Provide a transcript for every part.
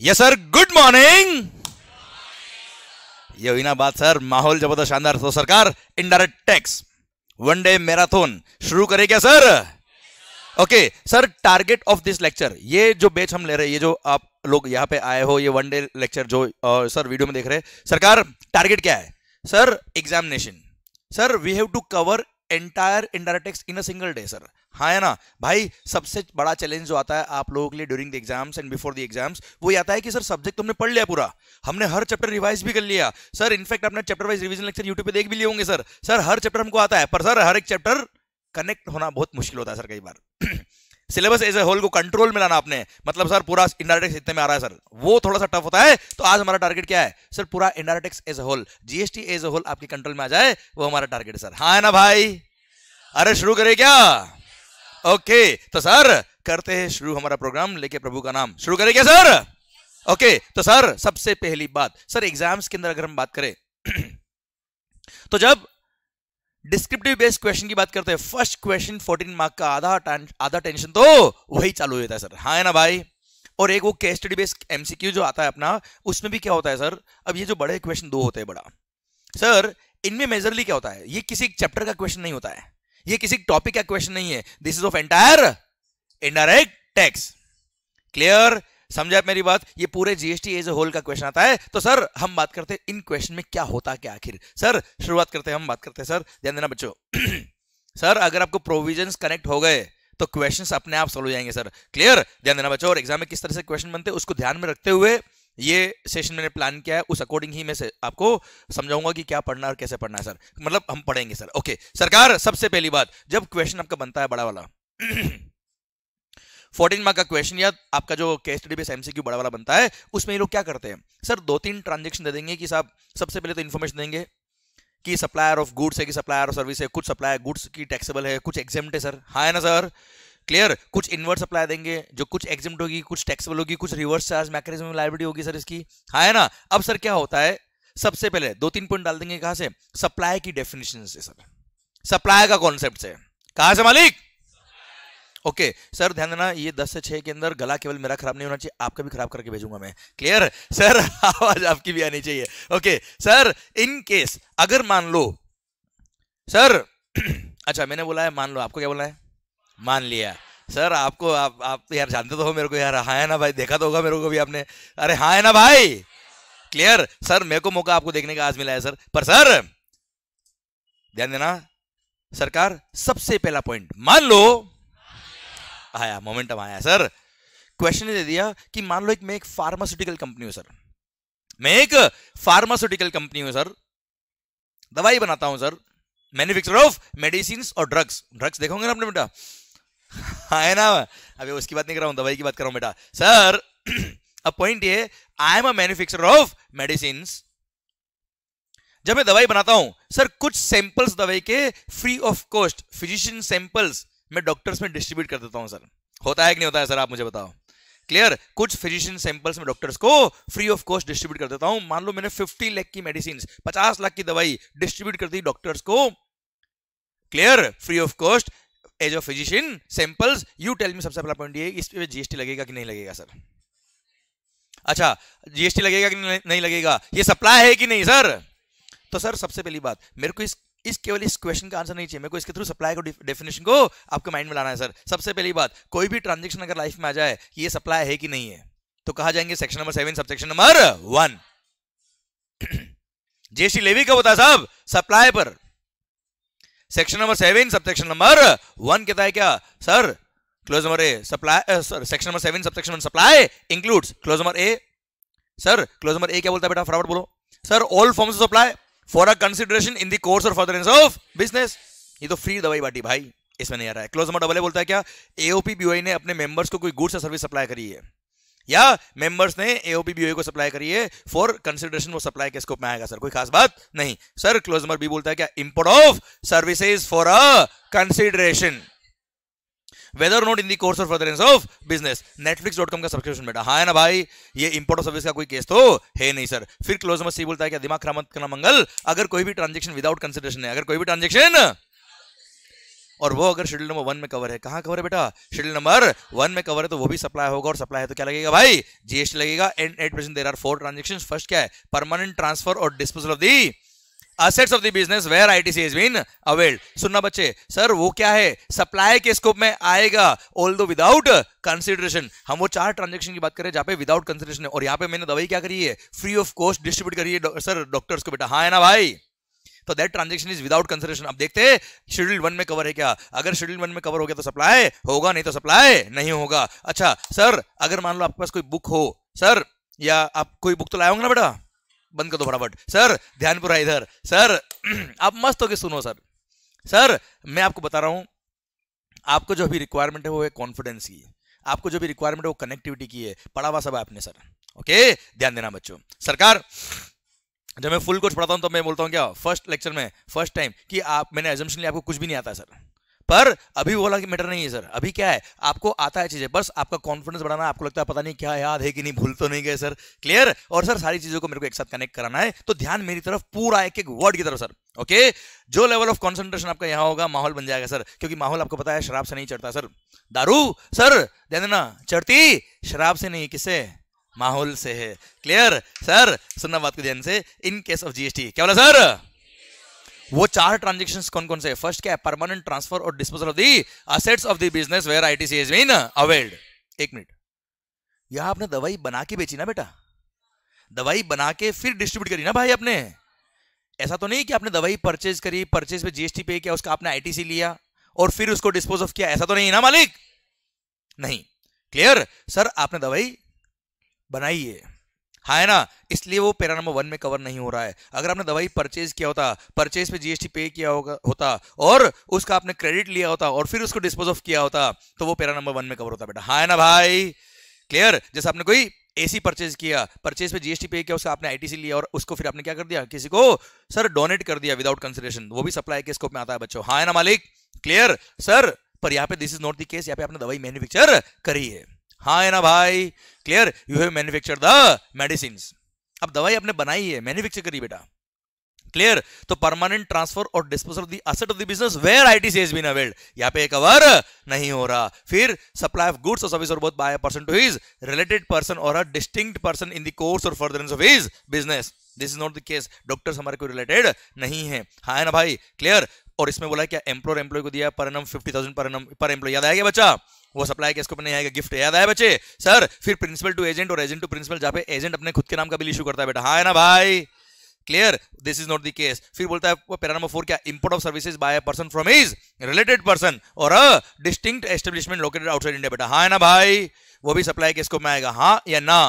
Yes sir good morning ये हुई ना बात सर माहौल जबरदस्त शानदार तो सरकार indirect tax one day marathon शुरू करे क्या sir okay sir target of this lecture ये जो बेच हम ले रहे हैं ये जो आप लोग यहाँ पे आए हो ये वन डे लेक्चर जो सर वीडियो में देख रहे हैं सरकार टारगेट क्या है sir examination sir we have to cover entire indirect tax in a single day sir हाँ है ना भाई सबसे बड़ा चैलेंज जो आता है आप लोगों के लिए during the exams and before the exams वो ये आता है कि सर सब्जेक्ट तुमने पढ़ लिया पूरा हमने हर चैप्टर रिवाइज भी कर लिया सर इनफैक्ट आपने chapter wise revision lecture YouTube पर देख भी लिए होंगे सर सर हर चैप्टर हमको आता है पर सर हर एक चैप्टर कनेक्ट होना बहुत मुश्किल होता है सर कई बार सिलेबस एज ए होल को कंट्रोल में लाना आपने मतलब सर पूरा इंडायरेक्ट इतने में आ रहा है सर वो थोड़ा सा टफ होता है तो आज हमारा टारगेट क्या है सर पूरा indirect as a whole GST as a whole आपके कंट्रोल में आ जाए वो हमारा टारगेट है सर हाँ है ना भाई अरे शुरू करे क्या ओके तो सर करते हैं शुरू हमारा प्रोग्राम लेके प्रभु का नाम शुरू करे क्या सर ओके okay, तो सर सबसे पहली बात सर एग्जाम्स के अंदर अगर हम बात करें तो जब डिस्क्रिप्टिव बेस्ड क्वेश्चन की बात करते हैं फर्स्ट क्वेश्चन 14 मार्क का आधा आधा टेंशन तो वही चालू होता है सर हाँ है ना भाई और एक वो केस स्टडी बेस्ड एमसीक्यू जो आता है अपना उसमें भी क्या होता है सर अब ये जो बड़े क्वेश्चन दो होते हैं बड़ा सर इनमें मेजरली क्या होता है ये किसी चैप्टर का क्वेश्चन नहीं होता है ये किसी टॉपिक का क्वेश्चन नहीं है this is of entire indirect tax clear समझा आप मेरी बात ये पूरे जीएसटी एज ए होल का क्वेश्चन आता है तो सर हम बात करते हैं इन क्वेश्चन में क्या होता क्या आखिर सर शुरुआत करते हैं हम बात करते हैं सर ध्यान देना बच्चों सर अगर आपको प्रोविजन कनेक्ट हो गए तो क्वेश्चन अपने आप सोल्व हो जाएंगे सर क्लियर ध्यान देना बच्चों और एग्जाम में किस तरह से क्वेश्चन बनते हैं उसको ध्यान में रखते हुए ये सेशन मैंने प्लान किया है उस अकॉर्डिंग ही मैं आपको समझाऊंगा कि क्या पढ़ना और कैसे पढ़ना है सर मतलब हम पढ़ेंगे सर ओके सरकार सबसे पहली बात जब क्वेश्चन आपका बनता है बड़ा वाला फोर्टीन मार्क का क्वेश्चन या आपका जो केस स्टडी बेस एमसीक्यू बड़ा वाला बनता है उसमें ये लोग क्या करते हैं सर दो तीन ट्रांजेक्शन दे देंगे कि साहब सबसे पहले तो इन्फॉर्मेशन देंगे कि सप्लायर ऑफ गुड्स है कि सप्लायर ऑफ सर्विस है कुछ सप्लायर गुड्स की टैक्सेबल है कुछ एग्जाम है सर हाँ है ना सर क्लियर कुछ इनवर्ट सप्लाई देंगे जो कुछ एग्जाम होगी कुछ टैक्सेबल होगी कुछ रिवर्स चार्ज मैकेजम लाइबिलिटी होगी सर इसकी हाँ है ना अब सर क्या होता है सबसे पहले दो तीन पॉइंट डाल देंगे कहाँ से सप्लाई की डेफिनेशन से सर सप्लाई का कॉन्सेप्ट से कहा से मालिक ओके सर ध्यान देना ये दस से छह के अंदर गला केवल मेरा खराब नहीं होना चाहिए आपका भी खराब करके भेजूंगा मैं क्लियर सर आवाज आपकी भी आनी चाहिए ओके सर इन केस अगर मान लो सर अच्छा मैंने बोला है मान लो आपको क्या बोला है मान लिया सर आपको आप आप यार जानते तो हो मेरे को यार हाँ है ना भाई देखा तो होगा मेरे को भी आपने अरे हाँ है ना भाई क्लियर सर मेरे को मौका आपको देखने का आज मिला है सर पर सर ध्यान देना सरकार सबसे पहला पॉइंट मान लो आया मोमेंटम आया सर क्वेश्चन दे दिया कि मान लो एक मैं एक फार्मास्यूटिकल कंपनी हूं सर मैं एक फार्मास्यूटिकल कंपनी हूं सर दवाई बनाता हूं सर मैन्युफैक्चर ऑफ मेडिसिन और ड्रग्स ड्रग्स देखोगे ना अपने बेटा है ना अभी उसकी बात नहीं कर रहा हूं दवाई की बात कर रहा हूं बेटा सर अब पॉइंट ये I am a manufacture of medicine जब मैं दवाई बनाता हूं सर कुछ सैंपल्स दवाई के free of cost physician samples मैं डॉक्टर्स में डिस्ट्रीब्यूट कर देता हूँ सर होता है कि नहीं होता है सर आप मुझे बताओ क्लियर कुछ फिजिशियन सैंपल्स में डॉक्टर्स को फ्री ऑफ कॉस्ट डिस्ट्रीब्यूट कर देता हूं मान लो मैंने 50 लाख की मेडिसिन 50 लाख की दवाई डिस्ट्रीब्यूट कर दी डॉक्टर्स को clear free of cost as a physician samples you tell me सबसे पहला पॉइंट ये इस पे जीएसटी लगेगा कि नहीं लगेगा सर अच्छा जीएसटी लगेगा कि नहीं लगेगा ये सप्लाई है कि नहीं सर तो सर सबसे पहली बात मेरे को इस इस केवल इस क्वेश्चन का आंसर नहीं चाहिए मेरे को इसके थ्रू सप्लाई को डेफिनेशन को आपके माइंड में लाना है सर सबसे पहली बात कोई भी ट्रांजेक्शन अगर लाइफ में आ जाए ये सप्लाई है कि नहीं है तो कहा जाएंगे section number seven subsection number one जेसी लेवी का होता है साहब सप्लाई पर section number seven subsection number one कहता है क्या sir clause number A supply section number seven subsection number supply includes clause number A sir clause number A क्या बोलता है बेटा फटाफट बोलो sir all forms of supply for a consideration in दर्स course or for of business ये तो free दवाई बाटी भाई इसमें नहीं आ रहा है क्लोज नंबर डबल बोलता है क्या एओपी बीओई ने अपने मेंबर्स को कोई गुड्स या सर्विस सप्लाई करी है या मेंबर्स ने एओपी बीओई को सप्लाई करी है फॉर कंसिडरेशन वो सप्लाई के स्कोप में आएगा सर कोई खास बात नहीं सर क्लोज नंबर बी बोलता है क्या import of services for a consideration whether not in the course of furtherance of business Netflix dot com का सब्सक्रिप्शन बेटा हाँ है ना भाई ये इंपोर्ट सर्विस का कोई केस तो है नहीं सर फिर क्लोज में सी बोलता है क्या दिमाग खराब करना मंगल अगर कोई भी ट्रांजेक्शन विदाउट कंसिडरेशन है अगर कोई भी ट्रांजेक्शन और वो अगर शेड्यूल नंबर वन में कवर है कहां कवर है बेटा शेड्यूल नंबर वन में कवर है तो वो भी सप्लाई होगा और सप्लाई है तो क्या लगेगा भाई जीएसटी लगेगा and at present there are four transaction first क्या है permanent transfer or disposal of the assets of the business where ITC is been availed सुनना बच्चे सर वो क्या है सप्लाई के स्कोप में आएगा ऑल दो विदाउट कंसिडरेशन हम वो चार ट्रांजेक्शन की बात करें जहां पे विदाउट कंसिडरेशन और यहाँ पे मैंने दवाई क्या करी है फ्री ऑफ कॉस्ट डिस्ट्रीब्यूट करी है सर डॉक्टर्स को बेटा हाँ है ना भाई तो that transaction is without consideration अब देखते हैं शेड्यूल वन में कवर है क्या अगर शेड्यूल वन में कवर हो गया तो सप्लाई होगा नहीं तो सप्लाई नहीं होगा अच्छा सर अगर मान लो आपके पास कोई बुक हो सर या आप कोई बुक तो लाए होंगे ना बेटा बंद कर दो फटाफट सर पूरा इधर सर आप मस्त हो के सुनो सर सर मैं आपको बता रहा हूं आपको जो भी रिक्वायरमेंट है वो है कॉन्फिडेंस की आपको जो भी रिक्वायरमेंट है वो कनेक्टिविटी की है पढ़ा हुआ सब आपने सर ओके ध्यान देना बच्चों सरकार जब मैं फुल कोर्स पढ़ाता हूं तो मैं बोलता हूं क्या फर्स्ट लेक्चर में फर्स्ट टाइम कि आप मैंने एजम्पन लिया आपको कुछ भी नहीं आता सर पर अभी बोला कि मैटर नहीं है सर अभी क्या है आपको आता है चीजें बस आपका कॉन्फिडेंस बढ़ाना आपको लगता है पता नहीं क्या याद है कि नहीं भूल तो नहीं गए सर क्लियर और सर सारी चीजों को मेरे को एक साथ कनेक्ट कराना है तो ध्यान मेरी तरफ पूरा एक एक वर्ड की तरफ सर ओके जो लेवल ऑफ कॉन्सेंट्रेशन आपका यहां होगा माहौल बन जाएगा सर क्योंकि माहौल आपको पता है शराब से नहीं चढ़ता सर दारू सर ध्यान देना चढ़ती शराब से नहीं किसे माहौल से है क्लियर सर सुनना बात को ध्यान से इन केस ऑफ जीएसटी क्या बोला सर वो चार ट्रांजेक्शन कौन कौन से फर्स्ट क्या है permanent transfer or disposal of the assets of the business where ITC has been availed एक मिनट यह आपने दवाई बना के बेची ना बेटा दवाई बना के फिर डिस्ट्रीब्यूट करी ना भाई आपने ऐसा तो नहीं कि आपने दवाई परचेज करी परचेज पे जीएसटी पे किया उसका आपने आईटीसी लिया और फिर उसको डिस्पोज ऑफ किया ऐसा तो नहीं ना मालिक नहीं क्लियर सर आपने दवाई बनाई है हाँ, है ना इसलिए वो पैरा नंबर वन में कवर नहीं हो रहा है अगर आपने दवाई परचेज किया होता परचेज पे जीएसटी पे किया होगा होता और उसका आपने क्रेडिट लिया होता और फिर उसको डिस्पोज ऑफ किया होता तो वो पैरा नंबर वन में कवर होता बेटा हाँ ना भाई क्लियर जैसे आपने कोई एसी परचेज किया परचेज पे जीएसटी पे किया उसका आपने आईटीसी लिया और उसको फिर आपने क्या कर दिया किसी को सर डोनेट कर दिया विदाउट कंसिडरेशन वो भी सप्लाई के स्कोप में आता है बच्चों हाँ ना मालिक क्लियर सर पर यहाँ पे this is not the case यहाँ पे आपने दवाई मैन्युफैक्चर करी है हाँ है ना भाई clear you have manufacture the medicine अब दवाई आपने बनाई है मैन्युफैक्चर करी बेटा क्लियर तो permanent transfer or disposal of the asset of the business where IT says been availed यहां पे कवर नहीं हो रहा फिर सप्लाई ऑफ गुड्स और सर्विस और both by a person to his related person or a distinct person in the course or furtherance of his business this is not the case doctors हमारे को related नहीं है हाँ है ना भाई क्लियर और इसमें बोला क्या एम्प्लॉयर एम्प्लॉय को दिया per annum fifty thousand per annum per employee याद आया बच्चा वो सप्लाई किसको को नहीं आएगा गिफ्ट याद आया बच्चे सर फिर principal to agent or agent to principal जहाँ पे एजेंट अपने खुद के नाम का बिल इशू करता है बेटा हाँ है ना भाई clear this is not the case फिर बोलता है वो पैरा नंबर फोर क्या import of services by a person from is related person or a distinct establishment located outside India बेटा हाँ है ना भाई वो भी सप्लाई किसको में आएगा हाँ या ना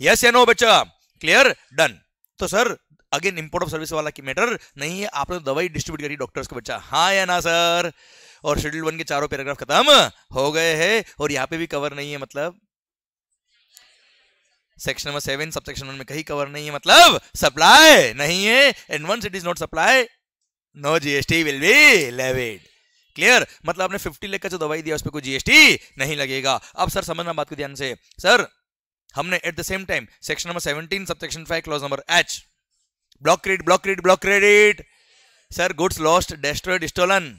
यस या नो बच्चा क्लियर डन तो sir again import of service वाला की मैटर नहीं है आपने तो दवाई डिस्ट्रीब्यूट करी डॉक्टर्स को बच्चा हाँ या ना सर और शेड्यूल वन के चारों पैराग्राफ खत्म हो गए हैं और यहाँ पे भी कवर नहीं है मतलब section number seven sub section one में कहीं कवर नहीं है मतलब सप्लाई नहीं है and one it is not supply no GST will be levied clear मतलब आपने 50 लेकर जो दवाई दिया उस पर कोई जीएसटी नहीं लगेगा अब सर समझना बात को ध्यान से सर हमने at the same time section number 17 sub section five clause number H block credit block credit block credit sir goods lost destroyed stolen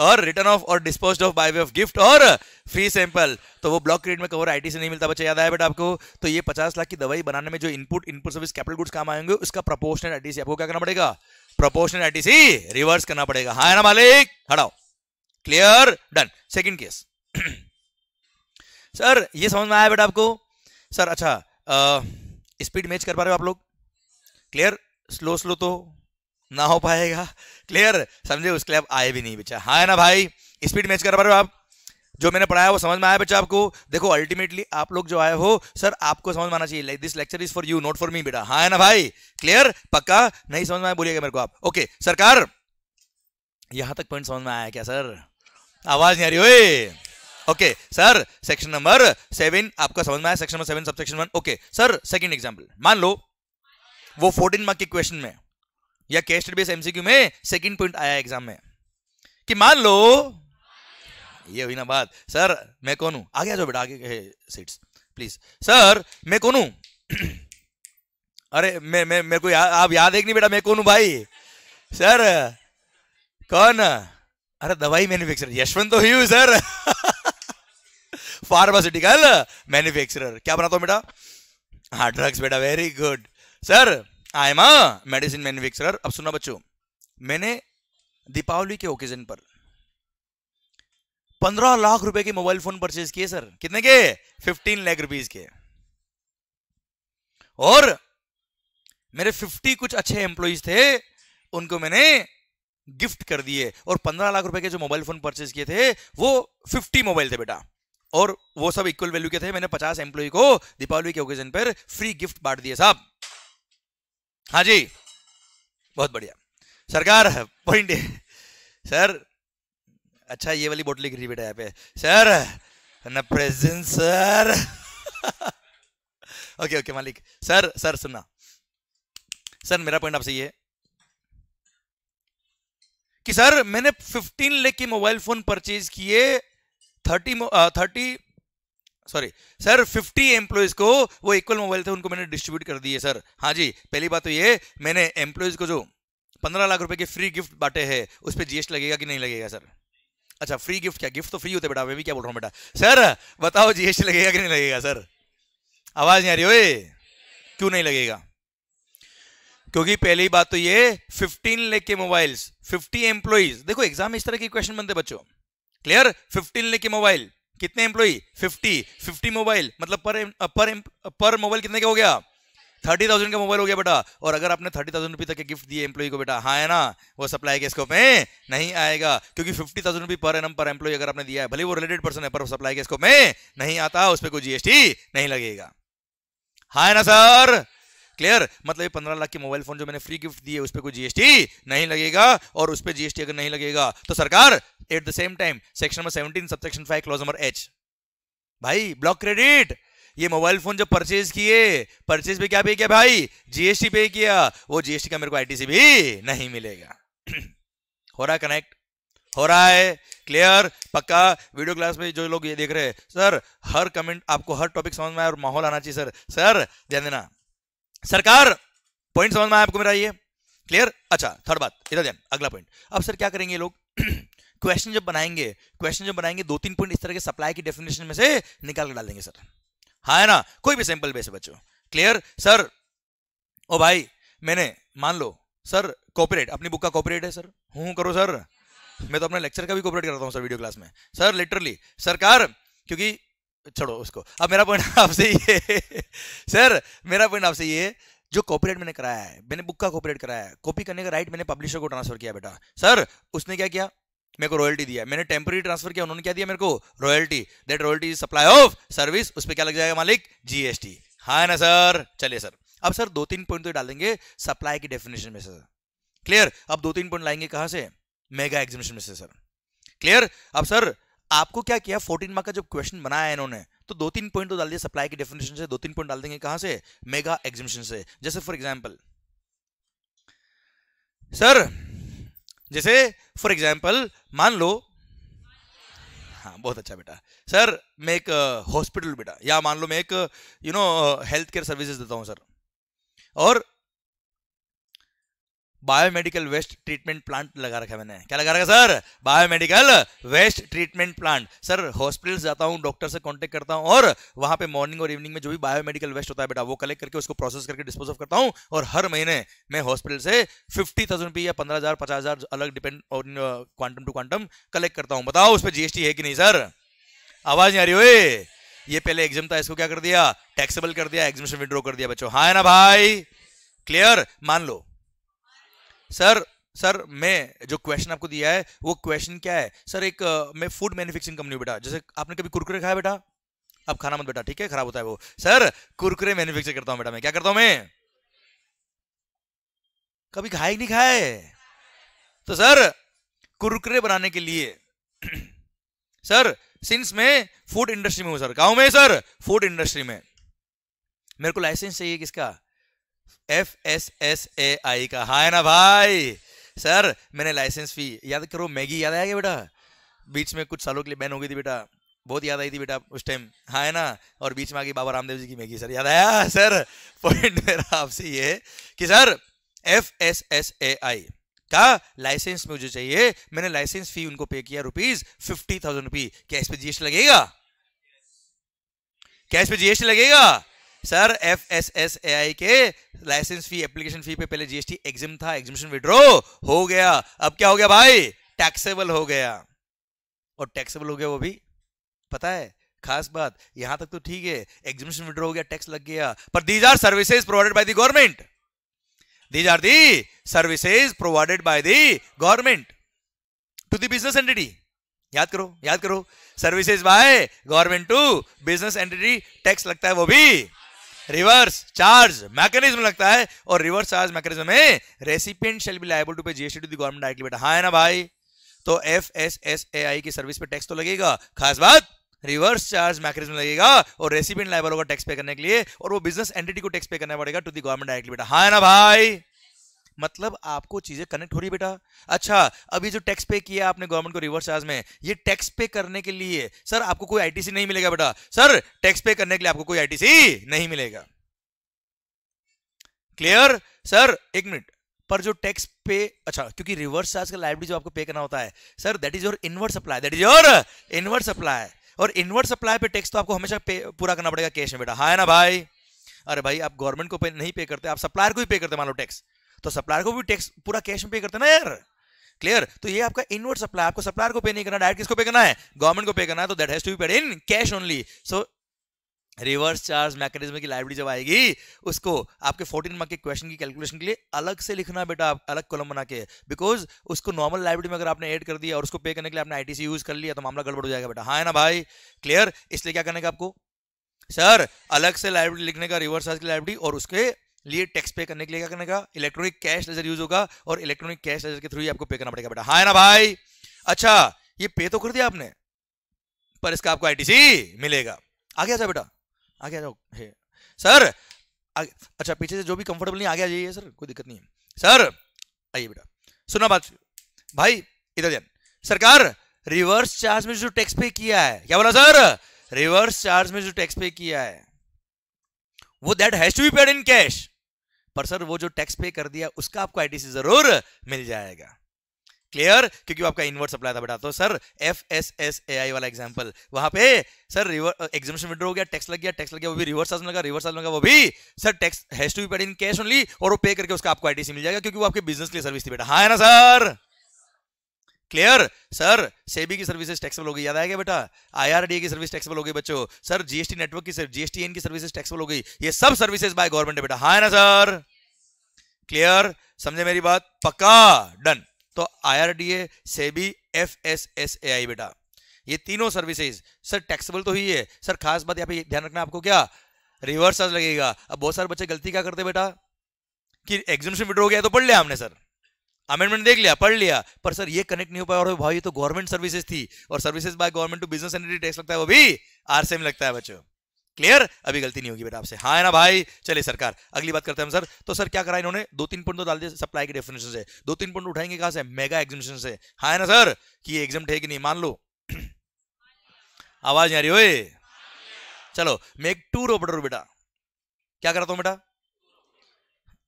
or return of or dispose of by way of gift or free sample तो वो block credit में cover IT से नहीं मिलता बच्चा याद आया बेटा आपको तो ये पचास लाख की दवाई बनाने में जो input input service capital goods काम आएंगे उसका प्रपोर्शनल आईटीसी आपको क्या करना पड़ेगा प्रपोर्शनल आईटीसी रिवर्स करना पड़ेगा हाँ ना मालिक हटाओ clear done second case sir ये समझ में आया बेटा आपको सर अच्छा स्पीड मैच कर पा रहे हो आप लोग क्लियर स्लो स्लो तो ना हो पाएगा क्लियर समझे उसके लिए आप आए भी नहीं बच्चा हाँ है ना भाई स्पीड मैच कर पा रहे हो आप जो मैंने पढ़ाया वो समझ में आया बच्चा आपको देखो अल्टीमेटली आप लोग जो आए हो सर आपको समझ में आना चाहिए this lecture is for you not for me बेटा हाँ है ना भाई क्लियर पक्का नहीं समझ में आया बोलिएगा मेरे को आप ओके सरकार यहां तक पॉइंट समझ में आया क्या सर आवाज नहीं आ रही ओए okay sir section number seven आपका समझ में आया section number seven sub section one okay sir second example मान लो वो फोर्टीन मार्क के क्वेश्चन में या केस बेस एमसीक्यू में सेकंड पॉइंट आया एग्जाम में कि मान लो ये हुई ना बात सर मैं कौन हूं आगे आ जाओ बेटा आगे सीट्स प्लीज सर मैं कौन हूं अरे मैं मैं मेरे को या, आप याद है कि नहीं बेटा मैं कौन हूं भाई सर कौन अरे दवाई मैन्युफैक्चरर यशवंत तो हूं सर फार्मास्यूटिकल मैन्युफैक्चरर क्या बनाता हूं बेटा हाँ ड्रग्स बेटा very good sir I am a medicine manufacturer अब सुना बच्चों मैंने दीपावली के ओकेजन पर पंद्रह लाख रुपए के मोबाइल फोन परचेज किए सर कितने के फिफ्टीन लाख रुपीज के और मेरे फिफ्टी कुछ अच्छे एम्प्लॉयज थे उनको मैंने गिफ्ट कर दिए और पंद्रह लाख रुपए के जो मोबाइल फोन परचेज किए थे वो फिफ्टी मोबाइल थे बेटा और वो सब इक्वल वैल्यू के थे मैंने पचास एम्प्लॉय को दीपावली के ओकेजन पर फ्री गिफ्ट बांट दिए साहब हाँ जी बहुत बढ़िया सरकार पॉइंट सर अच्छा ये वाली बोटल की बेटा यहाँ पे सर न प्रेजेंट सर ओके ओके मालिक सर सर सुनना सर मेरा पॉइंट आपसे ये कि सर मैंने 15 लेख के मोबाइल फोन परचेज किए 30 30 सॉरी सर 50 एम्प्लॉयज को वो इक्वल मोबाइल थे उनको मैंने डिस्ट्रीब्यूट कर दिए सर हाँ जी पहली बात तो ये मैंने एम्प्लॉयज को जो पंद्रह लाख रुपए के फ्री गिफ्ट बांटे हैं उस पर जीएसटी लगेगा कि नहीं लगेगा सर अच्छा फ्री गिफ्ट क्या गिफ्ट तो फ्री होते बेटा मैं भी क्या बोल रहा हूँ बेटा सर बताओ जीएसटी लगेगा कि नहीं लगेगा सर आवाज नहीं आ रही हो क्यों नहीं लगेगा क्योंकि पहली बात तो ये 15 लेख के मोबाइल्स 50 एम्प्लॉयज देखो एग्जाम इस तरह के क्वेश्चन बनते बच्चों क्लियर 15 लेख के मोबाइल कितने एम्प्लॉई 50 50 मोबाइल मतलब पर पर पर मोबाइल कितने का हो गया थर्टी थाउजेंड का मोबाइल हो गया बेटा और अगर आपने थर्टी थाउजेंड रुपी तक के गिफ्ट दिए एम्प्लॉय को बेटा हाँ है ना वो सप्लाई के स्कोप में नहीं आएगा क्योंकि फिफ्टी थाउजेंड रुपी पर एनम पर एम्प्लॉय अगर आपने दिया है भले वो रिलेटेड पर्सन है पर सप्लाई के स्कोप में नहीं आता उस पर कोई जीएसटी नहीं लगेगा हाँ ना सर क्लियर मतलब ये पंद्रह लाख के मोबाइल फोन जो मैंने फ्री गिफ्ट दिए उस पर कोई जीएसटी नहीं लगेगा और उस पर जीएसटी अगर नहीं लगेगा तो सरकार at the same time section number seventeen sub section five clause number H भाई ब्लॉक क्रेडिट ये मोबाइल फोन जब परचेज किए परचेज पे क्या पे किया भाई जीएसटी पे किया वो जीएसटी का मेरे को आईटीसी भी नहीं मिलेगा हो रहा कनेक्ट हो रहा है क्लियर पक्का वीडियो क्लास में जो लोग ये देख रहे हैं सर हर कमेंट आपको हर टॉपिक समझ में आए और माहौल आना चाहिए सर सर ध्यान देना सरकार पॉइंट समझ में आपको मेरा ये क्लियर अच्छा थर्ड बात इधर ध्यान अगला पॉइंट अब सर क्या करेंगे लोग क्वेश्चन जब बनाएंगे क्वेश्चन जब बनाएंगे दो तीन पॉइंट इस तरह के सप्लाई की डेफिनेशन में से निकाल कर डाल देंगे सर हाँ है ना कोई भी सैंपल बेस बच्चों क्लियर सर ओ भाई मैंने मान लो सर कॉपरेट अपनी बुक का कॉपरेट है सर हूँ करो सर मैं तो अपने लेक्चर का भी कॉपरेट करता हूँ सर वीडियो क्लास में सर लिटरली सरकार क्योंकि छोड़ो उसको अब मेरा पॉइंट आपसे ये सर मेरा पॉइंट आपसे ये जो कॉपीराइट मैंने कराया है मैंने बुक का कॉपीराइट कराया है कॉपी करने का राइट मैंने पब्लिशर को ट्रांसफर किया बेटा सर उसने क्या किया मेरे को रॉयल्टी दिया मैंने टेम्पररी ट्रांसफर किया उन्होंने क्या दिया मेरे को royalty that royalty is supply of service उस पर क्या लग जाएगा मालिक जीएसटी हा ना सर चलिए सर अब सर दो तीन पॉइंट तो डालेंगे सप्लाई की डेफिनेशन में सर क्लियर अब दो तीन पॉइंट लाएंगे कहां से मेगा एग्जीबिशन में से सर क्लियर अब सर आपको क्या किया 14 मार्क का जब क्वेश्चन बनाया है इन्होंने तो दो तीन पॉइंट तो डाल दिया सप्लाई के डेफिनेशन से दो तीन पॉइंट डाल देंगे कहां से मेगा एग्जिबिशन से जैसे फॉर एग्जाम्पल सर जैसे फॉर एग्जाम्पल मान लो हाँ बहुत अच्छा बेटा सर मैं एक हॉस्पिटल uh, बेटा या मान लो मैं एक you know health care services देता हूँ सर और बायोमेडिकल वेस्ट ट्रीटमेंट प्लांट लगा रखा है मैंने क्या लगा रखा sir biomedical waste treatment plant sir hospital जाता हूँ डॉक्टर से कॉन्टेक्ट करता हूँ और वहां पे मॉर्निंग और इवनिंग में जो भी बायोमेडिकल वेस्ट होता है बेटा वो कलेक्ट करके उसको प्रोसेस करके डिस्पोज ऑफ करता हूँ और हर महीने मैं हॉस्पिटल से फिफ्टी थाउजेंड या पंद्रह हजार पचास हजार अलग depend on quantum to quantum collect करता हूँ बताओ उस पर जीएसटी है कि नहीं सर आवाज नहीं आ रही हो ये पहले एग्जाम था इसको क्या कर दिया टैक्सेबल कर दिया एग्जामेशन विड्रॉ कर दिया बच्चों हाँ है ना भाई क्लियर मान लो सर सर मैं जो क्वेश्चन आपको दिया है वो क्वेश्चन क्या है सर एक मैं फूड मैन्युफैक्चरिंग कंपनी बेटा जैसे आपने कभी कुरकुरे खाया बेटा अब खाना मत बेटा ठीक है खराब होता है वो सर कुरकुरे मैन्युफैक्चर करता हूं बेटा मैं क्या करता हूं मैं कभी खाए नहीं खाए तो सर कुरकुरे बनाने के लिए सर सिंस मैं फूड इंडस्ट्री में हूं सर गांव में सर फूड इंडस्ट्री में मेरे को लाइसेंस चाहिए किसका F S S A I का हाय ना भाई सर मैंने लाइसेंस फी याद करो मैगी याद आया बेटा बीच में कुछ सालों के लिए बैन हो गई थी बेटा बहुत याद आई थी बेटा उस टाइम हाँ है ना और बीच में आ गई बाबा रामदेव जी की मैगी सर याद आया सर पॉइंट मेरा आपसे ये कि sir F S S A I का लाइसेंस मुझे चाहिए मैंने लाइसेंस फी उनको पे किया रुपीज फिफ्टी थाउजेंड रुपी क्या इस पे जीएसटी लगेगा क्या इस पे जीएसटी लगेगा sir F S S A I के लाइसेंस फी एप्लीकेशन फी पे पहले जीएसटी एग्जिम था एग्जिमिशन विड्रो हो गया अब क्या हो गया भाई टैक्सेबल हो गया और टैक्सेबल हो गया वो भी पता है खास बात यहां तक तो ठीक है एग्जिमिशन विद्रो हो गया टैक्स लग गया पर these are services provided by the government these are the services provided by the government to the business entity याद करो याद करो services by government to business entity tax लगता है वो भी रिवर्स चार्ज मैकेनिज्म लगता है और रिवर्स चार्ज मैकेनिज्म में recipient shall be liable to pay GST to the government directly बेटा हाँ है ना भाई तो F S S A I की सर्विस पे टैक्स तो लगेगा खास बात रिवर्स चार्ज मैकेनिज्म लगेगा और रेसिपिएंट लाइबल होगा टैक्स पे करने के लिए और वो बिजनेस एंटिटी को टैक्स पे करना पड़ेगा टू दी गवर्नमेंट डायरेक्टली बेटा हाँ है ना भाई मतलब आपको चीज़ें कनेक्ट हो रही बेटा अच्छा अभी जो टैक्स पे किया आपने गवर्नमेंट को रिवर्स चार्ज में ये टैक्स पे करने के लिए सर आपको कोई आईटीसी नहीं मिलेगा बेटा सर टैक्स पे करने के लिए आपको कोई आईटीसी नहीं मिलेगा क्लियर सर एक मिनट पर जो टैक्स पे अच्छा क्योंकि रिवर्स चार्ज का लाइब्रेरी जो आपको पे करना होता है sir that is your inward supply that is your inward supply और इनवर्ट सप्लाई पे टैक्स तो आपको हमेशा पूरा करना पड़ेगा कैश में बेटा हाँ ना भाई अरे भाई आप गवर्नमेंट को पे नहीं पे करते आप सप्लायर को ही पे करते मान लो टैक्स तो सप्लायर को भी टैक्स पूरा कैश में पे करते ना यार क्लियर तो ये आपका इनवर्ट सप्लाई आपको सप्लायर को पे नहीं करना डायरेक्ट किसको पे करना है गवर्नमेंट को पे करना है तो that has to be paid in cash only so reverse charge mechanism की लाइब्रेरी जब आएगी उसको आपके 14 मार्क के क्वेश्चन की कैलकुलेशन के लिए अलग से लिखना बेटा आप अलग कॉलम बना के बिकॉज उसको नॉर्मल लाइब्रेरी में अगर आपने ऐड कर दिया और उसको पे करने के लिए आपने आईटीसी यूज कर लिया तो मामला गड़बड़ हो जाएगा बेटा हाँ है ना भाई क्लियर इसलिए क्या करने का आपको सर अलग से लाइब्रेरी लिखने का रिवर्स चार्ज की लाइब्रेरी और उसके लिए टैक्स पे करने के लिए क्या करने का इलेक्ट्रॉनिक कैश लेजर यूज होगा और इलेक्ट्रॉनिक कैश लेजर के थ्रू ही आपको पे करना पड़ेगा बेटा हाँ ना भाई अच्छा ये पे तो कर दिया आपने पर इसका आपको आईटीसी मिलेगा आगे आ जाओ बेटा आगे आ जाओ हे सर आगे, अच्छा पीछे से जो भी कंफर्टेबल नहीं आगे आ जाइए सर कोई दिक्कत नहीं है सर आइए बेटा सुना बात भाई इधर ध्यान सरकार रिवर्स चार्ज में जो टैक्स पे किया है क्या बोला सर रिवर्स चार्ज में जो टैक्स पे किया है वो that has to be paid in cash पर सर वो जो टैक्स पे कर दिया उसका आपको आईटीसी जरूर मिल जाएगा क्लियर क्योंकि आपका इनवर्ट सप्लाई था बेटा तो sir F S S A I वाला एग्जाम्पल वहां पे सर एग्जामेशन विड्रो हो गया टैक्स लग गया टैक्स लग गया वो भी रिवर्स लगा रिवर्स लगा वो भी sir tax has to be paid in cash only और वो पे करके उसका आपको आईटीसी मिल जाएगा क्योंकि वो आपके बिजनेस के लिए सर्विस थी बेटा हाँ है ना सर क्लियर सर सेबी की सर्विसेज टैक्सेबल होगी याद आएगा बेटा आईआरडीए की सर्विस टैक्सेबल होगी बच्चों सर जीएसटी नेटवर्क की जीएसटीएन की सर्विसेज टैक्सेबल होगी ये सब सर्विसेज बाय गवर्नमेंट है बेटा हाँ ना सर क्लियर समझे मेरी बात पक्का डन तो आईआरडीए सेबी आई बेटा ये तीनों सर्विसेज सर टैक्सेबल तो ही है सर खास बात यहाँ पे ध्यान रखना आपको क्या रिवर्स चार्ज लगेगा अब बहुत सारे बच्चे गलती क्या करते बेटा कि एग्जिबिशन विड्रो हो गया तो पढ़ लिया हमने सर अमेंडमेंट देख लिया पढ़ लिया पर सर ये कनेक्ट नहीं हो पाया और भाई ये तो गवर्नमेंट सर्विसेज थी और services by government to business entity tax लगता है वो भी आरसीएम लगता है बच्चों क्लियर अभी गलती नहीं होगी बेटा आपसे हाँ है ना भाई चले सरकार अगली बात करते हैं हम सर तो सर क्या करा इन्होंने दो तीन पॉइंट तो डाल दिए सप्लाई के डेफिनेशन से दो तीन पॉइंट उठाएंगे कहा से मेगा एग्जिबिशन से हाँ है ना सर कि ये एग्जाम है कि नहीं मान लो आवाज नहीं आ रही हो चलो मैं एक टूर ऑपरेटर बेटा क्या करता हूँ बेटा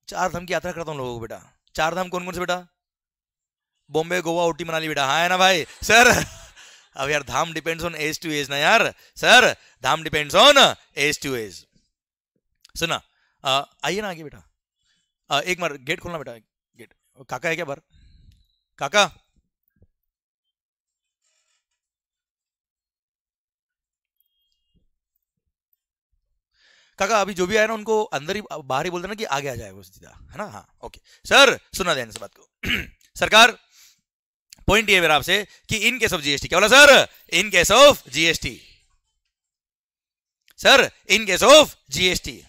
चार धम की यात्रा करता हूँ लोगों को बेटा चार धाम कौन कौन से बेटा बॉम्बे गोवा ओटी मनाली बेटा हाँ है ना भाई सर अब यार धाम depends on age to age ना यार सर धाम depends on age to age सुना आइए ना आगे बेटा एक बार गेट खोलना बेटा गेट काका है क्या बार काका काका अभी जो भी आया ना उनको अंदर ही बाहर ही बोल देना कि आगे आ जाएगा सीधा है ना हाँ ओके सर सुना ध्यान से बात को सरकार पॉइंट ये मेरा आपसे कि इन केस ऑफ जीएसटी क्या बोला sir in case of GST sir in case of GST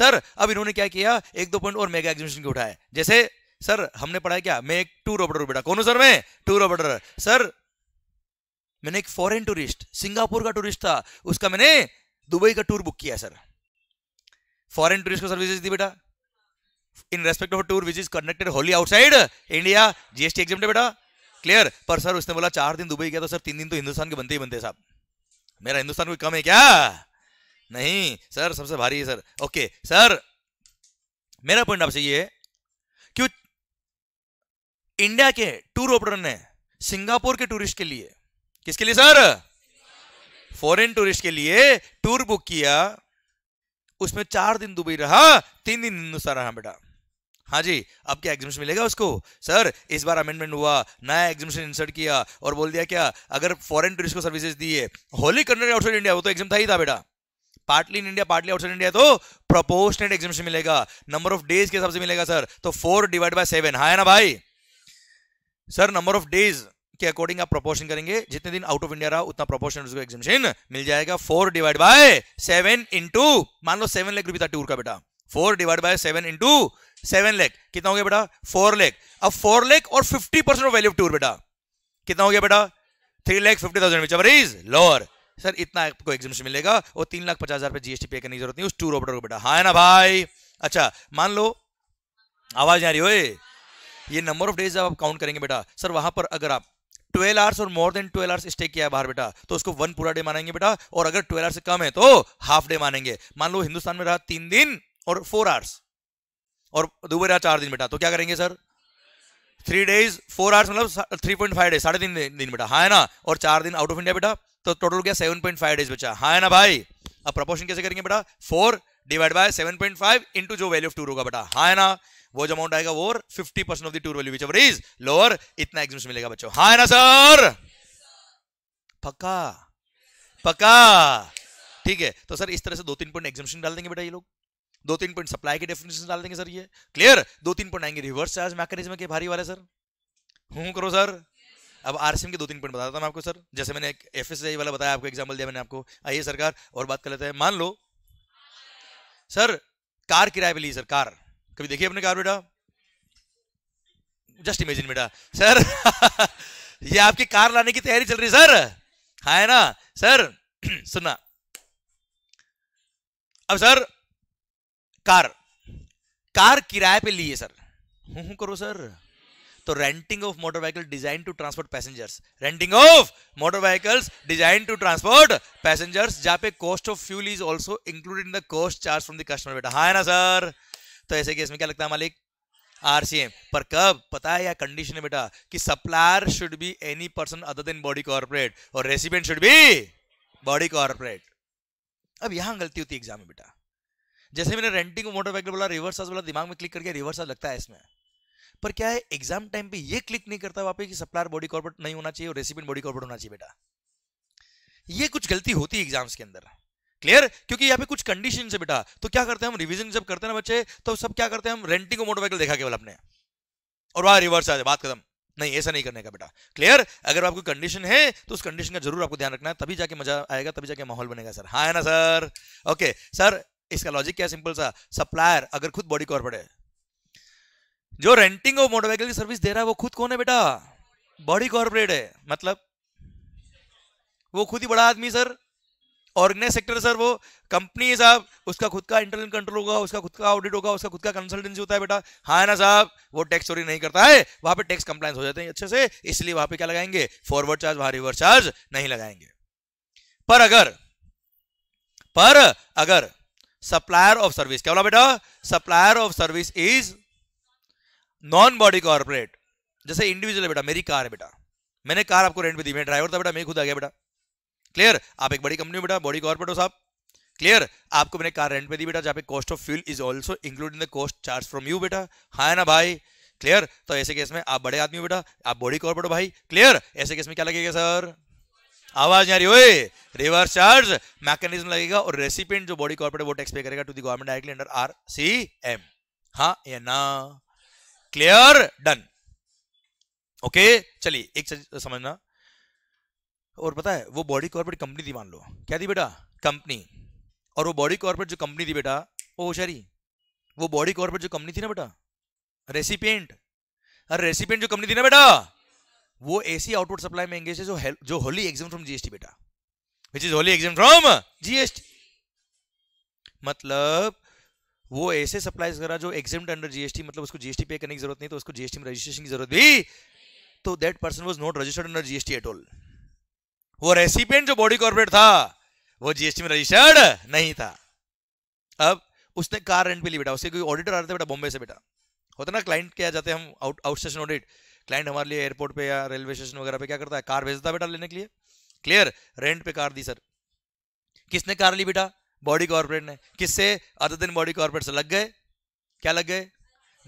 sir अब इन्होंने क्या किया एक दो पॉइंट और मेगा एग्जीबिशन के उठाए जैसे सर हमने पढ़ा क्या मैं एक टूर ऑपरेटर बेटा कौन हूं सर मैं टूर ऑपरेटर सर मैंने एक फॉरेन टूरिस्ट सिंगापुर का टूरिस्ट था उसका मैंने दुबई का टूर बुक किया सर फॉरेन टूरिस्ट को सर्विसेज दी बेटा in respect of tour which is connected wholly outside India GST exempt बेटा क्लियर पर सर उसने बोला चार दिन दुबई गया तो सर तीन दिन तो हिंदुस्तान के बनते ही बनते साहब मेरा हिंदुस्तान कोई कम है क्या नहीं सर सबसे भारी है सर ओके सर मेरा पॉइंट आपसे ये क्यों इंडिया के टूर ऑपरेटर ने सिंगापुर के टूरिस्ट के लिए किसके लिए सर फॉरेन टूरिस्ट के लिए टूर बुक किया उसमें चार दिन दुबई रहा तीन दिन हिंदुस्तान रहा बेटा हाँ जी अब क्या एग्जिबिशन मिलेगा उसको सर इस बार अमेंडमेंट हुआ नया एग्जिबिशन इंसर्ट किया और बोल दिया क्या अगर फॉरेन टूरिस्ट को सर्विसेज दिए होली कंट्री आउटसाइड इंडिया वो तो एग्जाम था ही था बेटा partly in India partly outside India तो प्रोपोर्शनेट एग्जिबिशन मिलेगा नंबर ऑफ डेज के हिसाब से मिलेगा सर तो फोर डिवाइड बाय सेवन हाँ ना भाई सर नंबर ऑफ डेज के अकॉर्डिंग आप प्रोपोर्शन करेंगे जितने दिन आउट ऑफ इंडिया रहा उतना प्रोपोर्शन उसको एग्जिबिशन मिल जाएगा four divide by seven into मान लो सेवन लेख रुपया टूर का बेटा four divide by seven into seven lakh कितना हो गया बेटा फोर लेख अब फोर लेख और fifty percent of value tour बेटा कितना हो गया बेटा three lakh fifty thousand which is lower sir इतना आपको एग्जिबिशन मिलेगा और तीन लाख पचास हजार जीएसटी पे करने की जरूरत नहीं उस टूर ऑपरेटर को बेटा हाँ है ना भाई अच्छा मान लो आवाज आ रही हो ये नंबर ऑफ डेज आप काउंट करेंगे बेटा सर वहां पर अगर आप ट्वेल्व आवर्स और more than twelve hours stay किया है बाहर बेटा तो उसको वन पूरा डे मानेंगे बेटा और अगर ट्वेल्व आवर्स से कम है तो हाफ डे मानेंगे मान लो हिंदुस्तान में रहा तीन दिन और फोर आवर्स और दुबई रहा चार दिन बेटा तो क्या करेंगे sir three days four hours मतलब थ्री पॉइंट फाइव डेज साढ़े तीन दिन बेटा हाँ है ना और चार दिन आउट ऑफ इंडिया बेटा तो टोटल हो गया सेवन पॉइंट फाइव डेज बचा हाँ है ना भाई अब प्रपोर्शन कैसे करेंगे बेटा four divide by seven point five into जो वैल्यू ऑफ टूर होगा बेटा हाँ है ना वो जो अमाउंट आएगा वो fifty percent of the tour value which is lower इतना एग्जाम मिलेगा बच्चों हाँ है ना सर पक्का पक्का ठीक है तो सर इस तरह से दो तीन पॉइंट एग्जामेशन डाल देंगे बेटा ये लोग दो तीन पॉइंट सप्लाई के डेफिनेशन डाल देंगे सर ये क्लियर दो तीन पॉइंट आएंगे रिवर्स चार्ज मैकेनिज्म के भारी वाले सर हूं करो सर अब आरसीएम के दो तीन पॉइंट बताता हूँ आपको सर जैसे मैंने एक एफ वाला बताया आपको एग्जाम्पल दिया मैंने आपको आइए सरकार और बात कर लेते हैं मान लो सर कार किराए पर ली सर कार कभी देखिए अपने कार बेटा जस्ट इमेजिन बेटा सर ये आपकी कार लाने की तैयारी चल रही है सर हा है ना सर सुनना अब सर कार कार किराए पे है सर हूं हूं करो सर तो renting of motor vehicle design to transport passengers renting of motor vehicles designed to transport passengers जहां पे cost of fuel is also included in the cost charge from the customer बेटा हा है ना सर तो ऐसे case में क्या लगता है मालिक आरसीएम पर कब पता है या कंडीशन है बेटा कि supplier should be any person other than body corporate और recipient should be body corporate अब यहां गलती होती है एग्जाम में बेटा जैसे मैंने रेंटिंग मोटरसाइकिल बोला रिवर्स बोला दिमाग में क्लिक करके रिवर्स लगता है इसमें पर क्या है एग्जाम टाइम पे ये क्लिक नहीं करता वहां पर सप्लायर बॉडी कॉर्पोरेट नहीं होना चाहिए और रेसिपेंट बॉडी कॉर्पोरेट होना चाहिए बेटा ये कुछ गलती होती है एग्जाम्स के अंदर क्लियर क्योंकि यहाँ पे कुछ कंडीशन है बेटा तो क्या करते हैं हम रिविजन जब करते हैं ना बच्चे तो सब क्या करते हैं हम रेंटिंग को मोटरसाइकिल देखा केवल अपने और वहां रिवर्स आ जाए बात खत्म नहीं ऐसा नहीं करने का बेटा क्लियर अगर आपको कंडीशन है तो उस कंडीशन का जरूर आपको ध्यान रखना है तभी जाके मजा आएगा तभी जाके माहौल बनेगा सर हाँ है ना सर ओके सर इसका लॉजिक क्या सिंपल सा सप्लायर अगर खुद बॉडी कॉर्पोरेट पड़े जो रेंटिंग और मोटरसाइकिल की सर्विस दे रहा है वो खुद कौन है बेटा बॉडी कॉर्पोरेट है मतलब वो खुद ही बड़ा आदमी सर ऑर्गेनाइज सेक्टर सर वो कंपनी है साहब उसका खुद का इंटरनल कंट्रोल होगा उसका खुद का ऑडिट होगा उसका खुद का कंसल्टेंसी होता है बेटा हाँ है ना साहब वो टैक्स चोरी नहीं करता है वहां पे टैक्स कंप्लायंस हो जाते हैं अच्छे से इसलिए वहां पे क्या लगाएंगे फॉरवर्ड चार्ज वहां रिवर्स चार्ज नहीं लगाएंगे पर अगर पर अगर सप्लायर ऑफ सर्विस क्या बोला बेटा supplier of service is non body corporate जैसे इंडिविजुअल बेटा मेरी कार है बेटा मैंने कार आपको रेंट पर दी मैं ड्राइवर था बेटा मैं खुद आ गया बेटा क्लियर आप एक बड़ी कंपनी बेटा बॉडी कॉर्पोरेट हो साहब क्लियर आपको मैंने कार रेंट पे दी बेटा जहाँ पे cost of fuel is also include in the cost charge from you बेटा हाँ है ना भाई क्लियर तो ऐसे केस में आप बड़े आदमी हो बेटा आप बॉडी कॉर्पोरेट हो भाई क्लियर ऐसे केस में क्या लगेगा सर आवाज नहीं आ रही ओए रिवर्स चार्ज मैकेनिज्म लगेगा और रेसिपेंट जो बॉडी कॉर्पोरेट वो टैक्स पे करेगा to the government directly under R C M हाँ या ना क्लियर डन ओके चलिए एक चीज समझना और पता है वो बॉडी कॉर्पोरेट कंपनी थी मान लो क्या थी बेटा कंपनी और वो बॉडी कॉर्पोरेट जो कंपनी थी बेटा ओ होशारी वो बॉडी कॉर्पोरेट जो कंपनी थी ना बेटा रेसिपेंट अरे रेसिपेंट जो कंपनी थी ना बेटा वो ऐसी आउटपुट सप्लाई में एंगेज है जो जो होली एग्जाम फ्रॉम जीएसटी बेटा which is wholly exempt from GST मतलब वो ऐसे सप्लाईज करा जो एग्जाम अंडर जीएसटी मतलब उसको जीएसटी पे करने की जरूरत नहीं तो उसको जीएसटी में रजिस्ट्रेशन की जरूरत भी तो that person was not registered under GST at all वो रेसिपियंट जो बॉडी कॉर्पोरेट था वो जीएसटी में रजिस्टर्ड नहीं था अब उसने कार रेंट पे ली बेटा उसके कोई ऑडिटर आ रहे थे बेटा बॉम्बे से बेटा होता ना क्लाइंट क्या जाते हैं हम out out station audit client हमारे लिए एयरपोर्ट पे या रेलवे स्टेशन वगैरह पे क्या करता है कार भेजता बेटा लेने के लिए क्लियर रेंट पे कार दी सर किसने कार ली बेटा बॉडी कॉर्पोरेट ने किससे अदर दिन बॉडी कॉर्पोरेट से लग गए क्या लग गए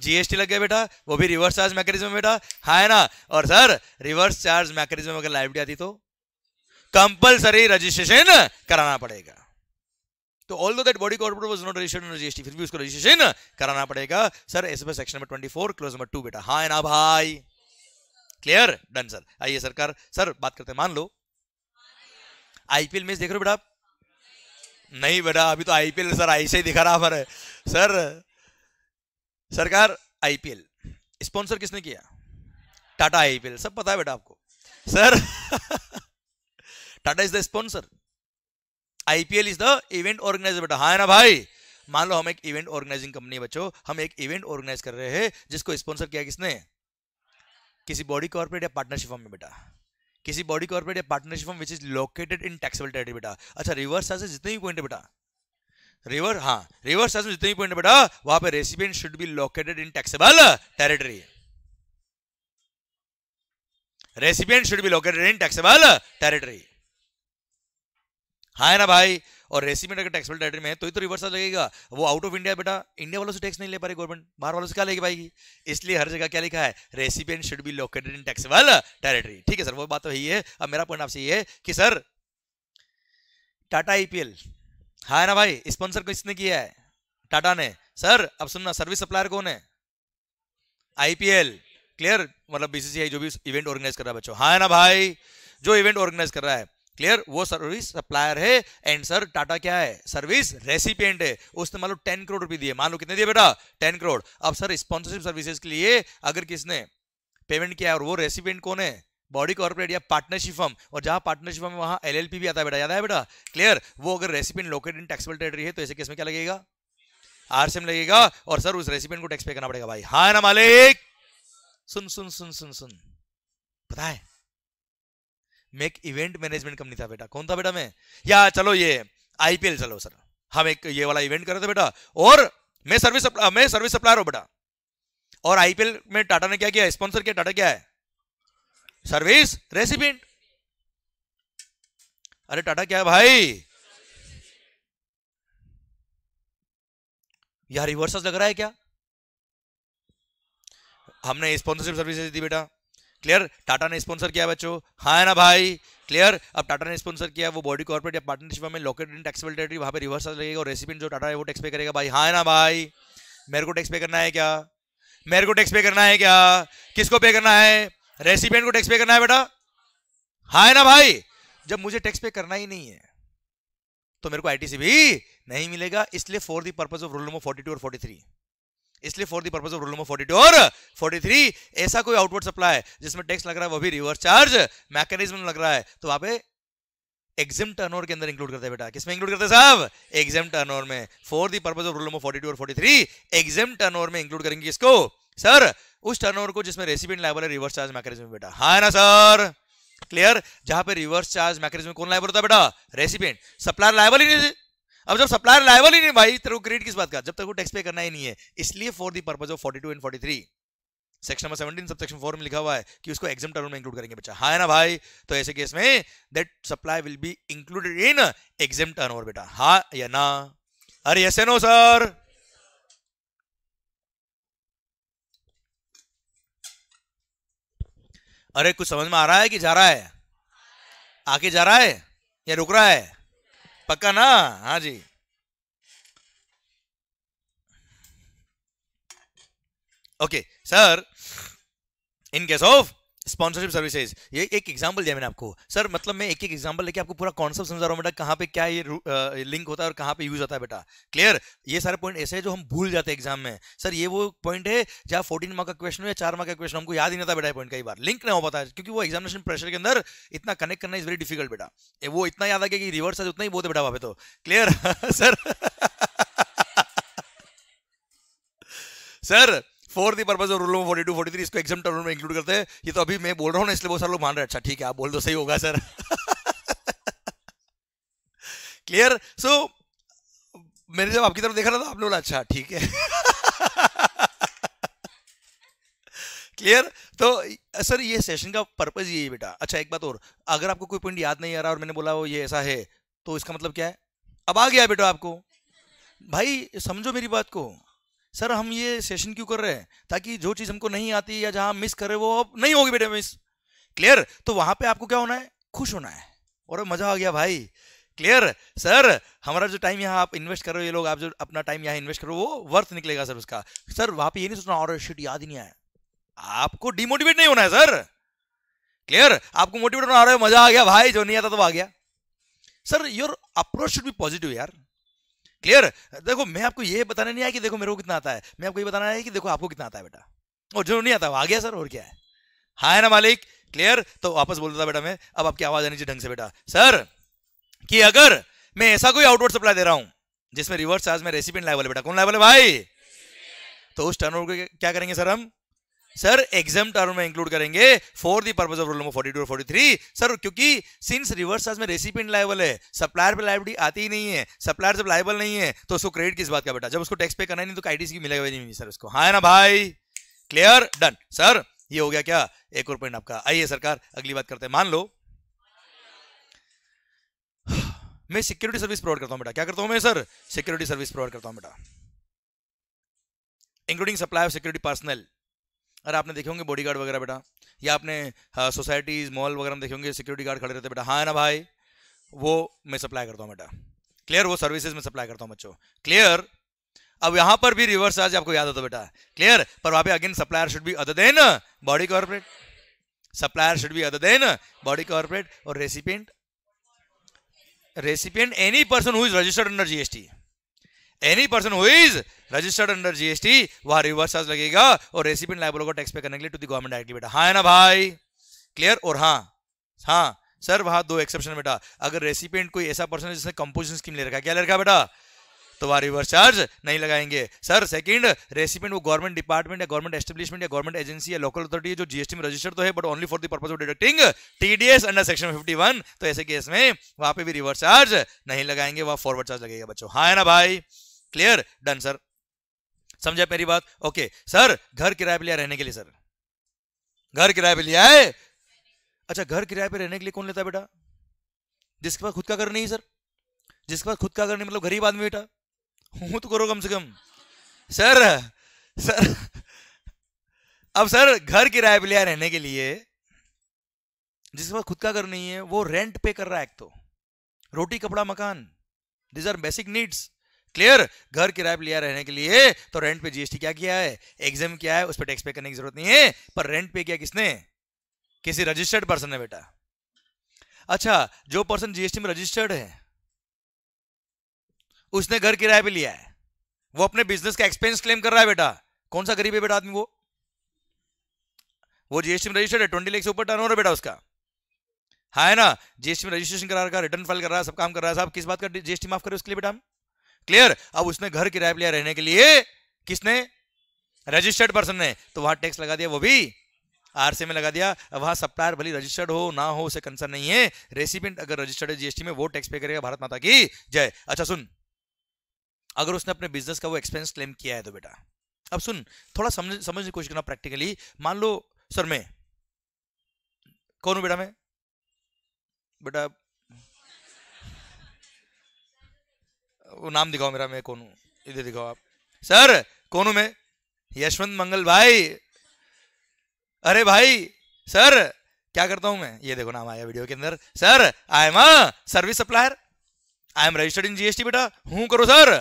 जीएसटी लग गए बेटा वो भी रिवर्स चार्ज मैकेनिज्म बेटा हाँ है ना और सर रिवर्स चार्ज मैकेनिज्म अगर लाइव आती तो कंपलसरी रजिस्ट्रेशन कराना पड़ेगा तो although that body corporate was not registered in GST फिर भी उसको रजिस्ट्रेशन कराना पड़ेगा sir as section number twenty four clause number two बेटा हाँ ना भाई क्लियर डन सर आइए सरकार सर बात करते मान लो आईपीएल मैच देख रहे हो बेटा नहीं बेटा अभी तो आईपीएल सर ऐसे ही दिखा रहा है सर सरकार आईपीएल स्पॉन्सर किसने किया टाटा आईपीएल सब पता है बेटा आपको sir Tata is the sponsor IPL is the event organiser बेटा हाँ ना भाई मान लो हम एक इवेंट ऑर्गेनाइजिंग कंपनी बच्चों हम एक इवेंट ऑर्गेनाइज कर रहे हैं जिसको स्पॉन्सर किया किसने किसी बॉडी कॉर्पोरेट या पार्टनरशिप फॉर्म में बेटा किसी बॉडी कॉर्पोरेट या partnership firm which is located in taxable territory बेटा अच्छा रिवर्स चार्जेस जितने भी पॉइंट है बेटा रिवर्स हाँ रिवर्स चार्ज जितने भी पॉइंट है बेटा वहां पर recipient should be located in taxable territory recipient should be located in taxable territory हाँ है ना भाई और रेसिमेंट अगर टैक्स टेरिटरी में है तो ही तो रिवर्सल लगेगा वो आउट ऑफ इंडिया बेटा इंडिया वालों से टैक्स नहीं ले पा रही गवर्नमेंट बाहर वालों से क्या लेगी भाई इसलिए हर जगह क्या लिखा है recipient should be located in taxable territory ठीक है सर वो बात तो यही है अब मेरा पॉइंट आपसे ये है कि सर टाटा आईपीएल e हाँ ना भाई स्पॉन्सर किसने किया है टाटा ने सर अब सुनना सर्विस सप्लायर कौन है आईपीएल क्लियर मतलब बीसीसीआई जो भी इवेंट ऑर्गेनाइज कर रहा है बच्चों हाँ ना भाई जो इवेंट ऑर्गेनाइज कर रहा है क्लियर वो सर्विस सप्लायर है एंड सर टाटा क्या है सर्विस रेसिपिएंट है उसने मान लो टेन करोड़ रुपए दिए मान लो कितने दिए बेटा टेन करोड़ अब सर स्पॉन्सरशिप सर्विसेज के लिए अगर किसने पेमेंट किया और वो रेसिपेंट कौन है बॉडी कॉर्पोरेट या पार्टनरशिप फर्म और जहां पार्टनरशिप फर्म वहां एलएलपी भी आता है बेटा याद है बेटा क्लियर वो अगर recipient locate in taxable territory है तो ऐसे केस में क्या लगेगा आरसीएम लगेगा और सर उस रेसिपेंट को टैक्स पे करना पड़ेगा भाई हाँ ना मालिक सुन सुन सुन सुन सुन पता है मैं एक इवेंट मैनेजमेंट कंपनी था बेटा कौन था बेटा मैं या चलो ये आईपीएल चलो सर हम एक ये वाला इवेंट कर रहे थे बेटा और मैं सर्विस मैं सर्विस सप्लायर हूं बेटा और आईपीएल में टाटा ने क्या किया स्पॉन्सर किया टाटा क्या है सर्विस रेसिपेंट अरे टाटा क्या है भाई यार रिवर्सल लग रहा है क्या हमने स्पॉन्सरशिप सर्विसेज दी बेटा क्लियर टाटा ने स्पॉन्सर किया बच्चों हाँ है ना भाई क्लियर अब टाटा ने स्पॉन्सर किया वो बॉडी कॉर्पोरेट या पार्टनरशिप में लोकेट इन टैक्सेबल टेरिटरी वहाँ पे रिवर्सल लगेगा और रेसिपेंट जो टाटा है वो टैक्स पे करेगा भाई हाँ है ना भाई मेरे को टैक्स पे करना है क्या मेरे को टैक्स पे करना है क्या किसको पे करना है रेसिपेंट को टैक्स पे करना है बेटा हाँ है ना भाई जब मुझे टैक्स पे करना ही नहीं है तो मेरे को आईटीसी भी नहीं मिलेगा इसलिए for the purpose of rule number 42 और 43 इसलिए for the purpose of rule number forty two और फोर्टी थ्री ऐसा कोई आउटवर्ड सप्लाई जिसमें टैक्स लग रहा है वो भी रिवर्स चार्ज मैकेनिज्म लग रहा है तो वहां पे एग्जाम टर्न के अंदर इंक्लूड करते हैं बेटा किसमें इंक्लूड करते हैं साहब एग्जाम टर्न में for the purpose of rule number forty और 43 एग्जाम टर्नओवर में इंक्लूड करेंगे इसको सर उस टर्न को जिसमें रेसिपी लाइबल है रिवर्स चार्ज मैकेनिज्म बेटा हाँ ना सर क्लियर जहां पे रिवर्स चार्ज मैकेनिज्म कौन लाइबल होता है बेटा रेसिपेंट सप्लायर लाइबल ही नहीं अब जब सप्लायर लाइवल ही नहीं भाई तेरे को क्रेडिट किस बात का जब तक वो टैक्स पे करना ही नहीं है इसलिए for the purpose of 42 and 43 section number 17 sub section 4 में लिखा हुआ है कि उसको एग्जाम टर्म में इंक्लूड करेंगे बच्चा हाँ है ना भाई तो ऐसे केस में that supply will be included in exempt turnover बेटा हा या ना अरे ऐसे नो सर अरे कुछ समझ में आ रहा है कि जा रहा है आके जा रहा है या रुक रहा है पक्का ना हाँ जी okay sir in case of sponsorship services ये एक एग्जाम्पल दिया मैंने आपको सर मतलब मैं एक एक एग्जाम्पल लेके आपको पूरा कॉन्सेप्ट समझा रहा हूँ बेटा कहाँ पे क्या ये लिंक होता है और कहाँ पे यूज होता है बेटा क्लियर ये सारे पॉइंट ऐसे हैं जो हम भूल जाते हैं एग्जाम में सर ये वो पॉइंट है जहाँ फोर्टीन मार्क का क्वेश्चन या चार मार्क का क्वेश्चन हमको याद ही नहीं था बेटा पॉइंट कई बार लिंक नहीं हो पाता है क्योंकि वो एग्जामिनेशन प्रेशर के अंदर इतना कनेक्ट करना इज वेरी डिफिकल्ट बेटा वो इतना याद आ गया कि रिवर्स है उतना ही बहुत बेटा वहाँ पे तो clear sir sir for the purpose of rule forty two forty three इसको एग्जाम टर्म में इंक्लूड करते हैं ये तो अभी मैं बोल रहा हूँ ना इसलिए बहुत सारे लोग मान रहे हैं अच्छा ठीक है आप बोल दो सही होगा सर क्लियर सो so, मैंने जब आपकी तरफ देखा रहा था तो आपने बोला अच्छा ठीक है क्लियर तो सर ये सेशन का पर्पज यही बेटा अच्छा एक बात और अगर आपको कोई पॉइंट याद नहीं आ रहा और मैंने बोला वो ये ऐसा है तो इसका मतलब क्या है अब आ गया बेटा आपको भाई समझो मेरी बात को सर हम ये सेशन क्यों कर रहे हैं ताकि जो चीज हमको नहीं आती या जहां मिस कर रहे वो अब नहीं होगी बेटे मिस क्लियर तो वहां पे आपको क्या होना है खुश होना है और मजा आ गया भाई क्लियर सर हमारा जो टाइम यहाँ आप इन्वेस्ट करो ये लोग आप जो अपना टाइम यहाँ इन्वेस्ट करो वो वर्थ निकलेगा सर उसका सर वहां पर ये नहीं सोचना और शीट याद ही नहीं आया आपको डिमोटिवेट नहीं होना है सर क्लियर आपको मोटिवेट होना आ रहा है मजा आ गया भाई जो नहीं आता तो आ गया sir your approach should be positive यार क्लियर देखो मैं आपको ये बताने नहीं आया कि देखो मेरे को कितना आता है मैं आपको ये बताना है कि देखो आपको कितना आता है बेटा और जो नहीं आता वो आ गया सर और क्या है हाँ है ना मालिक क्लियर तो वापस बोल देता बेटा मैं अब आपकी आवाज आनी चाहिए ढंग से बेटा सर कि अगर मैं ऐसा कोई आउटवर्ड सप्लाई दे रहा हूं जिसमें रिवर्स चार्ज में रेसिपी लाइबल है बेटा कौन लाइबल है भाई तो उस टर्न क्या करेंगे सर हम सर एग्जाम टर्म में इंक्लूड करेंगे for the purpose of rule number two forty three sir क्योंकि सिंस रिवर्स में रेसिपेंट लाइबल है सप्लायर पे लाइबिलिटी आती ही नहीं है सप्लायर जब लाइबल नहीं है तो उसको क्रेडिट किस बात का बेटा जब उसको टैक्स पे करना नहीं तो आईटीसी की मिलेगा नहीं सर उसको हाँ ना भाई क्लियर डन सर ये हो गया क्या एक और पॉइंट आपका आइए सरकार अगली बात करते हैं मान लो मैं सिक्योरिटी सर्विस प्रोवाइड करता हूं बेटा क्या करता हूं मैं सर सिक्योरिटी सर्विस प्रोवाइड करता हूं बेटा including supply of security personal अरे आपने देखे होंगे बॉडी वगैरह बेटा या आपने सोसाइटीज हाँ, मॉल वगैरह में देखे होंगे सिक्योरिटी गार्ड खड़े रहते बेटा हाँ ना भाई वो मैं सप्लाई करता हूँ बेटा क्लियर वो सर्विसेज में सप्लाई करता हूँ बच्चों क्लियर अब यहां पर भी रिवर्स चार्ज आपको याद होता बेटा क्लियर पर वहां पे again supplier should be other than body corporate supplier should be other than body corporate और recipient recipient any person who is registered under GST any person who is registered under GST वहां reverse charge लगेगा और recipient liable को tax pay करने के लिए to the government directly बेटा हाँ है ना भाई क्लियर और हाँ हाँ सर वहां दो एक्सेप्शन बेटा अगर रेसिपेंट कोई ऐसा पर्सन है जिसने कंपोजिशन स्कीम ले रखा है क्या ले रखा बेटा तो वहां रिवर्स चार्ज नहीं लगाएंगे सर सेकंड रेसिपेंट वो गवर्नमेंट डिपार्टमेंट या गवर्नमेंट एस्टेब्लिशमेंट या गवर्नमेंट एजेंसी या लोकल अथॉरिटी जो जीएसटी में रजिस्टर तो है but only for the purpose of deducting TDS under section 51 तो ऐसे केस में वहां पे भी रिवर्स चार्ज नहीं लगाएंगे वहां फॉरवर्ड चार्ज लगेगा बच्चों हाँ है ना भाई क्लियर डन सर समझा मेरी बात ओके सर घर किराए पे लिया रहने के लिए सर घर किराए पे लिया है अच्छा घर किराए पे रहने के लिए कौन लेता बेटा जिसके पास खुद का घर नहीं सर जिसके पास खुद का घर नहीं मतलब गरीब आदमी बेटा हूं तो करो कम से कम सर सर अब सर घर किराए पे लिया रहने के लिए जिसके पास खुद का घर नहीं है वो रेंट पे कर रहा है एक तो रोटी कपड़ा मकान these are basic needs clear घर किराए पर लिया रहने के लिए तो रेंट पे जीएसटी क्या किया है एग्जाम किया है उस पर टैक्स पे करने की जरूरत नहीं है पर रेंट पे किया किसने किसी रजिस्टर्ड पर्सन ने बेटा अच्छा जो पर्सन जीएसटी में रजिस्टर्ड है उसने घर किराए पे लिया है वो अपने बिजनेस का एक्सपेंस क्लेम कर रहा है बेटा कौन सा गरीब है बेटा आदमी वो वो जीएसटी में रजिस्टर्ड है ट्वेंटी लेख से ऊपर टर्न हो बेटा उसका हाँ है ना जीएसटी में रजिस्ट्रेशन करा रहा है रिटर्न फाइल कर रहा है सब काम कर रहा है साहब किस बात का जीएसटी माफ करे उसके लिए बेटा हम क्लियर अब उसने घर किराया लिया रहने के लिए किसने रजिस्टर्ड पर्सन ने तो वहां टैक्स लगा दिया वो भी आरसी में लगा दिया वहां सप्लायर भले रजिस्टर्ड हो ना हो उसे कंसर्न नहीं है रेसिपेंट अगर रजिस्टर्ड है जीएसटी में वो टैक्स पे करेगा भारत माता की जय अच्छा सुन अगर उसने अपने बिजनेस का वो एक्सपेंस क्लेम किया है तो बेटा अब सुन थोड़ा समझ समझने की कोशिश करना प्रैक्टिकली मान लो सर मैं कौन हूं बेटा मैं बेटा वो नाम दिखाओ मेरा मैं कौन हूँ इधर दिखाओ आप सर कौन हूँ मैं यशवंत मंगल भाई अरे भाई सर क्या करता हूं मैं ये देखो नाम आया वीडियो के अंदर sir I am a service supplier I am registered in GST बेटा हूं करो सर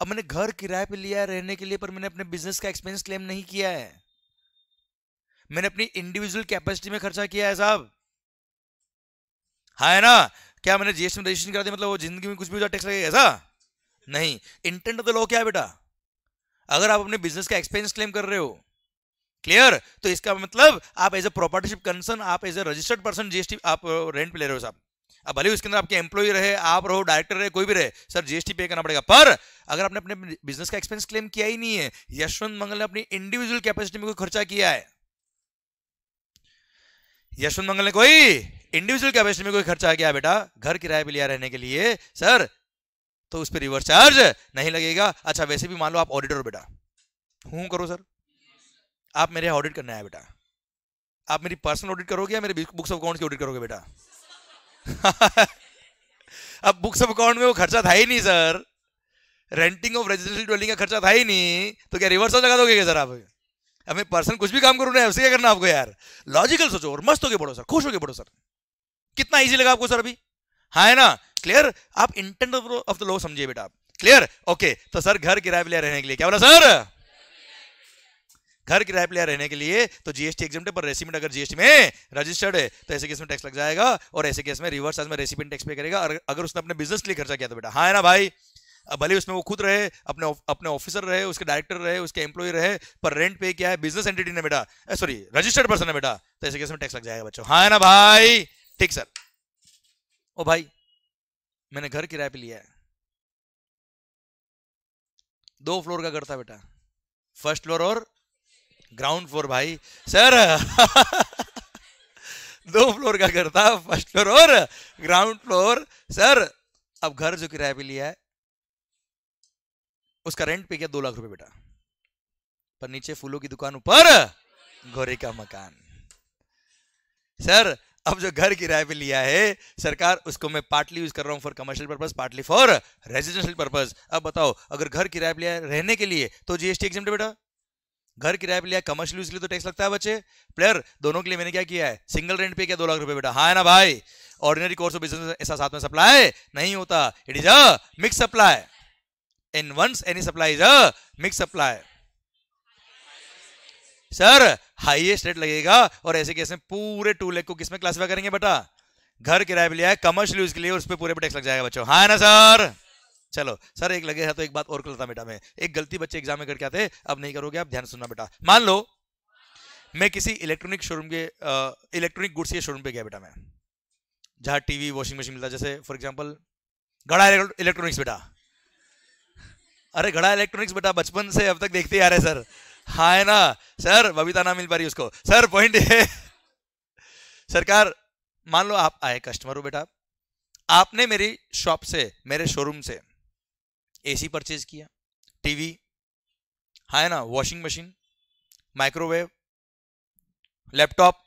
अब मैंने घर किराए पे लिया है रहने के लिए पर मैंने अपने बिजनेस का एक्सपेंस क्लेम नहीं किया है मैंने अपनी इंडिविजुअल कैपेसिटी में खर्चा किया है साहब हाँ है ना क्या मैंने जीएसटी में रजिस्ट्रेशन करा दिया मतलब वो जिंदगी में कुछ भी टैक्स लगेगा ऐसा नहीं इंटेंट ऑफ द लॉ क्या बेटा अगर आप अपने बिजनेस का एक्सपेंस क्लेम कर रहे हो क्लियर तो इसका मतलब आप एज ए प्रॉपर्टीशिप कंसर्न आप as a registered person GST आप रेंट पे ले रहे हो साहब अब भले उसके अंदर आपके एम्प्लॉय रहे आप रहो डायरेक्टर रहे कोई भी रहे सर जीएसटी पे करना पड़ेगा पर अगर आपने अपने बिजनेस का एक्सपेंस क्लेम किया ही नहीं है यशवंत मंगल ने अपनी इंडिविजुअल कैपेसिटी में कोई खर्चा किया है यशवंत मंगल ने कोई इंडिविजुअल कैपेसिटी में कोई खर्चा आ गया बेटा घर किराए पर लिया रहने के लिए सर तो उस पर रिवर्स चार्ज नहीं लगेगा अच्छा वैसे भी मान लो आप ऑडिटर हो बेटा हूं करो सर आप मेरे ऑडिट करने आए बेटा आप मेरी पर्सनल ऑडिट करोगे या मेरे बुक्स ऑफ अकाउंट की ऑडिट करोगे बेटा अब बुक्स ऑफ अकाउंट में वो खर्चा था ही नहीं sir renting of residential dwelling का खर्चा था ही नहीं तो क्या रिवर्सल लगा दोगे सर आप हमें पर्सन कुछ भी काम करूँ ना उससे क्या करना आपको यार लॉजिकल सोचो और मस्त होके पढ़ो सर खुश होके पढ़ो सर कितना इजी लगा आपको सर अभी हाँ है ना क्लियर आप इंटेंट ऑफ द लो समझिए बेटा क्लियर ओके तो सर घर किराए पे रहने के लिए क्या बोला सर घर किराए पे रहने के लिए तो जीएसटी एग्जाम पर रेसिमेंट अगर जीएसटी में रजिस्टर्ड है तो ऐसे केस में टैक्स लग जाएगा और ऐसे केस में रिवर्स में रेसिपेंट टैक्स पे करेगा अगर उसने अपने बिजनेस के लिए खर्चा किया तो बेटा हाँ है ना भाई भले उसमें वो खुद रहे अपने अपने ऑफिसर रहे उसके डायरेक्टर रहे उसके एम्प्लॉय रहे पर रेंट पे क्या है बिजनेस एंटिटी ने बेटा सॉरी रजिस्टर्ड पर्सन है बेटा तो ऐसे केस में टैक्स लग जाएगा बच्चों हाँ है ना भाई ठीक सर ओ भाई मैंने घर किराए पे लिया है दो फ्लोर का घर था बेटा फर्स्ट फ्लोर और ग्राउंड फ्लोर भाई सर दो फ्लोर का घर था फर्स्ट फ्लोर और ग्राउंड फ्लोर सर अब घर जो किराए पे लिया है उसका रेंट पे किया दो लाख रुपए बेटा पर नीचे फूलों की दुकान ऊपर घोरे का मकान सर अब जो घर किराए पे लिया है सरकार उसको मैं पार्टली यूज कर रहा हूँ for commercial purpose partly for residential purpose अब बताओ अगर घर किराए पे लिया रहने के लिए तो जीएसटी एग्जाम बेटा घर किराए पे लिया कमर्शियल यूज के लिए तो टैक्स लगता है बच्चे प्लेयर दोनों के लिए मैंने क्या किया है सिंगल रेंट पे क्या दो लाख रुपए बेटा हाँ है ना भाई ऑर्डिनरी कोर्स ऑफ बिजनेस ऐसा साथ में सप्लाई नहीं होता it is a mix supply in once any supply is a mix supply sir highest rate लगेगा और ऐसे केस में पूरे टू लेख को किसमें क्लासीफाई करेंगे बेटा घर किराया पे लिया है कमर्शियल यूज के लिए उस पर पूरे पे टैक्स लग जाएगा बच्चों हाँ ना सर चलो सर एक लगे तो एक बात और करता बेटा मैं एक गलती बच्चे एग्जाम में करके आते अब नहीं करोगे आप ध्यान सुनना बेटा मान लो मैं किसी इलेक्ट्रॉनिक शोरूम के इलेक्ट्रॉनिक गुड्स के शोरूम पे गया बेटा मैं जहां टीवी वॉशिंग मशीन मिलता जैसे फॉर एग्जाम्पल गड़ा इलेक्ट्रॉनिक्स बेटा अरे गड़ा इलेक्ट्रॉनिक्स बेटा बचपन से अब तक देखते आ रहे सर हाँ है ना सर बबीता ना मिल पा रही उसको सर पॉइंट है सरकार मान लो आप आए कस्टमर हो बेटा आपने मेरी शॉप से मेरे शोरूम से एसी परचेज किया टीवी हाँ है ना washing machine microwave laptop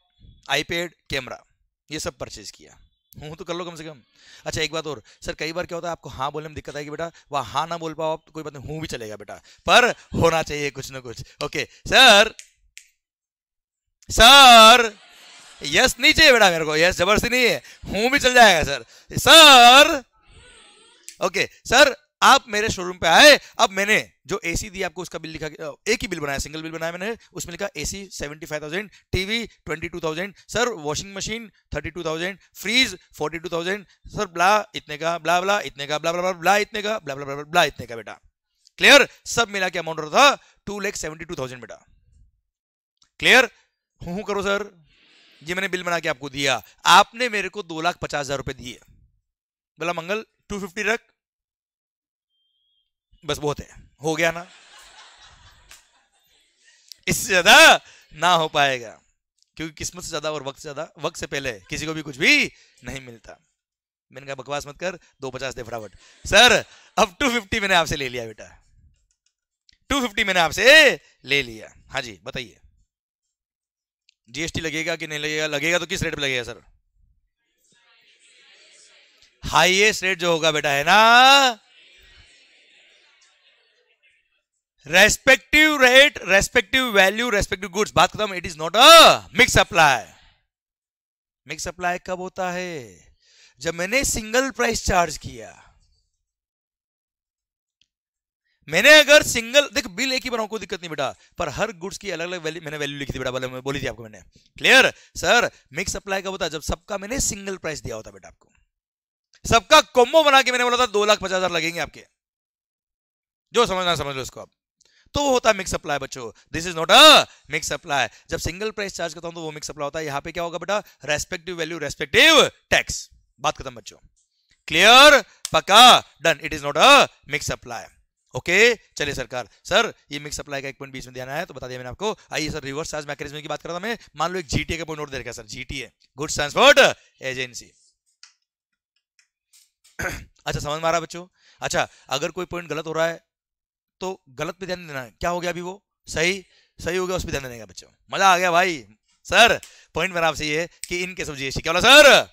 iPad camera ये सब परचेज किया हूँ तो कर लो कम से कम अच्छा एक बात और सर कई बार क्या होता है आपको हाँ बोलने में दिक्कत आएगी बेटा वह हाँ ना बोल पाओ आप तो कोई बात नहीं हूँ भी चलेगा बेटा पर होना चाहिए कुछ ना कुछ ओके सर सर यस नहीं चाहिए बेटा मेरे को यस जबरदस्ती नहीं है हूं भी चल जाएगा सर सर ओके सर आप मेरे शोरूम पे आए अब मैंने जो एसी दी आपको उसका बिल लिखा एक ही बिल बनाया सिंगल बिल बनाया मैंने उसमें लिखा AC 75,000 TV 22,000 sir washing machine 32,000 fridge 42,000 sir blah इतने का ब्ला ब्ला इतने का ब्ला ब्ला ब्ला इतने का ब्ला ब्ला ब्ला इतने का बेटा क्लियर सब मिला के अमाउंट रहा था two lakh seventy two thousand बेटा क्लियर हूं करो सर जी मैंने बिल बना के आपको दिया आपने मेरे को दो लाख पचास हजार रुपए दिए बोला मंगल टू फिफ्टी रख बस बहुत है हो गया ना इससे ज्यादा ना हो पाएगा क्योंकि किस्मत से ज्यादा और वक्त से ज्यादा वक्त से पहले किसी को भी कुछ भी नहीं मिलता मैंने कहा बकवास मत कर दो पचास दे फटाफट सर अब टू फिफ्टी मैंने आपसे ले लिया बेटा टू फिफ्टी मैंने आपसे ले लिया हाँ जी बताइए जीएसटी लगेगा कि नहीं लगेगा लगेगा तो किस रेट पे लगेगा सर हाईएस्ट रेट जो होगा बेटा है ना respective rate respective value respective goods बात हूं it is not a mix supply mix supply कब होता है जब मैंने सिंगल प्राइस चार्ज किया मैंने अगर सिंगल देख बिल एक ही बनाओ कोई दिक्कत नहीं बेटा पर हर गुड्स की अलग अलग वैल्यू मैंने वैल्यू लिखी थी बेटा बोले मैं बोली थी आपको मैंने क्लियर सर मिक्स अप्लाई कब होता जब सबका मैंने सिंगल प्राइस दिया होता बेटा आपको सबका कोम्बो बना के मैंने बोला था दो लाख पचास हजार लगेंगे आपके जो समझना समझ लो इसको आप तो, तो वो होता है मिक्स सप्लाई बच्चों this is not a mix supply जब सिंगल प्राइस चार्ज करता हूं तो वो मिक्स सप्लाई होता है यहां पे क्या होगा बेटा रेस्पेक्टिव वैल्यू रेस्पेक्टिव टैक्स बात खत्म बच्चों क्लियर पक्का done it is not a mix supply okay चलिए सरकार सर ये मिक्स सप्लाई का एक पॉइंट बीच में ध्यान आया तो बता दिया मैंने आपको आइए सर रिवर्स चार्ज मैकेनिज्म की बात कर रहा था मैं मान लो एक जीटीए का पॉइंट नोट दे रखा sir GTA goods transport agency अच्छा समझ में आ रहा बच्चों अच्छा अगर कोई पॉइंट गलत हो रहा है तो गलत पे ध्यान देना क्या हो गया अभी वो सही सही हो गया उस पर ध्यान देने का बच्चों मजा आ गया भाई सर पॉइंट मेरा आपसे ये कि इनके सब जीएसटी क्या बोला sir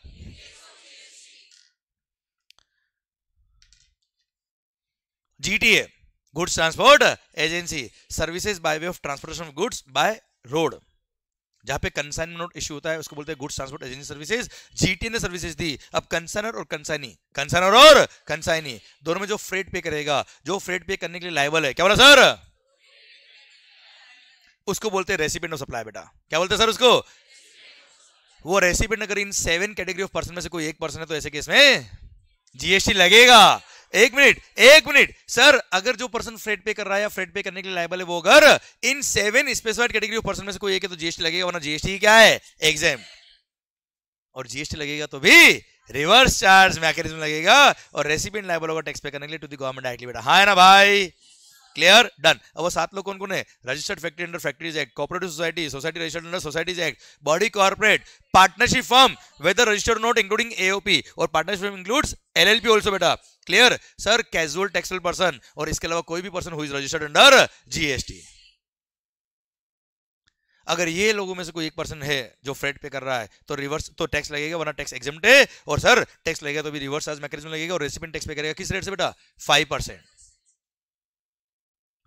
GTA goods transport agency services by way of transportation of goods by road जहां पे कंसाइनमेंट नोट इश्यू होता है उसको बोलते हैं goods transport agency services GTA ने सर्विसेज दी अब कंसाइनर और कंसाइनी कंसाइनर और कंसाइनी दोनों में जो फ्रेट पे करेगा जो फ्रेट पे करने के लिए लाइबल है क्या बोला सर उसको बोलते हैं रेसिपेंट ऑफ सप्लाई बेटा क्या बोलते हैं सर उसको वो रेसिपेंट अगर इन सेवन कैटेगरी ऑफ पर्सन में से कोई एक पर्सन है तो ऐसे केस में जीएसटी लगेगा एक मिनट एक मिनट सर अगर जो पर्सन फ्रेड पे कर रहा है फ्रेड पे करने के लिए लाइबल है वो अगर इन सेवन स्पेसिफाइड कैटेगरी पर्सन में से कोई एक है तो जीएसटी लगेगा वरना जीएसटी क्या है एग्जाम और जीएसटी लगेगा तो भी रिवर्स चार्ज मैकेनिज्म लगेगा और रेसिपेंट लाइबल होगा टैक्स पे करने के लिए टू दी गवर्नमेंट डायरेक्टली बेटा हाँ ना भाई क्लियर डन अब वो सात लोग कौन कौन है registered factory under factories act cooperative society society registered under societies act body corporate partnership firm whether registered not including AOP और partnership firm includes LLP also बेटा clear sir casual taxable person और इसके अलावा कोई भी person who is registered under GST अगर ये लोगों में से कोई एक पर्सन है जो फ्रेड पे कर रहा है तो रिवर्स तो टैक्स लगेगा वरना टैक्स एग्जाम है और सर टैक्स लगेगा तो भी रिवर्स चार्ज मैकेनिज्म लगेगा और रेसिपेंट टैक्स पे करेगा किस रेट से बेटा five percent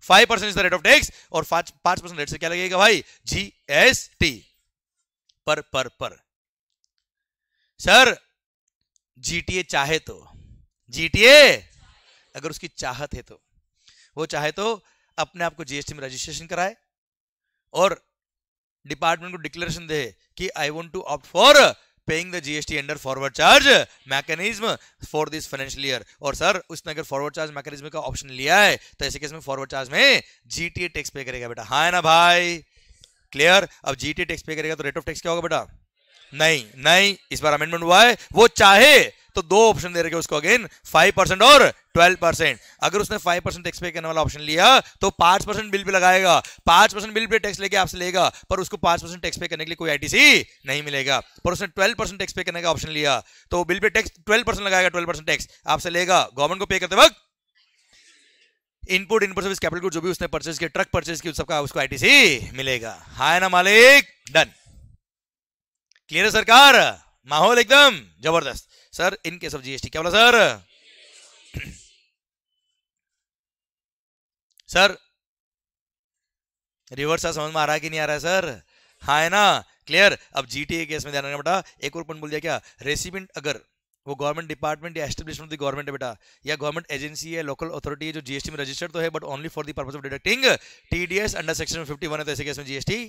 five percent is the rate of tax और पांच परसेंट रेट से क्या लगेगा भाई जीएसटी पर पर पर सर जीटीए चाहे तो जीटीए अगर उसकी चाहत है तो वो चाहे तो अपने आप को जीएसटी में रजिस्ट्रेशन कराए और डिपार्टमेंट को डिक्लेरेशन दे कि I want to opt for paying the GST under forward charge mechanism for this financial year और सर उसने अगर forward charge mechanism का option लिया है तो ऐसे केस में forward charge में GTA टैक्स पे करेगा बेटा हाँ है ना भाई क्लियर अब जीटी टैक्स पे करेगा तो रेट ऑफ टैक्स क्या होगा बेटा नहीं नहीं इस बार अमेंडमेंट हुआ है वो चाहे तो दो ऑप्शन दे रखे उसको अगेन फाइव परसेंट और ट्वेल्व परसेंट अगर उसने फाइव परसेंट टैक्स पे करने वाला ऑप्शन लिया तो पांच परसेंट बिल पे लगाएगा पांच परसेंट बिल पे टैक्स लेके आपसे लेगा पर उसको पांच परसेंट टैक्स पे करने के लिए कोई आई नहीं मिलेगा पर उसने ट्वेल्व परसेंट टैक्स पे करने का ऑप्शन लिया तो बिल पे टैक्स ट्वेल्व परसेंट लगाएगा ट्वेल्व परसेंट टैक्स आपसे लेगा गवर्नमेंट को पे करते वक्त इनपुट इनपुट सर्विस कैपिटल जो भी उसने परचेज किया ट्रक परचेज किया सबका उसको आई मिलेगा हाय ना मालिक डन क्लियर है सरकार माहौल एकदम जबरदस्त sir in case of GST क्या बोला सर सर रिवर्स समझ में आ रहा है कि नहीं आ रहा है सर हाँ है ना क्लियर अब जीटीए केस में ध्यान रखना बेटा एक और पॉइंट बोल दिया क्या रेसिपेंट अगर वो गवर्नमेंट डिपार्टमेंट या एस्टेब्लिशमेंट ऑफ द गवर्नमेंट है बेटा या गवर्नमेंट एजेंसी है लोकल अथॉरिटी है जो जीएसटी में रजिस्टर्ड तो है but only for the purpose of deducting TDS under section fifty है तो ऐसे केस में जीएसटी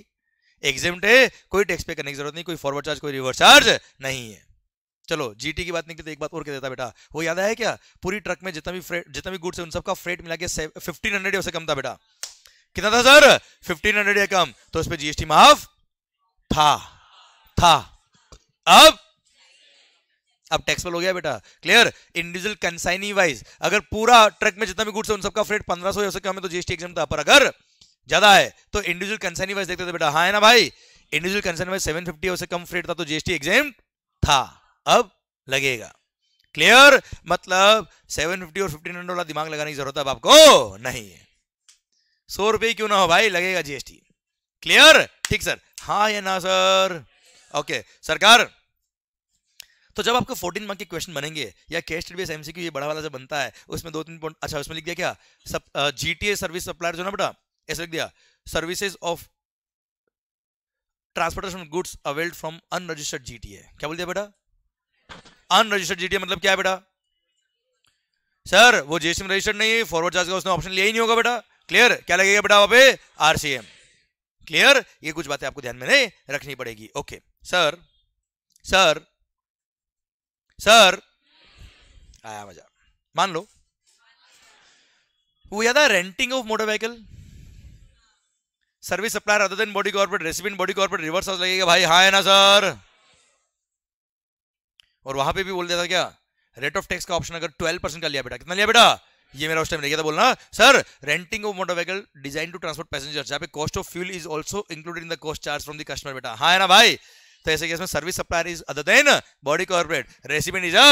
एग्जाम है कोई टैक्स पे करने की जरूरत नहीं कोई फॉरवर्ड चार्ज कोई रिवर्स चार्ज नहीं है चलो जीटी की बात निकली तो एक बात और कह देता बेटा वो याद है क्या पूरी ट्रक में जितना भी फ्रेट जितना भी गुड्स है उन सबका फ्रेट मिला के फिफ्टीन हंड्रेड से कम था बेटा कितना था सर फिफ्टीन हंड्रेड या कम तो उस पर जीएसटी माफ था था अब अब टैक्स हो गया बेटा क्लियर इंडिविजुअल कंसाइनी वाइज अगर पूरा ट्रक में जितना भी गुड्स है उन सबका फ्रेट पंद्रह सौ कम है तो जीएसटी एग्जाम था पर अगर ज्यादा है तो इंडिविजुअल कंसाइनी वाइज देखते थे बेटा हाँ है ना भाई individual consignee wise seven fifty से कम फ्रेट था तो जीएसटी एग्जाम था अब लगेगा क्लियर मतलब 750 और 1500 वाला दिमाग लगाने की जरूरत अब आपको नहीं है सौ रुपये क्यों ना हो भाई लगेगा जीएसटी क्लियर ठीक सर हाँ या ना सर ओके सरकार तो जब आपको 14 मार्क के क्वेश्चन बनेंगे या कैश ट्रिबियस एमसीक्यू ये बड़ा वाला जब बनता है उसमें दो तीन पॉइंट अच्छा उसमें लिख दिया क्या सब जीटीए सर्विस सप्लायर जो ना बेटा ऐसा लिख दिया services of transportation goods availed from unregistered GTA क्या बोल दिया बेटा अनरजिस्टर्ड जीटीए मतलब क्या है बेटा सर वो जेसीएम रजिस्टर्ड नहीं है फॉरवर्ड चार्ज का उसने ऑप्शन लिया ही नहीं होगा बेटा क्लियर क्या लगेगा बेटा वहां पे आरसीएम क्लियर ये कुछ बातें आपको ध्यान में नहीं रखनी पड़ेगी ओके सर सर सर आया मजा मान लो वो याद है renting of motor vehicle service supplier other than body corporate recipient body corporate reverse लगेगा भाई हाँ है ना सर और वहां पे भी बोल देता क्या रेट ऑफ टैक्स का ऑप्शन अगर 12 परसेंट का लिया बेटा कितना लिया बेटा ये मेरा उस टाइम लगे था बोलना sir renting of motor vehicle design to transport passengers जहाँ पे cost of fuel is also included in the cost charge from the customer बेटा हाँ है ना भाई तो ऐसे केस में service supplier is other than body corporate recipient is a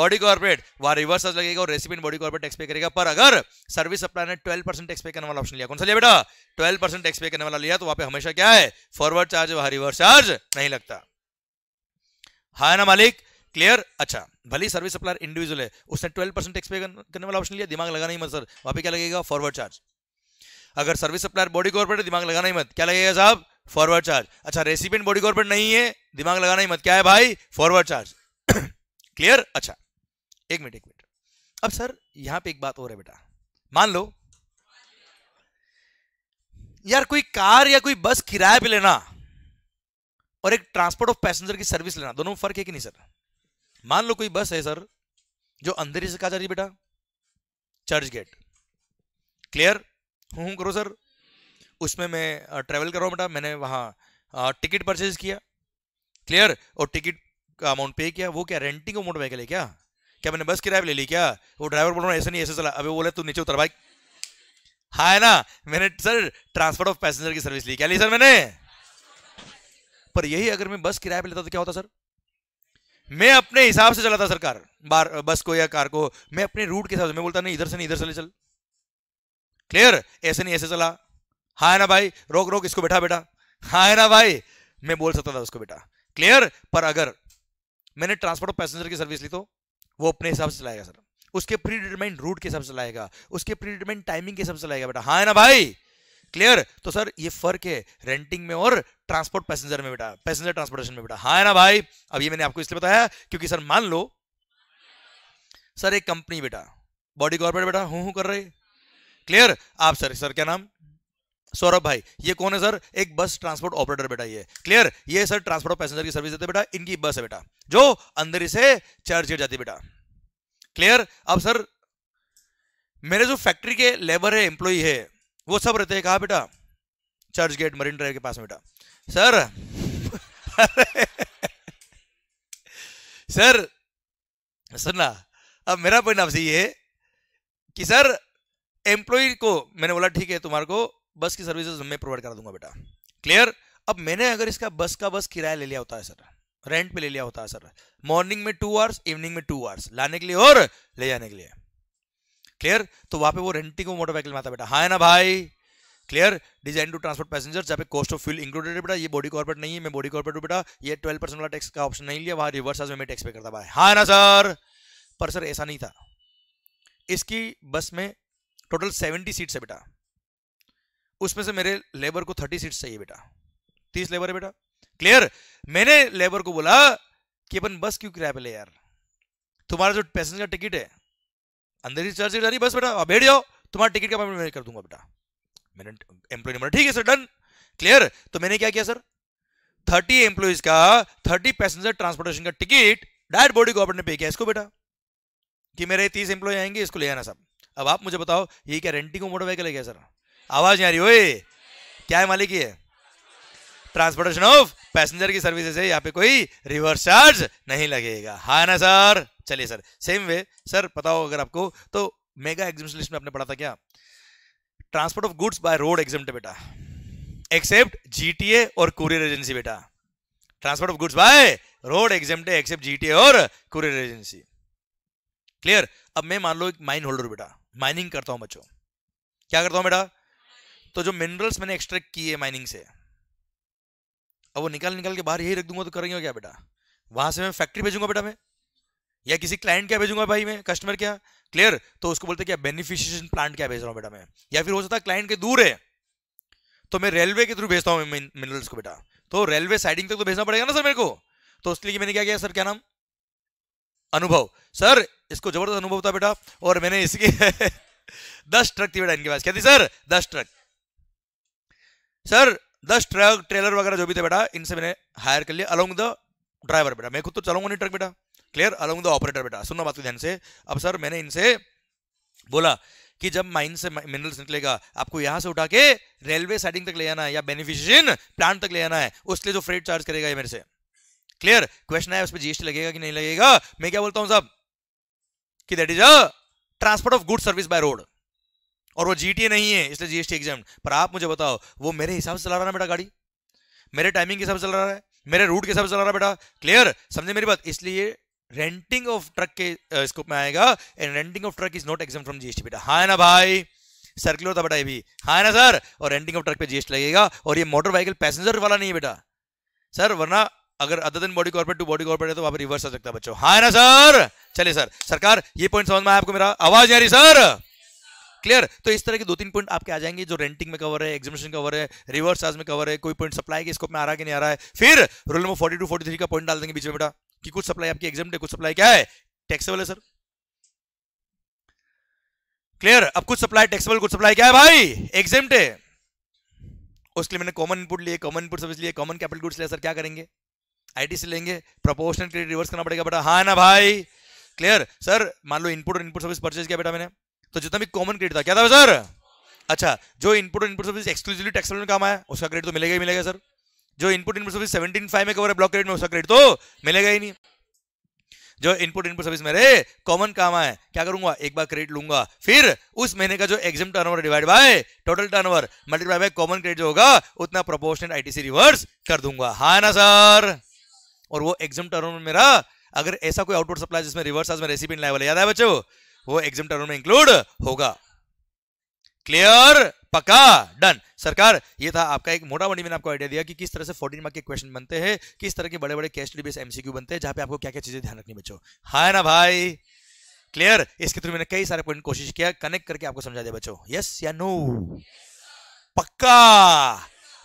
body corporate वहां रिवर्स लगेगा और रेसिपेंट बॉडी कॉर्पोरेट टैक्स पे करेगा पर अगर सर्विस सप्लायर ने 12 परसेंट टैक्स पे करने वाला ऑप्शन लिया कौन सा लिया बेटा 12 परसेंट टैक्स पे करने वाला लिया तो वहां पे हमेशा क्या है फॉरवर्ड चार्ज वहां रिवर्स चार्ज नहीं लगता हा ना मालिक क्लियर अच्छा भले सर्विस सप्लायर इंडिविजुअल है उसने ट्वेल्व परसेंट टैक्स पे करने वाला ऑप्शन लिया दिमाग लगाना ही मत सर वहां पे क्या लगेगा फॉरवर्ड चार्ज अगर सर्विस सप्लायर बॉडी कॉर्पोरेट दिमाग लगाना ही मत क्या लगेगा साहब फॉरवर्ड चार्ज अच्छा रेसिपेंट बॉडी कॉर्पोरेट नहीं है दिमाग लगाना ही मत क्या है भाई फॉरवर्ड चार्ज क्लियर अच्छा एक मिनट एक मिनट अब सर यहां पर एक बात और है बेटा मान लो यार कोई कार या कोई बस किराए पर लेना और एक ट्रांसपोर्ट ऑफ पैसेंजर की सर्विस लेना दोनों में फर्क है कि नहीं सर मान लो कोई बस है सर जो ही से कहा जा रही बेटा चर्च गेट क्लियर हूँ करो सर उसमें मैं ट्रैवल कर रहा हूँ बेटा मैंने वहाँ टिकट परचेज किया क्लियर और टिकट का अमाउंट पे किया वो क्या रेंटिंग अमाउंट में क्या क्या मैंने बस किराया ले ली क्या वो ड्राइवर बोल रहा हूँ ऐसे नहीं ऐसे चला अभी बोले तू नीचे उतर भाई हाँ है ना मैंने सर ट्रांसपोर्ट ऑफ पैसेंजर की सर्विस ली क्या ली सर मैंने पर यही अगर मैं बस किराया पे लेता तो क्या होता सर मैं अपने हिसाब से चलाता सरकार बार बस को या कार को मैं अपने रूट के हिसाब से मैं बोलता नहीं इधर से नहीं इधर से ले चल क्लियर ऐसे नहीं ऐसे चला हाँ है ना भाई रोक रोक इसको बैठा बेटा हाँ है ना भाई मैं बोल सकता था उसको बेटा क्लियर पर अगर मैंने ट्रांसपोर्ट और पैसेंजर की सर्विस ली तो वो अपने हिसाब से चलाएगा सर उसके प्री डिटरमाइंड रूट के हिसाब से चलाएगा उसके प्री डिटरमाइंड टाइमिंग के हिसाब से चलाएगा बेटा हाँ है ना भाई क्लियर तो सर ये फर्क है रेंटिंग में और ट्रांसपोर्ट पैसेंजर में बेटा पैसेंजर ट्रांसपोर्टेशन में बेटा हाँ है ना भाई अब ये मैंने आपको इसलिए बताया क्योंकि सर मान लो सर एक कंपनी बेटा बॉडी कॉर्पोरेट बेटा हूं हूं कर रहे क्लियर आप सर सर क्या नाम सौरभ भाई ये कौन है सर एक बस ट्रांसपोर्ट ऑपरेटर बेटा ये क्लियर ये सर ट्रांसपोर्ट पैसेंजर की सर्विस देते बेटा इनकी बस है बेटा जो अंदर ही से चर्च जाती बेटा क्लियर अब सर मेरे जो फैक्ट्री के लेबर है एम्प्लॉई है वो सब रहते हैं कहा बेटा चर्च गेट मरीन ड्राइव के पास बेटा सर सर सुनना अब मेरा पॉइंट आपसे ये है कि सर एम्प्लॉय को मैंने बोला ठीक है तुम्हारे को बस की सर्विसेज मैं प्रोवाइड करा दूंगा बेटा क्लियर अब मैंने अगर इसका बस का बस किराया ले लिया होता है सर रेंट पे ले लिया होता है सर मॉर्निंग में टू आवर्स इवनिंग में टू आवर्स लाने के लिए और ले जाने के लिए क्लियर तो वहां पे वो रेंटिंग को मोटरसाइकिल में आता बेटा हाँ ना भाई clear design to transport passenger जहाँ पे कॉस्ट ऑफ फ्यूल इंक्लूडेड बेटा ये बॉडी कॉर्पोरेट नहीं है मैं बॉडी कॉर्पोरेट हूँ बेटा ये ट्वेल्व परसेंट वाला टैक्स का ऑप्शन नहीं लिया वहाँ रिवर्स आज मैं टैक्स पे करता है हाँ ना सर पर सर ऐसा नहीं था इसकी बस में टोटल सेवेंटी सीट्स है बेटा उसमें से मेरे लेबर को थर्टी सीट्स चाहिए बेटा तीस लेबर है बेटा क्लियर मैंने लेबर को बोला कि अपन बस क्यों किराया पे ले यार तुम्हारा जो पैसेंजर टिकट है अंदर ही चार्ज जा रही बस बेटा बैठ जाओ तुम्हारा टिकट का पेमेंट मैं कर दूंगा बेटा मैंने एम्प्लॉय नंबर ठीक है सर डन क्लियर तो मैंने क्या किया सर थर्टी एम्प्लॉयज का थर्टी पैसेंजर ट्रांसपोर्टेशन का टिकट डायरेक्ट बॉडी गवर्नमेंट ने पे किया इसको बेटा कि मेरे तीस एम्प्लॉय आएंगे इसको ले आना सब अब आप मुझे बताओ ये क्या रेंटिंग को मोटर व्हीकल है क्या सर आवाज नहीं आ रही हो क्या है मालिक ये ट्रांसपोर्टेशन ऑफ पैसेंजर की सर्विस है यहाँ पे कोई रिवर्स चार्ज नहीं लगेगा हा ना सर चलिए सर सेम वे सर पता हो अगर आपको तो मेगा एग्जिबिशन लिस्ट में आपने पढ़ा था क्या transport of goods by road exempt बेटा एक्सेप्ट जीटीए और कुरियर एजेंसी बेटा transport of goods by road exempt except GTA और कुरियर एजेंसी क्लियर अब मैं मान लो एक माइन होल्डर बेटा माइनिंग करता हूं बच्चों क्या करता हूं बेटा तो जो मिनरल्स मैंने एक्सट्रैक्ट किए माइनिंग से अब वो निकाल निकाल के बाहर यही रख दूंगा तो करेंगे क्या बेटा वहां से मैं फैक्ट्री भेजूंगा बेटा मैं या किसी क्लाइंट क्या भेजूंगा भाई मैं कस्टमर क्या क्लियर तो उसको बोलते क्या बेनिफिशियन प्लांट क्या भेज रहा हूँ बेटा मैं या फिर हो सकता है क्लाइंट के दूर है तो मैं रेलवे के थ्रू भेजता हूँ मिनरल्स को बेटा तो रेलवे साइडिंग तक तो, भेजना पड़ेगा ना सर मेरे को तो उसके लिए मैंने क्या किया सर क्या नाम अनुभव सर इसको जबरदस्त अनुभव था बेटा और मैंने इसकी दस ट्रक थी बेटा इनके पास क्या थी सर दस ट्रक सर दस ट्रक ट्रेलर वगैरह जो भी थे बेटा इनसे मैंने हायर कर लिया अलोंग द ड्राइवर बेटा मैं खुद तो चलाऊंगा नहीं ट्रक बेटा क्लियर अलोंग द ऑपरेटर बेटा सुनो बात को ध्यान से अब सर मैंने इनसे बोला कि जब माइन से मिनरल्स निकलेगा आपको यहां से उठा के रेलवे साइडिंग तक ले जाना है या बेनिफिशियन प्लांट तक ले जाना है उसके लिए जो फ्रेट चार्ज करेगा ये मेरे से क्लियर क्वेश्चन है उस पर जीएसटी लगेगा कि नहीं लगेगा मैं क्या बोलता हूं साहब कि that is a transport of good service by road और वो जीटीए नहीं है इसलिए जीएसटी एग्जाम पर आप मुझे बताओ वो मेरे हिसाब से चला रहा है बेटा गाड़ी मेरे टाइमिंग के हिसाब से चला रहा है मेरे रूट के हिसाब से चला रहा है बेटा क्लियर समझे मेरी बात इसलिए रेंटिंग ऑफ ट्रक के स्कोप में आएगा and renting of truck is not exempt from GST बेटा हाँ ना भाई सर्कुलर था बेटा ये भी हाँ ना सर और रेंटिंग ऑफ ट्रक पे जीएसटी लगेगा और ये मोटर व्हीकल पैसेंजर वाला नहीं है बेटा सर वरना अगर other than body corporate to body corporate है तो वहां पर रिवर्स आ सकता है बच्चों हाँ ना सर चलिए सर सरकार ये पॉइंट समझ में आया आपको मेरा आवाज आ रही सर क्लियर तो इस तरह के दो तीन पॉइंट आपके आ जाएंगे जो रेंटिंग में कवर है एग्जामिनेशन कवर है रिवर्स चार्ज में कवर है कोई पॉइंट सप्लाई के स्कोप में आ रहा कि नहीं आ रहा है फिर rule number forty two forty three का पॉइंट डाल देंगे बीच में बेटा कि कुछ सप्लाई आपकी एग्जाम कुछ सप्लाई क्या है टैक्सेबल है सर क्लियर अब कुछ सप्लाई टैक्सेबल कुछ सप्लाई क्या है भाई एग्जाम उसके लिए मैंने कॉमन इनपुट लिए कॉमन इनपुट सर्विस लिए कॉमन कैपिटल गुड्स लिया सर क्या करेंगे आईटी से लेंगे प्रोपोर्शनल क्रेडिट रिवर्स करना पड़ेगा बेटा हाँ ना भाई क्लियर सर मान लो इनपुट और इनपुट सर्विस परचेज किया बेटा मैंने तो जितना भी कॉमन क्रेडिट था क्या था सर अच्छा जो इनपुट और इनपुट सर्विस एक्सक्लूसिवली टैक्सेबल में काम आया उसका क्रेडिट तो मिलेगा ही मिलेगा सर जो input input service seventeen five में कवर है ब्लॉक क्रेडिट में उसका क्रेडिट तो मिलेगा ही नहीं जो इनपुट इनपुट सर्विस मेरे कॉमन काम है क्या करूंगा एक बार क्रेडिट लूंगा फिर उस महीने का जो exempt turnover divide by total turnover multiply by common credit जो होगा उतना प्रोपोर्शनल आईटीसी रिवर्स कर दूंगा हा ना सर और वो एग्जाम टर्नओवर मेरा अगर ऐसा कोई आउटपुट सप्लाई जिसमें रिवर्स आज में रेसिपी लाइव याद है बच्चों वो एग्जाम टर्नओवर में इंक्लूड होगा क्लियर पक्का डन सरकार ये था आपका एक मोटा मोटी मैंने आपको आइडिया दिया कि किस तरह से 14 मार्क के क्वेश्चन बनते हैं किस तरह के बड़े बड़े कैश बेस एमसीक्यू बनते हैं जहां पे आपको क्या क्या चीजें ध्यान रखनी बच्चों हाँ ना भाई क्लियर इसके थ्रू मैंने कई सारे पॉइंट कोशिश किया कनेक्ट करके आपको समझा दिया बच्चों यस या नो पक्का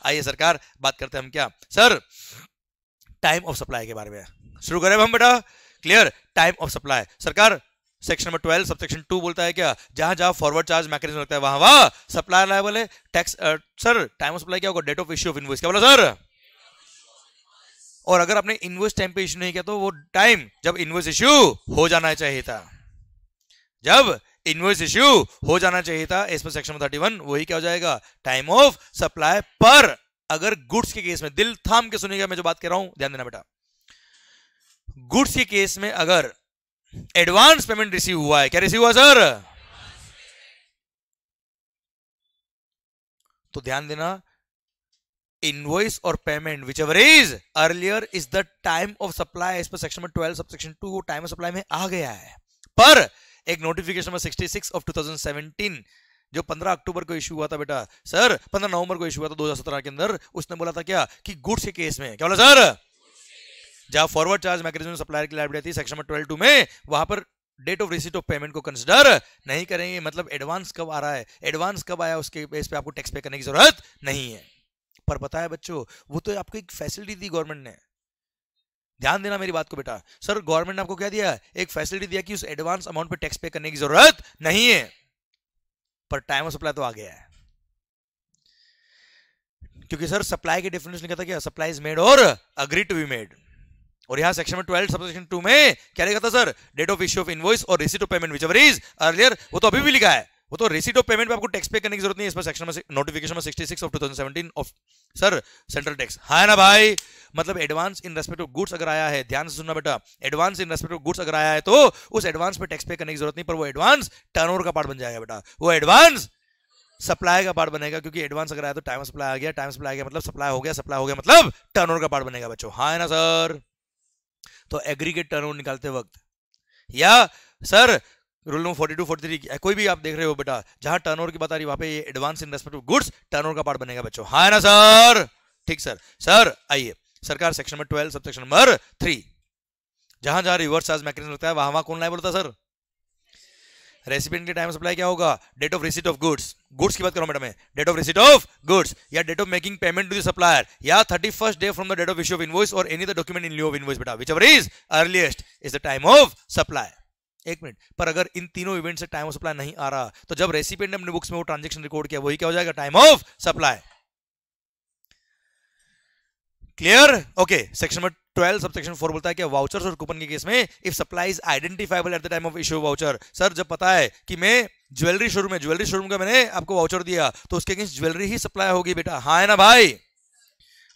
आइए सरकार बात करते हम क्या सर टाइम ऑफ सप्लाई के बारे में शुरू करें हम बेटा क्लियर टाइम ऑफ सप्लाई सरकार section number twelve sub section two बोलता है क्या जहां जहां फॉरवर्ड चार्ज मैकेनिज्म लगता है वहां वहां सप्लायर लाइबल है tax sir time of supply क्या होगा date of issue of invoice क्या बोला सर और अगर आपने इन्वॉइस टाइम पे इश्यू नहीं किया तो वो टाइम जब इन्वॉइस इश्यू हो जाना चाहिए था जब इन्वॉइस इश्यू हो जाना चाहिए था इस पर सेक्शन थर्टी वन वही क्या हो जाएगा टाइम ऑफ सप्लाई पर अगर गुड्स के केस में दिल थाम के सुनेगा मैं जो बात कर रहा हूं ध्यान देना बेटा गुड्स के केस में अगर एडवांस पेमेंट रिसीव हुआ है क्या रिसीव हुआ सर तो ध्यान देना इनवॉइस और payment which ever is earlier is the time of supply पर सेक्शन में 12 subsection two time of supply में आ गया है पर एक नोटिफिकेशन नंबर 66 ऑफ 2017 जो 15 अक्टूबर को इशू हुआ था बेटा सर 15 नवंबर को इशू हुआ था 2017 के अंदर उसने बोला था क्या कि गुड्स के केस में क्या बोला सर जहां फॉरवर्ड चार्ज मैकेनिज्म सप्लायर की थी सेक्शन ट्वेल्व टू में वहां पर date of receipt of payment को कंसिडर नहीं करेंगे मतलब एडवांस कब आ रहा है एडवांस कब आया उसके बेस पे आपको टैक्स पे करने की जरूरत नहीं है पर पता है बच्चों वो तो आपको एक फैसिलिटी दी गवर्नमेंट ने ध्यान देना मेरी बात को बेटा सर गवर्नमेंट ने आपको क्या दिया एक फैसिलिटी दिया कि उस एडवांस अमाउंट पे टैक्स पे करने की जरूरत नहीं है पर टाइम ऑफ सप्लाई तो आ गया है क्योंकि सर सप्लाई की डेफिनेशन क्या था क्या सप्लाई इज मेड और अग्री टू बी मेड और यहां सेक्शन में ट्वेल्थ सब सेक्शन टू में क्या लिखा था sir date of issue of invoice और receipt of payment which is earlier वो तो अभी भी लिखा है वो तो रिसीट ऑफ पेमेंट पे आपको टैक्स पे करने की जरूरत नहीं है इसमें सेक्शन में नोटिफिकेशन में 66 of 2017 of sir central tax हाँ ना भाई मतलब advance in respect of goods अगर आया है ध्यान से सुनना बेटा advance in respect of goods अगर आया है तो उस एडवांस पे टैक्स पे करने की जरूरत नहीं पर वो एडवांस टर्न का पार्ट बन जाएगा बेटा वो एडवांस सप्लाई का पार्ट बनेगा क्योंकि एडवांस अगर आया तो टाइम सप्लाई आ गया टाइम सप्लाई आ गया मतलब सप्लाई हो गया सप्लाई हो गया मतलब टर्न का पार्ट बनेगा बच्चों हाँ ना सर तो एग्रीगेट टर्न निकालते वक्त या sir rule number forty two forty three कोई भी आप देख रहे हो बेटा जहां टर्नओवर की बात आ रही वहां पे advance investment goods goods turnover का पार्ट बनेगा बच्चों हाँ ना सर ठीक सर सर आइए सरकार सेक्शन नंबर ट्वेल्व सब सेक्शन नंबर थ्री जहां जहां रिवर्स चार्ज मैकेनिज्म लगता है वहां वहां कौन लाइबल होता है सर रेसिपेंट के टाइम सप्लाई क्या होगा date of receipt of goods goods की बात करो madam date of receipt of goods या date of making payment to supplier या thirty first day from the date of issue of invoice और any the document in lieu of invoice बेटा which ever is earliest is the time of supply एक minute पर अगर इन तीनों event से time of supply नहीं आ रहा तो जब रेसिपेंट ने अपने बुक्स में वो ट्रांजेक्शन रिकॉर्ड किया वही क्या हो जाएगा time of supply clear okay section number 12 subsection four बोलता है कि वाउचर्स और कूपन के केस में if supply is identifiable at the time of issue voucher sir जब पता है कि मैं ज्वेलरी शोरूम में ज्वेलरी शोरूम का मैंने आपको वाउचर दिया तो उसके अगेंस्ट ज्वेलरी ही सप्लाई होगी बेटा हाँ है ना भाई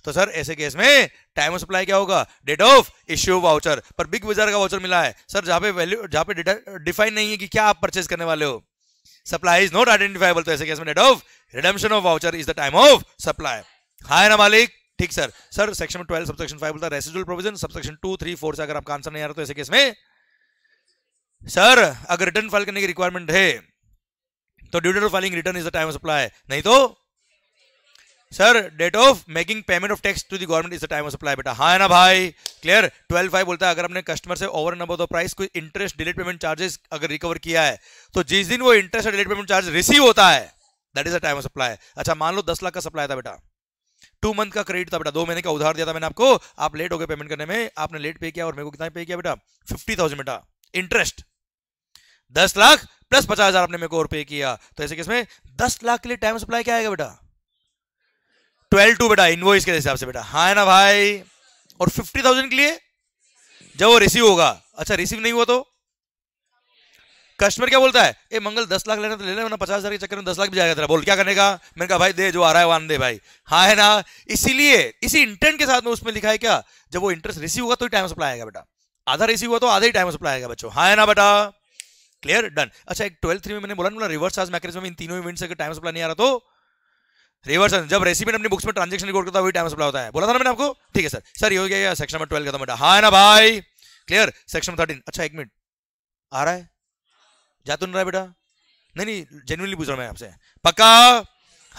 तो सर ऐसे केस में टाइम ऑफ सप्लाई क्या होगा डेट ऑफ इश्यू वाउचर पर बिग बाजार का वाउचर मिला है सर जहां पे वैल्यू जहां पे डिफाइन नहीं है कि क्या आप परचेज करने वाले हो सप्लाई इज नॉट आइडेंटिफाइबल तो ऐसे केस में date of redemption of voucher is the time of supply हाँ है ना मालिक ठीक सर सर सेक्शन में ट्वेल्व सबसेक्शन फाइव बोलता है residual provision subsection two three four से अगर आपका आंसर नहीं आ रहा तो ऐसे केस में सर अगर रिटर्न फाइल करने की रिक्वायरमेंट है तो due date of filing return is the time of supply नहीं तो sir date of making payment of tax to the government is the time of supply बेटा हाँ ना भाई क्लियर ट्वेल्व फाइव बोलता है अगर अपने कस्टमर से ओवर नंबर ऑफ प्राइस कोई इंटरेस्ट डिलेट पेमेंट चार्जेस अगर रिकवर किया है तो जिस दिन वो interest delayed payment charge receive होता है that is the time of supply अच्छा मान लो दस लाख का सप्लाई था बेटा टू मंथ का क्रेडिट था बेटा दो महीने का उधार दिया था मैंने आपको आप लेट हो गए पेमेंट करने में आपने लेट पे किया और मेरे को कितना पे किया बेटा फिफ्टी थाउजेंड बेटा इंटरेस्ट दस लाख प्लस पचास हजार आपने मेरे को और पे किया तो ऐसे किसमें में दस लाख के लिए टाइम सप्लाई क्या आएगा बेटा ट्वेल्व टू बेटा इनवॉइस के हिसाब से बेटा हाँ ना भाई और फिफ्टी थाउजेंड के लिए जब वो रिसीव होगा अच्छा रिसीव नहीं हुआ तो कस्टमर क्या बोलता है ए मंगल दस लाख लेना तो ले ले वरना पचास हजार के चक्कर में दस लाख भी जाएगा तेरा बोल क्या करने का मैंने कहा भाई दे जो आ रहा है वान दे भाई हाँ है ना इसीलिए इसी इंटेंट के साथ में उसमें लिखा है क्या जब वो इंटरेस्ट रिसीव होगा तो टाइम सप्लाई आएगा बेटा आधा रिसीव हुआ तो आधा ही टाइम सप्लाई आएगा बच्चों हाँ है ना बेटा क्लियर डन अच्छा एक ट्वेल्थ थ्री में मैंने बोला ना रिवर्स आज मैकेनिज्म में इन तीनों इवेंट से टाइम सप्लाई नहीं आ रहा तो रिवर्स जब रेसिपेंट अपनी बुक्स में ट्रांजेक्शन रिकॉर्ड करता है वही टाइम सप्लाई होता है बोला था ना मैंने आपको ठीक है सर सर ये हो गया सेक्शन नंबर ट्वेल्व का था बेटा हाँ ना भाई क्लियर सेक्शन थर्टीन अच्छा एक मिनट आ रहा है जा तो रहा बेटा नहीं नहीं जेन्यनली पूछ रहा मैं आपसे पक्का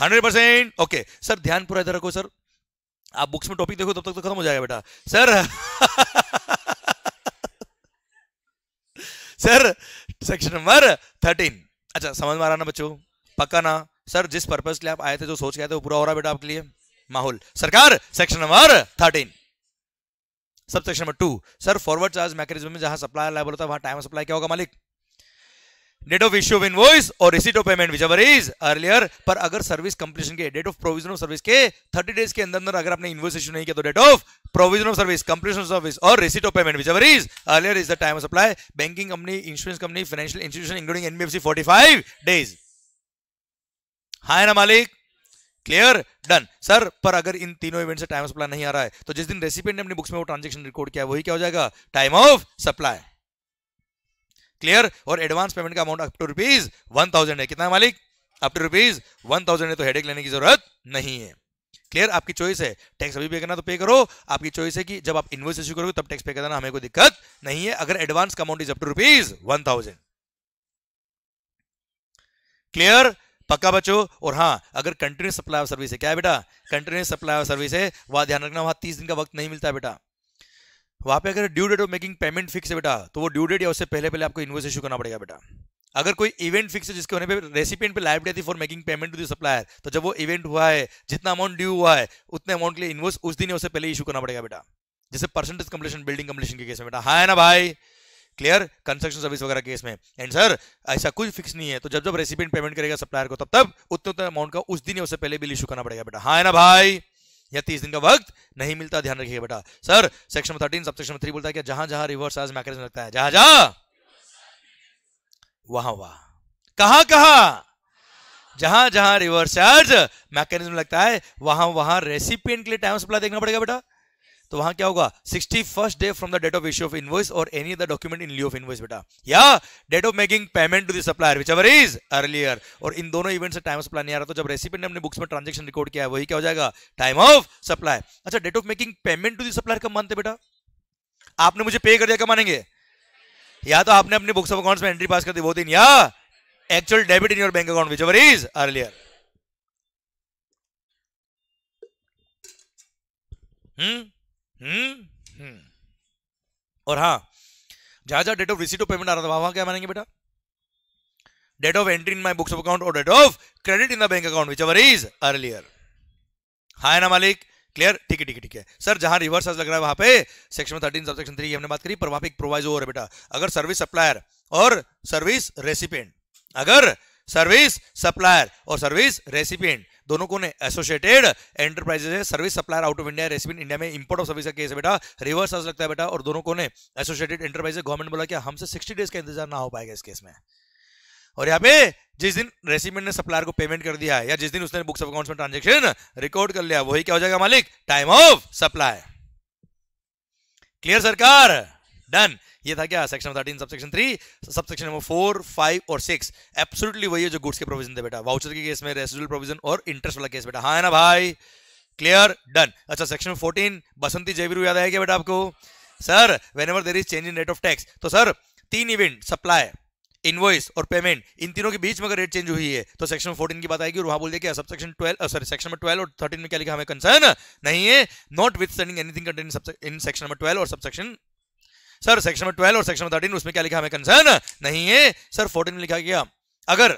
हंड्रेड परसेंट ओके सर ध्यान पूरा इधर रखो सर आप बुक्स में टॉपिक देखो तब तक तो खत्म हो जाएगा बेटा sir sir section number thirteen अच्छा समझ में आ रहा ना बच्चों पक्का ना सर जिस पर्पज के लिए आप आए थे जो सोच गए थे वो पूरा हो रहा बेटा आपके लिए माहौल सरकार section number thirteen sub section number two sir forward charge mechanism में जहां सप्लाई लाइबल होता है वहां टाइम सप्लाई क्या होगा मालिक date of issue of invoice और receipt of payment whichever is earlier पर अगर सर्विस कंप्लीशन के date of provision of service के 30 डेज के अंदर अंदर अगर आपने इनवॉइस इश्यू नहीं किया तो date of provision of service completion of service और receipt of payment whichever is earlier is the time of supply banking company insurance company financial institution including NBFC five days हाय ना मालिक clear done sir पर अगर इन तीनों event से time of supply नहीं आ रहा है तो जिस दिन रेसिपेंट ने अपनी बुक्स में वो ट्रांजेक्शन रिकॉर्ड किया वही क्या हो जाएगा टाइम ऑफ सप्लाई क्लियर और एडवांस पेमेंट का amount up to rupees one thousand है कितना मालिक अपटू रुपीज वन थाउजेंड है तो हेडेक लेने की जरूरत नहीं है क्लियर आपकी चॉइस है टैक्स अभी पे करना तो पे करो आपकी चॉइस है कि जब आप इन्वेस्ट इश्यू करोगे तब टैक्स पे करना हमें कोई दिक्कत नहीं है अगर एडवांस का amount is up to rupees one thousand clear पक्का बचो और हाँ अगर कंटिन्यू सप्लाई ऑफ सर्विस है क्या बेटा कंटिन्यू सप्लाई ऑफ सर्विस है वहां ध्यान रखना वहां तीस दिन का वक्त नहीं मिलता बेटा वहाँ पे अगर due date of making payment fix है बेटा तो वो ड्यू डेट या उससे पहले पहले आपको इन्वेस्ट इशू करना पड़ेगा बेटा अगर कोई इवेंट फिक्स है जिसके होने पे रेसिपिएंट पे थी for making payment to the supplier तो जब वो इवेंट हुआ है जितना अमाउंट ड्यू हुआ है उतने अमाउंट के लिए इन्वेस्ट उस दिन उससे पहले इशू करना पड़ेगा बेटा जैसे परसेंटेज कंप्लीशन बिल्डिंग कंप्लीशन के केस में बेटा हाँ है ना भाई क्लियर कंस्ट्रक्शन सर्विस वगैरह केस में एंड सर ऐसा कुछ फिक्स नहीं है तो जब जब रेसिपिएंट पेमेंट करेगा सप्लायर को तब तब उतने उतने अमाउंट का उस दिन उससे पहले बिल इशू करना पड़ेगा बेटा हाँ है ना भाई या तीस दिन का वक्त नहीं मिलता ध्यान रखिए बेटा sir section thirteen sub section three बोलता है कि जहां जहां रिवर्स आज मैकेनिज्म लगता है जहां जहां वहां वहां कहा, कहा? जहां जहां रिवर्स चार्ज मैकेनिज्म लगता है वहां वहां रेसिपिएंट के लिए टाइम सप्लाई देखना पड़ेगा बेटा तो वहां क्या होगा sixty first day from the date of issue of invoice और any other document in lieu of invoice बेटा या date of making payment to the supplier which ever is earlier और इन दोनों इवेंट से टाइम सप्लाई नहीं आ रहा तो जब रेसिपी ने अपने बुक्स में ट्रांजेक्शन रिकॉर्ड किया है वही क्या हो जाएगा टाइम ऑफ सप्लाई अच्छा date of making payment to the supplier कब मानते बेटा आपने मुझे पे कर दिया कब मानेंगे या तो आपने अपने बुक्स ऑफ अकाउंट्स में एंट्री पास कर दी वो दिन या actual debit in your bank account which ever is earlier hmm hmm? Hmm. और हाँ जहां जहां date of receipt of payment आ रहा था वहां क्या मानेंगे बेटा date of entry in my books of account और date of credit in the bank account which ever is earlier हाय ना मालिक क्लियर ठीक है ठीक है ठीक है सर जहां रिवर्स लग रहा है वहां पे section thirteen sub section three हमने बात करी पर वहां पर एक हो रहा है बेटा अगर सर्विस सप्लायर और सर्विस रेसिपेंट अगर सर्विस सप्लायर और सर्विस रेसिपेंट दोनों कौन है एसोसिएटेड एंटरप्राइजेस है service supplier out of India recipient India में इंपोर्ट ऑफ सर्विस का केस बेटा रिवर्स आज लगता है बेटा और दोनों कौन है एसोसिएटेड एंटरप्राइजेस गवर्नमेंट बोला कि हमसे सिक्सटी डेज का इंतजार ना हो पाएगा इस केस में और यहाँ पे जिस दिन रेसिमेंट ने सप्लायर को पेमेंट कर दिया या जिस दिन उसने बुक्स ऑफ अकाउंट में ट्रांजेक्शन रिकॉर्ड कर लिया वही क्या हो जाएगा मालिक टाइम ऑफ सप्लाई क्लियर सरकार डन ये था क्या section thirteen subsection three subsection number four five और सिक्स एब्सोल्युटली वही है जो गुड्स के प्रोविजन थे बेटा वाउचर के केस में रेसिडुअल प्रोविजन और इंटरेस्ट वाला केस बेटा हाँ है ना भाई क्लियर डन अच्छा सेक्शन फोर्टीन बसंती जयवीरू याद आएगा बेटा आपको sir whenever there is change in rate of tax तो सर तीन इवेंट सप्लाई इनवॉइस और पेमेंट इन तीनों के बीच में अगर रेट चेंज हुई है तो सेक्शन 14 की बात आएगी और वहां बोल दिया sub section 12 sorry section number 12 और 13 में क्या लिखा हमें कंसर्न नहीं है notwithstanding anything content in section number 12 और sub section sir section number twelve और सेक्शन नंबर थर्टीन उसमें क्या लिखा हमें कंसर्न नहीं है सर फोर्टीन में लिखा गया अगर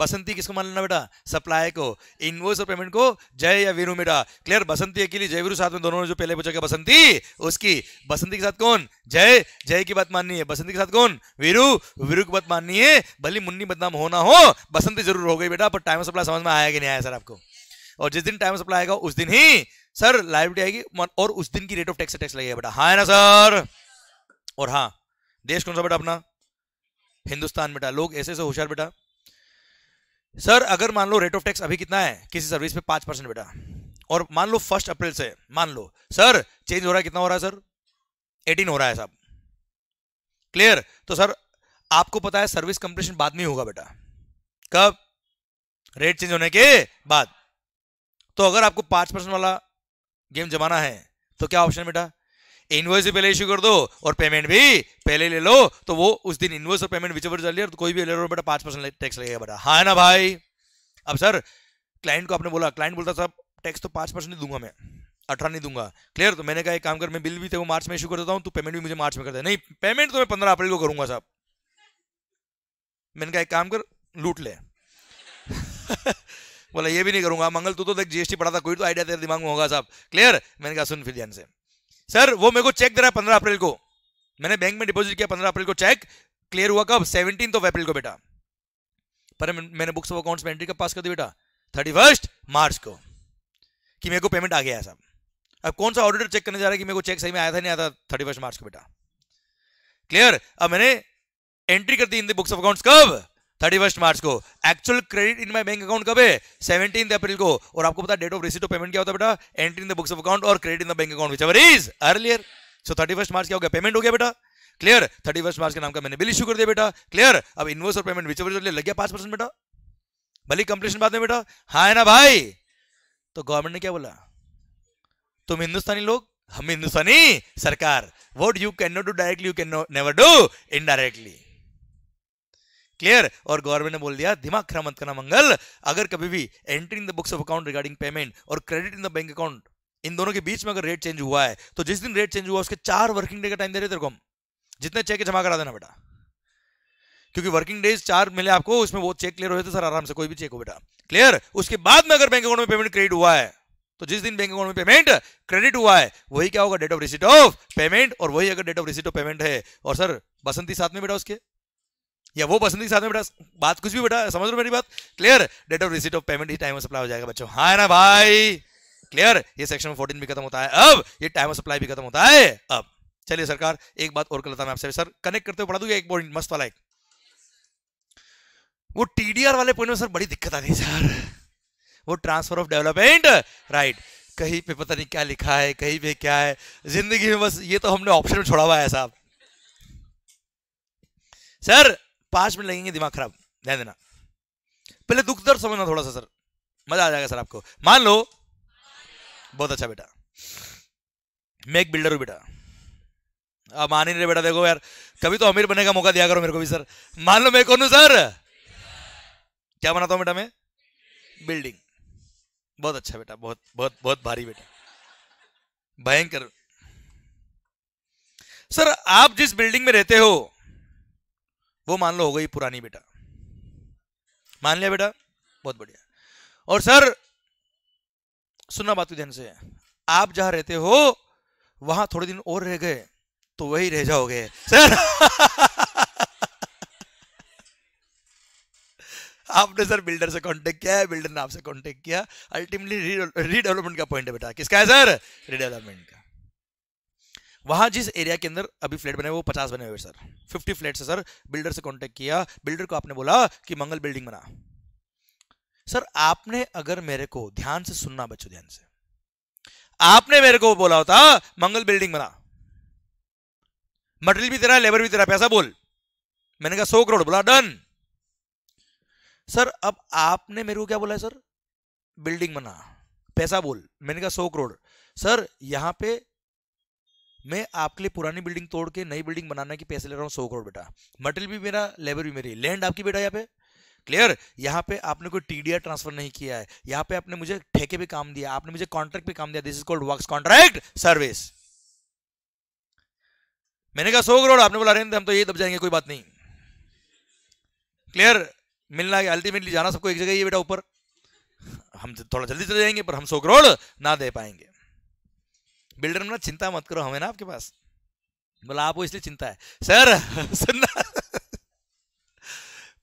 बसंती किसको मान लेना बेटा सप्लाई को इनवॉइस और पेमेंट को जय या वीरू बेटा क्लियर बसंती अकेली जय वीरू साथ में दोनों ने जो पहले पूछा गया बसंती उसकी बसंती के साथ कौन जय जय की बात माननी है बसंती के साथ कौन वीरू वीरू की बात माननी है भली मुन्नी बदनाम होना हो बसंती जरूर हो गई बेटा पर टाइम सप्लाई समझ में आया कि नहीं आया सर आपको और जिस दिन टाइम सप्लाई आएगा उस दिन ही सर लाइव आएगी और उस दिन की रेट ऑफ टैक्स टैक्स लगेगा बेटा हाँ ना सर और हाँ देश कौन सा बेटा अपना हिंदुस्तान बेटा लोग ऐसे से होशियार बेटा सर अगर मान लो रेट ऑफ टैक्स अभी कितना है किसी सर्विस पे पांच परसेंट बेटा और मान लो फर्स्ट अप्रैल से मान लो सर चेंज हो रहा है कितना हो रहा है सर एटीन हो रहा है साहब क्लियर तो सर आपको पता है सर्विस कंप्लीशन बाद में होगा बेटा कब रेट चेंज होने के बाद तो अगर आपको पांच परसेंट वाला गेम जमाना है तो क्या ऑप्शन बेटा इन्वर्स भी पहले इश्यू कर दो और पेमेंट भी पहले ले लो तो वो उस दिन इन्वर्स और पेमेंट विचेवर चल तो कोई भी ले लो बेटा पांच परसेंट टैक्स लगेगा बेटा हाँ ना भाई अब सर क्लाइंट को आपने बोला क्लाइंट बोलता साहब टैक्स तो पांच परसेंट दूंगा मैं अठारह नहीं दूंगा क्लियर तो मैंने कहा एक काम कर मैं बिल भी थे वो मार्च में इशू कर देता हूँ तो पेमेंट भी मुझे मार्च में कर दे नहीं पेमेंट तो मैं पंद्रह अप्रैल को करूंगा साहब मैंने कहा एक काम कर लूट ले बोला ये भी नहीं करूंगा मंगल तू तो देख जीएसटी पड़ा था कोई तो आइडिया तेरे दिमाग में होगा साहब क्लियर मैंने कहा सुन फिर ध्यान से सर वो मेरे को चेक दे रहा है पंद्रह अप्रैल को मैंने बैंक में डिपॉजिट किया पंद्रह अप्रैल को चेक क्लियर हुआ कब सेवनटीन ऑफ अप्रैल को बेटा पर मैंने बुक्स ऑफ अकाउंट्स में एंट्री कब पास कर दी बेटा थर्टी फर्स्ट मार्च को कि मेरे को पेमेंट आ गया है साहब अब कौन सा ऑडिटर चेक करने जा रहा है कि मेरे को चेक सही में आया था नहीं आया था थर्टी फर्स्ट मार्च को बेटा क्लियर अब मैंने एंट्री कर दी in the books of accounts कब थर्टी फर्स्ट मार्च को actual credit in my bank account कब है सेवनटीन अप्रैल को और आपको पता date of receipt of payment क्या होता है बेटा entry in the books of account और credit in the bank account is earlier so thirty first March क्या हो गया पेमेंट हो गया बेटा क्लियर थर्टी फर्स्ट मार्च के नाम का मैंने बिल इशू कर दिया बेटा क्लियर अब इन्वर्स और पेमेंट विच लग गया पांच परसेंट बेटा भले कंप्लीशन बाद में बेटा हाँ है ना भाई तो गवर्नमेंट ने क्या बोला तुम हिंदुस्तानी लोग हम हिंदुस्तानी सरकार what you can not do directly you can never do indirectly clear और गवर्नमेंट ने बोल दिया दिमाग खराब मत करना मंगल अगर कभी भी entry in the books of account regarding payment और credit in the bank account इन दोनों के बीच में अगर रेट चेंज हुआ है तो जिस दिन रेट चेंज हुआ उसके चार वर्किंग डे का टाइम दे रहे तेरे को हम जितने चेक जमा करा देना बेटा क्योंकि वर्किंग डेज चार मिले आपको उसमें वो चेक क्लियर हो जाते सर आराम से कोई भी चेक हो बेटा क्लियर उसके बाद में अगर बैंक अकाउंट में पेमेंट क्रेडिट हुआ है तो जिस दिन बैंक अकाउंट में पेमेंट क्रेडिट हुआ है वही क्या होगा date of receipt of payment और वही अगर date of receipt of payment है और सर बसंती साथ में बेटा उसके या वो पसंद के साथ में बेटा बात कुछ भी बेटा समझ लो मेरी बात clear date of receipt of payment ही टाइम ऑफ सप्लाई हो जाएगा बच्चों हाँ ना भाई क्लियर ये सेक्शन फोर्टीन भी खत्म होता है अब ये टाइम ऑफ सप्लाई भी खत्म होता है अब चलिए सरकार एक बात और कर लेता मैं आपसे सर कनेक्ट करते हुए पढ़ा दूंगा एक पॉइंट मस्त वाला एक वो टीडीआर वाले पॉइंट में सर बड़ी दिक्कत आ रही सर वो ट्रांसफर ऑफ डेवलपमेंट राइट कहीं पे पता नहीं क्या लिखा है कहीं पे क्या है जिंदगी में बस ये तो हमने ऑप्शन में छोड़ा हुआ है साहब सर पांच मिनट लगेंगे दिमाग खराब ध्यान देना पहले दुख दर्द समझना थोड़ा सा सर मजा आ जाएगा सर आपको मान लो बहुत अच्छा बेटा मैं एक बिल्डर हूं बेटा अब मान ही नहीं बेटा देखो यार कभी तो अमीर बनने का मौका दिया करो मेरे को भी सर मान लो मैं कौन हूं सर क्या बनाता हूं बेटा मैं बिल्डिंग बहुत अच्छा बेटा बहुत बहुत बहुत भारी बेटा भयंकर सर आप जिस बिल्डिंग में रहते हो वो मान लो हो गई पुरानी बेटा मान लिया बेटा बहुत बढ़िया और सर सुनना बात ध्यान से आप जहां रहते हो वहां थोड़े दिन और रह गए तो वही रह जाओगे सर आपने सर बिल्डर से कांटेक्ट किया है बिल्डर ने आपसे कांटेक्ट किया अल्टीमेटली रीडेवलपमेंट का पॉइंट है बेटा किसका है सर रीडेवलपमेंट का वहाँ जिस एरिया के अंदर अभी फ्लैट बने वो पचास बने हुए सर फिफ्टी फ्लैट है सर बिल्डर से कॉन्टेक्ट किया बिल्डर को आपने बोला कि मंगल बिल्डिंग बना सर आपने अगर मेरे को ध्यान से सुनना बच्चों ध्यान से आपने मेरे को बोला होता मंगल बिल्डिंग बना मटेरियल भी तेरा लेबर भी तेरा पैसा बोल मैंने कहा सौ करोड़ बोला डन सर अब आपने मेरे को क्या बोला है सर बिल्डिंग बना पैसा बोल मैंने कहा सौ करोड़ सर यहां पे मैं आपके लिए पुरानी बिल्डिंग तोड़ के नई बिल्डिंग बनाने के पैसे ले रहा हूँ सौ करोड़ बेटा मटेरियल भी मेरा लेबर भी मेरी लैंड आपकी बेटा यहाँ पे क्लियर यहाँ पे आपने कोई टीडीआर ट्रांसफर नहीं किया है यहाँ पे आपने मुझे ठेके पे काम दिया आपने मुझे कॉन्ट्रैक्ट पे काम दिया this is called work contract service मैंने कहा सौ करोड़ आपने बोला रहे हम तो ये दब जाएंगे कोई बात नहीं क्लियर मिलना अल्टीमेटली जाना सबको एक जगह ये बेटा ऊपर हम थोड़ा जल्दी चले जाएंगे पर हम सौ करोड़ ना दे पाएंगे बिल्डर ने चिंता मत करो हमें ना आपके पास बोला आपको इसलिए चिंता है सर सुनना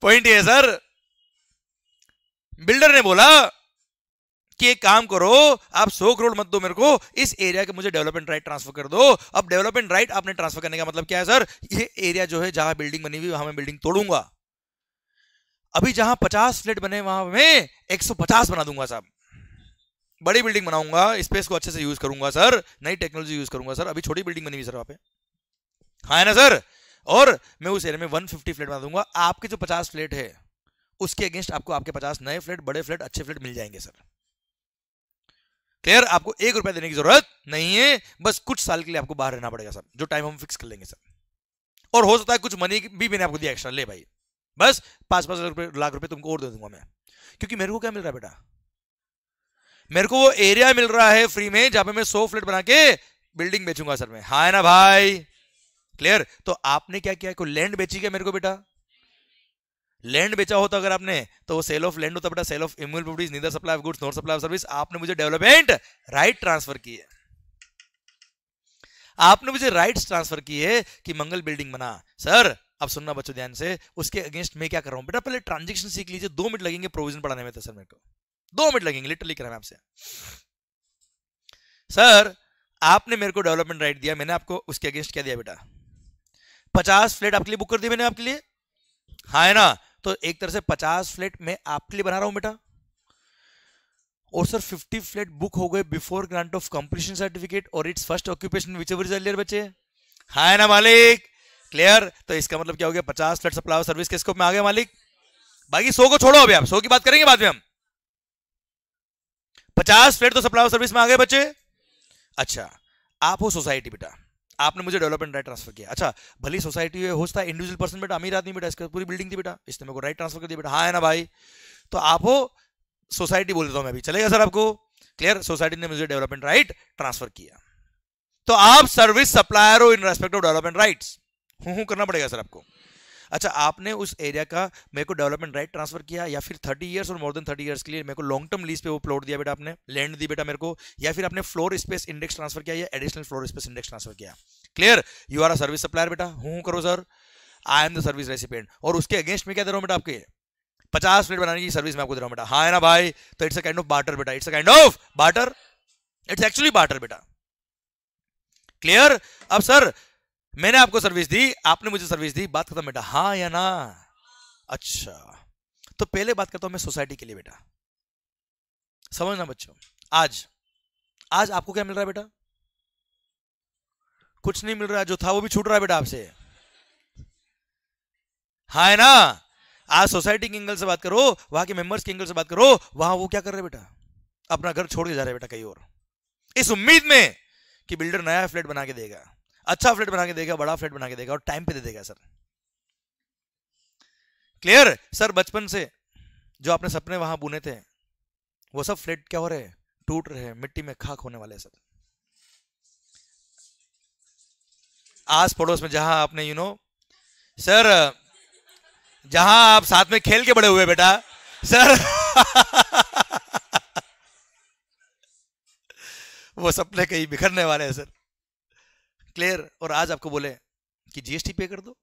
पॉइंट ये सर बिल्डर ने बोला कि एक काम करो आप सौ करोड़ मत दो मेरे को इस एरिया के मुझे डेवलपमेंट राइट ट्रांसफर कर दो अब डेवलपमेंट राइट आपने ट्रांसफर करने का मतलब क्या है सर ये एरिया जो है जहां बिल्डिंग बनी हुई वहां मैं बिल्डिंग तोड़ूंगा अभी जहां पचास फ्लैट बने वहां में 150 बना दूंगा साहब बड़ी बिल्डिंग बनाऊंगा स्पेस को अच्छे से यूज करूंगा सर नई टेक्नोलॉजी यूज करूंगा सर अभी छोटी बिल्डिंग बनी हुई सर वहां पे हाँ है ना सर और मैं उस एरिया में 150 फ्लैट बना दूंगा आपके जो 50 फ्लैट है उसके अगेंस्ट आपको आपके 50 नए फ्लैट बड़े फ्लैट अच्छे फ्लैट मिल जाएंगे सर क्लियर आपको एक रुपया देने की जरूरत नहीं है बस कुछ साल के लिए आपको बाहर रहना पड़ेगा सर जो टाइम हम फिक्स कर लेंगे सर और हो सकता है कुछ मनी भी मैंने आपको दिया एक्स्ट्रा ले भाई बस पाँच पाँच लाख रुपये तुमको और दे दूंगा मैं क्योंकि मेरे को क्या मिल रहा है बेटा मेरे को वो एरिया मिल रहा है फ्री में जहां पे मैं सौ फ्लैट बना के बिल्डिंग बेचूंगा सर में हा है ना भाई क्लियर तो आपने क्या किया लैंड बेची क्या मेरे को बेटा लैंड बेचा होता तो अगर आपने तो वो सेल ऑफ लैंड होता बेटा sale of immovable properties neither supply of goods nor supply of service आपने मुझे डेवलपमेंट राइट ट्रांसफर की है आपने मुझे राइट्स ट्रांसफर की है कि मंगल बिल्डिंग बना सर अब सुनना बच्चों ध्यान से उसके अगेंस्ट मैं क्या कर रहा हूं बेटा पहले ट्रांजेक्शन सीख लीजिए दो मिनट लगेंगे प्रोविजन पढ़ाने में तो सर मेरे को दो मिनट लगेंगे लिटरली कह रहा आपसे सर आपने मेरे को डेवलपमेंट राइट दिया मैंने आपको उसके अगेंस्ट क्या दिया बेटा पचास फ्लैट आपके लिए बुक कर दी मैंने आपके लिए हा है ना तो एक तरह से पचास फ्लैट मैं आपके लिए बना रहा हूं बेटा और सर 50 फ्लैट बुक हो गए before grant of completion certificate और its first occupation which ever is बच्चे हाँ है ना मालिक क्लियर तो इसका मतलब क्या हो गया पचास फ्लैट सप्लाई सर्विस के स्कोप में आ गया मालिक बाकी सो को छोड़ो अभी आप सो की बात करेंगे बाद में हम पचास फ्लेट तो सप्लाई सर्विस में आ गए बच्चे अच्छा आप हो सोसाइटी बेटा आपने मुझे डेवलपमेंट राइट ट्रांसफर किया अच्छा भली सोसाइटी होता है इंडिविजुअल पर्सन बेटा अमीर आदमी बेटा इसका पूरी बिल्डिंग थी बेटा इसने मेरे को राइट ट्रांसफर कर दिया बेटा हाँ है ना भाई तो आप हो सोसाइटी बोल देता हूँ मैं अभी चलेगा सर आपको क्लियर सोसाइटी ने मुझे डेवलपमेंट राइट ट्रांसफर किया तो आप सर्विस सप्लायर हो in respect of development right हूं करना पड़ेगा सर आपको अच्छा आपने उस एरिया का मेरे को डेवलपमेंट राइट ट्रांसफर किया या फिर थर्टी ईयर्स और मोर देन थर्टी ईयर्स के लिए मेरे को लॉन्ग टर्म लीज पे वो प्लॉट दिया बेटा आपने लैंड दी बेटा मेरे को या फिर आपने फ्लोर स्पेस इंडेक्स ट्रांसफर किया या additional floor space index transfer किया clear you are a service supplier बेटा हूँ करो sir I am the service recipient और उसके अगेंस्ट में क्या दे रहा हूँ बेटा आपके पचास प्लेट बनाने की सर्विस मैं आपको दे रहा हूँ बेटा हाँ ना भाई तो it's a kind of barter बेटा it's a kind of barter it's actually barter बेटा क्लियर अब सर मैंने आपको सर्विस दी आपने मुझे सर्विस दी बात खत्म बेटा हाँ या ना अच्छा तो पहले बात करता हूं मैं सोसाइटी के लिए बेटा समझना बच्चों आज आज आपको क्या मिल रहा है बेटा कुछ नहीं मिल रहा जो था वो भी छूट रहा है बेटा आपसे हाँ है ना आज सोसाइटी के एंगल से बात करो वहां के मेंबर्स के एंगल से बात करो वहां वो क्या कर रहे बेटा अपना घर छोड़ के जा रहे बेटा कहीं और इस उम्मीद में कि बिल्डर नया फ्लैट बना के देगा अच्छा फ्लैट बना के देगा बड़ा फ्लैट बना के देगा और टाइम पे दे देगा सर क्लियर सर बचपन से जो आपने सपने वहां बुने थे वो सब फ्लैट क्या हो रहे टूट रहे हैं मिट्टी में खाक होने वाले सर आस पड़ोस में जहां आपने यू नो सर जहां आप साथ में खेल के बड़े हुए बेटा सर वो सपने कहीं बिखरने वाले हैं सर क्लियर और आज आपको बोले कि जीएसटी पे कर दो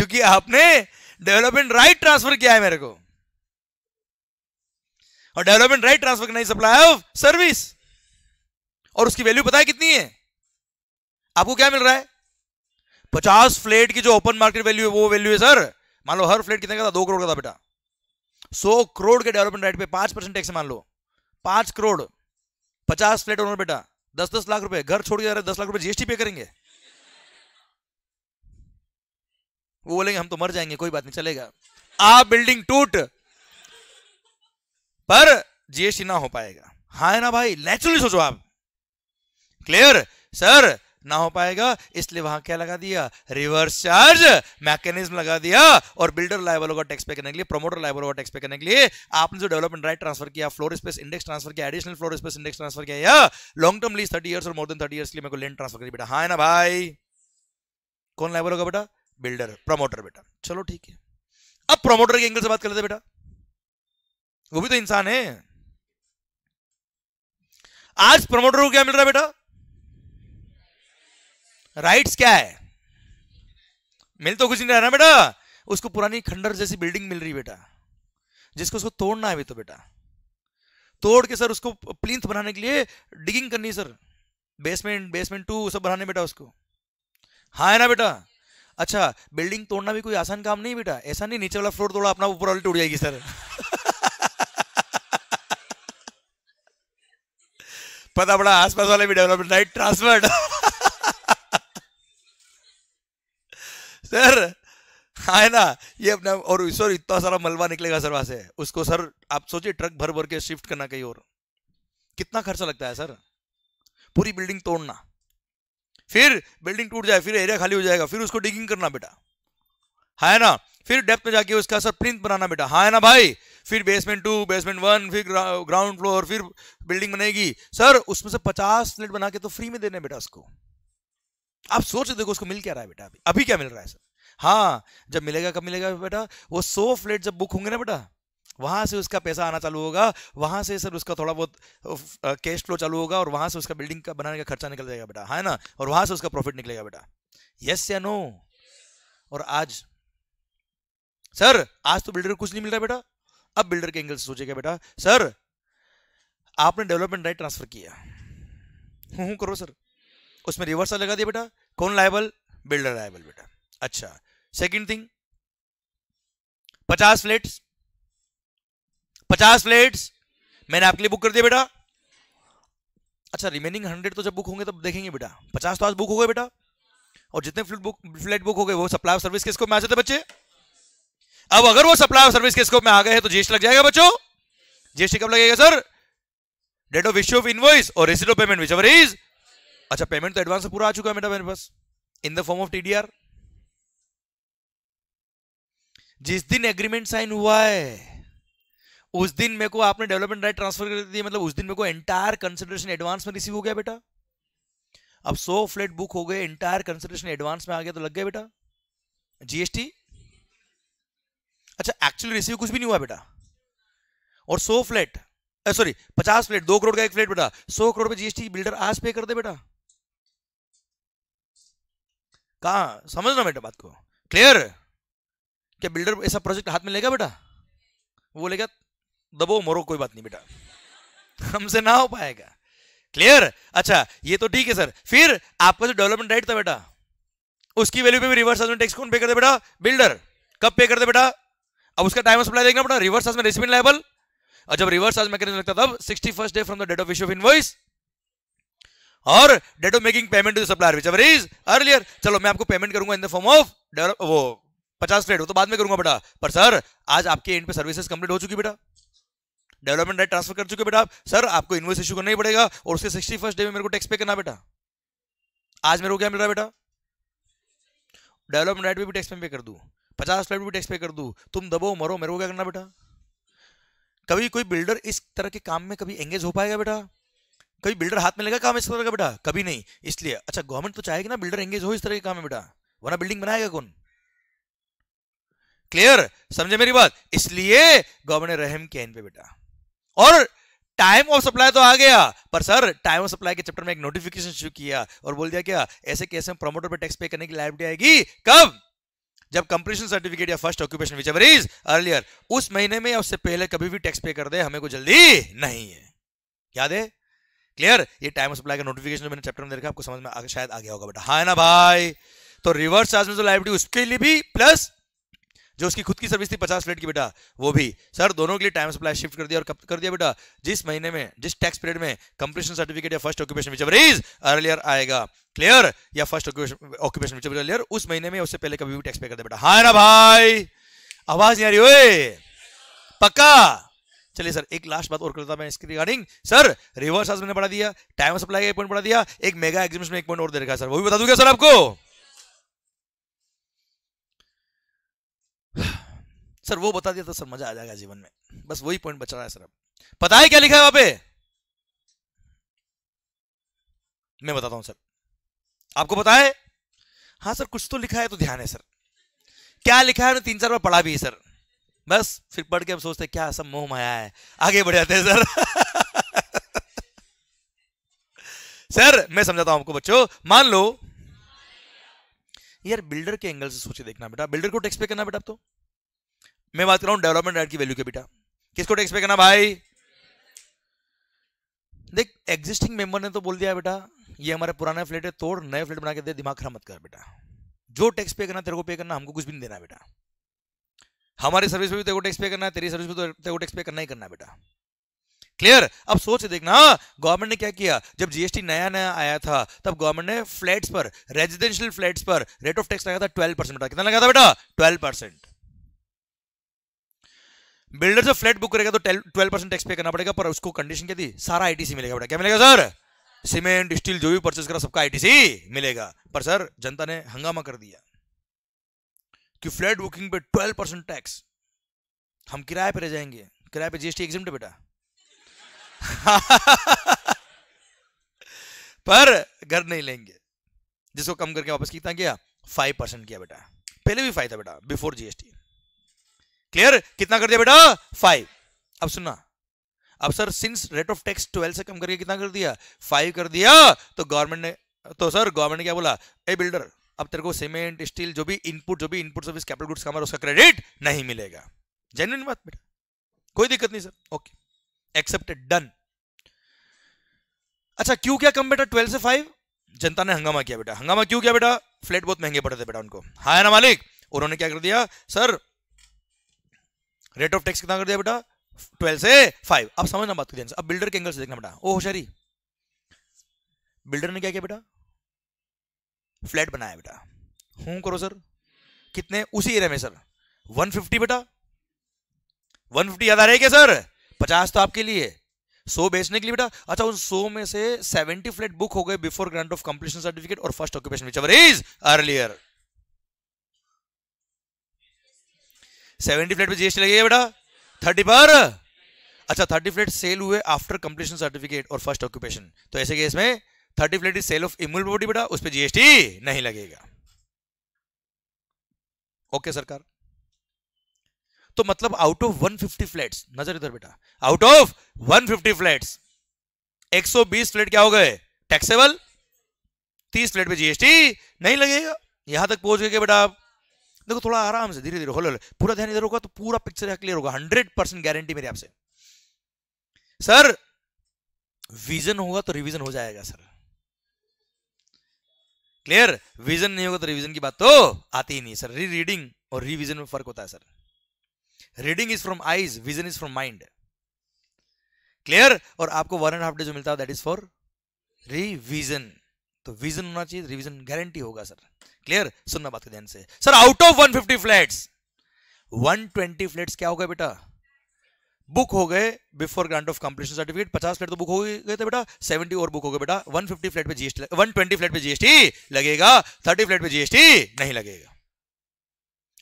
क्योंकि आपने डेवलपमेंट राइट ट्रांसफर किया है मेरे को और डेवलपमेंट राइट ट्रांसफर करना सप्लाई ऑफ सर्विस और उसकी वैल्यू पता है कितनी है आपको क्या मिल रहा है पचास फ्लेट की जो ओपन मार्केट वैल्यू है वो वैल्यू है सर मान लो हर फ्लेट कितने का था दो करोड़ का था बेटा सौ करोड़ के डेवलपमेंट राइट पे पांच परसेंट टैक्स मान लो पांच करोड़ पचास फ्लेट ओनर बेटा दस दस लाख रुपए घर छोड़ के जा रहे दस लाख रुपए जीएसटी पे करेंगे वो बोलेंगे हम तो मर जाएंगे कोई बात नहीं चलेगा आ बिल्डिंग टूट पर जीएसटी ना हो पाएगा हाँ है ना भाई नेचुरली सोचो आप क्लियर सर ना हो पाएगा इसलिए वहां क्या लगा दिया रिवर्स चार्ज मैकेनिज्म लगा दिया और बिल्डर लाइबल होगा टैक्स पे करने के लिए प्रमोटर लाइबल होगा टैक्स पे करने के लिए आपने जो डेवलपमेंट राइट ट्रांसफर किया फ्लोर स्पेस इंडेक्स ट्रांसफर किया additional floor space index transfer किया या long term lease thirty year और मोर देन थर्टी ईयर के लिए मेरे को लेन ट्रांसफर करिए बेटा हाँ है ना भाई कौन लाइबल होगा बेटा बिल्डर प्रमोटर बेटा चलो ठीक है अब प्रमोटर के एंगल से बात कर लेते बेटा वो भी तो इंसान है आज प्रमोटर को क्या मिल रहा है बेटा राइट्स क्या है मिल तो कुछ नहीं रहा ना बेटा उसको पुरानी खंडर जैसी बिल्डिंग मिल रही बेटा जिसको उसको तोड़ना है अभी तो बेटा तोड़ के सर उसको प्लिंथ बनाने के लिए डिगिंग करनी सर बेसमेंट बेसमेंट टू सब बनाने बेटा उसको हाँ है ना बेटा अच्छा बिल्डिंग तोड़ना भी कोई आसान काम नहीं बेटा ऐसा नहीं नीचे वाला फ्लोर तोड़ा अपना ऊपर वाली टूट जाएगी सर पता बड़ा आसपास वाले भी डेवलपमेंट राइट ट्रांसफर्ड सर हाँ है ना ये अपना और सर इतना सारा मलबा निकलेगा सर वहां से उसको सर आप सोचिए ट्रक भर भर के शिफ्ट करना कहीं और कितना खर्चा लगता है सर पूरी बिल्डिंग तोड़ना फिर बिल्डिंग टूट जाए फिर एरिया खाली हो जाएगा फिर उसको डिगिंग करना बेटा हाँ है ना फिर डेप्थ में जाके उसका सर प्रिंट बनाना बेटा हाँ है ना भाई फिर बेसमेंट टू बेसमेंट वन फिर ग्राउंड फ्लोर फिर बिल्डिंग बनेगी सर उसमें से पचास फ्लेट बना के तो फ्री में देने बेटा उसको आप सोच देखो उसको मिल क्या रहा है बेटा अभी अभी क्या मिल रहा है सर हाँ जब मिलेगा कब मिलेगा बेटा वो सो फ्लैट जब बुक होंगे ना बेटा वहां से उसका पैसा आना चालू होगा वहां से सर उसका थोड़ा बहुत कैश फ्लो चालू होगा और वहां से उसका बिल्डिंग का बनाने का खर्चा निकल जाएगा बेटा है ना और वहां से उसका प्रॉफिट निकलेगा बेटा यस या नो और आज सर आज तो बिल्डर कुछ नहीं मिल रहा बेटा अब बिल्डर के एंगल से सोचेगा बेटा सर आपने डेवलपमेंट राइट ट्रांसफर किया हूं करो सर उसमें रिवर्सल लगा दिया बेटा कौन लाइबल बिल्डर लाइबल बेटा अच्छा सेकंड थिंग पचास फ्लेट्स पचास फ्लेट्स मैंने आपके लिए बुक कर दिया बेटा अच्छा रिमेनिंग हंड्रेड तो जब बुक होंगे तब देखेंगे बेटा पचास तो आज बुक हो गए बेटा और जितने फ्लेट बुक फ्लेट बुक हो गए वो सप्लाई ऑफ सर्विस के स्कोप में आ जाते बच्चे अब अगर वो सप्लाई ऑफ सर्विस के स्कोप में आ गए हैं तो जीएसटी लग जाएगा बच्चों जीएसटी कब लगेगा sir date of issue of invoice और receipt of payment which ever is अच्छा पेमेंट तो एडवांस पूरा आ चुका है बेटा मेरे पास in the form of TDR जिस दिन एग्रीमेंट साइन हुआ है उस दिन मेरे को आपने डेवलपमेंट राइट ट्रांसफर कर दी मतलब उस दिन मेरे को एंटायर कंसिडरेशन एडवांस में रिसीव हो गया बेटा अब सौ फ्लैट बुक हो गए एंटायर कंसिडरेशन एडवांस में आ गया तो लग गया बेटा जीएसटी अच्छा एक्चुअली रिसीव कुछ भी नहीं हुआ बेटा और सौ फ्लैट सॉरी पचास फ्लैट दो करोड़ का एक फ्लैट बेटा सौ करोड़ पे जीएसटी बिल्डर आज पे कर दे बेटा कहा समझना बेटा बात को क्लियर क्या बिल्डर ऐसा प्रोजेक्ट हाथ में लेगा बेटा वो लेगा दबो मरो कोई बात नहीं बेटा हमसे ना हो पाएगा क्लियर अच्छा ये तो ठीक है सर फिर आपका जो डेवलपमेंट राइट था बेटा उसकी वैल्यू पे भी रिवर्स हजमेंट टैक्स कौन पे करते बेटा बिल्डर कब पे करते बेटा अब उसका टाइम सप्लाई देखना बेटा रिवर्स में रेसिपिन लाइबल और जब रिवर्स हज लगता तब sixty first day from the date of issue of इन और date of making payment to supplier which ever is earlier चलो मैं आपको पेमेंट करूंगा इन द फॉर्म ऑफ वो पचास ट्रेड हो तो बाद में करूंगा बेटा पर सर आज आपके एंड पे सर्विसेज कंप्लीट हो चुकी बेटा डेवलपमेंट राइट ट्रांसफर कर चुके बेटा सर आपको इन्वेस्ट इश्यू करना ही पड़ेगा और उसके सिक्सटी फर्स्ट डे में मेरे को टैक्स पे करना बेटा आज मेरे को क्या मिल रहा है बेटा डेवलपमेंट राइट पे भी टैक्स पे पे कर दू पचास फ्लैट भी टैक्स पे कर दू तुम दबो मरो मेरे को क्या करना बेटा कभी कोई बिल्डर इस तरह के काम में कभी एंगेज हो पाएगा बेटा कभी बिल्डर हाथ में लेगा काम इस तरह का बेटा कभी नहीं इसलिए अच्छा गवर्नमेंट तो चाहेगी ना बिल्डर एंगेज हो इस तरह के काम में बेटा वरना बिल्डिंग बनाएगा कौन क्लियर समझे मेरी बात इसलिए गवर्नमेंट ने रहम किया इन पे बेटा और टाइम ऑफ सप्लाई तो आ गया पर सर टाइम ऑफ सप्लाई के चैप्टर में एक नोटिफिकेशन इशू किया और बोल दिया क्या ऐसे केस में प्रमोटर पे टैक्स पे करने की लाइबिलिटी आएगी कब जब कंप्लीशन सर्टिफिकेट या first occupation which is earlier उस महीने में या उससे पहले कभी भी टैक्स पे कर दे हमें को जल्दी नहीं है याद है क्लियर ये टाइम सप्लाई का नोटिफिकेशन जो मैंने चैप्टर में देखा आपको समझ में आ, शायद आ गया होगा बेटा हाँ ना भाई तो रिवर्स चार्ज में जो लाइबिलिटी उसके लिए भी प्लस जो उसकी खुद की सर्विस थी पचास प्लेट की बेटा वो भी सर दोनों के लिए टाइम सप्लाई शिफ्ट कर दिया और कब कर दिया बेटा जिस महीने में जिस टैक्स पीरियड में कंप्लीशन सर्टिफिकेट या first occupation whichever is earlier आएगा क्लियर या फर्स्ट ऑक्यूपेशन विचेवर अर्लियर उस महीने में उससे पहले कभी भी टैक्स पे कर दिया बेटा हाँ ना भाई आवाज नहीं आ रही हो पक्का चलिए सर एक लास्ट बात और करता मैं इसके रिगार्डिंग सर रिवर्स आज मैंने बढ़ा दिया टाइम सप्लाई का एक पॉइंट बढ़ा दिया एक मेगा एग्जिबिशन में एक पॉइंट और दे रखा सर वो भी बता दूंगा सर आपको सर वो बता दिया तो सर मजा आ जाएगा जीवन में बस वही पॉइंट बच रहा है सर अब पता है क्या लिखा है वहां पे मैं बताता हूं सर आपको पता है हाँ सर कुछ तो लिखा है तो ध्यान है सर क्या लिखा है तीन चार बार पढ़ा भी है सर बस फिर पढ़ के हम सोचते क्या सब मोह माया है आगे बढ़ जाते हैं सर सर मैं समझाता हूं आपको बच्चों मान लो यार बिल्डर के एंगल से सोचे देखना बेटा बिल्डर को टैक्स पे करना बेटा तो मैं बात कर रहा हूं डेवलपमेंट राइट की वैल्यू के बेटा किसको टैक्स पे करना भाई देख एग्जिस्टिंग मेंबर ने तो बोल दिया बेटा ये हमारे पुराना फ्लैट है तोड़ नए फ्लैट बना के दे दिमाग खराब मत कर बेटा जो टैक्स पे करना तेरे को पे करना हमको कुछ भी नहीं देना बेटा हमारी सर्विस पे भी तेरे को टैक्स पे करना है तेरी सर्विस पे तो तेरे को टैक्स पे करना ही करना बेटा क्लियर अब सोच देखना गवर्नमेंट ने क्या किया जब जीएसटी नया नया आया था तब गवर्नमेंट ने फ्लैट्स पर रेजिडेंशियल फ्लैट्स पर रेट ऑफ टैक्स लगाया था 12 परसेंट बेटा कितना लगा था बेटा 12 परसेंट बिल्डर जब फ्लैट बुक करेगा तो 12 परसेंट टैक्स पे करना पड़ेगा पर उसको कंडीशन क्या थी सारा आईटीसी मिलेगा बेटा क्या मिलेगा सर सीमेंट स्टील जो भी परचेस करा सबका आईटीसी मिलेगा पर सर जनता ने हंगामा कर दिया कि फ्लैट बुकिंग पे ट्वेल्व परसेंट टैक्स हम किराए पे रह जाएंगे किराए पे जीएसटी एग्जिम बेटा पर घर नहीं लेंगे जिसको कम करके वापस कितना किया फाइव परसेंट किया बेटा पहले भी फाइव था बेटा बिफोर जीएसटी क्लियर कितना कर दिया बेटा फाइव अब सुनना अब sir since rate of tax twelve से कम करके कितना कर दिया फाइव कर दिया तो गवर्नमेंट ने तो सर गवर्नमेंट ने क्या बोला ए बिल्डर अब तेरे को सीमेंट स्टील जो भी इनपुट जो भी इनपुट सर्विस कैपिटल गुड्स का उसका क्रेडिट नहीं मिलेगा जेन्युन बात बेटा कोई दिक्कत नहीं सर ओके एक्सेप्टेड डन अच्छा क्यों क्या कम बेटा ट्वेल्व से फाइव जनता ने हंगामा किया बेटा हंगामा क्यों किया बेटा फ्लैट बहुत महंगे पड़े थे बेटा उनको हाँ ना मालिक उन्होंने क्या कर दिया सर रेट ऑफ टैक्स कितना कर दिया बेटा ट्वेल्व से फाइव अब समझना बात करिए अब बिल्डर के एंगल से देखना बेटा ओ होशारी बिल्डर ने क्या किया बेटा फ्लैट बनाया बेटा हूं करो सर कितने उसी एरिया में सर 150 बेटा 150 याद आ रहे क्या सर 50 तो आपके लिए 100 बेचने के लिए बेटा अच्छा उन 100 में से 70 फ्लैट बुक हो गए before grant of completion certificate और first occupation which is earlier 70 flat पे जीएसटी लगेगा बेटा 30 पर अच्छा 30 फ्लैट सेल हुए आफ्टर कंप्लीशन सर्टिफिकेट और फर्स्ट ऑक्यूपेशन तो ऐसे केस में thirty flat is sale of immovable property बेटा उस पर जीएसटी नहीं लगेगा ओके okay, सरकार तो मतलब आउट ऑफ 150 फ्लैट नजर इधर बेटा आउट ऑफ 150 फ्लैट्स 120 फ्लैट क्या हो गए टैक्सेबल 30 फ्लैट पे जीएसटी नहीं लगेगा यहां तक पहुंच गए बेटा आप देखो थोड़ा आराम से धीरे धीरे होलो पूरा ध्यान इधर तो होगा तो पूरा पिक्चर यहाँ क्लियर होगा हंड्रेड परसेंट गारंटी मेरी आपसे सर विजन होगा तो रिविजन हो जाएगा सर क्लियर विजन नहीं होगा तो रिविजन की बात तो आती ही नहीं सर री रीडिंग और रिविजन में फर्क होता है sir reading is from eyes vision is from mind clear और आपको वन एंड हाफ डे जो मिलता है दैट इज फॉर रिविजन तो विजन होना चाहिए रिविजन गारंटी होगा सर क्लियर सुनना बात ध्यान से sir out of 150 flats 120 flats क्या होगा बेटा बुक हो गए before grant of completion certificate पचास फ्लैट तो बुक हो गए थे बेटा सेवेंटी और बुक हो गए बेटा वन फिफ्टी फ्लैट पे जीएसटी वन ट्वेंटी फ्लैट पे जीएसटी लगेगा थर्टी फ्लैट पे जीएसटी नहीं लगेगा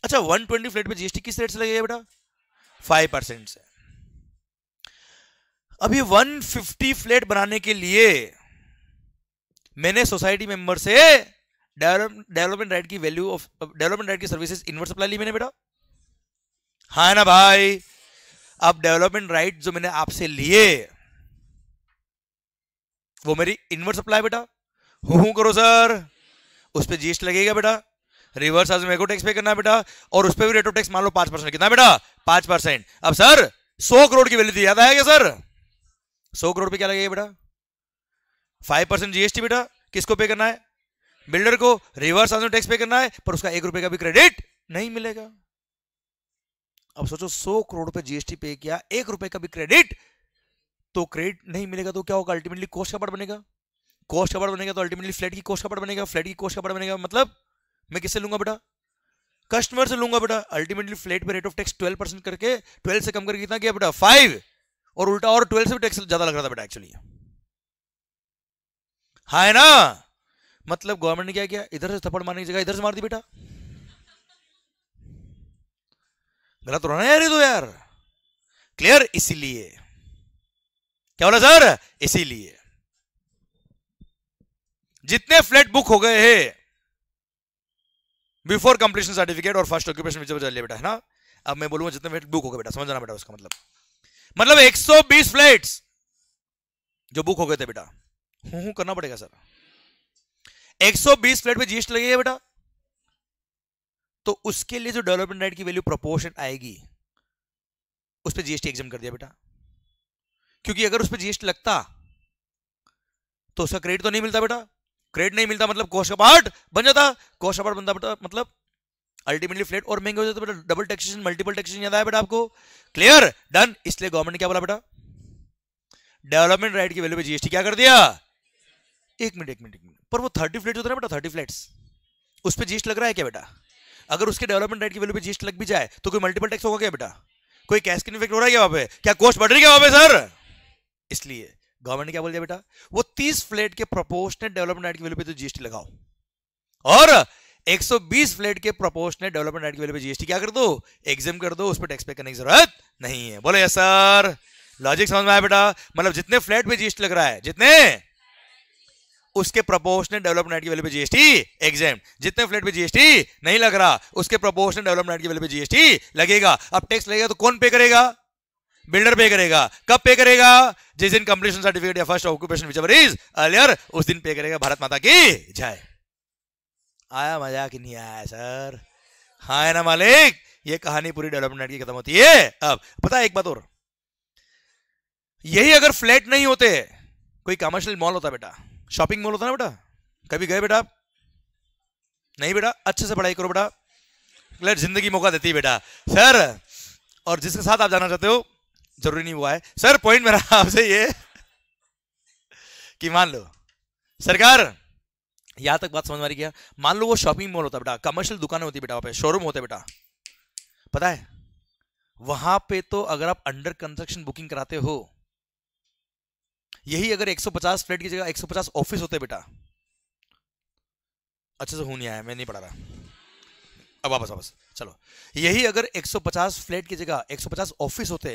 अच्छा वन ट्वेंटी फ्लैट पे जीएसटी किस रेट से लगेगा बेटा फाइव परसेंट से अभी वन फिफ्टी फ्लैट बनाने के लिए मैंने सोसाइटी मेंबर से डेवलपमेंट राइट की वैल्यू ऑफ डेवलपमेंट राइट की सर्विसेज इनवर्स सप्लाई ली मैंने बेटा हा ना भाई अब डेवलपमेंट राइट जो मैंने आपसे लिए वो मेरी इनवर्स सप्लाई बेटा हूं करो सर उस पर जीएसटी लगेगा बेटा रिवर्स आज को टैक्स पे करना बेटा और उस पर भी रेट ऑफ टैक्स मान लो पांच परसेंट कितना बेटा पांच परसेंट अब सर सौ करोड़ की वैल्यू थी याद आएगा सर सौ करोड़ पे क्या लगेगा बेटा फाइव परसेंट जीएसटी बेटा किसको पे करना है बिल्डर को रिवर्स आज टैक्स पे करना है पर उसका एक रुपए का भी क्रेडिट नहीं मिलेगा अब सोचो सौ करोड़ रुपए जीएसटी पे किया एक रुपए का भी क्रेडिट तो क्रेडिट नहीं मिलेगा तो क्या होगा अल्टीमेटली कोस्ट का पार्ट बनेगा कोस्ट का पार्ट बनेगा तो अल्टीमेटली फ्लैट की कोस्ट का पार्ट बनेगा फ्लैट की कोस्ट का पार्ट बनेगा मतलब मैं किससे लूंगा बेटा कस्टमर से लूंगा बेटा अल्टीमेटली फ्लैट पे rate of tax twelve percent करके ट्वेल्व से कम करके कितना किया बेटा फाइव और उल्टा और ट्वेल्व से भी टैक्स ज्यादा लग रहा था बेटा एक्चुअली हाँ ना मतलब गवर्नमेंट ने क्या किया इधर से थप्पड़ मारने की जगह इधर से मार दी बेटा गलत हो रहा है यार तो यार क्लियर इसीलिए क्या बोला सर इसीलिए जितने फ्लैट बुक हो गए हैं बिफोर कंप्लीशन सर्टिफिकेट और फर्स्ट ऑक्यूपेशन विच चलिए बेटा है ना अब मैं बोलूंगा जितने फ्लैट बुक हो गए बेटा समझना बेटा उसका मतलब मतलब 120 फ्लैट्स जो बुक हो गए थे बेटा हूं करना पड़ेगा सर 120 फ्लैट पे जीएसटी लगेगा बेटा तो उसके लिए जो डेवलपमेंट राइट की वैल्यू प्रोपोर्शन आएगी उस पर जीएसटी एग्जाम कर दिया बेटा क्योंकि अगर उस पर जीएसटी लगता तो उसका क्रेडिट तो नहीं मिलता बेटा क्रेडिट नहीं मिलता मतलब कोश का पार्ट बन जाता कोश का पार्ट बनता बेटा मतलब अल्टीमेटली फ्लैट और महंगे हो जाते बेटा डबल टैक्सेशन मल्टीपल टैक्सेशन याद आया बेटा आपको क्लियर डन इसलिए गवर्नमेंट ने क्या बोला बेटा डेवलपमेंट राइट की वैल्यू पे जीएसटी क्या कर दिया एक मिनट एक मिनट एक मिनट पर वो थर्टी फ्लैट जो था ना बेटा थर्टी फ्लैट्स उस पर जीएसटी लग रहा है क्या बेटा अगर उसके डेवलपमेंट राइट की वैल्यू पे जीएसटी लग भी जाए तो कोई मल्टीपल टैक्स होगा क्या बेटा कोई कैश की इफेक्ट हो रहा है क्या वहां पे क्या कोस्ट बढ़ रही है वहां पे सर इसलिए गवर्नमेंट क्या बोल दिया बेटा वो तीस फ्लैट के प्रोपोर्शनल डेवलपमेंट राइट की वैल्यू पे तो जीएसटी लगाओ और 120 फ्लैट के प्रोपोर्शनल डेवलपमेंट राइट की वैल्यू पे जीएसटी क्या कर दो एग्जाम कर दो उस पर टैक्स पे करने की जरूरत नहीं है बोले सर लॉजिक समझ में आया बेटा मतलब जितने फ्लैट पे जीएसटी लग रहा है जितने उसके प्रपोर्शनल डेवलपमेंट की वैल्यू पे जीएसटी एग्जाम जितने फ्लैट पे जीएसटी नहीं लग रहा उसके प्रपोर्शनल डेवलपमेंट की वैल्यू पे जीएसटी लगेगा अब टैक्स लगेगा तो कौन पे करेगा बिल्डर पे करेगा कब पे करेगा जिस दिन कंप्लीशन सर्टिफिकेट या first occupation whichever is earlier उस दिन पे करेगा भारत माता की जय आया मजा कि नहीं आया सर हाँ है ना मालिक ये कहानी पूरी डेवलपमेंट की खत्म होती है अब पता है एक बात और यही अगर फ्लैट नहीं होते कोई कमर्शियल मॉल होता बेटा शॉपिंग मॉल होता ना बेटा कभी गए बेटा आप नहीं बेटा अच्छे से पढ़ाई करो बेटा लेट जिंदगी मौका देती है बेटा सर और जिसके साथ आप जाना चाहते हो जरूरी नहीं हुआ है सर पॉइंट मेरा आपसे ये कि मान लो सरकार यहां तक बात समझ में आ मान लो वो शॉपिंग मॉल होता बेटा कमर्शियल दुकानें होती बेटा वहां पे शोरूम होते बेटा पता है वहां पे तो अगर आप अंडर कंस्ट्रक्शन बुकिंग कराते हो यही अगर 150 फ्लैट की जगह 150 ऑफिस होते बेटा अच्छे से हो नहीं आया मैं नहीं पढ़ा रहा अब वापस वापस चलो यही अगर 150 फ्लैट की जगह 150 ऑफिस होते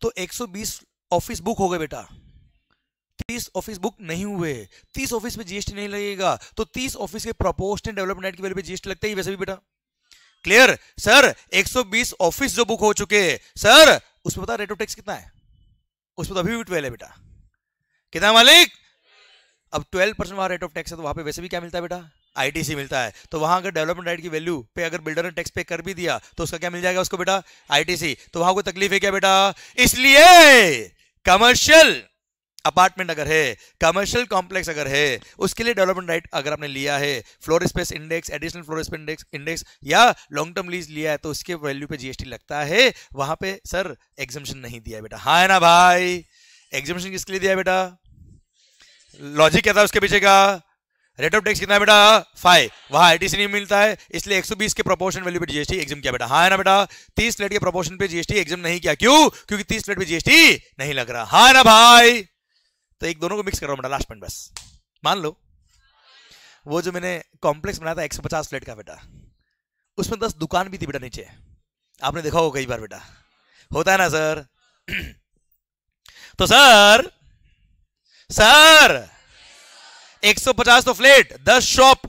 तो 120 ऑफिस बुक हो गए बेटा 30 ऑफिस बुक नहीं हुए 30 ऑफिस में जीएसटी नहीं लगेगा तो 30 ऑफिस के प्रोपोर्शनल डेवलपमेंट एक्ट की वैल्यू पे जीएसटी लगता ही वैसे भी बेटा क्लियर सर 120 ऑफिस जो बुक हो चुके सर उसमें पता रेट ऑफ टैक्स कितना है उसमें तो अभी भी ट्वेल्व है बेटा कितना मालिक अब ट्वेल्व परसेंट वहां रेट ऑफ टैक्स है तो वहां पे वैसे भी क्या मिलता है बेटा आईटीसी मिलता है तो वहां अगर डेवलपमेंट राइट की वैल्यू पे अगर बिल्डर ने टैक्स पे कर भी दिया तो उसका क्या मिल जाएगा उसको बेटा आईटीसी तो वहां कोई तकलीफ है क्या बेटा इसलिए कमर्शियल अपार्टमेंट अगर है कमर्शियल कॉम्प्लेक्स अगर है उसके लिए डेवलपमेंट राइट अगर आपने लिया है floor space index additional floor space index index या लॉन्ग टर्म लीज लिया है तो उसके वैल्यू पे जीएसटी लगता है वहां पे सर एग्जामेशन नहीं दिया बेटा हाँ है ना भाई एग्जामेशन किसके लिए दिया बेटा लॉजिक क्या था उसके पीछे का रेट ऑफ टैक्स कितना बेटा फाइव वहां आईटीसी नहीं मिलता है इसलिए 120 के प्रोपोर्शन वैल्यू पे जीएसटी एग्जाम किया बेटा हाँ है ना बेटा 30 लेट के प्रोपोर्शन पे जीएसटी एग्जाम नहीं किया क्यों क्योंकि 30 लेट पे जीएसटी नहीं लग रहा हाँ ना भाई तो एक दोनों को मिक्स कर रहा हूँ बेटा लास्ट पॉइंट बस मान लो वो जो मैंने कॉम्प्लेक्स बनाया था सौ पचास फ्लेट का बेटा उसमें दस दुकान भी थी बेटा नीचे आपने देखा होगा कई बार बेटा होता है ना सर तो सर सर एक सौ पचास तो फ्लेट दस शॉप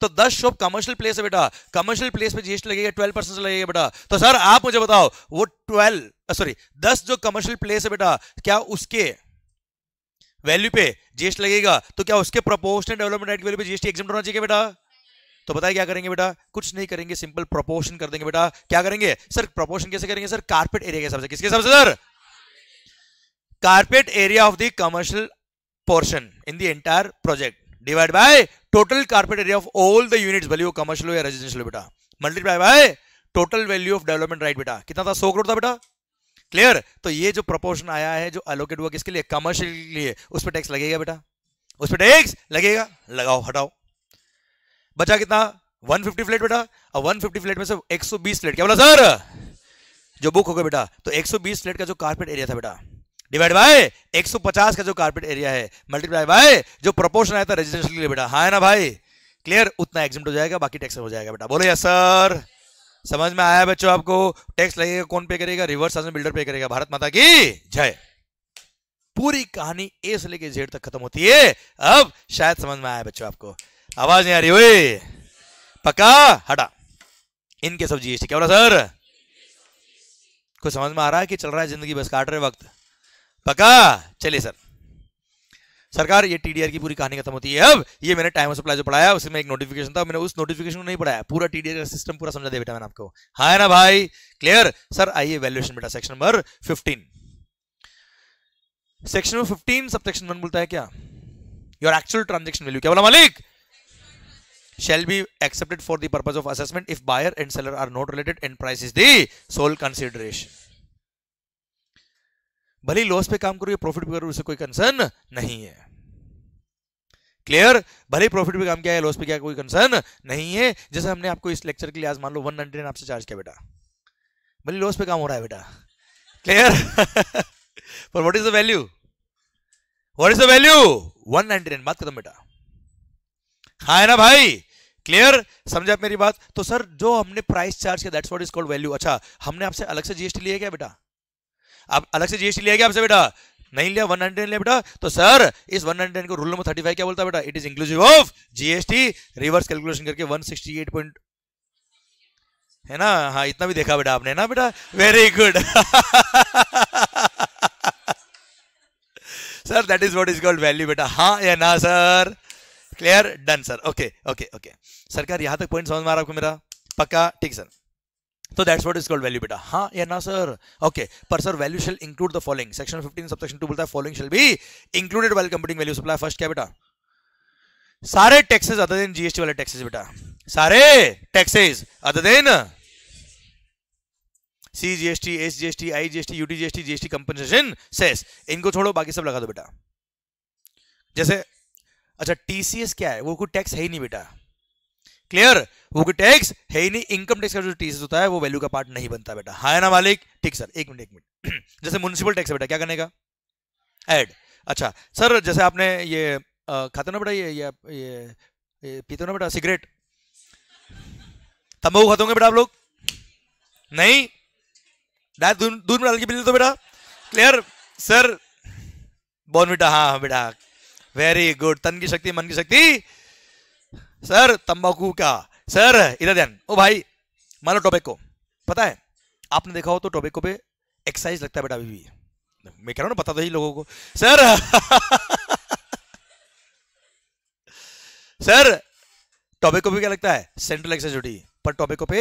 तो दस शॉप कमर्शियल प्लेस है बेटा कमर्शियल प्लेस पे जीएसटी लगेगा ट्वेल्व परसेंट लगेगा बेटा तो सर आप मुझे बताओ वो ट्वेल्व सॉरी दस जो कमर्शियल प्लेस है बेटा क्या उसके वैल्यू पे जीएसटी लगेगा तो क्या उसके प्रोपोर्शनल डेवलपमेंट रेट वैल्यू पे जीएसटी एग्जाम होना चाहिए बेटा तो बताए क्या करेंगे बेटा कुछ नहीं करेंगे सिंपल प्रोपोर्शन कर देंगे बेटा क्या करेंगे सर प्रोपोर्शन कैसे करेंगे सर कारपेट एरिया के हिसाब से किसके हिसाब से sir carpet area of the commercial portion in the entire project divide by total carpet area of all the units भले वो कमर्शियल हो या रेजिडेंशियल बेटा multiply by total value of development right बेटा कितना था सौ करोड़ था बेटा क्लियर तो ये जो प्रपोर्शन आया है जो अलोकेट हुआ किसके लिए कमर्शियल के लिए उस पर टैक्स लगेगा बेटा उस पर टैक्स लगेगा लगाओ हटाओ बचा कितना 150 फिफ्टी फ्लेट बेटा और 150 फिफ्टी फ्लेट में से 120 सौ बीस फ्लेट क्या बोला सर जो बुक हो गया बेटा तो 120 सौ बीस फ्लेट का जो कारपेट एरिया था बेटा डिवाइड बाय 150 का जो कारपेट एरिया है मल्टीप्लाई बाय जो प्रोपोर्शन आया था रेजिडेंशियल के लिए बेटा हाँ है ना भाई क्लियर उतना एग्जिम हो जाएगा बाकी टैक्स हो जाएगा बेटा बोलो यार सर समझ में आया बच्चों आपको टैक्स लगेगा कौन पे करेगा रिवर्स बिल्डर पे करेगा भारत माता की जय पूरी कहानी ए से लेके जेड तक खत्म होती है अब शायद समझ में आया बच्चों आपको आवाज नहीं आ रही हुई पक्का हटा इनके सब जीएसटी क्या बोला सर कुछ समझ में आ रहा है कि चल रहा है जिंदगी बस काट रहे वक्त पक्का चलिए सर सरकार ये टीडीआर की पूरी कहानी खत्म होती है अब ये मैंने टाइम सप्लाई जो पढ़ाया उसमें एक नोटिफिकेशन था मैंने उस नोटिफिकेशन को नहीं पढ़ाया पूरा टीडीआर का सिस्टम पूरा समझा दिया बेटा मैंने आपको हाँ ना भाई क्लियर सर आइए वैल्यूएशन बेटा section number fifteen section number fifteen sub section one बोलता है क्या योर एक्चुअल ट्रांजेक्शन वैल्यू क्या बोला मालिक shall be accepted for the purpose of assessment if buyer and seller are not related and price is the sole consideration भले loss पे काम करो या प्रॉफिट पे करो उसे कोई कंसर्न नहीं है क्लियर भले प्रॉफिट पे काम किया है लॉस पे क्या कोई कंसर्न नहीं है जैसे हमने आपको इस लेक्चर के लिए आज मान लो वन नाइनटी आपसे चार्ज किया बेटा भले लॉस पे काम हो रहा है बेटा क्लियर पर what is the value what is the value one 199 बात खत्म बेटा हाँ है ना भाई क्लियर समझा मेरी बात तो सर जो हमने प्राइस चार्ज किया that's what is called value अच्छा हमने आपसे अलग से जीएसटी लिया क्या बेटा आप अलग से जीएसटी लिया गया आपसे बेटा नहीं लिया वन हंड्रेड लिया बेटा तो सर इस वन हंड्रेड को रूल नंबर थर्टी फाइव क्या बोलता है बेटा it is inclusive of GST reverse calculation करके वन सिक्सटी एट पॉइंट है ना हाँ इतना भी देखा बेटा आपने ना बेटा very good sir that is what is called value बेटा हाँ या ना sir clear done sir okay okay okay सरकार यहां तक पॉइंट समझ में आपको मेरा पक्का ठीक sir So that's what is called value beta. हाँ या ना सर ओके पर sir value shall include the following section 15 subsection 2 बोलता है following shall be included while computing value supply first क्या बेटा सारे टैक्सेस अदर देन जीएसटी वाले टैक्सेस बेटा सारे taxes other than C GST S GST I GST UT compensation cess इनको छोड़ो बाकी सब लगा दो बेटा जैसे अच्छा टीसीएस क्या है वो कोई टैक्स है ही नहीं बेटा क्लियर वो टैक्स है ही नहीं इनकम टैक्स का जो टीसीएस होता है वो वैल्यू का पार्ट नहीं बनता बेटा हाँ ना मालिक ठीक सर एक मिनट एक मिनट जैसे म्यूनसिपल टैक्स है बेटा क्या करने का एड अच्छा सर जैसे आपने ये खाते ना बेटा ये ये, ये, पीते ना बेटा सिगरेट तम्बाकू खाते होंगे बेटा आप लोग नहीं डायरेक्ट दूध में डाल के पी तो बेटा क्लियर सर बोन बेटा हाँ बेटा वेरी गुड तन की शक्ति मन की शक्ति सर तंबाकू का सर इधर ध्यान ओ भाई मान लो टोबेको पता है आपने देखा हो तो टोबेको पे एक्सरसाइज लगता है बेटा अभी भी मैं कह रहा हूँ ना पता तो ही लोगों को सर सर टोबेको पे क्या लगता है सेंट्रल एक्साइज ड्यूटी पर टोबेको पे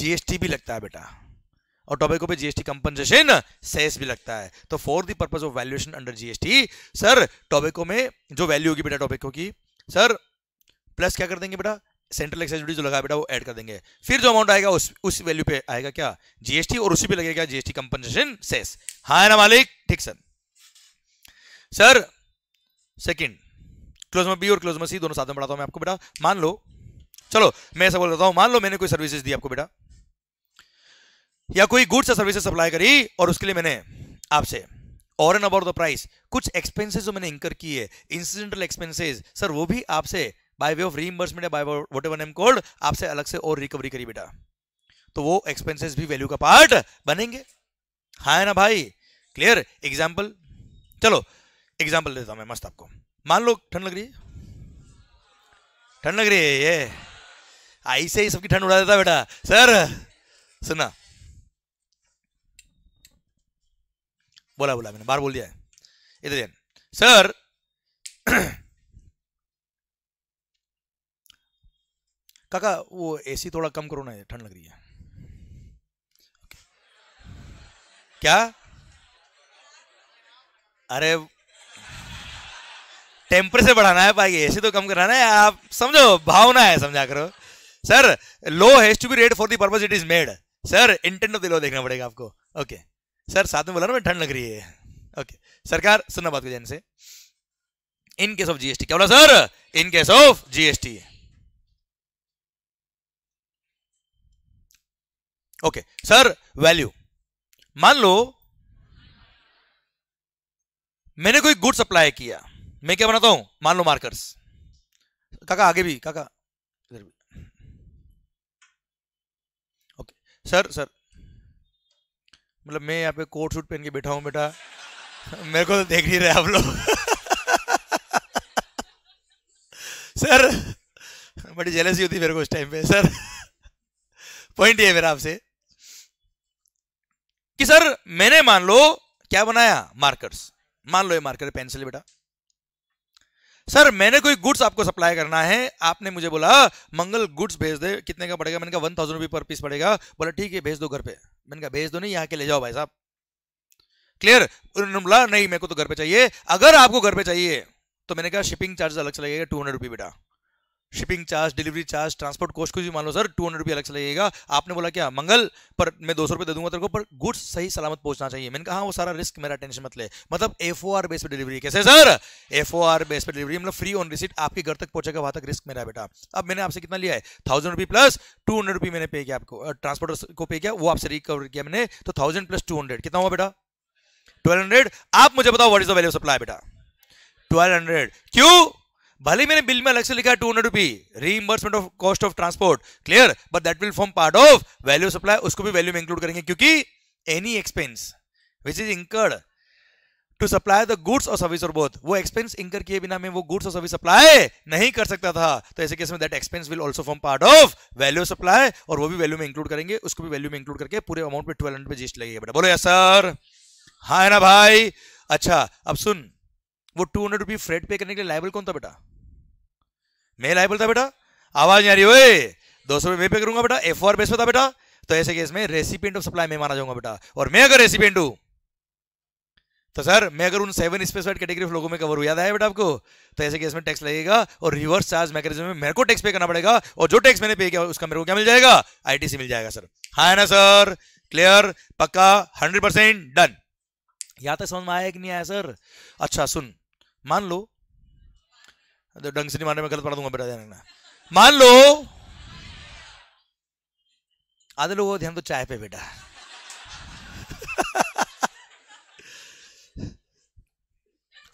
जीएसटी भी लगता है बेटा और टोबेको पे जीएसटी कंपनसेशन सेस भी लगता है तो for the purpose of valuation under GST sir tobacco में जो वैल्यू होगी बेटा टोबेको की सर प्लस क्या कर देंगे बेटा सेंट्रल एक्साइज ड्यूटी जो लगा बेटा वो ऐड कर देंगे फिर जो अमाउंट आएगा उस उस वैल्यू पे आएगा क्या जीएसटी और उसी पे लगेगा जीएसटी कंपनसेशन सेस हाँ ना मालिक ठीक सर सर सेकंड क्लोज में बी और क्लोज में सी दोनों साथ में पढ़ाता हूं मैं आपको बेटा मान लो चलो मैं ऐसा बोल रहा हूं मान लो मैंने कोई सर्विसेज दी आपको बेटा या कोई गुड्स या सर्विसेज सप्लाई करी और उसके लिए मैंने आपसे और एन अबाउट द प्राइस कुछ एक्सपेंसेस जो मैंने इंकर किए इंसिडेंटल एक्सपेंसेस सर वो भी आपसे by way of reimbursement by whatever name called आपसे अलग से और रिकवरी करी बेटा तो वो एक्सपेंसेस भी वैल्यू का पार्ट बनेंगे हा है ना भाई क्लियर एग्जाम्पल चलो एग्जाम्पल देता हूं मैं मस्त आपको मान लो ठंड लग रही है ठंड लग रही है ये ऐसे ही सबकी ठंड उड़ा देता बेटा सर सुना बोला बोला मैंने बार बोल दिया है इधर सर काका वो एसी थोड़ा कम करो ना ठंड लग रही है क्या अरे टेम्पर से बढ़ाना है भाई ऐसे तो कम कराना है आप समझो भावना है समझा करो sir law has to be read for the purpose it is made sir intent of the law देखना पड़ेगा आपको ओके सर साथ में बोला ना मैं ठंड लग रही है ओके सरकार सुनना बात को जैन से इन केस ऑफ जीएसटी क्या बोला sir in case of GST okay sir value मान लो मैंने कोई गुड सप्लाई किया मैं क्या बनाता हूं मान लो मार्कर्स काका आगे भी काका इधर भी ओके सर सर मतलब मैं यहाँ पे कोट सूट पहन के बैठा हूं बेटा मेरे को तो देख नहीं रहे आप लोग सर बड़ी जेलसी होती मेरे को उस टाइम पे सर पॉइंट ये मेरा आपसे कि सर मैंने मान लो क्या बनाया मार्कर्स मान लो ये मार्कर पेंसिल बेटा सर मैंने कोई गुड्स आपको सप्लाई करना है आपने मुझे बोला मंगल गुड्स भेज दे कितने का पड़ेगा मैंने कहा वन थाउजेंड रुपी पर पीस पड़ेगा बोला ठीक है भेज दो घर पे मैंने कहा भेज दो नहीं यहाँ के ले जाओ भाई साहब क्लियर उन्होंने बोला नहीं मेरे को तो घर पे चाहिए अगर आपको घर पे चाहिए तो मैंने कहा शिपिंग चार्ज अलग से लगेगा टू हंड्रेड रुपी बेटा shipping charge delivery charge transport cost कुछ भी मान लो सर टू हंड्रेड रुपये अलग से लगेगा आपने बोला क्या मंगल पर मैं दो सौ रुपये दे दूंगा तेरे को पर गुड्स सही सलामत पहुंचना चाहिए मैंने कहा हाँ, वो सारा रिस्क मेरा टेंशन मत ले मतलब एफ ओ आर बेस पर डिलीवरी कैसे sir F O R base पर डिलीवरी मतलब फ्री ऑन रिसिट आपके घर तक पहुंचेगा वहां तक रिस्क मेरा बेटा अब मैंने आपसे कितना लिया है thousand rupee plus two hundred rupee मैंने पे किया आपको ट्रांसपोर्ट को पे किया वो आपसे रिकवर किया मैंने तो थाउजेंड प्लस टू हंड्रेड कितना हुआ बेटा ट्वेल्व हंड्रेड आप मुझे बताओ what is the value supply बेटा ट्वेल्व हंड्रेड क्यों भले मैंने बिल में अलग से लिखा है two hundred rupee reimbursement of cost of transport clear but that will form part of value supply उसको भी वैल्यू में इंक्लूड करेंगे क्योंकि any expense which is incurred to supply the goods और सर्विस और बोथ वो एक्सपेंस इंकर किए बिना मैं वो गुड्स और सर्विस सप्लाई नहीं कर सकता था तो ऐसे केस में that expense will also form part of value supply और वो भी वैल्यू में इंक्लूड करेंगे उसको भी वैल्यू में इंक्लूड करके पूरे अमाउंट पे ट्वेल्व हंड्रेड पे जीएसटी लगेगा बेटा बोलो यार सर हाँ ना भाई अच्छा अब सुन वो टू हंड्रेड रुपी फ्रेड पे करने के लिए लाइबल कौन था बेटा मेल आई बोलता बेटा आवाज नहीं आ रही ओए दो सौ रुपये पे करूंगा बेटा एफ आर बेस पे बेटा तो ऐसे केस में रेसिपेंट ऑफ सप्लाई में माना जाऊंगा बेटा और मैं अगर रेसिपेंट हूं तो सर मैं अगर उन सेवन स्पेसिफाइड कैटेगरी ऑफ लोगों में कवर हुआ याद आया बेटा आपको तो ऐसे केस में टैक्स लगेगा और रिवर्स चार्ज मैकेजम में मेरे को टैक्स पे करना पड़ेगा और जो टैक्स मैंने पे किया उसका मेरे को क्या मिल जाएगा आई मिल जाएगा सर हाँ ना सर क्लियर पक्का हंड्रेड डन यहां तक समझ में आया कि नहीं आया सर अच्छा सुन मान लो तो ढंग से नहीं मारने में गलत पढ़ा दूंगा बेटा ध्यान मान लो आधे लोगों ध्यान तो चाय पे बेटा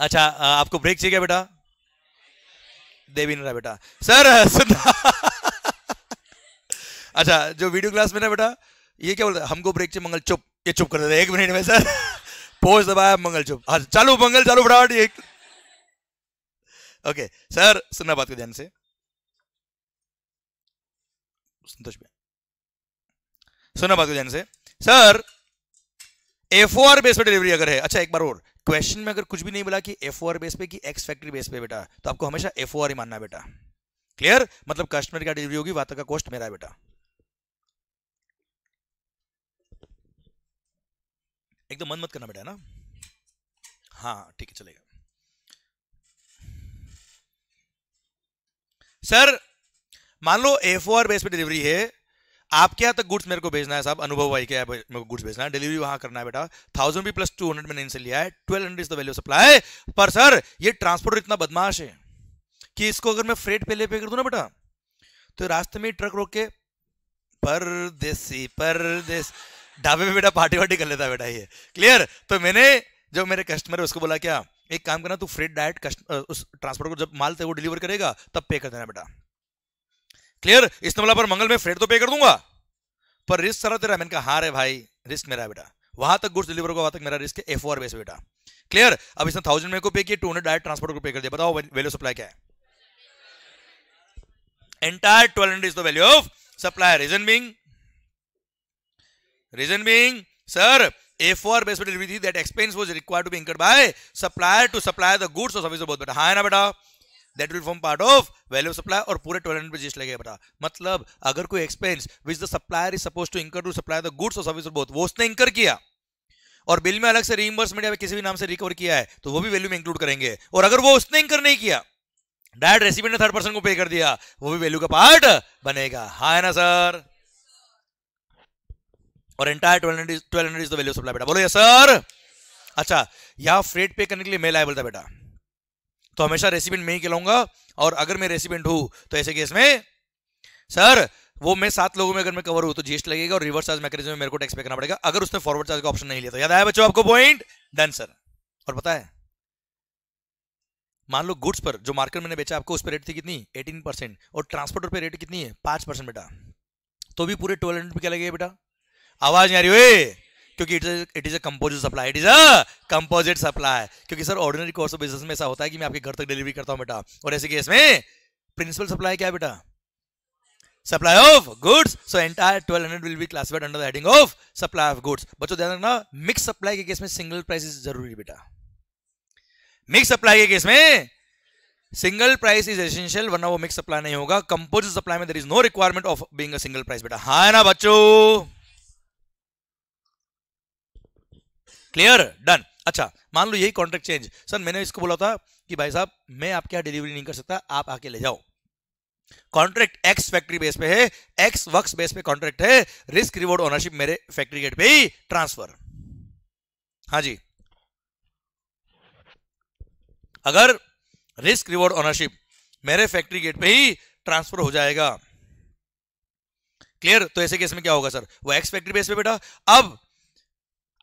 अच्छा आपको ब्रेक चाहिए क्या बेटा देवी ना बेटा सर सुना अच्छा जो वीडियो क्लास में ना बेटा ये क्या बोलता है हमको ब्रेक चाहिए मंगल चुप ये चुप कर देते एक मिनट में सर पोज दबाया मंगल चुप चालू मंगल चालू फटाफट ओके सर सुनना बात को ध्यान से संतोष भाई सुनना बात को ध्यान से sir F O R base पे डिलीवरी अगर है अच्छा एक बार और क्वेश्चन में अगर कुछ भी नहीं बोला कि एफ ओ आर बेस पे कि एक्स फैक्ट्री बेस पे बेटा तो आपको हमेशा एफ ओ आर ही मानना बेटा क्लियर मतलब कस्टमर का डिलीवरी होगी वाता का कॉस्ट मेरा बेटा एकदम मन मत करना बेटा ना हाँ ठीक है चलेगा सर मान लो ए फोर बेस पे डिलीवरी है आपके यहाँ तक गुड्स मेरे को भेजना है साहब अनुभव भाई क्या मेरे को गुड्स भेजना है डिलीवरी वहां करना है बेटा थाउजेंड भी प्लस टू हंड्रेड मैंने इनसे लिया है twelve hundred is the value supply पर सर ये ट्रांसपोर्टर इतना बदमाश है कि इसको अगर मैं फ्रेट पहले पे कर दू ना बेटा तो रास्ते में ट्रक रोक के पर परदेस ढाबे में बेटा पार्टी वार्टी कर लेता बेटा ये क्लियर तो मैंने जो मेरे कस्टमर है उसको बोला क्या एक काम करना तू फ्रेड डायरेक्ट उस ट्रांसपोर्ट को जब माल थे वो डिलीवर करेगा तब पे कर देना बेटा क्लियर इस नमला पर मंगल में फ्रेड तो पे कर दूंगा पर रिस्क सारा तेरा मैंने कहा हार है भाई रिस्क मेरा बेटा वहां तक गुड्स डिलीवर होगा वहां तक मेरा रिस्क है एफ ओ बेस बेटा क्लियर अब इसने थाउजेंड में को पे किया टू डायरेक्ट ट्रांसपोर्ट को पे कर दिया बताओ वैल्यू सप्लाई क्या है entire twelve hundred is the value of supply reason being reason being sir F O R based विधि that expense was required to be incurred by supplier to supply the goods और service बहुत बेटा हां ना बेटा that will form part of value of supply और पूरे 1200 GST लगेगा बेटा मतलब अगर कोई expense which the supplier is supposed to incur to supply the goods और सर्विस बहुत वो उसने इनकर किया और बिल में अलग से रीइंबर्समेंट या किसी भी नाम से रिकवर किया है तो वो भी वैल्यू में इंक्लूड करेंगे और अगर वो उसने इंकर नहीं किया डायरेक्ट रेसिपेंट ने थर्ड पर्सन को पे कर दिया वो भी वैल्यू का पार्ट बनेगा हाय ना सर और entire twelve hundred twelve hundred is the value supply बेटा बोलो ये सर अच्छा यहाँ फ्रेट पे करने के लिए मैं लाइबल था बेटा तो हमेशा रेसिपेंट मैं ही खिलाऊंगा और अगर मैं रेसिपेंट हूं तो ऐसे केस में सर वो मैं सात लोगों में अगर मैं कवर हूं तो जीएसटी लगेगा और रिवर्स चार्ज मैकेनिज्म में मेरे को टैक्स पे करना पड़ेगा अगर उसने फॉरवर्ड चार्ज का ऑप्शन नहीं लिया तो याद आया बच्चों आपको पॉइंट डन सर और पता है मान लो गुड्स पर जो मार्केट मैंने बेचा आपको उस पर रेट थी कितनी एटीन और ट्रांसपोर्टर पर रेट कितनी है पांच बेटा तो भी पूरे ट्वेल्व हंड्रेड क्या लगेगा बेटा आवाज नहीं आ रही हुई क्योंकि it is it is a composite supply it is a composite supply क्योंकि sir ordinary course of business में ऐसा होता है कि मैं आपके घर तक डिलीवरी करता हूं बेटा और ऐसे केस में प्रिंसिपल सप्लाई क्या है बेटा supply of goods so entire 1200 will be classified under the heading of supply of goods बच्चों ध्यान रखना मिक्स सप्लाई के केस में सिंगल प्राइस इज जरूरी बेटा मिक्स सप्लाई के केस में सिंगल प्राइस इज एसेंशियल वरना वो मिक्स सप्लाई नहीं होगा कंपोजिट सप्लाई में there is no requirement of being single price बेटा हा ना बच्चों क्लियर डन अच्छा मान लो यही कॉन्ट्रैक्ट चेंज सर मैंने इसको बोला था कि भाई साहब मैं आपके यहाँ डिलीवरी नहीं कर सकता आप आके ले जाओ कॉन्ट्रैक्ट एक्स फैक्ट्री बेस पे है एक्स वर्क बेस पे कॉन्ट्रैक्ट है रिस्क रिवॉर्ड ओनरशिप मेरे फैक्ट्री गेट पे ही ट्रांसफर हाँ जी अगर रिस्क रिवॉर्ड ओनरशिप मेरे फैक्ट्री गेट पे ही ट्रांसफर हो जाएगा क्लियर तो ऐसे केस में क्या होगा सर वो एक्स फैक्ट्री बेस पे बेटा अब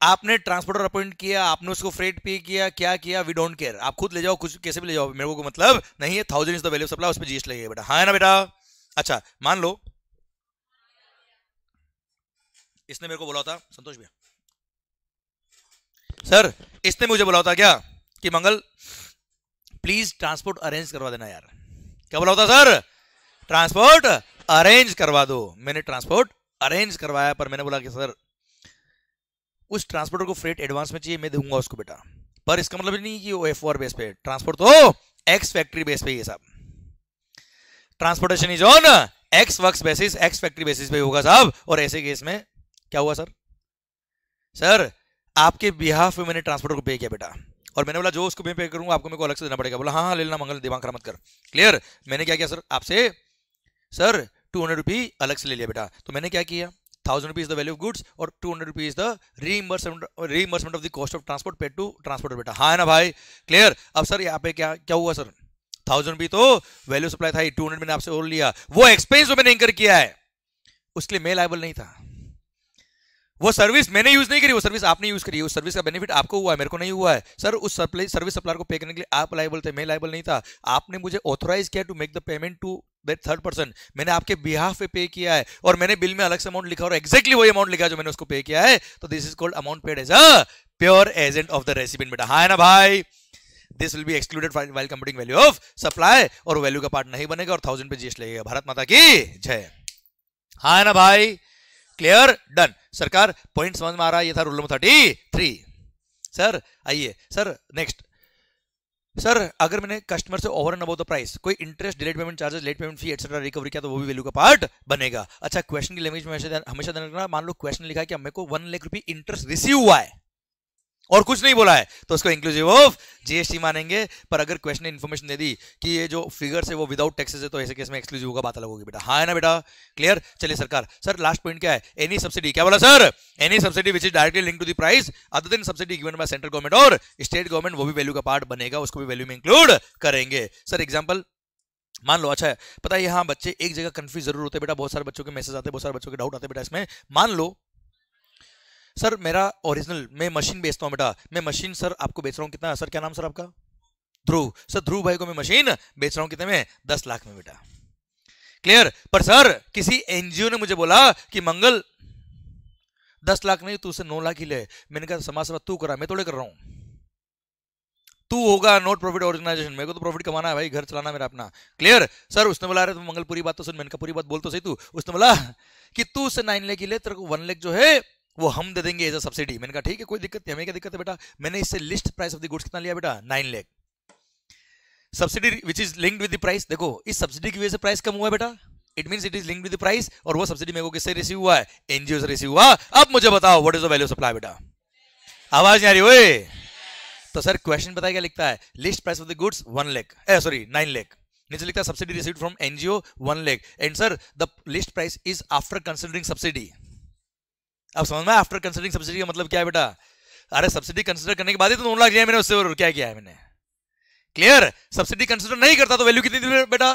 आपने ट्रांसपोर्टर अपॉइंट किया आपने उसको फ्रेट पे किया क्या किया वी डोंट केयर आप खुद ले जाओ कुछ कैसे भी ले जाओ मेरे को मतलब नहीं है thousand is the value supply उस पर जीएसटी लगेगा बेटा हाँ ना बेटा अच्छा मान लो इसने मेरे को बोला था संतोष भैया सर इसने मुझे बोला था क्या कि मंगल प्लीज ट्रांसपोर्ट अरेंज करवा देना यार क्या बोला होता सर ट्रांसपोर्ट अरेंज करवा दो मैंने ट्रांसपोर्ट अरेंज करवाया पर मैंने बोला कि सर उस ट्रांसपोर्टर को फ्रेट एडवांस में चाहिए मैं दूंगा उसको बेटा पर इसका मतलब नहीं कि वो एफ बेस पे ट्रांसपोर्ट तो एक्स फैक्ट्री बेस पे ये साहब transportation is on ex work basis ex factory basis पे होगा साहब और ऐसे केस में क्या हुआ सर सर आपके बिहाफ में मैंने ट्रांसपोर्टर को पे किया बेटा और मैंने बोला जो उसको मैं पे करूंगा आपको मेरे को अलग से देना पड़ेगा बोला हाँ हाँ ले लेना मंगल दिमाग खराब मत कर क्लियर मैंने क्या किया सर आपसे सर टू हंड्रेड रुपी अलग से ले लिया बेटा तो मैंने क्या किया thousand rupees the value of goods or two hundred rupees the reimbursement reimbursement of the cost of transport paid to transporter बेटा हाँ है ना भाई क्लियर अब सर यहाँ पे क्या क्या हुआ सर थाउजेंड भी तो वैल्यू सप्लाई था टू हंड्रेड मैंने आपसे और लिया वो एक्सपेंस जो मैंने इंकर किया है उसके लिए मैं लाइबल नहीं था वो सर्विस मैंने यूज नहीं करी वो सर्विस आपने यूज करी उस सर्विस का बेनिफिट आपको हुआ है मेरे को नहीं हुआ है सर उस सप्लाई सर्विस सप्लायर को पे करने के लिए आप लाइबल थे मैं लाइबल नहीं था आपने मुझे ऑथोराइज किया to make the payment to that third person मैंने आपके बिहाफ पे पे किया है और मैंने बिल में अलग से अमाउंट लिखा और एक्जैक्टली वही अमाउंट लिखा जो मैंने उसको पे किया है तो this is called amount paid as a pure agent of the recipient बेटा हाँ ना भाई this will be excluded while computing value of supply और वैल्यू का पार्ट नहीं बनेगा और थाउजेंड पे जीएसटी लगेगा भारत माता की जय हाँ ना भाई क्लियर डन सरकार पॉइंट समझ में आ रहा है ये था rule number thirty three sir आइए सर नेक्स्ट सर अगर मैंने कस्टमर से over and about the price कोई interest delayed payment charges late payment fee etcetera recovery किया तो वो भी वैल्यू का पार्ट बनेगा अच्छा क्वेश्चन की लैंग्वेज में हमेशा ध्यान रखना मान लो क्वेश्चन लिखा है कि हमें को वन लाख रुपये इंटरेस्ट रिसीव हुआ है और कुछ नहीं बोला है तो उसको इंक्लूसिव ऑफ जीएसटी मानेंगे पर अगर क्वेश्चन ने इन्फॉर्मेशन दे दी कि ये जो फिगर्स है वो विदाउट टैक्सेस है तो ऐसे केस में एक्सक्लूसिव होगा बात अलग होगी बेटा हाँ है ना बेटा क्लियर चलिए सरकार सर लास्ट पॉइंट क्या है एनी सब्सिडी क्या बोला sir any subsidy which is directly linked to the price other than subsidy given by central government और स्टेट गवर्नमेंट वो भी वैल्यू का पार्ट बनेगा उसको भी वैल्यू में इंक्लूड करेंगे सर एग्जाम्पल मान लो अच्छा है पता है यहाँ बच्चे एक जगह कंफ्यूज जरूर होते हैं बेटा बहुत सारे बच्चों के मैसेज आते हैं बहुत सारे बच्चों के डाउट आते हैं बेटा इसमें मान लो सर मेरा ओरिजिनल मैं मशीन बेचता हूँ बेटा मैं मशीन सर आपको बेच रहा हूँ कितना सर क्या नाम सर आपका ध्रुव सर ध्रुव भाई को मैं मशीन बेच रहा हूँ कितने में दस लाख में बेटा क्लियर पर सर किसी एनजीओ ने मुझे बोला कि मंगल दस लाख नहीं तू उसे नौ लाख ही ले मैंने कहा समाज सेवा तू करा मैं थोड़े कर रहा हूँ तू होगा नॉट प्रॉफिट ऑर्गेनाइजेशन मेरे को तो प्रॉफिट कमाना है भाई घर चलाना मेरा अपना क्लियर सर उसने बोला अरे तो मंगल पूरी बात तो सुन मैंने कहा पूरी बात बोल तो सही तू उसने बोला कि तू उसे नाइन लेख ही ले तेरे को वन लेख जो है वो हम दे देंगे एज अ सब्सिडी मैंने कहा ठीक है कोई दिक्कत नहीं हमें क्या दिक्कत है बेटा मैंने इससे list price of the goods कितना लिया बेटा nine lakh subsidy which is link with the price देखो इस सब्सिडी की वजह से प्राइस कम हुआ है बेटा it mean it is link with the price और वो सब्सिडी मेरे को किससे रिसीव हुआ है एनजीओ से रिसीव हुआ अब मुझे बताओ what is the value supply बेटा आवाज नहीं आ रही ओए तो सर क्वेश्चन बताया क्या लिखता है list price of the goods one lakh sorry nine lakh नीचे लिखता है subsidy receive from NGO one lakh and sir the list price is after considering subsidy अब समझ में आफ्टर कंसिडरिंग सब्सिडी का मतलब क्या है बेटा अरे सब्सिडी कंसिडर करने के बाद ही तो नौ लाख लिया मैंने उससे और क्या किया है मैंने क्लियर सब्सिडी कंसिडर नहीं करता तो वैल्यू कितनी थी बेटा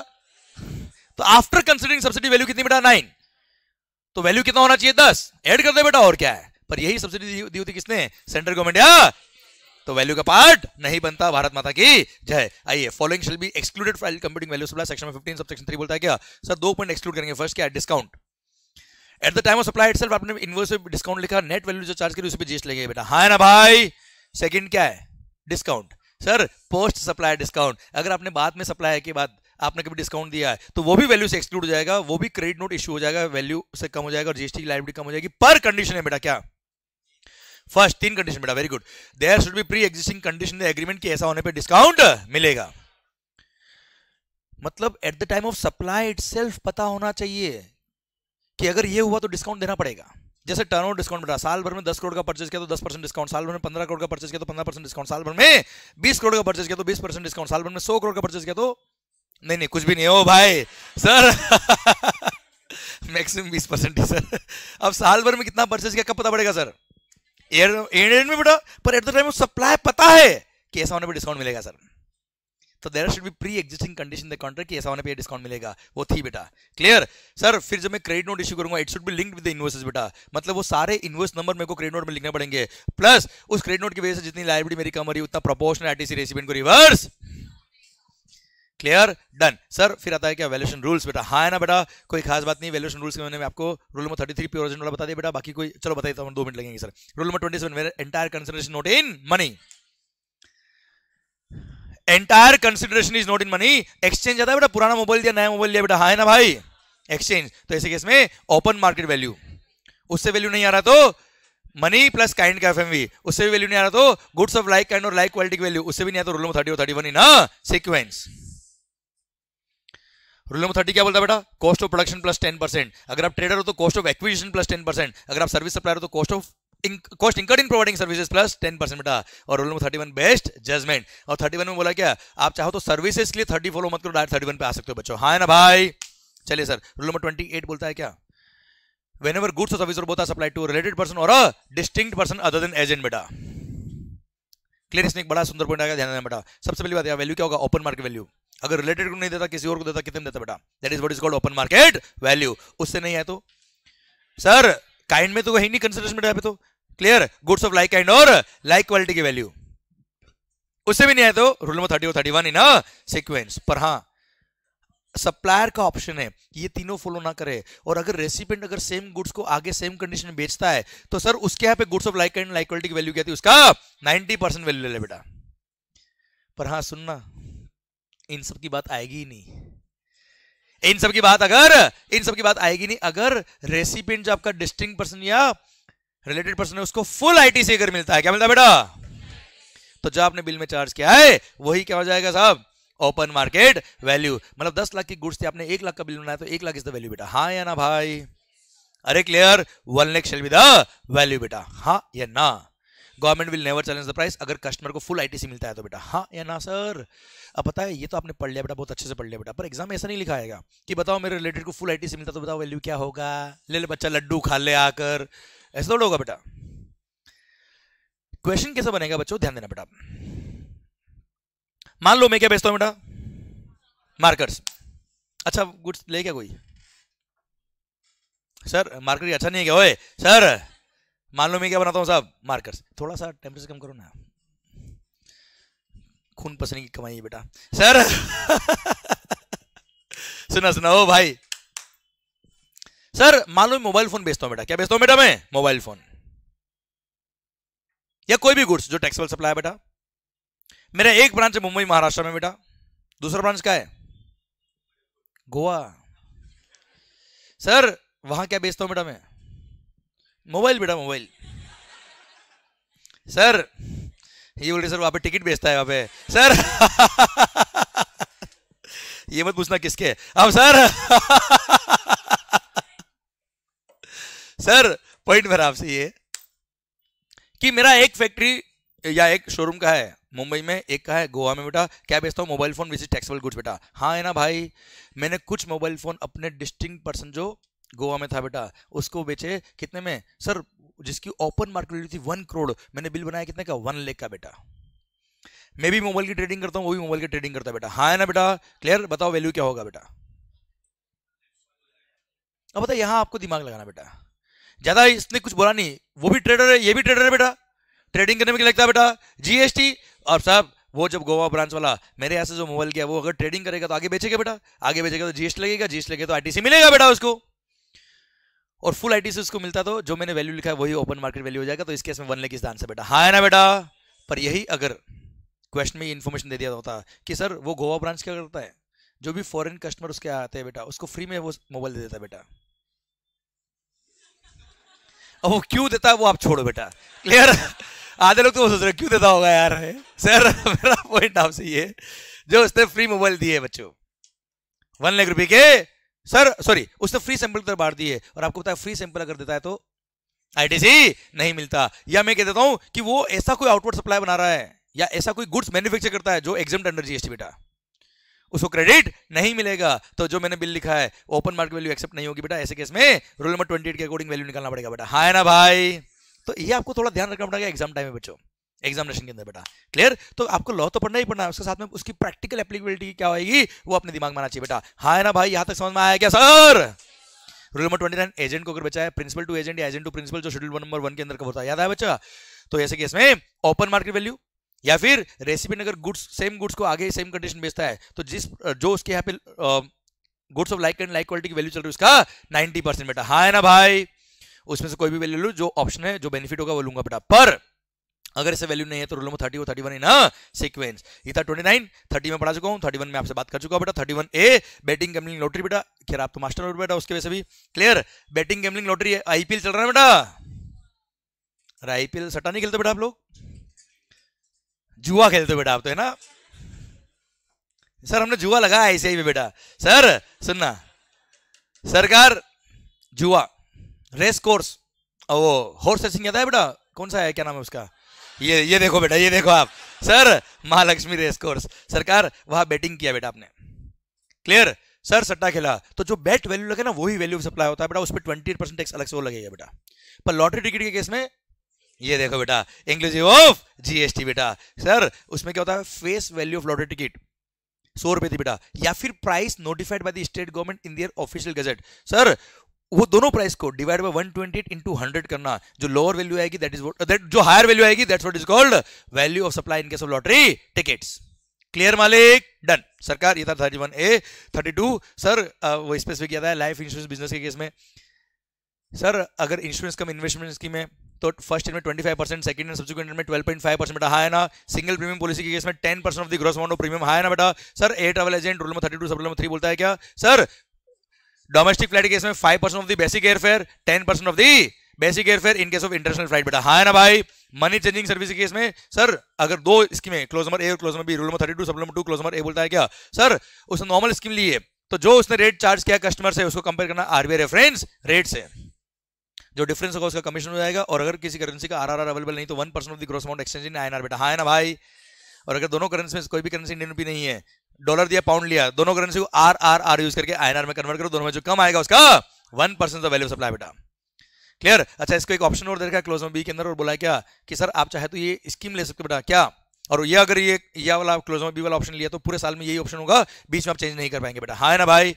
तो आफ्टर कंसिडरिंग सब्सिडी वैल्यू कितनी बेटा नाइन तो वैल्यू कितना होना चाहिए दस एड कर दे बेटा और क्या है पर यही सब्सिडी दी होती किसने सेंट्रल गवर्नमेंट या तो वैल्यू का पार्ट नहीं बनता भारत माता की जय आइए following shall be excluded while computing value supply section में 15 सब सेक्शन 3 बोलता है क्या सर दो पॉइंट एक्सक्लूड करेंगे फर्स्ट क्या discount at the time of supply it आपने इनवर्स पे डिस्काउंट लिखा नेट वैल्यू जो चार्ज करी उस पर जीएसटी लगेगा बेटा हाँ है ना भाई सेकंड क्या है discount sir post supply discount अगर आपने बाद में सप्लाई के बाद आपने कभी डिस्काउंट दिया है तो वो भी वैल्यू से एक्सक्लूड हो जाएगा वो भी क्रेडिट नोट इश्यू हो जाएगा वैल्यू से कम हो जाएगा और जीएसटी की लाइबिलिटी कम हो जाएगी पर कंडीशन है बेटा क्या फर्स्ट तीन कंडीशन बेटा very good there should be pre existing condition agreement की ऐसा होने पर डिस्काउंट मिलेगा मतलब at the time of supply it पता होना चाहिए कि अगर ये हुआ तो डिस्काउंट देना पड़ेगा जैसे टर्न डिस्काउंट मिल रहा साल भर में दस करोड़ का परचेज किया तो दस परसेंट डिस्काउंट साल भर में पंद्रह करोड़ का परचेज किया तो पंद्रह परसेंट डिस्काउंट साल भर में बीस करोड़ का परचेज किया तो बीस परसेंट डिस्काउंट साल भर में सौ करोड़ का परचेज किया तो नहीं नहीं कुछ भी नहीं हो भाई सर मैक्सिमम बीस परसेंट सर अब साल भर में कितना परचेज किया कब पता पड़ेगा सर एयर एयर में बेटा पर एट द टाइम सप्लाई पता है कि ऐसा उन्हें डिस्काउंट मिलेगा सर तो there should be pre existing condition the contract कि ऐसा होने पे डिस्काउंट मिलेगा वो थी बेटा क्लियर सर फिर जब मैं क्रेडिट नोट इश्यू करूंगा इट शुड भी लिंक विद इन्वेस्टर्स बेटा मतलब वो सारे इन्वर्स नंबर मेरे को क्रेडिट नोट में लिखना पड़ेंगे प्लस उस क्रेडिट नोट की वजह से जितनी लाइब्रेरी मेरी कम हो रही है उतना प्रोपोर्शनल आरटीसी रेसिपेंट को रिवर्स क्लियर डन सर फिर आता है क्या वैल्यूशन रूल्स बेटा हाँ है ना बेटा कोई खास बात नहीं वैल्यूशन रूल्स के मैंने आपको rule number thirty three pure वाला बता दिया बेटा बाकी कोई चलो बताइए तो दो मिनट लगेंगे sir rule number twenty seven entire consideration not in money entire consideration is not in money exchange ज्यादा है बेटा पुराना मोबाइल दिया नया मोबाइल दिया बेटा हाँ है ना भाई एक्सचेंज तो ऐसे केस में ओपन मार्केट वैल्यू उससे वैल्यू नहीं आ रहा तो मनी प्लस काइंड का एफएमवी उससे भी वैल्यू नहीं आ रहा तो गुड्स ऑफ लाइक काइंड और लाइक क्वालिटी की वैल्यू उससे भी नहीं आता रूल नंबर थर्टी और thirty one in sequence rule number thirty क्या बोलता है बेटा cost of production plus ten percent अगर आप ट्रेडर हो तो cost of acquisition plus ten percent अगर आप सर्विस सप्लायर हो तो cost of cost incurred in providing services plus ten percent बेटा और rule number thirty one best judgment और थर्टी वन में बोला क्या आप चाहो तो सर्विसेज के लिए थर्टी फॉलो मत करो डायरेक्ट थर्टी वन पे आ सकते हो बच्चों हाँ ना भाई चलिए sir rule number twenty eight बोलता है क्या वेन एवर गुड्स और सर्विस बोलता सप्लाई टू रिलेटेड पर्सन और distinct person other than agent बेटा क्लियर इसमें एक बड़ा सुंदर पॉइंट आएगा ध्यान देना बेटा सबसे पहली बात वैल्यू क्या होगा ओपन मार्केट वैल्यू अगर रिलेटेड को नहीं देता किसी और को देता कितने देता बेटा that is what is called open market value उससे नहीं है तो सर काइंड में तो वही नहीं कंसिडरेशन में पे तो clear goods of like kind और लाइक क्वालिटी की वैल्यू उससे भी नहीं आए तो रूल नंबर थर्टी और थर्टी वन इन सिक्वेंस पर हाँ सप्लायर का ऑप्शन है ये तीनों फॉलो ना करे और अगर रेसिपेंट अगर सेम गुड्स को आगे सेम कंडीशन में बेचता है तो सर उसके यहाँ पे goods of like and like quality की वैल्यू क्या थी उसका 90 परसेंट वैल्यू ले ले बेटा पर हाँ सुनना इन सब की बात आएगी ही नहीं इन सब की बात अगर इन सब की बात आएगी नहीं अगर रेसिपिएंट जो आपका डिस्टिंग पर्सन या रिलेटेड पर्सन है उसको फुल आईटीसी अगर मिलता है क्या मिलता है बेटा तो जो आपने बिल में चार्ज किया है वही क्या हो जाएगा साहब ओपन मार्केट वैल्यू मतलब दस लाख की गुड्स थी आपने एक लाख का बिल बनाया तो एक लाख इज द वैल्यू बेटा हाँ या ना भाई अरे clear one lakh shall with value बेटा हाँ या ना government will never challenge the price अगर कस्टमर को फुल आईटीसी मिलता है तो बेटा हाँ या ना सर अब पता है ये तो आपने पढ़ लिया बेटा बहुत अच्छे से पढ़ लिया बेटा पर एग्जाम ऐसा नहीं लिखा आएगा कि बताओ मेरे रिलेटेड को फुल आईटीसी मिलता तो बताओ वैल्यू क्या होगा ले ले बच्चा लड्डू खा ले आकर ऐसा थोड़ा होगा बेटा क्वेश्चन कैसे बनेगा बच्चों ध्यान देना बेटा मान लो मैं क्या बेचता हूँ बेटा मार्कर्स अच्छा गुड्स ले क्या कोई सर मार्केट अच्छा नहीं है क्या ओए सर मान लो मैं क्या बनाता हूँ साहब मार्कर्स थोड़ा सा टेम्परेचर कम करो ना खून पसने की कमाई है बेटा सर सुना सुना ओ भाई सर मान लो मोबाइल फोन बेचता हूँ बेटा क्या बेचता हूँ बेटा मैं मोबाइल फोन या कोई भी गुड्स जो टैक्सेबल सप्लाई है बेटा मेरा एक ब्रांच है मुंबई महाराष्ट्र में बेटा दूसरा ब्रांच का है गोवा सर वहां क्या बेचता हूँ बेटा मैं मोबाइल बेटा मोबाइल सर ये बोल रहे सर वहाँ पे टिकट बेचता है वहाँ पे सर ये मत पूछना किसके अब सर सर पॉइंट मेरा आपसे ये कि मेरा एक फैक्ट्री या एक शोरूम का है मुंबई में एक का है गोवा में बेटा क्या बेचता हूँ mobile phone which is taxable goods बेटा हाँ है ना भाई मैंने कुछ मोबाइल फोन अपने डिस्टिंग पर्सन जो गोवा में था बेटा उसको बेचे कितने में सर जिसकी ओपन मार्केट वैल्यू थी वन करोड़ मैंने बिल बनाया कितने का वन लेख का बेटा मैं भी मोबाइल की ट्रेडिंग करता हूँ वो भी मोबाइल की ट्रेडिंग करता है बेटा हाँ है ना बेटा क्लियर बताओ वैल्यू क्या होगा बेटा अब बताओ यहाँ आपको दिमाग लगाना बेटा ज़्यादा इसने कुछ बोला नहीं वो भी ट्रेडर है ये भी ट्रेडर है बेटा ट्रेडिंग करने में क्या लगता है बेटा जीएसटी और साहब वो जब गोवा ब्रांच वाला मेरे यहाँ से जो मोबाइल किया वो अगर ट्रेडिंग करेगा तो आगे बेचेगा बेटा आगे बेचेगा तो जीएसटी लगेगा जीएसटी लगेगा तो आईटीसी मिलेगा बेटा उसको और फुल आई से उसको मिलता तो जो मैंने वैल्यू लिखा है वही ओपन मार्केट वैल्यू हो जाएगा तो इस केस में वन लेख इस आंसर बेटा हाँ है ना बेटा पर यही अगर क्वेश्चन में इन्फॉर्मेशन दे दिया होता कि सर वो गोवा ब्रांच क्या करता है जो भी फॉरेन कस्टमर उसके आते हैं बेटा उसको फ्री में वो मोबाइल दे देता बेटा अब वो क्यों देता है वो आप छोड़ो बेटा क्लियर आधे लोग तो वो सोच रहे क्यों देता होगा यार है? सर मेरा पॉइंट आपसे ये जो उसने फ्री मोबाइल दिए बच्चों वन लाख रुपए के सर सॉरी उसने फ्री सैंपल की तरफ बांट दिए और आपको पता है फ्री सैंपल अगर देता है तो आईटीसी नहीं मिलता या मैं कह देता हूं कि वो ऐसा कोई आउटवर्ड सप्लाई बना रहा है या ऐसा कोई गुड्स मैन्युफैक्चर करता है जो एग्जाम अंडर जीएसटी बेटा उसको क्रेडिट नहीं मिलेगा तो जो मैंने बिल लिखा है ओपन मार्केट वैल्यू एक्सेप्ट नहीं होगी बेटा ऐसे केस में रूल नंबर ट्वेंटी के अकॉर्डिंग वैल्यू निकालना पड़ेगा बेटा हाँ ना भाई तो ये आपको थोड़ा ध्यान रखना पड़ेगा एग्जाम टाइम में बच्चों एग्जामिनेशन के अंदर बेटा क्लियर तो आपको लॉ तो पढ़ना ही पढ़ना है उसके साथ में उसकी प्रैक्टिकल एप्लीकेबिलिटी क्या होगी वो अपने दिमाग में आना चाहिए बेटा हाँ है ना भाई यहाँ तक समझ में आया क्या sir rule number twenty nine agent को अगर बचा है principal to agent agent to principal जो शेड्यूल नंबर वन के अंदर का होता है याद है बच्चा तो ऐसे केस में ओपन मार्केट वैल्यू या फिर रेसिपी अगर गुड्स सेम गुड्स को आगे सेम कंडीशन बेचता है तो जिस जो उसके यहाँ पे goods of like and like quality की वैल्यू चल रही है उसका नाइनटी परसेंट बेटा हाँ है ना भाई उसमें से कोई भी वैल्यू लू जो ऑप्शन है जो बेनिफिट होगा वो लूंगा बेटा पर अगर इससे वैल्यू नहीं है तो रूल नंबर थर्टी वो थर्टी वन इन सीक्वेंस ये था ट्वेंटी नाइन थर्टी में पढ़ा चुका हूँ थर्टी वन में आपसे बात कर चुका हूँ बेटा thirty one A betting gambling lottery बेटा खैर आप तो मास्टर हो बेटा उसके वैसे भी क्लियर बैटिंग गैमलिंग लॉटरी है आईपीएल चल रहा है बेटा अरे आईपीएल सट्टा नहीं खेलते बेटा आप लोग जुआ खेलते बेटा आप तो है ना सर हमने जुआ लगाया ऐसे ही बेटा सर सुनना सरकार जुआ रेस कोर्स वो हॉर्स रेसिंग आता है बेटा कौन सा है क्या नाम है उसका ये ये देखो बेटा ये देखो आप सर महालक्ष्मी रेस कोर्स सरकार वहां बैटिंग किया बेटा आपने क्लियर सर सट्टा खेला तो जो बेट वैल्यू लगे ना वही वैल्यू सप्लाई होता है बेटा उस पर ट्वेंटी परसेंट टैक्स अलग से वो लगेगा बेटा पर लॉटरी टिकट के केस में ये देखो बेटा इंक्लूसिव ऑफ जीएसटी बेटा सर उसमें क्या होता है face value of lottery ticket सौ रुपए थी बेटा या फिर price notified by the state government in their official gazette sir वो दोनों प्राइस को डिवाइड बाय 128 इनटू 100 करना जो लोअर वैल्यू आएगी दैट इज दैट जो हायर वैल्यू आएगी that's what is called value of supply in case of lottery tickets clear मालिक done सरकार ये था thirty one A thirty two sir वो स्पेसिफिक किया था लाइफ इंश्योरेंस बिजनेस के केस में सर अगर इंश्योरेंस कम इन्वेस्टमेंट स्कीम है तो फर्स्ट ईयर में 25 percent second year subsequent year में 12.5 परसेंट बेटा है ना सिंगल प्रीमियम पॉलिसी के केस में 10 percent of the gross amount of premium है ना बेटा sir A travel agent rule में 32 सब रूल में 3 बोलता है क्या सर डोमेस्टिक फ्लाइट केस में five percent of the basic airfare ten percent of the basic airfare in case of international flight बेटा हाँ ना भाई मनी चेंजिंग सर्विस केस में सर अगर दो स्कीम है क्लोज नंबर ए और close number B rule number thirty two sub number two close number A बोलता है क्या सर उसने नॉर्मल स्कीम ली है तो जो उसने रेट चार्ज किया कस्टमर से उसको कंपेयर करना आरबीआई रेफरेंस रेट से जो डिफरेंस होगा उसका कमीशन हो जाएगा और अगर किसी करेंसी का आरआरआर अवेलेबल नहीं तो one percent of the gross amount exchange in INR बेटा हाँ ना भाई और अगर दोनों करेंसी में कोई भी करेंसी इंडियन रुपी नहीं है डॉलर दिया पाउंड लिया दोनों करेंसी को आर आर आर यूज करके आईएनआर में कन्वर्ट करो दोनों में जो कम आएगा उसका वन परसेंट वैल्यू सप्लाई बेटा क्लियर अच्छा इसको एक ऑप्शन और देखा क्लोज में बी के अंदर और बोला क्या कि सर आप चाहे तो ये स्कीम ले सकते बेटा क्या और ये अगर ये ये वाला क्लोज में बी वाला ऑप्शन लिया तो पूरे साल में यही ऑप्शन होगा बीच में आप चेंज नहीं कर पाएंगे बेटा हाँ ना भाई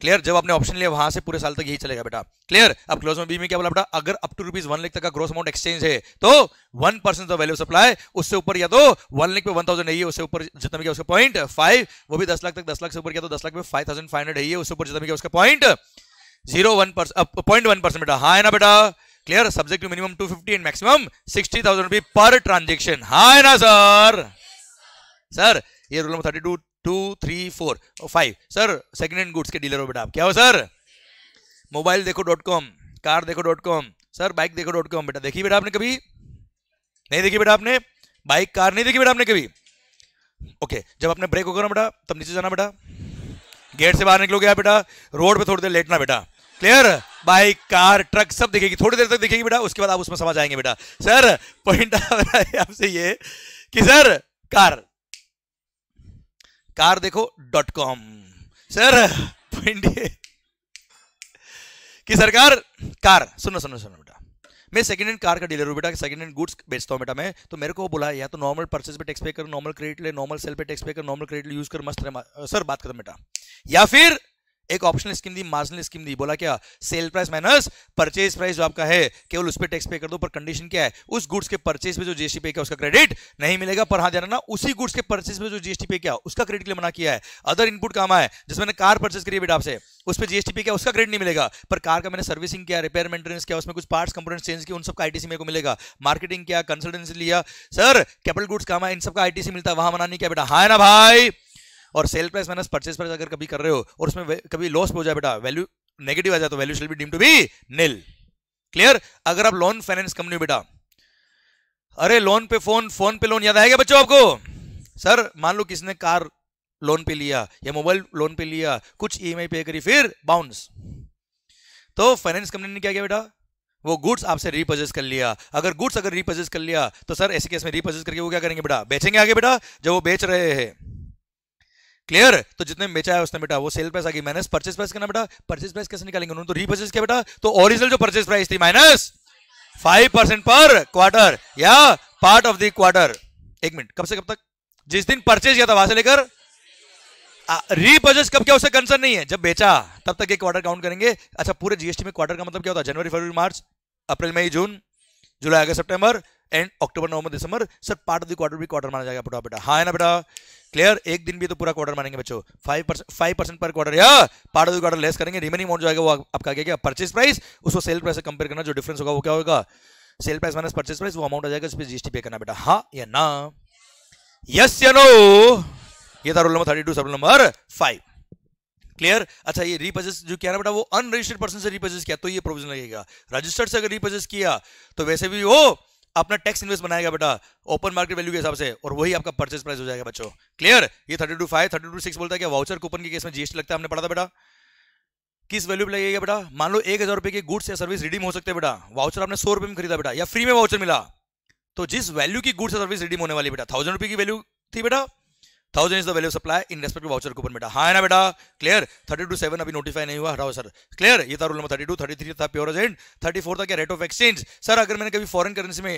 क्लियर जब आपने ऑप्शन लिया वहां से पूरे साल तक यही चलेगा बेटा क्लियर अब क्लोज में बी में क्या बोला बेटा अगर अप टू रुपीज वन लेख तक का ग्रोस अमाउंट एक्सचेंज है तो one percent of value supply उससे ऊपर या तो वन लेख पे वन थाउजेंड है उससे ऊपर जितना भी उसका पॉइंट फाइव वो भी दस लाख तक दस लाख से ऊपर किया तो दस लाख पे फाइव थाउजेंड फाइव हंड्रेड है उससे ऊपर जितना भी उसका point zero one percent point one percent बेटा हाँ है ना बेटा clear subject minimum two fifty and maximum sixty thousand rupee पर ट्रांजेक्शन हाँ है ना सर सर ये rule number thirty two two three four five sir second hand goods के डीलर हो बेटा आप क्या हो sir mobile dekho dot com car dekho dot com sir bike dekho dot com बेटा देखी बेटा आपने कभी नहीं देखी बेटा आपने बाइक कार नहीं देखी बेटा आपने कभी ओके जब आपने ब्रेक होकर ना बेटा तब नीचे जाना बेटा गेट से बाहर निकलोगे आप बेटा रोड पे थोड़ी देर लेटना बेटा क्लियर बाइक कार ट्रक सब दिखेगी थोड़ी देर तक दिखेगी बेटा उसके बाद आप उसमें समझ आएंगे बेटा सर पॉइंट आपसे ये कि sir car car dekho dot com sir कि सरकार कार सुनो सुनो सुनो बेटा मैं सेकंड हैंड कार का डीलर हूँ बेटा सेकंड हैंड गुड्स बेचता हूँ बेटा मैं तो मेरे को बोला या तो नॉर्मल परचेज पे टैक्स पे कर नॉर्मल क्रेडिट ले नॉर्मल सेल पे टैक्स पे कर नॉर्मल क्रेडिट यूज कर मस्त सर बात खत्म बेटा या फिर एक optional scheme the marginal scheme दी बोला क्या sale price minus purchase price जो आपका है केवल उस पर टैक्स पे कर दो पर कंडीशन क्या है उस गुड्स के परचेज पे जो जीएसटी पे किया उसका क्रेडिट नहीं मिलेगा पर हाँ ध्यान रखना उसी गुड्स के परचेज पे जो जीएसटी पे किया उसका क्रेडिट लिए मना किया है अदर इनपुट काम है जिस मैंने कार परचेज करी है बेटा आपसे उस पर जीएसटी पे क्या उसका क्रेडिट नहीं मिलेगा पर कार का मैंने सर्विसिंग किया रिपेयर मेंटेनेंस किया उसमें कुछ पार्ट कंपोनेंट्स चेंज किया उन सबका आईटीसी मेरे को मिलेगा मार्केटिंग किया कंसल्टेंसी लिया सर कैपिटल गुड्स काम है इन सबका आईटीसी मिलता है वहां मना नहीं किया बेटा हाँ ना भाई और sale price minus purchase price अगर कभी कर रहे हो और उसमें कभी लॉस हो जाए बेटा वैल्यू नेगेटिव आ जाए तो value shall be deemed to be nil clear अगर आप लोन फाइनेंस कंपनी बेटा अरे लोन पे फोन फोन पे लोन याद आएगा बच्चों आपको सर मान लो किसने कार लोन पे लिया या मोबाइल लोन पे लिया कुछ ईएमआई e पे करी फिर बाउंस तो फाइनेंस कंपनी ने क्या किया बेटा वो गुड्स आपसे रिपोजेस कर लिया अगर गुड्स अगर रिपोजेस कर लिया तो सर ऐसे केस में रिपोजेस करके वो क्या करेंगे बेटा बेचेंगे आगे बेटा जब वो बेच रहे हैं क्लियर तो जितने बेचा है उसने बेटा वो सेल प्राइस आ गई माइनस परचेस प्राइस करना बेटा परचेस प्राइस कैसे निकालेंगे उन्होंने तो रीपर्चेस किया बेटा तो ओरिजिनल जो परचेस प्राइस थी minus five percent per quarter या पार्ट ऑफ द क्वार्टर एक मिनट कब से कब तक जिस दिन परचेज किया था वहां से लेकर रीपर्चेस कब क्या उसे कंसर्न नहीं है जब बेचा तब तक एक क्वार्टर काउंट करेंगे अच्छा पूरे जीएसटी में क्वार्टर का मतलब क्या होता है जनवरी फरवरी मार्च अप्रैल मई जून जुलाई अगस्त सितंबर एंड अक्टूबर नवंबर दिसंबर sir part of the quarter भी क्वार्टर माना जाएगा बेटा बेटा हाँ है ना बेटा क्लियर एक दिन भी तो पूरा क्वार्टर मानेंगे बच्चों five percent five percent per quarter या पार्ट ऑफ क्वार्टर लेस करेंगे रिमेनिंग अमाउंट जो आएगा वो आपका क्या क्या परचेस प्राइस उसको सेल प्राइस से कंपेयर करना जो डिफरेंस होगा वो क्या होगा sale price minus purchase price वो अमाउंट आ जाएगा उस पर जीएसटी पे करना बेटा हाँ या ना यस या नो ये था rule number thirty two sub number five clear अच्छा ये रिपर्चेस जो किया ना बेटा वो अनरजिस्टर्ड पर्सन से रिपर्चेस किया तो ये प्रोविजन लगेगा रजिस्टर्ड से अगर रिपर्चेस किया तो वैसे भी वो अपना टैक्स इन्वेस्ट बनाएगा बेटा ओपन मार्केट वैल्यू के हिसाब से और वही आपका परचेस प्राइस हो जाएगा बच्चों क्लियर ये thirty two five thirty two six बोलता है वाउचर कूपन के केस में जीएसटी लगता है हमने पढ़ा था बेटा किस वैल्यू पे लगेगा बेटा मान लो एक हजार रुपए की गुड्स या सर्विस रिडीम हो सकते हैं बेटा वाउचर आपने सौ रुपए में खरीदा बेटा या फ्री में वाउचर मिला तो जिस वैल्यू की गुड्स या सर्विस रिडीम होने वाली बेटा थाउजेंड रुपए की वैल्यू थी बेटा thousand is the value supply in respect voucher coupon बेटा हाँ है ना बेटा क्लियर थर्टी टू सेवन अभी नोटिफाई नहीं हुआ हटाओ सर क्लियर ये था rule number thirty two thirty three था प्योर एजेंट थर्टी फोर था क्या रेट ऑफ एक्सचेंज सर अगर मैंने कभी फॉरन करेंसी में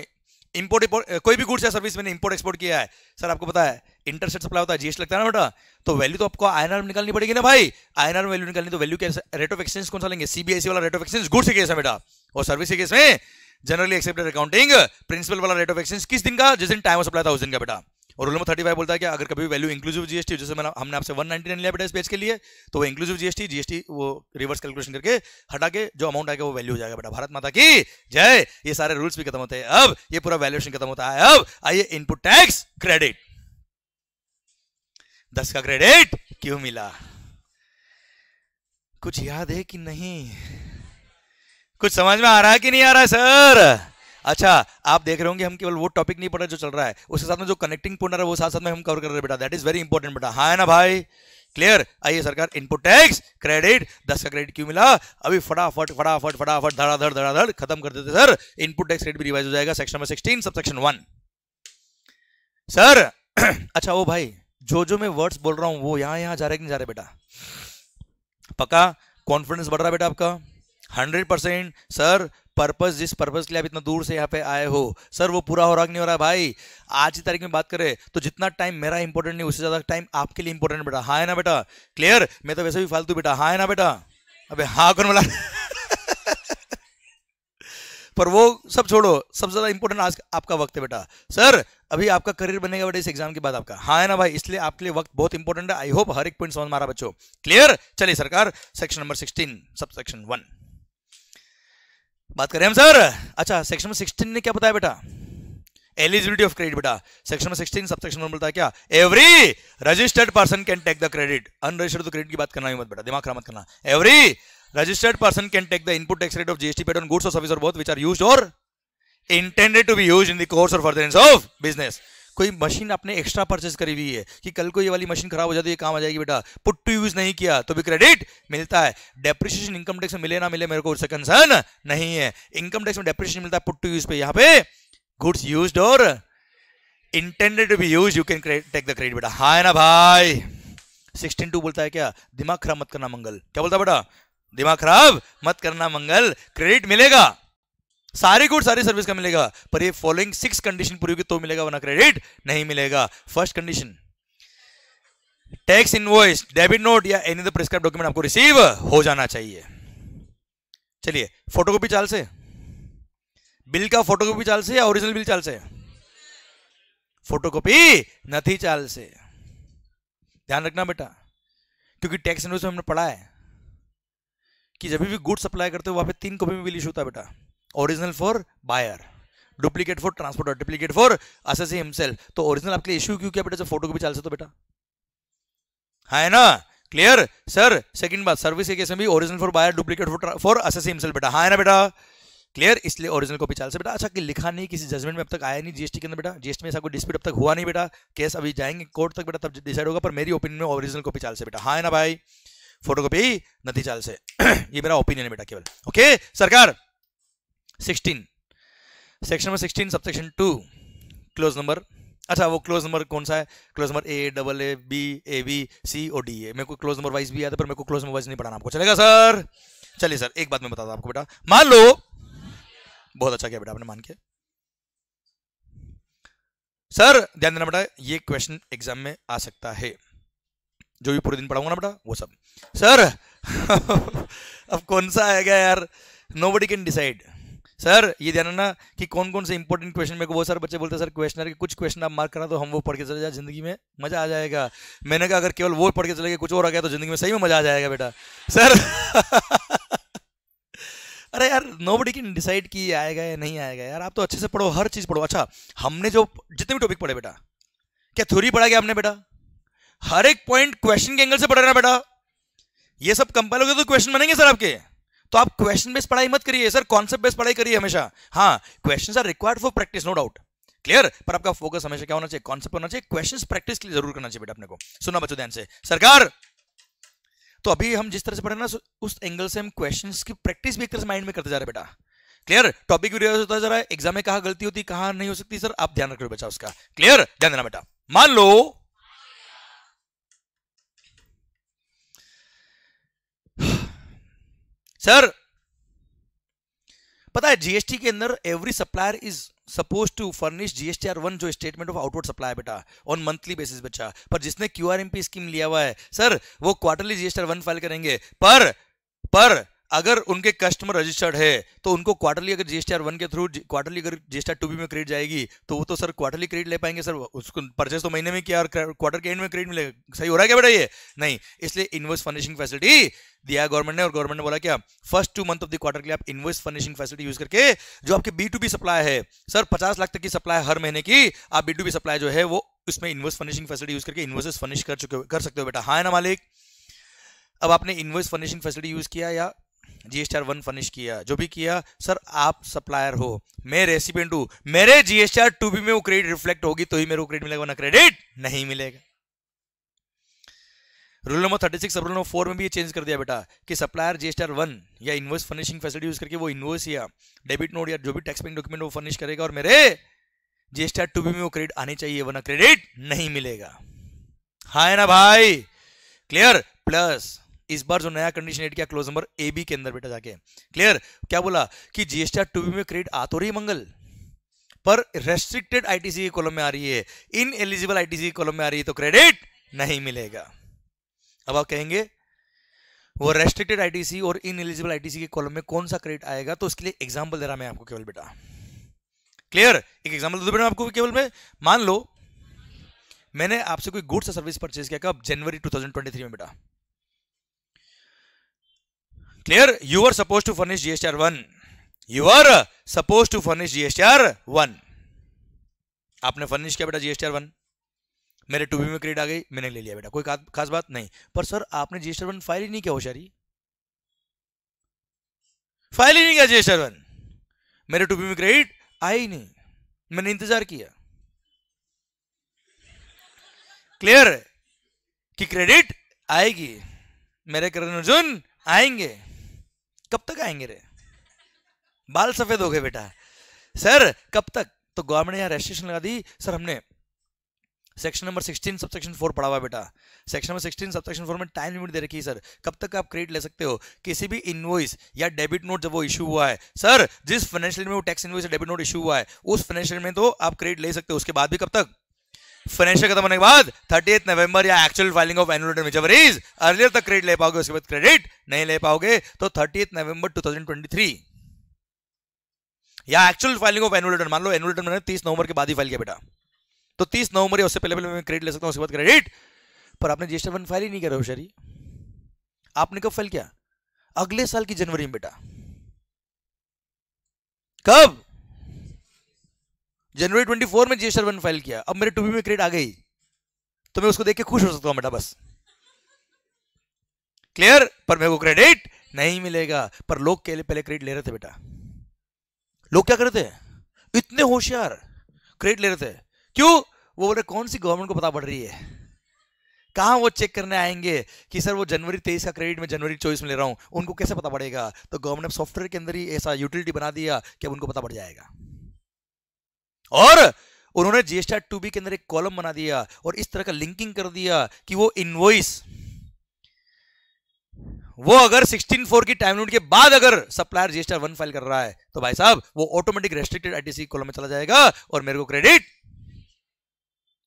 इंपोर्ट कोई भी गुड्स या सर्विस मैंने इंपोर्ट एक्सपोर्ट किया है सर आपको पता है इंटरसेट सप्लाई होता है जीएसटी लगता है ना बेटा तो वैल्यू तो आपको आईएनआर में निकालनी पड़ेगी ना भाई आईएनआर में वैल्यू निकालनी तो वैल्यू कैसे रेट ऑफ एक्सचेंज कौन सा लेंगे सीबीआईसी वाला रेट ऑफ एक्सचेंज गुड्स के बेटा और सर्विस के केस में जनरली एक्सेप्टेड अकाउंटिंग प्रिंसिपल वाला रेट ऑफ एक्सचेंज किस दिन का जिस दिन टाइम सप्लाई था उस दिन का बेटा और रूल नंबर थर्टी फाइव बोलता है कि अगर कभी वैल्यू इंक्लूसिव जीएसटी जैसे मैंने हमने आपसे वन नाइनटी नाइन लिया बेटा इस पेज के लिए तो वो इंक्लूसिव जीएसटी जीएसटी वो रिवर्स कैलकुलेशन करके हटा के जो अमाउंट आएगा वो वैल्यू हो जाएगा बेटा भारत माता की जय ये सारे रूल्स भी खत्म होते हैं अब ये पूरा वैल्यूएशन खत्म होता है अब आइए इनपुट टैक्स क्रेडिट दस का क्रेडिट क्यों मिला कुछ याद है कि नहीं कुछ समझ में आ रहा है कि नहीं आ रहा है सर अच्छा आप देख रहे होंगे हम केवल वो टॉपिक नहीं पढ़ रहे जो चल रहा है उसके साथ में जो कनेक्टिंग पॉइंट है वो साथ साथ में हम कवर कर रहे बेटा दैट इज वेरी इंपॉर्टेंट बेटा हाँ है ना भाई क्लियर आइए सरकार इनपुट टैक्स क्रेडिट दस का क्रेडिट क्यों मिला अभी फटाफट फटाफट फटाफट धड़ाधड़ धड़ाधड़ खत्म कर देते सर इनपुट टैक्स क्रेडिट भी रिवाइज हो जाएगा section number sixteen sub section one sir अच्छा वो भाई जो जो मैं वर्ड्स बोल रहा हूँ वो यहाँ यहाँ जा रहे कि नहीं जा रहे बेटा पक्का कॉन्फिडेंस बढ़ रहा है बेटा आपका हंड्रेड परसेंट सर पर्पज जिस पर्पज के लिए आप इतना दूर से यहाँ पे आए हो सर वो पूरा हो रहा नहीं हो रहा भाई आज की तारीख में बात करें तो जितना टाइम मेरा इंपॉर्टेंट नहीं उससे ज्यादा टाइम आपके लिए इंपॉर्टेंट बेटा हाँ है ना बेटा क्लियर मैं तो वैसे भी फालतू बेटा हाँ है ना बेटा अबे हाँ कौन बोला पर वो सब छोड़ो सबसे ज्यादा इंपॉर्टेंट आज आपका वक्त है बेटा सर अभी आपका करियर बनेगा बेटा इस एग्जाम के बाद आपका हाँ है ना भाई इसलिए आपके लिए वक्त बहुत इंपॉर्टेंट है आई होप हर एक पॉइंट समझ मारा बच्चों क्लियर चलिए सरकार section number sixteen sub section one बात करें हम सर अच्छा सेक्शन सिक्सटीन ने क्या बताया बेटा एलिजिबिलिटी ऑफ क्रेडिट बेटा सेक्शन सिक्सटीन सब सेक्शन बोलता है क्या every registered person can take the credit unregistered credit की बात करना ही मत बेटा दिमाग खराब मत करना every registered person can take the input tax rate of GST paid on goods और सर्विस और बहुत विच आर यूज और intended to be used in course furtherance of business कोई मशीन आपने एक्स्ट्रा परचेज करी हुई है कि कल को ये वाली मशीन खराब हो जाती तो है काम आ जाएगी बेटा पुट टू यूज नहीं किया तो भी क्रेडिट मिलता है डेप्रिशिएशन इनकम टैक्स में मिले ना मिले मेरे को उससे कंसर्न नहीं है इनकम टैक्स में डेप्रिशिएशन मिलता है पुट टू यूज पे यहाँ पे गुड्स यूज और intended to be used you can take the credit बेटा हाँ ना भाई सिक्सटीन टू बोलता है क्या दिमाग खराब मत करना मंगल क्या बोलता बेटा दिमाग खराब मत करना मंगल क्रेडिट मिलेगा सारे गुड सारी सर्विस का मिलेगा पर ये फॉलोइंग सिक्स कंडीशन पूरी होगी तो मिलेगा वरना क्रेडिट नहीं मिलेगा first condition tax invoice debit note या एनी द प्रिस्क्राइब डॉक्यूमेंट आपको रिसीव हो जाना चाहिए चलिए फोटोकॉपी चाल से बिल का फोटोकॉपी चाल से या ओरिजिनल बिल चाल से फोटोकॉपी नथी चाल से ध्यान रखना बेटा क्योंकि टैक्स इनवॉइस में हमने पढ़ा है कि जब भी गुड सप्लाई करते हो वहां पे तीन कॉपी में बिल इशू होता है बेटा original for buyer duplicate for transporter duplicate for assessee himself तो ओरिजिनल आपके इश्यू क्यों क्या बेटा फोटो कॉपी चाल से तो बेटा हाँ, है ना क्लियर सर सेकंड बात सर्विस के केस में भी original for buyer duplicate for for assessee himself बेटा हाँ ना बेटा क्लियर इसलिए ओरिजिनल कॉपी चाल से बेटा अच्छा कि लिखा नहीं किसी जजमेंट में अब तक आया नहीं जीएसटी के अंदर बेटा जीएसटी में ऐसा कोई डिस्प्यूट अब तक हुआ नहीं बेटा केस अभी जाएंगे कोर्ट तक बेटा तब डिसाइड होगा पर मेरी ओपिनियन में ओरिजिनल कॉपी चाल से बेटा हाँ ना भाई फोटो कॉपी नदी चाल से ये मेरा ओपिनियन है बेटा केवल ओके सरकार sixteen section number sixteen sub section two close number अच्छा वो क्लोज नंबर कौन सा है close number A double A B A B C और डी ए मेरे को क्लोज नंबर वाइज भी याद है पर मेरे को क्लोज नंबर वाइज नहीं पढ़ाना आपको चलेगा सर चलिए सर एक बात मैं बताता आपको बेटा मान लो बहुत अच्छा किया बेटा आपने मान के सर ध्यान देना बेटा ये क्वेश्चन एग्जाम में आ सकता है जो भी पूरे दिन पढ़ाऊंगा ना बेटा वो सब सर अब कौन सा आएगा यार nobody can decide sir ये ध्यान ना कि कौन कौन से इंपॉर्टेंट क्वेश्चन मेरे को बहुत सारे बच्चे बोलते सर क्वेश्चनर के कुछ क्वेश्चन आप मार्क करना तो हम वो पढ़ के चले जाए जिंदगी में मजा आ जाएगा मैंने कहा अगर केवल वो पढ़ के चले गए कुछ और आ गया तो जिंदगी में सही में मजा आ जाएगा बेटा सर अरे यार नो बडी कैन डिसाइड कि आएगा या नहीं आएगा यार आप तो अच्छे से पढ़ो हर चीज़ पढ़ो अच्छा हमने जो जितने भी टॉपिक पढ़े बेटा क्या थ्योरी पढ़ा गया हमने बेटा हर एक पॉइंट क्वेश्चन के एंगल से पढ़ रहे ना बेटा ये सब कंपाइल हो गए तो क्वेश्चन बनेंगे सर आपके तो आप क्वेश्चन बेस्ड पढ़ाई मत करिए सर कॉन्सेप्ट बेस्ड पढ़ाई करिए हमेशा हाँ question are required for practice no doubt clear पर आपका फोकस हमेशा क्या होना चाहिए कॉन्सेप्ट होना चाहिए क्वेश्चन प्रैक्टिस के लिए जरूर करना चाहिए बेटा अपने को सुना बच्चों ध्यान से सरकार तो अभी हम जिस तरह से पढ़े ना उस एंगल से हम क्वेश्चन की प्रैक्टिस भी एक तरह से माइंड में करते जा रहे बेटा क्लियर टॉपिक भी रिवाइज होता जा रहा है एग्जाम में कहा गलती होती कहा नहीं हो सकती सर आप ध्यान रखो बेटा बच्चा उसका क्लियर ध्यान देना बेटा मान लो सर पता है जीएसटी के अंदर every supplier is suppose to furnish GST R one जो स्टेटमेंट ऑफ आउटवर्ड सप्लाई बेटा ऑन मंथली बेसिस बच्चा पर जिसने क्यूआरएमपी स्कीम लिया हुआ है सर वो quarterly GST R one file करेंगे पर पर अगर उनके कस्टमर रजिस्टर्ड है तो उनको क्वार्टरली अगर जी एस वन के थ्रू क्वार्टरली अगर जीएसटी आर टू बी में क्रेडिट जाएगी तो वो तो सर क्वार्टरली क्रेडिट ले पाएंगे सर उसको परचेस तो महीने में किया और क्वार्टर के एंड में क्रेडिट मिलेगा सही हो रहा है क्या बेटा ये नहीं इसलिए इन्वर्स फर्निशिंग फैसिलिटी दिया गवर्नमेंट ने और गवर्नमेंट ने बोला क्या first two month of the quarter के लिए आप इन्वर्स फर्निशिंग फैसिलिटी यूज करके जो आपके बी टू बी सप्लाई है सर पचास लाख तक की सप्लाई हर महीने की आप बी टू बी सप्लाई जो है वो इसमें इन्वर्स फर्निशिंग फैसिलिटी यूज करके इन्वर्सेस फर्निश कर चुके कर सकते हो बेटा हाँ ना मालिक अब आपने इन्वर्स फर्निशिंग फैसिलिटी यूज किया या जी एस वन फर्निश किया जो भी किया सर आप सप्लायर हो मैं रेसिपेंट हूं मेरे G S R two B में वो क्रेडिट रिफ्लेक्ट होगी तो ही मेरे को क्रेडिट मिलेगा वरना क्रेडिट नहीं मिलेगा rule number thirty six rule number four में भी ये चेंज कर दिया बेटा कि सप्लायर जी एस वन या इन्वर्स फर्निशिंग फैसिलिटी यूज करके वो इन्वर्स या डेबिट नोट या जो भी टैक्स पेंग डॉक्यूमेंट वो फर्निश करेगा और मेरे जी जीएसटी टू बी में वो क्रेडिट आनी चाहिए वरना क्रेडिट नहीं मिलेगा हाँ ना भाई क्लियर प्लस इस बार जो नया कंडीशन एड किया क्लोज नंबर ए बी के अंदर बेटा जाके क्लियर क्या बोला कि जीएसटी टू बी में क्रेडिट आ तो रही मंगल पर रेस्ट्रिक्टेड आईटीसी की कॉलम में आ रही है इन एलिजिबल आईटीसी की कॉलम में आ रही है तो क्रेडिट नहीं मिलेगा अब आप कहेंगे वो रेस्ट्रिक्टेड आईटीसी और इन एलिजिबल आईटीसी के कॉलम में कौन सा क्रेडिट आएगा तो उसके लिए एग्जाम्पल दे रहा मैं आपको केवल बेटा क्लियर एक एग्जाम्पल दे बेटा आपको केवल में मान लो मैंने आपसे कोई गुड्स सर्विस परचेज किया कब जनवरी 2023 में बेटा clear you were supposed to furnish gstr 1 you were supposed to furnish gstr 1 आपने फर्निश किया बेटा जीएसटीआर वन मेरे टू बी में क्रेडिट आ गई मैंने ले लिया बेटा कोई खास बात नहीं पर सर आपने जीएसटीआर वन फाइल ही नहीं किया होशियारी फाइल ही नहीं किया जीएसटीआर वन मेरे टू बी में क्रेडिट आया ही नहीं मैंने इंतजार किया क्लियर कि क्रेडिट आएगी मेरे करण अर्जुन आएंगे कब तक आएंगे रे बाल सफेद हो गए बेटा सर कब तक तो गवर्नमेंट ने यहाँ रजिस्ट्रेशन लगा दी सर हमने section number 16 sub section four पढ़ा हुआ बेटा section number 16 sub section four में टाइम लिमिट दे रखी है सर कब तक आप क्रेडिट ले सकते हो किसी भी इन्वॉइस या डेबिट नोट जब वो इशू हुआ है सर जिस फाइनेंशियल में वो टैक्स इन्वॉइस या डेबिट नोट इशू हुआ है उस फाइनेंशियल में तो आप क्रेडिट ले सकते हो उसके बाद भी कब तक फाइनेंशियल खत्म होने के बाद थर्टी नवंबर या actual filing of annual return is earlier तक क्रेडिट ले पाओगे उसके बाद क्रेडिट नहीं ले पाओगे तो थर्टी नवंबर 2023 या actual filing of annual return मान लो एनुअल रिटर्न मैंने तीस नवंबर के बाद ही फाइल किया बेटा तो तीस नवंबर या उससे पहले पहले मैं क्रेडिट ले सकता हूँ उसके बाद क्रेडिट पर आपने जीएसटी वन फाइल ही नहीं करा होशारी आपने कब फाइल किया अगले साल की जनवरी में बेटा कब जनवरी ट्वेंटी फोर में जीएसआर वन फाइल किया अब मेरे टू में क्रेडिट आ गई तो मैं उसको देख के खुश हो सकता हूं बेटा बस क्लियर पर मेरे को क्रेडिट नहीं मिलेगा पर लोग के लिए पहले क्रेडिट ले रहे थे बेटा लोग क्या करते हैं इतने होशियार क्रेडिट ले रहे थे क्यों वो बोले कौन सी गवर्नमेंट को पता पड़ रही है कहा वो चेक करने आएंगे कि सर वो जनवरी तेईस का क्रेडिट में जनवरी चौबीस में ले रहा हूं उनको कैसे पता पड़ेगा तो गवर्नमेंट सॉफ्टवेयर के अंदर ही ऐसा यूटिलिटी बना दिया कि अब उनको पता पड़ जाएगा और उन्होंने जीएसटी टू बी के अंदर एक कॉलम बना दिया और इस तरह का लिंकिंग कर दिया कि वो इनवॉइस वो अगर 164 की टाइम लिमिट के बाद अगर सप्लायर जीएसटी वन फाइल कर रहा है तो भाई साहब वो ऑटोमेटिक रेस्ट्रिक्टेड आईटीसी कॉलम में चला जाएगा और मेरे को क्रेडिट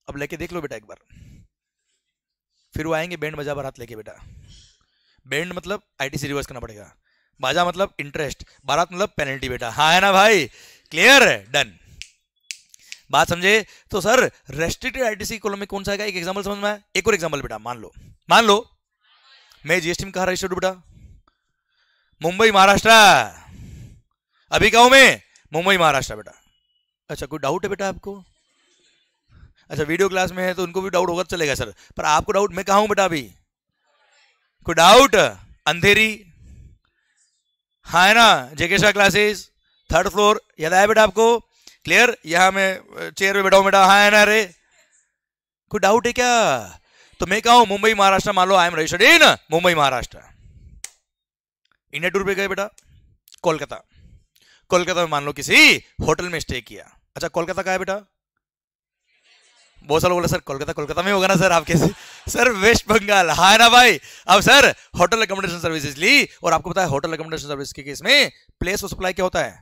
अब लेके देख लो बेटा एक बार फिर वो आएंगे बैंड बजा पर हाथ लेके बेटा बैंड मतलब आईटीसी रिवर्स करना पड़ेगा बाजा मतलब इंटरेस्ट बारात मतलब पेनल्टी बेटा हाँ है ना भाई क्लियर है डन बात समझे तो सर रेस्ट्रिक्टेड आईटीसी कॉलम में कौन सा एक एग्जाम्पल समझ में एक और एग्जाम्पल बेटा मान लो मान लो मैं जीएसटी में कहा रजिस्टर्ड बेटा मुंबई महाराष्ट्र अभी कहूं मैं मुंबई महाराष्ट्र बेटा अच्छा कोई डाउट है बेटा आपको अच्छा वीडियो क्लास में है तो उनको भी डाउट होगा तो चलेगा सर पर आपको डाउट मैं कहा हूं बेटा अभी कोई डाउट अंधेरी हाँ है ना जेकेशा क्लासेस थर्ड फ्लोर याद आया बेटा आपको क्लियर यहां में चेयर पे बैठा बेटा हाँ है ना रे कोई डाउट है क्या तो मैं कहा मुंबई महाराष्ट्र मान लो I am registered in Mumbai Maharashtra India tour पे गए बेटा कोलकाता कोलकाता में मान लो किसी होटल में स्टे किया अच्छा कोलकाता का है बेटा बहुत सारे बोला सर कोलकाता कोलकाता में होगा ना सर आपके सर वेस्ट बंगाल हाँ ना भाई अब सर होटल अकोमोडेशन सर्विसेज ली और आपको पता है होटल अकोमोडेशन सर्विस के केस में प्लेस ऑफ सप्लाई क्या होता है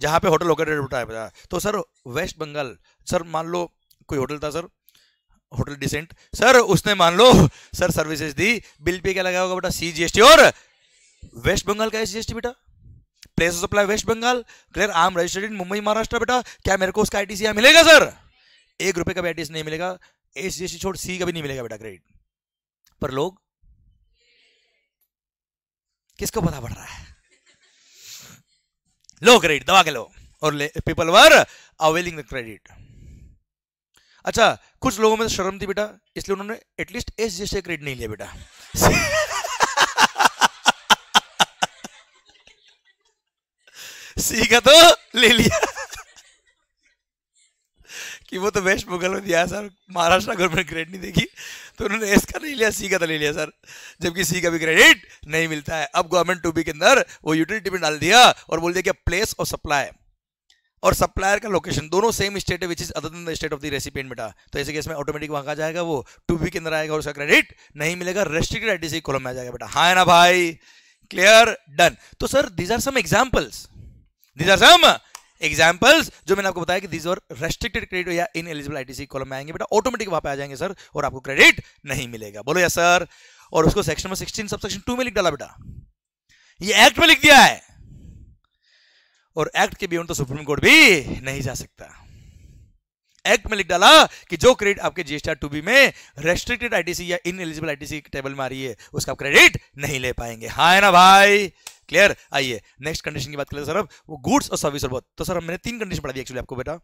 जहाँ पे होटल लोकेटेड बताया तो सर वेस्ट बंगाल सर मान लो कोई होटल था सर होटल डिसेंट सर उसने मान लो सर सर्विसेज दी बिल पे क्या लगा होगा बेटा सी जीएसटी और वेस्ट बंगाल का जीएसटी बेटा place of supply West Bengal clear I am registered in Mumbai Maharashtra बेटा क्या मेरे को उसका आईटीसी यहाँ मिलेगा सर एक रुपए का भी आईटीसी नहीं मिलेगा एस टी छोड़ सी का भी नहीं मिलेगा बेटा क्रेडिट पर लोग किसको पता पड़ रहा है लो क्रेडिट दबा के लो और people were availing the credit अच्छा कुछ लोगों में तो शर्म थी बेटा इसलिए उन्होंने एटलीस्ट एस जी से क्रेडिट नहीं लिया बेटा सी का तो ले लिया कि वो तो वेस्ट बंगाल में दिया है सर महाराष्ट्र गवर्नमेंट ग्रेड नहीं देगी तो उन्होंने एस का नहीं लिया सी का तो ले लिया सर जबकि सी का भी ग्रेडिट नहीं मिलता है अब गवर्नमेंट टू बी के अंदर वो यूटिलिटी में डाल दिया और बोल दिया कि प्लेस और सप्लाई और सप्लायर का लोकेशन दोनों सेम स्टेट है which is other the state of the recipient बेटा तो ऐसे केस में ऑटोमेटिक वहां का जाएगा वो टू बी के अंदर आएगा और उसका क्रेडिट नहीं मिलेगा रेस्ट्रिक्टेड आईटीसी कॉलम में आ जाएगा बेटा हाँ ना भाई क्लियर डन तो sir these are some examples these are some examples जो मैंने आपको बताया कि दिस और रेस्ट्रिक्टेड क्रेडिट या इन एलिजिबल आईटीसी कॉलम में आएंगे बेटा ऑटोमेटिक वहां पे आ जाएंगे सर और आपको क्रेडिट नहीं मिलेगा बोलो या सर और उसको section number sixteen sub section two में लिख डाला बेटा ये एक्ट में लिख दिया है और एक्ट के बियॉन्ड तो सुप्रीम कोर्ट भी नहीं जा सकता एक्ट में लिख डाला कि जो क्रेडिट आपके जीएसटीआर टू बी में रेस्ट्रिक्टेड आईटीसी या इन एलिजिबल आईटीसी टेबल में आ रही है उसका आप क्रेडिट नहीं ले पाएंगे हाँ है ना भाई क्लियर आइए नेक्स्ट कंडीशन की बात करें सर अब वो गुड्स और सर्विस और बहुत तो सर मैंने तीन कंडीशन पढ़ा दी एक्चुअली आपको बेटा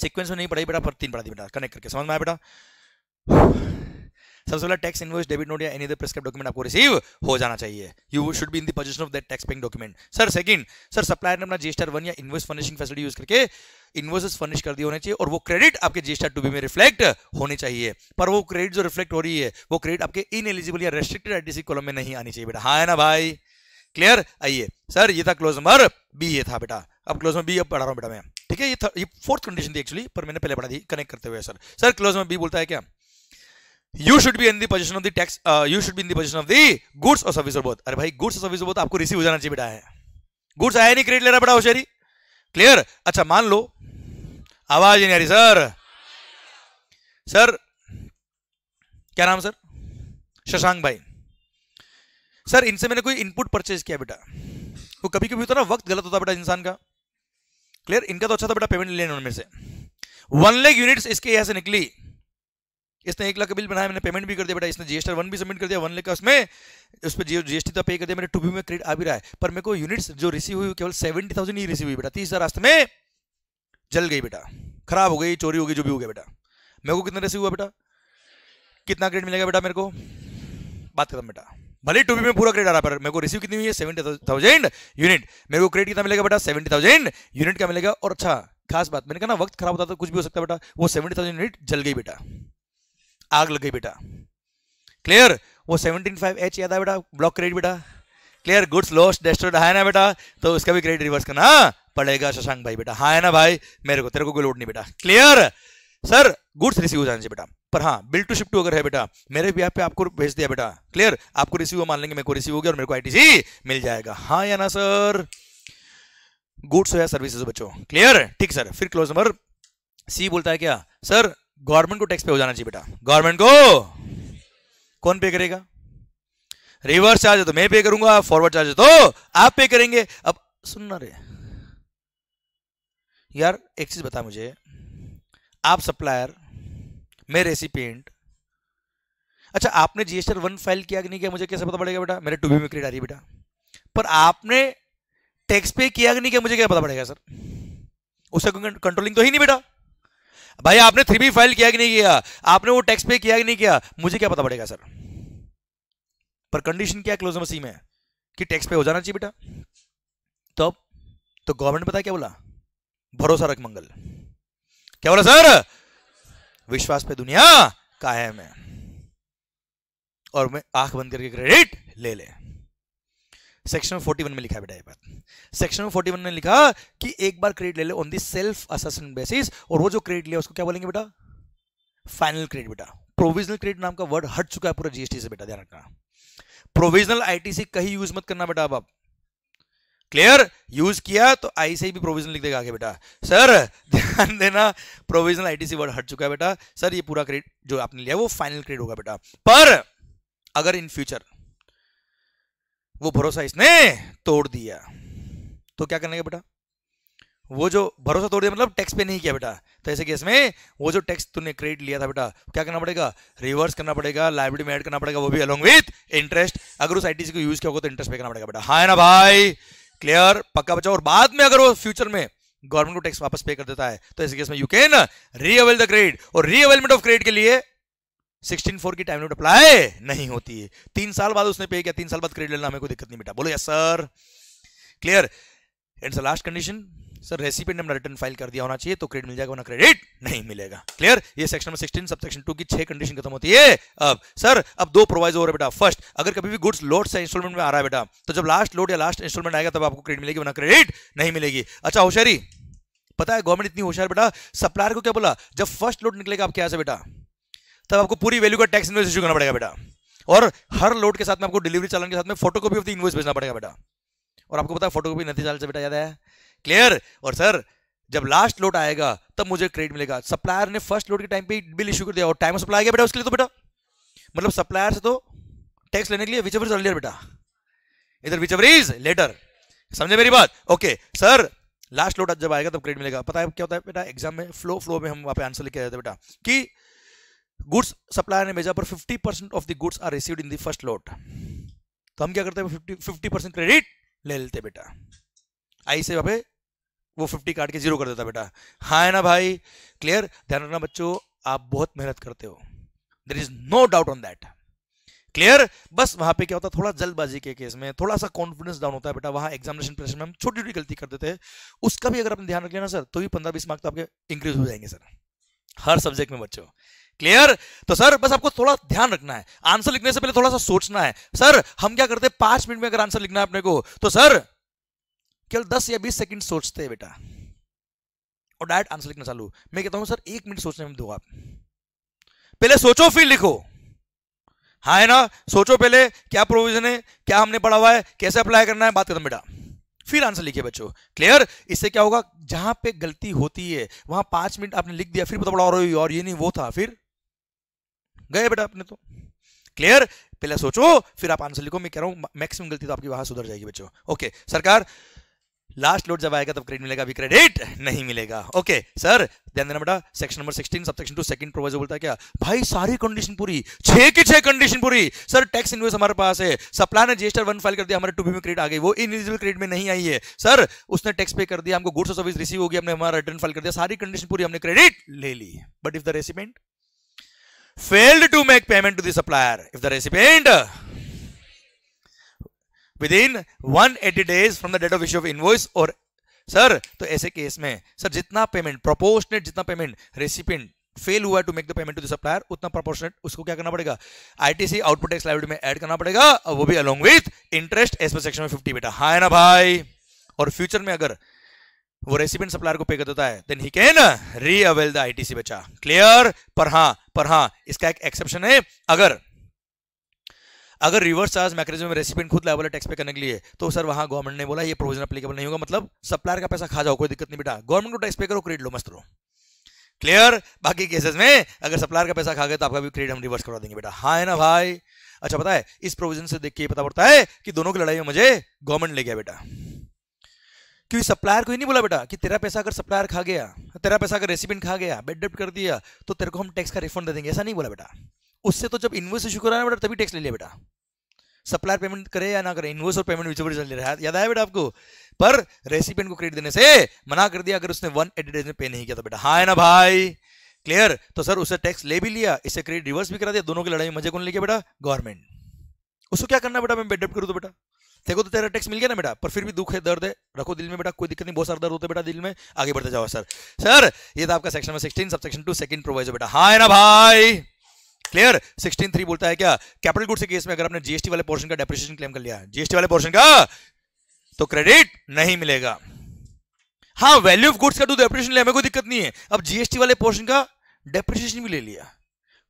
सीक्वेंस में नहीं पढ़ाई बेटा पर तीन पढ़ा दी बेटा कनेक्ट करके समझ में आया बेटा सबसे पहले टैक्स इनवॉइस डेबिट नोट या एनी अदर प्रिस्क्रिप्ट डॉक्यूमेंट आपको रिसीव हो जाना चाहिए you should be in the position of that tax paying document sir second sir supplier ने अपना जीएसटी वन या इनवॉइस फर्निशिंग फैसिलिटी यूज करके इनवॉइस फर्निश कर दिए होने चाहिए और वो क्रेडिट आपके जीएसटी टू बी में रिफ्लेक्ट होने चाहिए पर वो क्रेडिट जो रिफ्लेक्ट हो रही है वो क्रेडिट आपके इन एलिजिबल या रेस्ट्रिक्टेड आईटीसी कॉलम में नहीं आनी चाहिए बेटा हाँ है ना भाई क्लियर आइए सर ये था क्लोज नंबर बी ये था बेटा अब क्लोज में बी अब पढ़ा रहा हूँ बेटा मैं ठीक है ये ये फोर्थ कंडीशन थी एक्चुअली पर मैंने पहले पढ़ा थी कनेक्ट करते हुए सर सर क्लोज में बी बोलता है क्या you should be in the position of the tax you should be in the position of the goods और सर्विस बोथ अरे भाई गुड्स और सर्विस बोथ आपको रिसीव हो जाना चाहिए बेटा है गुड्स आया नहीं क्रेडिट ले रहा बेटा होशियारी क्लियर अच्छा मान लो आवाज नहीं आ रही सर सर क्या नाम सर शशांक भाई सर इनसे मैंने कोई इनपुट परचेज किया बेटा वो कभी कभी होता ना वक्त गलत होता बेटा इंसान का क्लियर इनका तो अच्छा था बेटा पेमेंट लिया उनमें से वन लेख यूनिट्स इसके यहाँ से निकली इसने एक लाख का बिल बनाया मैंने पेमेंट भी कर दिया बेटा इसने जीएसटी वन भी सबमिट कर दिया वन लेख का उसमें उस पर जीएसटी तो पे कर दिया मेरे टू बी में क्रेडिट आ भी रहा है पर मेरे को यूनिट्स जो रिसीव हुई केवल सेवेंटी थाउजेंड ही रिसीव हुई बेटा तीस हज़ार रास्ते में जल गई बेटा खराब हो गई चोरी हो गई जो भी हो गया बेटा मेरे को कितना रिसीव हुआ बेटा कितना क्रेडिट मिलेगा बेटा मेरे को बात करता बेटा भले टू बी में पूरा क्रेड आ रहा पर मेरे को रिसीव कितनी हुई है सेवेंटी थाउजेंड यूनिट मेरे को क्रेडिट कितना मिलेगा बेटा सेवेंटी थाउजेंड यूनिट क्या मिलेगा और अच्छा खास बात मैंने कहा ना वक्त खराब होता तो कुछ भी हो सकता है बेटा वो सेवेंटी थाउजेंड यूनिट जल गई बेटा आग लग गई बेटा क्लियर वो सेवनटीन फाइव एच याद है बेटा ब्लॉक क्रेडिट बेटा क्लियर गुड्स लॉस डेस्ट्रॉयड है ना बेटा तो उसका भी क्रेडिट रिवर्स करना हाँ, पड़ेगा शशांक भाई बेटा हाँ है ना भाई मेरे को तेरे को कोई लोड नहीं बेटा क्लियर सर गुड्स रिसीव हो जाने बेटा पर हाँ बिल टू शिफ्ट टू अगर है बेटा मेरे ब्याह पे आपको भेज दिया बेटा क्लियर आपको रिसीव हो मान लेंगे मेरे को रिसीव हो गया और मेरे को आईटीसी मिल जाएगा हाँ या ना सर गुड्स हो या सर्विसेज बच्चों क्लियर ठीक सर फिर क्लोज नंबर सी बोलता है क्या सर गवर्नमेंट को टैक्स पे हो जाना चाहिए बेटा गवर्नमेंट को कौन पे करेगा रिवर्स चार्ज है तो मैं पे करूंगा फॉरवर्ड चार्ज है तो आप पे करेंगे अब सुनना रे यार एक चीज बता मुझे आप सप्लायर मैं रेसिपियंट अच्छा आपने जीएसटी वन फाइल किया कि नहीं किया मुझे कैसे पता पड़ेगा बेटा मेरे टू बी में क्रेडिट आ रही बेटा पर आपने टैक्स पे किया कि नहीं किया मुझे क्या पता पड़ेगा सर उसे कंट्रोलिंग तो ही नहीं बेटा भाई आपने थ्री बी फाइल किया कि नहीं किया आपने वो टैक्स पे किया कि नहीं किया मुझे क्या पता पड़ेगा सर पर कंडीशन क्या क्लोज मसी में कि टैक्स पे हो जाना चाहिए बेटा तो तो गवर्नमेंट पता क्या बोला भरोसा रख मंगल क्या बोला सर विश्वास पे दुनिया कायम है और मैं आंख बंद करके क्रेडिट ले ले सेक्शन 41 में लिखा है बेटा ये बात सेक्शन 41 में लिखा कि एक बार क्रेडिट ले ले on the self assessment basis और वो जो क्रेडिट लिया उसको क्या बोलेंगे बेटा फाइनल क्रेडिट बेटा प्रोविजनल क्रेडिट नाम का वर्ड हट चुका है पूरा जीएसटी से बेटा ध्यान रखना प्रोविजनल आईटीसी कहीं यूज मत करना बेटा अब आप क्लियर यूज किया तो आई से भी प्रोविजन लिख देगा आगे बेटा सर ध्यान देना प्रोविजनल आईटीसी वर्ड हट चुका है बेटा सर ये पूरा क्रेडिट जो आपने लिया वो फाइनल क्रेडिट होगा बेटा पर अगर इन फ्यूचर वो भरोसा इसने तोड़ दिया तो क्या करने का बेटा वो जो भरोसा तोड़ दिया मतलब टैक्स पे नहीं किया बेटा तो ऐसे केस में वो जो टैक्स तूने क्रेडिट लिया था बेटा क्या करना पड़ेगा रिवर्स करना पड़ेगा लाइब्रेरी में ऐड करना पड़ेगा वो भी अलोंग विथ इंटरेस्ट अगर उस आईटीसी को यूज किया होगा तो इंटरेस्ट पे करना पड़ेगा बेटा हाँ ना भाई क्लियर पक्का बचाओ और बाद में अगर वो फ्यूचर में गवर्नमेंट को टैक्स वापस पे कर देता है तो इस केस में you can reavail the credit और रीअवेलमेंट ऑफ क्रेडिट के लिए सिक्सटीन फोर की टाइम लिमिट अप्लाई नहीं होती है तीन साल बाद उसने पे किया तीन साल बाद क्रेडिट लेना हमें कोई दिक्कत नहीं बेटा बोलो yes sir clear it's last condition sir recipient ने रिटर्न फाइल कर दिया होना चाहिए तो क्रेडिट मिल जाएगा वरना क्रेडिट नहीं मिलेगा क्लियर ये सेक्शन नंबर 16 सब सेक्शन 2 की छह कंडीशन खत्म होती है अब सर अब दो प्रोवाइज हो रहे बेटा फर्स्ट अगर कभी भी गुड्स लोड से इंस्टॉलमेंट में आ रहा है बेटा तो जब लास्ट लोड या लास्ट इंस्टॉलमेंट आएगा तब आपको क्रेडिट मिलेगी वरना क्रेडिट नहीं मिलेगी अच्छा होशियारी पता है गवर्नमेंट इतनी होशियार बेटा सप्लायर को क्या बोला जब फर्स्ट लोड निकलेगा आप क्या से बेटा तब आपको पूरी वैल्यू का टैक्स इन्वेस्ट इश्यू करना पड़ेगा बेटा और हर लोड के साथ में आपको डिलीवरी चालन के साथ में photocopy of the invoice भेजना पड़ेगा बेटा और आपको पता है फोटो कॉपी चाल से बेटा याद है क्लियर और सर जब लास्ट लोट आएगा तब मुझे क्रेडिट मिलेगा सप्लायर ने फर्स्ट लोट के टाइम पे बिल इशू कर दिया और टाइम सप्लाई गया बेटा उसके लिए तो बेटा मतलब सप्लायर से तो टैक्स लेने के लिए विच इज अर्लियर बेटा इधर विच इज लेटर समझे मेरी बात ओके सर लास्ट लोट जब आएगा तब क्रेडिट मिलेगा पता है क्या होता है बेटा एग्जाम में फ्लो फ्लो में हम वहाँ पे आंसर लिखे जाते बेटा कि गुड्स सप्लायर ने भेजा पर 50 percent of the goods are received in the first lot तो हम क्या करते हैं 50 परसेंट क्रेडिट ले लेते बेटा आई से वहाँ पे वो फिफ्टी काट के जीरो कर देता बेटा हाँ है ना भाई क्लियर ध्यान रखना बच्चों आप बहुत मेहनत करते हो there is no doubt on that clear बस वहां पे क्या होता है थोड़ा जल्दबाजी के केस में थोड़ा सा कॉन्फिडेंस डाउन होता है बेटा वहां एग्जामिनेशन प्रेशर में हम छोटी छोटी गलती कर देते हैं उसका भी अगर आपने ध्यान रख ना सर तो भी पंद्रह बीस मार्क्स तो आपके इंक्रीज हो जाएंगे सर हर सब्जेक्ट में बच्चों क्लियर तो सर बस आपको थोड़ा ध्यान रखना है आंसर लिखने से पहले थोड़ा सा सोचना है सर हम क्या करते हैं पांच मिनट में अगर आंसर लिखना है अपने को तो सर केवल दस या बीस सेकंड सोचते हैं बेटा और डायरेक्ट आंसर लिखना चालू मैं कहता हूं सर एक मिनट सोचने में दो आप पहले सोचो फिर लिखो हाँ है ना सोचो पहले क्या प्रोविजन है क्या हमने पढ़ा हुआ है कैसे अप्लाई करना है बात करता बेटा फिर आंसर लिखिए बच्चों क्लियर इससे क्या होगा जहां पे गलती होती है वहां पांच मिनट आपने लिख दिया फिर पता पड़ा और, और ये नहीं वो था फिर गए बेटा आपने तो क्लियर पहले सोचो फिर आप आंसर लिखो मैं कह रहा हूं मैक्सिमम गलती तो आपकी वहां सुधर जाएगी बच्चों ओके सरकार लास्ट लोड जब आएगा तब क्रेडिट मिलेगा अभी क्रेडिट नहीं मिलेगा ओके सर ध्यान देना बेटा section number 16 sub section two second प्रोवाइजर बोलता है क्या भाई सारी कंडीशन पूरी छह की छह कंडीशन पूरी सर टैक्स इनवॉइस हमारे पास है सप्लायर ने जीएसटी वन फाइल कर दिया हमारे टू बी में क्रेडिट आ गई वो इनलिजिबल क्रेडिट में नहीं आई है सर उसने टैक्स पे कर दिया हमको गुड्स सर्विस रिसीव होगी हमने हमारा रिटर्न फाइल कर दिया सारी कंडीशन पूरी हमने क्रेडिट ले ली but if the recipient failed to make payment to the supplier if the recipient within 180 days from the date of issue of invoice or sir to तो aise case mein sir jitna payment proportionate jitna payment recipient fail हुआ to make the payment to the supplier उतना proportionate उसको क्या करना पड़ेगा ITC output tax liability में add करना पड़ेगा और वो भी along with interest as section में 50 बेटा हाँ ना भाई और फ्यूचर में अगर वो रेसिपेंट सप्लायर को पे कर देता है then he can reavail the ITC बचा क्लियर पर हां पर हां इसका एक एक्सेप्शन है अगर अगर रिवर्स चार्ज में रेसिपेंट खुद लाइबल टैक्स पे करने के लिए तो सर वहाँ गवर्नमेंट ने बोला ये प्रोविजन अपलीकेबल नहीं होगा मतलब सप्लायर का पैसा खा जाओ कोई दिक्कत नहीं बेटा गवर्नमेंट को टैक्स पे करो क्रेडिट लो मस्त रहो क्लियर बाकी केसेस में अगर सप्लायर का पैसा खा गए तो आपका भी क्रेडिट हम रिवर्स करवा देंगे बेटा हाँ है ना भाई अच्छा पता है इस प्रोविजन से देख के पता पड़ता है कि दोनों की लड़ाई में मुझे गवर्नमेंट ले गया बेटा क्योंकि सप्लायर को ही नहीं बोला बेटा कि तेरा पैसा अगर सप्लायर खा गया तेरा पैसा अगर रेसिपेंट खा गया बेड डेप्ट कर दिया तो तेरे को हम टैक्स का रिफंड दे देंगे ऐसा नहीं बोला बेटा उससे तो जब इन्वर्स इशू कराना बेटा तभी टैक्स ले लिया बेटा सप्लायर पेमेंट करे या ना करे इन्वॉइस और पेमेंट विचोवर चल रहा है याद आया बेटा आपको पर रेसिपेंट को क्रेडिट देने से मना कर दिया अगर उसने वन डेज में पे नहीं किया तो बेटा हाँ है ना भाई क्लियर तो सर उसे टैक्स ले भी लिया इससे क्रेडिट रिवर्स भी करा दिया दोनों की लड़ाई मजे कौन लेके बेटा गवर्नमेंट उसको क्या करना बेटा मैं बेडअप करूँ तो बेटा देखो तो तेरा टैक्स मिल गया ना बेटा पर फिर भी दुख है दर्द है रखो दिल में बेटा कोई दिक्कत नहीं बहुत सारा दर्द होता है बेटा दिल में आगे बढ़ते जाओ सर सर ये था आपका सेक्शन में sixteen sub section two second provides बेटा हाँ है ना भाई क्लियर सिक्सटीन थ्री बोलता है क्या कैपिटल गुड्स के केस में अगर आपने जीएसटी वाले पोर्शन का डेप्रिसिएशन क्लेम कर लिया जीएसटी वाले पोर्शन का तो क्रेडिट नहीं मिलेगा हाँ वैल्यू ऑफ गुड्स का तो डेप्रिसिएशन लिया कोई दिक्कत नहीं है अब जीएसटी वाले पोर्शन का डेप्रिसिएशन भी ले लिया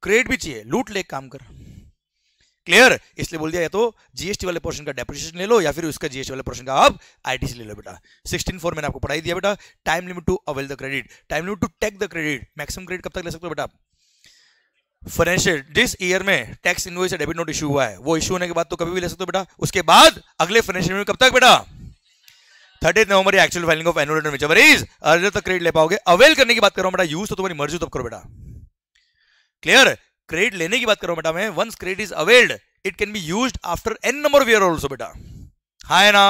क्रेडिट भी चाहिए लूट ले काम कर क्लियर इसलिए बोल दिया या तो जीएसटी वाले पोर्शन का डेप्रिसिएशन ले लो या फिर उसका जीएसटी वाले पोर्शन का आप आईटीसी ले लो बेटा 16 फोर मैंने आपको पढ़ाई दिया बेटा time limit to avail the credit time limit to take the credit maximum credit कब तक ले सकते हो बेटा फाइनेंशियल जिस ईयर में टैक्स इनवॉइस या डेबिट नोट इशू हुआ है वो इशू होने के बाद तो कभी भी ले सकते हो बेटा उसके बाद अगले फाइनेंशियल में कब तक बेटा thirty November actual filing of annual return whichever is अर्जर तक क्रेडिट ले पाओगे अवेल करने की बात करो बेटा यूज तो तुम्हारी मर्जी तब तो करो बेटा क्लियर क्रेडिट लेने की बात करो बेटा मैं once credit is availed it can be used after an number of year also बेटा हाय ना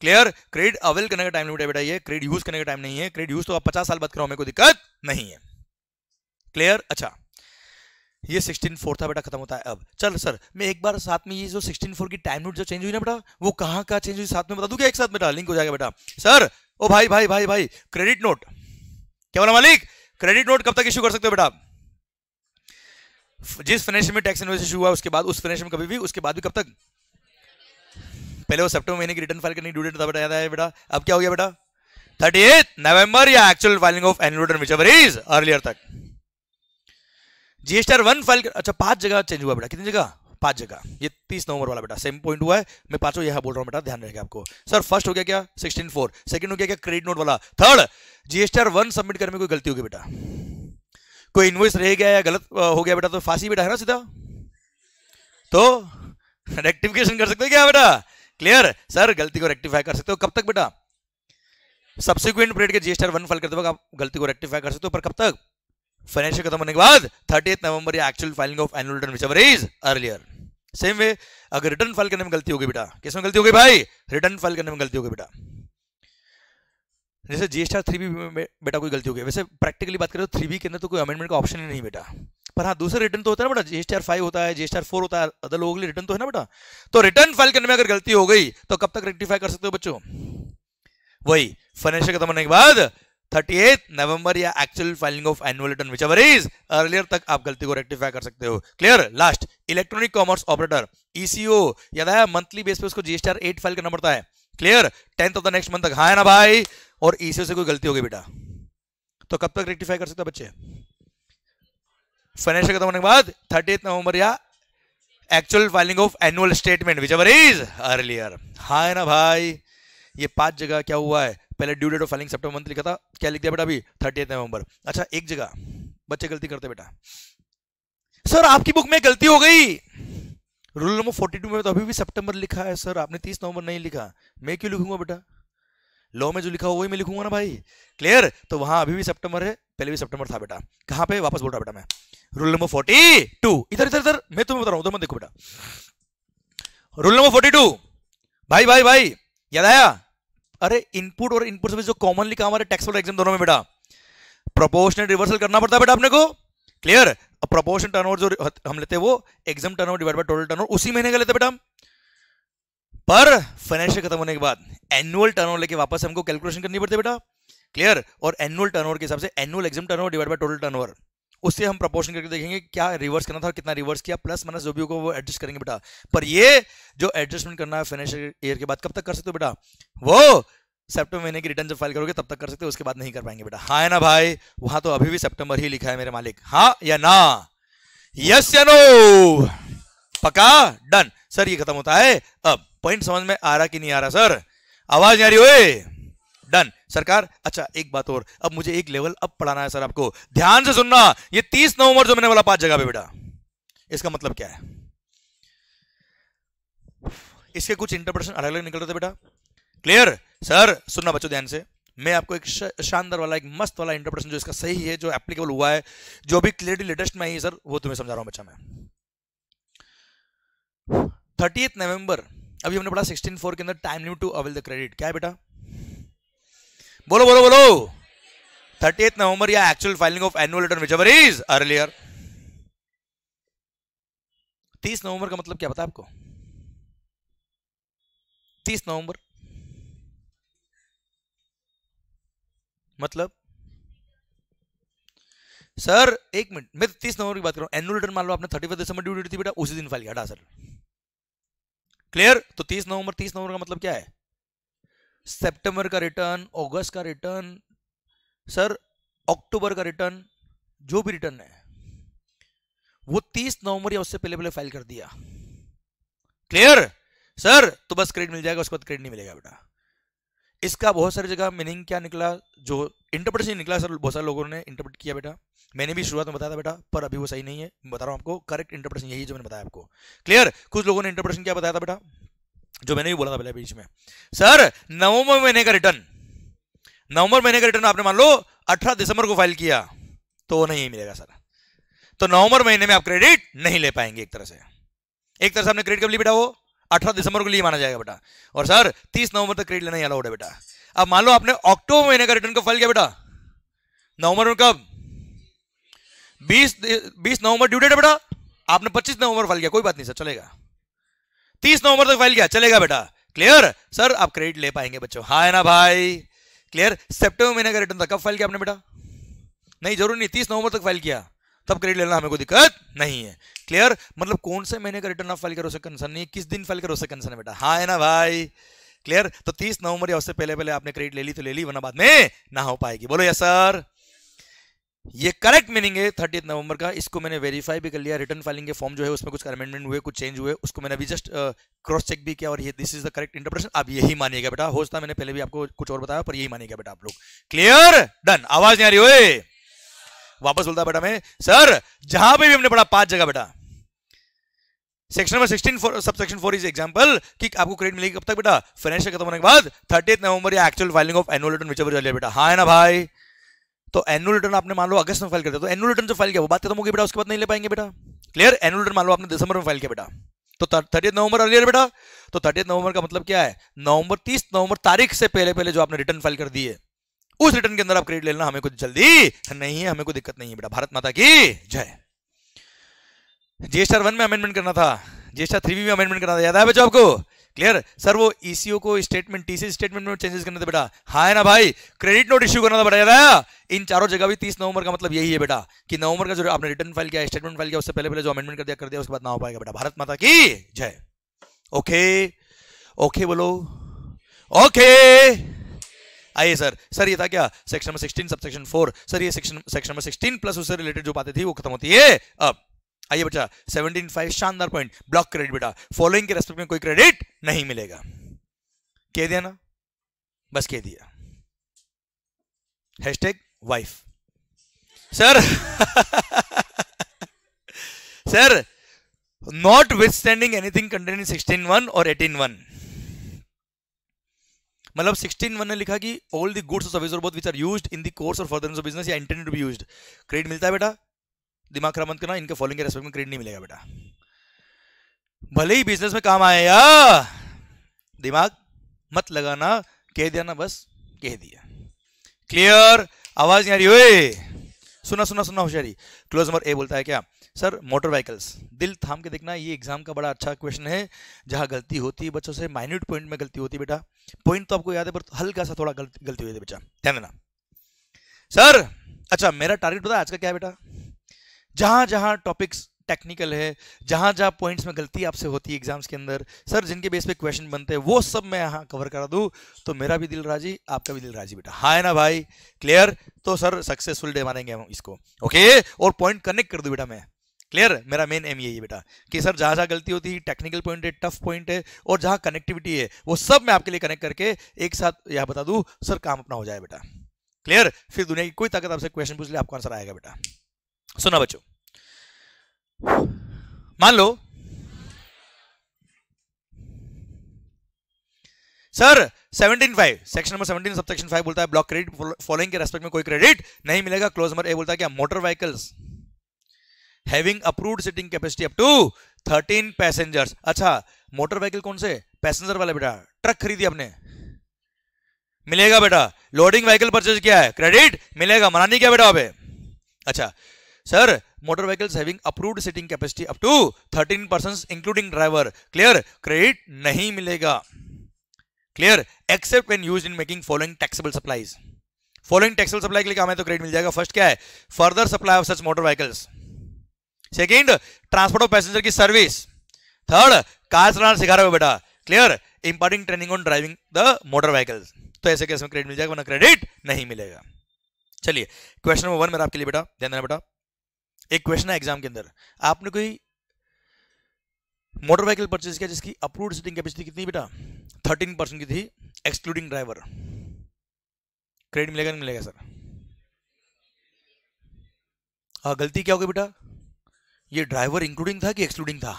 क्लियर क्रेडिट अवेल करने का टाइम नहीं बेटा ये क्रेडिट यूज करने का टाइम नहीं है क्रेडिट यूज तो आप पचास साल बात करो मेरे को दिक्कत नहीं है क्लियर अच्छा ये सिक्सटीन फोर था बेटा खत्म होता है अब चल सर मैं एक बार साथ में ये जो सिक्सटीन फोर की टाइम नोट जो चेंज हुई ना बेटा वो कहाँ कहाँ चेंज हुई साथ में बता दू क्या एक साथ बेटा लिंक हो जाएगा बेटा सर ओ भाई भाई भाई भाई क्रेडिट नोट क्या बोला मालिक क्रेडिट नोट कब तक इश्यू कर सकते हो बेटा जिस फाइनेंशियल में टैक्स इन्वेस्ट इशू हुआ उसके बाद उस फाइनेंशियल में कभी भी उसके बाद भी कब तक पहले वो सेप्टेम्बर महीने की रिटर्न फाइल करने की ड्यू डेट था बेटा याद आया बेटा अब क्या हो गया बेटा थर्टी एथ नवंबर या actual filing of annual return which ever is earlier तक जी वन फाइल कर अच्छा पांच जगह चेंज हुआ बेटा कितनी जगह पांच जगह ये तीस नवंबर वाला बेटा सेम पॉइंट हुआ है मैं पांचों यहां बोल रहा हूँ बेटा ध्यान रहेगा आपको सर फर्स्ट हो गया क्या सिक्सटीन फोर सेकंड हो गया क्या क्रेडिट नोट वाला थर्ड जीएसटीआर वन सबमिट करने में कोई गलती होगी बेटा कोई इन्वॉइस रह गया या गलत हो गया बेटा तो फांसी बेटा है ना सीधा तो रेक्टिफिकेशन कर सकते हो क्या बेटा क्लियर सर गलती को रेक्टिफाई कर सकते हो कब तक बेटा सब्सिक्वेंट पीरियड के जीएसटीआर वन फाइल करते वक्त आप गलती को रेक्टिफाई कर सकते हो पर कब तक फाइनेंशियल खत्म होने के बाद थर्टी नवंबर या actual filing of annual return which is earlier same way अगर रिटर्न फाइल करने में गलती होगी बेटा किसमें गलती होगी भाई रिटर्न फाइल करने में गलती होगी बेटा जैसे जीएसटी थ्री बी में बेटा कोई गलती हो गई वैसे प्रैक्टिकली बात करें तो थ्री बी के अंदर तो कोई अमेंडमेंट का ऑप्शन ही नहीं बेटा पर हाँ दूसरे रिटर्न तो होता है ना बेटा जीएसटी फाइव होता है जीएसटी फोर होता है अदर लोगों के लिए रिटर्न तो है ना बेटा तो रिटर्न फाइल करने में अगर गलती हो गई तो कब तक रेक्टिफाई कर सकते हो बच्चों वही फाइनेंशियल खत्म होने के बाद थर्टी एथ नवंबर या actual filing of annual return which ever is earlier तक आप गलती को रेक्टिफाई कर सकते हो clear last electronic commerce operator ECO याद आया मंथली बेस पे उसको जीएसटीआर एट फाइल करना पड़ता है clear tenth of the next month तक हाँ ना भाई और ईसीओ e से कोई गलती होगी बेटा तो कब तक रेक्टिफाई कर सकते हो बच्चे फाइनेंशियल खत्म होने के बाद थर्टी नवंबर या actual filing of annual statement which ever is earlier हाँ ना भाई ये पांच जगह क्या हुआ है पहले due date of filing September month लिखा था क्या लिख दिया बेटा अभी थर्टी नवंबर अच्छा एक जगह बच्चे गलती करते बेटा सर आपकी बुक में गलती हो गई रूल नंबर फोर्टी टू में तो अभी भी सितंबर लिखा है सर आपने तीस नवंबर नहीं लिखा मैं क्यों लिखूंगा बेटा लॉ में जो लिखा हुआ वही मैं लिखूंगा ना भाई क्लियर तो वहां अभी भी सितंबर है पहले भी सितंबर था बेटा कहां पे वापस बोल रहा बेटा मैं रूल नंबर फोर्टी टू इधर इधर इधर मैं तुम्हें बता रहा हूं उधर मत देखो बेटा रूल नंबर फोर्टी टू भाई भाई भाई याद आया अरे इनपुट और इनपुट सर्विस जो कॉमनली काम आ रहा है टैक्स और एग्जाम दोनों में बेटा प्रोपोर्शनल रिवर्सल करना पड़ता है बेटा अपने को क्लियर प्रोपोर्शन टर्नओवर जो हम लेते हैं वो exempt turnover divide by total turnover उसी महीने का लेते बेटा हम पर फाइनेंशियल खत्म होने के बाद एनुअल टर्नओवर लेके वापस हमको कैलकुलेशन करनी पड़ती है बेटा क्लियर और एनुअल टर्नओवर के हिसाब से annual exempt turnover divide by total turnover उससे हम प्रपोर्शन करके देखेंगे क्या रिवर्स करना था और कितना रिवर्स किया प्लस माइनस जो भी होगा वो एडजस्ट करेंगे बेटा पर ये जो एडजस्टमेंट करना है फाइनेंशियल ईयर के बाद कब तक कर सकते हो बेटा वो सेप्टेम्बर महीने की रिटर्न जब फाइल करोगे तब तक कर सकते हो उसके बाद नहीं कर पाएंगे बेटा हाँ है ना भाई वहां तो अभी भी सेप्टेम्बर ही लिखा है मेरे मालिक हाँ या ना यस या नो पका डन सर ये खत्म होता है अब पॉइंट समझ में आ रहा कि नहीं आ रहा सर आवाज नहीं आ रही हो डन सरकार अच्छा एक बात और अब मुझे एक लेवल अब पढ़ाना है सर आपको ध्यान से सुनना ये तीस नवंबर जो मैंने बोला पांच जगह पे बेटा इसका मतलब क्या है इसके कुछ इंटरप्रेशन अलग अलग निकल रहे थे बेटा क्लियर सर सुनना बच्चों ध्यान से मैं आपको एक शानदार वाला एक मस्त वाला इंटरप्रेशन जो इसका सही है जो एप्लीकेबल हुआ है जो भी क्लियरली लेटेस्ट में आई है सर वो तुम्हें समझा रहा हूं बच्चा मैं थर्टी नवंबर अभी हमने पढ़ा सिक्सटीन फोर के अंदर time limit to avail the credit क्या है बेटा बोलो बोलो बोलो थर्टी नवंबर या actual filing of annual return ever is earlier तीस नवंबर का मतलब क्या पता आपको तीस नवंबर मतलब सर एक मिनट मैं तो तीस नवंबर की बात कर रहा हूं एनुअल रिटर्न मान लो आपने थर्टी दिसंबर ड्यू डेट थी बेटा उसी दिन फाइल किया सर क्लियर तो तीस नवंबर तीस नवंबर का मतलब क्या है सितंबर का रिटर्न अगस्त का रिटर्न सर अक्टूबर का रिटर्न जो भी रिटर्न है वो तीस नवंबर या उससे पहले पहले फाइल कर दिया क्लियर सर तो बस क्रेडिट मिल जाएगा उसके बाद क्रेडिट नहीं मिलेगा बेटा इसका बहुत सारी जगह मीनिंग क्या निकला जो इंटरप्रिटेशन निकला सर बहुत सारे लोगों ने इंटरप्रेट किया बेटा मैंने भी शुरुआत में बताया था बेटा पर अभी वो सही नहीं है बता रहा हूँ आपको करेक्ट इंटरप्रिटेशन यही जो मैंने बताया आपको क्लियर कुछ लोगों ने इंटरप्रिटेशन क्या बताया था बेटा जो मैंने भी बोला था पहले बीच में सर नवंबर महीने का रिटर्न नवंबर महीने का रिटर्न आपने मान लो अठारह दिसंबर को फाइल किया तो वो नहीं मिलेगा सर तो नवंबर महीने में आप क्रेडिट नहीं ले पाएंगे एक तरह से एक तरह से आपने क्रेडिट कब लिया बेटा वो अठारह दिसंबर को लिए माना जाएगा बेटा और सर तीस नवंबर तक क्रेडिट लेना अलाउड है बेटा अब मान लो आपने अक्टूबर महीने का रिटर्न कब फाइल किया बेटा नवंबर में कब बीस बीस नवंबर ड्यू डेट है बेटा आपने पच्चीस नवंबर फाइल किया कोई बात नहीं सर चलेगा तीस नवंबर तक फाइल किया चलेगा बेटा क्लियर सर आप क्रेडिट ले पाएंगे बच्चों हा है ना भाई क्लियर सेप्टेम्बर महीने का रिटर्न था कब फाइल किया आपने बेटा नहीं जरूर नहीं तीस नवंबर तक फाइल किया तब क्रेडिट लेना हमें कोई दिक्कत नहीं है क्लियर मतलब कौन से महीने का रिटर्न आप फाइल करो उससे कंसर्न नहीं किस दिन फाइल करो उससे कंसर्न है बेटा हाँ है ना भाई क्लियर तो तीस नवंबर या उससे पहले पहले आपने क्रेडिट ले ली तो ले ली वरना बाद में ना हो पाएगी बोलो यस सर ये करेक्ट मीनिंग है थर्टी नवंबर का इसको मैंने वेरीफाई भी कर लिया रिटर्न फाइलिंग के फॉर्म जो है उसमें कुछ अमेंडमेंट हुए कुछ चेंज हुए उसको मैंने अभी जस्ट क्रॉस चेक भी किया और ये this is the correct interpretation आप यही मानिएगा बेटा हो सकता मैंने पहले भी आपको कुछ और बताया पर यही मानिएगा बेटा आप लोग क्लियर डन आवाज नहीं आ रही हो वापस बोलता बेटा मैं सर जहां पे भी हमने पढ़ा पांच जगह बेटा section number 16 sub section four is example कि आपको क्रेडिट मिलेगी कब तक बेटा फाइनेंशियल खत्म होने के बाद थर्टी नवंबर या actual filing of annual return बेटा हाँ ना भाई तो एनुअल रिटर्न आपने मान लो अगस्त में फाइल कर दिया तो एनुअल रिटर्न जो फाइल किया वो बात खत्म होगी बेटा उसके बाद नहीं ले पाएंगे बेटा क्लियर एनुअल रिटर्न मान लो आपने दिसंबर में फाइल किया बेटा तो थर्टी नवंबर अर्लियर बेटा तो थर्टी नवंबर का मतलब क्या है नवंबर तीस नवंबर तारीख से पहले पहले जो आपने रिटर्न फाइल कर दिए उस रिटर्न के अंदर आप क्रेडिट लेना हमें कुछ जल्दी नहीं है हमें कोई दिक्कत नहीं है बेटा भारत माता की जय जेस्टर वन में अमेंडमेंट करना था जेस्टर थ्री में अमेंडमेंट करना था याद है बच्चों आपको क्लियर सर वो ईसीओ e को स्टेटमेंट टीसी स्टेटमेंट में चेंजेस करना था बेटा हाँ है ना भाई क्रेडिट नोट इश्यू करना था बेटा याद इन चारों जगह भी तीस नवंबर का मतलब यही है बेटा कि नवंबर का जो आपने रिटर्न फाइल किया स्टेटमेंट फाइल किया उससे पहले पहले जो अमेंडमेंट कर दिया कर दिया उसके बाद ना हो पाएगा बेटा भारत माता की जय ओके ओके बोलो ओके आइए सर सर ये था क्या section number sixteen sub section four sir ये section section number sixteen plus उससे रिलेटेड जो बातें थी वो खत्म होती है अब आइए बेटा सेवनटीन फाइव शानदार पॉइंट ब्लॉक क्रेडिट बेटा फॉलोइंग के रेस्पेक्ट में कोई क्रेडिट नहीं मिलेगा कह दिया ना बस कह दिया hashtag wife sir sir notwithstanding anything contain sixteen one और एटीन वन मतलब सिक्सटीन वन ने लिखा कि all the goods of service और both which are used in the course और फर्दर बिजनेस या intended to be used credit मिलता है बेटा दिमाग मत करना इनके फॉलोइंग के रेस्पेक्ट में क्रेडिट नहीं मिलेगा बेटा भले ही बिजनेस में काम या दिमाग मत लगाना कह दिया ना बस कह दिया क्लियर आवाज नहीं आ रही हुई सुना सुना सुना होशियारी क्लोज नंबर ए बोलता है क्या सर मोटर व्हीकल्स दिल थाम के देखना ये एग्जाम का बड़ा अच्छा क्वेश्चन है जहाँ गलती होती है बच्चों से माइन्यूट पॉइंट में गलती होती है बेटा पॉइंट तो आपको याद है पर हल्का सा थोड़ा गलती गलती हुई है बच्चा ध्यान देना सर अच्छा मेरा टारगेट पता है आज का क्या है बेटा जहाँ जहाँ टॉपिक्स टेक्निकल है जहाँ जहाँ पॉइंट्स में गलती आपसे होती है एग्जाम्स के अंदर सर जिनके बेस पे क्वेश्चन बनते हैं वो सब मैं यहाँ कवर करा दूँ तो मेरा भी दिल राजी आपका भी दिल राजी बेटा हाँ है ना भाई क्लियर तो सर सक्सेसफुल डे मानेंगे हम इसको ओके और पॉइंट कनेक्ट कर दूँ बेटा मैं क्लियर मेरा मेन एम यही है बेटा कि सर जहाँ जहाँ गलती होती है टेक्निकल पॉइंट है टफ पॉइंट है और जहाँ कनेक्टिविटी है वो सब मैं आपके लिए कनेक्ट करके एक साथ यहाँ बता दूँ सर काम अपना हो जाए बेटा क्लियर फिर दुनिया की कोई ताकत आपसे क्वेश्चन पूछ ले आपका आंसर आएगा बेटा सुना बच्चों मान लो sir 175 section number 17 sub section 5 बोलता है ब्लॉक क्रेडिट फॉलोइंग के रेस्पेक्ट में कोई क्रेडिट नहीं मिलेगा क्लोज नंबर ए बोलता है क्या motor vehicles having approved seating capacity up to 13 passengers अच्छा मोटर व्हीकल कौन से पैसेंजर वाले बेटा ट्रक खरीदी आपने मिलेगा बेटा लोडिंग व्हीकल परचेज किया है क्रेडिट मिलेगा मनानी क्या बेटा वहां अच्छा sir motor vehicles having approved seating capacity up to 13 persons including driver clear credit नहीं मिलेगा clear except when used in making following taxable supplies following taxable supply के लिए हमें तो क्रेडिट मिल जाएगा फर्स्ट क्या है further supply of such motor vehicles second transport of passenger की सर्विस थर्ड कार चलाना सिखा रहे हो बेटा clear importing training on driving the motor vehicles तो ऐसे केस में क्रेडिट मिल जाएगा वरना क्रेडिट नहीं मिलेगा चलिए क्वेश्चन नंबर वन मेरा आपके लिए बेटा ध्यान देना बेटा एक क्वेश्चन है एग्जाम के अंदर आपने कोई मोटर व्हीकल परचेज किया जिसकी अप्रूव सीटिंग कैपेसिटी कितनी बेटा थर्टीन परसेंट की थी एक्सक्लूडिंग ड्राइवर क्रेडिट मिलेगा नहीं मिलेगा सर हाँ गलती क्या होगी बेटा ये ड्राइवर इंक्लूडिंग था कि एक्सक्लूडिंग था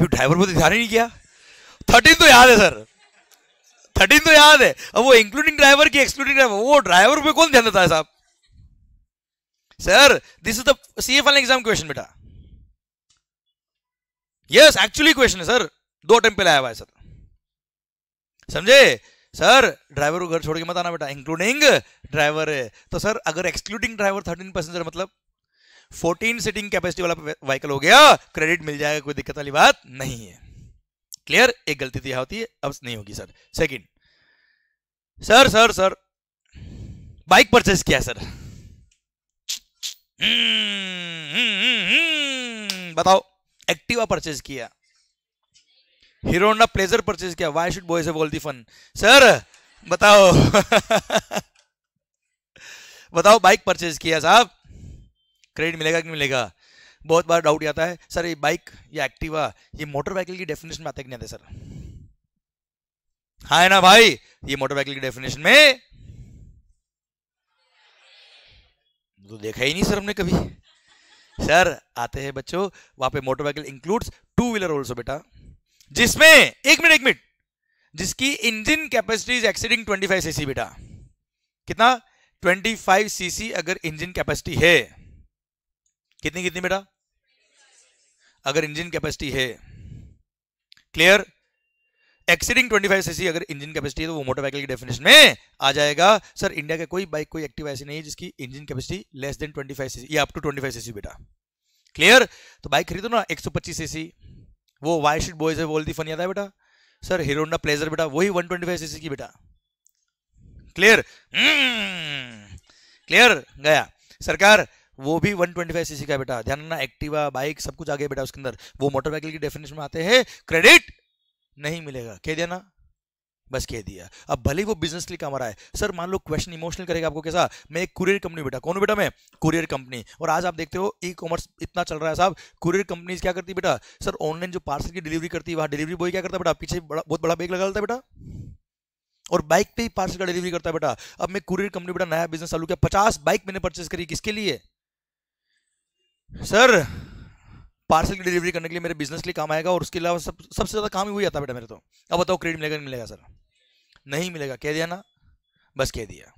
ये ड्राइवर बहुत तो ध्यान ही नहीं किया थर्टीन तो याद है सर थर्टीन तो याद है अब वो इंक्लूडिंग ड्राइवर की एक्सक्लूडिंग ड्राइवर वो ड्राइवर पे कौन ध्यान देता है साहब sir this is the C F exam question बेटा यस एक्चुअली क्वेश्चन है सर दो अटेम्प पे लाया हुआ है सर समझे सर ड्राइवर को घर छोड़ के मत आना बेटा इंक्लूडिंग ड्राइवर है तो सर अगर एक्सक्लूडिंग ड्राइवर थर्टीन पैसेंजर मतलब फोर्टीन सीटिंग कैपेसिटी वाला व्हीकल हो गया क्रेडिट मिल जाएगा कोई दिक्कत वाली बात नहीं है क्लियर एक गलती तो यह होती है अब नहीं होगी sir second sir sir sir bike purchase किया सर हम्म, हम्म, हम्म, बताओ एक्टिवा परचेज किया हीरोना प्लेजर परचेज किया वाई शुड बॉय से बोल दी फन सर बताओ बताओ बाइक परचेज किया साहब क्रेडिट मिलेगा कि मिलेगा बहुत बार डाउट आता है सर ये बाइक या एक्टिवा ये मोटर व्हीकल की डेफिनेशन में आता है कि नहीं आता सर हाँ है ना भाई ये मोटर व्हीकल की डेफिनेशन में तो देखा ही नहीं सर हमने कभी सर आते हैं बच्चों वहां पे motorcycle includes two wheeler also बेटा जिसमें एक मिनट एक मिनट जिसकी engine capacity is exceeding 25 CC बेटा कितना 25 सीसी अगर इंजन कैपेसिटी है कितनी कितनी बेटा अगर इंजन कैपेसिटी है क्लियर एक्सीडिंग 25 सीसी अगर इंजन कैपेसिटी है तो वो मोटरसाइकिल की डेफिनेशन में आ जाएगा सर इंडिया का कोई बाइक कोई एक्टिव ऐसी नहीं है जिसकी engine capacity less than 25 CC या अप टू 25 सीसी बेटा क्लियर तो बाइक खरीदो ना 125 सीसी वो वाई शीट बॉयज है बोल दी फनी आता है बेटा सर हीरोना प्लेजर बेटा वही 125 सीसी की बेटा क्लियर क्लियर mm! गया सरकार वो भी 125 सीसी का बेटा ध्यान ना एक्टिवा बाइक सब कुछ आ गया बेटा उसके अंदर वो मोटरसाइकिल की डेफिनेशन में आते हैं क्रेडिट नहीं मिलेगा कह दिया ना बस कह दिया अब भले वो बिजनेस के लिए काम रहा है सर मान लो क्वेश्चन इमोशनल करेगा आपको कैसा मैं एक कुरियर कंपनी बेटा कौन बेटा मैं कुरियर कंपनी और आज आप देखते हो ई कॉमर्स इतना चल रहा है साहब कुरियर कंपनीज क्या करती बेटा सर ऑनलाइन जो पार्सल की डिलीवरी करती है वहाँ डिलीवरी बॉय क्या करता है बेटा पीछे बड़ा बहुत बड़ा बैग लगा लेता है बेटा और बाइक पर ही पार्सल का डिलीवरी करता है बेटा अब मैं कुरियर कंपनी बेटा नया बिजनेस चालू किया पचास बाइक मैंने परचेज करी किसके लिए सर पार्सल की डिलीवरी करने के लिए मेरे बिजनेस के लिए काम आएगा और उसके अलावा सब सबसे ज़्यादा काम ही हुई जाता बेटा मेरे तो अब बताओ क्रेडिट मिलेगा नहीं मिलेगा सर नहीं मिलेगा कह दिया ना बस कह दिया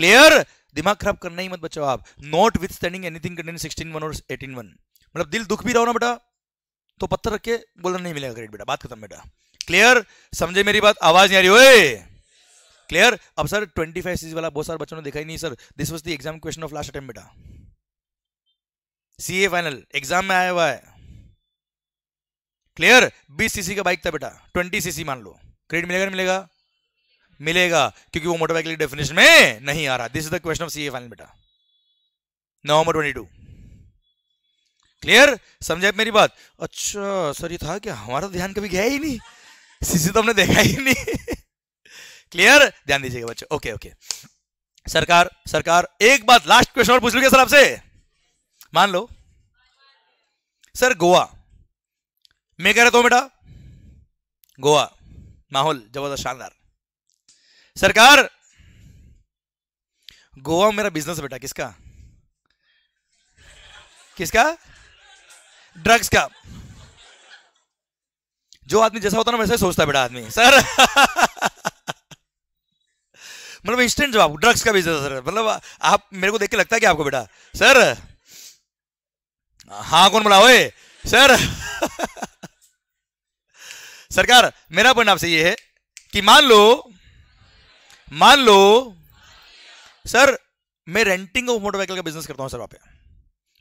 क्लियर दिमाग खराब करना ही मत बचाओ आप notwithstanding anything contain sixteen one और एटीन वन मतलब दिल दुख भी रहो ना बेटा तो पत्थर रख के बोलना नहीं मिलेगा क्रेडिट बेटा बात खत्म बेटा क्लियर समझे मेरी बात आवाज नहीं आ रही हो क्लियर अब सर ट्वेंटी फाइव सीज वाला बहुत सारे बच्चों ने दिखाई नहीं sir this was the exam question of last attempt बेटा सी ए फाइनल एग्जाम में आया हुआ है क्लियर बीस सीसी का बाइक था बेटा ट्वेंटी सीसी मान लो क्रेडिट मिलेगा नहीं मिलेगा मिलेगा क्योंकि वो मोटरबाइक की डेफिनेशन में नहीं आ रहा this is the question of C A final बेटा नवंबर ट्वेंटी टू क्लियर समझे मेरी बात अच्छा सर ये था क्या हमारा तो ध्यान कभी गया ही नहीं सीसी तो हमने देखा ही नहीं क्लियर ध्यान दीजिएगा बच्चे ओके ओके सरकार सरकार एक बात लास्ट क्वेश्चन और पूछ लूंगा सर आपसे मान लो सर गोवा मैं कह रहा था बेटा गोवा माहौल जबरदस्त शानदार सरकार गोवा मेरा बिजनेस बेटा किसका किसका ड्रग्स का जो आदमी जैसा होता ना वैसा सोचता सोचता बेटा आदमी सर मतलब इंस्टेंट जवाब ड्रग्स का बिजनेस सर मतलब आप मेरे को देख के लगता है कि आपको बेटा सर हाँ कौन बोला ओए सर सरकार मेरा पॉइंट आपसे ये है कि मान लो मान लो सर मैं रेंटिंग ऑफ मोटरसाइकिल का बिजनेस करता हूँ सर वहाँ पे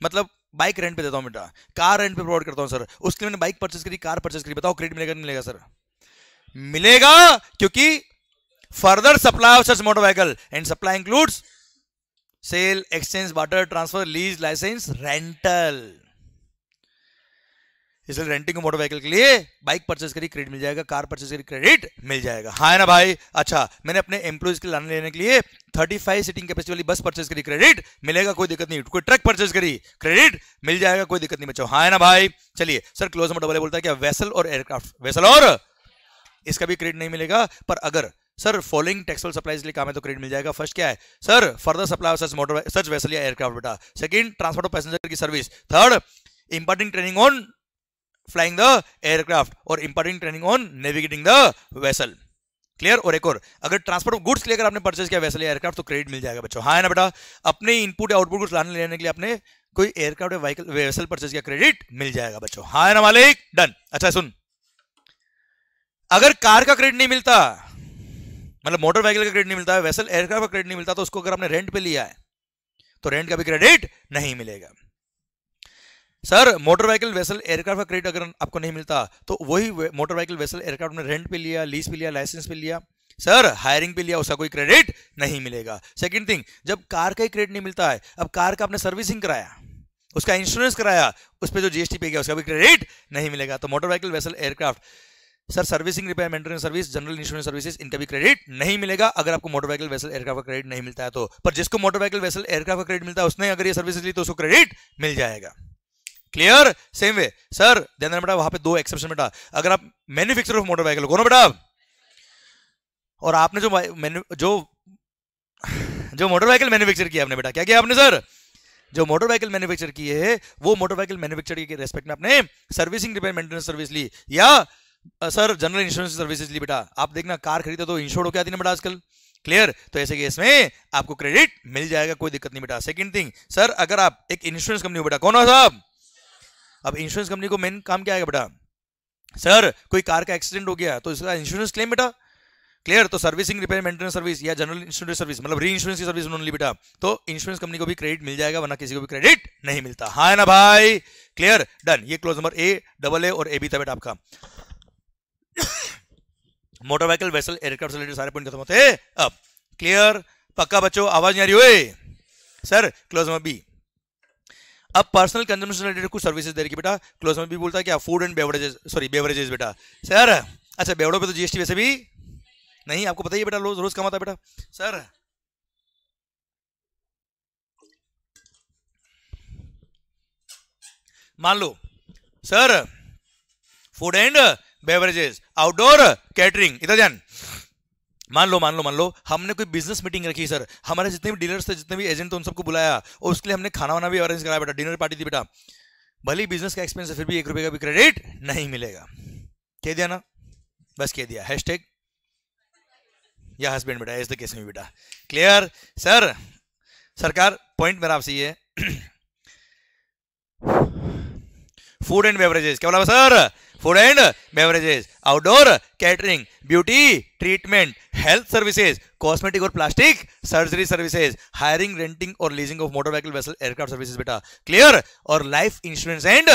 मतलब बाइक रेंट पे देता हूँ बेटा कार रेंट पे प्रोवाइड करता हूँ सर उसके लिए मैंने बाइक परचेस करी कार परचेस करी बताओ क्रेडिट मिलेगा मिलेगा सर मिलेगा क्योंकि further supply of such motorcycle and supply includes sale exchange barter transfer lease licence rental इसलिए रेंटिंग मोटर व्हीकल के लिए बाइक परचेज करी क्रेडिट मिल जाएगा कार परचेज करी क्रेडिट मिल जाएगा हाँ ना भाई अच्छा मैंने अपने एम्प्लॉयज के लाने लेने के लिए 35 सीटिंग कैपेसिटी वाली बस परचेज करी क्रेडिट मिलेगा कोई दिक्कत नहीं कोई ट्रक परचेज करी क्रेडिट मिल जाएगा कोई दिक्कत नहीं बच्चों हाँ ना भाई चलिए सर क्लोज मोटर वाले बोलता है क्या वेसल और एयरक्राफ्ट वेसल और इसका भी क्रेडिट नहीं मिलेगा पर अगर सर फॉलोइंग टेक्सटाइल सप्लाई के लिए काम है तो क्रेडिट मिल जाएगा फर्स्ट क्या है sir further supply such motor such vessel या एयरक्राफ्ट बेटा सेकंड ट्रांसपोर्ट ऑफ पैसेंजर की service third importing training on flying the aircraft और importing training on navigating the vessel clear और एक और अगर ट्रांसपोर्ट ऑफ गुड्स लेकर आपने परचेज किया वैसे एयरक्राफ्ट तो क्रेडिट मिल जाएगा बच्चों हाँ ना बेटा अपने इनपुट या आउटपुट गुड्स लाने लेने के लिए अपने कोई एयरक्राफ्ट वहीकल वैसल परचेज किया क्रेडिट मिल जाएगा बच्चों हाँ ना मालिक डन अच्छा सुन अगर कार का क्रेडिट नहीं मिलता मतलब मोटर व्हीकल का क्रेडिट नहीं मिलता है वैसल एयरक्राफ्ट का क्रेडिट नहीं मिलता तो उसको अगर आपने रेंट पे लिया है तो रेंट का भी क्रेडिट नहीं मिलेगा sir motor vehicle vessel aircraft का क्रेडिट अगर आपको नहीं मिलता तो वही मोटर व्हीकल वैसल एयरक्राफ्ट ने रेंट पे लिया लीज पे लिया लाइसेंस पे लिया सर हायरिंग पे लिया उसका कोई क्रेडिट नहीं मिलेगा सेकेंड थिंग जब कार का ही क्रेडिट नहीं मिलता है अब कार का आपने सर्विसिंग कराया उसका इंश्योरेंस कराया उस पर जो जीएसटी पे गया उसका भी क्रेडिट नहीं मिलेगा तो motor vehicle vessel aircraft sir servicing repair maintenance service general insurance services इनका भी क्रेडिट नहीं मिलेगा अगर आपको मोटर व्हीकल वेसल एयरक्राफ्ट का क्रेडिट नहीं मिलता है तो पर जिसको मोटर व्हीकल वेसल एयरक्राफ्ट का क्रेडिट मिलता है उसने अगर ये सर्विसेज ली तो उसको क्रेडिट मिल जाएगा क्लियर सेम वे सर ध्यान देना बेटा वहां पे दो एक्सेप्शन बेटा अगर आप मैन्युफैक्चरर ऑफ मोटर व्हीकल कौन हो बेटा और आपने जो जो जो मोटर व्हीकल मैन्युफैक्चर किया आपने बेटा क्या किया आपने सर जो मोटर व्हीकल मैन्युफैक्चर किए हैं वो मोटर व्हीकल मैन्युफैक्चर के रेस्पेक्ट में आपने सर्विसिंग रिपेयर मेंटेनेंस सर्विस ली या सर जनरल इंश्योरेंस सर्विसेज ली बेटा आप देखना कार खरीदे तो इंश्योर हो क्या ना बेटा आजकल क्लियर तो ऐसे केस में आपको क्रेडिट मिल जाएगा कोई दिक्कत नहीं बेटा सेकंड थिंग सर अगर आप एक इंश्योरेंस कंपनी हो बेटा कौन हो साहब अब इंश्योरेंस कंपनी को मेन काम क्या है बेटा सर कोई कार का एक्सीडेंट हो गया तो इसका इंश्योरेंस क्लेम बेटा क्लियर तो सर्विसिंग रिपेयर मेंटेनेंस सर्विस या जनरल इंश्योरेंस सर्विस मतलब री इंश्योरेंस की सर्विस उन्होंने बेटा तो इंश्योरेंस कंपनी को भी क्रेडिट मिल जाएगा वरना किसी को भी क्रेडिट नहीं मिलता हाँ है ना भाई क्लियर डन ये clause number A double A और ए बी था बेटा आपका motor vehicle vessel aircraft related सारे पॉइंट खत्म होते हैं अब क्लियर पक्का बच्चों आवाज नहीं आ रही हुए सर क्लोज नंबर बी अब पर्सनल कंजम्पशन रिलेटेड कुछ सर्विसेज दे रही बेटा क्लोज नंबर बी बोलता है क्या food and beverages sorry beverages बेटा सर अच्छा बेवड़ो पे तो जीएसटी वैसे भी नहीं आपको पता ही बेटा रोज रोज कमाता बेटा सर मान लो sir food and beverages outdoor catering इधर ध्यान मान लो मान लो मान लो हमने कोई बिजनेस मीटिंग रखी सर हमारे जितने भी डीलर्स थे जितने भी एजेंट थे उन सबको बुलाया और उसके लिए हमने खाना वाना भी अरेंज कराया बेटा डिनर पार्टी थी बेटा भले बिजनेस का एक्सपेंस है फिर भी एक रुपए का भी क्रेडिट नहीं मिलेगा कह दिया ना बस कह दिया हैश टैग या हस्बैंड बेटा इज द केस में बेटा क्लियर सर सरकार पॉइंट मेरा आपसे ये फूड एंड बेवरेजेस क्या बोला sir food and beverages outdoor catering beauty treatment health services cosmetic और plastic surgery services hiring renting और leasing of motor vehicle vessel aircraft services बेटा क्लियर और life insurance and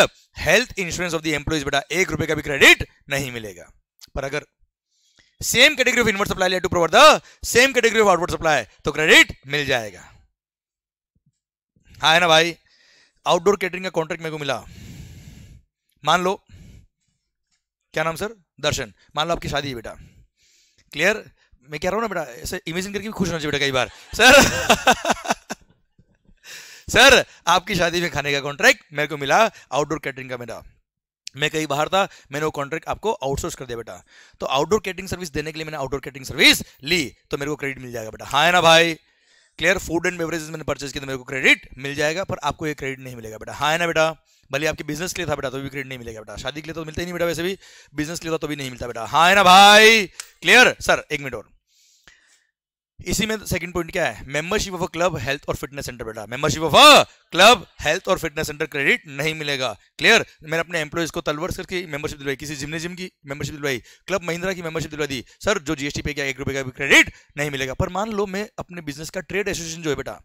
health insurance of the employees बेटा एक रुपए का भी credit नहीं मिलेगा पर अगर same category of inward supply to provide the same category of outward supply तो क्रेडिट मिल जाएगा हाँ है ना भाई आउटडोर कैटरिंग का कॉन्ट्रैक्ट मेरे को मिला मान लो क्या नाम सर दर्शन मान लो आपकी शादी है बेटा क्लियर मैं कह रहा हूँ ना बेटा ऐसे इमेजिन करके भी खुश होना चाहिए बेटा कई बार सर सर आपकी शादी में खाने का कॉन्ट्रैक्ट मेरे को मिला आउटडोर कैटरिंग का मेरा मैं कहीं बाहर था मैंने वो कॉन्ट्रैक्ट आपको आउटसोर्स कर दिया बेटा तो आउटडोर कैटरिंग सर्विस देने के लिए मैंने आउटडोर कैटरिंग सर्विस ली तो मेरे को क्रेडिट मिल जाएगा बेटा हाँ है ना भाई क्लियर फूड एंड बेवरेजेस मैंने परचेज किया तो मेरे को क्रेडिट मिल जाएगा पर आपको ये क्रेडिट नहीं मिलेगा बेटा हाँ है ना बेटा भले आपके बिजनेस के लिए था बेटा तो भी क्रेडिट नहीं मिलेगा बेटा शादी के लिए तो मिलता ही नहीं बेटा वैसे भी बिजनेस के लिए तो भी नहीं मिलता बेटा हाँ है ना भाई क्लियर सर एक मिनट और इसी में सेकंड पॉइंट क्या है membership of a club health और फिटनेस सेंटर बेटा membership of a club health और फिटनेस सेंटर क्रेडिट नहीं मिलेगा क्लियर मैंने अपने एम्प्लॉयज को सर करके मेंबरशिप दिलवाई किसी जिमने जिम की मेंबरशिप दिलवाई क्लब महिंद्रा की मेंबरशिप दिलवा दी सर जो जीएसटी पे किया एक रुपए का भी क्रेडिट नहीं मिलेगा पर मान लो मैं अपने बिजनेस का ट्रेड एसोसिएशन जो है बेटा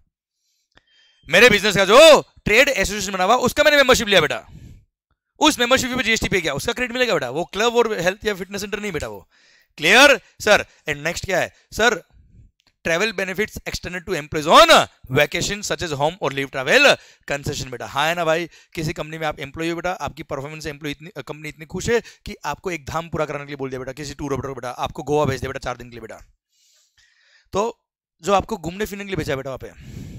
मेरे बिजनेस का जो ट्रेड एसोसिएशन बना हुआ उसका मैंने मेंबरशिप लिया बेटा उस मेंबरशिप पे जीएसटी पे किया उसका क्रेडिट मिलेगा बेटा वो क्लब और हेल्थ या फिटनेस सेंटर नहीं बेटा वो क्लियर सर एंड नेक्स्ट क्या है sir travel benefit extended to employees on vacation such as home और लीव ट्रेवल कंसेशन बेटा हाँ है ना भाई किसी कंपनी में आप एम्प्लॉय हो बेटा आपकी परफॉर्मेंस एम्प्लॉय इतनी कंपनी इतनी खुश है कि आपको एक धाम पूरा करने के लिए बोल दिया बेटा किसी टूर ऑपरेटर बेटा आपको गोवा भेज दिया बेटा चार दिन के लिए बेटा तो जो आपको घूमने फिरने के लिए भेजा बेटा वहाँ पे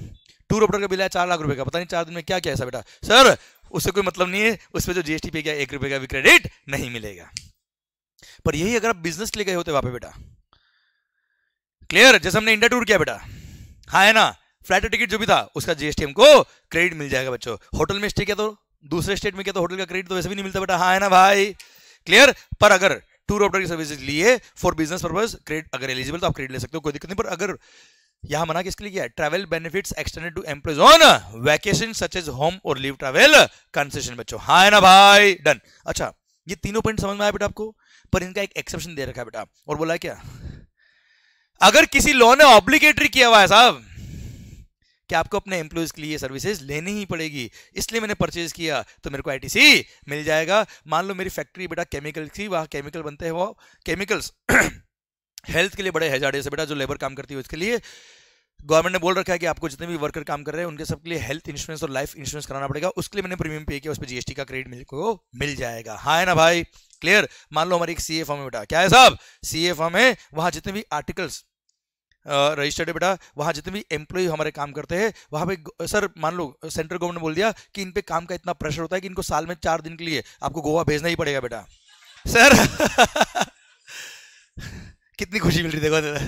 टू रोपटर का बिल है चार लाख रुपए का पता नहीं चार दिन में क्या क्या ऐसा बेटा सर उससे कोई मतलब नहीं है उस पर जो जीएसटी पे किया एक रुपए का भी क्रेडिट नहीं मिलेगा पर यही अगर आप बिजनेस ले गए होते वहां पे बेटा क्लियर जैसे हमने इंडिया टूर किया बेटा हाँ है ना फ्लाइट टिकट जो भी था उसका जीएसटी हमको क्रेडिट मिल जाएगा बच्चों होटल में स्टे किया तो दूसरे स्टेट में किया तो होटल का क्रेडिट तो वैसे भी नहीं मिलता बेटा हाँ है ना भाई क्लियर पर अगर टूर ऑपरेटर की सर्विस लिए फॉर बिजनेस पर्पज क्रेडिट अगर एलिजिबल तो आप क्रेडिट ले सकते हो कोई दिक्कत नहीं पर अगर यहां मना किसके लिए किया travel benefits extended to employees on vacation such as home और लीव ट्रेवल कंसेशन बच्चों हाँ है ना भाई डन अच्छा ये तीनों पॉइंट समझ में आया बेटा आपको पर इनका एक एक्सेप्शन दे रखा है बेटा और बोला क्या अगर किसी लॉ ने ऑब्लिकेटरी किया हुआ है साहब कि आपको अपने एम्प्लॉयज के लिए सर्विसेज लेनी ही पड़ेगी इसलिए मैंने परचेज किया तो मेरे को आईटीसी मिल जाएगा मान लो मेरी फैक्ट्री बेटा केमिकल की वहाँ केमिकल बनते हैं वो केमिकल्स हेल्थ के लिए बड़े हैजार्डेस है बेटा जो लेबर काम करती है उसके लिए गवर्नमेंट ने बोल रखा है कि आपको जितने भी वर्कर काम कर रहे हैं उनके सबके लिए हेल्थ इंश्योरेंस और लाइफ इंश्योरेंस कराना पड़ेगा उसके लिए मैंने प्रीमियम पे किया उस पर जीएसटी का क्रेडिट मेरे को मिल जाएगा हाँ है ना भाई क्लियर मान लो हमारी एक सी एफ एम है बेटा क्या है साहब सी एफ एम है वहाँ जितने भी आर्टिकल्स रजिस्टर्ड है बेटा वहाँ जितने भी एम्प्लॉय हमारे काम करते हैं वहाँ पे सर मान लो सेंट्रल गवर्नमेंट ने बोल दिया कि इन पे काम का इतना प्रेशर होता है कि इनको साल में चार दिन के लिए आपको गोवा भेजना ही पड़ेगा बेटा सर कितनी खुशी मिल रही देखो तो।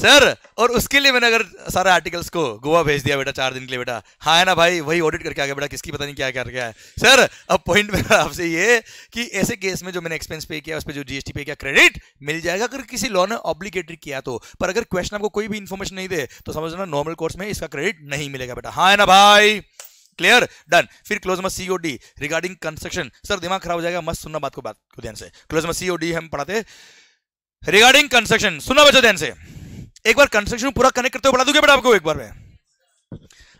सर और उसके लिए मैंने अगर सारे आर्टिकल्स को गोवा भेज दिया बेटा चार दिन के लिए बेटा हाँ है ना भाई वही ऑडिट करके आ गया बेटा किसकी पता नहीं क्या कर गया है सर अब पॉइंट मेरा आपसे ये कि ऐसे केस में जो मैंने एक्सपेंस पे किया उस पर जो जीएसटी पे किया क्रेडिट मिल जाएगा अगर किसी लॉ ने ऑब्लिगेटरी किया तो पर अगर क्वेश्चन आपको कोई भी इन्फॉर्मेशन नहीं दे तो समझना नॉर्मल कोर्स में इसका क्रेडिट नहीं मिलेगा बेटा हाँ है ना भाई क्लियर डन फिर क्लोज में सीओडी रिगार्डिंग कंस्ट्रक्शन सर दिमाग खराब हो जाएगा मस्त सुनना बात को बात को ध्यान से क्लोज में सीओडी हम पढ़ाते रिगार्डिंग कंस्ट्रक्शन सुना बच्चों ध्यान से एक बार कंस्ट्रक्शन पूरा कनेक्ट करते हुए बता दूंगे बेटा आपको एक बार में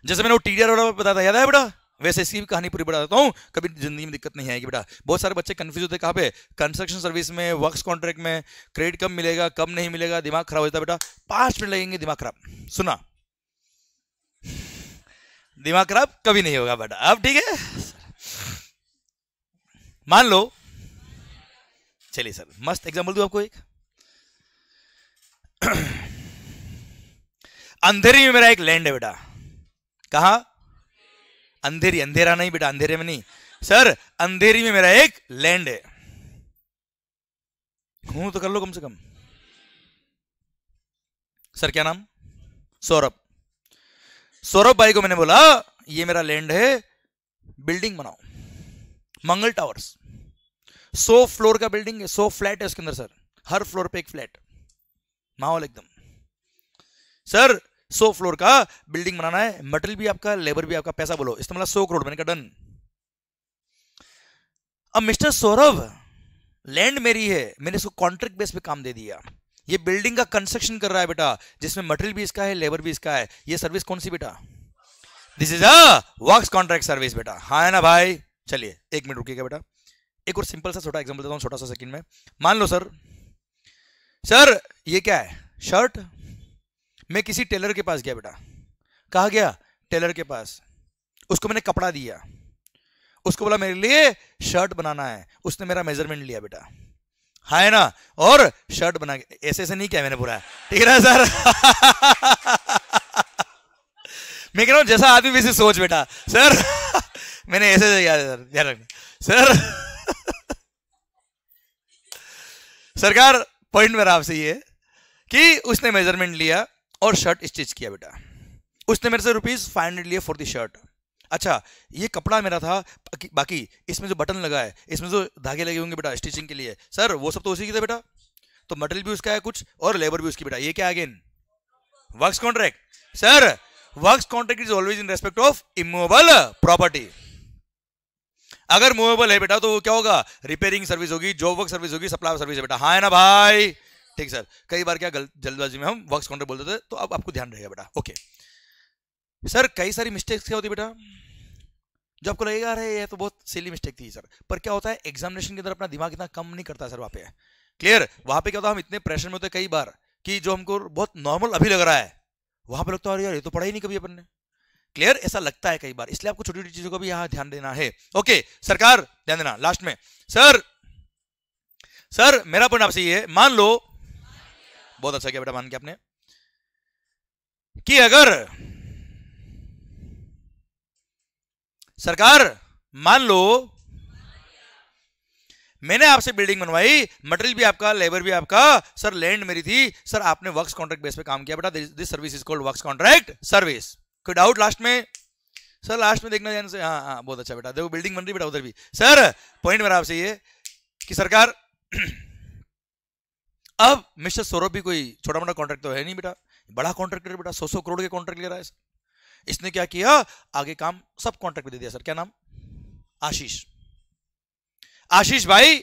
जैसे मैंने वो टीडीआर वाला बताया याद है बेटा वैसे इसकी भी कहानी पूरी बता देता हूँ कभी जिंदगी में दिक्कत नहीं आएगी बेटा बहुत सारे बच्चे कन्फ्यूज होते हैं कहाँ पे कंस्ट्रक्शन सर्विस में वर्क्स कॉन्ट्रैक्ट में क्रेडिट कम मिलेगा कम नहीं मिलेगा दिमाग खराब हो जाता बेटा पांच मिनट लगेंगे दिमाग खराब सुना दिमाग खराब कभी नहीं होगा बेटा अब ठीक है मान लो चलिए सर मस्त एग्जाम्पल दू आपको एक अंधेरी में मेरा एक लैंड है बेटा कहा अंधेरी अंधेरा नहीं बेटा अंधेरे में नहीं सर अंधेरी में मेरा एक लैंड है हूं तो कर लो कम से कम सर क्या नाम सौरभ सौरभ भाई को मैंने बोला ये मेरा लैंड है बिल्डिंग बनाओ मंगल टावर्स सो फ्लोर का बिल्डिंग है सौ फ्लैट है उसके अंदर सर हर फ्लोर पे एक फ्लैट माहौल एकदम सर सो फ्लोर का बिल्डिंग बनाना है मटेरियल भी आपका लेबर भी आपका पैसा बोलो इसमें सौ करोड़ मैंने कहा डन अब मिस्टर सौरभ लैंड मेरी है मैंने इसको कॉन्ट्रैक्ट बेस पे काम दे दिया ये बिल्डिंग का कंस्ट्रक्शन कर रहा है बेटा जिसमें मटेरियल भी इसका है लेबर भी इसका है ये सर्विस कौन सी बेटा this is a contract service बेटा हाँ है ना भाई चलिए एक मिनट रुकिएगा बेटा एक और सिंपल सा छोटा एग्जाम्पल देता हूँ छोटा सा सेकंड में मान लो सर सर ये क्या है शर्ट मैं किसी टेलर के पास गया बेटा कहा गया टेलर के पास उसको मैंने कपड़ा दिया उसको बोला मेरे लिए शर्ट बनाना है उसने मेरा मेजरमेंट लिया बेटा हाँ है ना और शर्ट बना ऐसे ऐसे नहीं किया मैंने बुरा ठीक है सर मैं कह रहा हूं जैसा आदमी वैसे सोच बेटा सर मैंने ऐसे किया सर ध्यान रखना सर सरकार पॉइंट मेरा आपसे ये कि उसने मेजरमेंट लिया और शर्ट स्टिच किया बेटा उसने मेरे से रुपीज फाइव हंड्रेड लिए फॉर द शर्ट अच्छा ये कपड़ा मेरा था बाकी इसमें जो बटन लगा है इसमें जो धागे लगे होंगे बेटा स्टिचिंग के लिए सर वो सब तो उसी की था बेटा तो मटेरियल भी उसका है कुछ और लेबर भी उसकी बेटा ये क्या again work contract sir work contract is always in respect of immovable property अगर मूवेबल है बेटा तो वो क्या होगा रिपेयरिंग सर्विस होगी जॉब वर्क सर्विस होगी सप्लाई सर्विस है बेटा हाँ है ना भाई ठीक सर कई बार क्या जल्दबाजी में हम वर्क काउंटर बोलते थे तो अब आपको ध्यान रहेगा बेटा ओके सर कई सारी मिस्टेक्स क्या होती बेटा जो आपको लगेगा अरे ये तो बहुत सिली मिस्टेक थी सर पर क्या होता है एग्जामिनेशन के अंदर अपना दिमाग इतना कम नहीं करता सर वहाँ पे क्लियर वहाँ पे क्या होता है हम इतने प्रेशर में होते हैं कई बार कि जो हमको बहुत नॉर्मल अभी लग रहा है वहाँ पे लगता है अरे यार ये तो पढ़ा ही नहीं कभी अपन ने क्लियर ऐसा लगता है कई बार इसलिए आपको छोटी छोटी चीजों को भी यहां ध्यान देना है ओके सरकार ध्यान देना लास्ट में सर सर मेरा पॉइंट आपसे ये है मान लो बहुत अच्छा किया बेटा मान के आपने कि अगर सरकार मान लो मैंने आपसे बिल्डिंग बनवाई मटेरियल भी आपका लेबर भी आपका सर लैंड मेरी थी सर आपने वर्क्स कॉन्ट्रैक्ट बेस पे काम किया बेटा this service is called works contract service कोई डाउट लास्ट में सर लास्ट में देखना जाने हाँ हाँ बहुत अच्छा बेटा देखो बिल्डिंग बन रही बेटा उधर भी सर पॉइंट मेरा आपसे ये कि सरकार अब मिस्टर सौरभ भी कोई छोटा मोटा कॉन्ट्रैक्ट तो है नहीं बेटा बड़ा कॉन्ट्रैक्टर बेटा सौ सौ करोड़ के कॉन्ट्रैक्ट ले रहा है सर इसने क्या किया आगे काम सब कॉन्ट्रैक्ट दे दिया सर क्या नाम आशीष आशीष भाई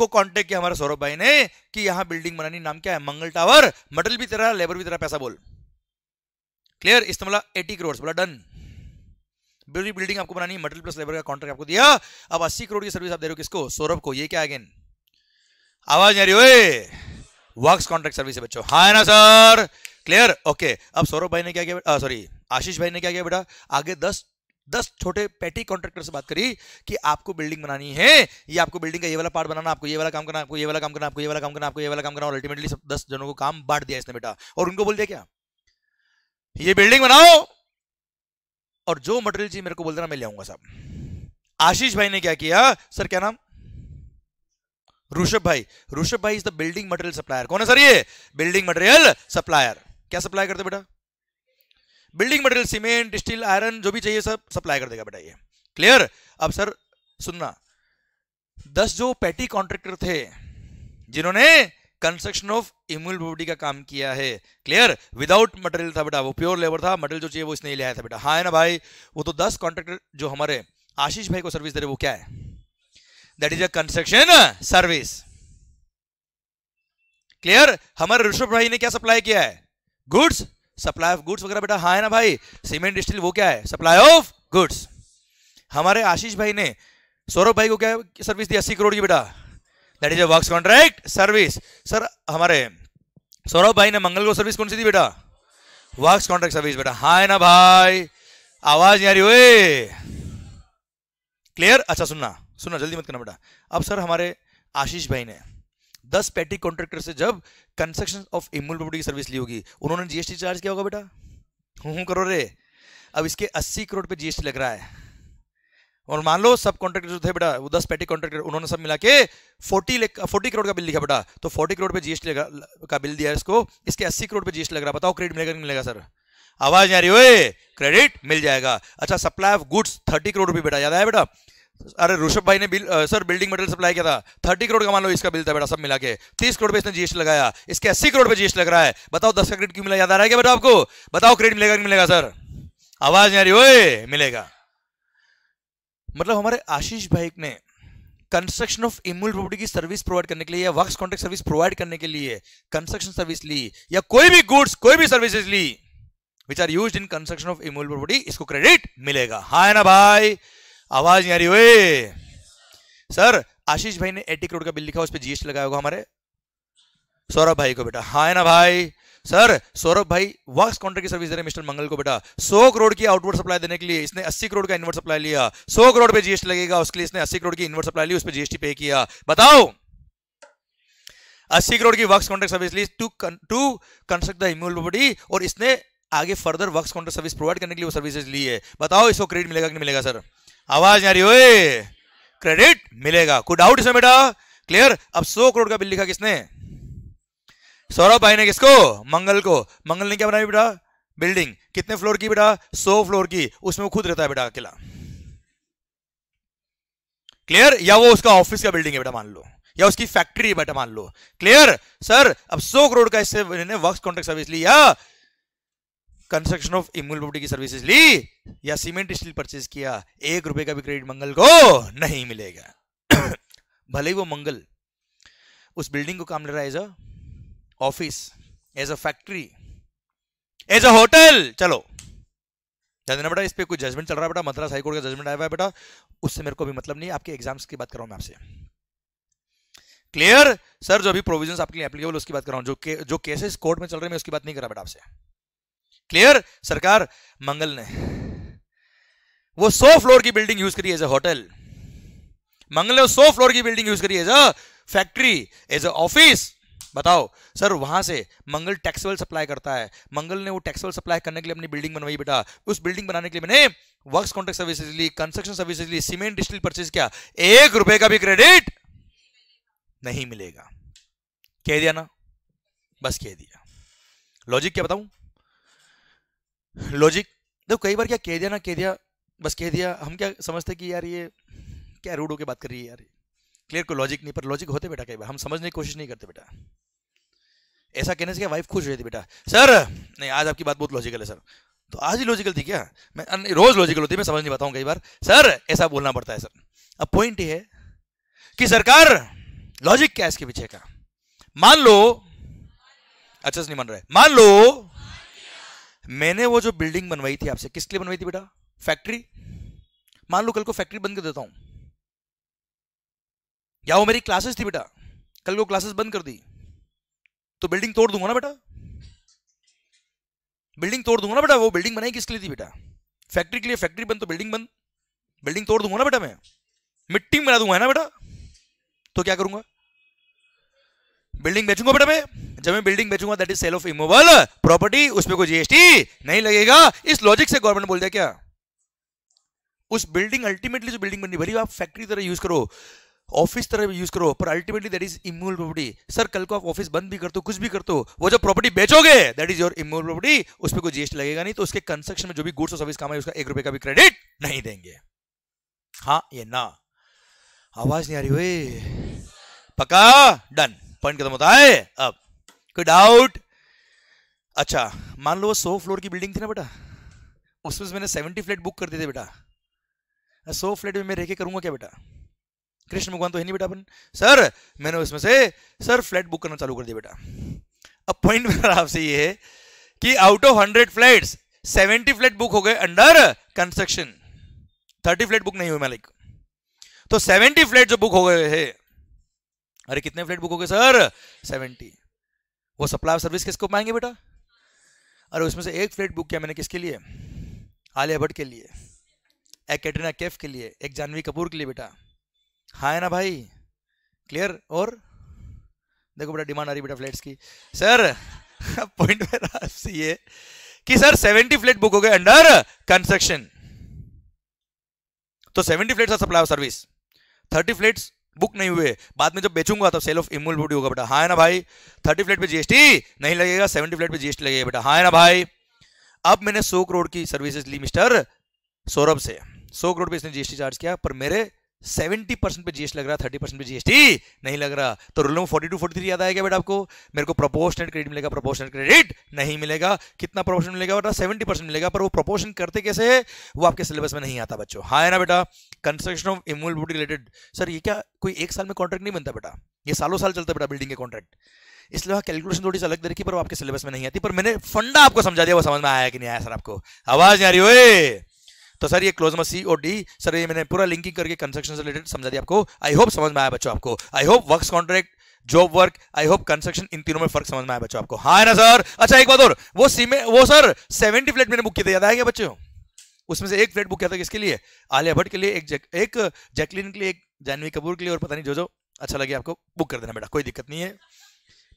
को कॉन्टेक्ट किया हमारा सौरभ भाई ने कि यहां बिल्डिंग बनानी नाम क्या है मंगल टावर मटल भी तेरा लेबर भी तेरा पैसा बोल क्लियर इसने एटी करोड़ बोला डन बिल्डिंग बिल्डिंग आपको बनानी मटल मटेरियल प्लस लेबर का कॉन्ट्रैक्ट आपको दिया अब अस्सी करोड़ की सर्विस आप दे रहे हो किसको सौरभ को ये क्या अगेन आवाज आ रही हो वर्क्स कॉन्ट्रैक्ट सर्विस है बच्चों हाँ ना सर क्लियर ओके अब सौरभ भाई ने क्या किया सॉरी आशीष भाई ने क्या किया बेटा आगे दस दस छोटे पेटी कॉन्ट्रैक्टर से बात करी कि आपको बिल्डिंग बनानी है ये आपको बिल्डिंग का ये वाला पार्ट बनाना आपको ये वाला काम करना आपको ये वाला काम करना आपको ये वाला काम करना आपको ये वाला काम करना और अल्टीमेटली सब दस जनों को काम बांट दिया इसने बेटा और उनको बोल दिया क्या ये बिल्डिंग बनाओ और जो मटेरियल चाहिए मेरे को बोल देना मैं ले आऊंगा साहब आशीष भाई ने क्या किया सर क्या नाम ऋषभ भाई ऋषभ भाई is the building material supplier कौन है सर ये बिल्डिंग मटेरियल सप्लायर क्या सप्लाई करते बेटा building material cement steel iron जो भी चाहिए सब सप्लाई कर देगा बेटा ये क्लियर अब सर सुनना दस जो पैटी कॉन्ट्रेक्टर थे जिन्होंने कंस्ट्रक्शन ऑफ इम्यूल प्रॉपर्टी का काम किया है क्लियर विदाउट मटेरियल था बेटा वो प्योर लेबर था मटेरियल जो चाहिए वो इसने लिया था बेटा हाँ है ना भाई वो तो दस कॉन्ट्रेक्टर जो हमारे आशीष भाई को सर्विस दे रहे वो क्या है that is a construction service clear हमारे ऋषभ भाई ने क्या सप्लाई किया है गुड्स सप्लाई ऑफ गुड्स वगैरह बेटा हाँ है ना भाई सीमेंट स्टील वो क्या है सप्लाई ऑफ गुड्स हमारे आशीष भाई ने सौरभ भाई को क्या सर्विस दी अस्सी करोड़ की बेटा that is a works contract service sir हमारे सौरभ भाई ने मंगल को सर्विस कौन सी थी बेटा वर्क्स कॉन्ट्रैक्ट सर्विस बेटा हाय ना भाई आवाज नहीं आ रही ओए क्लियर अच्छा सुनना सुनना जल्दी मत करना बेटा अब सर हमारे आशीष भाई ने दस पैटी कॉन्ट्रैक्टर से जब कंस्ट्रक्शन ऑफ इमूल प्रॉपर्टी की सर्विस ली होगी उन्होंने जीएसटी चार्ज किया होगा बेटा हूँ करो रे अब इसके अस्सी करोड़ पे जीएसटी लग रहा है और मान लो सब कॉन्ट्रेक्टर जो थे बेटा वो दस पैटी कॉन्ट्रेक्टर उन्होंने सब मिला के फोर्टी फोर्टी करोड़ का बिल लिखा बेटा तो फोर्टी करोड़ पे जीएसटी का बिल दिया इसको इसके अस्सी करोड़ पे जीएसटी लग रहा बताओ क्रेडिट मिलेगा नहीं मिलेगा सर आवाज आ रही हो क्रेडिट मिल जाएगा अच्छा supply of goods thirty crore रुपये बेटा याद आया बेटा अरे ऋषभ भाई ने बिल आ, सर बिल्डिंग मटेरियल सप्लाई किया था थर्टी करोड़ का मान लो इसका बिल था बेटा सब मिला के तीस करोड़ पे इसने जीएसटी लगाया इसके अस्सी करोड़ पे जीएसटी लग रहा है बताओ दस का क्रेडिट क्यों मिला याद आ रहा है क्या बेटा आपको बताओ क्रेडिट मिलेगा नहीं मिलेगा सर आवाज नहीं आ रही हो मिलेगा मतलब हमारे आशीष भाई ने कंस्ट्रक्शन ऑफ इमूल प्रॉपर्टी की सर्विस प्रोवाइड करने के लिए या वर्क कॉन्ट्रेक्ट सर्विस प्रोवाइड करने के लिए कंस्ट्रक्शन सर्विस ली या कोई भी गुड्स कोई भी सर्विसेज ली which are use in construction of immovable property इसको क्रेडिट मिलेगा हाँ है ना भाई आवाज नहीं आ रही हुए सर आशीष भाई ने एटी करोड़ का बिल लिखा उस पर जीएसटी लगाया होगा हमारे सौरभ भाई को बेटा हाँ है ना भाई सर सौरभ भाई वर्क कॉन्ट्रेक्ट की सर्विस दे रहे मिस्टर मंगल को बेटा सौ करोड़ की आउटवर्ड सप्लाई देने के लिए इसने अस्सी करोड़ का इनवर्ट सप्लाई लिया सौ करोड़ पे जीएसटी लगेगा उसके लिए इसने अस्सी करोड़ की इन्वर्ट सप्लाई ली उस पर जीएसटी पे किया बताओ अस्सी करोड़ की वर्क कॉन्ट्रेक्ट सर्विस ली to to construct the immovable property और इसने आगे further work contract service provide करने के लिए वो सर्विसेज ली है बताओ इसको क्रेडिट मिलेगा कि नहीं मिलेगा सर आवाज आ रही हो क्रेडिट मिलेगा कोई डाउट इसमें बेटा क्लियर अब सौ करोड़ का बिल लिखा किसने सौरभ भाई ने किसको मंगल को मंगल ने क्या बनाई बेटा बिल्डिंग कितने फ्लोर की बेटा सौ फ्लोर की उसमें वो खुद रहता है बेटा अकेला क्लियर या वो उसका ऑफिस का बिल्डिंग है बेटा मान लो या उसकी फैक्ट्री है बेटा मान लो क्लियर सर अब सौ करोड़ का इससे वर्क कॉन्ट्रैक्ट सर्विस ली या कंस्ट्रक्शन ऑफ इम्यून प्रॉपर्टी की सर्विसेज ली या सीमेंट स्टील परचेज किया एक रुपए का भी क्रेडिट मंगल को नहीं मिलेगा भले ही वो मंगल उस बिल्डिंग को काम ले रहा है office as a factory as a hotel चलो ध्यान देना बेटा इस पर कोई जजमेंट चल रहा है बेटा मद्रास हाईकोर्ट का जजमेंट आया हुआ है बेटा उससे मेरे को भी मतलब नहीं आपके एग्जाम्स की बात कर रहा हूं मैं आपसे क्लियर सर जो भी प्रोविजन आपके लिए एप्लीकेबल उसकी बात कर रहा हूं जो के, जो केसेस कोर्ट में चल रहे हैं मैं उसकी बात नहीं कर रहा बेटा आपसे क्लियर सरकार मंगल ने वो सौ फ्लोर की बिल्डिंग यूज करी एज अ होटल मंगल ने सौ फ्लोर की बिल्डिंग यूज करी as a factory as a office बताओ सर वहां से मंगल टैक्सेबल सप्लाई करता है मंगल ने वो टैक्सेबल सप्लाई करने के लिए अपनी बिल्डिंग बनवाई बेटा उस बिल्डिंग बनाने के लिए मैंने वर्क्स कॉन्ट्रेक्ट सर्विसेज ली कंस्ट्रक्शन सर्विसेज ली सीमेंट स्टील परचेज किया एक रुपए का भी क्रेडिट नहीं मिलेगा कह दिया ना बस कह दिया लॉजिक क्या बताऊं लॉजिक देखो कई बार क्या कह दिया ना कह दिया बस कह दिया हम क्या समझते कि यार ये क्या रूड होकर बात कर रही है यार क्लियर को लॉजिक नहीं पर लॉजिक होते बेटा कई बार हम समझने की कोशिश नहीं करते बेटा ऐसा कहने से क्या वाइफ खुश रहती बेटा सर नहीं आज आपकी बात बहुत लॉजिकल है सर तो आज ही लॉजिकल थी क्या मैं रोज लॉजिकल होती है मैं समझ नहीं पाता हूँ कई बार सर ऐसा बोलना पड़ता है सर अब पॉइंट ये है कि सरकार लॉजिक क्या है इसके पीछे का मान लो अच्छा से नहीं मान रहे मान लो मैंने वो जो बिल्डिंग बनवाई थी आपसे किसके लिए बनवाई थी बेटा फैक्ट्री मान लो कल को फैक्ट्री बंद कर देता हूं या वो मेरी क्लासेस थी बेटा कल को क्लासेस बंद कर दी तो बिल्डिंग तोड़ दूंगा ना बेटा बिल्डिंग तोड़ दूंगा ना बेटा वो बिल्डिंग बनाई किसके लिए थी बेटा फैक्ट्री के लिए फैक्ट्री बंद तो बिल्डिंग बंद बिल्डिंग तोड़ दूंगा ना बेटा मैं मिट्टी में बना दूंगा ना बेटा तो क्या करूंगा बिल्डिंग बेचूंगा बेटा मैं जब मैं बिल्डिंग बेचूंगा that is sale of immovable property उस पर कोई जीएसटी नहीं लगेगा इस लॉजिक से गवर्नमेंट बोल दिया क्या उस बिल्डिंग अल्टीमेटली जो बिल्डिंग बननी भरी आप फैक्ट्री तरह यूज करो ऑफिस तरह यूज करो पर ultimately that is immovable property sir कल को आप ऑफिस बंद भी करते हो कुछ भी करते हो वो जो प्रॉपर्टी बेचोगे that is your immovable property उस पर कोई जीएसटी लगेगा नहीं तो उसके कंस्ट्रक्शन में जो भी गुड्स और सर्विस काम है उसका एक रुपए का भी क्रेडिट नहीं देंगे हाँ ये ना आवाज नहीं आ रही हुई पक्का डन पॉइंट खत्म होता है अब कोई डाउट अच्छा मान लो वो सौ फ्लोर की बिल्डिंग थी ना बेटा उसमें मैंने सेवेंटी फ्लैट बुक कर दिए थे बेटा सौ फ्लैट में मैं रह के करूंगा क्या बेटा कृष्ण भगवान तो है नहीं बेटा अपन सर मैंने उसमें से सर फ्लैट बुक करना चालू कर दिया बेटा अब पॉइंट मेरा आपसे ये है कि out of hundred flats seventy flat book हो गए under construction thirty flat book नहीं हुए मालिक तो सेवेंटी फ्लैट जो बुक हो गए है अरे कितने फ्लैट बुक हो गए सर सेवेंटी वो सप्लाई सर्विस किसको पाएंगे बेटा अरे उसमें से एक फ्लैट बुक किया मैंने किसके लिए आलिया भट्ट के लिए एक कैटरीना कैफ के लिए एक जानवी कपूर के लिए बेटा है ना भाई क्लियर और देखो बेटा डिमांड आ रही बेटा फ्लैट्स की सर पॉइंट मेरा ये कि सर 70 फ्लैट बुक हो गए अंडर कंस्ट्रक्शन तो 70 फ्लैट्स का सप्लाई सर्विस 30 फ्लैट्स बुक नहीं हुए बाद में जब बेचूंगा तो सेल ऑफ इमूल बॉडी होगा बेटा हाँ है ना भाई 30 फ्लैट पे जीएसटी नहीं लगेगा 70 फ्लैट पे जीएसटी लगेगा बेटा हाँ है ना भाई अब मैंने 100 करोड़ की सर्विसेज ली मिस्टर सौरभ से 100 करोड़ पे इसने जीएसटी चार्ज किया पर मेरे सेवेंटी परसेंट पे जीएसटी लग रहा है थर्टी परसेंट पे जीएसटी नहीं लग रहा तो rule number forty two forty three याद आएगा बेटा आपको मेरे को प्रोपोर्शन क्रेडिट मिलेगा प्रोपोर्शन क्रेडिट नहीं मिलेगा कितना प्रोपोर्शन मिलेगा बेटा सेवेंटी परसेंट मिलेगा पर वो प्रोपोर्शन करते कैसे है वो आपके सिलेबस में नहीं आता बच्चों हाँ है ना बेटा कंस्ट्रक्शन ऑफ इमोल बूटी रिलेटेड सर ये क्या कोई एक साल में कॉन्ट्रैक्ट नहीं बनता बेटा ये सालों साल चलता बेटा बिल्डिंग के कॉन्ट्रैक्ट इसलिए वहाँ कैलकुलेशन थोड़ी सी अलग तरीके पर वो आपके सिलेबस में नहीं आती पर मैंने फंडा आपको समझा दिया वो समझ में आया कि नहीं आया सर आपको आवाज आ रही हो तो सर ये क्लोज में सी और डी सर ये मैंने पूरा लिंकिंग करके कंस्ट्रक्शन से रिलेटेड समझा दिया आपको आई होप समझ में आया बच्चों आपको I hope work contract job work I hope construction इन तीनों में फर्क समझ में आया बच्चों आपको हाँ ना सर अच्छा एक बात और वो सीमे वो सर सेवेंटी फ्लैट मैंने बुक किया था याद आएगा बच्चों उसमें से एक फ्लैट बुक किया था किसके लिए आलिया भट्ट के लिए एक जैक, एक जैकलिन के लिए एक जानवी कपूर के लिए और पता नहीं जो जो अच्छा लगे आपको बुक कर देना बेटा कोई दिक्कत नहीं है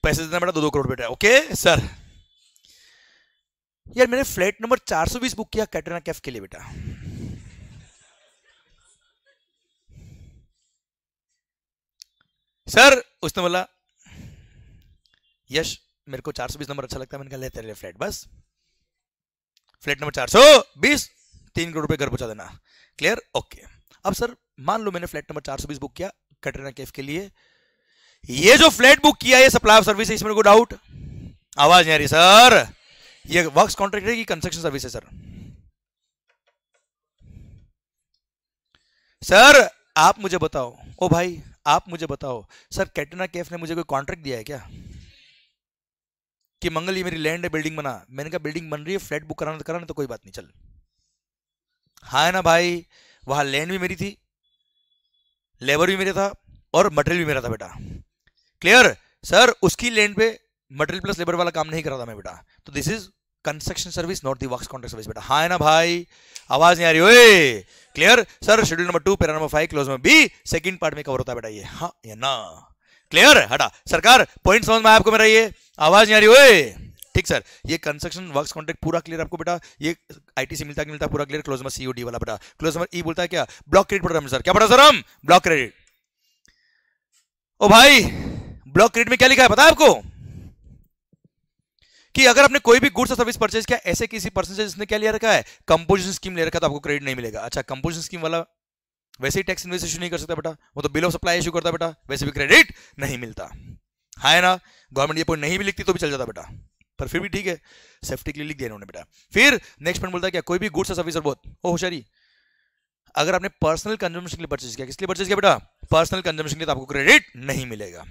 पैसे देना बेटा दो दो करोड़ बेटा ओके सर यार मैंने फ्लैट नंबर 420 बुक किया कैटरीना कैफ के लिए बेटा सर उसने बोला यश मेरे को चार सौ बीस नंबर अच्छा लगता है मैंने कहा ले तेरे फ्लैट बस फ्लैट नंबर चार सौ बीस तीन करोड़ रुपए घर पहुंचा देना क्लियर ओके अब सर मान लो मैंने फ्लैट नंबर चार सौ बीस बुक किया कटरीना कैफ के लिए ये जो फ्लैट बुक किया ये सप्लाई ऑफ सर्विस है इसमें को डाउट आवाज नहीं आ रही सर ये वर्क कॉन्ट्रैक्ट है कि कंस्ट्रक्शन सर्विस है सर सर आप मुझे बताओ ओ भाई आप मुझे बताओ सर कैटरीना कैफ ने मुझे कोई कॉन्ट्रैक्ट दिया है क्या कि मंगल ये मेरी लैंड है बिल्डिंग बना मैंने कहा बिल्डिंग बन रही है फ्लैट बुक कराना कराना तो कोई बात नहीं चल हाँ है ना भाई वहां लैंड भी मेरी थी लेबर भी मेरा था और मटेरियल भी मेरा था बेटा क्लियर सर उसकी लैंड पे मटेरियल प्लस लेबर वाला काम नहीं करा था मैं बेटा तो this is construction service not the work contract service बेटा हाँ ना भाई आवाज नहीं आ रही ओए clear sir schedule number two para number five clause में बी सेकंड पार्ट में कवर होता है बेटा ये हाँ या ना क्लियर हटा सरकार पॉइंट समझ में आपको मेरा ये आवाज नहीं आ रही ओए ठीक सर ये कंस्ट्रक्शन वर्क्स कॉन्ट्रैक्ट पूरा क्लियर आपको बेटा ये आईटीसी मिलता मिलता मिलता पूरा clear clause number C O D वाला बेटा क्लोज नंबर ई बोलता है क्या ब्लॉक क्रेडिट पढ़ रहा सर क्या पढ़ा सर हम ब्लॉक क्रेडिट ओ भाई ब्लॉक क्रेडिट में क्या लिखा है पता है आपको कि अगर आपने कोई भी गुड्स और सर्विस परचेज किया ऐसे किसी पर्सन से जिसने क्या ले रखा है कंपोजिशन स्कीम ले रखा है तो आपको क्रेडिट नहीं मिलेगा अच्छा कंपोजिशन स्कीम वाला वैसे ही टैक्स इन्वेस्ट इशू नहीं कर सकता बेटा वो तो बिल ऑफ सप्लाई इशू करता बेटा वैसे भी क्रेडिट नहीं मिलता है हाँ ना गवर्नमेंट ये पॉइंट नहीं भी लिखती तो भी चल जाता बेटा पर फिर भी ठीक है सेफ्टी के लिए लिख दिया उन्होंने बेटा फिर नेक्स्ट पॉइंट बोलता है क्या कोई भी गुड्स और सर्विस और बहुत ओ होशारी अगर आपने पर्सनल कंजम्पशन के लिए परचेज किया किस लिए परचेज किया बेटा पर्सनल कंजम्पशन के लिए तो आपको क्रेडिट नहीं मिलेगा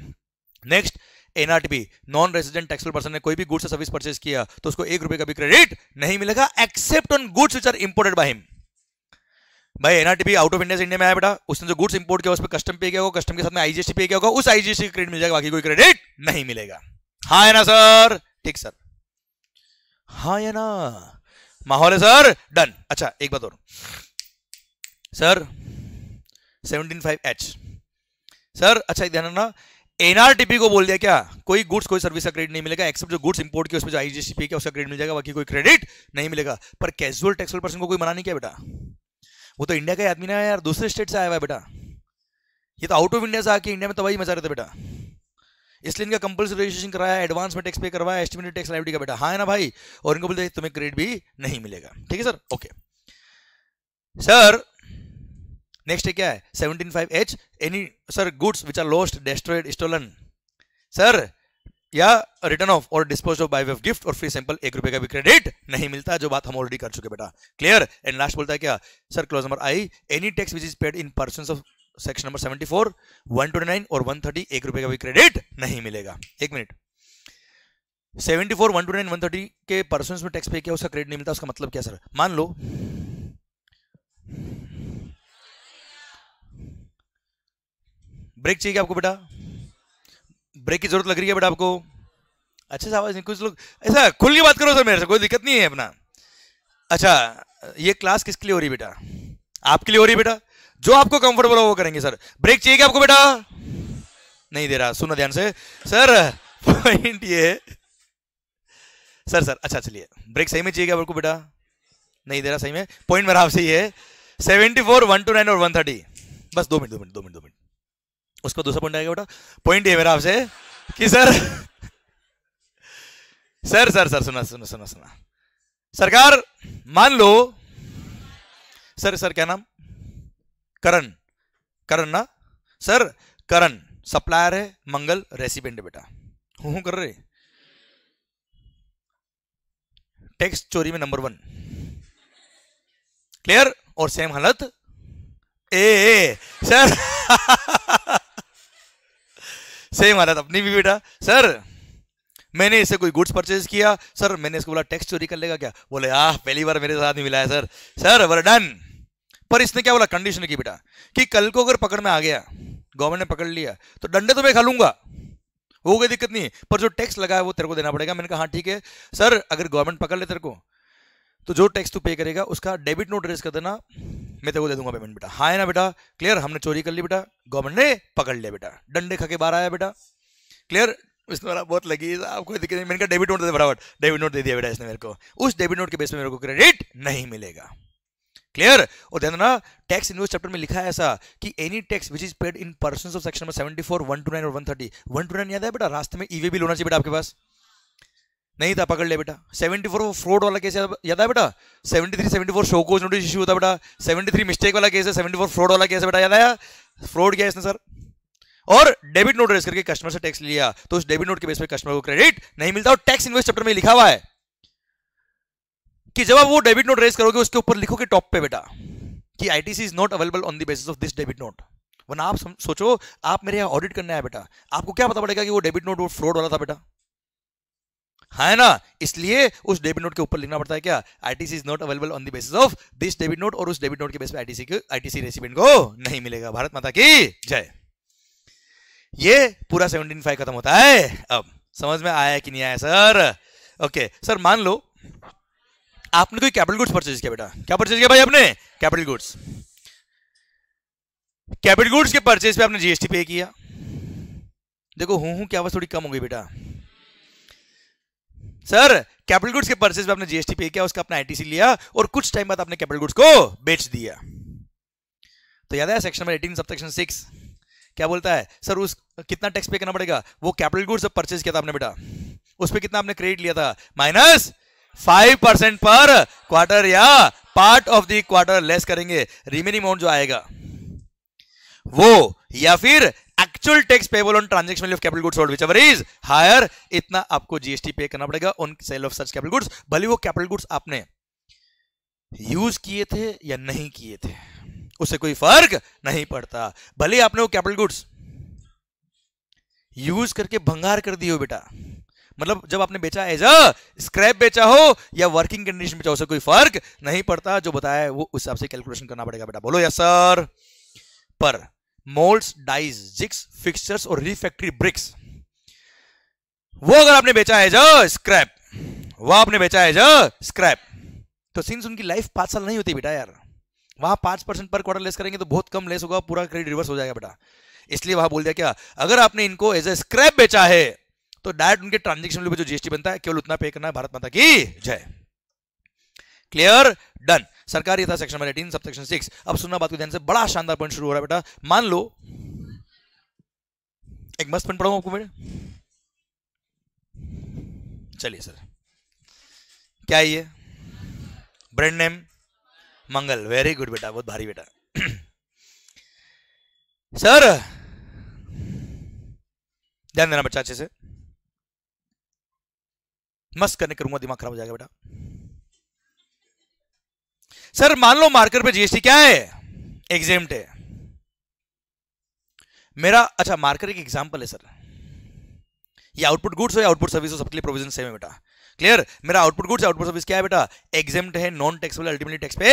next NRTP non resident taxable person ने कोई भी गुड्स सर्विस परचेज किया तो उसको एक रुपए का भी क्रेडिट नहीं मिलेगा except on goods which are imported by him भाई एनआरटीपी आउट ऑफ इंडिया से इंडिया में आया बेटा उसने जो गुड्स इंपोर्ट किया उस पर कस्टम पे किया होगा कस्टम के साथ में आईजीएसटी पे किया होगा उस आईजीएसटी का क्रेडिट मिल जाएगा बाकी कोई क्रेडिट नहीं मिलेगा हाँ है ना सर ठीक सर हाँ या ना माहौल है सर डन अच्छा एक बात और sir seventeen five H sir अच्छा ध्यान रखना एनआरटीपी को बोल दिया क्या कोई गुड्स कोई सर्विस का क्रेडिट नहीं मिलेगा एक्सेप्ट जो गुड्स इंपोर्ट किया उसमें जो आईजीसीपी का उसका क्रेडिट मिल जाएगा बाकी कोई क्रेडिट नहीं मिलेगा पर कैजुअल टैक्स पर्सन को कोई मना नहीं किया बेटा वो तो इंडिया का ही आदमी ना यार दूसरे स्टेट से आया हुआ है बेटा ये तो आउट ऑफ इंडिया से आके इंडिया में तबाही मचा रहे थे बेटा इसलिए इनका कंपल्सरी रजिस्ट्रेशन कराया एडवांस में टैक्स पे करवाया एस्टिमेटेड टैक्स लाइवी का बेटा हाँ है ना भाई और इनको बोलते तुम्हें क्रेडिट भी नहीं मिलेगा ठीक है सर ओके सर नेक्स्ट क्या है seventeen five H any sir goods which are lost destroyed stolen sir या written of or dispose of by of gift or free sample एक रुपए का भी क्रेडिट नहीं मिलता जो बात हम ऑलरेडी कर चुके बेटा क्लियर एंड लास्ट बोलता है क्या sir clause number I any tax which is paid in person of section number seventy four one two nine or one thirty एक रुपए का भी क्रेडिट नहीं मिलेगा एक minute seventy four one nine one thirty के पर्सन में tax pay किया उसका क्रेडिट नहीं मिलता उसका मतलब क्या सर मान लो ब्रेक चाहिए आपको बेटा ब्रेक की जरूरत लग रही है बेटा आपको अच्छे से आवाज़ नहीं कुछ लोग ऐसा खुल के बात करो सर मेरे से कोई दिक्कत नहीं है अपना अच्छा ये क्लास किसके लिए हो रही बेटा आपके लिए हो रही बेटा जो आपको कंफर्टेबल हो वो करेंगे सर ब्रेक चाहिए आपको बेटा नहीं दे रहा सुनो ध्यान से सर पॉइंट ये सर सर अच्छा चलिए ब्रेक सही में चाहिए आपको बेटा नहीं दे रहा सही में पॉइंट मेरा आपसे ही है seventy four one two nine or one thirty बस दो मिनट दो मिनट दो मिनट दो मिनट उसका दूसरा पॉइंट आएगा बेटा पॉइंट ये मेरा आपसे कि सर सर सर सर सुना सुना सुना सुना सरकार मान लो सर सर क्या नाम करण करण ना सर करण सप्लायर है मंगल रेसिपेंट बेटा हूं कर रहे टैक्स चोरी में नंबर वन क्लियर और सेम हालत ए, ए सर सेम हालत अपनी भी बेटा सर मैंने इसे कोई गुड्स परचेज किया सर मैंने इसको बोला टैक्स चोरी कर लेगा क्या बोले आह पहली बार मेरे साथ नहीं मिला है सर सर डन पर इसने क्या बोला कंडीशन की बेटा कि कल को अगर पकड़ में आ गया गवर्नमेंट ने पकड़ लिया तो डंडे तो मैं खा लूंगा वो कोई दिक्कत नहीं है पर जो टैक्स लगा है वो तेरे को देना पड़ेगा मैंने कहा हाँ ठीक है सर अगर गवर्नमेंट पकड़ ले तेरे को तो जो टैक्स तू पे करेगा उसका डेबिट नोट रेस कर देना મે તે કો દે દું હવે મેન બેટા હા એના બેટા ક્લિયર આપણે ચોરી કરી લી બેટા ગવર્નર ને પકડી લે બેટા ડંડે ખકે બહાર આયા બેટા ક્લિયર ਇਸ દ્વારા બહુત લાગી જ આપકો દેખ રે મેન કા ડેબિટ નોટ દે ભરાવટ ડેબિટ નોટ દે દિયા બેટા اسને મેરકો ઉસ ડેબિટ નોટ કે બેસ પે મેરકો ક્રેડિટ નહીં મિલેગા ક્લિયર ઓ દેના ટેક્સ ઇનવોઇસ ચેપ્ટર મે લખાયે આસા કે any tax which is paid in persons of section number 74 129 or 130 129 યાદ હે બેટા રાસ્તમે ઇવીબી લોના ચાહીએ બેટા આપકે પાસ नहीं था पकड़ ले बेटा 74 फोर फ्रॉड वाला केस याद है बेटा 73 74 शो कोच नोटिस इशू होता बेटा 73 मिस्टेक वाला केस है 74 फ्रॉड वाला केस है बेटा याद आया फ्रॉड किया इसने सर और डेबिट नोट रेस करके कस्टमर से टैक्स लिया तो उस डेबिट नोट के बेस पर कस्टमर को क्रेडिट नहीं मिलता और टैक्स इन्वेस्ट चैप्टर में लिखा हुआ है कि जब आप वो डेबिट नोट रेस करोगे उसके ऊपर लिखोगे टॉप पे बेटा कि ITC is not available on the basis of this debit note one आप सोचो आप मेरे यहाँ ऑडिट करने आया बेटा आपको क्या पता पड़ेगा कि वो डेबिट नोट वो फ्रॉड वाला था बेटा है हाँ ना इसलिए उस डेबिट नोट के ऊपर लिखना पड़ता है क्या ITC is not available on the basis of this debit note और उस डेबिट नोट के बेस पे आईटीसी को आईटीसी रेसिपिएंट को नहीं मिलेगा भारत माता की जय ये पूरा सेवनटीन फाइव खत्म होता है अब समझ में आया कि नहीं आया सर ओके सर मान लो आपने कोई कैपिटल गुड्स परचेज किया बेटा क्या परचेज किया भाई आपने कैपिटल गुड्स कैपिटल गुड्स के परचेज पे आपने जीएसटी पे किया देखो हूं हूं क्या आवाज थोड़ी कम हो गई बेटा सर कैपिटल गुड्स के परचेज में आपने जीएसटी पे किया उसका अपना आईटीसी लिया और कुछ टाइम बाद आपने कैपिटल गुड्स को बेच दिया तो याद है section number eighteen sub section six क्या बोलता है सर उस कितना टैक्स पे करना पड़ेगा वो कैपिटल गुड्स परचेज किया था आपने बेटा उस पर कितना आपने क्रेडिट लिया था minus five percent per quarter या part of the quarter less करेंगे रिमेनिंग अमाउंट जो आएगा वो या फिर actual tax payable on transaction of capital goods sold which ever is higher इतना आपको जीएसटी पे करना पड़ेगा on sale of such capital goods भले वो कैपिटल गुड्स आपने यूज किए थे या नहीं किए थे उससे कोई फर्क नहीं पड़ता भले आपने वो कैपिटल गुड्स यूज करके भंगार कर दिए हो बेटा मतलब जब आपने बेचा एज अ स्क्रैप बेचा हो या वर्किंग कंडीशन बेचा हो उससे कोई फर्क नहीं पड़ता जो बताया है वो उस हिसाब से कैलकुलेशन करना पड़ेगा बेटा बोलो या सर पर मोल्ड्स डाइज जिक्स फिक्सचर्स और रिफैक्ट्री ब्रिक्स वो अगर आपने बेचा है जो स्क्रैप वो आपने बेचा है जो स्क्रैप तो सिंस उनकी लाइफ पांच साल नहीं होती बेटा यार वहां पांच परसेंट पर क्वार्टर लेस करेंगे तो बहुत कम लेस होगा पूरा क्रेडिट रिवर्स हो जाएगा बेटा इसलिए वहां बोल दिया क्या अगर आपने इनको एज ए स्क्रैप बेचा है तो डायरेक्ट उनके ट्रांजेक्शन जो जीएसटी बनता है केवल उतना पे करना है भारत माता की जय क्लियर डन सरकार था section number eighteen sub section six अब सुनना बात को ध्यान से बड़ा शानदार पॉइंट शुरू हो रहा है बेटा मान लो एक मस्त पॉइंट पढ़ाऊ आपको बेटा चलिए सर क्या ये brand name Mangal very good बेटा बहुत भारी बेटा सर ध्यान देना बच्चा अच्छे से मस्त करने करूंगा दिमाग खराब हो जाएगा बेटा सर मान लो मार्कर पे जीएसटी क्या है एग्जाम है मेरा अच्छा मार्कर एक एग्जाम्पल है सर ये आउटपुट गुड्स हो या आउटपुट सर्विस हो सबके लिए प्रोविजन सेम है बेटा क्लियर मेरा आउटपुट गुड्स आउटपुट सर्विस क्या है बेटा एग्जेम्ट है नॉन टैक्सेबल अल्टीमेटली टैक्स पे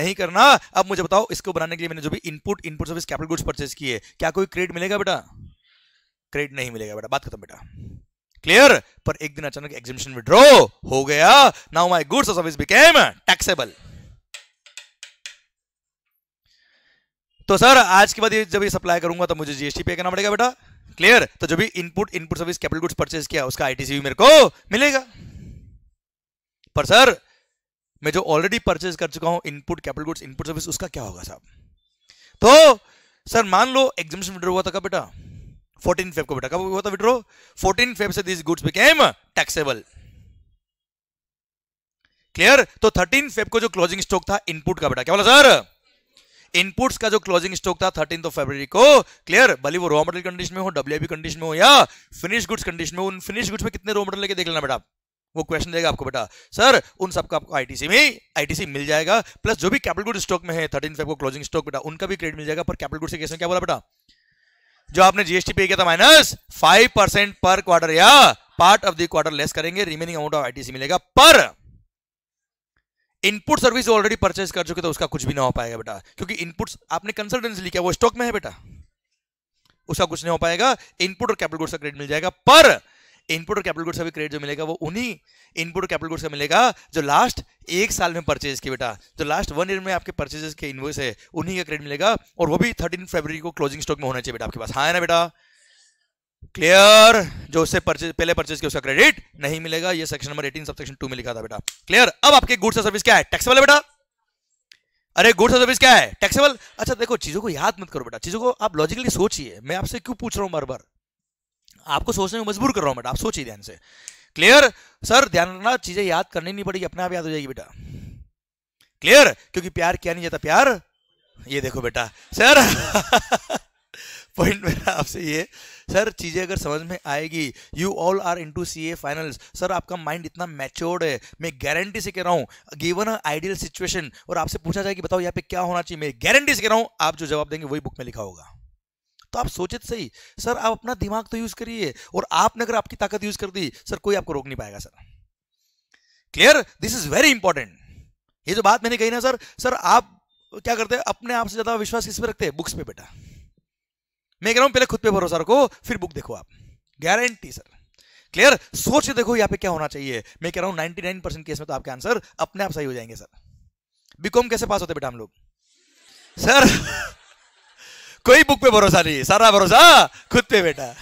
नहीं करना अब मुझे बताओ इसको बनाने के लिए मैंने जो भी input input service capital goods purchase किए क्या कोई क्रेडिट मिलेगा बेटा क्रेडिट नहीं मिलेगा बेटा बात खत्म बेटा क्लियर पर एक दिन अचानक एग्जिबिशन विड्रॉ हो गया now my goods service became taxable तो सर आज के बाद ये जब ये सप्लाई करूंगा तो मुझे जीएसटी पे करना पड़ेगा बेटा क्लियर तो जो भी input input service capital goods purchase किया उसका आईटीसी भी मेरे को मिलेगा पर सर मैं जो ऑलरेडी परचेज कर चुका हूं input capital goods input service उसका क्या होगा साहब तो सर मान लो एग्जामिशन विड्रो हुआ था कब बेटा 14 फेब को बेटा कब हुआ था विड्रो 14 फेब से this goods became taxable clear तो 13 फेब को जो क्लोजिंग स्टॉक था इनपुट का बेटा क्या बोला सर इनपुट्स का जो क्लोजिंग स्टॉक था थर्टीन ऑफ फेब्रवरी को क्लियर भले वो रॉ मटेरियल कंडीशन में हो डब्ल्यू कंडीशन में हो या फिनिश गुड्स कंडीशन में उन फिनिश गुड्स में कितने रॉ मटेरियल लेके देख लेना बेटा वो क्वेश्चन देगा आपको बेटा सर उन सबका आपको आईटीसी में आईटीसी मिल जाएगा प्लस जो भी कैपिटल गुड स्टॉक में है थर्टीन फाइव को क्लोजिंग स्टॉक बेटा उनका भी क्रेडिट मिल जाएगा पर कैपिटल गुड से क्वेश्चन क्या बोला बेटा जो आपने जीएसटी पे किया था minus five percent per quarter या part of the quarter less करेंगे रिमेनिंग अमाउंट ऑफ आईटीसी मिलेगा पर इनपुट सर्विस ऑलरेडी परचेज कर चुके तो उसका कुछ भी ना हो पाएगा बेटा क्योंकि इनपुट आपने कंसल्टेंसी लिखा वो स्टॉक में है बेटा उसका कुछ नहीं हो पाएगा इनपुट और कैपिटल गुड्स का क्रेडिट मिल जाएगा पर इनपुट और कैपिटल गुड्स का भी क्रेडिट जो मिलेगा वो उन्हीं इनपुट और कैपिटल गुड्स का मिलेगा जो लास्ट एक साल में परचेज किए बेटा जो लास्ट वन ईयर में आपके परचेजेस के इनवॉइस है उन्हीं का क्रेडिट मिलेगा और वो भी थर्टीन फरवरी को क्लोजिंग स्टॉक में होना चाहिए बेटा आपके पास हाँ है ना बेटा क्लियर जो उससे परचेज पहले परचेज किया उसका क्रेडिट नहीं मिलेगा ये section number 18 sub section two में लिखा था बेटा क्लियर अब आपके गुड्स और सर्विस क्या है टैक्सेबल है बेटा अरे गुड्स और सर्विस क्या है टैक्सेबल अच्छा देखो चीजों को याद मत करो बेटा चीजों को आप लॉजिकली सोचिए मैं आपसे क्यों पूछ रहा हूं बार बार आपको सोचने में मजबूर कर रहा हूं बेटा आप सोचिए ध्यान से क्लियर सर ध्यान रखना चीजें याद करनी नहीं पड़ेगी अपने आप याद हो जाएगी बेटा क्लियर क्योंकि प्यार किया नहीं जाता प्यार ये देखो बेटा सर पॉइंट मेरा आपसे ये सर चीज़ें अगर समझ में आएगी you all are into C A finals sir आपका माइंड इतना मैच्योर्ड है मैं गारंटी से कह रहा हूँ गिवन अ आइडियल सिचुएशन और आपसे पूछा जाए कि बताओ यहाँ पे क्या होना चाहिए मैं गारंटी से कह रहा हूँ आप जो जवाब देंगे वही बुक में लिखा होगा तो आप सोचे तो सही सर आप अपना दिमाग तो यूज़ करिए और आपने अगर आपकी ताकत यूज़ कर दी सर कोई आपको रोक नहीं पाएगा sir clear this is very important ये जो बात मैंने कही ना सर सर आप क्या करते हैं अपने आप से ज़्यादा विश्वास किस पे रखते हैं बुक्स पे बेटा मैं कह रहा हूं पहले खुद पे भरोसा रखो फिर बुक देखो आप गारंटी सर क्लियर सोच के देखो यहाँ पे क्या होना चाहिए मैं कह रहा हूं 99 परसेंट केस में तो आपके आंसर अपने आप सही हो जाएंगे सर बीकॉम कैसे पास होते बेटा हम लोग सर कोई बुक पे भरोसा नहीं सारा भरोसा खुद पे बेटा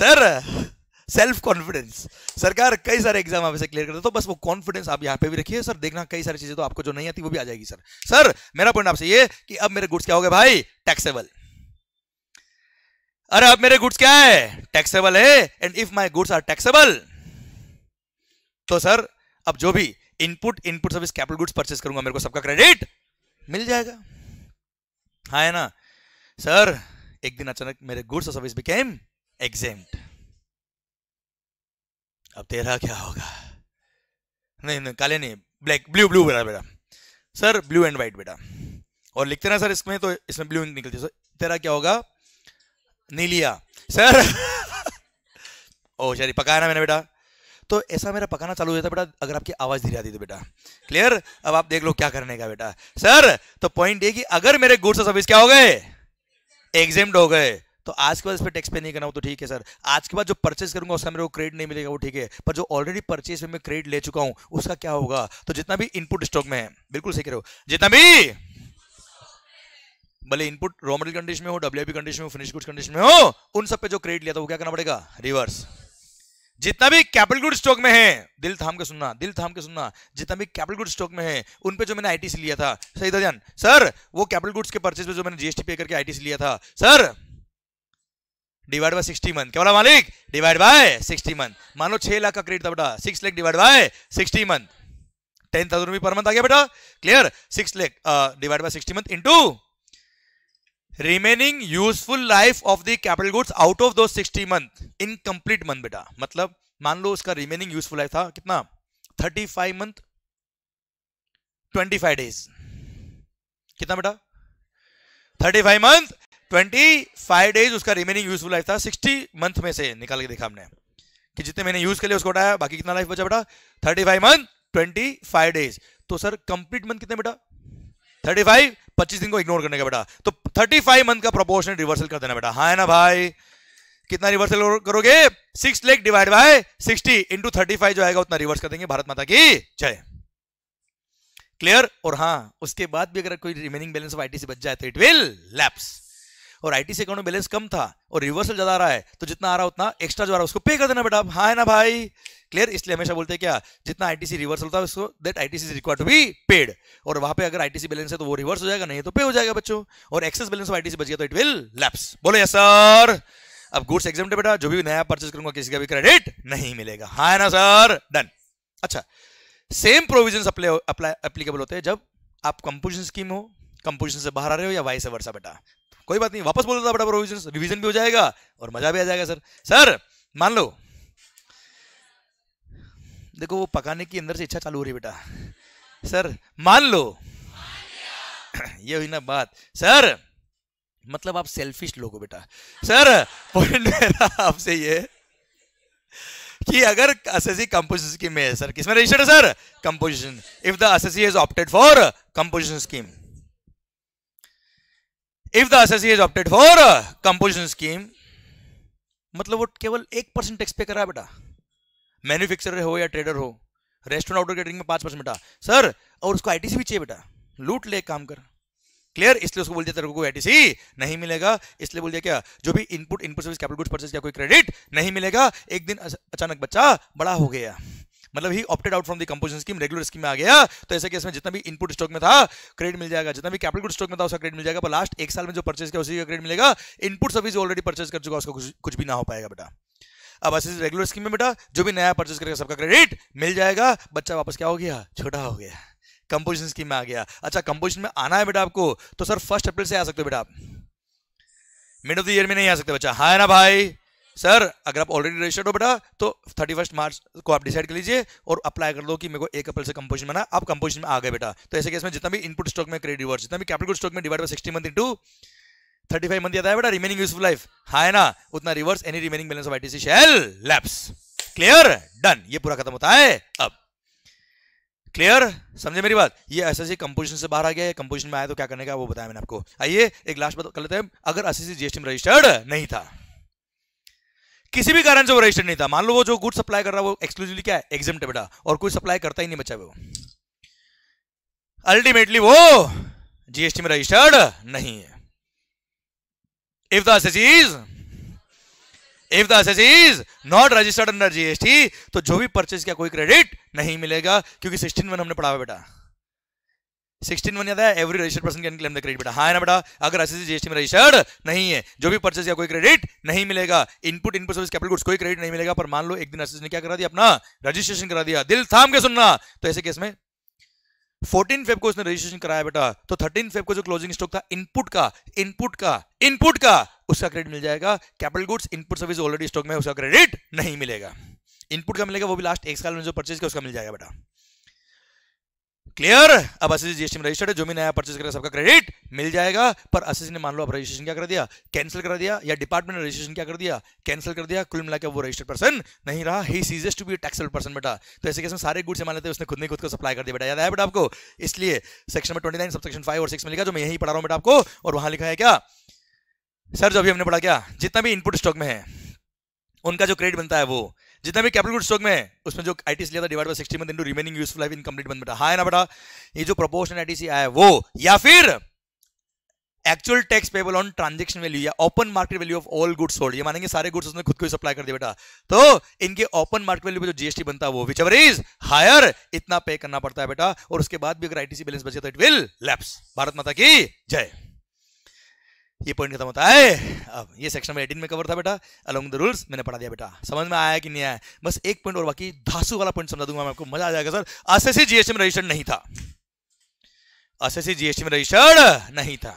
सर सेल्फ कॉन्फिडेंस सरकार कई सारे एग्जाम आप क्लियर करते तो बस वो कॉन्फिडेंस आप यहाँ पे भी रखिए सर देखना कई सारी चीजें तो आपको जो नहीं आती वो भी आ जाएगी सर सर मेरा पॉइंट आपसे ये कि अब मेरे गुड्स क्या हो गए भाई टैक्सेबल अरे अब मेरे गुड्स क्या है टैक्सेबल है and if my goods are taxable तो सर अब जो भी input input service capital goods purchase करूंगा मेरे को सबका क्रेडिट मिल जाएगा हाँ है ना सर एक दिन अचानक मेरे गुड्स और सर्विस बिकेम एग्जेम्ड अब तेरा क्या होगा नहीं नहीं काले नहीं ब्लैक ब्लू ब्लू बेटा बेटा सर ब्लू एंड व्हाइट बेटा और लिखते ना सर इसमें तो इसमें ब्लू इंक निकलती है सर तेरा क्या होगा नीलिया सर ओ सर पकाया ना मैंने बेटा तो ऐसा मेरा पकाना चालू हो जाता बेटा अगर आपकी आवाज़ धीरे आती तो बेटा क्लियर अब आप देख लो क्या करने का बेटा सर तो पॉइंट ये कि अगर मेरे गुड्स और सर्विस क्या हो गए एग्जेम्ड हो गए तो आज के बाद इस पर टैक्स पे नहीं करना हो तो ठीक है सर आज के बाद जो परचेज करूंगा उसका मेरे को क्रेडिट नहीं मिलेगा वो ठीक है पर जो ऑलरेडी परचेज में मैं क्रेडिट ले चुका हूं उसका क्या होगा तो जितना भी इनपुट स्टॉक में है बिल्कुल सही कह रहे हो जितना भी भले इनपुट रॉ मटेरियल कंडीशन में हो डब्ल्यू कंडीशन में हो फिनिश गुड्स कंडीशन में हो उन सब पे जो क्रेडिट लिया था वो क्या करना पड़ेगा रिवर्स जितना भी कैपिटल गुड स्टॉक में है दिल थाम के सुनना दिल थाम के सुनना जितना भी कैपिटल गुड स्टॉक में है उन पे जो मैंने आईटीसी लिया था सही था ध्यान सर वो कैपिटल गुड्स के परचेज पे जो मैंने जीएसटी पे करके आईटीसी लिया था sir divide by sixty month क्या बोला मालिक डिवाइड बाय सिक्सटी मंथ मानो छह लाख का क्रेडिट था बेटा six lakh divide by sixty month ten thousand rupee per month आ गया बेटा clear six lakh divide by sixty month into remaining useful life of the capital goods out of दो sixty month incomplete month बेटा मतलब मान लो उसका रिमेनिंग यूजफुल लाइफ था कितना thirty five month twenty five days कितना बेटा थर्टी फाइव मंथ 25 डेज उसका रिमेनिंग यूजफुल लाइफ था 60 मंथ में से निकाल के देखा हमने कि जितने मैंने यूज के लिए उसको उठाया बाकी कितना लाइफ बचा बेटा 35 मंथ 25 डेज तो सर कंप्लीट मंथ कितने बेटा 35 25 दिन को इग्नोर करने का बेटा तो 35 मंथ का प्रोपोर्शन रिवर्सल कर देना बेटा हाँ है ना भाई कितना रिवर्सल करोगे six lakh divide by sixty into जो आएगा उतना रिवर्स कर देंगे भारत माता की जय क्लियर और हाँ उसके बाद भी अगर कोई रिमेनिंग बैलेंस ऑफ आई से बच जाए तो इट विल लैप्स और आईटी से अकाउंट में बैलेंस कम था और रिवर्सल ज्यादा आ रहा है तो जितना आ रहा उतना एक्स्ट्रा जो आ रहा है उसको पे कर देना बेटा हाँ है ना भाई क्लियर इसलिए हमेशा बोलते हैं क्या जितना आईटीसी रिवर्स होता है उसको that ITC is required to be paid और वहां पे अगर आईटीसी बैलेंस है तो वो रिवर्स हो जाएगा नहीं तो पे हो जाएगा बच्चों और एक्सेस बैलेंस ऑफ आईटीसी बच गया तो इट विल लैप्स बोलो यस सर अब गुड्स एग्जाम बेटा जो भी नया परचेज करूंगा किसी का भी क्रेडिट नहीं मिलेगा हा है ना सर डन अच्छा सेम प्रोविजन अप्लाई अप्लीकेबल होते हैं जब आप कंपोजिशन स्कीम हो कंपोजिशन से बाहर आ रहे हो या वाइस वर्षा बेटा कोई बात नहीं वापस बोल बड़ा प्रोविजन रिविजन भी हो जाएगा और मजा भी आ जाएगा सर सर मान लो देखो वो पकाने की अंदर से इच्छा चालू हो रही बेटा सर मान लो ये हुई ना बात सर मतलब आप सेल्फिश लोग हो बेटा सर पॉइंट मेरा आपसे ये कि अगर एसएससी कंपोजिशन स्कीम में है सर किसमें रजिस्टर्ड है sir composition if the assessee has opted for composition scheme if the assessee opted for composition scheme मतलब वो केवल एक परसेंट टैक्स पे कर रहा है बेटा मैन्युफैक्चर हो या ट्रेडर हो रेस्टोरेंट आउटर कैटरिंग में पांच परसेंट बेटा सर और उसको आईटीसी भी चाहिए बेटा लूट ले काम कर क्लियर इसलिए उसको बोल दिया तेरे को कोई आईटीसी नहीं मिलेगा इसलिए बोल दिया क्या जो भी input input service capital goods purchase किया कोई क्रेडिट नहीं मिलेगा एक दिन अचानक बच्चा बड़ा हो गया मतलब ही opted out from the composition scheme regular scheme में आ गया तो ऐसे केस में जितना भी इनपुट स्टॉक में था क्रेडिट मिल जाएगा जितना भी कैपिटल गुड स्टॉक में था उसका क्रेडिट मिल जाएगा पर लास्ट एक साल में जो परचेज किया उसी का क्रेडिट मिलेगा इनपुट सर्विस ऑलरेडी परचेज कर चुका उसका कुछ, कुछ भी ना हो पाएगा बेटा अब ऐसे रेगुलर स्कीम में बेटा जो भी नया परचेज करेगा सबका क्रेडिट मिल जाएगा बच्चा वापस क्या हो गया छोटा हो गया कंपोजिशन स्कीम में आ गया अच्छा कंपोजिशन में आना है बेटा आपको तो सर फर्स्ट अप्रैल से आ सकते हो बेटा आप मिड ऑफ द ईयर में नहीं आ सकते बच्चा हाँ ना भाई सर अगर आप ऑलरेडी रजिस्टर्ड हो बेटा तो थर्टी फर्स्ट मार्च को आप डिसाइड कर लीजिए और अप्लाई कर दो कि मेरे को एक अप्रैल से कंपोजिशन बना आप कंपोजिशन में आ गए बेटा तो ऐसे केस में जितना भी इनपुट स्टॉक में क्रेडिट रिवर्स जितना भी कैपिटल स्टॉक में divide by sixty month into thirty five month आता है बेटा रिमेनिंग यूजफुल लाइफ हाँ ना उतना reverse any remaining balance of ITC shall lapse clear done ये पूरा खत्म होता है अब क्लियर समझे मेरी बात ये एसएससी कंपोजिशन से बाहर आ गया है कंपोजिशन में आया तो क्या करने का वो बताया मैंने आपको आइए एक लास्ट बात कर लेते हैं अगर एसएससी जीएसटी में रजिस्टर्ड नहीं था किसी भी कारण से वो रजिस्टर्ड नहीं था मान लो वो जो गुड सप्लाई कर रहा है वो एक्सक्लूसिवली क्या है एग्जाम बेटा और कोई सप्लाई करता ही नहीं बचा वो अल्टीमेटली वो जीएसटी में रजिस्टर्ड नहीं है if the assessees if the assessees not registered under GST तो जो भी परचेज किया कोई क्रेडिट नहीं मिलेगा क्योंकि सिक्सटीन वन हमने पढ़ा हुआ बेटा सिक्सटीन वन याद है every registered person can claim the credit बेटा हाँ ना बेटा अगर एस जीएसटी में रजिस्टर्ड नहीं है जो भी परचेज या कोई क्रेडिट नहीं मिलेगा input input service capital goods कोई क्रेडिट नहीं मिलेगा पर मान लो एक दिन एस ने क्या करा दिया अपना रजिस्ट्रेशन करा दिया दिल थाम के सुनना तो ऐसे केस में फोर्टीन फेब को उसने रजिस्ट्रेशन कराया बेटा तो थर्टीन फेब को जो क्लोजिंग स्टॉक था इनपुट का इनपुट का इनपुट का उसका क्रेडिट मिल जाएगा capital goods input service already stock में उसका क्रेडिट नहीं मिलेगा इनपुट का मिलेगा वो भी लास्ट एक साल में जो परचेज किया उसका मिल जाएगा बेटा क्लियर अब असिस जीएसटी में रजिस्टर्ड है जो भी नया परचेज करेगा सबका क्रेडिट मिल जाएगा पर असिस ने मान लो अब रजिस्ट्रेशन क्या कर दिया कैंसिल कर दिया या डिपार्टमेंट ने रजिस्ट्रेशन क्या कर दिया कैंसिल कर दिया कुल मिलाकर वो रजिस्टर्ड पर्सन नहीं रहा ही ceases to be taxable person बेटा तो ऐसे कैसे सारे सारे गुड्स मान लेते उसने खुद ने खुद को सप्लाई कर दिया बेटा याद आया बेटा आपको इसलिए सेक्शन में ट्वेंटी नाइन सेक्शन फाइव और सिक्स में लिखा जो मैं यही पढ़ा रहा हूँ बेटा आपको और वहां लिखा है क्या सर जो अभी हमने पढ़ा क्या जितना भी इनपुट स्टॉक में है उनका जो क्रेडिट बनता है वो जितना भी कैपिटल गुड स्टॉक में उसमें जो आईटीसी लिया था divide by 60 month into remaining useful life incomplete month बेटा हां है ना बेटा ये जो प्रोपोर्शन आईटीसी आया वो या फिर actual tax payable on transaction value या open market value of all goods sold ये मानेंगे सारे गुड्स उसने खुद को ही सप्लाई कर दिया बेटा तो इनके ओपन मार्केट वैल्यू पे जो जीएसटी बनता है वो विच एवर इज हायर इतना पे करना पड़ता है बेटा और उसके बाद भी अगर आईटीसी बैलेंस बचे तो इट विल लैप्स भारत माता की जय ये पॉइंट खत्म होता है अब ये सेक्शन नंबर एटीन में कवर था बेटा अलोंग द रूल्स मैंने पढ़ा दिया बेटा समझ में आया कि नहीं आया बस एक पॉइंट और बाकी धासु वाला पॉइंट समझा दूंगा मैं आपको मजा आ जाएगा सर एसएससी जीएसटी में रजिस्टर्ड नहीं था एसएससी जीएसटी में रजिस्टर्ड नहीं था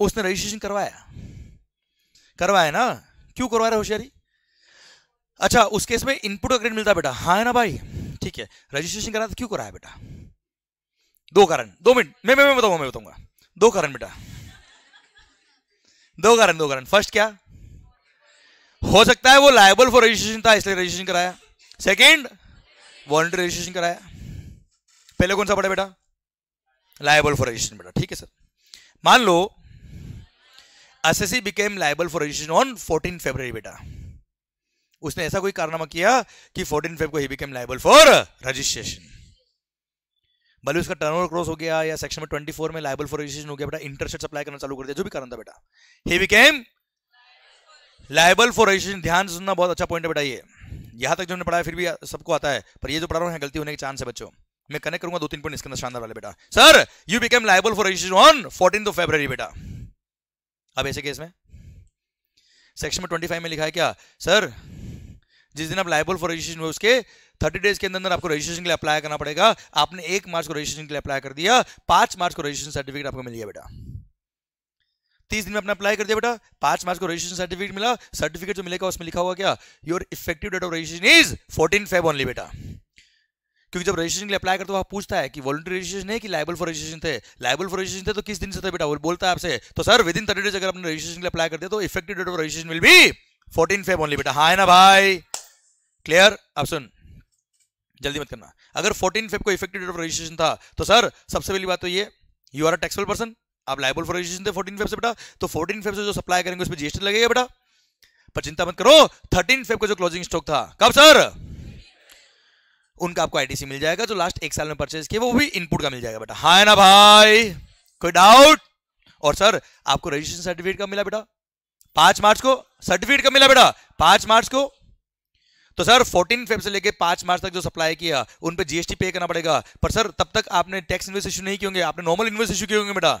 उसने रजिस्ट्रेशन करवाया करवाया ना क्यों करवा रहे होशियारी अच्छा उस केस में इनपुट का मिलता बेटा हाँ है ना भाई ठीक है रजिस्ट्रेशन कराया तो क्यों कराया बेटा दो कारण दो मिनट मैं मैं बताऊंगा मैं बताऊंगा दो कारण बेटा दो कारण दो कारण फर्स्ट क्या हो सकता है वो लाइबल फॉर रजिस्ट्रेशन था इसलिए रजिस्ट्रेशन कराया सेकेंड वॉलंटरी रजिस्ट्रेशन कराया पहले कौन सा पड़ा बेटा लाइबल फॉर रजिस्ट्रेशन बेटा ठीक है सर मान लो assessee became liable for registration on fourteen February बेटा उसने ऐसा कोई कारनामा किया कि फोर्टीन फेब को ही बिकेम लाइबल फॉर रजिस्ट्रेशन भले उसका टर्नओवर क्रॉस हो गया या सेक्शन में 24 में लाइबल फॉर रजिस्ट्रेशन हो गया बेटा इंटरसेट सप्लाई करना चालू कर दिया जो भी कारण था बेटा ही बिकेम लाइबल फॉर रजिस्ट्रेशन ध्यान से सुनना बहुत अच्छा पॉइंट है बेटा ये यहाँ तक जो हमने पढ़ा फिर भी सबको आता है पर ये जो पढ़ा रहा हूँ गलती होने के चांस है बच्चों मैं कनेक्ट करूंगा दो तीन पॉइंट इसके अंदर शानदार वाले बेटा sir you became liable for registration on fourteen of February बेटा अब ऐसे केस में सेक्शन में ट्वेंटी फाइव में लिखा है क्या सर जिस दिन आप लाइबल फॉर रजिस्ट्रेशन हुए उसके थर्टी डेज के अंदर अंदर आपको रजिस्ट्रेशन के लिए अप्लाई करना पड़ेगा आपने एक मार्च को रजिस्ट्रेशन के लिए अप्लाई कर दिया पांच मार्च को रजिस्ट्रेशन सर्टिफिकेट आपको मिल गया बेटा तीस दिन में अपना अप्लाई कर दिया बेटा पांच मार्च को रजिस्ट्रेशन सर्टिफिकेट मिला सर्टिफिकेट जो मिलेगा उसमें लिखा हुआ क्या your effective date of registration is fourteen Feb only बेटा क्योंकि जब रजिस्ट्रेशन के लिए अप्लाई करते हो आप पूछता है कि वॉलंटरी रजिस्ट्रेशन है कि लाइबल फॉर रजिस्ट्रेशन थे लाइबल फॉर रजिस्ट्रेशन थे तो किस दिन से था बेटा बोलता है आपसे तो sir within thirty days अगर अपने रजिस्ट्रेशन के लिए अप्लाई कर दिया तो effective date of registration will भी फोर्टीन फेब ओनली बेटा हाँ ना भाई क्लियर अब सुन जल्दी मत करना अगर 14 फेब को इफेक्टिव डेट ऑफ रजिस्ट्रेशन था तो सर सबसे पहली बात तो ये you are a taxable person आप लाइबल फॉर रजिस्ट्रेशन थे 14 फेब से बेटा तो 14 फेब से जो सप्लाई करेंगे उसमें जीएसटी लगेगा बेटा पर चिंता मत करो 13 फेब का जो क्लोजिंग स्टॉक था कब सर उनका आपको आईटीसी मिल जाएगा जो लास्ट एक साल में परचेज किया वो भी इनपुट का मिल जाएगा बेटा हाँ ना भाई कोई डाउट और सर आपको रजिस्ट्रेशन सर्टिफिकेट का मिला बेटा पांच मार्च को सर्टिफिकेट का मिला बेटा पांच मार्च को तो सर 14 फेब से लेके 5 मार्च तक जो सप्लाई किया उन पर जीएसटी पे करना पड़ेगा पर सर तब तक आपने टैक्स इन्वेस्ट इश्यू नहीं किए होंगे आपने नॉर्मल इन्वेस्ट इश्यू किए होंगे बेटा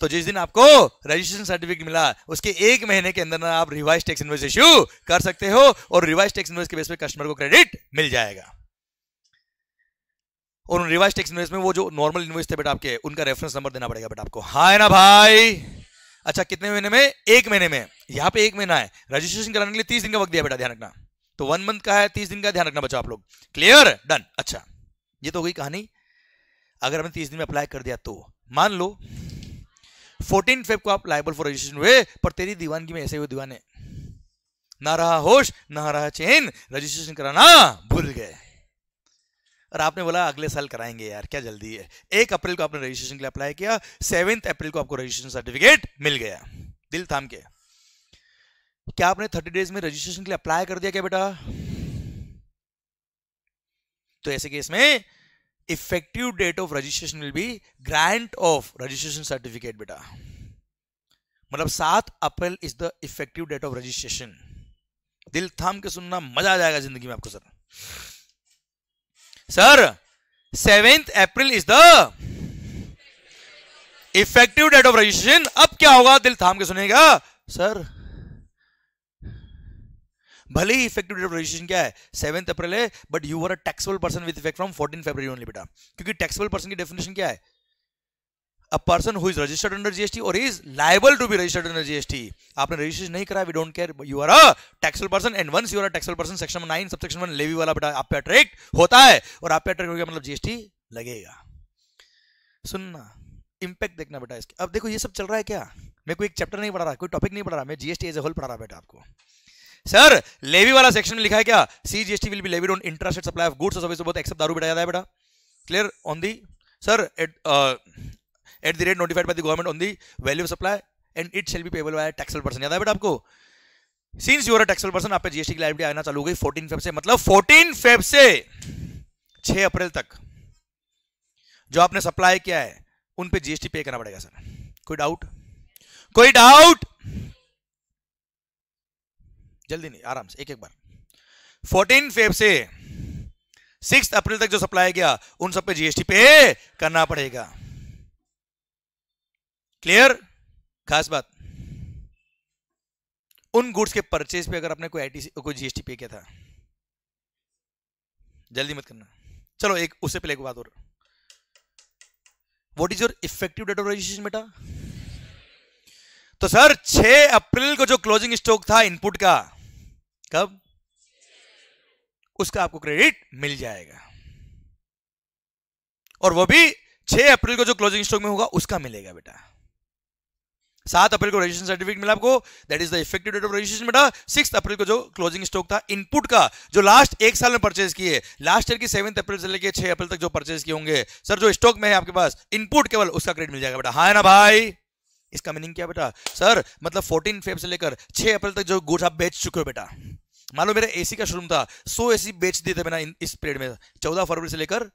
तो जिस दिन आपको रजिस्ट्रेशन सर्टिफिकेट मिला उसके एक महीने के अंदर ना आप रिवाइज टैक्स इन्वेस्ट इश्यू कर सकते हो और रिवाइज टैक्स इन्वेस्ट के बेस पर कस्टमर को क्रेडिट मिल जाएगा और उन रिवाइज टैक्स इन्वेस्ट में वो जो नॉर्मल इन्वेस्ट थे बेटा आपके उनका रेफरेंस नंबर देना पड़ेगा बेटा आपको हाँ है ना भाई अच्छा कितने महीने में एक महीने में यहां पे एक महीना है रजिस्ट्रेशन कराने के लिए तीस दिन का वक्त दिया बेटा ध्यान रखना तो वन मंथ का है तीस दिन का ध्यान रखना बच्चों आप लोग क्लियर डन अच्छा ये तो हो गई कहानी अगर हमने तीस दिन में अप्लाई कर दिया तो मान लो फोर्टीन फेब को आप लाइबल फॉर रजिस्ट्रेशन हुए पर तेरी दीवानगी में ऐसे हुए दीवाने ना रहा होश ना रहा चेन रजिस्ट्रेशन कराना भूल गए और आपने बोला अगले साल कराएंगे यार क्या जल्दी है एक अप्रैल को आपने रजिस्ट्रेशन के लिए अप्लाई किया सेवेंथ अप्रैल को आपको रजिस्ट्रेशन सर्टिफिकेट मिल गया दिल थाम के क्या आपने थर्टी डेज में रजिस्ट्रेशन के लिए अप्लाई कर दिया क्या बेटा तो ऐसे केस में effective date of registration will be grant of registration certificate बेटा मतलब सात April is the effective date of registration दिल थाम के सुनना मजा आ जाएगा जिंदगी में आपको sir sir seventh April is the effective date of registration अब क्या होगा दिल थाम के सुनेगा सर भले ही इफेक्टिव डेट ऑफ रजिस्ट्रेशन क्या है सेवंथ अप्रैल है but you are a taxable person with effect from fourteen February only बेटा क्योंकि टैक्सेबल पर्सन की डेफिनेशन क्या है a person who is registered under GST और is liable to be registered under GST आपने registration नहीं करा we don't care you are a taxable person and once you are a taxable person section nine sub section one levy वाला बेटा आप पे attract होता है और आप पे अट्रैक्ट हो गया मतलब जीएसटी लगेगा सुनना इंपैक्ट देखना बेटा इसके अब देखो ये सब चल रहा है क्या मैं कोई एक चैप्टर नहीं पढ़ा रहा कोई टॉपिक नहीं पढ़ा रहा मैं जीएसटी एज ए होल पढ़ा रहा बेटा आपको सर लेवी वाला सेक्शन में लिखा है क्या C G S T will be levied on interest supply of goods service बहुत एक्सेप्ट दारू बेटा जाता है बेटा clear on the sir at at the rate notified by the government on the value supply and it shall be payable by taxable person याद है बेटा आपको सिंस यूर टैक्सल पर्सन आप जीएसटी की लाइबिलिटी आना चालू हो गई फोर्टीन फेब से मतलब फोर्टीन फेब से छ अप्रैल तक जो आपने सप्लाई किया है उन पे जीएसटी पे करना पड़ेगा सर कोई डाउट कोई डाउट जल्दी नहीं आराम से एक एक बार फोर्टीन फेब से सिक्स अप्रैल तक जो सप्लाई गया उन सब पे जीएसटी पे करना पड़ेगा क्लियर खास बात उन गुड्स के परचेज पे अगर आपने कोई आईटीसी कोई जीएसटी पे किया था जल्दी मत करना चलो एक उससे पहले एक बात और what is your effective date of registration बेटा तो सर 6 अप्रैल को जो क्लोजिंग स्टॉक था इनपुट का कब उसका आपको क्रेडिट मिल जाएगा और वो भी 6 अप्रैल को जो क्लोजिंग स्टॉक में होगा उसका मिलेगा बेटा सात अप्रैल को रजिस्ट्रेशन सर्टिफिकेट मिला आपको that is the effective date of registration बेटा सिक्स अप्रैल को जो क्लोजिंग स्टॉक था इनपुट का जो लास्ट एक साल में परचेज किए लास्ट ईयर की सेवंथ अप्रैल से लेकर छह अप्रैल तक जो परचेज किए होंगे सर जो स्टॉक में है आपके पास इनपुट केवल उसका क्रेडिट मिल जाएगा बेटा हाँ ना भाई इसका मीनिंग क्या बेटा सर मतलब फोर्टीन फेब से लेकर छह अप्रैल तक जो गुड्स आप बेच चुके हो बेटा मान लो मेरा एसी का शोरूम था सो एसी बेच दिए थे मैंने इस पीरियड में चौदह फरवरी से लेकर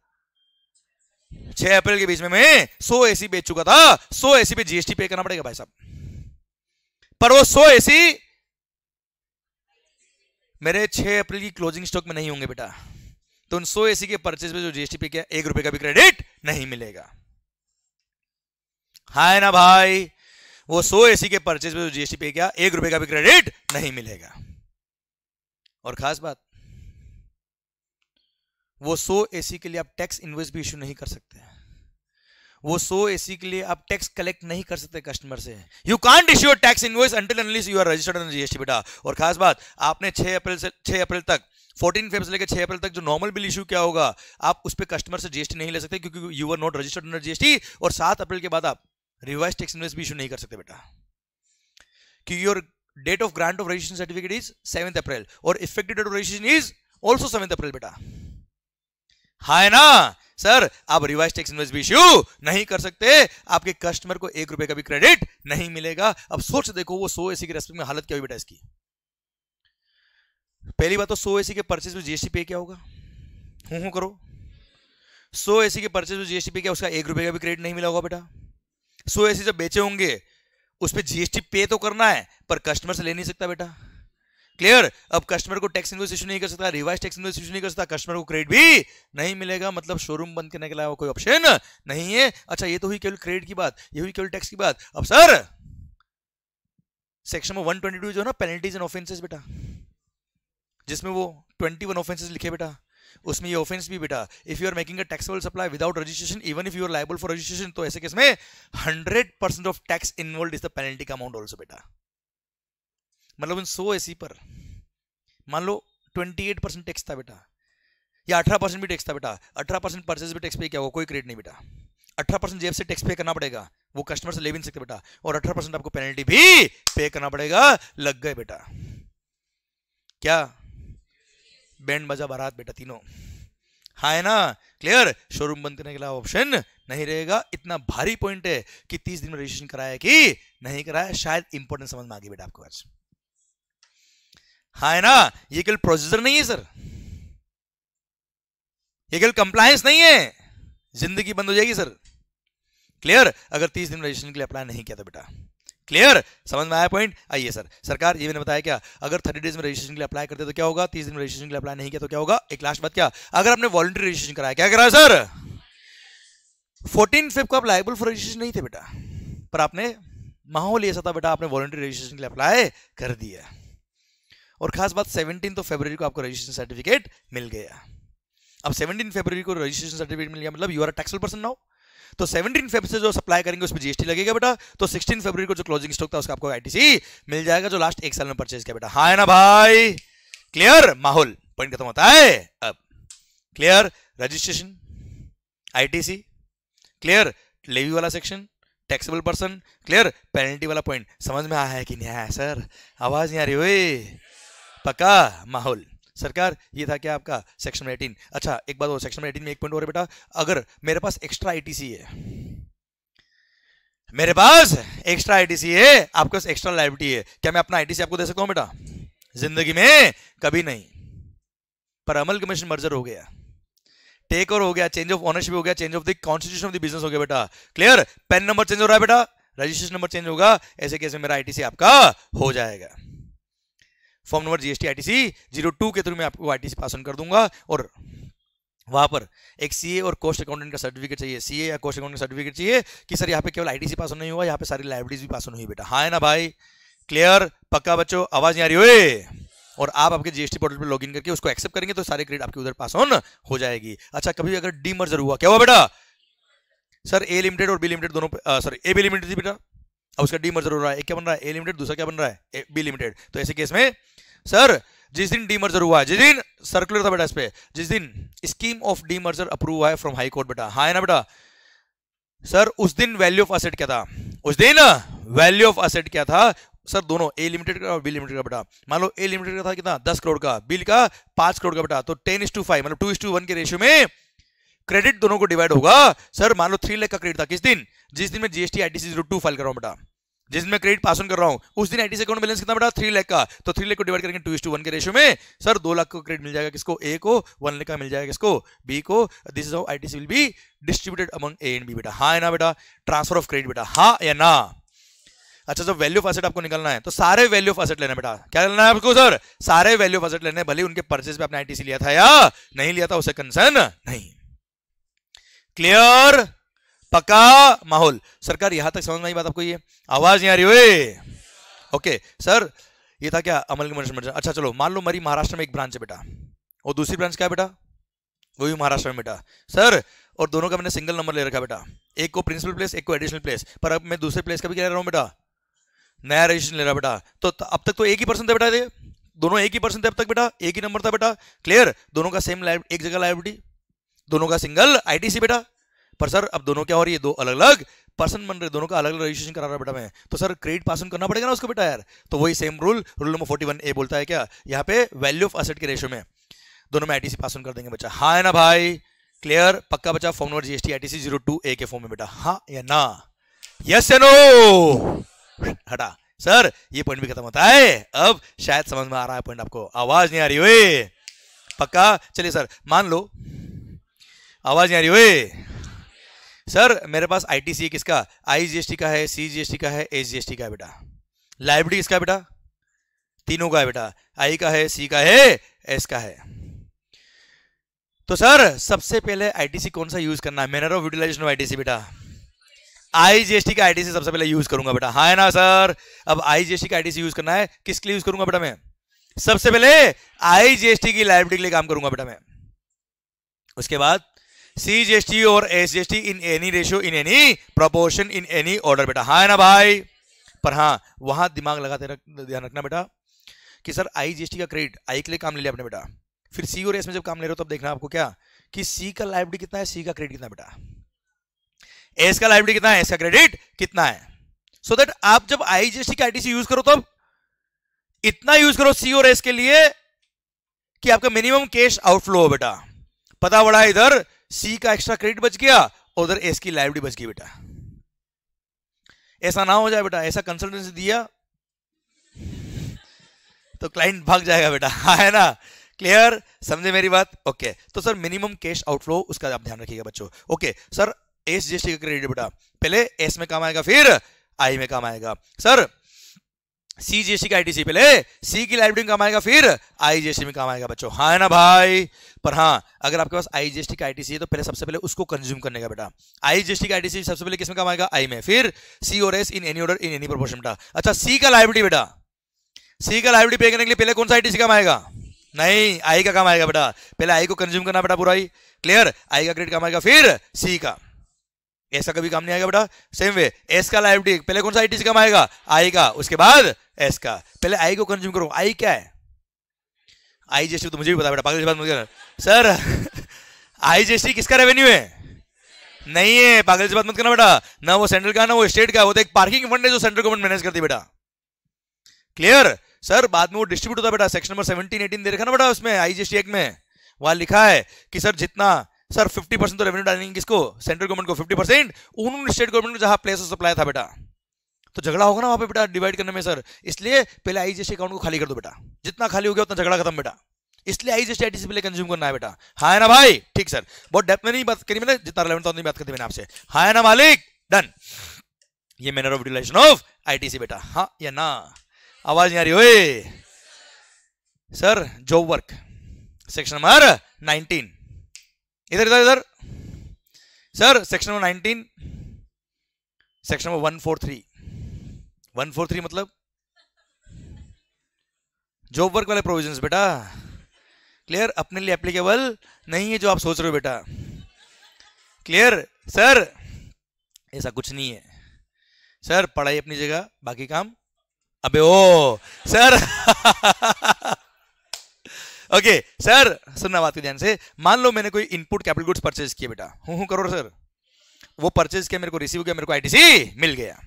छह अप्रैल के बीच में मैं सौ एसी बेच चुका था सौ एसी पे जीएसटी पे करना पड़ेगा भाई साहब पर वो सो एसी मेरे छह अप्रैल की क्लोजिंग स्टॉक में नहीं होंगे बेटा तो उन सो एसी के परचेज में जो जीएसटी पे किया एक रुपए का भी क्रेडिट नहीं मिलेगा हाय ना भाई वो सो एसी के परचेज पे जीएसटी पे किया एक रुपए का भी क्रेडिट नहीं मिलेगा और खास बात वो सो एसी के लिए आप टैक्स इन्वेस्ट भी इश्यू नहीं कर सकते वो सो एसी के लिए आप टैक्स कलेक्ट नहीं कर सकते कस्टमर से you can't issue tax invoice until you are registered GST बेटा और खास बात आपने छह अप्रैल से छह अप्रैल तक 14 फेब से लेकर 6 अप्रैल तक जो नॉर्मल बिल इशू क्या होगा आप उस पर कस्टमर से जीएसटी नहीं ले सकते क्योंकि you are not registered under GST और 7 अप्रैल के बाद आप रिवाइज टैक्स इन्वेस्ट भी इशू नहीं कर सकते बेटा क्योंकि your date of grant of registration certificate is seventh April और effective date of registration is also seventh April बेटा हाँ है ना सर आप रिवाइज टैक्स इन्वेस्ट भी इश्यू नहीं कर सकते आपके कस्टमर को एक रुपए का भी क्रेडिट नहीं मिलेगा अब सोच देखो वो सो एसी के रेस्पेक्ट में हालत क्या हुई बेटा इसकी पहली बात तो सो एसी के परचेज में जीएसटी पे क्या होगा हूं हूं करो सो एसी के परचेज में जीएसटी पे क्या उसका एक रुपए का भी क्रेडिट नहीं मिला होगा बेटा सो ऐसे जब बेचे होंगे उस पर जीएसटी पे तो करना है पर कस्टमर से ले नहीं सकता बेटा क्लियर अब कस्टमर को टैक्स इन्वेस्टेशन नहीं कर सकता रिवाइज टैक्स इन्वेस्टेशन नहीं कर सकता कस्टमर को क्रेडिट भी नहीं मिलेगा मतलब शोरूम बंद करने के अलावा कोई ऑप्शन नहीं है अच्छा ये तो हुई केवल क्रेडिट की बात ये हुई केवल टैक्स की बात अब सर सेक्शन में 122 जो है ना पेनल्टीज एंड ऑफेंसेस बेटा जिसमें वो 21 ऑफेंसेस लिखे बेटा उसमें ये ऑफेंस भी बेटा if you are making a taxable supply without registration even if you are liable for registration तो ऐसे केस में hundred percent of tax involve is the penalty का अमाउंट ऑल्सो बेटा मतलब इन सो एसी पर मान लो ट्वेंटी एट परसेंट टैक्स था बेटा या अठारह परसेंट भी टैक्स था बेटा अठारह परसेंट परचेज भी टैक्स पे क्या हुआ कोई क्रेडिट नहीं बेटा अठारह परसेंट जेब से टैक्स पे करना पड़ेगा वो कस्टमर से ले भी नहीं सकते बेटा और अठारह परसेंट आपको पेनल्टी भी पे करना पड़ेगा लग गए बेटा क्या बैंड बजा बारात बेटा तीनों हाँ है ना क्लियर शोरूम बंद करने के लिए ऑप्शन नहीं रहेगा इतना भारी पॉइंट है कि तीस दिन में रजिस्ट्रेशन कराया कि नहीं कराया शायद इंपोर्टेंट समझ में आ गई बेटा आपको आज हाँ है ना ये केवल प्रोसीजर नहीं है सर ये केवल कंप्लायंस नहीं है जिंदगी बंद हो जाएगी सर क्लियर अगर तीस दिन रजिस्ट्रेशन के लिए अप्लाई नहीं किया था बेटा क्लियर समझ में आया पॉइंट आइए सर सरकार ये मैंने बताया क्या अगर थर्टी डेज में रजिस्ट्रेशन के लिए अप्लाई करते तो क्या होगा तीस दिन में रजिस्ट्रेशन के लिए अप्लाई नहीं किया तो क्या होगा एक लास्ट बात क्या अगर आपने वॉलंटरी रजिस्ट्रेशन कराया क्या करा सर फोर्टीन फिफ्थ को आप लाइबल फॉर रजिस्ट्रेशन नहीं थे बेटा पर आपने माहौल ऐसा था बेटा आपने वॉलंटरी रजिस्ट्रेशन के लिए अप्लाई कर दिया और खास बात सेवनटीन तो फेबर को आपको रजिस्ट्रेशन सर्टिफिकेट मिल गया अब सेवनटीन फेबर को रजिस्ट्रेशन सर्टिफिकेट मिल गया मतलब you are taxable person now तो 17 फेब से जो सप्लाई करेंगे उसमें जीएसटी लगेगा बेटा तो 16 फरवरी को जो क्लोजिंग स्टॉक था उसका आपको आईटीसी मिल जाएगा जो लास्ट एक साल में परचेज किया बेटा हाँ है ना भाई क्लियर माहौल पॉइंट खत्म होता है अब clear registration ITC clear levy वाला section taxable person clear penalty वाला पॉइंट समझ में आया है कि नहीं आया सर आवाज नहीं आ रही हुई पक्का माहौल सरकार ये था क्या आपका सेक्शन एटीन अच्छा एक बात और सेक्शन एटीन में एक पॉइंट और बेटा अगर मेरे पास एक्स्ट्रा आईटीसी है मेरे पास एक्स्ट्रा आईटीसी है आपके पास एक्स्ट्रा लाइबिलिटी है क्या मैं अपना आईटीसी आपको दे सकता हूं बेटा जिंदगी में कभी नहीं पर अमल कमीशन मर्जर हो गया टेक ओवर हो गया चेंज ऑफ ऑनरशिप हो गया change of the constitution of the business हो गया बेटा क्लियर पेन नंबर चेंज हो रहा है बेटा रजिस्ट्रेशन नंबर चेंज होगा ऐसे कैसे मेरा आईटीसी आपका हो जाएगा form number GST ITC zero two के थ्रू मैं आपको आईटीसी पास ऑन कर दूंगा और वहाँ पर एक सीए और कोस्ट अकाउंटेंट का सर्टिफिकेट चाहिए सीए या कोस्ट अकाउंटेंट सर्टिफिकेट चाहिए कि सर यहाँ पे केवल आईटीसी पास नहीं हुआ यहाँ पे सारी लाइब्रेरीज भी पास ऑन हुई बेटा हाँ है ना भाई क्लियर पक्का बच्चों आवाज नहीं आ रही हो और आप आपके जीएसटी पोर्टल पर लॉगिन करके उसको एक्सेप्ट करेंगे तो सारे क्रेडिट आपके उधर पास ऑन हो जाएगी अच्छा कभी अगर डीमर्जर हुआ क्या हुआ बेटा सर ए लिमिटेड और बी लिमिटेड दोनों सॉरी ए बी लिमिटेड थी बेटा अब उसका डी मर्जर हो रहा है एक क्या बन रहा है ए लिमिटेड दूसरा क्या बन रहा है बी लिमिटेड तो ऐसे केस में सर जिस दिन डी मर्जर हुआ है जिस दिन सर्कुलर था बेटा इस पर जिस दिन scheme of demerger approve हुआ है फ्रॉम हाई कोर्ट बेटा हाँ है ना बेटा सर उस दिन वैल्यू ऑफ असेट क्या था उस दिन वैल्यू ऑफ असेट क्या था सर दोनों ए लिमिटेड का और बी लिमिटेड का बेटा मान लो ए लिमिटेड का था कितना दस करोड़ का बिल का पांच करोड़ का बेटा तो टेन इस टू फाइव मतलब टू इस टू वन के रेशियो में क्रेडिट दोनों को डिवाइड होगा सर मान लो थ्री लेख का क्रेडिट था किस दिन जिस दिन मैं GST ITC zero two file कर रहा हूं बेटा जिस दिन मैं क्रेडिट पास ऑन कर रहा हूं उस दिन आईटीसी अकाउंट बैलेंस कितना बेटा थ्री लेख का तो थ्री लेख को डिवाइड करेंगे टू इस टू वन के रेशो में सर दो लाख का क्रेडिट मिल जाएगा किसको ए को वन लेख का मिल जाएगा किसको बी को this is how ITC will be distributed among A and B बेटा हाँ ना बेटा ट्रांसफर ऑफ क्रेडिट बेटा हाँ या ना अच्छा जब वैल्यू ऑफ एसेट आपको निकलना है तो सारे वैल्यू ऑफ एसेट लेना बेटा क्या लेना है आपको सर सारे वैल्यू ऑफ एसेट लेने भले उनके परचेज पे आपने आईटीसी लिया था या नहीं लिया था उसे कंसर्न नहीं क्लियर पका माहौल सरकार यहां तक समझ में आई बात आपको ये आवाज नहीं आ रही हुए ओके सर ये था क्या अमल मनुष्य अच्छा चलो मान लो मरी महाराष्ट्र में एक ब्रांच है बेटा और दूसरी ब्रांच क्या बेटा वो भी महाराष्ट्र में बेटा सर और दोनों का मैंने सिंगल नंबर ले रखा बेटा एक को प्रिंसिपल प्लेस एक को एडिशनल प्लेस पर अब मैं दूसरे प्लेस का भी कह रहा हूँ बेटा नया रजिस्ट्रेशन ले रहा बेटा तो अब तक तो एक ही पर्सन था बेटा दोनों एक ही पर्सन थे अब तक बेटा एक ही नंबर था बेटा क्लियर दोनों का सेम एक जगह लाइब्रेटी दोनों का सिंगल आईटीसी बेटा पर सर अब दोनों क्या हो रही है दो अलग अलग पर्सन बन रहे दोनों का अलग अलग रजिस्ट्रेशन करा रहा बेटा मैं तो सर क्रेडिट पास करना पड़ेगा ना उसको बेटा यार तो वही same rule rule number forty A बोलता है क्या यहाँ पे वैल्यू ऑफ असेट के रेशो में दोनों में आई पास कर देंगे बच्चा हाँ है ना भाई क्लियर पक्का बच्चा form number GST I T A के फॉर्म में बेटा हाँ या ना यस या नो हटा सर ये पॉइंट भी खत्म होता है अब शायद समझ में आ रहा है पॉइंट आपको आवाज नहीं आ रही हुई पक्का चलिए सर मान लो आवाज नहीं आ रही ओए सर मेरे पास आईटीसी किसका आई जीएसटी का है सी टी का है एस जीएसटी का है बेटा लाइब्रेरी किसका बेटा तीनों का है बेटा आई का है सी का है एस का है तो सर सबसे पहले आईटीसी कौन सा यूज करना है manner of utilisation of ITC बेटा आईजीएसटी का आईटीसी सबसे पहले यूज करूंगा बेटा हाँ है ना सर अब आईजीएसटी का आईटीसी यूज करना है किसके लिए यूज करूंगा बेटा मैं सबसे पहले आईजीएसटी की लाइब्रेरी के लिए काम करूंगा बेटा मैं उसके बाद सी जी एस टी और S T in any ratio in any proportion in any order बेटा हाँ है ना भाई पर हाँ वहां दिमाग लगाते रख ध्यान रखना बेटा कि sir I G S T का क्रेडिट आई के लिए काम ले लिया अपने बेटा फिर सी और एस में जब काम ले रहे हो तब देखना आपको क्या कि सी का लाइबिलिटी कितना है सी का क्रेडिट कितना बेटा एस का लाइबिलिटी कितना है एस का क्रेडिट कितना है सो so दैट आप जब आई जी एस टी का आईटीसी यूज करो तब इतना यूज करो सी और एस के लिए कि आपका मिनिमम कैश आउटफ्लो हो बेटा पता बड़ा इधर सी का एक्स्ट्रा क्रेडिट बच गया और उधर एस की लाइब्रेरी बच गई बेटा ऐसा ना हो जाए बेटा ऐसा कंसल्टेंसी दिया तो क्लाइंट भाग जाएगा बेटा हा है ना क्लियर समझे मेरी बात ओके okay. तो सर मिनिमम कैश आउटफ्लो उसका आप ध्यान रखिएगा बच्चों okay okay. Sir S GST का क्रेडिट बेटा पहले एस में काम आएगा फिर आई में काम आएगा सर सी सी का आई पहले सी की लाइबिलिटी में काम आएगा फिर आईजीएसटी में काम आएगा बच्चों हाँ ना भाई पर हाँ अगर आपके पास आईजीएसटी का आई है तो पहले सबसे पहले उसको कंज्यूम करने का बेटा आईजीएसटी का आईटीसी सबसे पहले किसमें काम आएगा आई में फिर सी और S in any order in any proportion बेटा अच्छा सी का लाइबिलिटी बेटा सी का लाइबिलिटी पे करने के लिए पहले कौन सा आईटीसी काम आएगा नहीं आई का काम आएगा बेटा पहले आई को कंज्यूम करना बेटा पूरा आई क्लियर आई का क्रेडिट काम आएगा फिर सी का ऐसा कभी काम नहीं आएगा बेटा सेम वे एस का लाइबिलिटी पहले कौन सा आईटीसी काम आएगा आई का उसके बाद एस का पहले आई को कंज्यूम करो आई क्या है आई जी तो मुझे भी पता बेटा पागल बात मुझे सर आई जी किसका रेवेन्यू है नहीं है पागल से बात मत करना बेटा ना वो सेंट्रल का ना वो स्टेट का वो तो एक पार्किंग फंड है जो सेंट्रल गवर्नमेंट मैनेज करती है बेटा क्लियर सर बाद में वो डिस्ट्रीब्यूट होता बेटा सेक्शन नंबर सेवेंटीन एटीन दे रखा ना बेटा उसमें आईजीएसटी एक्ट में वहां लिखा है कि सर जितना सर 50 परसेंट तो रेवेन्यू डालेंगे किसको सेंट्रल गवर्नमेंट को फिफ्टी परसेंट उन स्टेट गवर्नमेंट को जहां प्लेस सप्लाई था बेटा तो झगड़ा होगा ना वहाँ पे बेटा डिवाइड करने में सर इसलिए पहले आई जी अकाउंट को खाली कर दो बेटा जितना खाली हो गया उतना झगड़ा खत्म बेटा इसलिए आई जी आई पहले कंज्यूम करना है बेटा हाँ ना भाई ठीक सर बहुत डेप्थ में नहीं बात करी मैंने जितना रेलेवेंट था उतनी बात करती मैंने आपसे हाँ ना मालिक डन ये manner of relation of C बेटा हाँ या ना आवाज नहीं आ रही हो sir job work section number 19 इधर इधर इधर sir section number 19 section number 143 one four three मतलब जॉब वर्क वाले प्रोविजंस बेटा क्लियर अपने लिए एप्लीकेबल नहीं है जो आप सोच रहे हो बेटा क्लियर सर ऐसा कुछ नहीं है सर पढ़ाई अपनी जगह बाकी काम अबे ओ सर ओके सर सुनना बात के ध्यान से मान लो मैंने कोई इनपुट कैपिटल गुड्स परचेज किए बेटा हूं हूं करो सर वो परचेज किया मेरे को रिसीव किया मेरे को आईटीसी मिल गया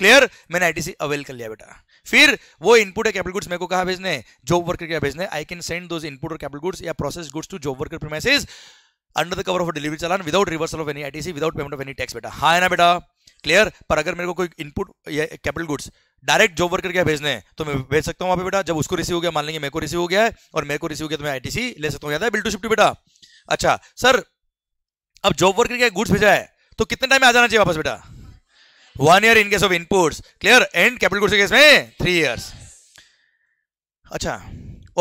क्लियर मैंने आईटीसी अवेल कर लिया बेटा फिर वो इनपुट या कैपिटल गुड्स मेरे को कहा भेजने जॉब वर्कर क्या भेजने आई कैन सेंड दो इनपुट और कैपिटल गुड्स या process goods to job worker premises under the cover of delivery challan without reversal of any ITC without payment of any tax बेटा हाँ है ना बेटा क्लियर पर अगर मेरे को कोई इनपुट या capital goods direct job worker क्या भेजने तो मैं भेज सकता हूँ वहाँ पे बेटा जब उसको रिसीव हो गया मान लेंगे मेरे को रिसीव हो गया है और मेरे को रिसीव हो गया तो मैं आईटीसी ले सकता हूँ याद है बिल टू शिफ्ट बेटा अच्छा सर अब जॉब वर्कर क्या गुड्स भेजा है तो कितने टाइम में आ जाना चाहिए वापस बेटा one year in case of input clear and capital goods case में थ्री ईयर्स अच्छा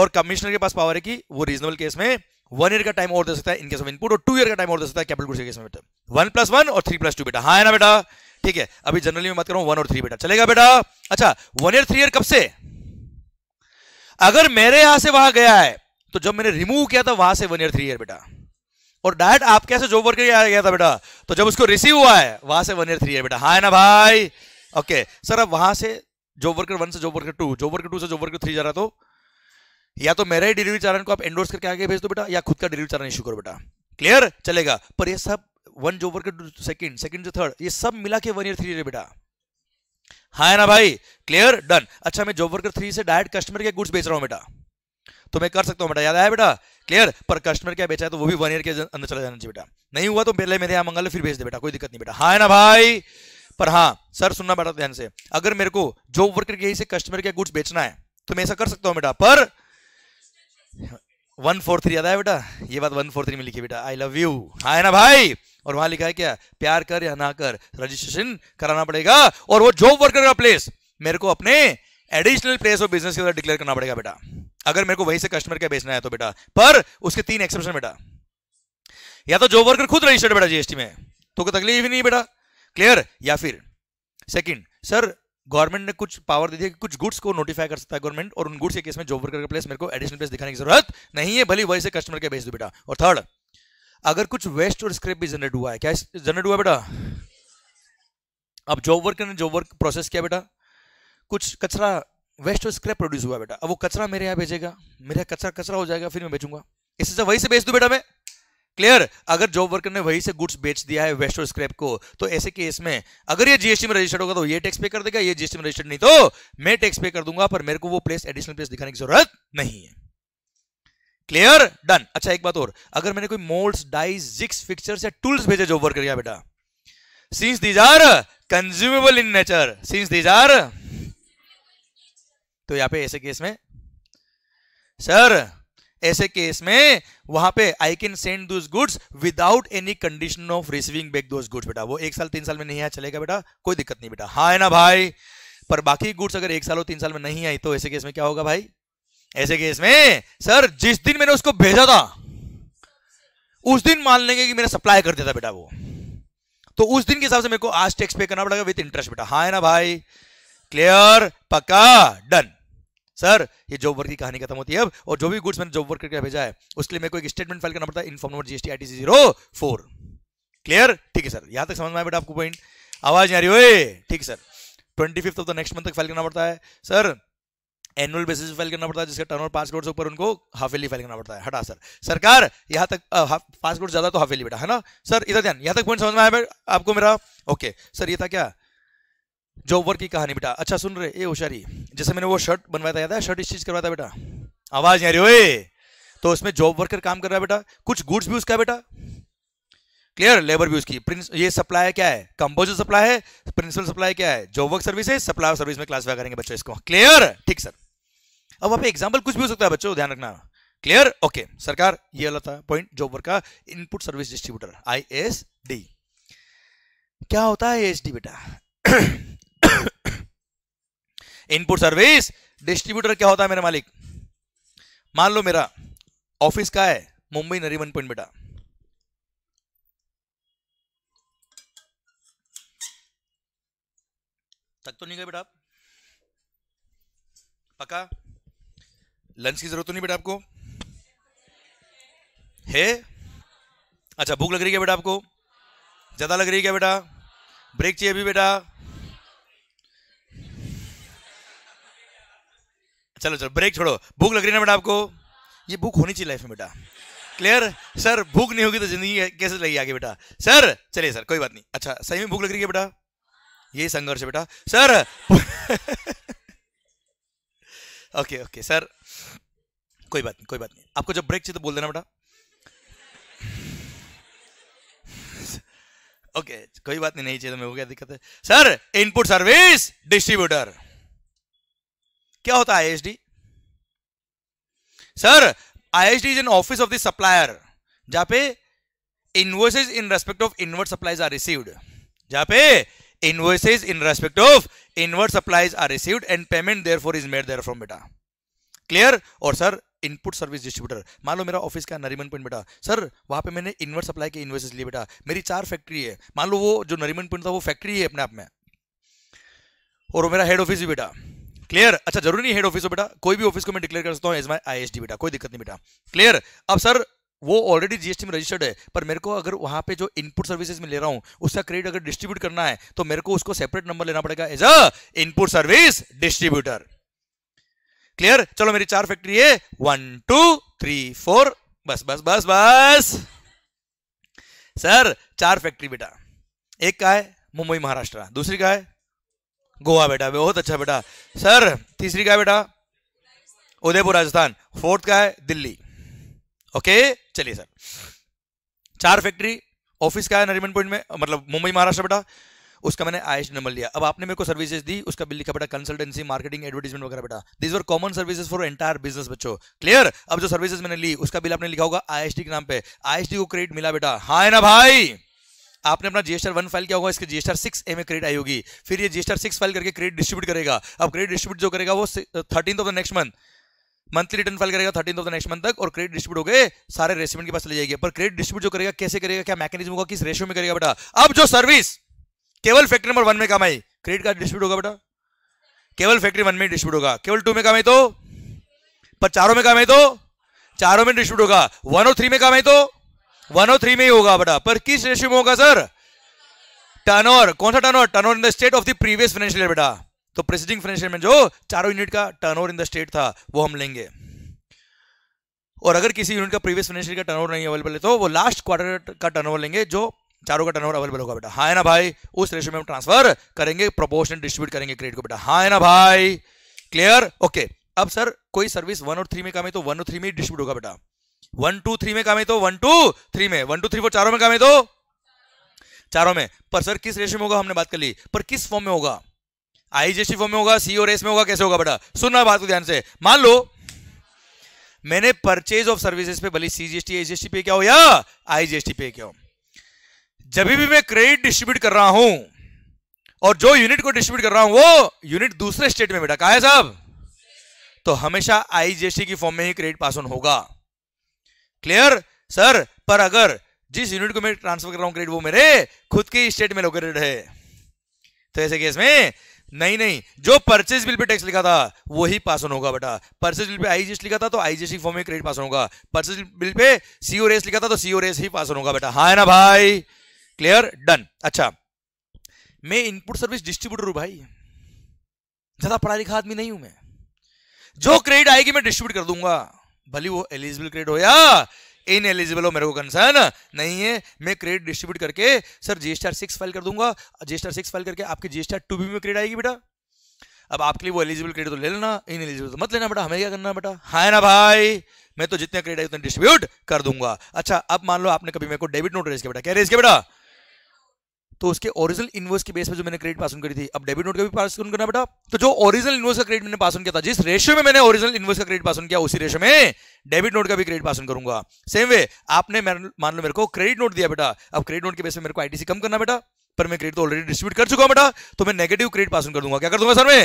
और कमिश्नर के पास पावर है कि वो रीजनेबल केस में वन ईयर का टाइम और दे सकता है इन केस ऑफ इनपुट और टू ईयर का टाइम और दे सकता है कैपिटल गुड्स के केस में बेटा वन प्लस वन और थ्री प्लस टू बेटा हाँ है ना बेटा ठीक है अभी जनरली मैं बात कर रहा हूं वन और थ्री बेटा चलेगा बेटा अच्छा वन ईयर थ्री ईयर कब से अगर मेरे यहां से वहां गया है तो जब मैंने रिमूव किया था वहां से वन ईयर थ्री ईयर बेटा और डायरेक्ट आपके ऐसे जॉब वर्क आ गया था बेटा तो जब उसको रिसीव हुआ है वहां से वन ईयर थ्री है बेटा हाँ ना भाई ओके सर अब वहां से जॉब वर्कर वन से job worker two job worker two से जॉब वर्कर थ्री जा रहा तो या तो मेरा ही डिलीवरी चालान को आप एंडोर्स करके आगे भेज दो बेटा या खुद का डिलीवरी चालान इशू करो बेटा क्लियर चलेगा पर ये सब one job worker two second second जो थर्ड ये सब मिला के वन ईयर थ्री बेटा हाँ ना भाई क्लियर डन अच्छा मैं जॉब वर्कर थ्री से डायरेक्ट कस्टमर के गुड्स बेच रहा हूँ बेटा तो मैं कर सकता हूँ बेटा याद आया बेटा क्लियर पर कस्टमर क्या बेचा है तो वो भी वन ईयर के अंदर चला जाना चाहिए बेटा नहीं हुआ तो पहले मेरे यहाँ मंगा लो फिर भेज दे बेटा कोई दिक्कत नहीं बेटा हाँ ना भाई पर हाँ सर सुनना बेटा ध्यान से अगर मेरे को जॉब वर्कर के से कस्टमर के गुड्स बेचना है तो मैं ऐसा कर सकता हूँ बेटा पर वन फोर थ्री याद आया बेटा ये बात वन फोर थ्री में लिखी बेटा आई लव यू हाँ ना भाई और वहां लिखा है क्या प्यार कर या ना कर रजिस्ट्रेशन कराना पड़ेगा और वो जॉब वर्कर का प्लेस मेरे को अपने एडिशनल प्लेस ऑफ बिजनेस के अंदर डिक्लेयर करना पड़ेगा बेटा अगर मेरे को वहीं से कस्टमर क्या बेचना है तो बेटा पर उसके तीन एक्सेप्शन बेटा या तो जॉब वर्कर खुद रजिस्टर्ड बेटा जीएसटी में तो कोई तकलीफ ही नहीं बेटा क्लियर या फिर सेकंड सर गवर्नमेंट ने कुछ पावर दी है कि कुछ गुड्स को नोटिफाई कर सकता है गवर्नमेंट और उन गुड्स के केस में जॉब वर्कर का प्लेस मेरे को एडिशनल प्लेस दिखाने की जरूरत नहीं है भले वही से कस्टमर क्या बेच दो बेटा और थर्ड अगर कुछ वेस्ट और स्क्रेप भी जनरेट हुआ है क्या जनरेट हुआ बेटा अब जॉब वर्कर ने जॉब वर्क प्रोसेस किया बेटा कुछ कचरा वेस्ट और स्क्रैप प्रोड्यूस हुआ बेटा अब वो कचरा मेरे यहाँ भेजेगा मेरा कचरा कचरा हो जाएगा फिर मैं बेचूंगा इससे वही से बेच दू बेटा मैं क्लियर अगर जॉब वर्कर ने वही से गुड्स बेच दिया है वेस्ट और स्क्रैप को तो ऐसे केस में अगर ये जीएसटी में रजिस्टर्ड होगा तो ये टैक्स पे कर देगा ये जीएसटी में रजिस्टर्ड नहीं तो मैं टैक्स पे कर दूंगा पर मेरे को वो प्लेस एडिशनल प्लेस दिखाने की जरूरत नहीं है क्लियर डन अच्छा एक बात और अगर मैंने कोई मोल्ड्स डाइज जिक्स फिक्सचर्स या टूल्स भेजे जॉब वर्कर या बेटा since these are consumable in nature since these are तो यहाँ पे ऐसे केस में सर ऐसे केस में वहां पे I can send those goods without any condition of receiving back those goods बेटा वो एक साल तीन साल में नहीं आया चलेगा बेटा कोई दिक्कत नहीं बेटा हाँ है ना भाई पर बाकी गुड्स अगर एक साल और तीन साल में नहीं आई तो ऐसे केस में क्या होगा भाई ऐसे केस में सर जिस दिन मैंने उसको भेजा था उस दिन मान लेंगे कि मैंने सप्लाई कर दिया था बेटा वो तो उस दिन के हिसाब से मेरे को आज टैक्स पे करना पड़ेगा विद इंटरेस्ट बेटा हाँ है ना भाई क्लियर पक्का डन सर ये जॉब वर्क की कहानी खत्म होती है अब और जो भी गुड्स मैंने जॉब वर्क करके भेजा है उसके लिए मेरे को एक स्टेटमेंट फाइल करना पड़ता है in form number GST ITC zero four clear ठीक है सर यहाँ तक समझ में आया बेटा आपको पॉइंट आवाज आ रही हो ठीक sir twenty fifth of the next month तक फाइल करना पड़ता है सर एनुअल बेसिस फाइल करना पड़ता है जिसका टर्न ओवर पांच करोड़ से ऊपर उनको हाफ एली फाइल करना पड़ता है हटा सर सरकार यहाँ तक पांच करोड़ ज्यादा तो हाफ एली बेटा है ना सर इधर ध्यान यहाँ तक पॉइंट समझ में आया आपको मेरा ओके सर ये था क्या जॉब वर्क की कहानी बेटा अच्छा सुन रहे ए होशियारी जैसे मैंने वो शर्ट बनवाया था याद है शर्ट स्टिच करवाया था बेटा आवाज नहीं ओए तो उसमें जॉब वर्कर काम कर रहा है बेटा कुछ गुड्स भी उसका बेटा क्लियर लेबर भी उसकी प्रिंस ये सप्लाई क्या है कंपोजर सप्लाई है प्रिंसिपल सप्लाई क्या है जॉब वर्क सर्विस है सप्लाई सर्विस में क्लासीफाई करेंगे बच्चों इसको क्लियर ठीक सर अब आप एग्जाम्पल कुछ भी हो सकता है बच्चों ध्यान रखना क्लियर ओके सरकार ये अलग था पॉइंट जॉब वर्क का input service distributor I S D क्या होता है एस डी बेटा इनपुट सर्विस डिस्ट्रीब्यूटर क्या होता है मेरा मालिक मान लो मेरा ऑफिस का है मुंबई नरीमन पॉइंट बेटा तक तो नहीं गए बेटा आप पका लंच की जरूरत तो नहीं बेटा आपको है अच्छा भूख लग रही है बेटा आपको ज्यादा लग रही है क्या बेटा ब्रेक चाहिए अभी बेटा चलो चलो ब्रेक छोड़ो भूख लग रही ना बेटा आपको ये भूख होनी चाहिए लाइफ में बेटा क्लियर सर भूख नहीं होगी तो जिंदगी कैसे लगी आगे बेटा सर चलिए सर कोई बात नहीं अच्छा सही में भूख लग रही है बेटा ये संघर्ष है बेटा सर ओके ओके सर कोई बात नहीं कोई बात नहीं आपको जब ब्रेक चाहिए तो बोल देना बेटा ओके कोई बात नहीं नहीं चाहिए तो मेरे हो गया दिक्कत है सर इनपुट सर्विस डिस्ट्रीब्यूटर क्या होता है ISD sir ISD is an office of the supplier जहां पे invoices in respect of inward supplies are received जहां पे invoices in respect of inward supplies are received and payment is made there from बेटा clear और sir input service distributor मान लो मेरा office का नरीमन पॉइंट बेटा सर वहां पे मैंने इनवर्ट सप्लाई के इन्वेसेस लिए बेटा मेरी चार फैक्ट्री है मान लो वो जो नरीमन पॉइंट था वो फैक्ट्री है अपने आप में और मेरा हेड ऑफिस भी बेटा क्लियर अच्छा जरूरी नहीं हेड ऑफिस हो बेटा कोई भी ऑफिस को मैं डिक्लेयर कर सकता हूँ एज माई आई बेटा कोई दिक्कत नहीं बेटा क्लियर अब सर वो ऑलरेडी जीएसटी में रजिस्टर्ड है पर मेरे को अगर वहां पे जो इनपुट सर्विसेज में ले रहा हूं उसका क्रेडिट अगर डिस्ट्रीब्यूट करना है तो मेरे को उसको सेपरेट नंबर लेना पड़ेगा as a input service distributor clear चलो मेरी चार फैक्ट्री है वन टू थ्री फोर बस बस बस बस सर चार फैक्ट्री बेटा एक का है मुंबई महाराष्ट्र दूसरी का है गोवा बेटा बहुत अच्छा बेटा सर तीसरी का बेटा उदयपुर राजस्थान फोर्थ का है दिल्ली ओके चलिए सर चार फैक्ट्री ऑफिस का है नरिमन पॉइंट में मतलब मुंबई महाराष्ट्र बेटा उसका मैंने आई नंबर लिया अब आपने मेरे को सर्विसेज दी उसका बिल लिखा बेटा कंसल्टेंसी मार्केटिंग एडवर्टीजमेंट वगैरह बेटा this were common services for entire business बच्चों क्लियर अब जो सर्विसेज मैंने ली उसका बिल आपने लिखा होगा आई के नाम पे आई को क्रेडिट मिला बेटा हाँ ना भाई आपने अपना जीएसटर वन फाइल किया होगा इसके जीएसटर सिक्स ए में क्रेडिट आई होगी फिर ये जीएसटर सिक्स फाइल करके क्रेडिट डिस्ट्रीब्यूट करेगा अब क्रेडिट डिस्ट्रीब्यूट जो करेगा वो thirteen of the next month monthly return file करेगा thirteen of the next month तक और क्रेडिट डिस्ट्रीब्यूट हो गए सारे रेसिमेंट के पास ले जाएगी पर क्रेडिट डिस्ट्रीब्यूट जो करेगा कैसे करेगा क्या मैकेनिज्म होगा किस रेशियो में करेगा बेटा अब जो सर्विस केवल फैक्ट्री नंबर वन में काम आई क्रेडिट कार्ड डिस्ट्रीब्यूट होगा बेटा केवल फैक्ट्री वन में डिस्ट्रीब्यूट होगा केवल टू में काम है तो पर चारों में काम है तो चारों में डिस्ट्रीब्यूट होगा वन और थ्री में काम है तो थ्री oh में ही होगा बेटा पर किस रेशियो में होगा सर टर्नओवर कौन सा turnover turnover in the state of the previous financial year बेटा तो प्रेसिडिंग फाइनेंशियल में जो चारों यूनिट का टर्नओवर इन द स्टेट था वो हम लेंगे और अगर किसी यूनिट का प्रीवियस फाइनेंशियल का टर्नओवर नहीं अवेलेबल है तो वो लास्ट क्वार्टर का टर्नओवर लेंगे जो चारों का टर्नओवर अवेलेबल होगा बेटा हाँ ना भाई उस रेशियो में हम ट्रांसफर करेंगे प्रोपोर्शन डिस्ट्रीब्यूट करेंगे क्रेडिट को बेटा हाँ ना भाई क्लियर ओके अब सर कोई सर्विस वन और थ्री में कम है तो वन और थ्री में डिस्ट्रीब्यूट होगा बेटा वन टू थ्री में काम है तो वन टू थ्री में वन टू थ्री फोर चारों में काम है तो चारों में पर सर किस रेशो में होगा हमने बात कर ली पर किस फॉर्म में होगा आईजेसी फॉर्म में होगा सी और एस में होगा कैसे होगा बेटा सुनना बात को ध्यान से मान लो मैंने परचेज ऑफ सर्विसेज पे भले सीजीएसटी एजीएसटी पे क्या हो या आईजीएसटी पे क्या हो जब भी मैं क्रेडिट डिस्ट्रीब्यूट कर रहा हूं और जो यूनिट को डिस्ट्रीब्यूट कर रहा हूं वो यूनिट दूसरे स्टेट में बेटा कहा है साहब तो हमेशा आईजीएसटी की फॉर्म में ही क्रेडिट पास ऑन होगा क्लियर सर पर अगर जिस यूनिट को मैं ट्रांसफर कर रहा हूं क्रेडिट वो मेरे खुद के स्टेट में लोकेटेड है तो ऐसे केस में नहीं नहीं जो परचेज बिल पे टैक्स लिखा था वही पास ऑन होगा बेटा परचेज बिल पे आईजीएस लिखा था तो आईजीएस फॉर्म में क्रेडिट पास ऑन होगा परचेज बिल पे सीओ रेस लिखा था तो सीओ रेस ही पास ऑन होगा बेटा हाँ ना भाई क्लियर डन अच्छा मैं इनपुट सर्विस डिस्ट्रीब्यूटर हूं भाई ज्यादा पढ़ा लिखा आदमी नहीं हूं मैं जो क्रेडिट आएगी मैं डिस्ट्रीब्यूट कर दूंगा भले वो एलिजिबल क्रेडिट हो या इन एलिजिबल हो मेरे को कंसर्न नहीं है मैं क्रेडिट डिस्ट्रीब्यूट करके सर जीएसटी सिक्स फाइल कर दूंगा जीएसटी सिक्स फाइल करके आपके जीएसटी टू बी में क्रेडिट आएगी बेटा अब आपके लिए वो एलिजिबल क्रेडिट तो ले लेना इन एलिजिबल तो मत लेना बेटा हमें क्या करना बेटा हाँ है ना भाई मैं तो जितने क्रेडिट है उतने डिस्ट्रीब्यूट कर दूंगा अच्छा अब मान लो आपने कभी मेरे को डेबिट नोट रेज किया बेटा क्या रेज किया बेटा तो उसके ओरिजिनल इन्वर्स के बेस पे जो मैंने क्रेडिट पास करी थी अब डेबिट नोट का भी पास करना बेटा तो जो ओरिजिनल इन्वर्स का क्रेडिट मैंने पास किया था जिस रेशियो में मैंने ओरिजिनल इन्वर्स का क्रेडिट पास किया उसी रेशियो में डेबिट नोट का भी क्रेडिट पास करूंगा सेम वे आपने मान लो मेरे को क्रेडिट नोट दिया बेटा अब क्रेडिट नोट के बेस में मेरे को आईटीसी कम करना बेटा पर मैं क्रेडिट तो ऑलरेडी डिस्ट्रीब्यूट कर चुका हूं बेटा तो मैं नेगेटिव क्रेडिट पास कर दूंगा क्या कर दूंगा सर मैं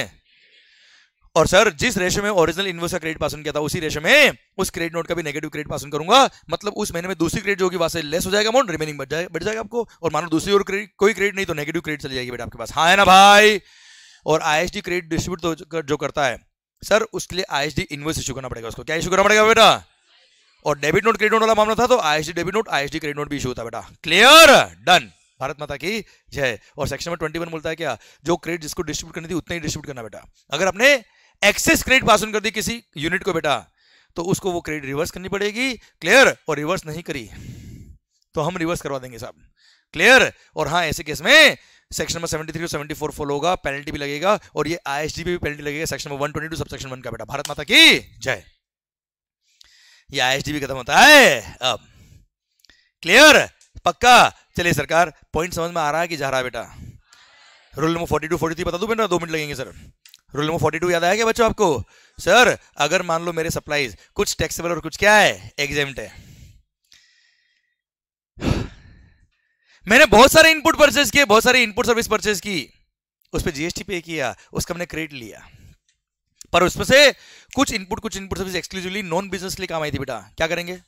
और सर जिस रेशो में ओरिजिनल इन्वर्स का क्रेडिट पासन किया था उसी रेशो में उस क्रेडिट नोट का भी नेगेटिव क्रेडिट पासन करूंगा मतलब उस महीने में दूसरी क्रेडिट जो होगी वहां से लेस हो जाएगा अमाउंट रिमेनिंग बढ़ जाएगा बढ़ जाएगा आपको और मानो दूसरी और क्रेडिट कोई क्रेडिट नहीं तो नेगेटिव क्रेडिट चली जाएगी बेटा आपके पास हाँ है ना भाई और आई क्रेडिट डिस्ट्रीब्यूट जो करता है सर उसके लिए डी इनवर्स इशू करना पड़ेगा उसको क्या इशू करना पड़ेगा बेटा और डेबिट नोट क्रेडिट नोट वाला मामला था तो D debit note ISD credit note भी इशू होता बेटा क्लियर डन भारत माता की जय और सेक्शन में ट्वेंटी बोलता है क्या जो क्रेडिट जिसको डिस्ट्रीब्यूट करनी थी उतना ही डिस्ट्रीब्यूट करना बेटा अगर अपने एक्सेस क्रेडिट पास ऑन कर दी किसी यूनिट को बेटा तो उसको वो क्रेडिट रिवर्स करनी पड़ेगी क्लियर और रिवर्स नहीं करी तो हम रिवर्स करवा देंगे साहब क्लियर और हाँ ऐसे केस में section number 73 three seventy four follow होगा पेनल्टी भी लगेगा और ये आईएसडी भी पेनल्टी लगेगा section number one 122 sub section one का बेटा भारत माता की जय ये आईएसडी भी खत्म होता है अब क्लियर पक्का चलिए सरकार पॉइंट समझ में आ रहा है कि जा रहा है बेटा रूल नंबर फोर्टी 42 43 बता दू बेटा दो मिनट लगेंगे sir rule number forty two याद आया क्या बच्चों आपको सर अगर मान लो मेरे सप्लाईज कुछ टैक्सेबल और कुछ क्या है एग्जाम है मैंने बहुत सारे इनपुट परचेज किए बहुत सारे इनपुट सर्विस परचेज की उस पर जीएसटी पे किया उसका हमने क्रेडिट लिया पर उसमें से कुछ इनपुट कुछ input service exclusively non business लिए काम आई थी बेटा क्या करेंगे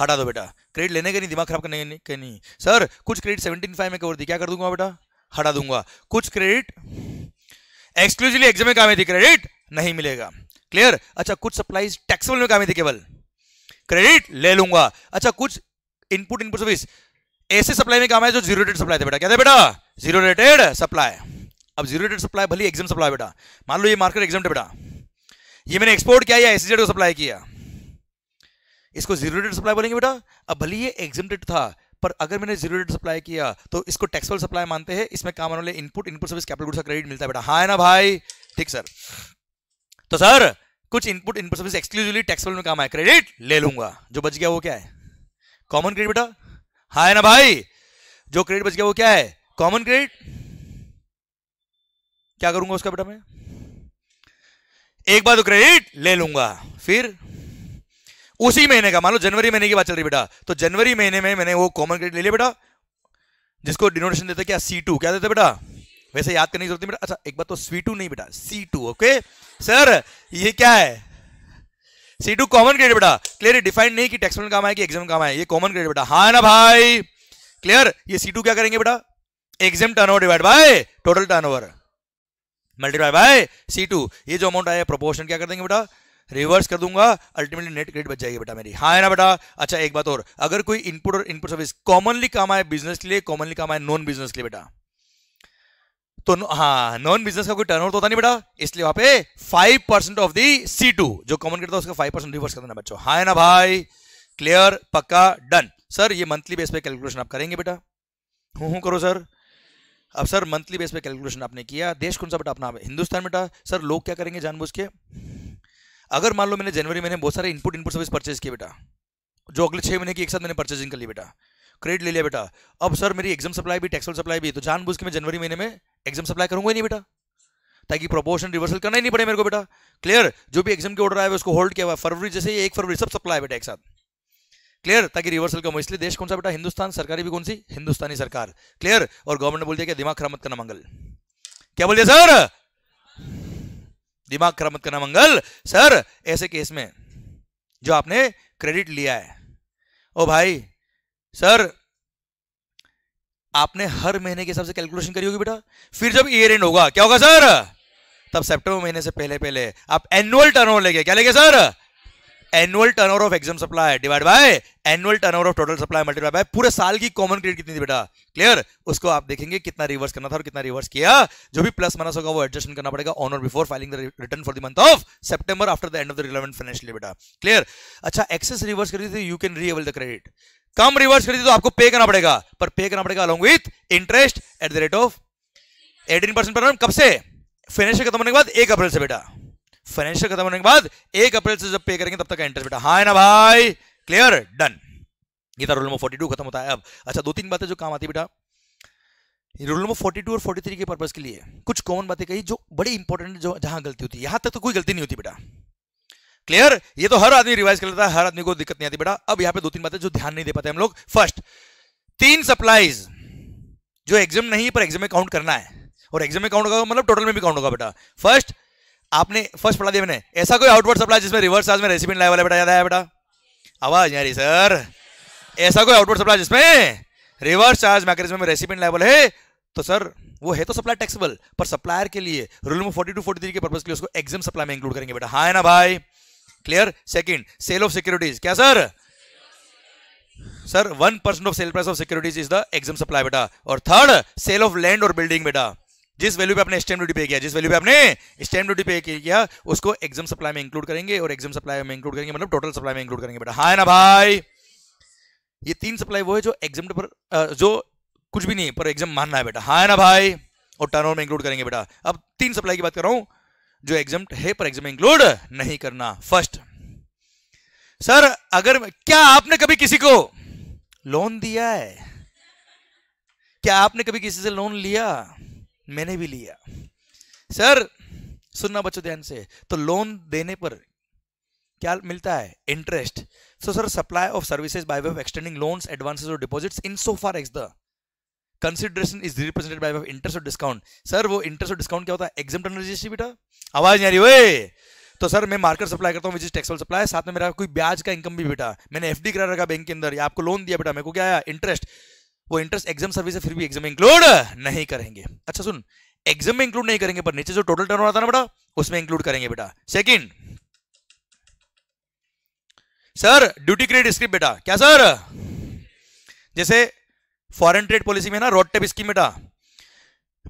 हटा दो बेटा क्रेडिट लेने के नहीं दिमाग खराब करने के नहीं सर कुछ क्रेडिट सेवनटीन फाइव में कवर दी क्या कर दूंगा बेटा हटा दूंगा कुछ क्रेडिट एक्सक्लूसिवली एग्जाम में काम क्रेडिट नहीं मिलेगा क्लियर अच्छा कुछ सप्लाईज टैक्सेबल में काम केवल क्रेडिट ले लूंगा अच्छा कुछ इनपुट इनपुट सर्विस ऐसे सप्लाई में काम है जो जीरो रेटेड सप्लाई था बेटा क्या था बेटा जीरो रेटेड सप्लाई अब जीरो रेटेड सप्लाई भले एग्जाम सप्लाई बेटा मान लो ये मार्केट एग्जाम बेटा ये मैंने एक्सपोर्ट किया या एसीजेड को सप्लाई किया इसको जीरो रेटेड सप्लाई बोलेंगे बेटा अब भले ये एग्जाम था पर अगर मैंने जीरो रेट सप्लाई किया तो इसको टैक्सबल सप्लाई मानते हैं इसमें काम वाले input input service capital goods का क्रेडिट मिलता है बेटा हाँ ना भाई ठीक सर तो सर कुछ input input service exclusively taxable में काम आया क्रेडिट ले लूंगा जो बच गया वो क्या है कॉमन क्रेडिट बेटा हाँ है ना भाई जो क्रेडिट बच गया वो क्या है कॉमन क्रेडिट क्या करूंगा उसका बेटा मैं एक बार तो क्रेडिट ले लूंगा फिर उसी महीने का मान लो जनवरी महीने की बात चल रही बेटा तो जनवरी महीने में मैंने वो कॉमन क्रेडिट ले लिया बेटा जिसको डिनोटेशन देते क्या सी टू क्या देते बेटा वैसे याद करने की जरूरत बेटा अच्छा एक बात तो सी टू नहीं बेटा सी टू ओके सर ये क्या है सी टू कॉमन क्रेडिट बेटा क्लियर डिफाइंड नहीं कि टेक्स में काम आए कि एग्जाम काम आए ये कॉमन क्रेडिट बेटा हाँ ना भाई क्लियर ये सी टू क्या करेंगे बेटा exempt turnover divide by total turnover multiply by C two ये जो अमाउंट आया प्रोपोर्शन क्या कर देंगे बेटा रिवर्स कर दूंगा अल्टीमेटली नेट क्रेडिट बच जाएगी बेटा मेरी हाँ है ना बेटा अच्छा एक बात और अगर कोई इनपुट और इनपुट सर्विस कॉमनली काम आए बिजनेस के लिए कॉमनली काम आए नॉन बिजनेस के लिए बेटा तो हाँ नॉन बिजनेस का कोई टर्न तो होता नहीं बेटा इसलिए वहां पे five percent of the C two जो कॉमन करता है उसका फाइव परसेंट रिवर्स कर देना बच्चों हाँ है ना भाई क्लियर पक्का डन सर ये मंथली बेस पे कैलकुलेशन आप करेंगे बेटा हूँ हूँ करो सर अब सर मंथली बेस पे कैलकुलेशन आपने किया देश कौन सा बेटा अपना हिंदुस्तान बेटा सर लोग क्या करेंगे जानबूझ के अगर मान लो मैंने जनवरी महीने बहुत सारे इनपुट इनपुट सर्विस परचेज किए बेटा जो अगले छः महीने की एक साथ मैंने परचेजिंग कर ली बेटा क्रेडिट ले लिया बेटा अब सर मेरी एग्जाम सप्लाई भी टैक्सल सप्लाई भी तो जानबूझ के मैं जनवरी महीने में एग्जाम सप्लाई करूंगा ही नहीं बेटा ताकि प्रोपोर्शन रिवर्सल करना ही नहीं पड़े मेरे को बेटा क्लियर जो भी एग्जाम के ऑर्डर आया है उसको होल्ड किया हुआ फरवरी जैसे एक फरवरी सब सप्लाई बेटा एक साथ क्लियर ताकि रिवर्सल कम हो इसलिए देश कौन सा बेटा हिंदुस्तान सरकारी भी कौन सी हिंदुस्तानी सरकार क्लियर और गवर्नमेंट ने बोल दिया कि दिमाग खराब मत करना मंगल क्या बोल दिया सर दिमाग खराब मत करना मंगल सर ऐसे केस में जो आपने क्रेडिट लिया है ओ भाई सर आपने हर महीने के हिसाब से कैलकुलेशन करी होगी बेटा फिर जब ईयर एंड होगा क्या होगा सर तब सेप्टेम्बर महीने से पहले पहले आप एनुअल टर्नओवर लेंगे क्या लेंगे sir annual turnover of exempt supply divide by annual turnover of total supply multiply by पूरे साल की कॉमन क्रेडिट कितनी थी बेटा क्लियर उसको आप देखेंगे कितना रिवर्स करना था और कितना रिवर्स किया जो भी प्लस माइनस होगा वो एडजस्टमेंट करना पड़ेगा on or before filing the return for the month of September after the end of the relevant financial बेटा क्लियर अच्छा एक्सेस रिवर्स करी थी यू कैन रीएबल द क्रेडिट कम रिवर्स करी थी तो आपको पे करना पड़ेगा पर पे करना पड़ेगा along with interest at the rate of eighteen percent पर कब से फाइनेंशियल खत्म होने के बाद एक अप्रैल से बेटा फाइनेंशियल खत्म होने के बाद एक अप्रैल से जब पे करेंगे तब तक का इंटरेस्ट बेटा हाँ ना भाई क्लियर डन ये था रोल नंबर फोर्टी खत्म होता है अब अच्छा दो तीन बातें जो काम आती बेटा रोल नंबर फोर्टी और फोर्टी के पर्पज के लिए कुछ कॉमन बातें कही जो बड़ी इंपॉर्टेंट जो जहां गलती होती है यहां तक तो कोई गलती नहीं होती बेटा क्लियर ये तो हर आदमी रिवाइज कर लेता है हर आदमी को दिक्कत नहीं आती बेटा अब यहां पे दो तीन बातें जो ध्यान नहीं दे पाते हम लोग फर्स्ट तीन सप्लाईज जो एग्जाम नहीं है पर एग्जाम में काउंट करना है और एग्जाम में काउंट होगा मतलब टोटल में भी काउंट होगा बेटा फर्स्ट आपने फर्स्ट पढ़ा दिया मैंने ऐसा कोई आउटवर्ड सप्लाई जिसमें रिवर्स चार्ज में रेसिपी लाइव वाला बेटा याद आया बेटा आवाज यारी सर ऐसा कोई आउटवर्ड सप्लाई जिसमें रिवर्स चार्ज मैकेनिज्म में रेसिपी लाइव है तो सर वो है तो सप्लाई टैक्सेबल पर सप्लायर के लिए rule number forty two forty three के पर्पज के लिए उसको एग्जाम सप्लाई में इंक्लूड करेंगे बेटा हाँ है ना भाई clear second sale of securities क्या sir sir one percent of sale price of securities is the exempt supply बेटा और थर्ड सेल ऑफ लैंड और बिल्डिंग बेटा जिस वैल्यू पे आपने स्टैम्प ड्यूटी पे किया जिस वैल्यू पे आपने स्टैम्प ड्यूटी पे किया उसको एग्जाम सप्लाई में इंक्लूड करेंगे और एग्जाम सप्लाई में इंक्लूड करेंगे मतलब टोटल सप्लाई में इंक्लूड करेंगे बेटा हाँ ना भाई ये तीन सप्लाई वो है जो एग्जाम पर जो कुछ भी नहीं पर एग्जाम मानना है बेटा हाँ ना भाई और टर्न में इंक्लूड करेंगे बेटा अब तीन सप्लाई की बात कर रहा हूं जो एग्जाम है पर एग्जाम इंक्लूड नहीं करना फर्स्ट सर अगर क्या आपने कभी किसी को लोन दिया है क्या आपने कभी किसी से लोन लिया मैंने भी लिया सर सुनना बच्चों ध्यान से तो लोन देने पर क्या मिलता है interest so sir supply of services by way of extending loans advances और deposits in so far as the consideration is represented by interest और डिस्काउंट सर वो इंटरेस्ट और डिस्काउंट क्या होता है एग्जाम रजिस्ट्री बेटा आवाज नहीं आ रही वे तो सर मैं मार्कर सप्लाई करता हूँ विच इज टेक्सल सप्लाई साथ में मेरा कोई ब्याज का इनकम भी बेटा मैंने एफ करा रखा बैंक के अंदर या आपको लोन दिया बेटा मेरे को क्या आया इंटरेस्ट वो इंटरेस्ट एग्जाम सर्विस है फिर भी एग्जाम इंक्लूड नहीं करेंगे अच्छा सुन एग्जाम में इंक्लूड नहीं करेंगे पर नीचे जो टोटल टर्न आता ना बेटा उसमें इंक्लूड करेंगे बेटा second sir duty credit script बेटा क्या सर जैसे फॉरेन ट्रेड पॉलिसी में ना रोड टेप स्कीम बेटा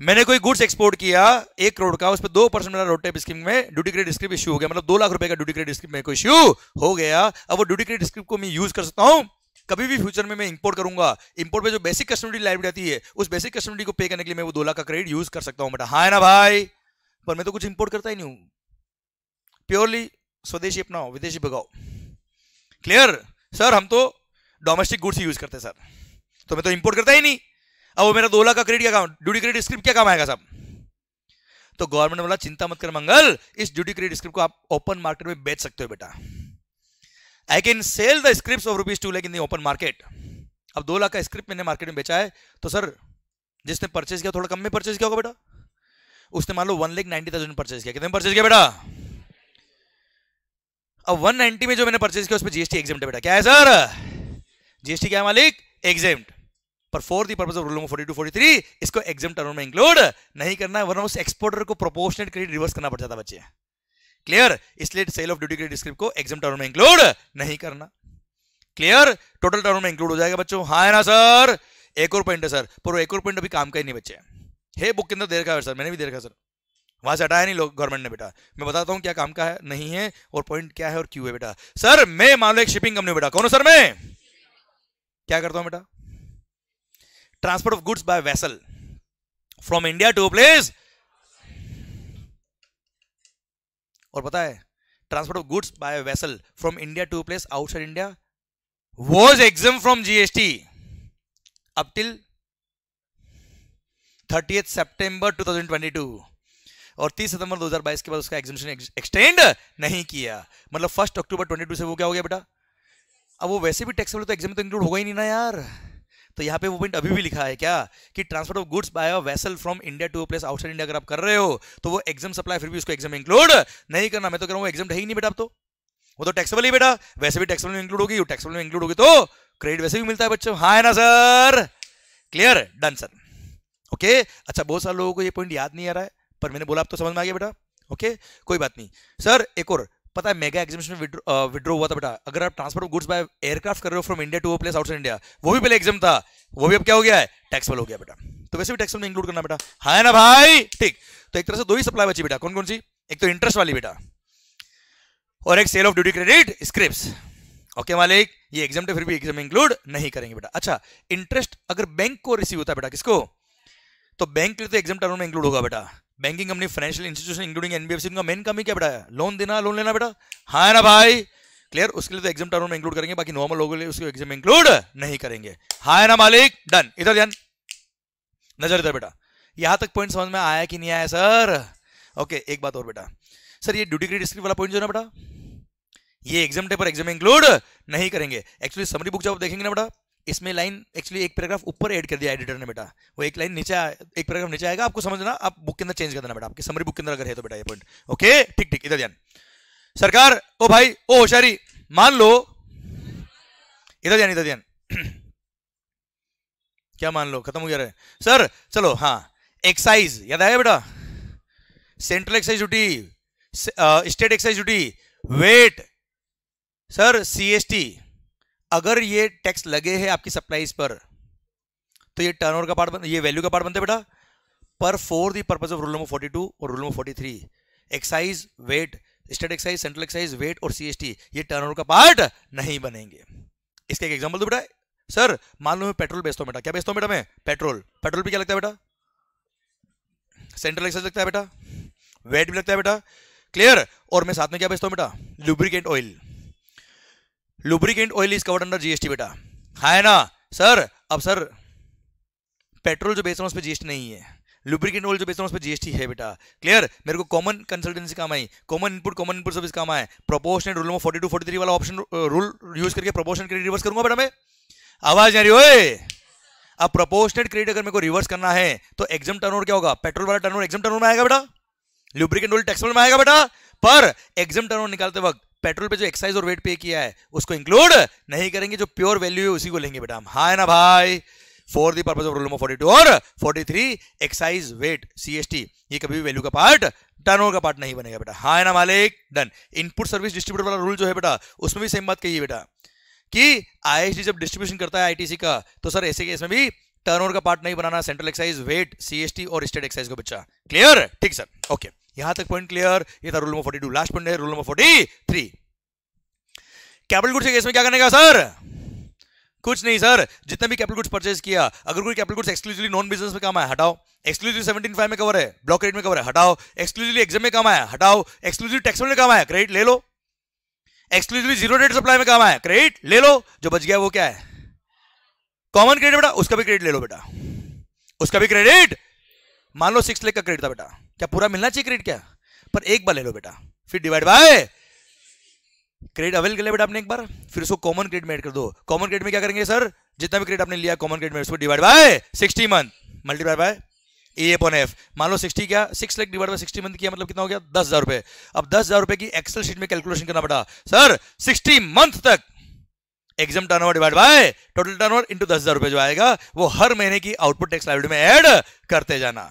मैंने कोई गुड्स एक्सपोर्ट किया एक करोड़ का उस पर दो परसेंट मेरा रोड टेप स्कीम में ड्यूटी क्रेडिट स्क्रिप्ट इश्यू हो गया मतलब दो लाख रुपए का ड्यूटी क्रेडिट स्क्रिप्ट में इश्यू हो गया अब वो ड्यूटी क्रेडिट स्क्रिप्ट को मैं यूज कर सकता हूं कभी भी फ्यूचर में मैं इंपोर्ट करूंगा इंपोर्ट में जो बेसिक कस्टमरी लाइब्रेरी आती है उस बेसिक कस्टमरी को पे करने के लिए मैं वो दो लाख का क्रेडिट यूज कर सकता हूं बेटा हाँ ना भाई पर मैं तो कुछ इंपोर्ट करता ही नहीं हूं प्योरली स्वदेशी अपनाओ विदेशी भगाओ क्लियर सर हम तो डोमेस्टिक गुड्स यूज करते सर तो मैं तो इंपोर्ट करता ही नहीं अब वो मेरा दो लाख का क्रेडिट क्या काम ड्यूटी क्रेडिट स्क्रिप्ट क्या काम आएगा साहब तो गवर्नमेंट वाला चिंता मत कर मंगल इस ड्यूटी क्रेडिट स्क्रिप्ट को आप ओपन मार्केट में बेच सकते हो बेटा I can sell the script of rupees two lakh in the open market अब दो लाख का स्क्रिप्ट मैंने मार्केट में बेचा है तो सर जिसने परचेज किया थोड़ा कम में परचेज किया होगा बेटा उसने मान लो one lakh ninety thousand purchase किया कितने परचेज किया बेटा अब वन में जो मैंने परचेज किया उसमें जीएसटी एग्जाम बेटा क्या है सर जीएसटी क्या है मालिक एग्जाम पर for the purpose of rule forty two forty three इसको एग्जाम टर्म में इंक्लूड नहीं करना है वरना उस एक्सपोर्टर को प्रोपोर्शनेट क्रेडिट रिवर्स करना पड़ जाता बच्चे क्लियर इसलिए sale of duty credit script को एग्जाम टर्म में इंक्लूड नहीं करना क्लियर टोटल टर्म में इंक्लूड हो जाएगा बच्चों हाँ है ना सर एक और पॉइंट है सर पर एक और पॉइंट अभी काम का ही नहीं बच्चे हे बुक के अंदर दे रखा है सर मैंने भी दे रखा सर वहां से हटाया नहीं लोग गवर्नमेंट ने बेटा मैं बताता हूँ क्या काम का है नहीं है और पॉइंट क्या है और क्यों है बेटा सर मैं मान लो एक शिपिंग कंपनी बेटा कौन सर मैं क्या करता हूँ बेटा transport of goods by vessel from India to place और पता है transport of goods by vessel from India to place outside India was exempt from GST September two thousand twenty 2022 और 30 सितंबर 2022 के बाद उसका एग्जामिनेशन एक्सटेंड नहीं किया मतलब फर्स्ट अक्टूबर 22 से वो क्या हो गया बेटा अब वो वैसे भी वाले तो एग्जाम तो इंक्लूड होगा ही नहीं ना यार तो यहाँ पे वो पॉइंट अभी भी लिखा है क्या कि transfer of goods by a vessel from India to place outside India अगर आप कर रहे हो तो वो एग्जाम सप्लाई फिर भी उसको एग्जाम इंक्लूड नहीं करना मैं तो कह रहा हूँ एग्जाम ही नहीं बेटा आप तो वो तो टैक्सेबल ही बेटा वैसे भी टैक्सेबल में इंक्लूड होगी टैक्सेबल में इंक्लूड होगी तो क्रेडिट वैसे भी मिलता है बच्चों हाँ है ना sir clear done sir okay अच्छा बहुत सारे लोगों को ये पॉइंट याद नहीं आ रहा है पर मैंने बोला आप तो समझ में आ गया बेटा ओके कोई बात नहीं सर एक और पता है मेगा एग्जामिशन में विड्रो, uh, हुआ था बेटा अगर आप ट्रांसफर गुड्स बाय एयरक्राफ्ट कर रहे हो from India to place outside India वो भी पहले एग्जाम था वो भी अब क्या हो गया है टैक्सबल हो गया बेटा तो वैसे भी टैक्स में इंक्लूड करना बेटा हाँ ना भाई ठीक तो एक तरह से दो ही सप्लाई बची बेटा कौन कौन सी एक तो इंटरेस्ट वाली बेटा और एक sale of duty credit script okay मालिक ये एग्जाम तो फिर भी एग्जाम इंक्लूड नहीं करेंगे बेटा अच्छा इंटरेस्ट अगर बैंक को रिसीव होता है बेटा किसको तो बैंक के लिए तो एग्जाम टर्म में इंक्लूड होगा बेटा banking company financial institution including NBFC उनका मेन कमी क्या बेटा है लोन देना लोन लेना बेटा हाँ है ना भाई क्लियर उसके लिए तो एग्जाम टर्म में इंक्लूड करेंगे बाकी नॉर्मल लोगों के लिए उसको एग्जाम इंक्लूड नहीं करेंगे हाँ है ना मालिक डन इधर ध्यान नजर इधर बेटा यहां तक पॉइंट समझ में आया कि नहीं आया सर ओके एक बात और बेटा सर ये ड्यूटी क्रेडिट स्क्रिप्ट वाला पॉइंट जो है ना बेटा ये एग्जाम टेपर एग्जाम इंक्लूड नहीं करेंगे एक्चुअली समरी बुक जब देखेंगे ना बेटा इसमें लाइन एक्चुअली एक पैराग्राफ ऊपर ऐड कर दिया एडिटर ने बेटा वो एक लाइन नीचे एक पैराग्राफ नीचे आएगा आपको समझना आप बुक के अंदर चेंज कर देना बेटा आपकी समरी बुक के अंदर अगर है तो बेटा ये पॉइंट ओके ठीक ठीक इधर ध्यान सरकार ओ भाई ओ होशारी मान लो इधर ध्यान इधर ध्यान क्या मान लो खत्म हो गया सर चलो हाँ एक्साइज याद आया बेटा central excise duty state excise duty VAT sir CST अगर ये टैक्स लगे हैं आपकी सप्लाईज पर तो ये टर्नओवर का पार्ट ये वैल्यू का पार्ट बनता है बेटा पर for the purpose of rule number forty two और rule number forty three excise VAT state excise central excise VAT और सीएसटी ये टर्नओवर का पार्ट नहीं बनेंगे इसका एक एग्जाम्पल दो बेटा सर मान लो मैं पेट्रोल बेचता हूँ बेटा क्या बेचता हूँ बेटा मैं पेट्रोल पेट्रोल भी क्या लगता है बेटा सेंट्रल एक्साइज लगता है बेटा वेट भी लगता है बेटा क्लियर और मैं साथ में क्या बेचता हूँ बेटा lubricate oil lubricant oil is covered under GST बेटा हाँ है ना सर अब सर पेट्रोल जो बेच रहा हूँ उस पर जीएसटी नहीं है लुब्रिकेंट ऑयल जो बेच रहा हूँ उस पर जीएसटी है बेटा क्लियर मेरे को कॉमन कंसल्टेंसी काम आई common input common input service काम आए प्रोपोर्शनल रूल में फोर्टी टू फोर्टी थ्री वाला ऑप्शन रूल यूज करके प्रोपोर्शनल क्रेडिट रिवर्स करूंगा बेटा मैं आवाज आ रही ओए अब प्रोपोर्शनेट क्रेडिट अगर मेरे को रिवर्स करना है तो एग्जाम टर्नओवर क्या होगा पेट्रोल वाला टर्नओवर एग्जाम टर्नओवर में आएगा बेटा लुब्रिकेंट ऑयल टैक्स में आएगा बेटा पर एग्जाम टर्नओवर निकालते वक्त पेट्रोल पे जो एक्साइज और वेट पे किया है उसको इंक्लूड नहीं करेंगे जो प्योर वैल्यू है उसी को लेंगे बेटा हम हाँ ना भाई for the purpose of rule number 42 और 43 एक्साइज वेट सीएसटी ये कभी भी वैल्यू का पार्ट टर्नओवर का पार्ट नहीं बनेगा बेटा हाँ ना मालिक डन इनपुट सर्विस डिस्ट्रीब्यूटर वाला रूल जो है बेटा उसमें भी सेम बात कही बेटा कि आई जब डिस्ट्रीब्यूशन करता है आईटीसी का तो सर ऐसे केस में भी टर्न का पार्ट नहीं बनाना सेंट्रल एक्साइज वेट सीएसटी और स्टेट एक्साइज को बच्चा क्लियर ठीक सर ओके okay. यहां तक पॉइंट क्लियर ये था rule number forty two last point है rule number forty three capital goods के केस में क्या करने का सर कुछ नहीं सर जितने भी कैपिटल गुड्स परचेज किया अगर कोई capital goods exclusively non business में काम आया हटाओ एक्सक्लूसिव सेवेंटीन फाइव में कवर है ब्लॉक रेट में कवर है हटाओ एक्सक्लूसिवली एग्जाम में काम आया हटाओ एक्सक्लूसिव टैक्स में काम आया क्रेडिट ले लो एक्सक्लूसिवली जीरो रेट सप्लाई में काम आया क्रेडिट ले लो जो बच गया वो क्या है कॉमन क्रेडिट बेटा उसका भी क्रेडिट ले लो बेटा उसका भी क्रेडिट मान लो सिक्स लेख का क्रेडिट था बेटा क्या पूरा मिलना चाहिए क्रेडिट क्या पर एक बार ले लो बेटा फिर डिवाइड बाय क्रेडिट अवेल कर ले बेटा आपने एक बार फिर उसको कॉमन क्रेडिट में एड कर दो कॉमन क्रेडिट में क्या करेंगे सर जितना भी क्रेडिट आपने लिया कॉमन क्रेडिट में उसको divide by sixty month multiply by upon F मान लो सिक्सटी क्या six lakh divide by sixty month किया मतलब कितना हो गया दस हजार रुपए अब दस हजार रुपए की एक्सेल शीट में कैलकुलेशन करना पड़ा सर सिक्सटी मंथ तक exempt turnover divide by total turnover into दस हजार रुपए जो आएगा वो हर महीने की आउटपुट टैक्स लाइब्रेरी में एड करते जाना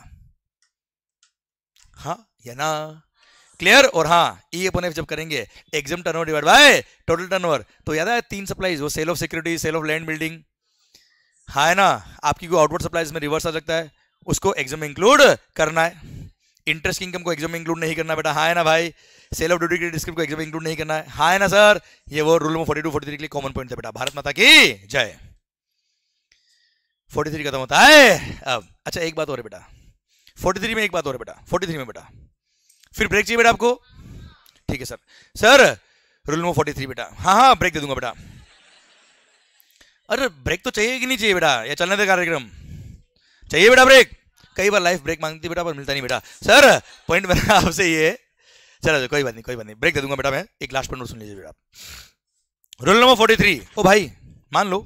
हाँ या ना क्लियर और हाँ ई अपॉन एफ जब करेंगे exempt turnover divide by total turnover तो याद है तीन सप्लाईज वो sale of security sale of land building हाँ है ना आपकी कोई आउटवर्ड सप्लाईज में रिवर्स आ सकता है उसको एग्जाम इंक्लूड करना है इंटरेस्ट इनकम को एग्जाम इंक्लूड नहीं करना बेटा हाँ है ना भाई सेल ऑफ ड्यूटी क्रेडिट को एग्जाम इंक्लूड नहीं करना है हाँ है ना सर ये वो rule forty two forty three के लिए कॉमन पॉइंट है बेटा भारत माता की जय फोर्टी थ्री खत्म होता है अब अच्छा एक बात और है बेटा फोर्टी थ्री में एक बात और है बेटा फोर्टी थ्री में बेटा फिर ब्रेक चाहिए बेटा आपको ठीक है sir sir rule number forty three बेटा हाँ हाँ ब्रेक दे दूंगा बेटा अरे ब्रेक तो चाहिए कि नहीं चाहिए बेटा या चलने दे कार्यक्रम चाहिए बेटा ब्रेक कई बार लाइफ ब्रेक मांगती बेटा पर मिलता नहीं बेटा सर पॉइंट मेरा आपसे ये चलो कोई बात नहीं कोई बात नहीं ब्रेक दे दूंगा बेटा मैं एक लास्ट पॉइंट सुन लीजिए बेटा रोल नंबर फोर्टी थ्री ओ भाई मान लो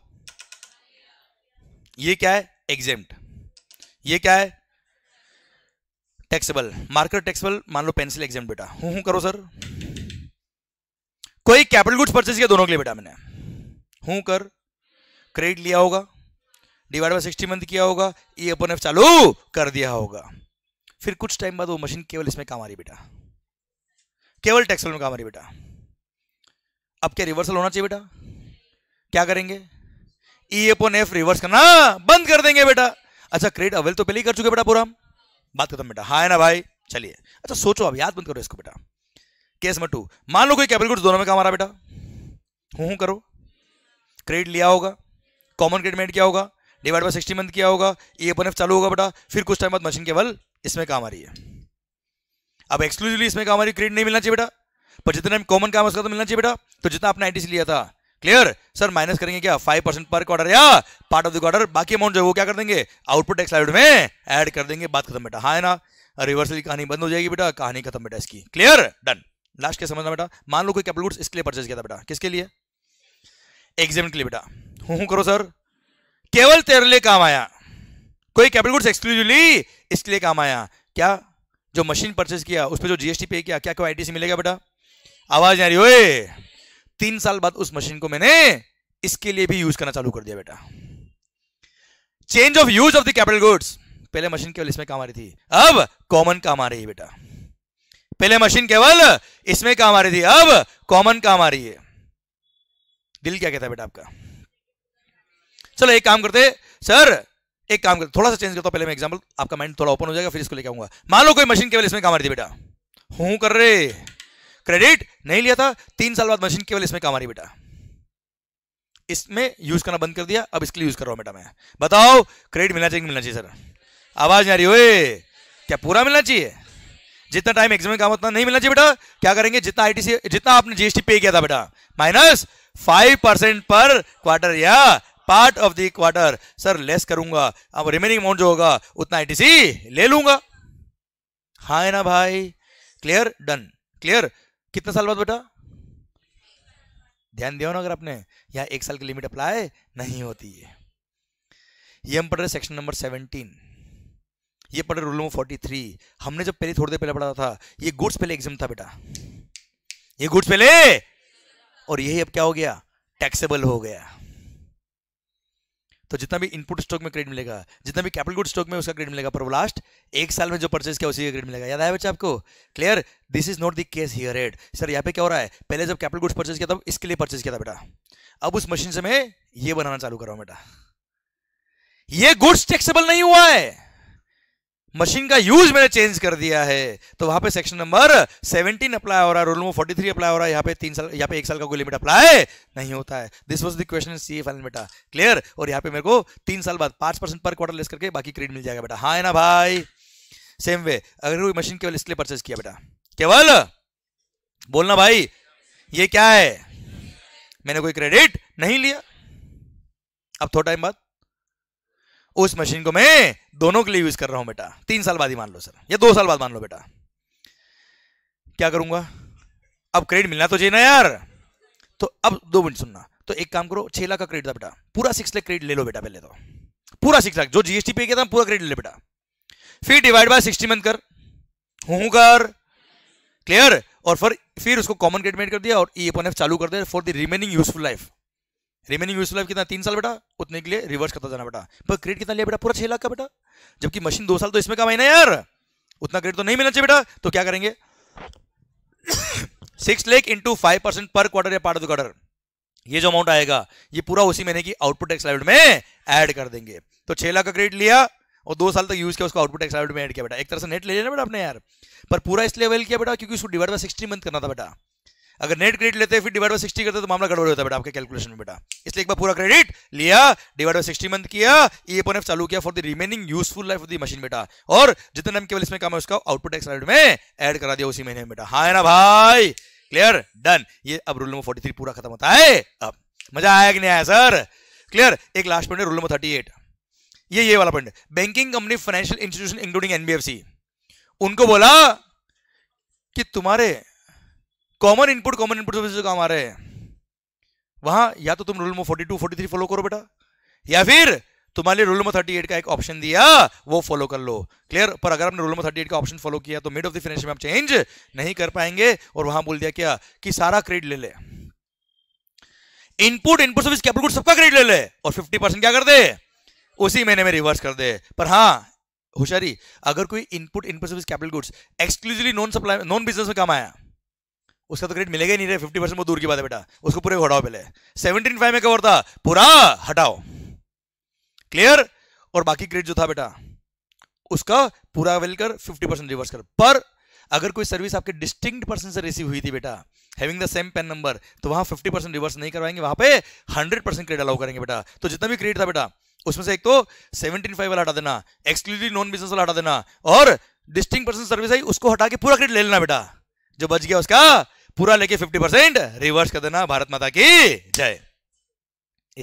ये क्या है एग्जेम्प्ट ये क्या है टेक्सेबल मार्कर टेक्सेबल मान लो पेंसिल एग्जाम बेटा हूं हूं करो सर कोई कैपिटल गुड्स परचेज किया दोनों के लिए बेटा मैंने हूं कर क्रेडिट लिया होगा डिवाइड बाय सिक्सटी मंथ किया होगा ई अपन एफ चालू कर दिया होगा फिर कुछ टाइम बाद वो मशीन केवल इसमें काम आ रही बेटा केवल टैक्सल में काम आ रही बेटा अब क्या रिवर्सल होना चाहिए बेटा क्या करेंगे ई अपन एफ रिवर्स करना बंद कर देंगे बेटा अच्छा क्रेडिट अवेल तो पहले ही कर चुके बेटा पूरा हम बात खत्म बेटा हाँ है ना भाई चलिए अच्छा सोचो अब याद बंद करो इसको बेटा केस नंबर टू मान लो कोई कैपिटल गुड्स दोनों में काम आ रहा बेटा हूं हूं करो क्रेडिट लिया होगा कॉमन क्रेडिट मेड किया होगा डिवाइड बाय सिक्सटी मंथ किया होगा ए अपन एफ चालू होगा बेटा फिर कुछ टाइम बाद मशीन केवल इसमें काम आ रही है अब एक्सक्लूसिवली इसमें काम आ रही है क्रेडिट नहीं मिलना चाहिए बेटा पर जितना कॉमन काम उसका तो मिलना चाहिए बेटा तो जितना आपने आई लिया था क्लियर सर माइनस करेंगे क्या फाइव परसेंट पर क्वार्टर या पार्ट ऑफ द क्वार्टर बाकी अमाउंट जो है वो क्या कर देंगे आउटपुट टैक्स लाइड में ऐड कर देंगे बात खत्म बेटा हाँ ना रिवर्सल की कहानी बंद हो जाएगी बेटा कहानी खत्म बेटा इसकी क्लियर डन लास्ट क्या समझना बेटा मान लो कोई कैपिटल गुड्स इसके लिए परचेज किया था बेटा किसके लिए एग्जाम के लिए बेटा हूं करो सर केवल तेरे लिए काम आया कोई कैपिटल गुड्स एक्सक्लूसिवली इसके लिए काम आया क्या जो मशीन परचेज किया उस पर जो जीएसटी पे किया क्या क्या आईटीसी मिलेगा बेटा आवाज आ रही हो तीन साल बाद उस मशीन को मैंने इसके लिए भी यूज करना चालू कर दिया बेटा change of use of the capital goods पहले मशीन केवल इसमें काम आ रही थी अब कॉमन काम आ रही है बेटा पहले मशीन केवल इसमें काम आ रही थी अब कॉमन काम आ रही है दिल क्या कहता है बेटा आपका चलो एक काम करते सर एक काम करते थोड़ा सा चेंज करता हूं पहले मैं एग्जांपल आपका माइंड थोड़ा ओपन हो जाएगा फिर इसको लेके आऊंगा मान लो कोई मशीन केवल इसमें काम आ रही थी बेटा हूं कर रहे क्रेडिट नहीं लिया था तीन साल बाद मशीन केवल इसमें काम आ रही बेटा इसमें यूज करना बंद कर दिया अब इसके लिए यूज कर रहा हूं बेटा मैं बताओ क्रेडिट मिलना चाहिए मिलना चाहिए सर आवाज नहीं आ रही क्या पूरा मिलना चाहिए जितना टाइम एग्जाम काम उतना नहीं मिलना चाहिए बेटा क्या करेंगे जितना सी जितना आपने जीएसटी पे किया था बेटा minus five percent per quarter या part of the quarter sir less करूंगा अब रिमेनिंग अमाउंट जो होगा उतना आईटीसी ले लूंगा हाँ है ना भाई क्लियर डन क्लियर कितने साल बाद बेटा ध्यान दिया ना अगर आपने यहाँ एक साल की लिमिट अप्लाई नहीं होती है ये हम पढ़ रहे सेक्शन नंबर सेवनटीन ये पढ़ रहे रूल नंबर फोर्टी थ्री हमने जब पहले थोड़ी देर पहले पढ़ा था ये गुड्स पहले एग्जाम था बेटा ये गुड्स पहले और यही अब क्या हो गया टैक्सेबल हो गया तो जितना भी इनपुट स्टॉक में क्रेडिट मिलेगा जितना भी कैपिटल गुड स्टॉक में उसका क्रेडिट मिलेगा पर वो लास्ट एक साल में जो परचेज किया उसी का क्रेडिट मिलेगा याद आया बच्चा आपको clear this is not the case here add sir यहाँ पे क्या हो रहा है पहले जब कैपिटल गुड्स परचेज किया था इसके लिए परचेज किया था बेटा अब उस मशीन से मैं ये बनाना चालू कर रहा हूँ बेटा ये गुड्स टेक्सेबल नहीं हुआ है मशीन का यूज मैंने चेंज कर दिया है तो वहां पे सेक्शन नंबर 17 अप्लाई हो रहा है रूल नंबर 43 अप्लाई हो रहा है यहाँ पे तीन साल यहाँ पे एक साल का कोई लिमिट अप्लाई नहीं होता है this was the question C final बेटा क्लियर और यहाँ पे मेरे को तीन साल बाद पांच परसेंट पर क्वार्टर लेस करके बाकी क्रेडिट मिल जाएगा बेटा हाँ है ना भाई सेम वे अगर कोई मशीन केवल इसलिए परचेज किया बेटा केवल बोलना भाई ये क्या है मैंने कोई क्रेडिट नहीं लिया अब थोड़ा टाइम बाद उस मशीन को मैं दोनों के लिए यूज कर रहा हूं बेटा तीन साल बाद ही मान लो सर या दो साल बाद मान लो बेटा क्या करूंगा अब क्रेडिट मिलना तो चाहिए ना यार तो अब दो मिनट सुनना तो एक काम करो छह लाख का क्रेडिट था बेटा पूरा सिक्स लाख क्रेडिट ले लो बेटा पहले तो पूरा सिक्स लाख जो जीएसटी पे किया था पूरा क्रेडिट ले बेटा फिर डिवाइड बाय सिक्सटी मंथ कर हूं कर क्लियर और फिर फिर उसको कॉमन क्रेडिट कर दिया और ई अपॉन एफ चालू कर दिया for the remaining useful life remaining use life कितना तीन साल बेटा उतने के लिए रिवर्स करता जाना बेटा पर क्रेडिट कितना लिया बेटा पूरा छह लाख का बेटा जबकि मशीन दो साल तो इसमें काम है ना यार उतना क्रेडिट तो नहीं मिलना चाहिए बेटा तो क्या करेंगे six lakh into five percent per quarter या पार्ट ऑफ क्वार्टर ये जो अमाउंट आएगा ये पूरा उसी महीने की आउटपुट टैक्स लाइव में एड कर देंगे तो छह लाख का क्रेडिट लिया और दो साल तक यूज किया उसको आउटपुट टैक्स लाइव में एड किया बेटा एक तरह से नेट ले लेना बेटा अपने यार पर पूरा इसलिए अवेल किया बेटा क्योंकि उसको डिवाइड बाय सिक्सटी मंथ करना था बेटा अगर नेट क्रेडिट लेते फिर डिवाइड बाई सिक्सटी करते तो मामला गड़बड़ होता है बेटा आपके कैलकुलेशन में बेटा इसलिए एक बार पूरा क्रेडिट लिया डिवाइड बाई सिक्सटी मंथ किया ई अपन एफ चालू किया for the remaining useful life of the machine बेटा और जितना हम केवल इसमें काम है उसका आउटपुट एक्स में एड करा दिया उसी महीने में बेटा हाँ ना भाई क्लियर डन ये अब रूल नंबर फोर्टी पूरा खत्म होता है अब मजा आया कि नहीं आया सर क्लियर एक last point rule number thirty ये ये वाला point banking company financial institution including NBFC उनको बोला कि तुम्हारे common input common input service जो काम आ रहे हैं वहां या तो तुम rule number forty two forty three follow करो बेटा या फिर तुम्हारे लिए रूल नंबर थर्टी एट का एक ऑप्शन दिया वो फॉलो कर लो क्लियर पर अगर आपने रूल नंबर थर्टी एट का ऑप्शन फॉलो किया तो मिड ऑफ द फिनेंशियल में आप चेंज नहीं कर पाएंगे और वहां बोल दिया क्या कि सारा क्रेडिट ले ले input input service capital good सबका क्रेडिट ले ले और फिफ्टी परसेंट क्या कर दे उसी महीने में रिवर्स कर दे पर हाँ होशियारी अगर कोई input input service capital goods exclusively non supply non business में काम आया उसका तो क्रेडिट मिलेगा नहीं रहे फिफ्टी परसेंट बहुत दूर की बात है बेटा उसको पूरे हटाओ पहले सेवनटीन फाइव में कवर था पूरा हटाओ क्लियर और बाकी क्रेडिट जो था बेटा उसका पूरा वेल कर फिफ्टी परसेंट रिवर्स कर पर अगर कोई सर्विस आपके डिस्टिंग पर्सन से रिसीव हुई थी बेटा having the same PAN number तो वहां फिफ्टी परसेंट रिवर्स नहीं करवाएंगे वहां पे हंड्रेड परसेंट क्रेडिट अलाउ करेंगे बेटा तो जितना भी क्रेडिट था बेटा उसमें से एक तो सेवनटीन फाइव वाला हटा देना एक्सक्लूसिव नॉन बिजनेस वाला हटा देना और डिस्टिंग पर्सन सर्विस आई उसको हटा के पूरा क्रेडिट ले लेना बेटा जो बच गया उसका पूरा लेके 50 परसेंट रिवर्स कर देना भारत माता की जय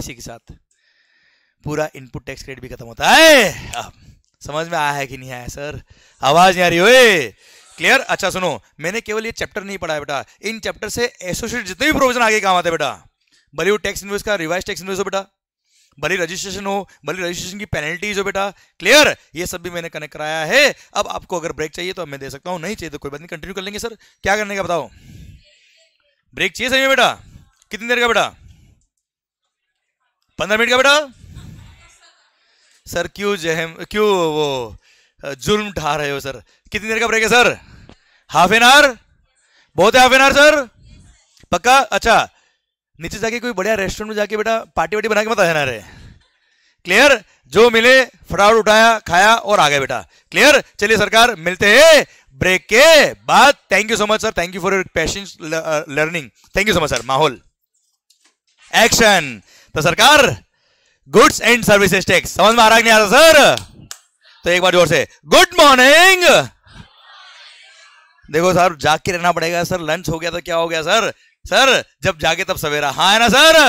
इसी के साथ पूरा इनपुट टैक्स क्रेडिट भी खत्म होता है अब समझ में आया है कि नहीं आया सर आवाज नहीं आ रही हो क्लियर अच्छा सुनो मैंने केवल ये चैप्टर नहीं पढ़ा बेटा इन चैप्टर से एसोसिएट जितने भी प्रोविजन आगे काम आते हैं बेटा भले वो टैक्स इन्वेस्ट का रिवाइज टैक्स इन्वेस्ट हो बेटा भले रजिस्ट्रेशन हो भले रजिस्ट्रेशन की पेनल्टीज हो बेटा क्लियर ये सब भी मैंने कनेक्ट कराया है अब आपको अगर ब्रेक चाहिए तो मैं दे सकता हूँ नहीं चाहिए तो कोई बात नहीं कंटिन्यू कर लेंगे सर क्या करने का बताओ ब्रेक चाहिए सही बेटा कितनी देर का बेटा पंद्रह मिनट का बेटा सर क्यों जहम क्यों वो जुल्म ढा रहे हो सर कितनी देर का ब्रेक है सर हाफ एन आवर बहुत है हाफ एन आवर सर पक्का अच्छा नीचे जाके कोई बढ़िया रेस्टोरेंट में जाके बेटा पार्टी वार्टी बना के मत आना रहे क्लियर जो मिले फटाफट उठाया खाया और आ गए बेटा क्लियर चलिए सरकार मिलते हैं ब्रेक के बाद thank you so much sir thank you for your patience learning thank you so much sir माहौल एक्शन तो सरकार गुड्स एंड सर्विसेज टैक्स समझ में आ रहा नहीं आ रहा सर तो एक बार जोर से गुड मॉर्निंग देखो सर जाग के रहना पड़ेगा सर लंच हो गया तो क्या हो गया सर सर जब जागे तब सवेरा हाँ है ना सर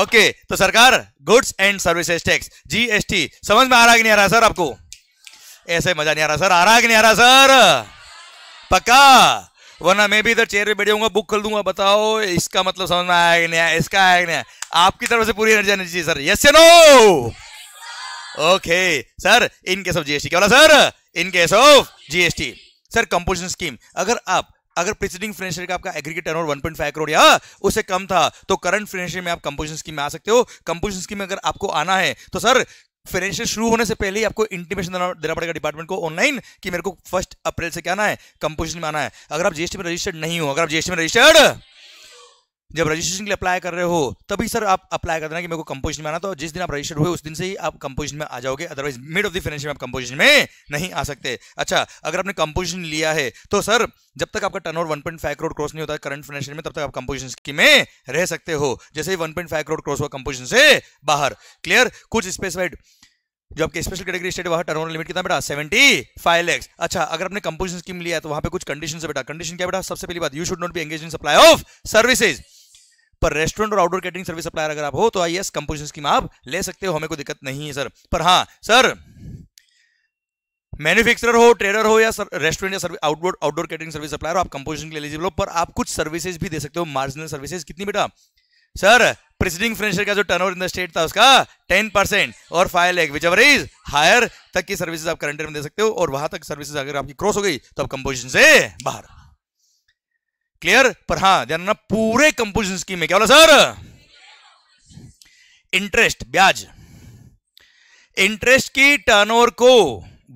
ओके okay, तो सरकार goods and services tax GST समझ में आ रहा कि नहीं आ रहा सर आपको ऐसे मजा नहीं आ रहा सर आ रहा कि नहीं आ रहा सर पक्का वरना मैं भी इधर चेयर पे बैठे बुक खोल दूंगा बताओ इसका मतलब समझ में आया कि नहीं आया इसका आया कि नहीं आया आपकी तरफ से पूरी एनर्जी आनी चाहिए sir yes no okay sir in case of GST क्या sir in case of GST sir composition scheme अगर आप अगर प्रिसीडिंग फाइनेंशियल का आपका एग्रीगेट टर्नओवर 1.5 करोड़ या उससे कम था तो करंट फाइनेंशियल में आप कंपोजिशन स्कीम में आ सकते हो कंपोजिशन स्कीम में अगर आपको आना है तो सर फाइनेंशियल शुरू होने से पहले ही आपको इंटीमेशन देना देना पड़ेगा डिपार्टमेंट को ऑनलाइन कि मेरे को फर्स्ट अप्रैल से क्या आना है कंपोजिशन में आना है अगर आप जीएसटी में रजिस्टर्ड नहीं हो अगर आप जीएसटी में रजिस्टर्ड जब रजिस्ट्रेशन के लिए अप्लाई कर रहे हो तभी सर आप अप्लाई कर देना कि मेरे को कंपोजिशन में आना तो जिस दिन आप रजिस्टर्ड हुए उस दिन से ही आप कंपोजिशन में आ जाओगे otherwise mid of the financial में आप कंपोजिशन में नहीं आ सकते अच्छा अगर आपने कंपोजिशन लिया है तो सर जब तक आपका टर्न ओवर 1.5 करोड़ क्रॉस नहीं होता करंट फाइनेंशियल में तब तक आप कंपोजिशन स्कीम में रह सकते हो जैसे ही 1.5 करोड़ क्रॉस हुआ कंपोजिशन से बाहर क्लियर कुछ स्पेसिफाइड जो आपके स्पेशल कैटेगरी स्टेट वहां टर्नओवर लिमिट कितना बेटा 75 लैक्स अच्छा अगर आपने कंपोजिशन स्कीम लिया है तो वहां पे कुछ कंडीशन है बेटा कंडीशन क्या बेटा सबसे पहली बात you should not be engage in supply of services पर रेस्टोरेंट और आउटडोर कैटरिंग सर्विस सप्लायर अगर आप हो तो आई एस कंपोजिशन स्कीम आप ले सकते हो हमें कोई दिक्कत नहीं है सर पर हाँ सर मैन्युफैक्चरर हो ट्रेडर हो या रेस्टोरेंट या service outdoor outdoor catering service supplier हो आप कंपोजिशन के एलिजिबल हो पर आप कुछ सर्विसेज भी दे सकते हो मार्जिनल सर्विसेज कितनी बेटा सर प्रेसिडिंग फाइनेंशियल का जो टर्न इन द स्टेट था उसका टेन परसेंट और five lakh which is higher तक की सर्विसेज आप करंट में दे सकते हो और वहां तक सर्विसेज अगर आपकी क्रॉस हो गई तो आप कंपोजिशन से बाहर क्लियर पर हाँ ध्यान ना पूरे कंपोजिशन स्कीम में क्या बोला सर इंटरेस्ट ब्याज इंटरेस्ट की टर्नओवर को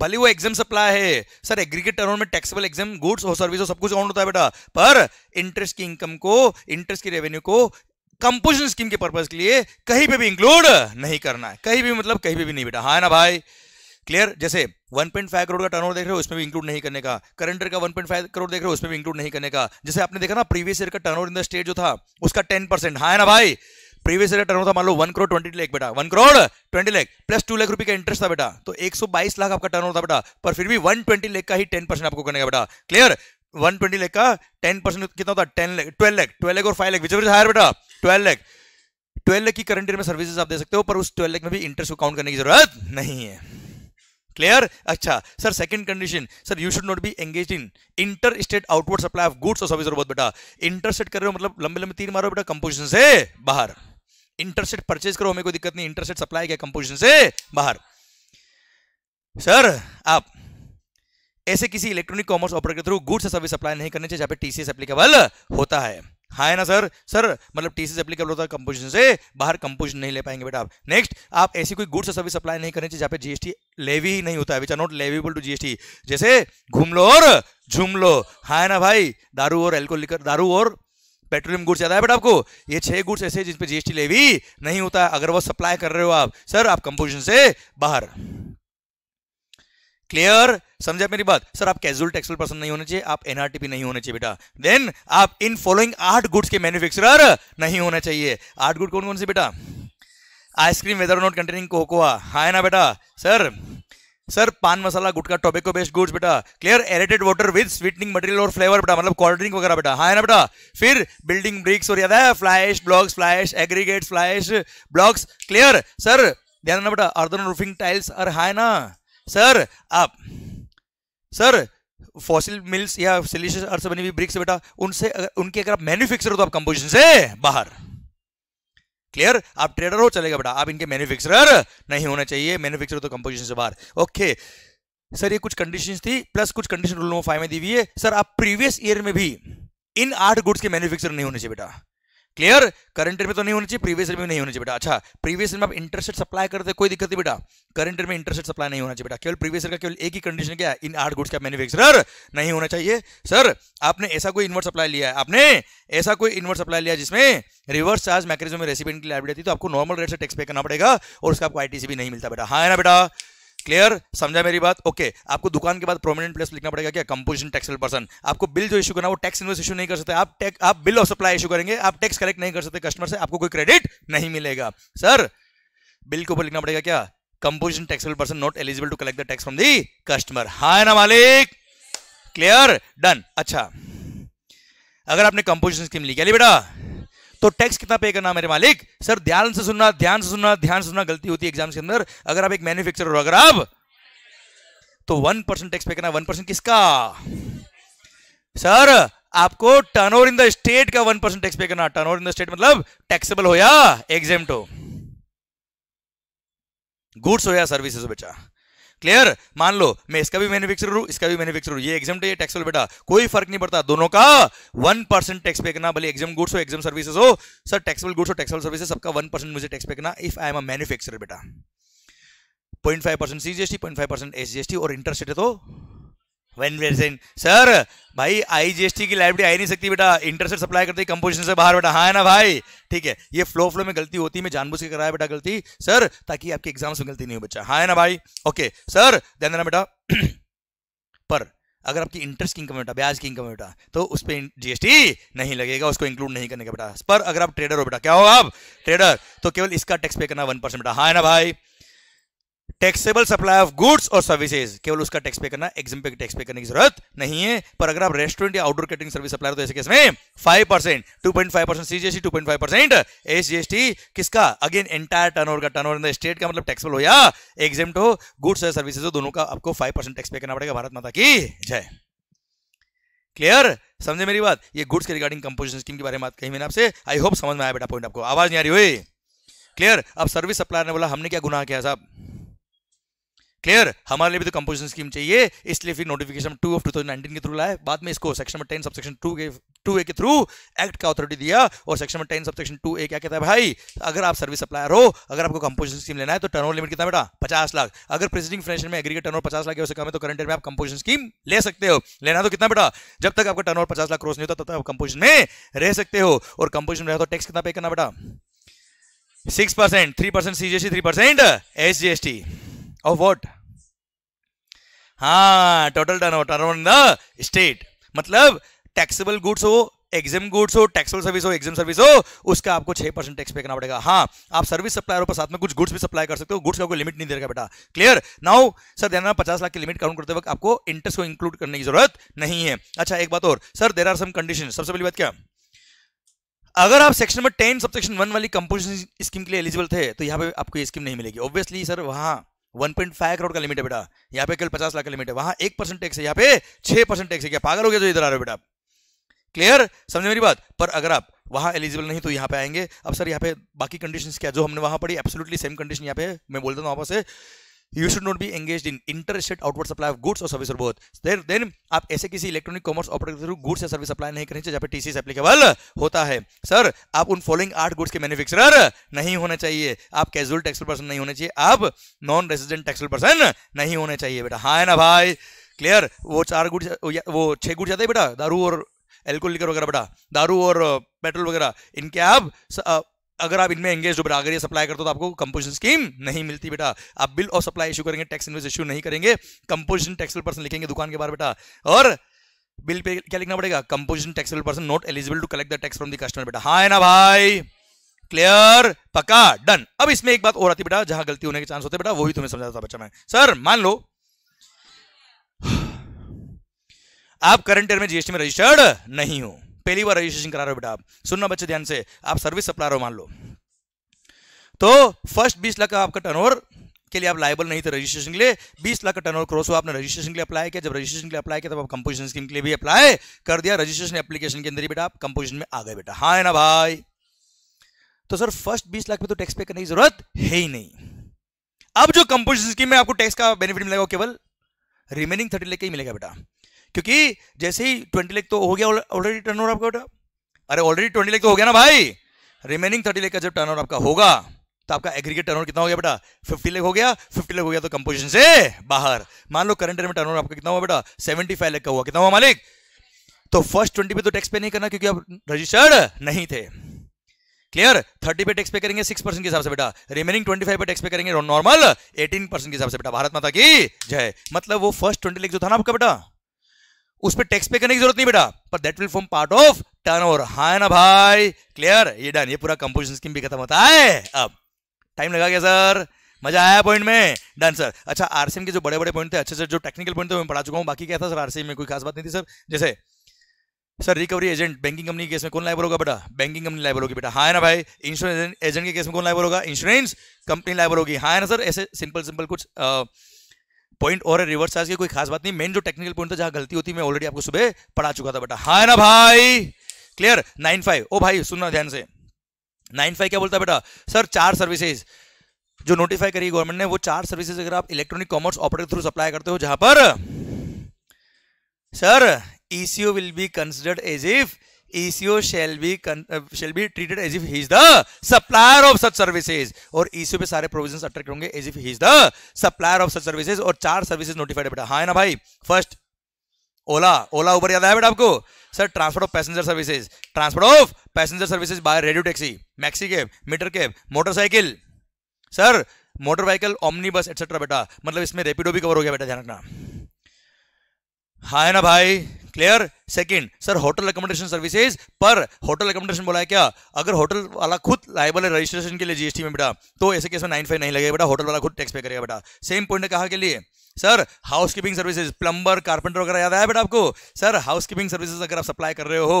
भले वो एग्जाम सप्लाई है सर एग्रीगेट टर्नओवर में टैक्सेबल एग्जाम गुड्स और सर्विस और सब कुछ ऑन होता है बेटा पर इंटरेस्ट की इनकम को इंटरेस्ट की रेवेन्यू को कंपोजिशन स्कीम के पर्पज के लिए कहीं पर भी इंक्लूड नहीं करना है कहीं भी मतलब कहीं पर भी नहीं बेटा हाँ ना भाई क्लियर जैसे वन पॉइंट फाइव करोड़ का टर्नओवर देख रहे हो उसमें भी इंक्लूड नहीं करने का करंट ईयर का वन पॉइंट फाइव करोड़ देख रहे हो उसमें भी इंक्लूड नहीं करने का जैसे आपने देखा ना प्रीवियस ईयर का टर्नओवर इन द स्टेट जो था उसका टेन परसेंट हाँ ना भाई प्रीवियस ईयर टर्न था मान लो वन करोड़ ट्वेंटी लेख बेटा one crore twenty lakh plus two lakh रुपए का इंटरेस्ट था बेटा तो एक लाख आपका टर्न था बेटा पर फिर भी वन ट्वेंटी का ही टेन परसेंट आपको करने का बेटा क्लियर वन ट्वेंटी का टेन परसेंट कितना होता ten lakh twelve lakh twelve lakh और फाइव लाख विच हायर बेटा ट्वेल्व लेख ट्वेल्व लेख की करंट ईयर में सर्विसेज आप दे सकते हो पर उस ट्वेल्व लेख में भी इंटरेस्ट को काउंट करने की जरूरत नहीं है क्लियर अच्छा sir second condition sir you should not be engage in inter state outward supply of goods और सर्विस बहुत बेटा इंटरसेट कर रहे हो मतलब लंबे लंबे तीर मारो बेटा कंपोजिशन से बाहर इंटरसेट परचेज करो हमें कोई दिक्कत नहीं इंटरसेट सप्लाई क्या कंपोजिशन से बाहर सर आप ऐसे किसी इलेक्ट्रॉनिक कॉमर्स ऑपरेटर के थ्रू गुड्स सर्विस सप्लाई नहीं करने चाहिए जहां पे टीसीएस एप्लीकेबल होता है हाँ है ना सर सर मतलब टी सी एप्लीकेबल होता है कंपोजिशन से बाहर कंपोजिशन नहीं ले पाएंगे बेटा आप नेक्स्ट आप ऐसी कोई गुड्स सर्विस सप्लाई नहीं करनी चाहिए जहाँ पे जीएसटी लेवी ही नहीं होता है which are not leviable to GST जैसे घूम लो और झूम लो हाँ है ना भाई दारू और एल्कोहल लिकर दारू और पेट्रोलियम गुड्स ज्यादा है बट आपको ये छह गुड्स ऐसे जिसपे जीएसटी लेवी नहीं होता अगर वो सप्लाई कर रहे हो आप सर आप कंपोजिशन से बाहर क्लियर समझा मेरी बात सर आप कैजुअल टेक्सुअल पर्सन नहीं होने चाहिए आप एनआरटीपी नहीं होने चाहिए बेटा देन आप इन फॉलोइंग आठ गुड्स के मैन्युफैक्चरर नहीं होना चाहिए आठ गुड कौन कौन से बेटा ice cream whether not containing cocoa हाँ ना बेटा sir sir pan masala gutka tobacco based goods बेटा clear aerated water with sweetening material और फ्लेवर बेटा मतलब कोल्ड ड्रिंक वगैरह बेटा हाँ ना बेटा फिर बिल्डिंग ब्रिक्स और याद है fly ash blocks fly ash aggregates fly ash blocks clear sir ध्यान ना बेटा अर्दन रूफिंग टाइल्स और हाँ ना सर आप सर फॉसिल मिल्स या सिलिशियस अर्थ से बनी हुई ब्रिक्स बेटा उनसे अगर, उनके अगर आप मैन्युफैक्चर हो तो आप कंपोजिशन से बाहर क्लियर आप ट्रेडर हो चलेगा बेटा आप इनके मैन्युफैक्चरर नहीं होना चाहिए मैन्युफैक्चर तो कंपोजिशन से बाहर ओके सर ये कुछ कंडीशंस थी प्लस कुछ कंडीशन रूल नंबर फाइव में दी हुई है सर आप प्रीवियस ईयर में भी इन आठ गुड्स के मैन्युफैक्चर नहीं होने चाहिए बेटा क्लियर करंट में तो नहीं होनी चाहिए प्रीवियस में नहीं होनी चाहिए बेटा अच्छा प्रीवियस में आप इंटरेस्ट सप्लाई करते कोई दिक्कत नहीं बेटा करंट में इंटरसेट सप्लाई नहीं होना चाहिए बेटा केवल प्रीवियस का केवल एक ही कंडीशन क्या है इन आर्ट गुड्स का मैन्युफैक्चरर नहीं होना चाहिए सर आपने ऐसा कोई इन्वर्ट सप्लाई लिया है आपने ऐसा कोई इन्वर्ट सप्लाई लिया जिसमें रिवर्स चार्ज मैकेजम में रेसिपेंट की लाइब्रेरी थी तो आपको नॉर्मल रेट से टैक्स पे करना पड़ेगा और उसका आपको आई भी नहीं मिलता बेटा हाँ ना बेटा क्लियर समझा मेरी बात ओके आपको दुकान के बाद प्रोमिनेंट प्लेस लिखना पड़ेगा क्या कंपोजिशन टैक्सल पर्सन आपको बिल जो इशू करना वो टैक्स इन्वेस्ट इशू नहीं कर सकते आप टैक्स आप बिल ऑफ सप्लाई इशू करेंगे आप टैक्स कलेक्ट नहीं कर सकते कस्टमर से आपको कोई क्रेडिट नहीं मिलेगा सर बिल के ऊपर लिखना पड़ेगा क्या composition taxable person not eligible to collect the tax from the customer हाय ना मालिक क्लियर डन अच्छा अगर आपने कंपोजिशन स्कीम ली क्या ली बेटा तो टैक्स कितना पे करना मेरे मालिक सर ध्यान से सुनना ध्यान से सुनना ध्यान से सुनना गलती होती है एग्जाम के अंदर अगर आप एक मैन्युफैक्चरर हो अगर आप तो वन परसेंट टैक्स पे करना वन परसेंट किसका सर आपको turnover in the state का वन परसेंट टैक्स पे करना turnover in the state मतलब टैक्सेबल हो या एग्जेम्ट हो गुड्स हो या सर्विसेज हो बेचा क्लियर मान लो मैं इसका भी मैन्युफैक्चरर हूं इसका भी मैन्युफैक्चरर हूं ये एग्जाम है टैक्सेबल बेटा कोई फर्क नहीं पड़ता दोनों का वन परसेंट टैक्स पे करना भले एग्जाम गुड्स हो एग्जाम सर्विसेज हो सर टैक्सेबल गुड्स हो टैक्सेबल सर्विसेज सबका वन परसेंट मुझे टैक्स पे करना if I am a manufacturer बेटा point five percent CGST point five percent SGST और इंटरेस्ट है तो वेन we are सर भाई आई की लाइब्रेरी आई नहीं सकती बेटा इंटरसेट सप्लाई करते कंपोजिशन से बाहर बेटा हाँ है ना भाई ठीक है ये फ्लो फ्लो में गलती होती है मैं जानबूझ के कराया बेटा गलती सर ताकि आपके एग्जाम्स में गलती नहीं हो बच्चा हाँ है ना भाई ओके सर ध्यान देना बेटा पर अगर आपकी इंटरेस्ट की इनकम है बेटा ब्याज की इनकम है बेटा तो उस पर जीएसटी नहीं लगेगा उसको इंक्लूड नहीं करने का बेटा पर अगर आप ट्रेडर हो बेटा क्या हो आप ट्रेडर तो केवल इसका टैक्स पे करना वन परसेंट बेटा हाँ है ना भाई टैक्सेबल सप्लाई ऑफ गुड्स और सर्विसेज केवल उसका टैक्स पे करना एग्जाम पे टैक्स पे करने की जरूरत नहीं है पर अगर आप रेस्टोरेंट या आउटडोर कैटरिंग सर्विस सप्लायर तो ऐसे केस में five percent two point five percent CGST two point five percent SGST किसका अगेन एंटायर टर्न का टर्न ओवर स्टेट का मतलब टैक्सेबल हो या एग्जाम हो गुड्स और सर्विसेज हो दोनों का आपको फाइव परसेंट टैक्स पे करना पड़ेगा भारत माता की जय क्लियर समझे मेरी बात ये गुड्स के रिगार्डिंग कंपोजिशन स्कीम के बारे में बात कही मैंने आपसे आई होप समझ में आया बेटा पॉइंट आपको आवाज नहीं आ रही हुई क्लियर अब सर्विस सप्लायर ने बोला हमने क्या गुनाह किया साहब क्लियर हमारे लिए भी तो कंपोजिशन स्कीम चाहिए इसलिए फिर नोटिफिकेशन टू ऑफ टू के थ्रू लाए बाद में इसको section ten sub section two के टू ए के थ्रू एक्ट का अथॉरिटी दिया और section ten sub section two A क्या कहता है भाई अगर आप सर्विस सप्लायर हो अगर आपको कंपोजिशन स्कीम लेना है तो टर्न लिमिट कितना बेटा पचास लाख अगर प्रेसिडिंग फाइनेशन में एग्रीगेट टर्नओवर पचास लाख से कम है तो करंट में आप कंपोजिशन स्कीम ले सकते हो लेना तो कितना बेटा जब तक आपका टर्नओवर पचास लाख क्रॉस नहीं होता तब तक आप कंपोजिशन में रह सकते हो और कंपोजिशन में रहो तो टैक्स कितना पे करना बेटा six percent three percent CGST three percent SGST of oh, what हाँ total turnover turn the state मतलब टैक्सेबल गुड्स हो एग्जाम गुड्स हो टैक्सेबल सर्विस हो एग्जाम सर्विस हो उसका आपको छह परसेंट टैक्स पे करना पड़ेगा हाँ आप सर्विस सप्लायर पर साथ में कुछ गुड्स भी सप्लाई कर सकते हो गुड्स का कोई लिमिट नहीं देगा बेटा क्लियर नाउ सर ध्यान पचास लाख की लिमिट काउंट करते वक्त आपको इंटरेस्ट को इंक्लूड करने की जरूरत नहीं है अच्छा एक बात और sir there are some condition सबसे पहली बात क्या अगर आप section number ten sub section one वाली कंपोजिशन स्कीम के लिए एलिजिबल थे तो यहाँ पे आपको ये स्कीम नहीं मिलेगी ऑब्वियसली सर वहाँ 1.5 करोड़ का लिमिट है बेटा यहाँ पे केवल पचास लाख का लिमिट है वहां एक परसेंट टैक्स है यहाँ पे छह परसेंट टैक्स है क्या पागल हो गया जो इधर आ रहे हो बेटा क्लियर समझे मेरी बात पर अगर आप वहां एलिजिबल नहीं तो यहाँ पे आएंगे अब सर यहाँ पे बाकी कंडीशन क्या जो हमने वहां पढ़ी एब्सोलूटली सेम कंडीशन यहाँ पे मैं बोलता हूँ वापस से you should not be engage in interstate outward supply of goods और सर्विस और बोथ देर देन आप ऐसे किसी इलेक्ट्रॉनिक कॉमर्स ऑपरेटर के थ्रू गुड्स या सर्विस सप्लाई नहीं करें जहाँ पर टीसी एप्लीकेबल होता है सर आप उन फॉलोइंग आठ गुड्स के मैन्युफैक्चरर नहीं होने चाहिए आप कैजुअल टैक्सेबल पर्सन नहीं होने चाहिए आप नॉन रेजिडेंट टैक्सेबल पर्सन नहीं होने चाहिए बेटा हाँ है ना भाई क्लियर वो चार गुड़ वो छः गुड़ जाते हैं बेटा दारू और एल्कोहल लिकर वगैरह बेटा दारू और पेट्रोल वगैरह इनके आप अगर आप इनमें एंगेज होकर बेटा अगर ये सप्लाई करते हो तो आपको कंपोजिशन स्कीम नहीं मिलती बेटा आप बिल और सप्लाई इशू करेंगे टैक्स इन्वेस्ट इशू नहीं करेंगे कंपोजिशन टैक्सेबल पर्सन लिखेंगे दुकान के बाहर बेटा और बिल पे क्या लिखना पड़ेगा composition taxable person not eligible to collect the tax from the customer बेटा हाँ है ना भाई क्लियर पक्का डन अब इसमें एक बात और आती बेटा जहां गलती होने के चांस होते बेटा वही तुम्हें समझाता बच्चा मैं सर मान लो आप करंट ईयर में जीएसटी में रजिस्टर्ड नहीं हूं पहली बार रजिस्ट्रेशन करा रहे हो बेटा आप सुनना बच्चे ध्यान से आप सर्विस सप्लायर हो मान लो तो फर्स्ट बीस लाख का आपका टर्न के लिए आप लाइबल नहीं थे रजिस्ट्रेशन के लिए बीस लाख का टर्न ओवर क्रॉस हुआ आपने रजिस्ट्रेशन के लिए अप्लाई किया जब रजिस्ट्रेशन के लिए अप्लाई किया तब आप कंपोजिशन स्कीम के लिए भी अप्लाई कर दिया रजिस्ट्रेशन एप्लीकेशन के अंदर ही बेटा आप कंपोजिशन में आ गए बेटा हाँ है ना भाई तो सर फर्स्ट बीस लाख में तो टैक्स पे करने की जरूरत है ही नहीं अब जो कंपोजिशन स्कीम में आपको टैक्स का बेनिफिट मिलेगा केवल रिमेनिंग थर्टी लेके ही मिलेगा बेटा क्योंकि जैसे ही ट्वेंटी लेख तो हो गया ऑलरेडी टर्न ओवर आपका बेटा अरे ऑलरेडी ट्वेंटी लेख तो हो गया ना भाई रिमेनिंग थर्टी लेख का जब टर्न ओवर आपका होगा तो आपका एग्रीगेट टर्नओवर कितना हो गया बेटा फिफ्टी लेख हो गया फिफ्टी लेख हो गया तो कंपोजिशन से बाहर मान लो करंट ईयर में टर्नओवर आपका कितना हुआ बेटा 75 लाख का हुआ कितना हुआ मालिक तो फर्स्ट ट्वेंटी पे तो टैक्स पे नहीं करना क्योंकि आप रजिस्टर्ड नहीं थे क्लियर थर्टी पे टैक्स पे करेंगे सिक्स परसेंट के हिसाब से बेटा रिमेनिंग ट्वेंटी फाइव पे टैक्स पे करेंगे नॉर्मल एटीन परसेंट के हिसाब से बेटा भारत माता की जय मतलब वो फर्स्ट ट्वेंटी लेख जो था ना आपका बेटा उस पर टैक्स पे करने की जरूरत नहीं बेटा पर that will form part of turnover हा ना भाई क्लियर ये डन ये पूरा कंपोजिशन स्कीम भी खत्म होता है अब टाइम लगा गया सर मजा आया पॉइंट में डन सर अच्छा आरसीएम के जो बड़े बड़े पॉइंट थे अच्छे से जो टेक्निकल पॉइंट थे मैं पढ़ा चुका हूँ बाकी क्या था सर आरसीएम में कोई खास बात नहीं थी सर जैसे sir recovery agent banking company case में कौन लाइबर होगा बेटा बैंकिंग कंपनी लाइबर होगी बेटा हाँ ना भाई इंश्योरेंस एजेंट के केस में कौन लाइबर होगा इंश्योरेंस कंपनी लाइबर होगी हाँ ना सर ऐसे सिंपल सिंपल कुछ पॉइंट और रिवर्स चार्ज की कोई खास बात नहीं मेन जो टेक्निकल पॉइंट था जहां गलती होती मैं ऑलरेडी आपको सुबह पढ़ा चुका था बेटा हाँ ना भाई क्लियर नाइन फाइव ओ भाई सुनना ध्यान से नाइन फाइव क्या बोलता है बेटा सर चार सर्विसेज जो नोटिफाई करी गवर्नमेंट ने वो चार सर्विसेज अगर आप electronic commerce operator through supply करते हो जहां पर sir ECO will be considered as if ECO shall be uh, shall be treated as if he is the supplier of such services और ECO पे सारे provisions attract होंगे as if he is the supplier of such services और चार services notified बेटा हाँ है ना भाई first ओला ओला ऊपर याद आया बेटा आपको sir transport of passenger services transport of passenger services by radio taxi maxi cab meter cab motorcycle sir motor vehicle omni bus etcetera बेटा मतलब इसमें रेपिडो भी कवर हो गया बेटा ध्यान रखना हा है ना भाई clear second sir hotel accommodation services पर होटल अकोमोडेशन बोला है क्या अगर होटल वाला खुद लाइबल है रजिस्ट्रेशन के लिए जीएसटी में बेटा तो ऐसे केस में नाइन फाइव नहीं लगेगा बेटा होटल वाला खुद टैक्स पे करेगा बेटा सेम पॉइंट कहा के लिए sir housekeeping services plumber carpenter वगैरह याद आया बेटा आपको सर हाउस कीपिंग सर्विसेज अगर आप सप्लाई कर रहे हो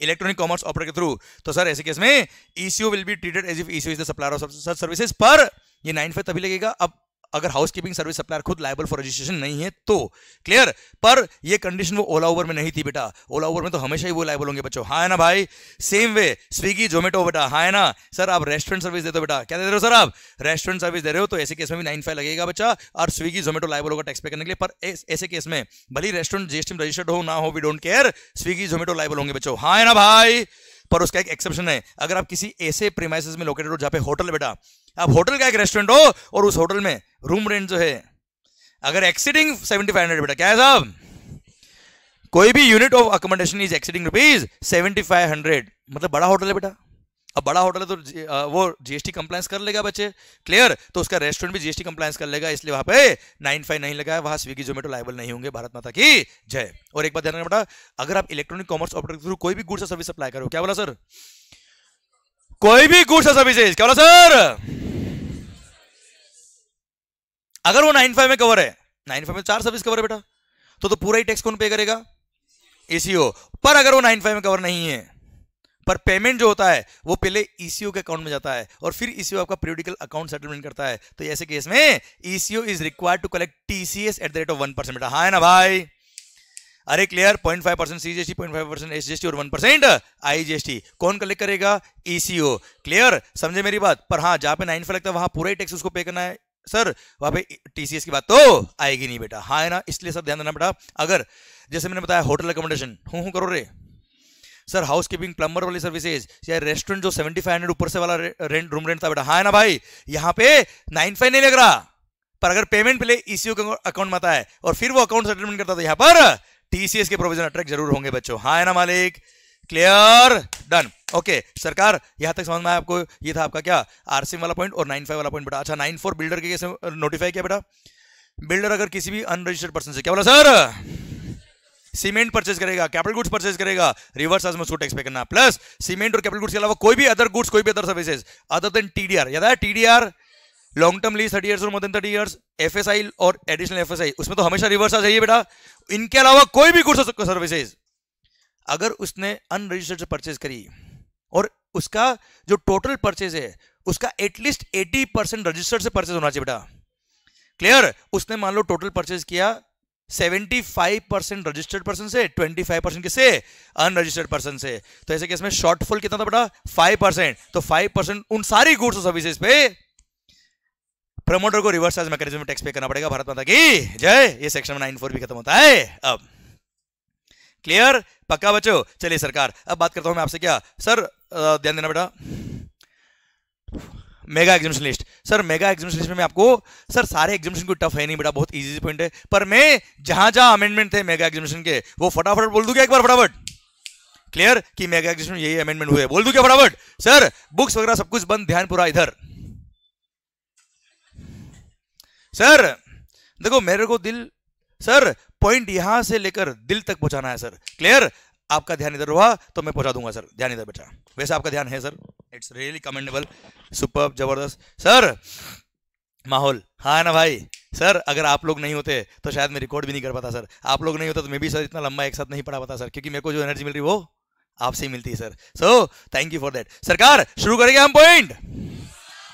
इलेक्ट्रॉनिक कॉमर्स ऑपरेटर के थ्रू तो सर ऐसे केस में ECO will be treated as if ECO is the supplier of services पर ये नाइन फाइव तभी लगेगा अब अगर हाउस कीपिंग सर्विस सप्लायर खुद लाइबल फॉर रजिस्ट्रेशन नहीं है तो क्लियर पर ये कंडीशन वो ओला ओवर में नहीं थी बेटा ओला ओवर में तो हमेशा ही वो लाइबल होंगे बच्चों हाँ है ना भाई सेम वे स्विगी जोमेटो बेटा हाँ है ना सर आप रेस्टोरेंट सर्विस दे दो बेटा क्या दे रहे हो सर आप रेस्टोरेंट सर्विस दे रहे हो तो ऐसे केस में भी नाइन फाइव लगेगा बच्चा और स्विगी जोमेटो लाइबल होगा टैक्स पे करने के लिए पर ऐसे केस में भले रेस्टोरेंट जीएसटी रजिस्टर्ड हो ना हो we don't care Swiggy Zomato liable होंगे बच्चों हाँ है ना भाई पर उसका एक एक्सेप्शन है अगर आप किसी ऐसे प्रीमाइसिस में लोकेटेड हो जहाँ पे होटल बेटा आप होटल का एक रेस्टोरेंट हो और उस होटल में रूम रेंट जो है अगर एक्सीडिंग सेवेंटी फाइव हंड्रेड बेटा क्या है साहब कोई भी unit of accommodation is exceeding rupees seventy five hundred मतलब बड़ा होटल है बेटा अब बड़ा होटल है तो वो जीएसटी कंप्लायंस कर लेगा बच्चे क्लियर तो उसका रेस्टोरेंट भी जीएसटी कंप्लायंस कर लेगा इसलिए वहां पे नाइन फाइव नहीं लगा है वहां स्विगी जोमेटो लाइबल नहीं होंगे भारत माता की जय और एक बात ध्यान बेटा अगर आप इलेक्ट्रॉनिक कॉमर्स ऑपरेटर के थ्रू कोई भी गुड्स सर्विस अप्लाई करो क्या बोला सर कोई भी गुड्स और सर्विसेज क्या बोला सर अगर वो नाइन में कवर है नाइन में चार सर्विस कवर है बेटा तो, तो पूरा ही टैक्स कौन पे करेगा एसीओ पर अगर वो नाइन में कवर नहीं है पर पेमेंट जो होता है वो पहले ईसीओ e के अकाउंट में जाता है और फिर ईसीओ e आपका पीरियडिकल अकाउंट सेटलमेंट करता है तो ऐसे केस में ECO is required to collect TCS at the rate of one percent बेटा हाँ है ना भाई अरे clear point five percent CGST point five percent SGST और वन परसेंट आईजीएसटी कौन कलेक्ट करेगा ईसीओ e क्लियर समझे मेरी बात पर हाँ जहां पे नाइन फाइव लगता है वहां पूरा ही टैक्स उसको पे करना है सर वहां पे टीसीएस की बात तो आएगी नहीं बेटा हाँ है ना इसलिए सर ध्यान देना बेटा अगर जैसे मैंने बताया होटल अकोमोडेशन हूं हूं करो रे सर हाउस कीपिंग प्लम्बर वाली सर्विसेज या रेस्टोरेंट जो सेवेंटी फाइव हंड्रेड ऊपर से वाला रेंट रूम रेंट था बेटा हाँ ना भाई यहाँ पे नाइन फाइव नहीं लग रहा पर अगर पेमेंट पहले ईसीओ के अकाउंट में आता है और फिर वो अकाउंट सेटलमेंट करता था तो यहाँ पर टीसीएस के प्रोविजन अट्रैक्ट जरूर होंगे बच्चों हाँ है ना मालिक क्लियर डन ओके सरकार यहां तक समझ में आया आपको ये था आपका क्या आरसीएम वाला पॉइंट और नाइन फाइव वाला पॉइंट बेटा अच्छा नाइन फोर बिल्डर के कैसे नोटिफाई किया बेटा बिल्डर अगर किसी भी अनरजिस्टर्ड पर्सन से क्या बोला सर सीमेंट परचेज करेगा कैपिटल गुड्स परचेज करेगा रिवर्स आज में टैक्स पे करना प्लस सीमेंट और कैपिटल गुड्स के अलावा कोई भी अदर गुड्स कोई भी other services other than TDR याद है TDR long term lease thirty years और more than thirty year F और एडिशनल एफ उसमें तो हमेशा रिवर्स आ जाइए बेटा इनके अलावा कोई भी गुड्स सर्विसेज अगर उसने अनरजिस्टर्ड परचेज करी और उसका जो टोटल परचेज है उसका एटलीस्ट 80 परसेंट रजिस्टर्ड से परचेज होना चाहिए बेटा क्लियर उसने मान लो टोटल परचेज किया 75 परसेंट रजिस्टर्ड पर्सन से 25 परसेंट किससे अनरजिस्टर्ड पर्सन से तो ऐसे केस में शॉर्टफॉल कितना था बेटा 5 परसेंट तो 5 परसेंट उन सारी गुड्स और सर्विसेज पे प्रमोटर को रिवर्स चार्ज मैकेनिज्म में टैक्स पे करना पड़ेगा भारत माता की जय ये सेक्शन नाइन फोर भी खत्म होता है अब क्लियर पक्का बचो चलिए सरकार अब बात करता हूं मैं आपसे क्या सर ध्यान देना बेटा mega exemption list sir mega exemption list में आपको सर सारे एग्जामिशन को टफ है नहीं बेटा बहुत इजी पॉइंट है पर मैं जहां जहां अमेंडमेंट थे मेगा एग्जामिशन के वो फटाफट बोल दूंगा एक बार फटाफट क्लियर कि मेगा एग्जामिशन में यही अमेंडमेंट हुए बोल दू क्या फटाफट सर बुक्स वगैरह सब कुछ बंद ध्यान पूरा इधर सर देखो मेरे को दिल सर पॉइंट यहां से लेकर दिल तक पहुंचाना है सर क्लियर आपका ध्यान इधर हुआ तो मैं पहुंचा दूंगा सर ध्यान इधर बेटा वैसे आपका ध्यान है sir it's really commendable super जबरदस्त सर माहौल हाँ ना भाई सर अगर आप लोग नहीं होते तो शायद मैं रिकॉर्ड भी नहीं कर पाता सर आप लोग नहीं होते तो मैं भी सर इतना लंबा एक साथ नहीं पढ़ा पाता सर क्योंकि मेरे को जो एनर्जी मिल रही वो आपसे ही मिलती है sir so thank you for that सरकार शुरू करेंगे हम point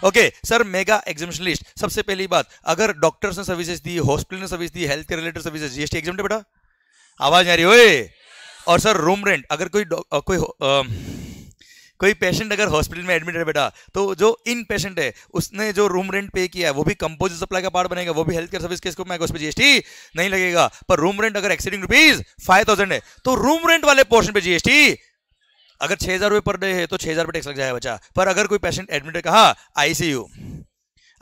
okay sir mega exemption list सबसे पहली बात अगर डॉक्टर्स ने सर्विसेज दी हॉस्पिटल ने सर्विस दी health care related services GST exempt बेटा आवाज आ रही हो और सर रूम रेंट अगर कोई कोई आ, कोई पेशेंट अगर हॉस्पिटल में एडमिट है बेटा तो जो इन पेशेंट है उसने जो रूम रेंट पे किया है वो भी कंपोजिट सप्लाई का पार्ट बनेगा वो भी हेल्थ केयर सर्विस के स्कोप उस पर जीएसटी नहीं लगेगा पर रूम रेंट अगर एक्सीडिंग रुपीज फाइव थाउजेंड है तो रूम रेंट वाले पोर्शन पे जीएसटी अगर छह हजार पर डे है तो छह हजार टैक्स लग जाएगा बच्चा पर अगर कोई पेशेंट एडमिट है कहा आईसीयू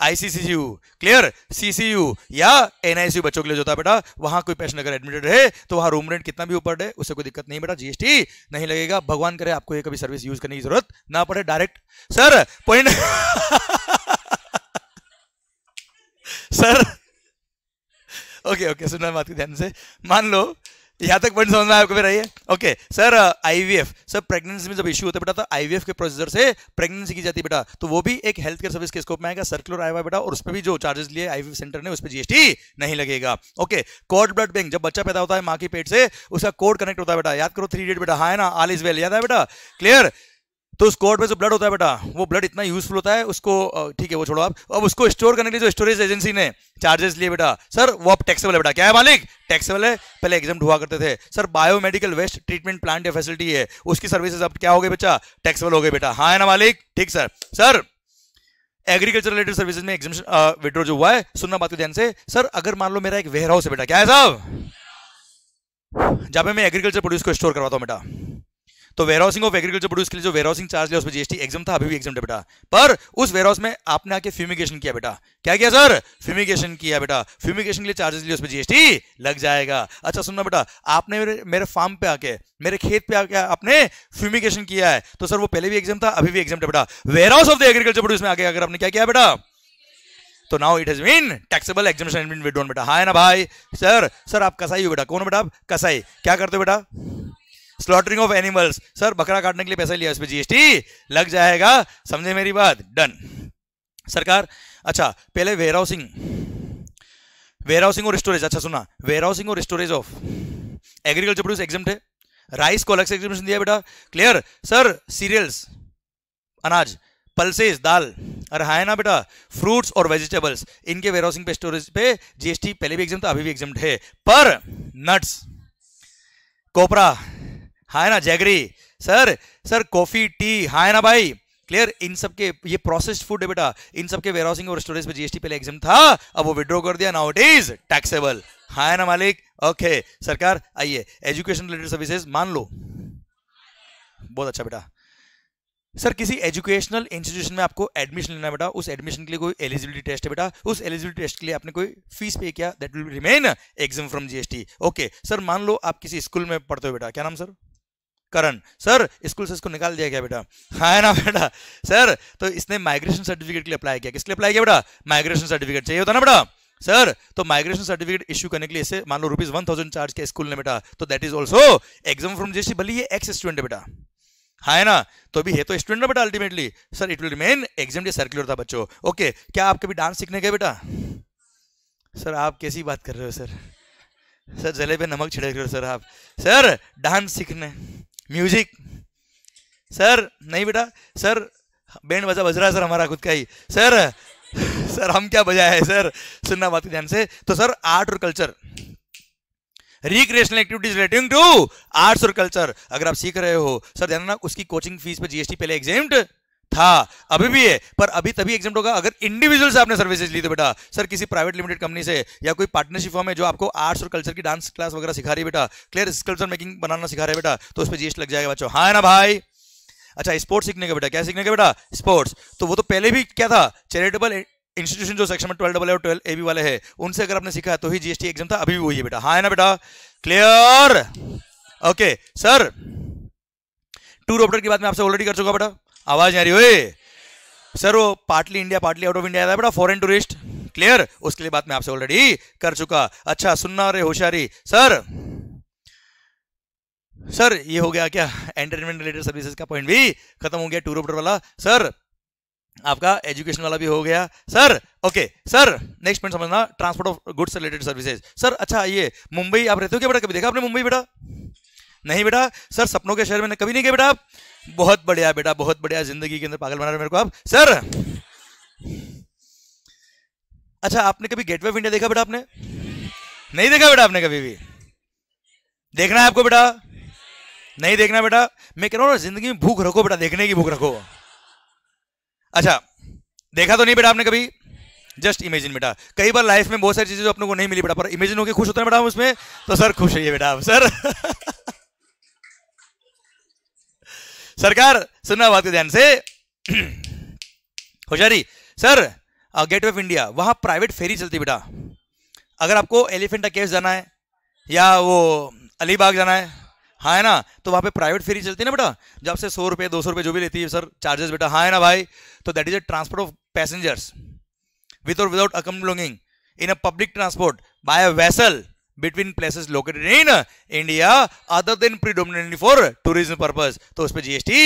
आईसीसीयू क्लियर सीसीयू या एनआईसीयू बच्चों के लिए जो था बेटा वहां कोई पेशेंट अगर एडमिटेड है तो वहां रूम रेंट कितना भी ऊपर है उससे कोई दिक्कत नहीं बेटा जीएसटी नहीं लगेगा भगवान करे आपको ये कभी सर्विस यूज करने की जरूरत ना पड़े direct sir point sir okay okay सुनना बात ध्यान से मान लो यहाँ तक पॉइंट समझ में आपको फिर आइए okay sir IVF sir pregnancy में जब इश्यू होता है बेटा तो आईवीएफ के प्रोसीजर से प्रेगनेंसी की जाती है बेटा तो वो भी एक हेल्थ केयर सर्विस के स्कोप में आएगा सर्कुलर आया हुआ बेटा और उस पर भी जो चार्जेस लिए आईवीएफ सेंटर ने उस पर जीएसटी नहीं लगेगा ओके कोड ब्लड बैंक जब बच्चा पैदा होता है माँ की पेट से उसका कोड कनेक्ट होता है बेटा याद करो थ्री डेट बेटा हाँ ना आल इज वेल याद है बेटा क्लियर तो उस कोर्ट में जो ब्लड होता है बेटा वो ब्लड इतना यूजफुल होता है उसको ठीक है वो छोड़ो आप अब उसको स्टोर करने के लिए जो स्टोरेज एजेंसी ने चार्जेस लिए बेटा सर वो अब टैक्सेबल है बेटा क्या है मालिक टैक्सेबल है पहले एग्जाम हुआ करते थे sir biomedical waste treatment plant या फैसिलिटी है उसकी सर्विसेज अब क्या हो गए बच्चा टैक्सेबल हो गए बेटा हाँ है ना मालिक ठीक sir sir agriculture related services में एग्जाम विड्रो जो हुआ है सुनना बात को ध्यान से सर अगर मान लो मेरा एक वेयर हाउस है बेटा क्या है साहब जहां मैं एग्रीकल्चर प्रोड्यूस को स्टोर करवाता हूँ बेटा तो warehousing of agriculture produce के लिए जो वेयर हाउसिंग चार्ज लिया उसमें जीएसटी एग्जाम था अभी भी एग्जाम बेटा पर उस वेयर हाउस में आपने आके फ्यूमिगेशन किया बेटा क्या किया सर फ्यूमिगेशन किया बेटा फ्यूमिगेशन के लिए चार्जेस लिए उसमें जीएसटी लग जाएगा अच्छा सुनना बेटा आपने मेरे, मेरे फार्म पे आके मेरे खेत पे आके आपने फ्यूमिगेशन किया है तो सर वो पहले भी एग्जाम था अभी भी एग्जाम बेटा warehouse of the agriculture produce में आगे अगर आपने क्या किया बेटा तो now it has been taxable exemption बेटा हाँ ना भाई सर सर आप कसाई हो बेटा कौन बेटा आप कसाई क्या करते हो बेटा स्लॉटरिंग ऑफ एनिमल्स सर बकरा काटने के लिए पैसा लिया इस पर जीएसटी लग जाएगा समझे मेरी बात डन सरकार अच्छा पहले वेयर हाउसिंग वेयर हाउसिंग और स्टोरेज अच्छा सुना वेयर हाउसिंग और storage of agriculture produce exempt है राइस को अलग से एग्जामेशन दिया बेटा क्लियर सर सीरियल्स अनाज पल्सेस दाल अरे हाँ ना बेटा फ्रूट्स और वेजिटेबल्स इनके वेयर हाउसिंग पे स्टोरेज पे जीएसटी पहले भी एग्जाम था अभी भी एग्जाम है पर नट्स कोपरा हाँ ना jaggery sir sir coffee tea हाँ ना भाई क्लियर इन सब के ये प्रोसेस्ड फूड है बेटा इन सब के वेयर हाउसिंग और स्टोरेज पे जीएसटी पहले एग्जाम था अब वो विड्रॉ कर दिया नाउ इट इज टैक्सेबल हाँ ना मालिक ओके सरकार आइए एजुकेशन रिलेटेड सर्विसेज मान लो बहुत अच्छा बेटा सर किसी एजुकेशनल इंस्टीट्यूशन में आपको एडमिशन लेना बेटा उस एडमिशन के लिए कोई एलिजिबिलिटी टेस्ट है बेटा उस एलिजिबिलिटी टेस्ट के लिए आपने कोई फीस पे किया that will remain exempt from GST okay sir मान लो आप किसी स्कूल में पढ़ते हो बेटा क्या नाम सर करण सर स्कूल से इसको निकाल दिया गया बेटा हाँ ना बेटा सर तो इसने माइग्रेशन सर्टिफिकेट के लिए अप्लाई किया किसके लिए अप्लाई किया बेटा माइग्रेशन सर्टिफिकेट चाहिए होता ना बेटा सर तो माइग्रेशन सर्टिफिकेट इश्यू करने के लिए इसे मान लो रुपीज वन थाउजेंड चार्ज किया स्कूल ने बेटा तो that is also exempt from जेसी भले ये एक्स स्टूडेंट है बेटा हाँ है ना तो अभी है तो स्टूडेंट ना बेटा ultimately sir it will remain exempt the circular था बच्चों ओके क्या आप कभी डांस सीखने गए बेटा सर आप कैसी बात कर रहे हो सर सर जले पे नमक छिड़क रहे हो सर आप सर डांस सीखने म्यूजिक सर नहीं बेटा सर बैंड बजा बज रहा है सर हमारा खुद का ही सर सर हम क्या बजाया है सर सुनना बात ध्यान से तो सर आर्ट और culture recreational activities relating to arts और कल्चर अगर आप सीख रहे हो सर ध्यान ना उसकी कोचिंग फीस पर जीएसटी पहले एग्जेम्ड था अभी भी है पर अभी तभी एग्जाम होगा अगर इंडिविजुअल से आपने सर्विसेज ली तो बेटा सर किसी प्राइवेट लिमिटेड कंपनी से या कोई पार्टनरशिप फॉर्म है जो आपको आर्ट्स और कल्चर की डांस क्लास वगैरह सिखा रही है बेटा क्लियर स्कल्चर मेकिंग बनाना सिखा रहा है बेटा तो उस पर जीएसटी लग जाएगा बच्चों हाँ ना भाई अच्छा स्पोर्ट्स सीखने का बेटा क्या सीखने का बेटा स्पोर्ट्स तो वो तो पहले भी क्या था चैरिटेबल इंस्टीट्यूशन जो सेक्शन में twelve double twelve A B वाले हैं उनसे अगर आपने सीखा तो ही जीएसटी एग्जाम था अभी भी वही है बेटा हाँ है ना बेटा clear okay sir tour operator की बात मैं आपसे ऑलरेडी कर चुका बेटा आवाज आ रही हो सर वो partly India partly out of India आया बड़ा फॉरेन टूरिस्ट क्लियर उसके लिए बात मैं आपसे ऑलरेडी कर चुका अच्छा सुनना रे होशियारी सर सर ये हो गया क्या एंटरटेनमेंट रिलेटेड सर्विसेज का पॉइंट भी खत्म हो गया टूर ऑपरेटर वाला सर आपका एजुकेशन वाला भी हो गया sir okay sir next point समझना transport of goods related services sir अच्छा ये मुंबई आप रहते हो क्या बेटा कभी देखा आपने मुंबई बेटा नहीं बेटा सर सपनों के शहर में कभी नहीं गए बेटा आप बहुत बढ़िया बेटा बहुत बढ़िया जिंदगी के अंदर पागल बना रहे मेरे को आप सर अच्छा आपने कभी गेटवे ऑफ इंडिया देखा बेटा आपने नहीं देखा बेटा आपने कभी भी देखना है आपको बेटा नहीं देखना बेटा मैं कह रहा हूँ जिंदगी में भूख रखो बेटा देखने की भूख रखो अच्छा देखा तो नहीं बेटा आपने कभी जस्ट इमेजिन बेटा कई बार लाइफ में बहुत सारी चीजें जो अपने को नहीं मिली बेटा पर इमेजिन होकर खुश होता है बेटा उसमें तो सर खुश रहिए बेटा आप सर सरकार सुनना बात के ध्यान से होशारी sir gateway of India वहां प्राइवेट फेरी चलती बेटा अगर आपको एलिफेंटा केव्स जाना है या वो अलीबाग जाना है हाँ है ना तो वहाँ पे प्राइवेट फेरी चलती है ना बेटा जब से सौ रुपये दो सौ रुपये जो भी लेती है सर चार्जेस बेटा हाँ है ना भाई तो that is a transport of passengers with और विदाउट अकम in a public transport by a vessel between places located in India other than predominantly for tourism purpose तो उस पर जीएसटी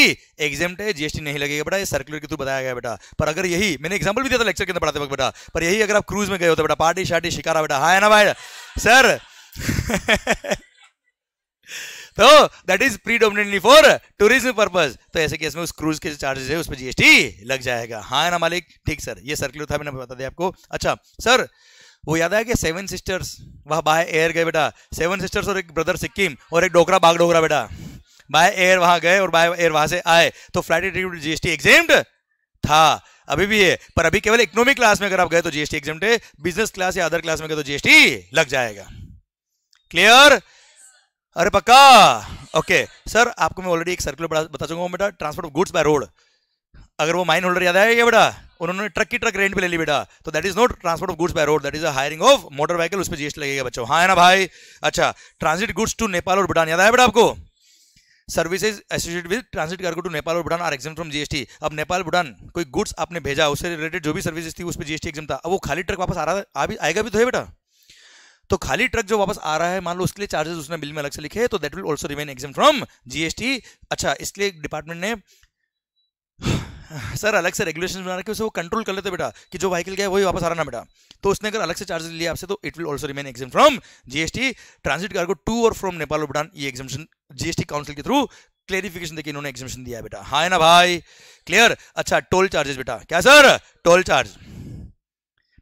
एग्जाम्ट है जीएसटी नहीं लगेगा बेटा ये सर्कुलर के थ्रू बताया गया बेटा पर अगर यही मैंने एग्जाम्पल भी दिया था लेक्चर के अंदर पढ़ाते वक्त बेटा पर यही अगर आप क्रूज में गए होते तो बेटा पार्टी शार्टी शिकारा बेटा हाँ है ना भाई सर तो that is predominantly for tourism purpose तो ऐसे केस में उस क्रूज के चार्जेस है उस पर जीएसटी लग जाएगा हाँ ना मालिक ठीक सर ये सर्कुलर था मैंने बता दिया आपको अच्छा सर वो याद है कि सेवन सिस्टर्स वह बाय एयर गए बेटा सेवन सिस्टर्स और एक ब्रदर सिक्किम और एक डोकरा बाग डोकरा बेटा बाय एयर वहां गए और बाय एयर वहां से आए तो फ्लाइट एटीट्यूड जीएसटी एग्जाम था अभी भी है पर अभी केवल इकोनॉमिक क्लास में अगर आप गए तो जीएसटी एग्जाम बिजनेस क्लास या अदर क्लास में गए तो जीएसटी लग जाएगा क्लियर अरे पक्का ओके सर आपको मैं ऑलरेडी एक सर्कुलर बता चुका हूँ बेटा transport of goods by road अगर वो माइन होल्डर याद आएगा बेटा उन्होंने ट्रक की ट्रक रेंट पे ले ली बेटा तो that is not transport of goods by road that is hiring of motor vehicle उस पर जीएसटी लगेगा बच्चों हाँ है ना भाई अच्छा ट्रांसिट गुड्स टू नेपाल और भूटान याद आया बेटा आपको services associate with transit cargo to Nepal और Bhutan are exempt from GST अब नेपाल भूटान कोई गुड्स आपने भेजा उससे रिलेटेड जो भी सर्विसेज थी उस पर जीएसटी एग्जाम था अब वो खाली ट्रक वापस आ रहा है अभी आएगा भी तो है बेटा तो खाली ट्रक जो वापस आ रहा है मान लो उसके लिए चार्जेस उसने बिल में अलग से लिखे तो that will also remain exempt from GST अच्छा इसलिए डिपार्टमेंट ने सर अलग से रेगुलेशन बना रखे उसे वो कंट्रोल कर लेते बेटा कि जो व्हीकल गया वही वापस आ रहा ना बेटा तो उसने अगर अलग से चार्जेस लिया आपसे तो it will also remain exempt from GST transit cargo to और फ्रॉम नेपाल और भूटान ये एग्जामेशन जीएसटी काउंसिल के थ्रू क्लेरिफिकेशन देखिए इन्होंने एग्जामेशन दिया बेटा हाँ है ना भाई क्लियर अच्छा टोल चार्जेस बेटा क्या sir toll charge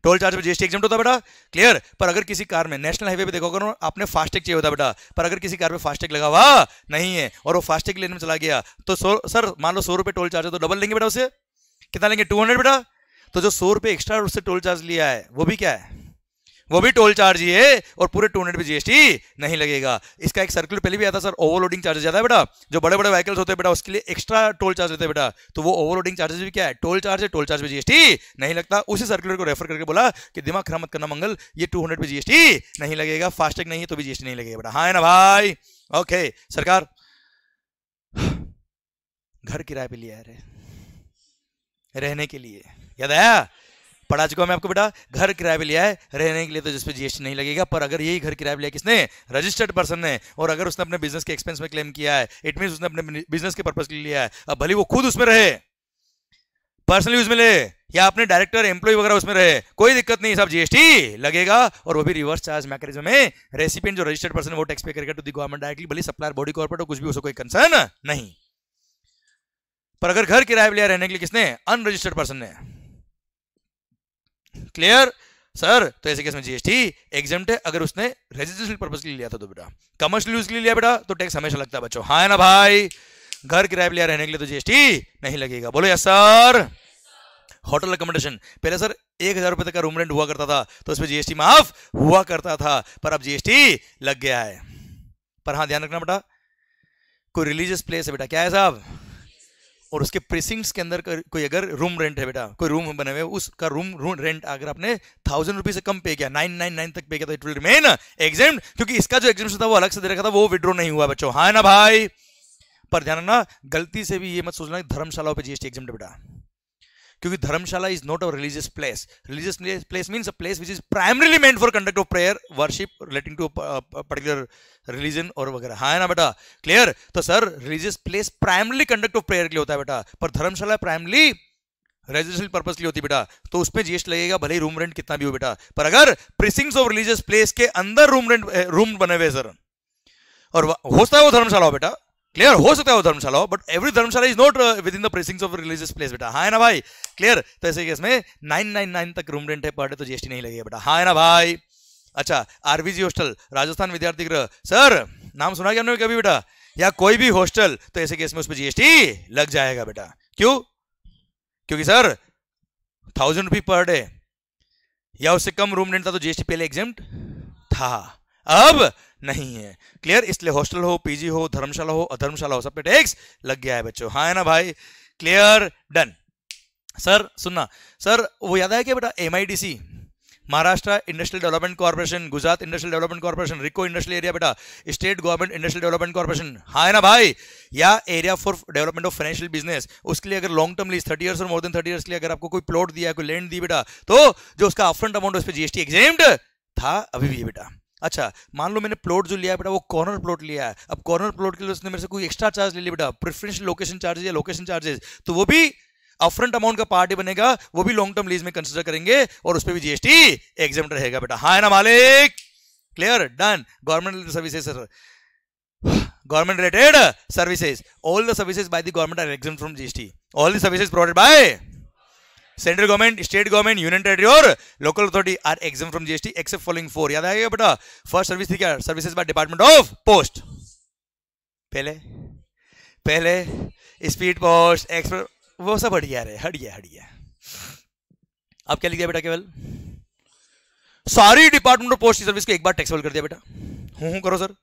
toll charge पर जीएसटी एग्जाम होता बेटा क्लियर पर अगर किसी कार में नेशनल हाईवे पे करो आपने फास्टैग चाहिए होता बेटा पर अगर किसी कार में फास्टैग लगा हुआ नहीं है और वो फास्टैग लेने में चला गया तो सो, सर मान लो सौ रुपये टोल चार्ज है तो डबल लेंगे बेटा उसे कितना लेंगे टू बेटा तो जो सौ रुपये एक्स्ट्रा उससे टोल चार्ज लिया है वो भी क्या है वो भी टोल चार्ज ही है और पूरे टू हंड्रेड पे जीएसटी नहीं लगेगा इसका एक सर्कुलर पहले भी आता सर ओवरलोडिंग चार्ज ज्यादा है बेटा जो बड़े बड़े व्हीकल्स होते हैं बेटा उसके लिए एक्स्ट्रा टोल चार्ज देते हैं बेटा तो वो ओवरलोडिंग चार्जेस भी क्या है टोल चार्ज है टोल चार्ज पे जीएसटी नहीं लगता उसी सर्कुलर को रेफर करके बोला कि दिमाग खराब मत करना मंगल ये टू हंड्रेड पे जीएसटी नहीं लगेगा फास्टैग नहीं है तो भी जीएसटी नहीं लगेगा बेटा हाँ है ना भाई ओके सरकार घर किराए पर लिया रहने के लिए याद आया पढ़ा चुका मैं आपको बेटा घर किराया पे लिया है रहने के लिए तो जिसपे जीएसटी नहीं लगेगा पर अगर यही घर किराया लिया किसने रजिस्टर्ड पर्सन ने और अगर उसने अपने बिजनेस के एक्सपेंस में क्लेम किया है इट मीन उसने अपने बिजनेस के पर्पज के लिए लिया है अब भले वो खुद उसमें रहे पर्सनली उसमें ले या अपने डायरेक्टर एम्प्लॉय वगैरह उसमें रहे कोई दिक्कत नहीं सब जीएसटी लगेगा और वो भी रिवर्स चार्ज मैकेज में रेसिपेंट जो रजिस्टर्ड पर्सन वो टैक्स पे करेगा टू दी गवर्नमेंट डायरेक्टली भले सप्लायर बॉडी कॉर्पोरेट हो कुछ भी उसको कोई कंसर्न नहीं पर अगर घर किराया लिया रहने के लिए किसने अनरजिस्टर्ड पर्सन ने क्लियर सर तो ऐसे केस में जीएसटी एग्जाम अगर उसने रेजिडेंशियल पर्पज के लिए लिया था तो बेटा कमर्शियल यूज के लिए लिया बेटा तो टैक्स हमेशा लगता है बच्चों हाँ है ना भाई घर किराए लिया रहने के लिए तो जीएसटी नहीं लगेगा बोलो यस सर होटल अकोमोडेशन पहले सर एक हजार रुपए तक का रूम रेंट हुआ करता था तो उसमें जीएसटी माफ हुआ करता था पर अब जीएसटी लग गया है पर हाँ ध्यान रखना बेटा कोई रिलीजियस प्लेस है बेटा क्या है साहब और उसके प्रेसिंग्स के अंदर कोई अगर रूम रेंट है बेटा कोई रूम बने हुए उसका रूम रूम रेंट अगर आपने थाउजेंड रुपीज से कम पे किया नाइन नाइन नाइन तक पे किया तो इट विल रिमेन एग्जाम क्योंकि इसका जो एग्जाम था वो अलग से दे रखा था वो विड्रो नहीं हुआ बच्चों हाँ ना भाई पर ध्यान ना गलती से भी ये मत सोचना धर्मशालाओं पर जीएसटी एग्जाम बेटा क्योंकि dharamshala is not a religious place religious place means a place which is primarily meant for conduct of prayer worship relating to particular religion और वगैरह हाँ है ना बेटा क्लियर तो sir religious place primarily conduct of prayer के लिए होता है बेटा पर धर्मशाला प्राइमरली रेजिडेंशियल पर्पज लिए होती बेटा तो उसमें जीएसट लगेगा भले ही रूम रेंट कितना भी हो बेटा पर अगर प्रिसिंग्स ऑफ रिलीजियस प्लेस के अंदर रूम रेंट रूम बने हुए सर और हो सकता है वो धर्मशाला हो बेटा क्लियर हो सकता है वो धर्मशाला हो but every dharamshala is not within the premises of religious place बेटा हाँ है ना भाई क्लियर तो ऐसे केस में नाइन नाइन नाइन तक रूम रेंट है पर डे तो जीएसटी नहीं लगेगा बेटा हाँ है ना भाई अच्छा आरवीजी हॉस्टल राजस्थान विद्यार्थी गृह सर नाम सुना क्या कभी बेटा या कोई भी हॉस्टल तो ऐसे केस में उस पर जीएसटी लग जाएगा बेटा क्यों क्योंकि sir thousand rupee per day या उससे कम रूम रेंट था तो जीएसटी पहले एग्जाम था अब नहीं है क्लियर इसलिए हॉस्टल हो पीजी हो धर्मशाला हो अधर्मशाला हो सब पे टैक्स लग गया है बच्चों हाँ है ना भाई क्लियर डन सर सुनना सर वो याद है क्या बेटा M Maharashtra industrial development corporation Gujarat industrial development corporation RIICO industrial area बेटा state government industrial development corporation हाँ है ना भाई या area for development of financial business उसके लिए अगर long term lease thirty years और मोर देन थर्टी ईयर्स के लिए अगर आपको कोई प्लॉट दिया कोई लैंड दी बेटा तो जो उसका अपफ्रंट अमाउंट उस पर जीएसटी एग्जेम्ड था अभी भी बेटा अच्छा मान लो मैंने प्लॉट जो लिया बेटा वो कॉर्नर प्लॉट लिया है अब कॉर्नर प्लॉट के लिए उसने मेरे से कोई एक्स्ट्रा चार्ज ले लिया बेटा प्रेफरेंस लोकेशन चार्जेस या लोकेशन चार्जेस तो वो भी अपफ्रंट अमाउंट का पार्ट ही बनेगा वो भी लॉन्ग टर्म लीज में कंसिडर करेंगे और उस पर भी जीएसटी एग्जाम रहेगा बेटा हाँ ना मालिक clear done government services sir government related services all the services by the government are exempt from gst all the services provided by central government state government union territory और local authority are exempt from GST except following four याद आएगा बेटा first service थी क्या services by department of post पहले पहले speed post express वो सब हट गया रे हट गया हट गया अब क्या लिख दिया बेटा केवल सारी डिपार्टमेंट ऑफ पोस्ट सर्विस को एक बार टैक्सेबल कर दिया बेटा हूं हूं करो sir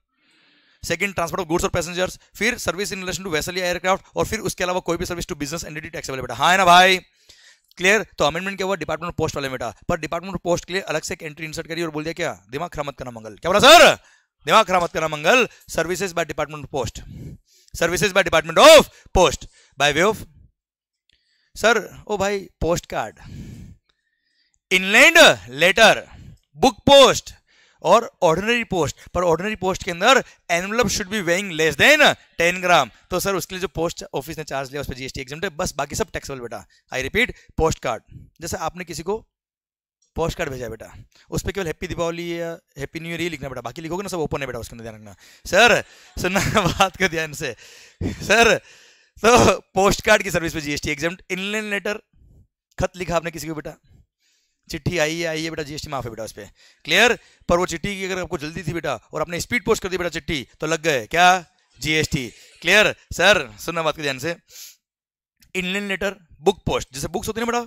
second transport of goods और पैसेंजर्स फिर service in relation to vessel aircraft और फिर उसके अलावा कोई भी service to business entity taxable बेटा हाँ ना भाई क्लियर तो अमेंडमेंट क्या हुआ डिपार्टमेंट पोस्ट वाले मेटा पर डिपार्टमेंट पोस्ट के लिए अलग से एक एंट्री इंसर्ट करिए और बोल दिया क्या दिमाग खराब मत करना मंगल क्या बोला सर दिमाग खराब मत करना मंगल services by department post services by department of post by way of sir ओ भाई post card inland letter book post और ऑर्डिनरी पोस्ट पर ऑर्डिनरी पोस्ट के अंदर envelope should be weighing less than ten gram तो sir उसके लिए जो पोस्ट ऑफिस ने चार्ज लिया उस पर जीएसटी एग्जाम बस बाकी सब टैक्सेबल बेटा आई रिपीट पोस्ट कार्ड जैसे आपने किसी को पोस्ट कार्ड भेजा बेटा उस पर केवल हैप्पी दीपावली या हैप्पी न्यू ईयर ही लिखना बेटा बाकी लिखोगे ना सब ओपन है बेटा उसके अंदर ध्यान रखना सर सुनना बात का ध्यान से सर तो पोस्ट कार्ड की सर्विस पे जीएसटी एग्जाम इनलैंड लेटर खत लिखा आपने किसी को बेटा चिट्ठी आई है आई है बेटा जीएसटी माफ है बेटा उस पर क्लियर पर वो चिट्ठी की अगर आपको जल्दी थी बेटा और आपने स्पीड पोस्ट कर दी बेटा चिट्ठी तो लग गए क्या जीएसटी क्लियर सर सुनना बात के ध्यान से इंडियन लेटर बुक पोस्ट जैसे बुक्स होती है बेटा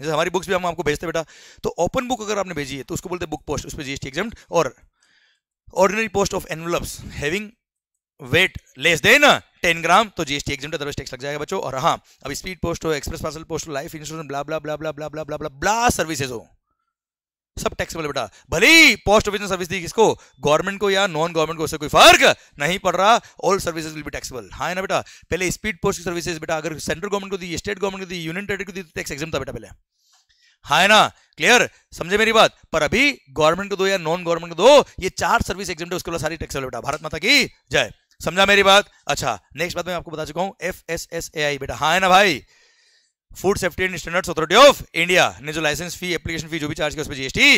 जैसे हमारी बुक्स भी हम आपको भेजते बेटा तो ओपन बुक अगर आपने भेजी है तो उसको बोलते बुक पोस्ट उस पर जीएसटी एग्जाम और ordinary post of envelopes having weight less than ten gram तो जीएसटी एक्जेंट अदरवाइज टैक्स लग जाएगा बच्चों और हाँ अब स्पीड पोस्ट हो एक्सप्रेस पार्सल पोस्ट हो life insurance blah blah blah blah blah blah blah blah blah services हो सब टैक्स टैक्सेबल बेटा भले ही पोस्ट ऑफिस ने सर्विस दी किसको गवर्नमेंट को या नॉन गवर्नमेंट को उससे कोई फर्क नहीं पड़ रहा all services will be taxable हाँ है ना बेटा पहले स्पीड पोस्ट की सर्विसेज बेटा अगर सेंट्रल गवर्नमेंट को दी स्टेट गवर्नमेंट को दी यूनियन टेरिटरी को दी तो टैक्स एग्जाम था बेटा पहले हाँ है ना क्लियर समझे मेरी बात पर अभी गवर्नमेंट को दो या नॉन गवर्नमेंट को दो ये चार सर्विस एग्जाम उसके बाद सारी टैक्सेबल बेटा भारत माता की जय समझा मेरी बात अच्छा नेक्स्ट बात मैं आपको बता चुका हूं F S S A I बेटा हाँ है ना भाई food safety and standards authority of India ने जो लाइसेंस फी एप्लीकेशन फी जो भी चार्ज किया उसमें जीएसटी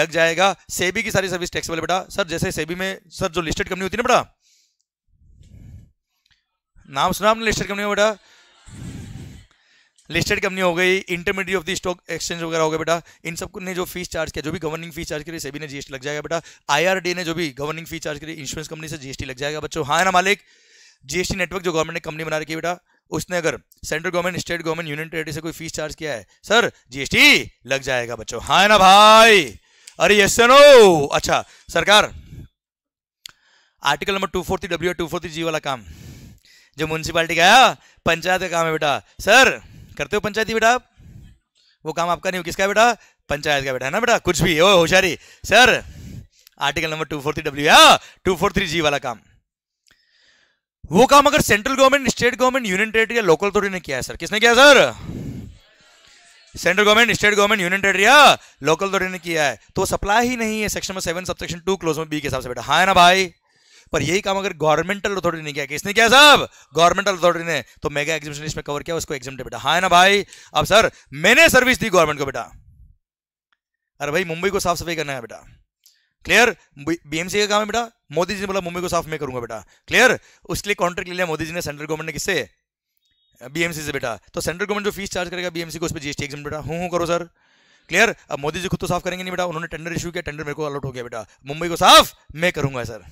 लग जाएगा सेबी की सारी सर्विस टैक्सेबल बेटा सर जैसे सेबी में सर जो लिस्टेड कंपनी होती है ना बेटा नाम सुना आपने लिस्टेड कंपनी में बेटा लिस्टेड कंपनी हो गई intermediary of the stock exchange वगैरह हो गया बेटा इन सबको ने जो फीस चार्ज किया जो भी गवर्निंग फीस चार्ज करी सभी ने जीएसटी लग जाएगा बेटा आईआरडी ने जो भी गवर्निंग फीस चार्ज करी इंश्योरेंस कंपनी से जीएसटी लग जाएगा बच्चों हाँ ना मालिक जीएसटी नेटवर्क जो गवर्नमेंट ने कंपनी बना रखी बेटा उसने अगर central government state government union territory से कोई फीस चार्ज किया है सर जीएसटी लग जाएगा बच्चों हाँ ना भाई अरे ये सुनो अच्छा सरकार article number two forty W two forty G वाला काम जो म्यूनसिपालिटी का पंचायत का काम है बेटा सर करते हो पंचायती बेटा आप वो काम आपका नहीं हो किसका बेटा पंचायत का बेटा है ना बेटा कुछ भी ओ होशारी sir article number two four three W है टू फोर थ्री जी वाला काम वो काम अगर central government state government union territory या लोकल अथॉरिटी ने किया है सर किसने किया sir central government state government union territory या लोकल अथॉरिटी ने किया है तो सप्लाई ही नहीं है section number seven subsection two clause में बी के हिसाब से बेटा हाँ ना भाई पर यही काम अगर गवर्नमेंटल अथॉरिटी ने किया किसने किया साहब गवर्नमेंटल अथॉरिटी ने तो मेगा एग्जिबिशन इसमें कवर किया उसको एग्जाम बेटा हाँ ना भाई अब सर मैंने सर्विस दी गवर्नमेंट को बेटा अरे भाई मुंबई को साफ सफाई करना है बेटा क्लियर बीएमसी का काम है बेटा मोदी जी ने बोला मुंबई को साफ मैं करूंगा बेटा क्लियर उसके लिए कॉन्ट्रैक्ट ले लिया मोदी जी ने सेंट्रल गवर्नमेंट ने किससे बीएमसी से बेटा तो सेंट्रल गवर्नमेंट जो फीस चार्ज करेगा बीएमसी को उस पर जीएसटी एग्जाम बेटा हूँ हूँ करो सर क्लियर अब मोदी जी खुद तो साफ करेंगे नहीं बेटा उन्होंने टेंडर इशू किया टेंडर मेरे को अलॉट हो गया बेटा मुंबई को साफ मैं करूंगा सर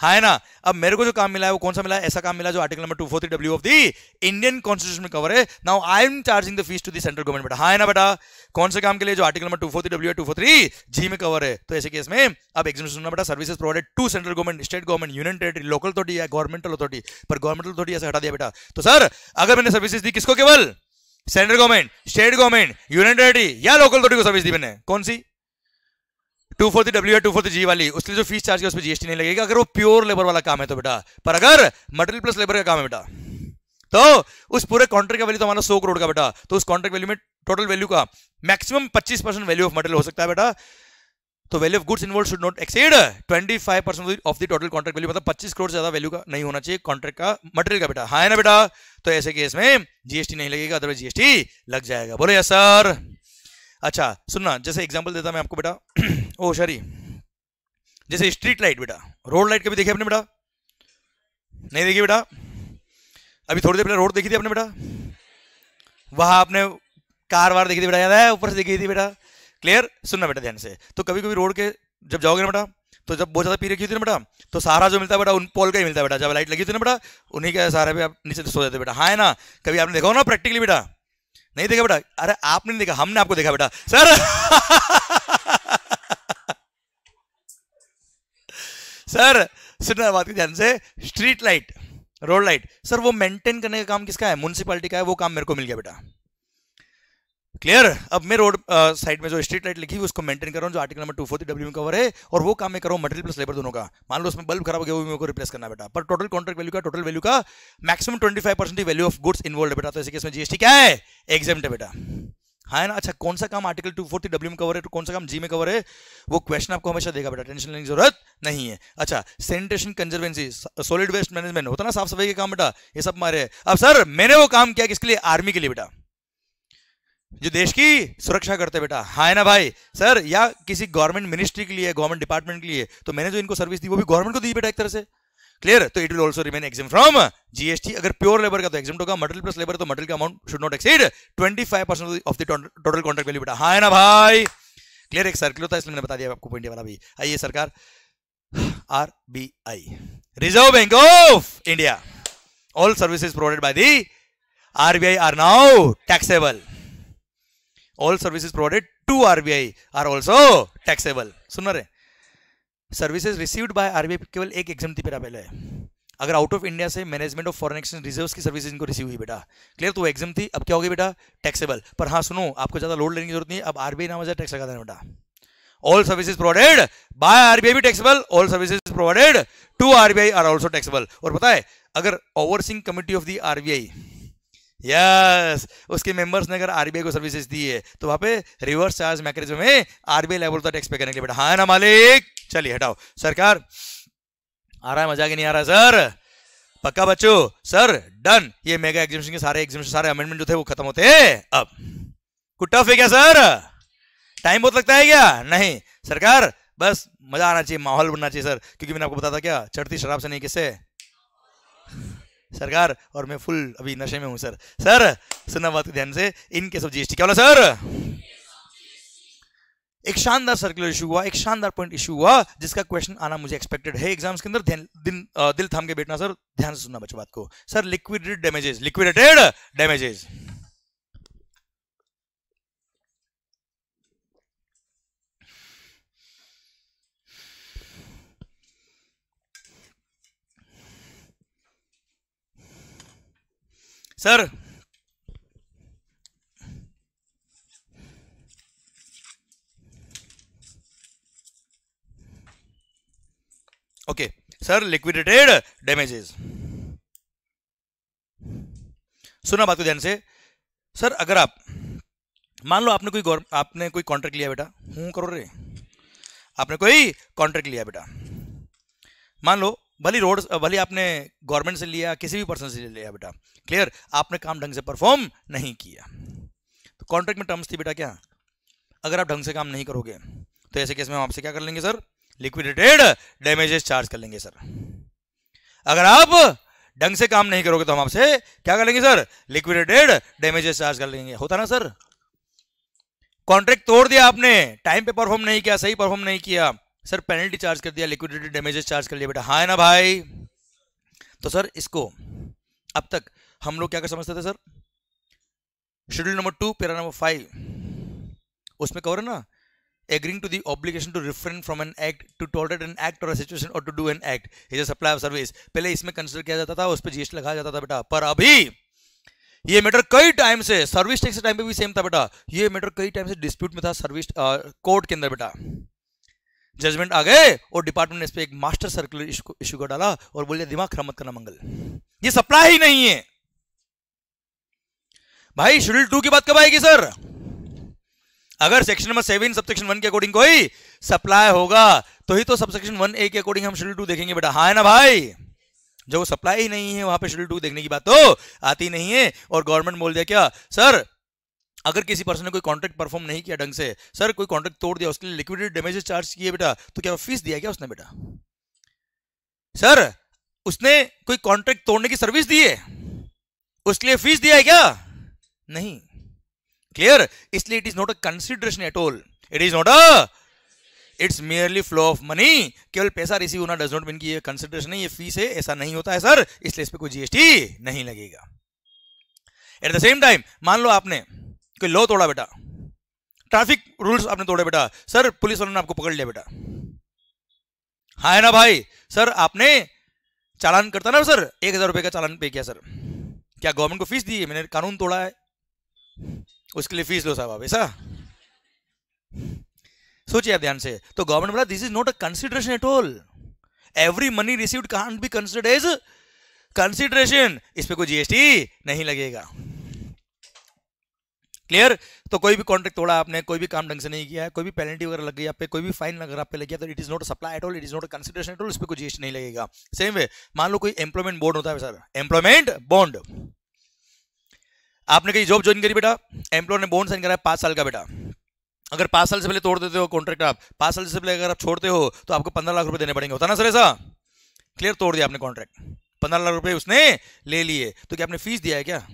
हाँ है ना अब मेरे को जो काम मिला है वो कौन सा मिला है ऐसा काम मिला जो article number two four three W of the Indian constitution में कवर है now I am charging the fees to the central government बेटा हाँ है ना बेटा कौन से काम के लिए जो article number two four three W two four three G में कवर है तो ऐसे केस में अब एग्जामिनेशन बेटा services provided to central government state government union territory local authority या गवर्नमेंटल अथॉरिटी पर गवर्नमेंटल अथॉरिटी ऐसे हटा दिया बेटा तो सर अगर मैंने सर्विसेज दी किसको केवल central government state government union territory या लोकल अथॉरिटी को सर्विस दी मैंने कौन सी टू फोर्थ डब्ल्यू है टू फोर्थ जी वाली उसके जो फीस चार्ज किया उस पर जीएसटी नहीं लगेगा अगर वो प्योर लेबर वाला काम है तो बेटा पर अगर मटेरियल प्लस लेबर का काम है बेटा तो उस पूरे कॉन्ट्रैक्ट का वैल्यू तो हमारा सौ करोड़ का बेटा तो उस कॉन्ट्रैक्ट वैल्यू में टोटल वैल्यू का मैक्सिमम पच्चीस परसेंट वैल्यू ऑफ मटेरियल हो सकता है बेटा तो value of goods involve should not exceed five percent of the total contract value मतलब पच्चीस करोड़ से ज्यादा वैल्यू का नहीं होना चाहिए कॉन्ट्रैक्ट का मटेरियल का बेटा हाँ है ना बेटा तो ऐसे केस में जीएसटी नहीं लगेगा अदरवाइज जीएसटी लग जाएगा बोले सर अच्छा सुनना जैसे एग्जाम्पल देता मैं आपको बेटा ओ सॉरी जैसे स्ट्रीट लाइट बेटा रोड लाइट कभी देखी आपने बेटा नहीं देखी बेटा अभी थोड़ी देर पहले रोड देखी थी आपने बेटा वहां आपने कार वार देखी थी बेटा याद है ऊपर से देखी थी बेटा क्लियर सुनना बेटा ध्यान से तो कभी कभी रोड के जब जाओगे ना बेटा तो जब बहुत ज़्यादा पी रखी होती है ना बेटा तो सहारा जो मिलता है बेटा उन पोल का ही मिलता है बेटा जब लाइट लगी होती है ना बेटा उन्हीं का सारा भी आप नीचे सो जाते बेटा हाँ है ना कभी आपने देखा हो ना प्रैक्टिकली बेटा नहीं देखा बेटा अरे आपने नहीं देखा हमने आपको देखा बेटा सर सर सुनना बात की ध्यान से street light road light sir वो मेंटेन करने का काम किसका है म्यूनसिपालिटी का है वो काम मेरे को मिल गया बेटा क्लियर अब मैं रोड साइड में जो स्ट्रीट लाइट लिखी हुई उसको मेंटेन कर रहा हूँ जो article number two forty W में कवर है और वो काम मैं कर रहा हूँ मटेरियल प्लस लेबर दोनों का मान लो उसमें बल्ब खराब हो गया वो मेरे को रिप्लेस करना बेटा पर टोटल कॉन्ट्रैक्ट वैल्यू का टोटल वैल्यू का maximum twenty five percent value of goods involve बेटा तो इसी केस में जीएसटी क्या है एग्जाम है बेटा हाँ ना अच्छा कौन सा काम आर्टिकल टू फोर्टी डब्ल्यू में कवर है तो कौन सा काम जी में कवर है वो क्वेश्चन आपको हमेशा देगा बेटा टेंशन लेने की जरूरत नहीं है अच्छा sanitation conservancy solid waste management होता ना साफ सफाई के काम बेटा ये सब मारे अब सर मैंने वो काम किया किसके लिए आर्मी के लिए बेटा जो देश की सुरक्षा करते बेटा हाँ है ना भाई सर या किसी गवर्नमेंट मिनिस्ट्री के लिए गवर्नमेंट डिपार्टमेंट के लिए तो मैंने जो इनको सर्विस दी वो भी गवर्नमेंट को दी बेटा एक तरह से क्लियर तो it will also remain exempt from GST अगर प्योर लेबर का तो एक्जाम होगा मटेरियल प्लस लेबर तो मटेरियल का amount should not exceed percent of the total contract value बेटा हाँ है ना भाई क्लियर एक सर्किल होता है इसलिए मैंने बता दिया आपको पॉइंट वाला भी आइए सरकार आई reserve bank of India all services provided by the RBI are now taxable all services provided to RBI are also taxable सुन रहे सर्विसेज रिसीव्ड बाय आरबीआई केवल एक एग्जाम थी पहले अगर आउट ऑफ इंडिया से management of foreign exchange reserve की service इनको रिसीव हुई बेटा क्लियर तो वो एग्जाम थी अब क्या होगी बेटा टैक्सेबल पर हाँ सुनो आपको ज्यादा लोड लेने की जरूरत नहीं अब आरबीआई नाम टैक्स लगा देना बेटा all services provided by RBI भी taxable all services provided to RBI are also taxable और पता है अगर overseeing committee of the RBI yes उसके मेंबर्स ने अगर आरबीआई को सर्विसेज दी है तो वहां पे रिवर्स चार्ज मैकेनिज्म में आरबीआई लेवल का टैक्स पे करने के लिए बेटा हाँ ना मालिक चलिए हटाओ सरकार आ रहा है मजा के नहीं आ रहा सर पक्का बच्चो सर डन ये मेगा एग्जिबिशन के सारे एग्जिबिशन सारे अमेंडमेंट जो थे वो खत्म होते अब कुछ टफ है क्या सर टाइम बहुत लगता है क्या नहीं सरकार बस मजा आना चाहिए माहौल बनना चाहिए सर क्योंकि मैंने आपको बताया था क्या चढ़ती शराब से नहीं किससे सरकार और मैं फुल अभी नशे में हूँ सर सर सुना बात ध्यान से इनके सब जीएसटी क्या बोला सर एक शानदार सर्कुलर इशू हुआ एक शानदार पॉइंट इशू हुआ जिसका क्वेश्चन आना मुझे एक्सपेक्टेड है एग्जाम्स के अंदर दिन दिल थाम के बैठना सर ध्यान से सुनना बच्चों बात को sir liquidated damages liquidated damages sir okay sir liquidated damages सुना बात को ध्यान से सर अगर आप मान लो आपने कोई आपने कोई कॉन्ट्रैक्ट लिया बेटा हूं करो रे आपने कोई कॉन्ट्रैक्ट लिया बेटा मान लो भले रोड भले आपने गवर्नमेंट से लिया किसी भी पर्सन से लिया बेटा क्लियर आपने काम ढंग से परफॉर्म नहीं किया तो कॉन्ट्रैक्ट में टर्म्स थी बेटा क्या अगर आप ढंग से काम नहीं करोगे तो ऐसे केस में हम आपसे क्या कर लेंगे सर लिक्विडेटेड डैमेजेस चार्ज कर लेंगे सर अगर आप ढंग से काम नहीं करोगे तो हम आपसे क्या कर लेंगे सर लिक्विडेटेड डैमेजेस चार्ज कर लेंगे होता ना सर कॉन्ट्रैक्ट तोड़ दिया आपने टाइम पे परफॉर्म नहीं किया सही परफॉर्म नहीं किया सर पेनल्टी चार्ज कर दिया लिक्विडिटी डैमेजेस चार्ज कर लिया बेटा हाँ ना भाई तो सर इसको अब तक हम लोग क्या कर समझते थे sir schedule number two para number five उसमें कवर है ना agreeing to the obligation to refrain from an act to tolerate an act और सिचुएशन और to do an act is a supply of service पहले इसमें consider किया जाता था उस पर जीएसटी लगाया जाता था बेटा पर अभी ये मैटर कई टाइम से सर्विस टैक्स के टाइम पे भी सेम था बेटा ये मैटर कई टाइम से डिस्प्यूट में था सर्विस कोर्ट के अंदर बेटा जजमेंट आ गए और डिपार्टमेंट ने इस पर एक मास्टर सर्कुलर इश्यू को डाला और बोले दिमाग खराब मत करना मंगल ये सप्लाई ही नहीं है भाई शेड्यूल टू की बात कब आएगी सर अगर section number seven sub section one के अकॉर्डिंग कोई सप्लाई होगा तो ही तो सब सेक्शन वन ए के अकॉर्डिंग हम शेड्यूल टू देखेंगे बेटा हाँ है ना भाई जो सप्लाई ही नहीं है वहां पे शेड्यूल टू देखने की बात तो आती नहीं है और गवर्नमेंट बोल दिया क्या सर अगर किसी पर्सन ने कोई कॉन्ट्रैक्ट परफॉर्म नहीं किया ढंग से सर कोई कॉन्ट्रैक्ट तोड़ दिया उसके लिए लिक्विडिटी डेमेज चार्ज किए बेटा तो क्या फीस दिया क्या उसने बेटा सर उसने कोई कॉन्ट्रैक्ट तोड़ने की सर्विस दी है उसके लिए फीस दिया है क्या नहीं क्लियर इसलिए it is not a consideration at all it is not a it's merely flow of money केवल पैसा रिसीव होना डज नॉट मीन की ये कंसिडरेशन नहीं ये फीस है ऐसा नहीं होता है सर इसलिए इस पर कोई जीएसटी नहीं लगेगा एट द सेम टाइम मान लो आपने कि लो तोड़ा बेटा ट्रैफिक रूल्स आपने तोड़े बेटा सर पुलिस वालों ने आपको पकड़ लिया बेटा हाँ है ना भाई सर आपने चालान करता ना सर एक हजार रुपये का चालान पे किया सर क्या गवर्नमेंट को फीस दी है मैंने कानून तोड़ा है उसके लिए फीस लो साहब आप ऐसा सोचिए आप ध्यान से तो गवर्नमेंट बोला this is not a consideration at all every money received can't be considered as consideration इस पर कोई जीएसटी नहीं लगेगा क्लियर तो कोई भी कॉन्ट्रैक्ट तोड़ा आपने कोई भी काम ढंग से नहीं किया है कोई भी पेनल्टी वगैरह लग गई आप पे कोई भी फाइन अगर आप पे लग गया तो it is not supply at all it is not consideration at all उस पर कोई नहीं लगेगा सेम वे मान लो कोई एम्प्लॉयमेंट बोर्ड होता है सर एम्प्लॉयमेंट बॉन्ड आपने कहीं जॉब ज्वाइन करी बेटा एम्प्लॉय ने बॉन्ड साइन करा है साल का बेटा अगर पांच साल से पहले तोड़ देते हो कॉन्ट्रैक्ट आप पांच साल से पहले अगर आप छोड़ते हो तो आपको पंद्रह लाख रुपए देने पड़ेंगे होता ना सर ऐसा क्लियर तोड़ दिया आपने कॉन्ट्रैक्ट पंद्रह लाख रुपए उसने ले लिए तो क्या आपने फीस दिया है क्या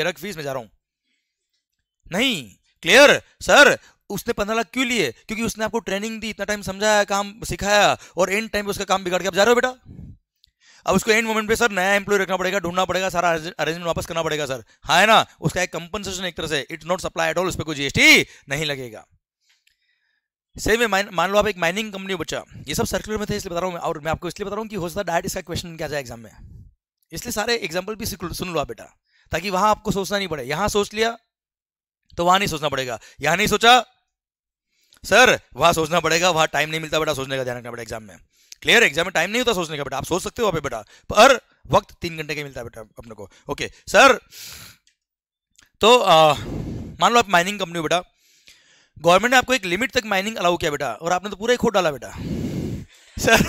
ये रख फीस में जा रहा हूँ नहीं क्लियर सर उसने पंद्रह लाख क्यों लिए क्योंकि उसने आपको ट्रेनिंग दी इतना टाइम समझाया काम सिखाया और एंड टाइम पे उसका काम बिगाड़ के आप जा रहे हो बेटा अब उसको एंड मोमेंट पे सर नया एम्प्लॉय रखना पड़ेगा ढूंढना पड़ेगा सारा अरेंजमेंट वापस करना पड़ेगा सर हाँ है ना उसका एक कंपनसेशन एक तरह से it not supply at all उस पर कोई जीएसटी नहीं लगेगा सेम में मान लो आप एक माइनिंग कंपनी बच्चा ये सब सर्कुलर में थे इसलिए बता रहा हूँ और मैं आपको इसलिए बता रहा हूँ कि हो सकता है डायरेक्ट इसका क्वेश्चन क्या जाए एग्जाम में इसलिए सारे एग्जाम्पल भी सुन लो आप बेटा ताकि वहां आपको सोचना नहीं पड़े यहां सोच लिया तो वहां नहीं सोचना पड़ेगा यहां नहीं सोचा सर वहां सोचना पड़ेगा वहां टाइम नहीं मिलता बेटा सोचने का ध्यान रखना पड़ेगा एग्जाम में क्लियर एग्जाम में टाइम नहीं होता सोचने का बेटा आप सोच सकते हो आप बेटा पर वक्त तीन घंटे का मिलता है बेटा अपने को ओके सर तो मान लो आप माइनिंग कंपनी हो बेटा गवर्नमेंट ने आपको एक लिमिट तक माइनिंग अलाउ किया बेटा और आपने तो पूरा ही खोट डाला बेटा सर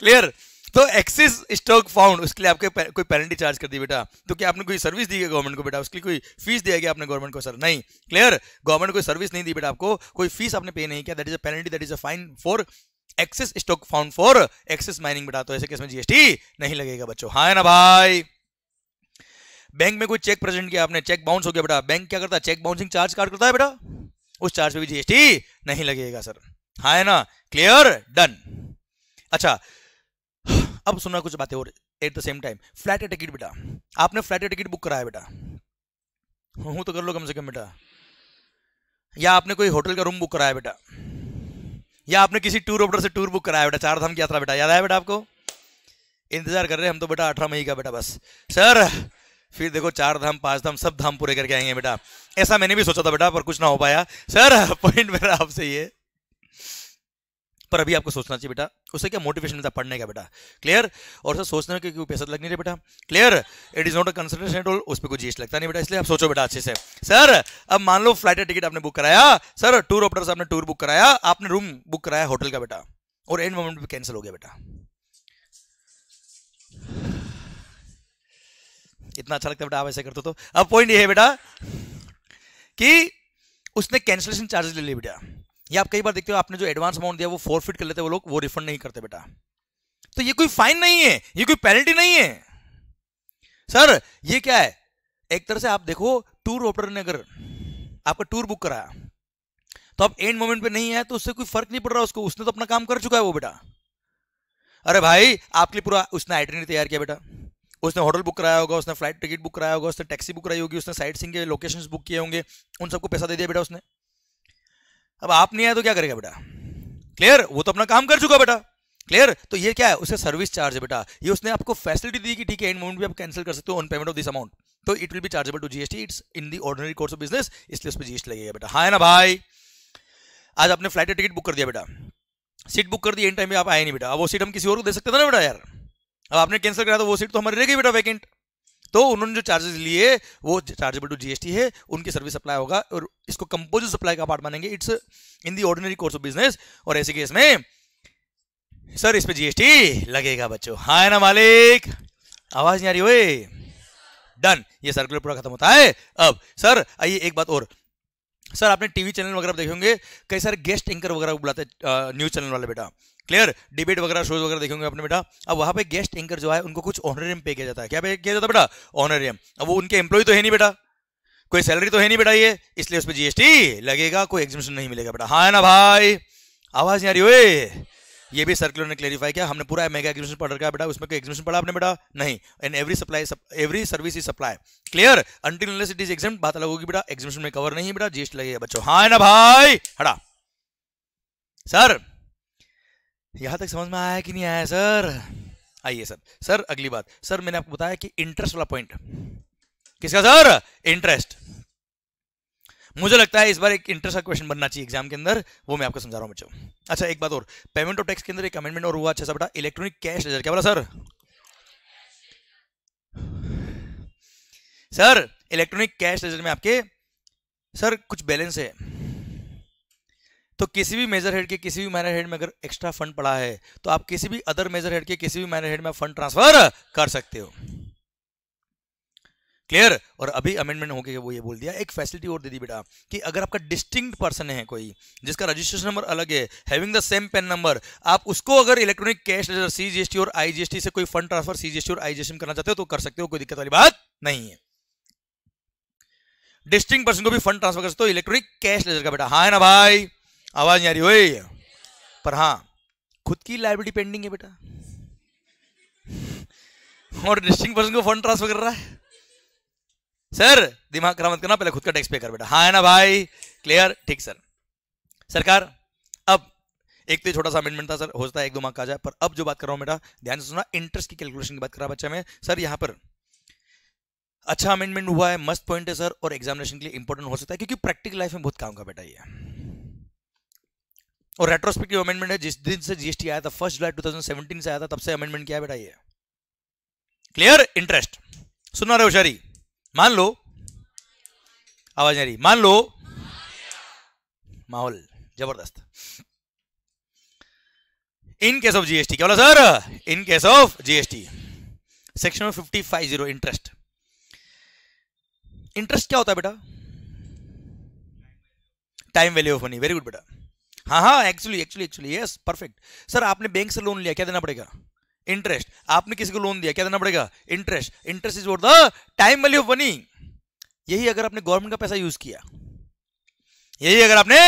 क्लियर तो एक्सिस स्टॉक फाउंड उसके लिए आपके कोई पेनल्टी चार्ज कर दी बेटा तो क्या आपने कोई सर्विस दी है गवर्नमेंट को बेटा उसके लिए कोई फीस दिया गया आपने गवर्नमेंट को सर नहीं क्लियर गवर्नमेंट कोई सर्विस नहीं दी बेटा आपको कोई फीस आपने पे नहीं किया that is a penalty that is a fine for excess stock found for excess mining बेटा तो ऐसे केस में जीएसटी नहीं लगेगा बच्चों हाँ है ना भाई बैंक में कोई चेक प्रेजेंट किया आपने चेक बाउंस हो गया बेटा बैंक क्या करता है चेक बाउंसिंग चार्ज काट करता है बेटा उस चार्ज पे भी जीएसटी नहीं लगेगा सर हाँ है ना क्लियर डन अच्छा अब सुनना कुछ बातें और at the same time flight ticket बेटा आपने फ्लैट टिकट बुक कराया बेटा हूँ तो कर लो कम से कम बेटा या आपने कोई होटल का रूम बुक कराया बेटा या आपने किसी टूर ऑपरेटर से टूर बुक कराया बेटा चार धाम की यात्रा बेटा याद आया बेटा आपको इंतजार कर रहे हैं हम तो बेटा अठारह मई का बेटा बस सर फिर देखो चार धाम पांच धाम सब धाम पूरे करके आएंगे बेटा ऐसा मैंने भी सोचा था बेटा पर कुछ ना हो पाया सर पॉइंट मेरा आपसे ये पर अभी आपको सोचना चाहिए बेटा उससे क्या मोटिवेशन मिलता है पढ़ने का बेटा क्लियर और सर सोचने में क्योंकि पैसा तो लग नहीं रहा बेटा clear it is not a consultation at all उस पर कोई जीएस लगता नहीं बेटा इसलिए आप सोचो बेटा अच्छे से सर अब मान लो फ्लाइट का टिकट आपने बुक कराया सर टूर ऑपरेटर से आपने टूर बुक कराया आपने रूम बुक कराया होटल का बेटा और एंड मोमेंट भी कैंसिल हो गया बेटा इतना अच्छा लगता है बेटा आप ऐसे करते तो अब पॉइंट ये है बेटा कि उसने कैंसिलेशन चार्जेस ले लिए बेटा ये आप कई बार देखते हो आपने जो एडवांस अमाउंट दिया वो फोरफिट कर लेते हैं वो लोग वो रिफंड नहीं करते बेटा तो ये कोई फाइन नहीं है ये कोई पेनल्टी नहीं है सर ये क्या है एक तरह से आप देखो टूर ऑपरेटर ने अगर आपका टूर बुक कराया तो आप एंड मोमेंट पे नहीं आए तो उससे कोई फर्क नहीं पड़ रहा उसको उसने तो अपना काम कर चुका है वो बेटा अरे भाई आपके लिए पूरा उसने आइटनरी तैयार किया बेटा उसने होटल बुक कराया होगा उसने फ्लाइट टिकट बुक कराया होगा उसने टैक्सी बुक कराई होगी उसने साइट सिंग के लोकेशन बुक किए होंगे उन सबको पैसा दे दिया बेटा उसने अब आप नहीं आए तो क्या करेगा बेटा क्लियर वो तो अपना काम कर चुका बेटा क्लियर तो ये क्या है उसे सर्विस चार्ज है बेटा ये उसने आपको फैसिलिटी दी कि ठीक है एंड मोमेंट भी आप कैंसिल कर सकते हो on payment of this amount तो it will be chargeable to GST it's in the ordinary course of business इसलिए उस पर जीएसटी लगेगा बेटा हाँ ना भाई आज आपने फ्लाइट का टिकट बुक कर दिया बेटा सीट बुक कर दी एंड टाइम में आप आए नहीं बेटा अब वो सीट हम किसी और को दे सकते थे ना बेटा यार अब आपने कैंसिल करा तो वो सीट तो हमारी रहेगी बेटा वैकेंट तो उन्होंने जो चार्जेस लिए वो चार्जेबल टू जीएसटी है उनकी सर्विस सप्लाई होगा और इसको कंपोजिट सप्लाई का पार्ट मानेंगे it's in the ordinary course of business और ऐसे केस में सर इस पे जीएसटी लगेगा बच्चों हाय ना मालिक आवाज नहीं आ रही हो डन ये सर्कुलर पूरा खत्म होता है अब सर आइए एक बात और सर आपने टीवी चैनल वगैरह देखे होंगे कई सारे गेस्ट एंकर वगैरह बुलाते न्यूज चैनल वाले बेटा क्लियर डिबेट वगैरह शोज वगैरह देखेंगे अपने बेटा अब वहां पे गेस्ट एंकर जो है उनको कुछ ऑनरियम पे किया जाता है क्या पे किया जाता है बेटा ऑनरियम अब वो उनके एम्प्लॉय तो है नहीं बेटा कोई सैलरी तो है नहीं बेटा ये इसलिए उस पर जीएसटी लगेगा कोई एग्जिबिशन नहीं मिलेगा बेटा हाँ ना भाई आवाज यार आ ये भी सर्कुलर ने क्लेरिफाई किया हमने पूरा मेगा एग्जिबिशन पढ़ रखा है बेटा उसमें कोई एग्जिबिशन पढ़ा आपने बेटा नहीं and every supply every service is supply clear until it is exam बात अलग होगी बेटा एग्जिबिशन में कवर नहीं है बेटा जीएसटी लगेगा बच्चों हाँ ना भाई हटा सर यहाँ तक समझ में आया कि नहीं आया सर आइए सर सर अगली बात सर मैंने आपको बताया कि इंटरेस्ट वाला पॉइंट किसका सर इंटरेस्ट मुझे लगता है इस बार एक इंटरेस्ट का क्वेश्चन बनना चाहिए एग्जाम के अंदर वो मैं आपको समझा रहा हूँ बच्चों अच्छा एक बात और पेमेंट ऑफ टैक्स के अंदर एक अमेंडमेंट और हुआ अच्छा सा बेटा इलेक्ट्रॉनिक कैश लेजर क्या बोला sir sir electronic cash ledger में आपके सर कुछ बैलेंस है तो किसी भी मेजर हेड के किसी भी माइनर हेड में अगर एक्स्ट्रा फंड पड़ा है तो आप किसी भी अदर मेजर हेड के किसी भी माइनर हेड में फंड ट्रांसफर कर सकते हो क्लियर और अभी अमेंडमेंट होके वो ये बोल दिया एक फैसिलिटी और दे दी बेटा कि अगर आपका डिस्टिंक्ट पर्सन है कोई जिसका रजिस्ट्रेशन नंबर अलग है having the same PAN number आप उसको अगर इलेक्ट्रॉनिक कैश लेजर सीजीएसटी और आईजीएसटी से कोई फंड ट्रांसफर सीजीएसटी और आईजीएसटी में करना चाहते हो तो कर सकते हो कोई दिक्कत वाली बात नहीं है डिस्टिंग पर्सन को भी फंड ट्रांसफर कर सकते हो इलेक्ट्रॉनिक कैश लेजर का बेटा हाँ ना भाई आवाज नहीं आ रही हो पर हाँ खुद की लाइबिलिटी पेंडिंग है बेटा और डिस्टिंग पर्सन को फंड ट्रांसफर कर रहा है सर दिमाग खराब मत करना पहले खुद का टैक्स पे कर बेटा हाँ है ना भाई क्लियर ठीक सर सरकार अब एक तो छोटा सा अमेंडमेंट था सर हो सकता है एक दो मार्क आ जाए पर अब जो बात कर रहा हूं बेटा ध्यान से सुना इंटरेस्ट की कैलकुलेशन की बात कर रहा बच्चा में सर यहाँ पर अच्छा अमेंडमेंट हुआ है मस्त पॉइंट है सर और एग्जामिनेशन के लिए इंपॉर्टेंट हो सकता है क्योंकि प्रैक्टिकल लाइफ में बहुत काम का बेटा ये और रेट्रोस्पेक्टिव अमेंडमेंट है जिस दिन से जीएसटी आया था फर्स्ट जुलाई 2017 से आया था तब से अमेंडमेंट किया बेटा ये क्लियर इंटरेस्ट सुना रहे हो शारी मान लो आवाज आ रही मान लो माहौल जबरदस्त इन केस ऑफ जीएसटी क्या बोला sir in case of GST section fifty five zero interest interest क्या होता है बेटा time value of money very good बेटा हाँ हाँ actually actually actually yes perfect sir आपने बैंक से लोन लिया क्या देना पड़ेगा इंटरेस्ट आपने किसी को लोन दिया क्या देना पड़ेगा interest interest is what the time value of money यही अगर आपने गवर्नमेंट का पैसा यूज किया यही अगर आपने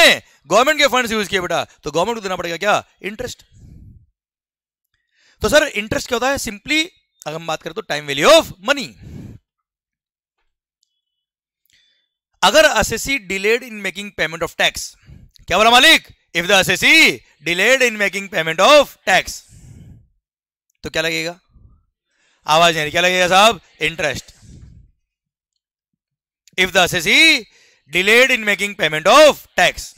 गवर्नमेंट के फंड्स यूज किए बेटा तो गवर्नमेंट को देना पड़ेगा क्या इंटरेस्ट तो सर इंटरेस्ट क्या होता है सिंपली अगर हम बात करें तो टाइम वैल्यू ऑफ मनी अगर assessee delayed in making payment of tax क्या बोला मालिक if the assessee delayed in making payment of tax तो क्या लगेगा आवाज नहीं क्या लगेगा साहब interest if the assessee delayed in making payment of tax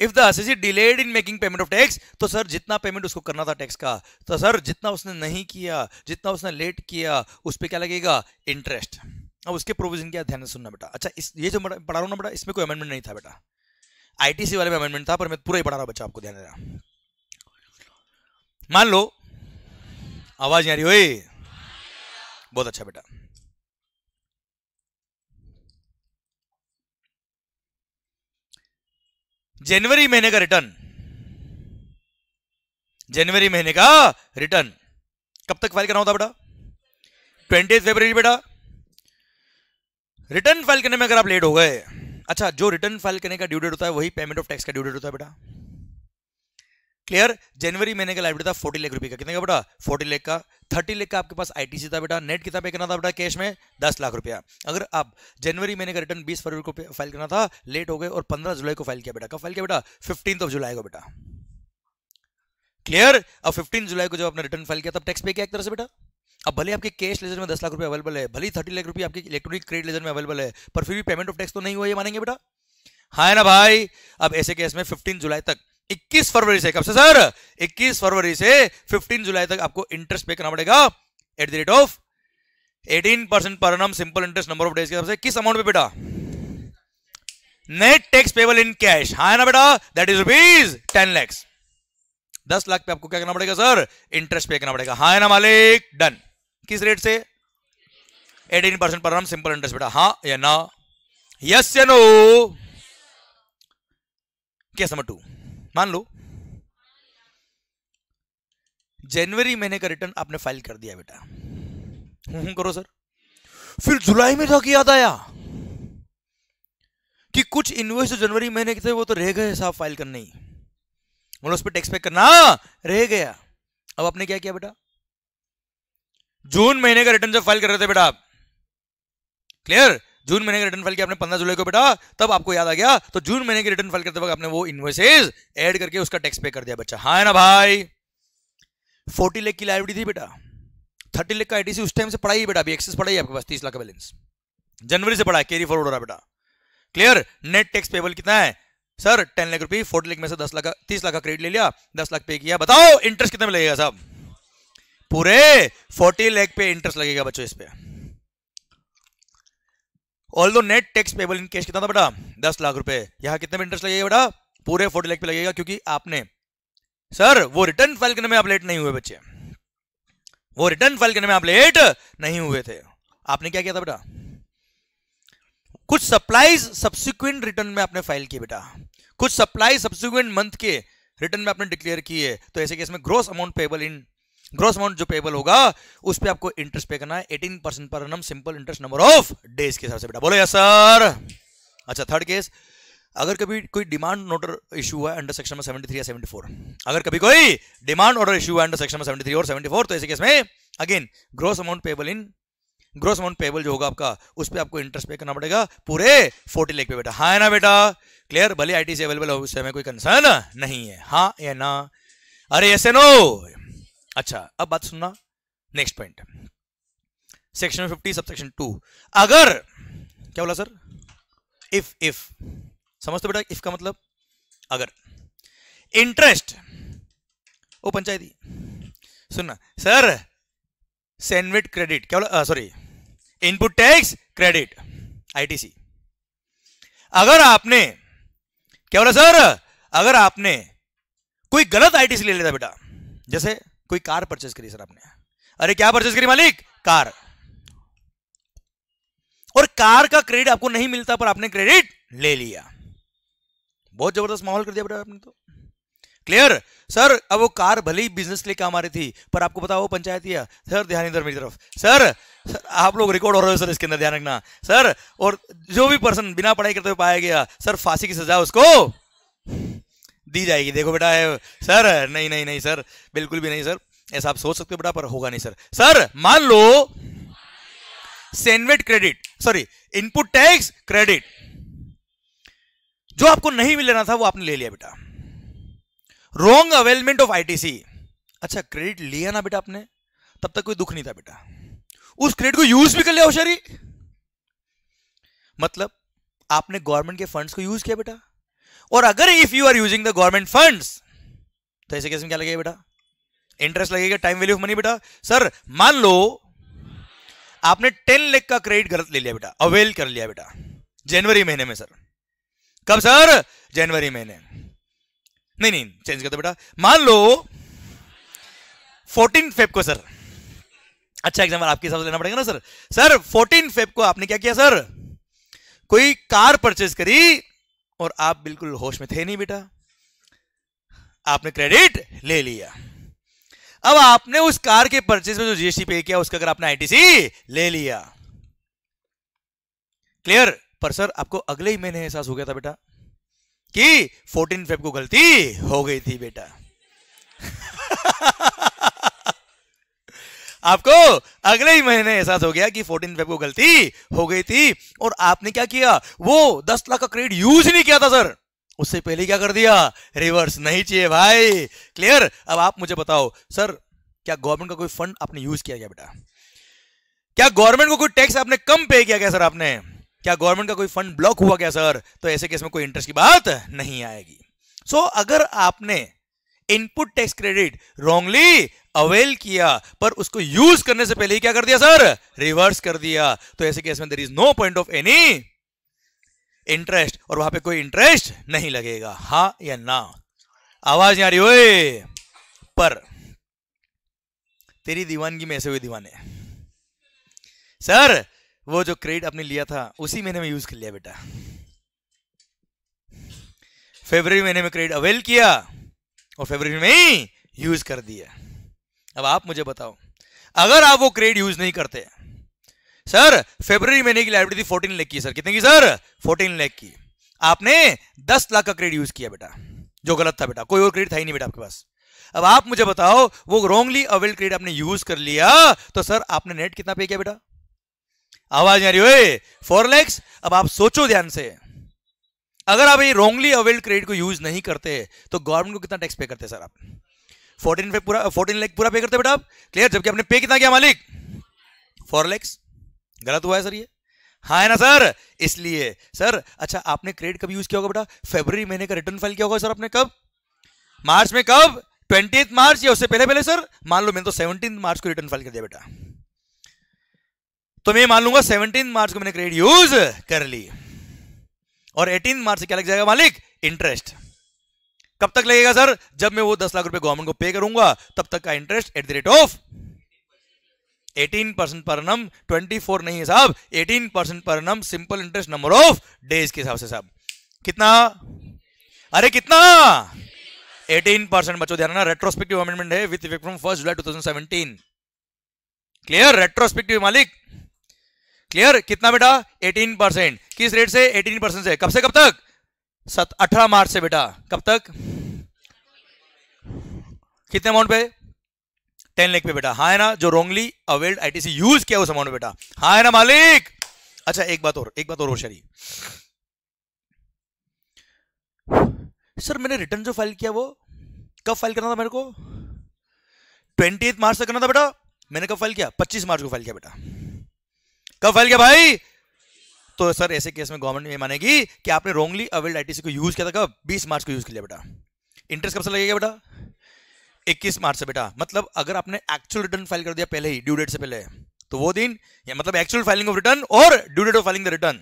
if the assessee delayed in making payment of tax तो सर जितना पेमेंट उसको करना था टैक्स का तो सर जितना उसने नहीं किया जितना उसने लेट किया उस पर क्या लगेगा इंटरेस्ट अब उसके प्रोविजन क्या ध्यान से सुनना बेटा अच्छा इस ये जो पढ़ा रहा हूँ ना बेटा इसमें कोई अमेंडमेंट नहीं था बेटा आईटीसी वाले में अमेंडमेंट था पर मैं पूरा ही पढ़ा रहा हूँ बच्चा आपको ध्यान देना मान लो आवाज यारी हो बहुत अच्छा बेटा जनवरी महीने का रिटर्न जनवरी महीने का रिटर्न कब तक फाइल करना होता बेटा ट्वेंटी फेबर बेटा रिटर्न फाइल करने में अगर आप लेट हो गए अच्छा जो रिटर्न फाइल करने का ड्यू डेट होता है वही पेमेंट ऑफ टैक्स का ड्यू डेट होता है बेटा क्लियर जनवरी महीने का लाइब्रेरी था फोर्टी लाख रुपए का कितने का बेटा फोर्टी लाख का थर्टी लाख का आपके पास आईटीसी था बेटा नेट कितना पे करना था बेटा कैश में दस लाख रुपया अगर आप जनवरी महीने का रिटर्न बीस फरवरी को फाइल करना था लेट हो गए और पंद्रह जुलाई को फाइल किया बेटा कब फाइल किया बेटा फिफ्टीन ऑफ जुलाई को बेटा क्लियर अब फिफ्टीन जुलाई को जब आपने रिटर्न फाइल किया तब टैक्स पे किया एक तरह से बेटा अब भले आपके कैश लेजर में दस लाख रुपए अवेलेबल है भले थर्टी लाख रुपए आपके इलेक्ट्रॉनिक क्रेडिट लेजर में अवेलेबल है पर फिर भी पेमेंट ऑफ टैक्स तो नहीं हुआ ये मानेंगे बेटा हाँ ना भाई अब ऐसे केस में फिफ्टीन जुलाई तक 21 फरवरी से कब से सर 21 फरवरी से 15 जुलाई तक आपको इंटरेस्ट पे करना पड़ेगा at the rate of 18 percent per annum simple interest number of days के किस अमाउंट पे बेटा net tax payable in cash हाँ ना बेटा that is rupees ten lakhs दस लाख पे आपको क्या करना पड़ेगा सर इंटरेस्ट पे करना पड़ेगा हाँ ना मालिक डन किस रेट से एटीन परसेंट पर सिंपल इंटरेस्ट बेटा हा या ना यस या नो क्या समझ टू मान लो जनवरी महीने का रिटर्न आपने फाइल कर दिया बेटा हूं करो सर फिर जुलाई में था कि याद आया कि कुछ इन्वेस्ट जनवरी महीने के थे वो तो रह गए साहब फाइल करने ही मतलब उस पर टैक्स पे करना रह गया अब आपने क्या किया बेटा जून महीने का रिटर्न जब फाइल कर रहे थे बेटा आप क्लियर जून महीने का रिटर्न फाइल किया आपने पंद्रह जुलाई को बेटा तब आपको याद आ गया तो जून महीने की रिटर्न फाइल करते वक्त आपने वो इन्वेसेज ऐड करके उसका टैक्स पे कर दिया बच्चा हाँ ना भाई फोर्टी लेख की लाइब्रेरी थी बेटा थर्टी लेख का आईटीसी उस टाइम से पढ़ाई बेटा अभी एक्सेस पढ़ाई आपके पास तीस लाख का बैलेंस जनवरी से पढ़ा केरी फॉरवर्ड हो रहा बेटा क्लियर नेट टैक्स पेबल कितना है सर टेन लाख रुपये फोर्टी लाख में से दस लाख तीस लाख का क्रेडिट ले लिया दस लाख पे किया बताओ इंटरेस्ट कितना मिलेगा साहब पूरे फोर्टी लैख पे इंटरेस्ट लगेगा बच्चों इस पे ऑल दो net tax payable in cash कितना था बेटा दस लाख रुपए यहां कितने पे इंटरेस्ट लगेगा बेटा पूरे फोर्टी लाख पे लगेगा क्योंकि आपने सर वो रिटर्न फाइल करने में आप लेट नहीं हुए बच्चे वो रिटर्न फाइल करने में आप लेट नहीं हुए थे आपने क्या किया था बेटा कुछ सप्लाईज सब्सिक्वेंट रिटर्न में आपने फाइल किए बेटा कुछ सप्लाई सब्सिक्वेंट मंथ के रिटर्न में आपने डिक्लेयर किए तो ऐसे केस में gross amount payable in gross amount जो पेबल होगा उस पर आपको इंटरेस्ट पे करना है eighteen percent per annum simple interest number of days के हिसाब से बेटा बोलो या सर अच्छा थर्ड केस अगर कभी कोई डिमांड ऑर्डर इशू है अंडर सेक्शन में 73 या 74 अगर कभी कोई डिमांड ऑर्डर इशू है अंडर सेक्शन में 73 और 74 तो ऐसे केस में again gross amount payable in gross amount payable जो होगा आपका उस पर आपको इंटरेस्ट पे करना पड़ेगा पूरे फोर्टी लेख पे बेटा हाँ है ना बेटा क्लियर भले आईटी से अवेलेबल हो उससे हमें कोई कंसर्न नहीं है हाँ या ना अरे ऐसे नो अच्छा अब बात सुनना next point section fifty sub section two अगर क्या बोला सर इफ इफ समझते बेटा इफ का मतलब अगर इंटरेस्ट ओ पंचायती सुनना सर सैंडविट क्रेडिट क्या बोला sorry input tax credit ITC अगर आपने क्या बोला सर अगर आपने कोई गलत आईटीसी ले लेता बेटा जैसे कोई कार परचेज करी सर आपने अरे क्या परचेस करी मालिक कार और कार का क्रेडिट आपको नहीं मिलता पर आपने क्रेडिट ले लिया बहुत जबरदस्त माहौल कर दिया आपने तो क्लियर सर अब वो कार भले ही बिजनेस के लिए काम आ रही थी पर आपको बताओ पंचायत या सर ध्यान इधर मेरी तरफ सर, सर आप लोग रिकॉर्ड हो रहे हो सर इसके अंदर ध्यान रखना सर और जो भी पर्सन बिना पढ़ाई करते हुए पाया गया सर फांसी की सजा उसको दी जाएगी देखो बेटा है सर नहीं नहीं नहीं सर बिल्कुल भी नहीं सर ऐसा आप सोच सकते हो बेटा पर होगा नहीं सर सर मान लो CENVAT credit sorry input tax credit जो आपको नहीं मिल रहा था वो आपने ले लिया बेटा रॉन्ग अवेलमेंट ऑफ आईटीसी अच्छा क्रेडिट लिया ना बेटा आपने तब तक कोई दुख नहीं था बेटा उस क्रेडिट को यूज भी कर लिया होशारी मतलब आपने गवर्नमेंट के फंड्स को यूज किया बेटा और अगर if you are using the government funds तो ऐसे केस में क्या लगेगा बेटा इंटरेस्ट लगेगा टाइम वैल्यू ऑफ मनी बेटा सर मान लो आपने टेन लेख का क्रेडिट गलत ले लिया बेटा अवेल कर लिया बेटा जनवरी महीने में सर कब सर जनवरी महीने नहीं नहीं चेंज कर दो बेटा मान लो फोर्टीन फेब को सर अच्छा एग्जाम्पल आपके हिसाब से लेना पड़ेगा ना सर सर फोर्टीन फेब को आपने क्या किया सर कोई कार परचेज करी और आप बिल्कुल होश में थे नहीं बेटा आपने क्रेडिट ले लिया अब आपने उस कार के परचेज में जो जीएसटी पे किया उसका अगर आपने आईटीसी ले लिया क्लियर पर सर आपको अगले ही महीने एहसास हो गया था बेटा कि 14 फेब को गलती हो गई थी बेटा आपको अगले ही महीने एहसास हो गया कि फोर्टीन फेब को गलती हो गई थी और आपने क्या किया वो दस लाख का क्रेडिट यूज नहीं किया था सर उससे पहले क्या कर दिया रिवर्स नहीं चाहिए भाई क्लियर अब आप मुझे बताओ सर क्या गवर्नमेंट का कोई फंड आपने यूज किया गया बेटा क्या गवर्नमेंट को कोई टैक्स आपने कम पे किया गया सर आपने क्या गवर्नमेंट का कोई फंड ब्लॉक हुआ क्या सर तो ऐसे केस में कोई इंटरेस्ट की बात नहीं आएगी सो so, अगर आपने input tax credit wrongly avail किया पर उसको यूज करने से पहले ही क्या कर दिया सर रिवर्स कर दिया तो ऐसे केस में there is no point of any interest और वहां पे कोई इंटरेस्ट नहीं लगेगा हा या ना आवाज यहां रही ओए पर तेरी दीवानगी में ऐसे हुए दीवाने सर वो जो क्रेडिट आपने लिया था उसी महीने में यूज कर लिया बेटा फेबर महीने में क्रेडिट अवेल किया और फेबर में ही यूज कर दिया अब आप मुझे बताओ अगर आप वो क्रेड यूज नहीं करते सर फेबर महीने की लाइब्रेरी थी फोर्टीन लेख की सर कितने की सर फोर्टीन लेख की आपने दस लाख का क्रेड यूज किया बेटा जो गलत था बेटा कोई और क्रेड था ही नहीं बेटा आपके पास अब आप मुझे बताओ वो रॉन्गली अवेल क्रेड आपने यूज कर लिया तो सर आपने नेट कितना पे किया बेटा आवाज आ रही हो फोर लैक्स अब आप सोचो ध्यान से अगर आप ये रॉन्गली अवेल्ड क्रेडिट को यूज नहीं करते तो गवर्नमेंट को कितना टैक्स पे करते सर आप फोर्टीन पे पूरा फोर्टीन लेख पूरा पे करते बेटा आप क्लियर जबकि आपने पे कितना किया मालिक फोर लैक्स गलत हुआ है सर ये हाँ है ना सर इसलिए सर अच्छा आपने क्रेडिट कब यूज किया होगा बेटा फेबर महीने का रिटर्न फाइल किया होगा सर आपने कब मार्च में कब ट्वेंटी मार्च या उससे पहले पहले सर मान लो मैंने तो सेवनटीन मार्च को रिटर्न फाइल कर दिया बेटा तो मैं मान लूंगा सेवनटीन मार्च को मैंने क्रेडिट यूज कर ली और एटीन मार्च से क्या लग जाएगा मालिक इंटरेस्ट कब तक लगेगा सर जब मैं वो दस लाख रुपए गवर्नमेंट को पे करूंगा तब तक का interest at the rate of 18 percent per annum twenty नहीं है साहब 18 percent per annum simple interest number of days के हिसाब से साहब कितना अरे कितना 18 परसेंट बच्चों ध्यान रेट्रोस्पेक्टिव अमेंडमेंट है with effect from first July 2017 clear retrospective मालिक क्लियर कितना बेटा 18 परसेंट किस रेट से 18 परसेंट से कब से कब तक सत अठारह मार्च से बेटा कब तक कितने अमाउंट पे टेन लेख पे बेटा हाँ है ना जो रोंगली अवेल्ड आईटीसी यूज किया उस अमाउंट बेटा हाँ है ना मालिक अच्छा एक बात और एक बात और शरी सर मैंने रिटर्न जो फाइल किया वो कब फाइल करना था मेरे को ट्वेंटी मार्च तक करना था बेटा मैंने कब फाइल किया पच्चीस मार्च को फाइल किया बेटा कब फाइल किया भाई तो सर ऐसे केस में गवर्नमेंट ये मानेगी कि आपने रॉन्गली अवेल्ड आईटीसी को यूज किया था कब बीस मार्च को यूज किया बेटा इंटरेस्ट कब से लगेगा बेटा 21 मार्च से बेटा मतलब अगर आपने एक्चुअल रिटर्न फाइल कर दिया पहले ही ड्यू डेट से पहले तो वो दिन या मतलब एक्चुअल फाइलिंग ऑफ रिटर्न और due date of filing the return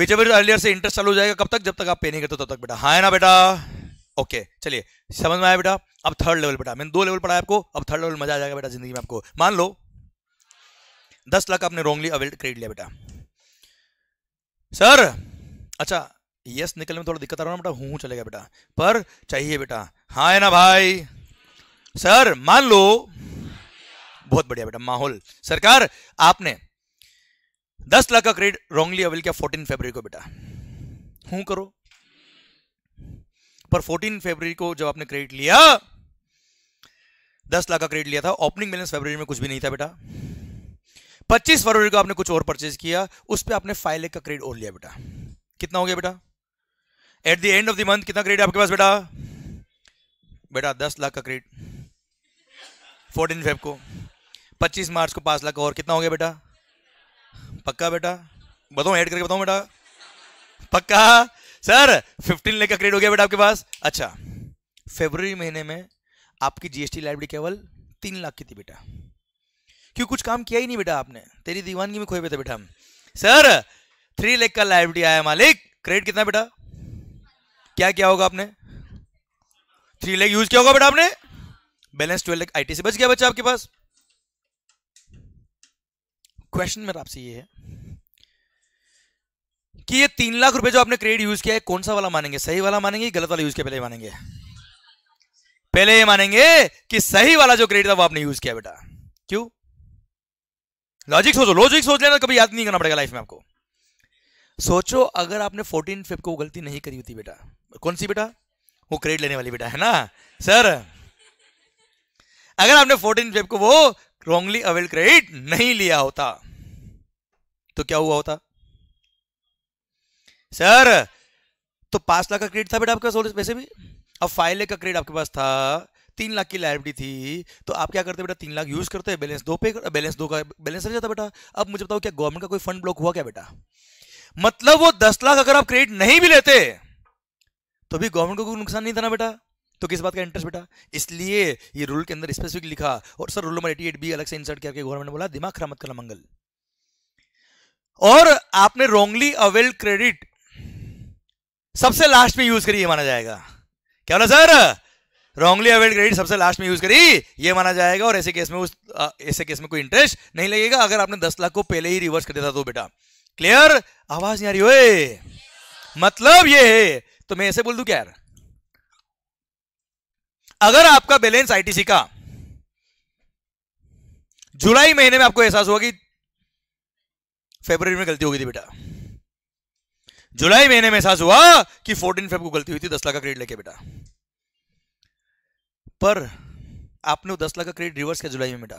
whichever earlier से इंटरेस्ट चालू हो जाएगा कब तक जब तक आप पे नहीं करते तब तो तक बेटा हाँ है ना बेटा ओके चलिए समझ में आया बेटा अब थर्ड लेवल बेटा मैंने दो लेवल पढ़ा आपको अब थर्ड लेवल मजा आ जाएगा बेटा जिंदगी में आपको मान लो दस लाख आपने रॉन्गली अवेल्ड क्रेडिट लिया बेटा सर अच्छा यस निकलने में थोड़ा दिक्कत आ रहा है बेटा हूँ चलेगा बेटा पर चाहिए बेटा हाँ है ना भाई सर मान लो बहुत बढ़िया बेटा माहौल सरकार आपने दस लाख का क्रेडिट रॉन्गली अवेल किया फोर्टीन फेबर को बेटा हूं करो पर फोर्टीन फेबर को जब आपने क्रेडिट लिया दस लाख का क्रेडिट लिया था ओपनिंग बैलेंस फेबर में कुछ भी नहीं था बेटा पच्चीस फरवरी को आपने कुछ और परचेज किया उस पर आपने फाइव लेख का क्रेडिट और लिया बेटा कितना हो गया बेटा at the end of the month कितना क्रेडिट आपके पास बेटा बेटा दस लाख का क्रेडिट फोर्टीन फेब को पच्चीस मार्च को पांच लाख और कितना हो गया बेटा पक्का बेटा बताओ ऐड करके बताओ बेटा पक्का सर फिफ्टीन लेख का क्रेडिट हो गया बेटा आपके पास अच्छा फेबर महीने में आपकी जीएसटी लाइब्रेरी केवल तीन लाख की थी बेटा क्यों कुछ काम किया ही नहीं बेटा आपने तेरी दीवानगी में खोए हुए थे बेटा हम सर थ्री लेख का लाइबिलिटी आया मालिक क्रेडिट कितना बेटा क्या क्या होगा आपने थ्री लेख यूज किया होगा बेटा आपने बैलेंस ट्वेल्व लेख आई से बच गया बच्चा आपके पास क्वेश्चन मेरा आपसे ये है कि ये तीन लाख रुपए जो आपने क्रेडिट यूज किया है कौन सा वाला मानेंगे सही वाला मानेंगे गलत वाला यूज किया पहले मानेंगे पहले ये मानेंगे कि सही वाला जो क्रेडिट था वो आपने यूज किया बेटा क्यों लॉजिक सोचो लॉजिक सोच लेना कभी याद नहीं करना पड़ेगा लाइफ में आपको सोचो अगर आपने फोर्टीन फिफ्थ को गलती नहीं करी होती बेटा कौन सी बेटा वो क्रेडिट लेने वाली बेटा है ना सर अगर आपने फोर्टीन फिफ्थ को वो रॉन्गली अवेल क्रेडिट नहीं लिया होता तो क्या हुआ होता सर तो पांच लाख का क्रेडिट था बेटा आपके पास वैसे भी अब फाइव लाख का क्रेडिट आपके पास था तीन लाख की लाइबिलिटी थी तो आप क्या करते बेटा तीन लाख यूज करते हैं बैलेंस दो पे बैलेंस दो का बैलेंस रह जाता बेटा अब मुझे बताओ क्या गवर्नमेंट का कोई फंड ब्लॉक हुआ क्या बेटा मतलब वो दस लाख अगर आप क्रेडिट नहीं भी लेते तो भी गवर्नमेंट को कोई नुकसान नहीं था ना बेटा तो किस बात का इंटरेस्ट बेटा इसलिए ये रूल के अंदर स्पेसिफिक लिखा और sir rule number eighty eight B अलग से इंसर्ट करके गवर्नमेंट ने बोला दिमाग खराब मत करना मंगल और आपने रॉन्गली अवेल क्रेडिट सबसे लास्ट में यूज करिए माना जाएगा क्या बोला सर रॉन्गली अवेल्ड क्रेडिट सबसे लास्ट में यूज करी ये माना जाएगा और ऐसे केस में उस ऐसे केस में कोई इंटरेस्ट नहीं लगेगा अगर आपने दस लाख को पहले ही रिवर्स कर दिया था तो बेटा क्लियर आवाज नहीं आ रही हो मतलब ये है तो मैं ऐसे बोल दू क्या यार अगर आपका बैलेंस आईटीसी का जुलाई महीने में आपको एहसास हुआ कि फेबर में गलती हो गई थी बेटा जुलाई महीने में एहसास हुआ कि 14 फेब को गलती हुई थी दस लाख का क्रेडिट लेके बेटा पर आपने वो दस लाख का क्रेडिट रिवर्स किया जुलाई में मिटा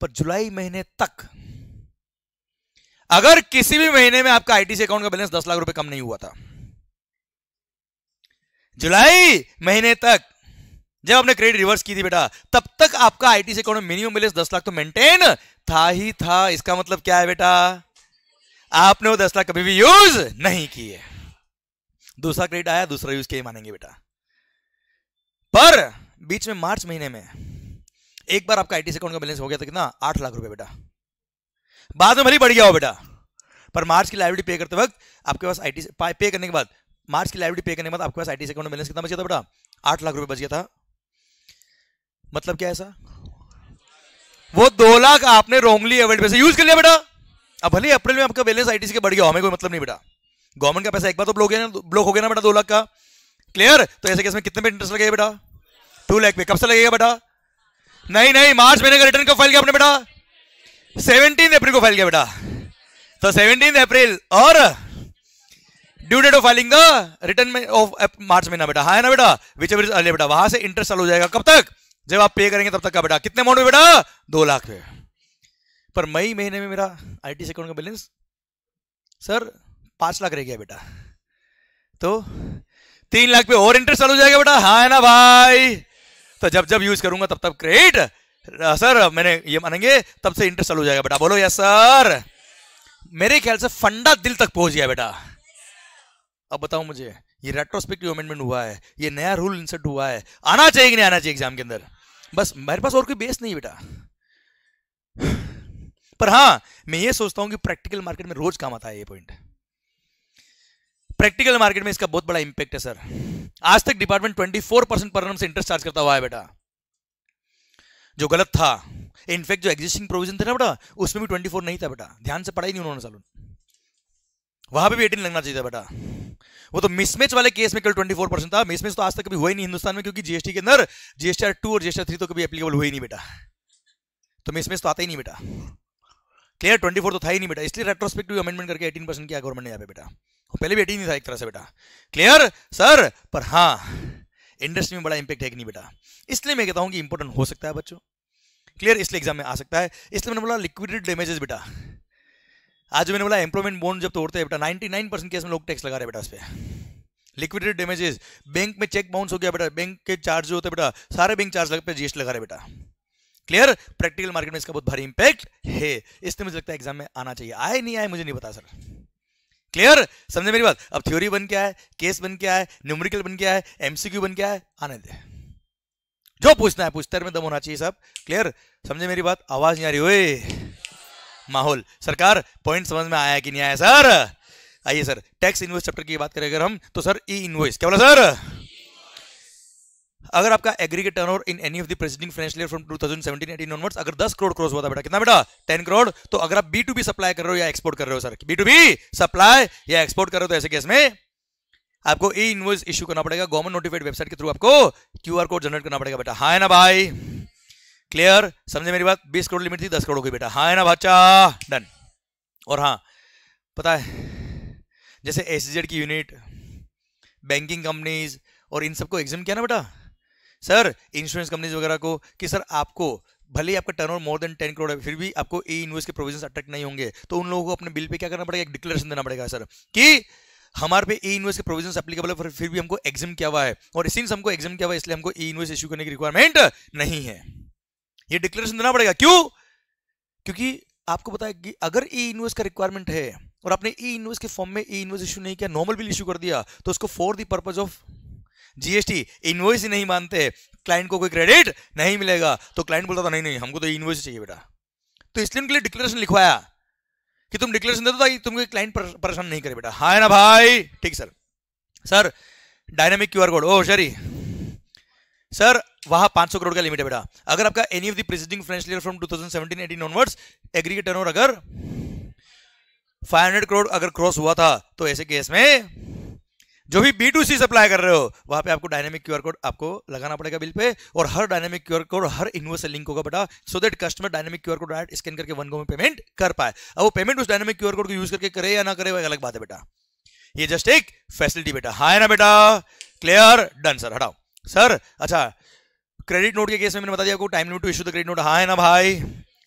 पर जुलाई महीने तक अगर किसी भी महीने में आपका आईटीसी अकाउंट का बैलेंस दस लाख रुपए कम नहीं हुआ था जुलाई महीने तक जब आपने क्रेडिट रिवर्स की थी बेटा तब तक आपका आईटी से अकाउंट में मिनिमम बैलेंस दस लाख तो मेंटेन था ही था इसका मतलब क्या है बेटा आपने वो दस लाख कभी भी यूज नहीं किए दूसरा क्रेडिट आया दूसरा यूज किए मानेंगे बेटा पर बीच में मार्च महीने में एक बार आपका आईटीसी अकाउंट का बैलेंस हो गया था तो कितना आठ लाख रुपए बेटा बाद में भरी बढ़ गया हो बेटा पर मार्च की लाइब्रेटी पे करते वक्त आपके पास आईटी पे करने के बाद मार्च की लाइब्रेटी पे करने के बाद आपके पास आईटीसी अकाउंट बैलेंस कितना बच गया था बेटा आठ लाख रुपए बच गया था मतलब क्या ऐसा वो दो लाख आपने रोंगली एवर्ड पैसे यूज कर लिया बेटा अब भले अप्रैल में आपका बैलेंस आईटीसी के बढ़ गया हमें कोई मतलब नहीं बेटा गवर्नमेंट का पैसा एक बार तो ब्लॉक ब्लॉक हो गया ना बेटा दो लाख का क्लियर तो ऐसे केस में कितने पे इंटरेस्ट लगेगा बेटा टू लैख में कब से लगेगा बेटा नहीं नहीं मार्च महीने का रिटर्न कब फाइल किया आपने बेटा सेवनटीन अप्रैल को फाइल किया बेटा तो सेवनटीन अप्रैल और due date of filing return में ऑफ मार्च महीना बेटा हाँ है ना बेटा विच एवर अर्ली बेटा वहां से इंटरेस्ट चालू हो जाएगा कब तक जब आप पे करेंगे तब तक का बेटा कितने अमाउंट में बेटा दो लाख पे पर मई महीने में मेरा आई टी अकाउंट का बैलेंस सर पांच लाख रह गया बेटा तो तीन लाख पे और इंटरेस्ट चालू हो जाएगा बेटा हाँ है ना भाई तो जब जब यूज करूंगा तब तब क्रेडिट सर मैंने ये मानेंगे तब से इंटरेस्ट चालू हो जाएगा बेटा बोलो यस सर मेरे ख्याल से फंडा दिल तक पहुंच गया बेटा अब बताओ मुझे ये रेट्रोस्पेक्टिव अमेंडमेंट हुआ है ये नया रूल इंसर्ट हुआ है आना चाहिए कि नहीं आना चाहिए एग्जाम के अंदर बस मेरे पास और कोई बेस नहीं बेटा पर हाँ मैं ये सोचता हूं कि प्रैक्टिकल मार्केट में रोज काम आता है ये पॉइंट प्रैक्टिकल मार्केट में इसका बहुत बड़ा इंपैक्ट है सर आज तक डिपार्टमेंट 24 परसेंट पर से इंटरेस्ट चार्ज करता हुआ है बेटा जो गलत था इनफैक्ट जो एग्जिस्टिंग प्रोविजन थे ना बेटा उसमें भी ट्वेंटी नहीं था बेटा ध्यान से पढ़ाई नहीं उन्होंने सालों वहां पे भी एटीन लगना चाहिए था बेटा वो तो मिसमैच वाले केस में कल ट्वेंटी फोर परसेंट था मिसमैच तो आज तक कभी हुआ नहीं हिंदुस्तान में क्योंकि जीएसटी के अंदर जीएसटी टू और जीएसटी थ्री तो कभी एप्लीकेबल हुई नहीं बेटा तो मिसमैच तो आता ही नहीं बेटा क्लियर ट्वेंटी फोर तो था ही नहीं बेटा इसलिए रेट्रोस्पेक्टिव अमेंडमेंट करके एटीन परसेंट किया गवर्नमेंट ने यहाँ पे बेटा पहले भी नहीं था एक तरह से बेटा क्लियर सर पर हाँ इंडस्ट्री में बड़ा इंपैक्ट है कि नहीं बेटा इसलिए मैं कहता हूँ कि इंपोर्टेंट हो सकता है बच्चों क्लियर इसलिए एग्जाम में आ सकता है इसलिए मैंने बोला लिक्विडेड डेमेजेस बेटा आज मैंने बोला एम्प्लॉयमेंट बोन जब तोड़ते हैं बेटा नाइनटी केस में लोग टैक्स लगा रहे बेटा उस पर लिक्विडेड डेमेजेस बैंक में चेक बाउंस हो गया बेटा बैंक के चार्ज जो होते बेटा सारे बैंक चार्ज लगते जीएसटी लगा रहे बेटा क्लियर प्रैक्टिकल मार्केट में इसका बहुत भारी इंपैक्ट है इसलिए मुझे लगता है एग्जाम में आना चाहिए आए नहीं आए मुझे नहीं पता सर क्लियर समझे मेरी बात अब थ्योरी बन क्या है केस बन क्या है न्यूमरिकल बन क्या है एमसीक्यू बन क्या है आने दे जो पूछना है पूछते में दम होना चाहिए सब क्लियर समझे मेरी बात आवाज नहीं आ रही ओए माहौल सरकार पॉइंट समझ में आया कि नहीं आया सर आइए सर टैक्स इन्वेस्ट चैप्टर की बात करें अगर हम तो सर ई इन्वेस्ट क्या बोला सर अगर आपका aggregate turnover in any of the preceding financial year from 2017 18 onwards अगर 10 करोड़ क्रॉस हुआ था बेटा कितना बेटा 10 करोड़ तो अगर आप बी सप्लाई कर रहे हो या एक्सपोर्ट कर रहे हो सर बी सप्लाई या एक्सपोर्ट कर रहे हो तो ऐसे केस में आपको ई इनवॉइस इशू करना पड़ेगा गवर्नमेंट नोटिफाइड वेबसाइट के थ्रू आपको क्यूआर कोड जनरेट करना पड़ेगा बेटा हाँ है ना भाई क्लियर समझे मेरी बात 20 करोड़ लिमिट थी 10 करोड़ की बेटा हाँ है ना बच्चा डन और हाँ पता है जैसे एस की यूनिट बैंकिंग कंपनीज और इन सबको एग्जाम किया ना बेटा सर इंश्योरेंस कंपनीज वगैरह को कि सर आपको भले ही आपका turnover more than ten crore है फिर भी आपको ई इन्वेस्ट के प्रोविजन अट्रैक्ट नहीं होंगे तो उन लोगों को अपने बिल पे क्या करना पड़ेगा एक डिक्लेरेशन देना पड़ेगा सर कि हमारे पे ई इन्वेस्ट के प्रोविजन एप्लीकेबल है फिर भी हमको एग्जाम किया हुआ है और सिंस हमको एग्जाम किया हुआ है इसलिए हमको ई इन्वेस्ट इश्यू करने की रिक्वायरमेंट नहीं है ये डिक्लेरेशन देना पड़ेगा क्यों क्योंकि आपको पता है कि अगर ई इन्वेस्ट का रिक्वायरमेंट है और आपने ई इन्वेस्ट के फॉर्म में ई इन्वेस्ट इशू नहीं किया नॉर्मल बिल इशू कर दिया तो उसको for the purpose of GST invoice ही नहीं मानते क्लाइंट को कोई क्रेडिट नहीं मिलेगा तो क्लाइंट बोलता था नहीं नहीं हमको तो इनवॉइस चाहिए बेटा तो इसलिए उनके लिए डिक्लेरेशन लिखवाया कि तुम डिक्लेरेशन दे दो ताकि तुमको क्लाइंट परेशान नहीं करे बेटा हाँ ना भाई ठीक sir sir dynamic QR code oh sorry sir वहां सौ करोड़ का लिमिट है बेटा अगर आपका any of the preceding financial year from 2017 18 onwards aggregate turnover अगर 500 करोड़ अगर क्रॉस हुआ था तो ऐसे केस में जो भी बी टू सी सप्लाई कर रहे हो वहां पे आपको डायनेमिक क्यूआर कोड आपको लगाना पड़ेगा बिल पे और हर डायनेमिक क्यूआर कोड हर इनवर्स से लिंक होगा बेटा so that customer dynamic QR code direct scan करके वन गो में पेमेंट कर पाए अब वो पेमेंट उस डायनेमिक क्यूआर कोड को यूज करके करे या ना करे वो अलग बात है बेटा ये जस्ट एक फैसिलिटी बेटा हाँ है ना बेटा क्लियर डन सर हटाओ सर अच्छा क्रेडिट नोट के केस में मैंने बता दिया आपको time limit to issue the credit note हाँ है ना भाई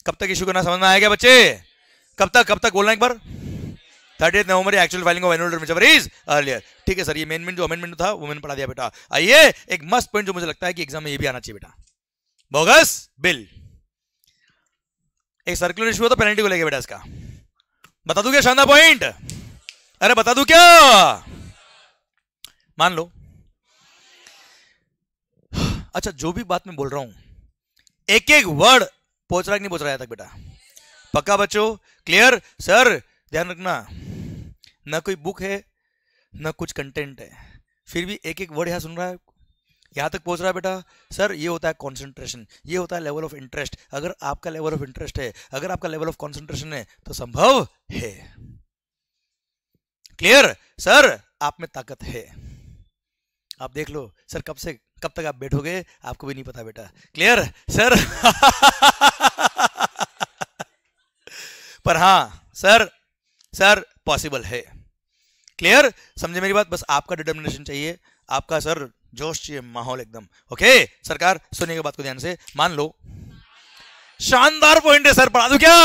कब तक इशू करना समझ में आएगा बच्चे कब तक कब तक बोलना एक बार thirty November actual filing of annual return is earlier ठीक है सर ये मेन मेन जो अमेंडमेंट था वो मैंने पढ़ा दिया बेटा आइए एक मस्त पॉइंट जो मुझे लगता है कि एग्जाम में ये भी आना चाहिए बेटा बोगस बिल एक सर्कुलर इशू होता पेनल्टी को लेकर बेटा इसका बता दू क्या शानदार पॉइंट अरे बता दू क्या मान लो अच्छा जो भी बात मैं बोल रहा हूं एक एक वर्ड पहुंच रहा कि नहीं पहुंच रहा है तक बेटा पक्का बच्चों क्लियर सर ध्यान रखना ना कोई बुक है ना कुछ कंटेंट है फिर भी एक एक वर्ड यहाँ सुन रहा है यहाँ तक पहुँच रहा है बेटा सर ये होता है कॉन्सेंट्रेशन ये होता है लेवल ऑफ इंटरेस्ट अगर आपका लेवल ऑफ इंटरेस्ट है अगर आपका लेवल ऑफ कॉन्सेंट्रेशन है तो संभव है क्लियर सर आप में ताकत है आप देख लो सर कब से कब तक आप बैठोगे आपको भी नहीं पता बेटा क्लियर सर पर हाँ सर सर पॉसिबल है क्लियर समझे मेरी बात बस आपका डिटर्मिनेशन चाहिए आपका सर जोश चाहिए माहौल एकदम ओके सरकार सुनिएगा बात को ध्यान से मान लो शानदार पॉइंट है सर पढ़ा दू क्या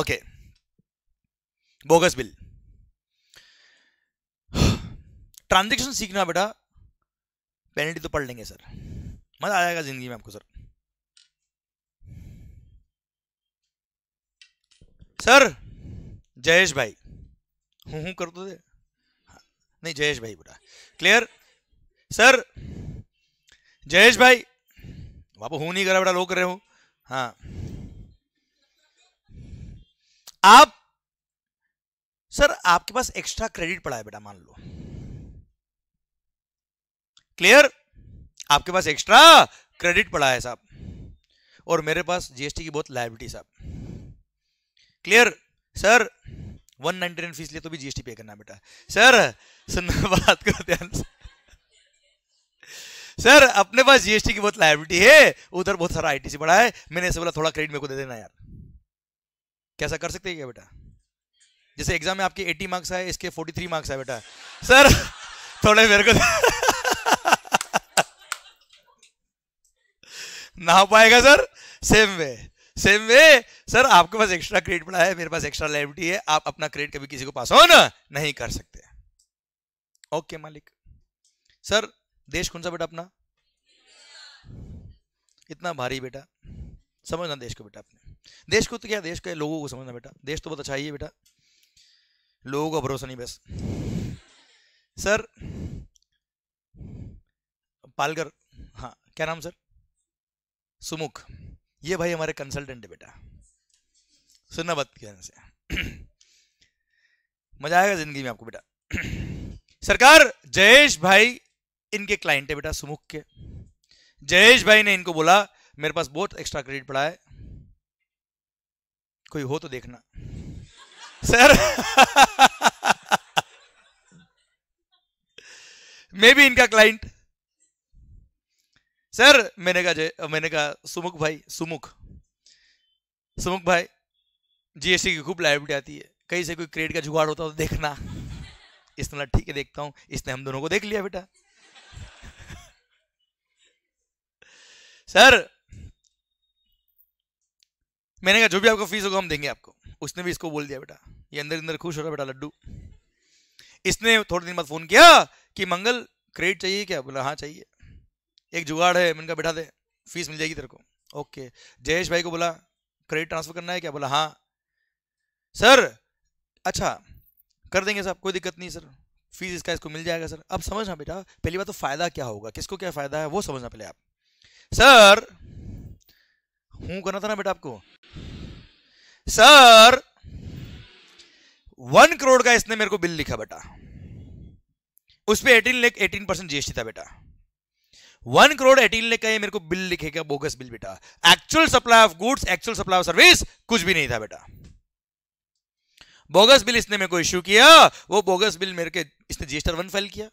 ओके बोगस बिल ट्रांजेक्शन सीखना बेटा पेनल्टी तो पढ़ लेंगे सर मजा आ जाएगा जिंदगी में आपको सर सर जयेश भाई हूं हूं कर दो दे हाँ। नहीं जयेश भाई बोला क्लियर सर जयेश भाई बाबू हूं नहीं करा बेटा लोग कर रहे हो हाँ आप सर आपके पास एक्स्ट्रा क्रेडिट पड़ा है बेटा मान लो क्लियर आपके पास एक्स्ट्रा क्रेडिट पड़ा है साहब और मेरे पास जीएसटी की बहुत लाइबिलिटी साहब clear sir one ninety nine fees लिए तो भी जीएसटी पे करना बेटा सर सुन बात करो ध्यान सर अपने पास जीएसटी की बहुत लाइबिलिटी है उधर बहुत सारा आईटीसी बढ़ा है मैंने ऐसे बोला थोड़ा क्रेडिट मेरे को दे देना यार कैसा कर सकते हैं क्या बेटा जैसे एग्जाम में आपके 80 मार्क्स आए इसके 43 मार्क्स आए बेटा सर थोड़े मेरे को ना हो पाएगा sir same way same way sir आपके पास एक्स्ट्रा क्रेडिट पड़ा है मेरे पास एक्स्ट्रा लाइबिलिटी है आप अपना क्रेडिट कभी किसी को पास ऑन नहीं कर सकते ओके मालिक सर देश कौन सा बेटा अपना इतना भारी बेटा समझना देश को बेटा अपने देश को तो क्या देश के लोगों को समझना बेटा देश तो बहुत अच्छा ही है बेटा लोगों का भरोसा नहीं बस सर पालकर हाँ क्या नाम सर सुमुख ये भाई हमारे कंसल्टेंट है बेटा सुनना बात ध्यान से मजा आएगा जिंदगी में आपको बेटा सरकार जयेश भाई इनके क्लाइंट है बेटा सुमुख के जयेश भाई ने इनको बोला मेरे पास बहुत एक्स्ट्रा क्रेडिट पड़ा है कोई हो तो देखना सर मे भी इनका क्लाइंट सर मैंने कहा मैंने कहा सुमुख भाई सुमुख सुमुख भाई जीएसटी की खूब लाइबिलिटी आती है कहीं से कोई क्रेडिट का जुगाड़ होता हो तो देखना इसने ठीक है देखता हूं इसने हम दोनों को देख लिया बेटा सर मैंने कहा जो भी आपको फीस होगा हम देंगे आपको उसने भी इसको बोल दिया बेटा ये अंदर अंदर खुश हो रहा बेटा लड्डू इसने थोड़े दिन बाद फोन किया कि मंगल क्रेडिट चाहिए क्या बोला हाँ चाहिए एक जुगाड़ है मैंने कहा बैठा दे फीस मिल जाएगी तेरे को ओके जयेश भाई को बोला क्रेडिट ट्रांसफर करना है क्या बोला हाँ सर अच्छा कर देंगे सर कोई दिक्कत नहीं सर फीस इसका इसको मिल जाएगा सर अब समझना बेटा पहली बात तो फायदा क्या होगा किसको क्या फायदा है वो समझना पहले आप सर हूं करना था ना बेटा आपको सर वन करोड़ का इसने मेरे को बिल लिखा बेटा उस पर एटीन लेख एटीन परसेंट जीएसटी था बेटा वन करोड़ एटीन ने कहे मेरे को बिल लिखेगा बोगस बिल बेटा actual supply of goods actual supply of service कुछ भी नहीं था बेटा बोगस बिल इसने मेरे को इश्यू किया वो बोगस बिल मेरे के इसने जीएसटी वन फाइल किया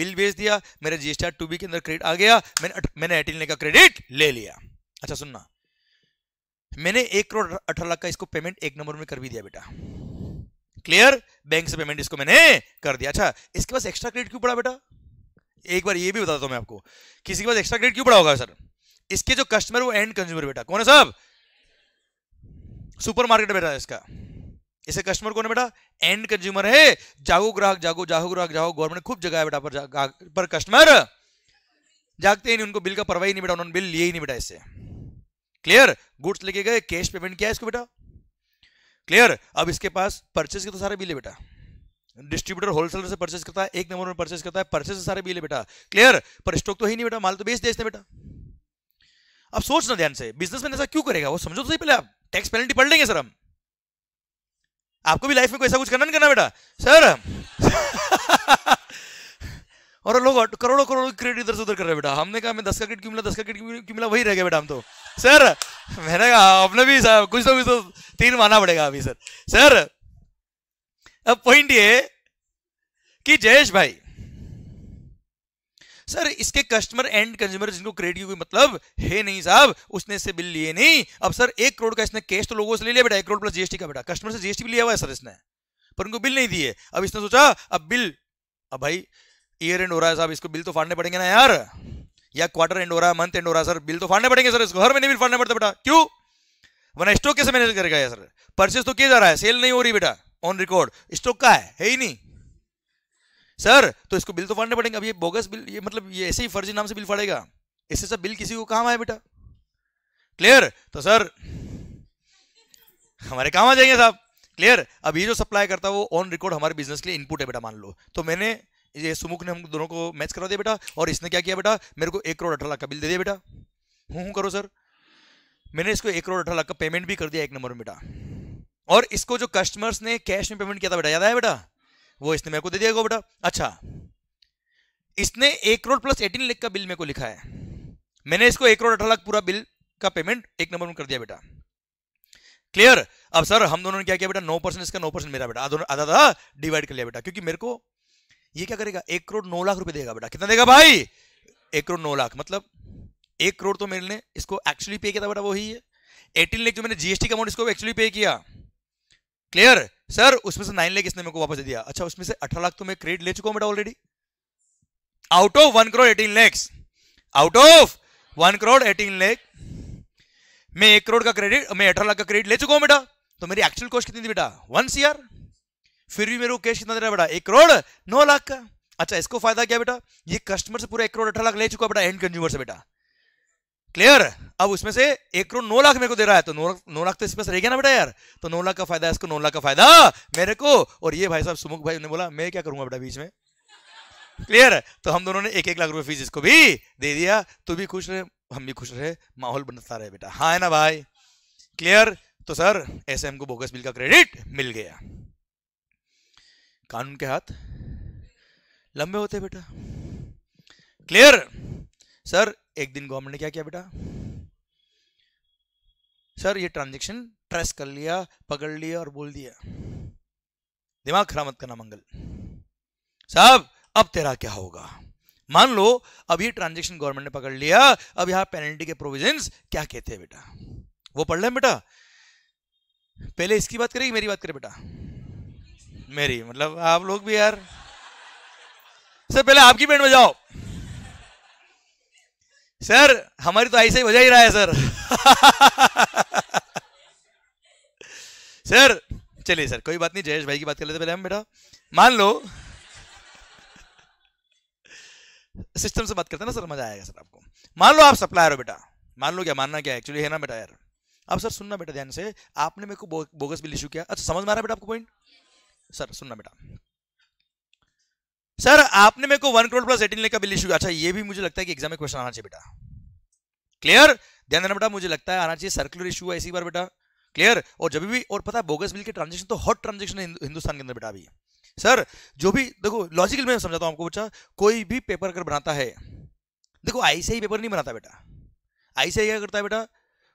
बिल भेज दिया मेरे जीएसटी टू बी के अंदर क्रेडिट आ गया मैंने मैंने एटीन का क्रेडिट ले लिया अच्छा सुनना मैंने एक करोड़ अठारह लाख का इसको पेमेंट एक नंबर में कर भी दिया बेटा क्लियर बैंक से पेमेंट इसको मैंने कर दिया अच्छा इसके पास एक्स्ट्रा क्रेडिट क्यों पड़ा बेटा एक बार ये भी बताता हूँ मैं आपको किसी के पास एक्स्ट्रा क्रेडिट क्यों पड़ा होगा सर इसके जो कस्टमर वो एंड कंज्यूमर बेटा कौन है साहब सुपर मार्केट बेटा है इसका इसे कस्टमर कौन है बेटा एंड कंज्यूमर है जागो ग्राहक जागो जागो ग्राहक जागो गवर्नमेंट खूब जगह है बेटा पर पर कस्टमर जागते ही नहीं उनको बिल का परवाही नहीं बेटा उन्होंने बिल लिए ही नहीं बेटा इससे क्लियर गुड्स लेके गए कैश पेमेंट किया इसको बेटा क्लियर अब इसके पास परचेज के तो सारे बिल है बेटा डिस्ट्रीब्यूटर होलसेलर से परचेस करता है एक नंबर में परचेस करता है परचेस सारे बिल है बेटा क्लियर पर स्टॉक तो ही नहीं बेटा माल तो बेच देते बेटा अब सोचना ध्यान से बिजनेस में ऐसा क्यों करेगा वो समझो तो सही पहले आप टैक्स पेनल्टी पढ़ लेंगे सर हम आपको भी लाइफ में कोई ऐसा कुछ करना नहीं करना बेटा सर और लोग करोड़ों करोड़ों की क्रेडिट इधर से उधर कर रहे हैं बेटा हमने कहा हमें दस का क्रेडिट क्यों मिला दस का क्रेडिट क्यों मिला वही रह गया बेटा हम तो सर मैंने कहा अपने भी कुछ तो कुछ तो तीन माना पड़ेगा अभी सर सर अब पॉइंट ये कि जयेश भाई सर इसके कस्टमर एंड कंज्यूमर जिनको क्रेडिट की कोई मतलब है नहीं साहब उसने इससे बिल लिए नहीं अब सर एक करोड़ का इसने कैश तो लोगों से ले लिया बेटा एक करोड़ प्लस जीएसटी का बेटा कस्टमर से जीएसटी भी लिया हुआ है सर इसने पर उनको बिल नहीं दिए अब इसने सोचा अब बिल अब भाई ईयर एंड हो रहा है साहब इसको बिल तो फाड़ने पड़ेंगे ना यार या क्वार्टर एंड हो रहा है मंथ एंड हो रहा है सर बिल तो फाड़ने पड़ेंगे सर इसको हर महीने बिल फाड़ना पड़ता बेटा क्यों वरना स्टॉक कैसे मैनेज करेगा सर परचेस तो किया जा रहा है सेल नहीं हो रही बेटा ऑन रिकॉर्ड स्टॉक का है है ही नहीं सर तो इसको बिल तो फाड़ने पड़ेंगे अब ये बोगस बिल ये मतलब ये ऐसे ही फर्जी नाम से बिल फाड़ेगा इससे सब बिल किसी को काम आए बेटा क्लियर तो सर हमारे काम आ जाएंगे साहब क्लियर अब ये जो सप्लाई करता है वो ऑन रिकॉर्ड हमारे बिजनेस के लिए इनपुट है बेटा मान लो तो मैंने ये सुमुख ने हम दोनों को मैच करवा दिया बेटा और इसने क्या किया बेटा मेरे को एक करोड़ अठारह लाख का बिल दे दिया बेटा हूँ हूँ करो सर मैंने इसको एक करोड़ अठारह लाख का पेमेंट भी कर दिया एक नंबर में बेटा और इसको जो कस्टमर्स ने कैश में पेमेंट किया था बेटा याद है बेटा वो इसने मेरे को दे दिया बेटा अच्छा इसने एक करोड़ प्लस एटीन लाख का बिल मेरे को लिखा है मैंने इसको एक करोड़ अठारह लाख पूरा बिल का पेमेंट एक नंबर में कर दिया बेटा क्लियर अब सर हम दोनों ने क्या किया बेटा नौ परसेंट इसका नौ परसेंट मेरा बेटा आधा आधा डिवाइड कर लिया बेटा क्योंकि मेरे को ये क्या करेगा एक करोड़ नौ लाख रुपए देगा बेटा कितना देगा भाई एक करोड़ नौ लाख मतलब एक करोड़ तो मेरे ने इसको एक्चुअली पे किया था बेटा वही है एटीन लेख जो मैंने जीएसटी का अमाउंट इसको एक्चुअली पे किया क्लियर सर उसमें से नाइन लेख इसने मेरे को वापस दे दिया अच्छा उसमें से अठारह लाख तो मैं क्रेडिट ले चुका हूं बेटा already out of one crore eighteen lakhs out of one crore eighteen lakh मैं एक करोड़ का क्रेडिट मैं अठारह लाख का क्रेडिट ले चुका हूं बेटा तो मेरी एक्चुअल कॉस्ट कितनी थी बेटा वन सी फिर भी मेरे को कैश कितना दे रहा बेटा एक करोड़ नौ लाख का अच्छा इसको फायदा क्या बेटा ये कस्टमर से पूरा एक करोड़ अठारह लाख ले चुका बेटा एंड कंज्यूमर से बेटा क्लियर अब उसमें से एक करोड़ नौ लाख मेरे को दे रहा है तो नौ लाख तो इसमें से रह गया ना बेटा यार तो नौ लाख का फायदा इसको नौ लाख का फायदा मेरे को और ये भाई साहब सुमुख भाई ने बोला मैं क्या करूंगा बेटा बीच में क्लियर तो हम दोनों ने एक एक लाख रुपए फीस इसको भी दे दिया तू भी खुश रहे हम भी खुश रहे माहौल बनता रहे बेटा हाँ है ना भाई क्लियर तो सर ऐसे हमको बोगस बिल का क्रेडिट मिल गया कानून के हाथ लंबे होते बेटा क्लियर सर एक दिन गवर्नमेंट ने क्या किया बेटा सर ये ट्रांजेक्शन ट्रेस कर लिया पकड़ लिया और बोल दिया दिमाग खराब मत करना मंगल साहब अब तेरा क्या होगा मान लो अब ये ट्रांजेक्शन गवर्नमेंट ने पकड़ लिया अब यहां पेनल्टी के प्रोविजन क्या कहते हैं बेटा वो पढ़ लें बेटा पहले इसकी बात करेगी मेरी बात करे बेटा मेरी मतलब आप लोग भी यार सर पहले आपकी बैंड में जाओ सर हमारी तो ऐसे ही बजा ही रहा है सर सर चलिए सर कोई बात नहीं जयेश भाई की बात कर लेते पहले हम बेटा मान लो सिस्टम से बात करते हैं ना सर मजा आएगा सर आपको मान लो आप सप्लायर हो बेटा मान लो क्या मानना क्या एक्चुअली है ना बेटा यार अब सर सुनना बेटा ध्यान से आपने मेरे को बोगस बिल इशू किया अच्छा समझ में आ रहा बेटा आपको पॉइंट सर सुनना बेटा सर आपने मेरे को वन करोड़ प्लस एटीन का बिल इशू अच्छा ये भी मुझे लगता है कि एग्जाम में क्वेश्चन आना चाहिए बेटा क्लियर ध्यान देना बेटा मुझे लगता है आना चाहिए सर्कुलर इशू है इसी बार बेटा क्लियर और जब भी और पता है बोगस बिल के ट्रांजेक्शन तो हॉट ट्रांजेक्शन है हिंदुस्तान के अंदर बेटा अभी सर जो भी देखो लॉजिकल मैं समझाता हूँ आपको बच्चा कोई भी पेपर अगर बनाता है देखो आई ही पेपर नहीं बनाता बेटा आई से क्या करता है बेटा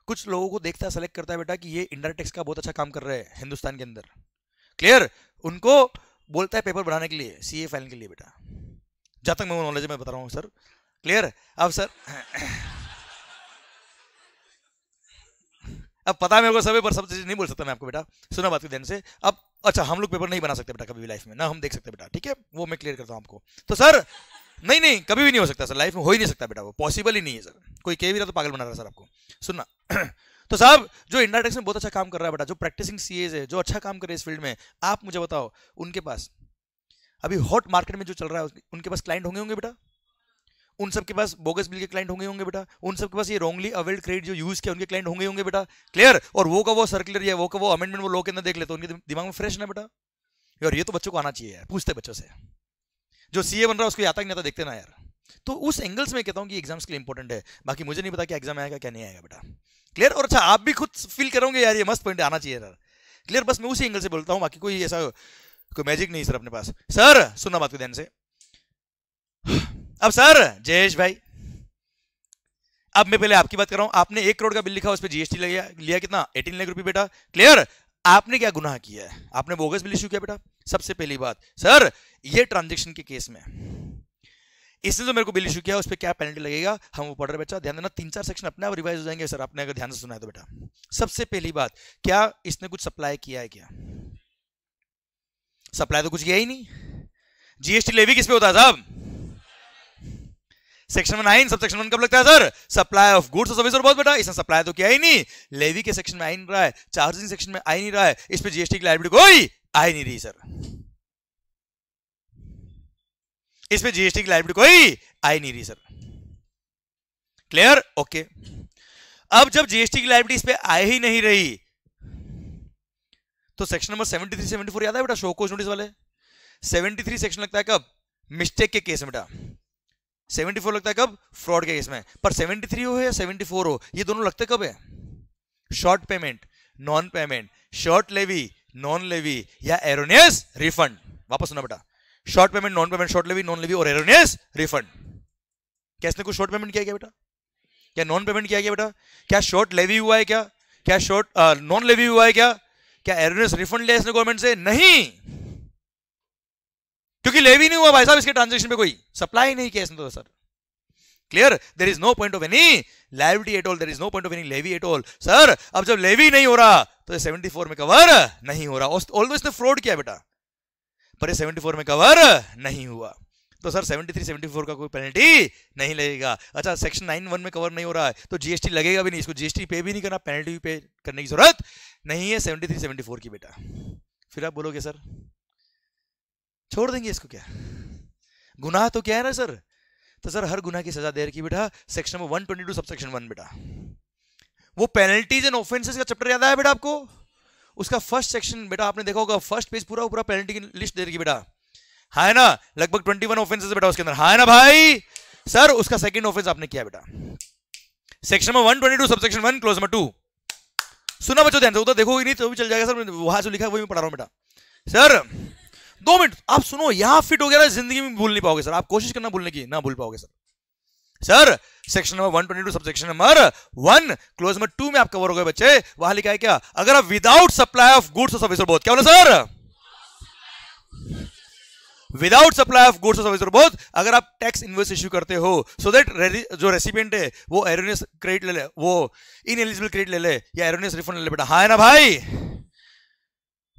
कुछ लोगों को देखता है सेलेक्ट करता है बेटा कि ये इंडर टैक्स का बहुत अच्छा काम कर रहे हैं हिंदुस्तान के अंदर क्लियर उनको बोलता है पेपर बढ़ाने के लिए सी ए फाइनल के लिए बेटा जहाँ तक मेरे नॉलेज में बता रहा हूँ सर क्लियर है अब सर अब पता है मेरे को सभी पर सब चीज़ नहीं बोल सकता मैं आपको बेटा सुना बात की ध्यान से अब अच्छा हम लोग पेपर नहीं बना सकते बेटा कभी भी लाइफ में ना हम देख सकते बेटा ठीक है वो मैं क्लियर करता हूँ आपको तो सर नहीं नहीं कभी भी नहीं हो सकता सर लाइफ में हो ही नहीं सकता बेटा वो पॉसिबल ही नहीं है सर कोई कह भी रहा तो पागल बना रहा सर आपको सुनना तो साहब जो इंडाटेक्स में बहुत अच्छा काम कर रहा है बेटा जो प्रैक्टिसिंग सी है जो अच्छा काम कर रहे इस फील्ड में आप मुझे बताओ उनके पास अभी हॉट मार्केट में जो चल रहा है उनके पास क्लाइंट होंगे होंगे बेटा उन सबके पास बोगस बिल के क्लाइंट होंगे होंगे बेटा उन सबके पास ये रॉन्गली अवेल्ड क्रेडिट जो यूज किया उनके क्लाइंट होंगे होंगे बेटा क्लियर और वो का वो सर्कुलर या वो का वो अमेंडमेंट वो लोग के अंदर देख लेते उनके दिमाग में फ्रेश ना बेटा यार ये तो बच्चों को आना चाहिए यार पूछते बच्चों से जो सीए बन रहा है उसको आता नहीं आता देखते ना यार तो उस एंगल से मैं कहता हूँ कि एग्जाम्स के लिए इंपॉर्टेंट है बाकी मुझे नहीं पता कि एग्जाम आएगा क्या नहीं आएगा बेटा क्लियर और अच्छा आप भी खुद फील करोगे यार ये मस्त पॉइंट आना चाहिए यार क्लियर बस मैं उसी एंगल से बोलता हूँ बाकी कोई ऐसा कोई मैजिक नहीं सर अपने पास सर सुनना बात को ध्यान से अब सर जयेश भाई अब मैं पहले आपकी बात कर रहा हूं आपने एक करोड़ का बिल लिखा उस पर जीएसटी लिया लिया कितना एटीन लाख रुपए बेटा क्लियर आपने क्या गुनाह किया है आपने बोगस बिल इश्यू किया बेटा सबसे पहली बात सर ये ट्रांजेक्शन के केस में इसने जो तो मेरे को बिल इशू किया उस पर क्या पेनल्टी लगेगा हम वो पढ़ रहे बच्चा ध्यान देना तीन चार सेक्शन अपने आप रिवाइज हो जाएंगे सर आपने अगर ध्यान से सुना है तो बेटा सबसे पहली बात क्या इसने कुछ सप्लाई किया है क्या सप्लाई तो कुछ किया ही नहीं जीएसटी लेवी किस पे होता है साहब section one yne sub section one कब लगता है सर सप्लाई ऑफ गुड्स और सर्विस और बहुत बेटा इसने सप्लाई तो किया ही नहीं लेवी के सेक्शन में आई नहीं रहा है चार्जिंग सेक्शन में आई नहीं रहा है इस पर जीएसटी की लाइब्रेरी कोई आई नहीं रही सर इस पे जीएसटी की लाइबिलिटी कोई आई नहीं रही सर क्लियर ओके अब जब जीएसटी की लाइबिलिटी इस पे आई ही नहीं रही तो सेक्शन नंबर 73 74 याद है बेटा शोकोज नोटिस वाले 73 सेक्शन लगता है कब मिस्टेक के केस में बेटा 74 लगता है कब फ्रॉड के केस में पर 73 हो या 74 हो ये दोनों लगते कब है short payment non payment short levy non levy या एरोनियस रिफंड वापस सुना बेटा short payment non payment short levy non levy और एरोनियस रिफंड क्या इसने कुछ शॉर्ट पेमेंट किया गया बेटा क्या नॉन पेमेंट किया गया बेटा क्या शॉर्ट लेवी हुआ है क्या क्या शॉर्ट नॉन लेवी हुआ है क्या क्या एरोनियस रिफंड लिया इसने गवर्नमेंट से नहीं क्योंकि लेवी नहीं हुआ भाई साहब इसके ट्रांजेक्शन पे कोई सप्लाई नहीं किया इसने तो sir clear there is no point of any levity at all there is no point of any levy at all sir अब जब लेवी नहीं हो रहा तो सेवेंटी फोर में कवर नहीं हो रहा ऑल्दो इसने फ्रॉड किया बेटा पर ये 74 में कवर नहीं हुआ तो सर 73 74 का कोई पेनल्टी नहीं लगेगा अच्छा सेक्शन 91 में कवर नहीं हो रहा है तो जीएसटी लगेगा भी नहीं इसको जीएसटी पे भी नहीं करना पेनल्टी भी पे करने की जरूरत नहीं है 73 74 की बेटा फिर आप बोलोगे सर छोड़ देंगे इसको क्या गुनाह तो क्या है ना सर तो सर हर गुना की सजा देर की बेटा section number one twenty two sub one बेटा वो पेनल्टीज एंड ऑफेंसेज का चैप्टर याद आया बेटा आपको उसका फर्स्ट सेक्शन बेटा आपने देखा होगा फर्स्ट पेज पूरा पूरा पेनल्टी की लिस्ट दे रही बेटा है ना लगभग ट्वेंटी वन ऑफेंस बेटा उसके अंदर है ना भाई सर उसका सेकंड ऑफेंस आपने किया बेटा सेक्शन में one 122 sub section one clause में टू सुना बच्चों ध्यान से उधर देखो नहीं तो भी चल जाएगा सर वहां से लिखा है वही पढ़ा रहा हूं बेटा सर दो मिनट आप सुनो यहां फिट हो गया ना जिंदगी में भूल नहीं पाओगे सर आप कोशिश करना भूलने की ना भूल पाओगे sir sir section number 122 sub section number one clause number two में आप कवर हो गए बच्चे वहां लिखा है क्या अगर आप विदाउट सप्लाई ऑफ गुड्स और सर्विस बोथ क्या बोला sir without supply of goods और सर्विस बोथ अगर आप टैक्स इन्वेस्ट इश्यू करते हो सो so देट जो रेसिपेंट है वो एरोनियस क्रेडिट ले ले वो इन एलिजिबल क्रेडिट ले ले या एरोनियस रिफंड ले ले बेटा हाँ है ना भाई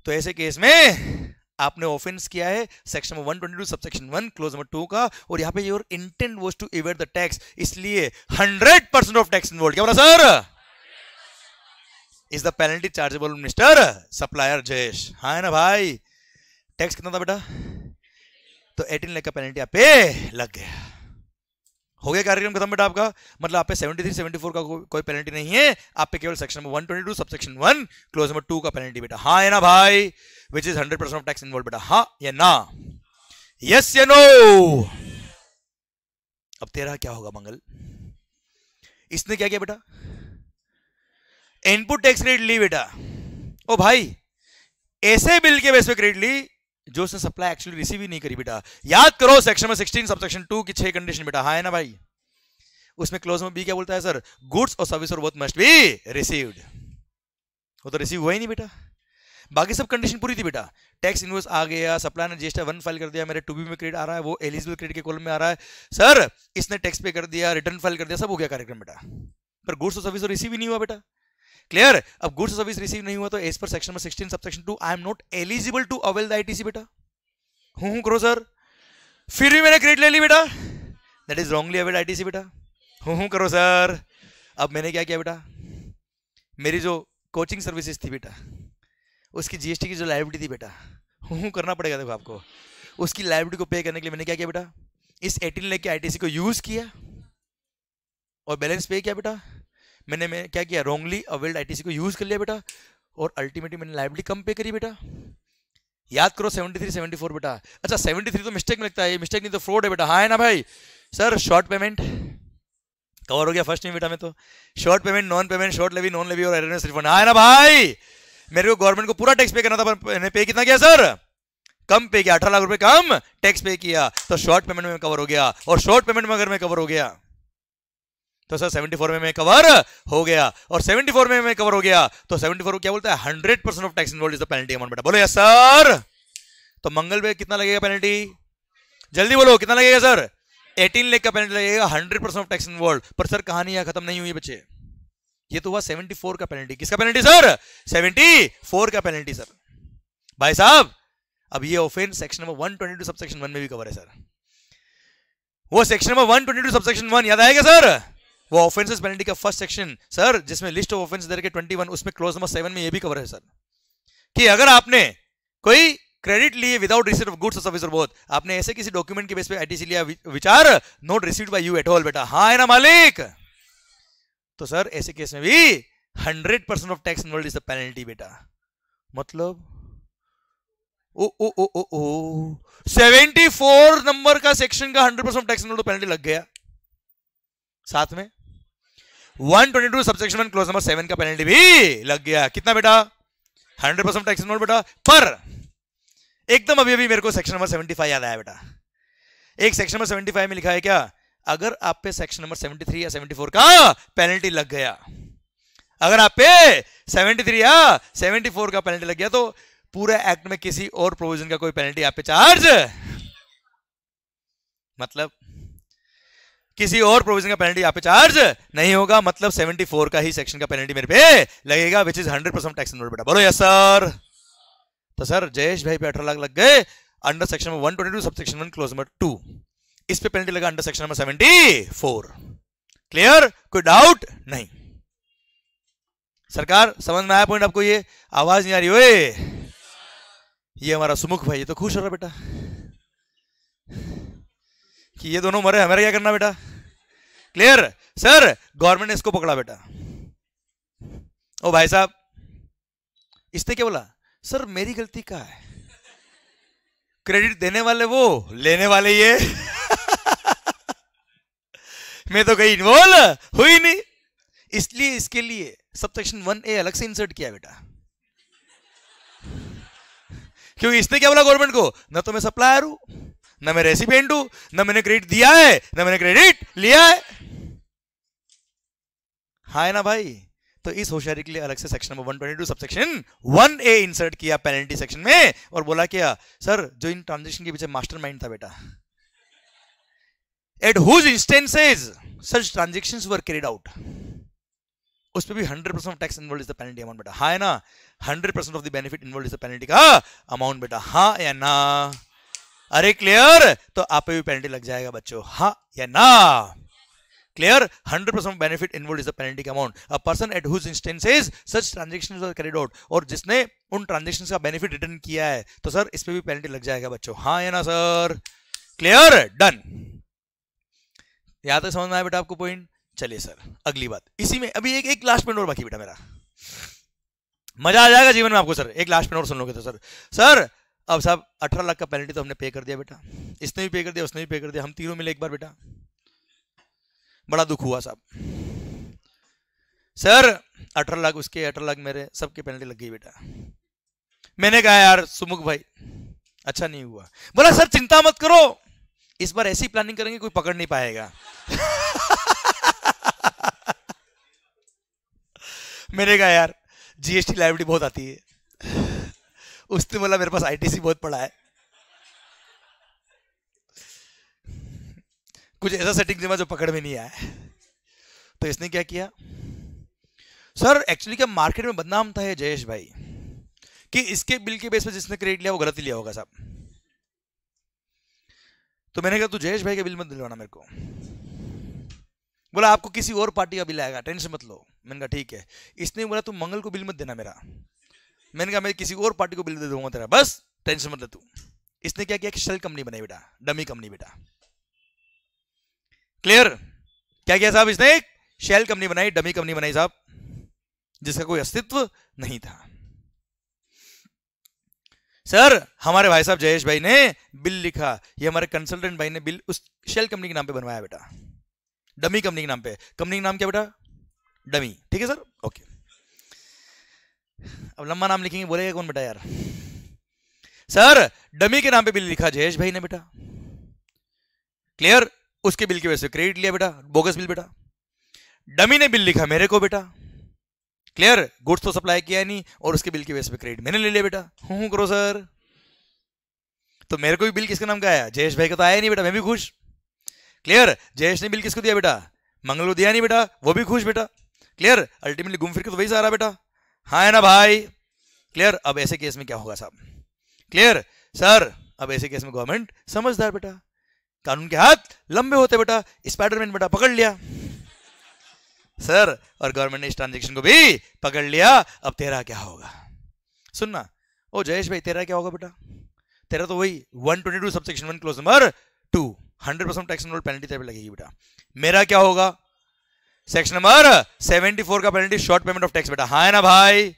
तो ऐसे केस में आपने ऑफेंस किया है section number two subsection one clause number two का और यहां पे your intent was to evade the tax इसलिए hundred percent of tax involve क्या बोला sir is the penalty chargeable mister supplier Jayesh हाँ है ना भाई टैक्स कितना था बेटा तो एटीन लेख का पेनल्टी आप पे लग गया हो गया कार्यक्रम खत्म बेटा आपका मतलब आप पे 73 74 का को, कोई पेनल्टी नहीं है आप पे केवल section number 122 twenty two subsection one clause number two का पेनल्टी बेटा हाँ ना भाई which is 100 percent of tax involve बेटा हाँ या ना यस हाँ या नो अब तेरा क्या होगा मंगल इसने क्या किया बेटा इनपुट टैक्स क्रेडिट ली बेटा ओ भाई ऐसे बिल के बेस पे क्रेडिट ली जो उसने सप्लाई एक्चुअली रिसीव ही नहीं करी बेटा याद करो सेक्शन में सिक्सटीन सब सेक्शन टू की छह कंडीशन बेटा हाँ है ना भाई उसमें क्लोज में बी क्या बोलता है सर गुड्स और सर्विस और बोथ मस्ट बी रिसीव्ड वो तो रिसीव हुआ ही नहीं बेटा बाकी सब कंडीशन पूरी थी बेटा टैक्स इन्वेस्ट आ गया सप्लाई ने जीएसटी वन फाइल कर दिया मेरे टू बी में क्रेडिट आ रहा है वो एलिजिबल क्रेडिट के कॉलम में आ रहा है सर इसने टैक्स पे कर दिया रिटर्न फाइल कर दिया सब हो गया कार्यक्रम बेटा पर गुड्स और सर्विस और रिसीव ही नहीं हुआ बेटा क्लियर अब गुड्स सर्विस रिसीव नहीं हुआ तो as per section number sixteen subsection two I am not eligible to avail the ITC बेटा हूं करो सर फिर भी मैंने क्रेडिट ले ली बेटा that is wrongly avail ITC बेटा हूं करो सर अब मैंने क्या किया बेटा मेरी जो कोचिंग सर्विसेज थी बेटा उसकी जीएसटी की जो लाइबिलिटी थी बेटा हूं करना पड़ेगा देखो आपको उसकी लाइबिलिटी को पे करने के लिए मैंने क्या किया बेटा इस एटीन लेके आईटीसी को यूज़ किया और बैलेंस पे किया बेटा मैंने मैं क्या किया रॉन्गली अवेल्ड आई को यूज़ कर लिया बेटा और अल्टीमेटली मैंने लाइबिलिटी कम पे करी बेटा याद करो 73 74 बेटा अच्छा 73 तो मिस्टेक में लगता है ये मिस्टेक नहीं तो फ्रॉड है बेटा हाँ है ना भाई सर शॉर्ट पेमेंट कवर हो गया फर्स्ट नहीं बेटा मैं तो short payment non payment short levy non levy और एरेनेस रिफंड हाँ है ना भाई मेरे को गवर्नमेंट को पूरा टैक्स पे करना था पर मैंने पे कितना किया सर कम पे किया अठारह लाख रुपए कम टैक्स पे किया तो शॉर्ट पेमेंट में कवर हो गया और शॉर्ट पेमेंट में अगर मैं कवर हो गया तो सर 74 में कवर हो गया और 74 में कवर हो गया तो 74 क्या बोलता है 100 percent of tax involve is the penalty amount बेटा बोलो यार सर तो मंगल पे कितना लगेगा पेनल्टी जल्दी बोलो कितना लगेगा सर 18 लेख का पेनल्टी लगेगा 100 परसेंट ऑफ टैक्स इन्वॉल्व पर सर कहानी यहाँ खत्म नहीं हुई बच्चे ये तो हुआ 74 का पेनल्टी किसका पेनल्टी सर 74 का पेनल्टी सर भाई साहब अब ये offence section number two subsection one में भी कवर है सर वो सेक्शन नंबर 122 सबसेक्शन वन याद आएगा सर वो ऑफेंसेस पेनल्टी का फर्स्ट सेक्शन सर जिसमें लिस्ट ऑफ ऑफेंस के 21 उसमें क्लोज नंबर सेवन में ये भी कवर है सर कि अगर आपने कोई क्रेडिट लिए without receipt of goods service और बोथ आपने ऐसे किसी डॉक्यूमेंट के बेस पे आईटीसी लिया which are not receive by you at all बेटा हाँ है ना मालिक तो सर ऐसे केस में भी hundred percent of tax involve is the penalty बेटा मतलब ओ ओ ओ ओ ओ सेवेंटी फोर नंबर का सेक्शन का hundred percent tax involve penalty लग गया साथ में one twenty two subsection one clause number seven का पेनल्टी भी लग गया कितना बेटा हंड्रेड परसेंट टैक्स नोट बेटा पर एकदम अभी अभी मेरे को सेक्शन नंबर सेवेंटी फाइव याद आया बेटा एक सेक्शन नंबर सेवेंटी फाइव में लिखा है क्या अगर आप पे सेक्शन नंबर सेवेंटी थ्री या सेवेंटी फोर का पेनल्टी लग गया अगर आप पे सेवेंटी थ्री या सेवेंटी फोर का पेनल्टी लग गया तो पूरे एक्ट में किसी और प्रोविजन का कोई पेनल्टी आप पे चार्ज मतलब किसी और प्रोविजन का पेनल्टी आप पे चार्ज नहीं होगा मतलब 74 का ही सेक्शन का पेनल्टी मेरे पे लगेगा which is 100 percent tax not बेटा बोलो यस सर तो सर जयेश भाई पे अठारह लाख लग गए अंडर सेक्शन में 122 sub section one clause number two इस पे पेनल्टी लगा अंडर सेक्शन नंबर 74 क्लियर कोई डाउट नहीं सरकार समझ में आया पॉइंट आपको ये आवाज नहीं आ रही हो ये हमारा सुमुख भाई ये तो खुश हो रहा बेटा कि ये दोनों मरे हमारा क्या करना बेटा क्लियर सर गवर्नमेंट ने इसको पकड़ा बेटा ओ भाई साहब इसने क्या बोला सर मेरी गलती क्या है क्रेडिट देने वाले वो लेने वाले ये मैं तो कहीं इन्वॉल्व हुई नहीं इसलिए इसके लिए सब सेक्शन वन ए अलग से इंसर्ट किया बेटा क्योंकि इसने क्या बोला गवर्नमेंट को ना तो मैं सप्लायर हूं ना मैं रेसिपेंट हूं ना मैंने क्रेडिट दिया है ना मैंने क्रेडिट लिया है हाँ है ना भाई तो इस होशियारी के लिए अलग से section number one twenty two sub section A insert किया पेनल्टी सेक्शन में और बोला क्या सर जो इन ट्रांजेक्शन के पीछे मास्टरमाइंड था बेटा at whose instances such transaction were carried out उस पर भी 100 percent of tax involve is the penalty amount बेटा हाँ है ना 100 percent of the benefit involve is the penalty का अमाउंट बेटा हाँ या ना अरे क्लियर तो आप पे भी पेनल्टी लग जाएगा बच्चों हाँ या ना clear 100% percent benefit is is penalty amount amount a person at whose is such transactions are carried out और जिसने उन ट्रांजेक्शन का बेनिफिट रिटर्न किया है तो सर इस पे भी पेनल्टी लग जाएगा बच्चों हाँ या ना सर क्लियर डन याद तो समझ में आया बेटा आपको पॉइंट चलिए सर अगली बात इसी में अभी एक एक लास्ट पॉइंट और बाकी बेटा मेरा मजा आ जाएगा जीवन में आपको सर एक लास्ट पॉइंट और सुन लोगे तो सर सर अब साहब अठारह लाख का पेनल्टी तो हमने पे कर दिया बेटा इसने भी पे कर दिया उसने भी पे कर दिया हम तीनों मिले एक बार बेटा बड़ा दुख हुआ साहब सर अठारह लाख उसके अठारह लाख मेरे सबके पेनल्टी लग गई बेटा मैंने कहा यार सुमुख भाई अच्छा नहीं हुआ बोला सर चिंता मत करो इस बार ऐसी प्लानिंग करेंगे कोई पकड़ नहीं पाएगा मैंने कहा यार जीएसटी लाइब्रेरी बहुत आती है उसने बोला मेरे पास आईटीसी बहुत पड़ा है कुछ ऐसा सेटिंग दिमाग जो पकड़ में नहीं आया तो इसने क्या किया सर एक्चुअली क्या मार्केट में बदनाम था ये जयेश भाई कि इसके बिल के बेस पर जिसने क्रेडिट लिया वो गलत लिया होगा साहब तो मैंने कहा तू जयेश भाई का बिल मत दिलवाना मेरे को बोला आपको किसी और पार्टी का बिल आएगा टेंशन मत लो मैंने कहा ठीक है इसने बोला तू मंगल को बिल मत देना मेरा मैंने कहा मैं किसी और पार्टी को बिल दे दूंगा तेरा बस टेंशन मत ले तू इसने क्या किया शेल कंपनी बनाई बेटा डमी कंपनी बेटा क्लियर क्या किया साहब इसने एक शेल कंपनी बनाई डमी कंपनी बनाई साहब जिसका कोई अस्तित्व नहीं था सर हमारे भाई साहब जयेश भाई ने बिल लिखा ये हमारे कंसल्टेंट भाई ने बिल उस शेल कंपनी के नाम पे बनवाया बेटा डमी कंपनी के नाम पे कंपनी का नाम क्या बेटा डमी ठीक है सर अब लंबा नाम लिखेंगे बोलेगा कौन बेटा यार सर डमी के नाम पे बिल लिखा जयेश भाई ने बेटा क्लियर उसके बिल की वजह से क्रेडिट लिया बेटा बोगस बिल बेटा डमी ने बिल लिखा मेरे को बेटा क्लियर गुड्स तो सप्लाई किया नहीं और उसके बिल की वजह से क्रेडिट मैंने ले लिया बेटा हूं करो सर तो मेरे को भी बिल किसके नाम का आया जयेश भाई का तो आया नहीं बेटा मैं भी खुश क्लियर जयेश ने बिल किसको दिया बेटा मंगल को दिया नहीं बेटा वो भी खुश बेटा क्लियर अल्टीमेटली घूम फिर के तो वही सारा बेटा हाँ है ना भाई क्लियर अब ऐसे केस में क्या होगा साहब क्लियर सर अब ऐसे केस में गवर्नमेंट समझदार बेटा कानून के हाथ लंबे होते बेटा स्पाइडरमैन बेटा पकड़ लिया सर और गवर्नमेंट ने इस ट्रांजेक्शन को भी पकड़ लिया अब तेरा क्या होगा सुनना ओ जयेश भाई तेरा क्या होगा बेटा तेरा तो वही वन ट्वेंटी टू सबसे two hundred percent tax penalty तेरे पे लगेगी बेटा मेरा क्या होगा सेक्शन नंबर 74 का penalty short payment of tax बेटा हाँ है ना भाई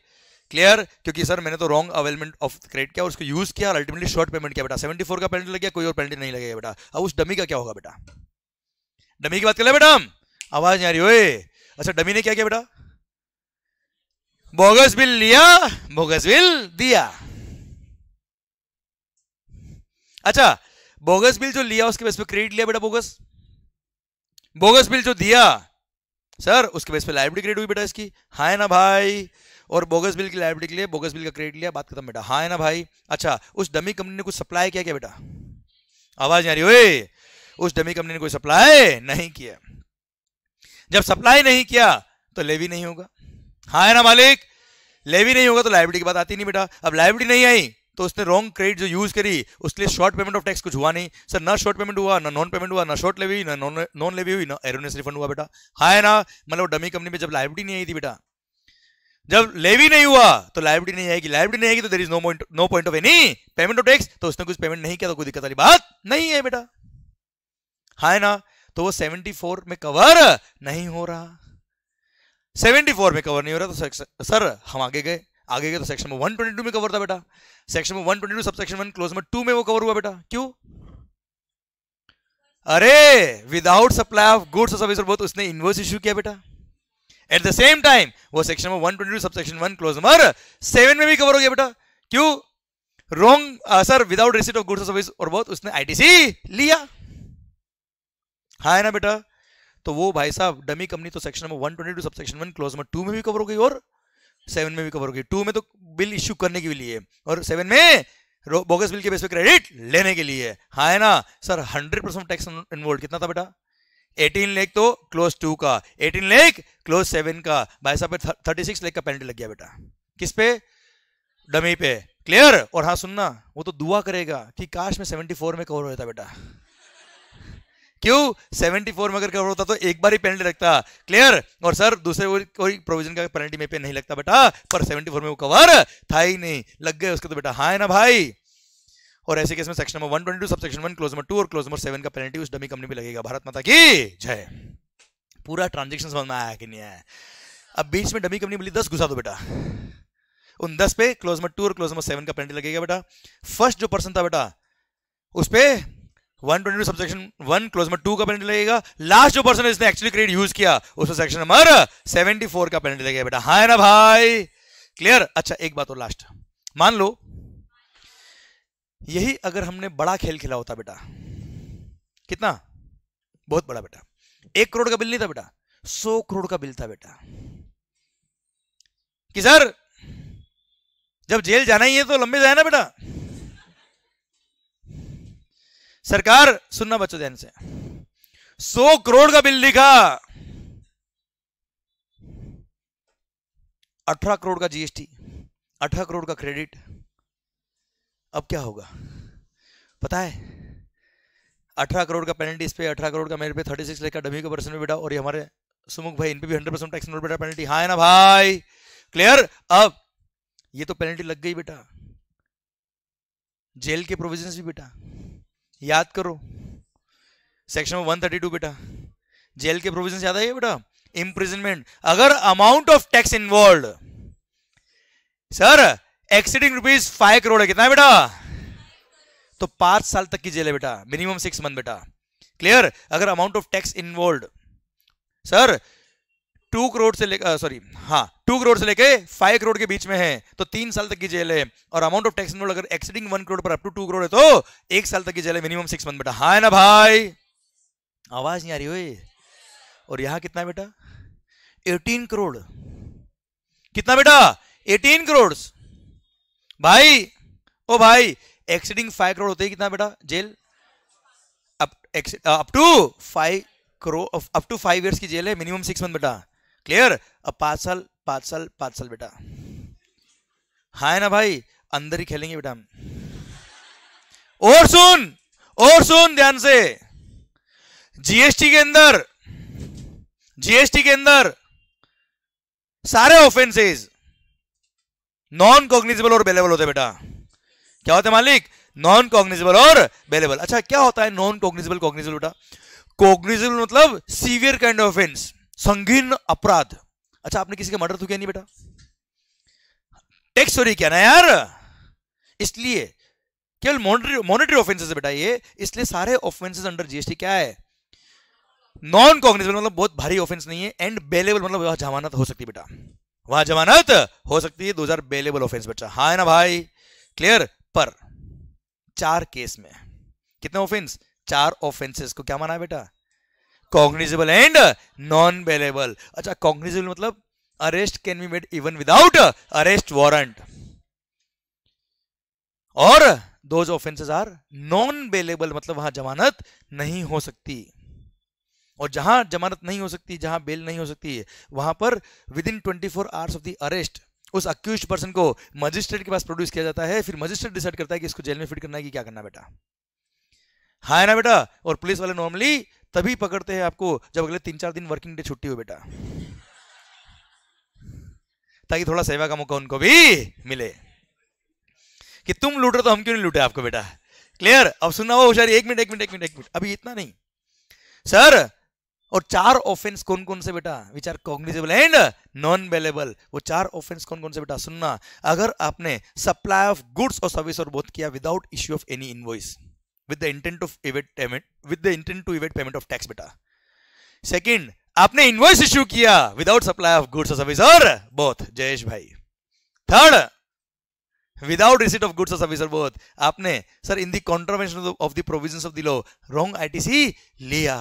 क्लियर क्योंकि सर मैंने तो रॉन्ग अवेलमेंट ऑफ क्रेडिट किया और उसको यूज किया और अल्टीमेटली शॉर्ट पेमेंट किया बेटा 74 का पेनल्टी लग गया कोई और पेनल्टी नहीं लगेगा बेटा अब उस डमी का क्या होगा बेटा डमी की बात कर ले बेटा आवाज नहीं आ रही हो अच्छा डमी ने क्या किया बेटा बोगस बिल लिया बोगस बिल दिया अच्छा बोगस बिल जो लिया उसके बेस पे क्रेडिट लिया बेटा बोगस बोगस बिल जो दिया सर उसके बेस पे लाइब्रेरी क्रिएट हुई बेटा इसकी हाँ है ना भाई और बोगस बिल की लाइब्रेरी के लिए बोगस बिल का क्रेडिट लिया बात खत्म बेटा हाँ है ना भाई अच्छा उस डमी कंपनी ने कुछ सप्लाई किया क्या बेटा आवाज आ रही हुई उस डमी कंपनी ने कोई सप्लाई नहीं किया जब सप्लाई नहीं किया तो लेवी नहीं होगा हाँ है ना मालिक लेवी नहीं होगा तो लाइब्रेरी की बात आती नहीं बेटा अब लाइब्रेरी नहीं आई तो उसने रॉन्ग क्रेडिट जो यूज करी उसके लिए शॉर्ट पेमेंट ऑफ टैक्स कुछ हुआ नहीं सर ना शॉर्ट पेमेंट हुआ ना नॉन पेमेंट हुआ ना शॉर्ट लेवी ना नॉन लेवी हुई ना एरोनेस रिफंड हुआ बेटा हाँ है ना मतलब डमी कंपनी में जब लाइबिलिटी नहीं आई थी बेटा जब लेवी नहीं हुआ तो लाइबिलिटी नहीं आएगी लाइबिलिटी नहीं आएगी तो there is no point no point of any payment of tax तो उसने कुछ पेमेंट नहीं किया तो कोई दिक्कत वाली बात नहीं है बेटा हाँ ना तो वो फोर में कवर नहीं हो रहा फोर में कवर नहीं हो रहा तो सर हम आगे गए आगे के तो सेक्शन में टू में कवर था बेटा सेक्शन में two sub section one clause में टू में वो कवर हुआ बेटा क्यों अरे विदाउट सप्लाई ऑफ गुड्स और सर्विस बोथ उसने इनवॉइस इश्यू किया बेटा एट द सेम टाइम वो सेक्शन में two sub section one clause number seven में भी कवर हो गया बेटा क्यों wrong sir without receipt of goods और सर्विस और बहुत उसने आईटीसी लिया हाँ है ना बेटा तो वो भाई साहब डमी कंपनी तो section number one twenty two sub section one clause number two में भी कवर हो गई और सेवन में भी कवर होगी टू में तो बिल इश्यू करने के लिए और सेवन में बोगस बिल के बेस पे क्रेडिट लेने के लिए हाँ है ना sir hundred percent tax involve कितना था बेटा एटीन लेख तो क्लोज टू का एटीन लेख क्लोज सेवन का भाई साहब थर्टी सिक्स लेख का पेनल्टी लग गया बेटा किस पे डमी पे क्लियर और हाँ सुनना वो तो दुआ करेगा कि काश में सेवेंटी फोर में कवर हो जाता बेटा क्यों 74 में अगर कवर होता तो एक बार ही पेनल्टी लगता क्लियर और सर दूसरे कोई प्रोविजन का पेनल्टी में पे नहीं लगता बेटा पर 74 में वो कवर था ही नहीं लग गए उसके तो बेटा हाँ है ना भाई और ऐसे केस में section number one 122 sub section one clause number two और क्लोज नंबर सेवन का पेनल्टी उस डमी कंपनी पर लगेगा भारत माता की जय पूरा ट्रांजेक्शन समझ में आया कि नहीं आया अब बीच में डमी कंपनी बोली दस घुसा दो बेटा उन दस पे क्लोज नंबर टू और क्लोज नंबर सेवन का पेनल्टी लगेगा बेटा फर्स्ट जो पर्सन था बेटा उस पर one twenty two one clause number two का पेनल्टी लगेगा लास्ट जो पर्सन इसने एक्चुअली क्रेडिट यूज किया उसमें सेक्शन नंबर सेवेंटी फोर का पेनल्टी लगेगा बेटा हाँ ना भाई क्लियर अच्छा एक बात और लास्ट मान लो यही अगर हमने बड़ा खेल खेला होता बेटा कितना बहुत बड़ा बेटा एक करोड़ का बिल नहीं था बेटा सौ करोड़ का बिल था बेटा कि सर जब जेल जाना ही है तो लंबे जाए ना बेटा सरकार सुनना बच्चों ध्यान से सौ करोड़ का बिल लिखा अठारह करोड़ का जीएसटी अठारह करोड़ का क्रेडिट अब क्या होगा पता है अठारह करोड़ का पेनल्टी इस पे अठारह करोड़ का मेरे पे थर्टी सिक्स लेकर का डमी का पर्सन में बैठा और ये हमारे सुमुख भाई इन पे भी हंड्रेड परसेंट टैक्स बैठा पेनल्टी हाँ है ना भाई क्लियर अब ये तो पेनल्टी लग गई बेटा जेल के प्रोविजन भी बेटा याद करो सेक्शन वन थर्टी टू बेटा जेल के प्रोविजन याद आइए बेटा इम्प्रिजनमेंट अगर amount of tax involve sir exceeding rupees five crore है कितना है बेटा तो पांच साल तक की जेल है बेटा मिनिमम सिक्स मंथ बेटा क्लियर अगर amount of tax involve sir two crore से लेकर सॉरी हाँ टू करोड़ से लेके फाइव करोड़ के बीच में है तो तीन साल तक की जेल है और अमाउंट ऑफ टैक्स अगर एक्सीडिंग वन करोड़ पर अप टू टू करोड़ है तो एक साल तक की जेल है मिनिमम सिक्स मंथ बेटा हाँ ना भाई आवाज नहीं आ रही हुई और यहां कितना बेटा एटीन करोड़ कितना बेटा एटीन करोड़ भाई ओ भाई एक्सीडिंग फाइव करोड़ होते ही कितना बेटा jail up to five crore up to five years की जेल है मिनिमम सिक्स मंथ बेटा क्लियर अब पार्सल पार्सल पार्सल बेटा हाय है ना भाई अंदर ही खेलेंगे बेटा हम और सुन और सुन ध्यान से जीएसटी के अंदर जीएसटी के अंदर सारे ऑफेंसेस नॉन कॉग्निजेबल और अवेलेबल होते बेटा क्या होते मालिक नॉन कॉग्निजेबल और अवेलेबल अच्छा क्या होता है नॉन कॉग्निजेबल कॉग्निजेबल बेटा कॉग्निजेबल मतलब सीवियर काइंड ऑफ ऑफेंस संगीन अपराध अच्छा आपने किसी का मर्डर तो किया नहीं बेटा टैक्स चोरी किया ना यार इसलिए केवल मॉनिटरी ऑफेंसेस है बेटा ये इसलिए सारे ऑफेंसेस अंडर जीएसटी क्या है नॉन कॉग्निजेबल मतलब बहुत भारी ऑफेंस नहीं है एंड बेलेबल मतलब वहां जमानत हो सकती है बेटा वहां जमानत हो सकती है दो हजार बेलेबल ऑफेंस बच्चा हा है ना भाई क्लियर पर चार केस में कितने ऑफेंस चार ऑफेंसेस को क्या माना है बेटा कॉग्निजेबल एंड नॉन बेलेबल अच्छा कॉग्निजेबल मतलब arrest can be made even without arrest warrant और those offences are non bailable मतलब वहां जमानत नहीं हो सकती और जहां जमानत नहीं हो सकती जहां बेल नहीं हो सकती वहां पर within twenty four hours of the arrest उस अक्यूज पर्सन को मजिस्ट्रेट के पास प्रोड्यूस किया जाता है फिर मजिस्ट्रेट डिसाइड करता है कि इसको जेल में फिट करना है कि क्या करना बेटा हाँ ना बेटा और पुलिस वाले नॉर्मली तभी पकड़ते हैं आपको जब अगले तीन चार दिन वर्किंग डे छुट्टी हो बेटा ताकि थोड़ा सेवा का मौका उनको भी मिले कि तुम लूट रहे तो हम क्यों नहीं लूटे आपको बेटा क्लियर अब सुनना हो होशियारी एक मिनट एक मिनट एक मिनट एक मिनट अभी इतना नहीं सर और चार ऑफेंस कौन कौन से बेटा which are cognizable and non bailable वो चार ऑफेंस कौन कौन से बेटा सुनना अगर आपने सप्लाई ऑफ गुड्स और सर्विस और बोथ किया without issue of any invoice with the intent of evade payment with the intent to evade payment of tax बेटा सेकेंड आपने इन्वॉइस इश्यू किया विदाउट सप्लाई ऑफ गुड्स और service और both Jayesh bhai third without receipt of goods और service और both आपने sir in the contravention of the provision of the law wrong ITC लिया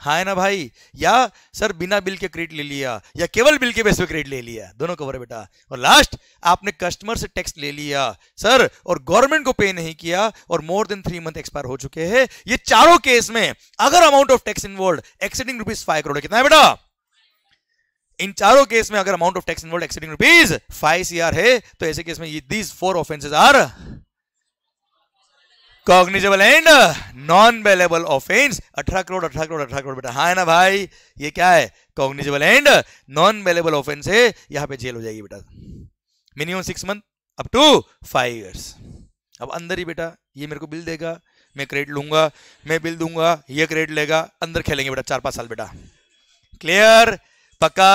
हाँ है ना भाई या सर बिना बिल के क्रेडिट ले लिया या केवल बिल के बेस पे क्रेडिट ले लिया दोनों कवर है बेटा और लास्ट आपने कस्टमर से टैक्स ले लिया सर और गवर्नमेंट को पे नहीं किया और more than three month expire हो चुके हैं ये चारों केस में अगर amount of tax involve exceeding rupees five crore कितना है बेटा इन चारों केस में अगर amount of tax involve exceeding rupees five सी है तो ऐसे केस में these four offences are cognizable and non bailable offence अठारह करोड़ अठारह करोड़ अठारह करोड़ बेटा हाँ है ना भाई ये क्या है cognizable and non bailable offence है यहाँ पे जेल हो जाएगी बेटा minimum six month up to five years अब अंदर ही बेटा ये मेरे को बिल देगा मैं क्रेडिट लूंगा मैं बिल दूंगा ये क्रेडिट लेगा अंदर खेलेंगे बेटा चार पांच साल बेटा क्लियर पक्का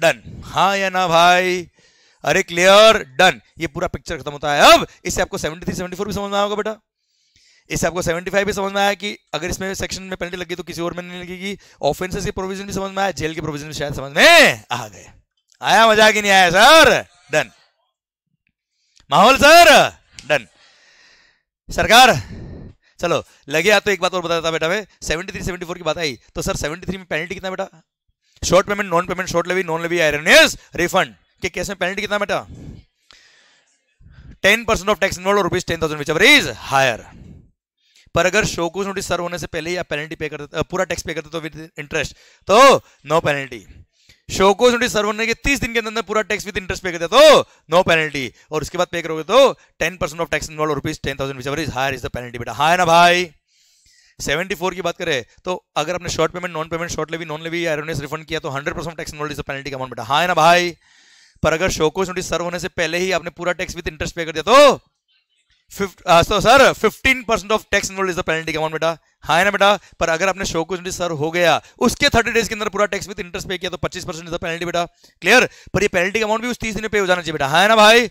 डन हाँ या ना भाई अरे क्लियर डन ये पूरा पिक्चर खत्म होता है अब इससे आपको सेवेंटी थ्री सेवेंटी फोर भी समझ में आओगे बेटा इससे आपको 75 भी समझ में आया कि अगर इसमें सेक्शन में पेनल्टी लगी तो किसी और में नहीं लगेगी ऑफेंसेस के प्रोविजन भी समझ में आया जेल के प्रोविजन भी शायद समझ में आ गए आया मजा कि नहीं आया सर डन माहौल सर डन सरकार चलो लगे आते तो एक बात और बताता बेटा मैं सेवेंटी थ्री सेवेंटी फोर की बात आई तो सर सेवेंटी थ्री में पेनल्टी कितना बेटा short payment non payment short levy non levy erroneous refund के केस में पेनल्टी कितना बेटा ten percent of tax involve rupees ten thousand which is higher पर अगर शोकूज नोटिस सर होने से पहले या पेनल्टी पे करते पूरा टैक्स पे करते तो विद इंटरेस्ट तो no penalty show cause notice sir होने के तीस दिन के अंदर पूरा टैक्स विद इंटरेस्ट पे करते तो नो पेनल्टी और उसके बाद पे करोगे तो ten percent of tax involve rupees ten thousand whichever is higher is the penalty बेटा हाई ना भाई 74 की बात करें तो अगर आपने short payment non payment short levy non levy erroneous refund किया तो 100 percent tax involve is penalty का अमाउंट बेटा हाँ ना भाई पर अगर शोकोस नोटिस सर्व होने से पहले ही आपने पूरा टैक्स विद इंटरेस्ट पे कर दिया तो so sir fifteen percent of tax involve is the penalty amount बेटा हाँ है ना बेटा पर अगर आपने शो को सर हो गया उसके थर्टी डेज के अंदर पूरा टैक्स विद इंटरेस्ट पे किया तो पच्चीस परसेंट इज द पेनल्टी बेटा क्लियर पर ये पेनल्टी अमाउंट भी उस तीस दिन पे हो जाना चाहिए बेटा हाँ है ना भाई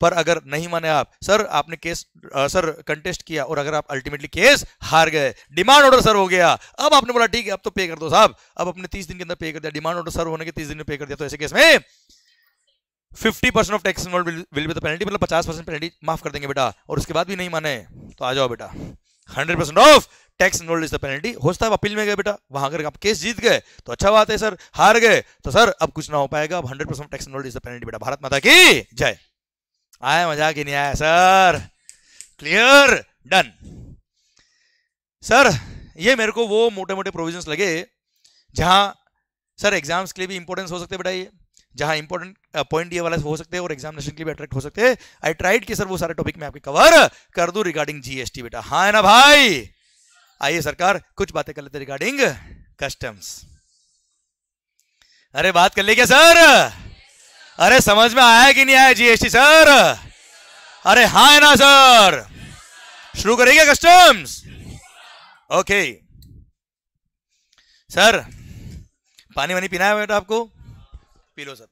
पर अगर नहीं माने आप सर आपने केस आ, सर कंटेस्ट किया और अगर आप अल्टीमेटली केस हार गए डिमांड ऑर्डर सर हो गया अब आपने बोला ठीक है अब तो पे कर दो साहब अब अपने तीस दिन के अंदर पे कर दिया डिमांड ऑर्डर सर होने के तीस दिन में पे कर दिया तो ऐसे केस में fifty percent of tax involve will be the penalty मतलब पचास परसेंट पेनल्टी माफ कर देंगे बेटा और उसके बाद भी नहीं माने तो आ जाओ बेटा hundred percent of tax involve is the penalty हो सकता है अपील में गए बेटा वहां अगर आप केस जीत गए तो अच्छा बात है सर हार गए तो सर अब कुछ ना हो पाएगा अब hundred percent tax involve is the penalty बेटा भारत माता की जय आया मजा ही नहीं आया सर क्लियर डन सर ये मेरे को वो मोटे मोटे प्रोविजन लगे जहां सर एग्जाम्स के लिए भी इंपॉर्टेंस हो सकते बेटा ये जहां इंपॉर्टेंट पॉइंट ये वाला हो सकते हैं और एग्जामिनेशन के लिए अट्रैक्ट हो सकते हैं आई ट्राइड कि सर वो सारे टॉपिक मैं आपके कवर कर दू रिगार्डिंग जीएसटी बेटा हाँ है ना भाई आइए सरकार कुछ बातें कर लेते रिगार्डिंग कस्टम्स अरे बात कर ले क्या सर अरे समझ में आया कि नहीं आया जीएसटी सर अरे हा है ना सर शुरू करेंगे कस्टम्स ओके सर पानी वानी पीना है बेटा आपको पी लो सर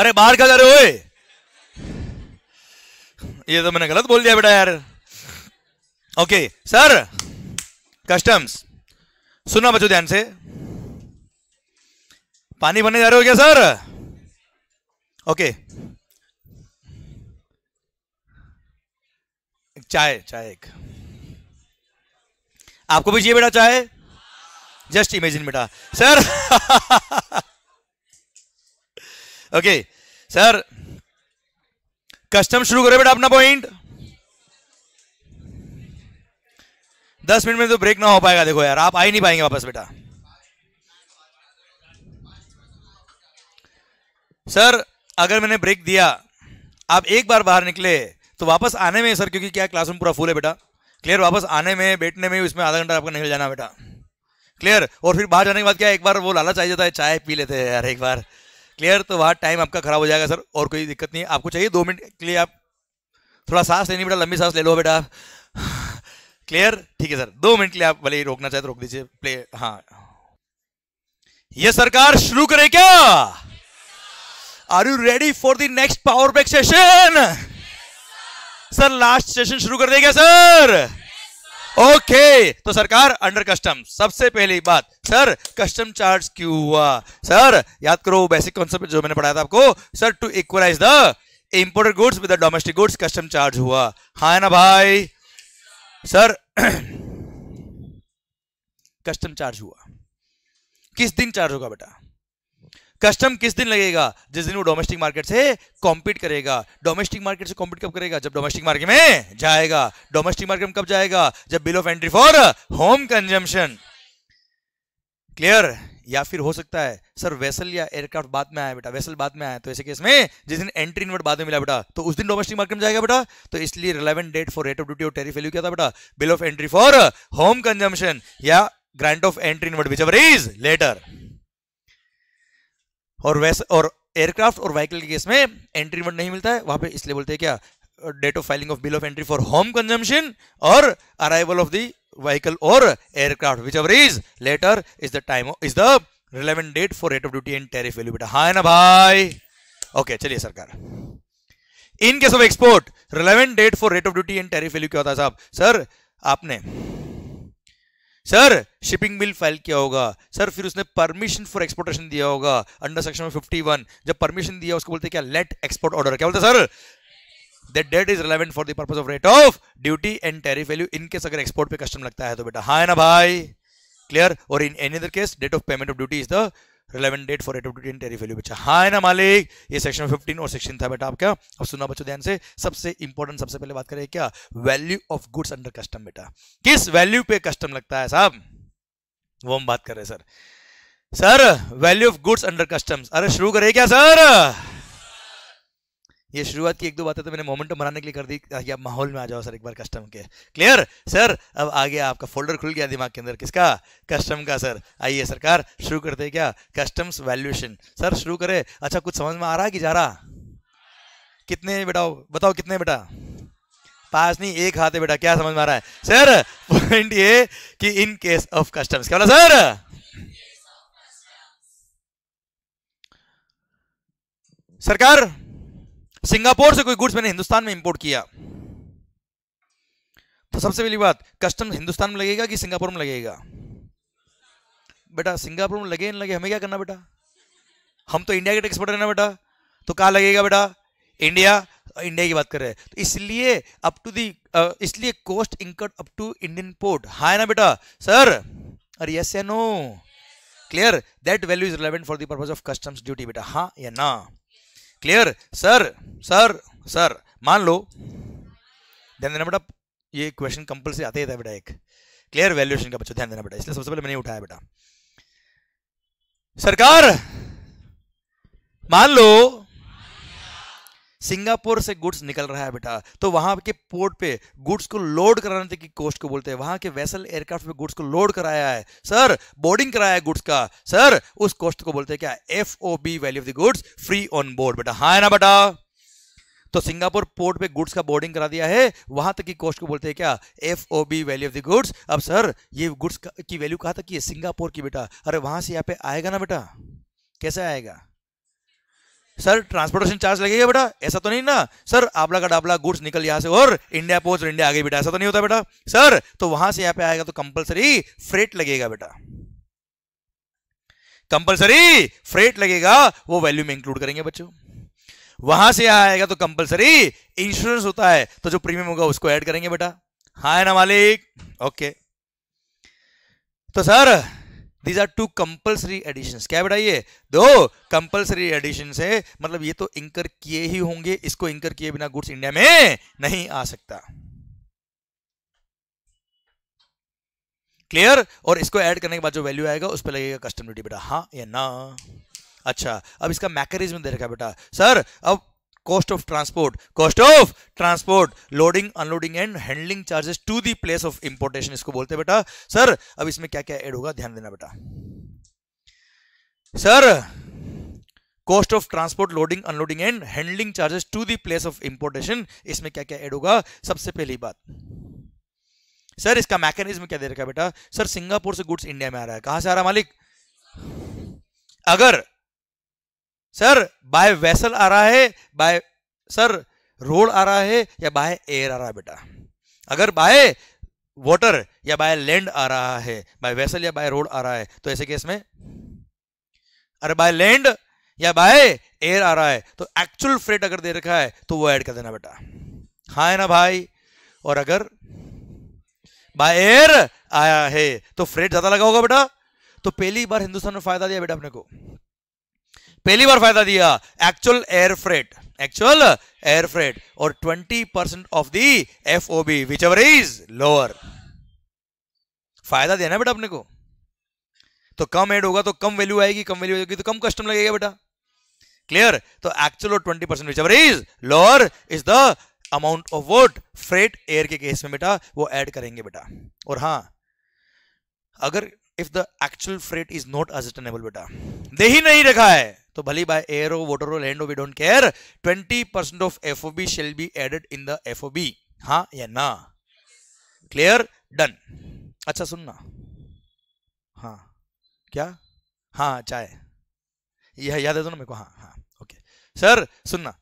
अरे बाहर का जा रहे हो ये तो मैंने गलत बोल दिया बेटा यार ओके सर कस्टम्स सुनना बच्चों ध्यान से पानी भरने जा रहे हो क्या सर ओके चाय चाय एक आपको भी चाहिए बेटा चाय जस्ट इमेजिन बेटा सर ओके सर कस्टम शुरू करो बेटा अपना पॉइंट दस मिनट में तो ब्रेक ना हो पाएगा देखो यार आप आ ही नहीं पाएंगे वापस बेटा सर अगर मैंने ब्रेक दिया आप एक बार बाहर निकले तो वापस आने में सर क्योंकि क्या क्लासरूम पूरा फुल है बेटा क्लियर वापस आने में बैठने में उसमें आधा घंटा आपका निकल जाना बेटा क्लियर और फिर बाहर जाने के बाद क्या एक बार वो लाला आ जाता है चाय पी लेते हैं यार एक बार क्लियर तो वहाँ टाइम आपका खराब हो जाएगा सर और कोई दिक्कत नहीं आपको चाहिए दो मिनट के लिए आप थोड़ा सांस लेनी बेटा लंबी सांस ले लो बेटा क्लियर ठीक है सर दो मिनट के लिए आप भले ही रोकना चाहे तो रोक दीजिए प्ले हाँ ये सरकार शुरू करे क्या are you ready for the next power back session sir last session शुरू कर देगा सर ओके तो सरकार अंडर कस्टम सबसे पहली बात सर कस्टम चार्ज क्यों हुआ सर याद करो बेसिक कॉन्सेप्ट जो मैंने पढ़ाया था आपको sir to equalize the imported goods with the domestic goods custom charge हुआ हाँ ना भाई सर कस्टम चार्ज हुआ किस दिन चार्ज होगा बेटा कस्टम किस दिन लगेगा जिस दिन वो डोमेस्टिक मार्केट से कॉम्पीट करेगा डोमेस्टिक मार्केट से कॉम्पीट कब करेगा जब डोमेस्टिक मार्केट में जाएगा डोमेस्टिक मार्केट में कब जाएगा जब bill of entry for home consumption clear या फिर हो सकता है सर वेसल या एयरक्राफ्ट बाद में आया बेटा वेसल बाद में आया तो ऐसे केस में जिस दिन एंट्री इनवर्ट बाद में मिला बेटा तो उस दिन डोमेस्टिक मार्केट में जाएगा बेटा तो इसलिए relevant date for rate of duty और टेरिफ वैल्यू क्या था बेटा bill of entry for home consumption या grant of entry inward which ever is later और वैसे और एयरक्राफ्ट और व्हीकल के केस में एंट्री वर्ड नहीं मिलता है वहां पे इसलिए बोलते हैं क्या date of filing of bill of entry for home consumption और अराइवल ऑफ द व्हीकल और aircraft which ever is later is the time is the relevant date for rate of duty and tariff value बेटा हाँ ना भाई okay चलिए सरकार in case of export relevant date for rate of duty and tariff value क्या होता है साहब सर आपने सर शिपिंग बिल फाइल किया होगा सर फिर उसने परमिशन फॉर एक्सपोर्टेशन दिया होगा अंडर सेक्शन फिफ्टी वन जब परमिशन दिया उसको बोलते क्या लेट एक्सपोर्ट ऑर्डर क्या बोलते sir debt is relevant for for the purpose of rate of duty and value. Value case अगर एक्सपोर्ट पे कस्टम लगता है तो बेटा हाँ है ना भाई क्लियर और in any other case date of payment of duty is the relevant date for adopted tariff value बच्चा हाँ है ना मालिक ये सेक्शन 15 और सेक्शन था बेटा आपका अब सुनना बच्चों ध्यान से सबसे इंपॉर्टेंट सबसे पहले बात करें क्या value of goods under custom बेटा किस वैल्यू पे कस्टम लगता है साहब वो हम बात कर रहे हैं sir sir value of goods under customs अरे शुरू करे क्या सर ये शुरुआत की एक दो बातें तो मैंने मोमेंटम बनाने के लिए कर दी ताकि आप माहौल में आ जाओ सर एक बार कस्टम के क्लियर सर अब आ गया आपका फोल्डर खुल गया दिमाग के अंदर किसका कस्टम का सर आइए सरकार शुरू करते क्या कस्टम्स वैल्यूएशन सर शुरू करे अच्छा कुछ समझ में आ रहा कि जा रहा कितने बेटा बताओ कितने बेटा पास नहीं एक हाथ है बेटा क्या समझ में आ रहा है सर पॉइंट ये कि इन केस ऑफ कस्टम्स क्या बोला सर सरकार सिंगापुर से कोई गुड्स मैंने हिंदुस्तान में इंपोर्ट किया तो सबसे पहली बात कस्टम हिंदुस्तान में लगेगा कि सिंगापुर में लगेगा बेटा सिंगापुर में लगे लगे हमें क्या करना बेटा हम तो इंडिया के एक्सपोर्टर है ना बेटा तो कहा लगेगा बेटा इंडिया इंडिया की बात कर रहे हैं तो इसलिए अप टू दी इसलिए cost incurred up to Indian port हाँ ना बेटा सर अरे यस या no clear that value is relevant for the purpose of customs duty बेटा हाँ या ना क्लियर सर सर सर मान लो ध्यान देना बेटा ये क्वेश्चन कंपल्सरी आते ही था बेटा एक क्लियर वैल्यूएशन का बच्चों ध्यान देना बेटा इसलिए सबसे पहले मैंने उठाया बेटा सरकार मान लो सिंगापुर से गुड्स निकल रहा है बेटा तो वहां के पोर्ट पे गुड्स को लोड कराने की कोस्ट को बोलते हैं वहां के वेसल एयरक्राफ्ट पे गुड्स को लोड कराया है सर बोर्डिंग कराया है गुड्स का सर उस कोस्ट को बोलते हैं क्या F O B value of the goods free on board बेटा हाँ ना बेटा तो सिंगापुर पोर्ट पे गुड्स का बोर्डिंग करा दिया है वहां तक की कोस्ट को बोलते हैं क्या F O B value of the goods अब सर ये गुड्स की वैल्यू कहा था कि सिंगापुर की बेटा अरे वहां से यहाँ पे आएगा ना बेटा कैसे आएगा सर ट्रांसपोर्टेशन चार्ज लगेगा बेटा ऐसा तो नहीं ना सर आपला का डाबला गुड्स निकल यहाँ से और इंडिया पहुंच इंडिया आगे बेटा ऐसा तो नहीं होता बेटा सर तो वहां से यहाँ पे आएगा तो कंपलसरी फ्रेट लगेगा बेटा कंपलसरी फ्रेट लगेगा वो वैल्यू में इंक्लूड करेंगे बच्चों वहां से यहां आएगा तो कंपलसरी इंश्योरेंस होता है तो जो प्रीमियम होगा उसको ऐड करेंगे बेटा हाँ ना मालिक ओके तो sir these are two compulsory addition क्या बताइए दो कंपल्सरी एडिशन है मतलब ये तो इंकर किए ही होंगे इसको इंकर किए बिना गुड्स इंडिया में नहीं आ सकता क्लियर और इसको ऐड करने के बाद जो वैल्यू आएगा उस पर लगेगा कस्टम ड्यूटी बेटा हाँ या ना अच्छा अब इसका मैकेनिज्म दे रखा है बेटा सर अब cost of transport cost of transport loading unloading and handling charges to the place of importation इसको बोलते हैं बेटा सर अब इसमें क्या क्या ऐड होगा ध्यान देना बेटा sir cost of transport loading unloading and handling charges to the place of importation इसमें क्या क्या ऐड होगा सबसे पहली बात सर इसका मैकेनिज्म क्या दे रखा है बेटा सर सिंगापुर से गुड्स इंडिया में आ रहा है कहां से आ रहा है मालिक अगर सर बाय वेसल आ रहा है बाय सर रोड आ रहा है या बाय एयर आ रहा है बेटा अगर बाय वाटर या बाय लैंड आ रहा है बाय वेसल या बाय रोड आ रहा है तो ऐसे केस में अरे बाय लैंड या बाय एयर आ रहा है तो एक्चुअल फ्रेट अगर दे रखा है तो वो ऐड कर देना बेटा हाँ है ना भाई और अगर बाय एयर आया है तो फ्रेट ज्यादा लगा होगा बेटा तो पहली बार हिंदुस्तान में फायदा दिया बेटा अपने को पहली बार फायदा दिया actual air freight actual air freight और 20 percent of the F O B which ever is lower फायदा देना बेटा अपने को तो कम एड होगा तो कम वैल्यू आएगी कम वैल्यू आएगी तो कम कस्टम लगेगा बेटा क्लियर तो एक्चुअल और twenty percent which ever is lower is the amount of वोट फ्रेट एयर के केस में बेटा वो ऐड करेंगे बेटा और हाँ अगर if the actual freight is not ascertainable बेटा दे ही नहीं रखा है तो भली बाय एयर हो वोटर हो लैंड हो we don't care twenty percent of F B shall be added in the F B हाँ या ना क्लियर डन अच्छा सुनना हाँ क्या हाँ चाय यह याद है दो तो ना मेरे को हाँ हाँ ओके सर सुनना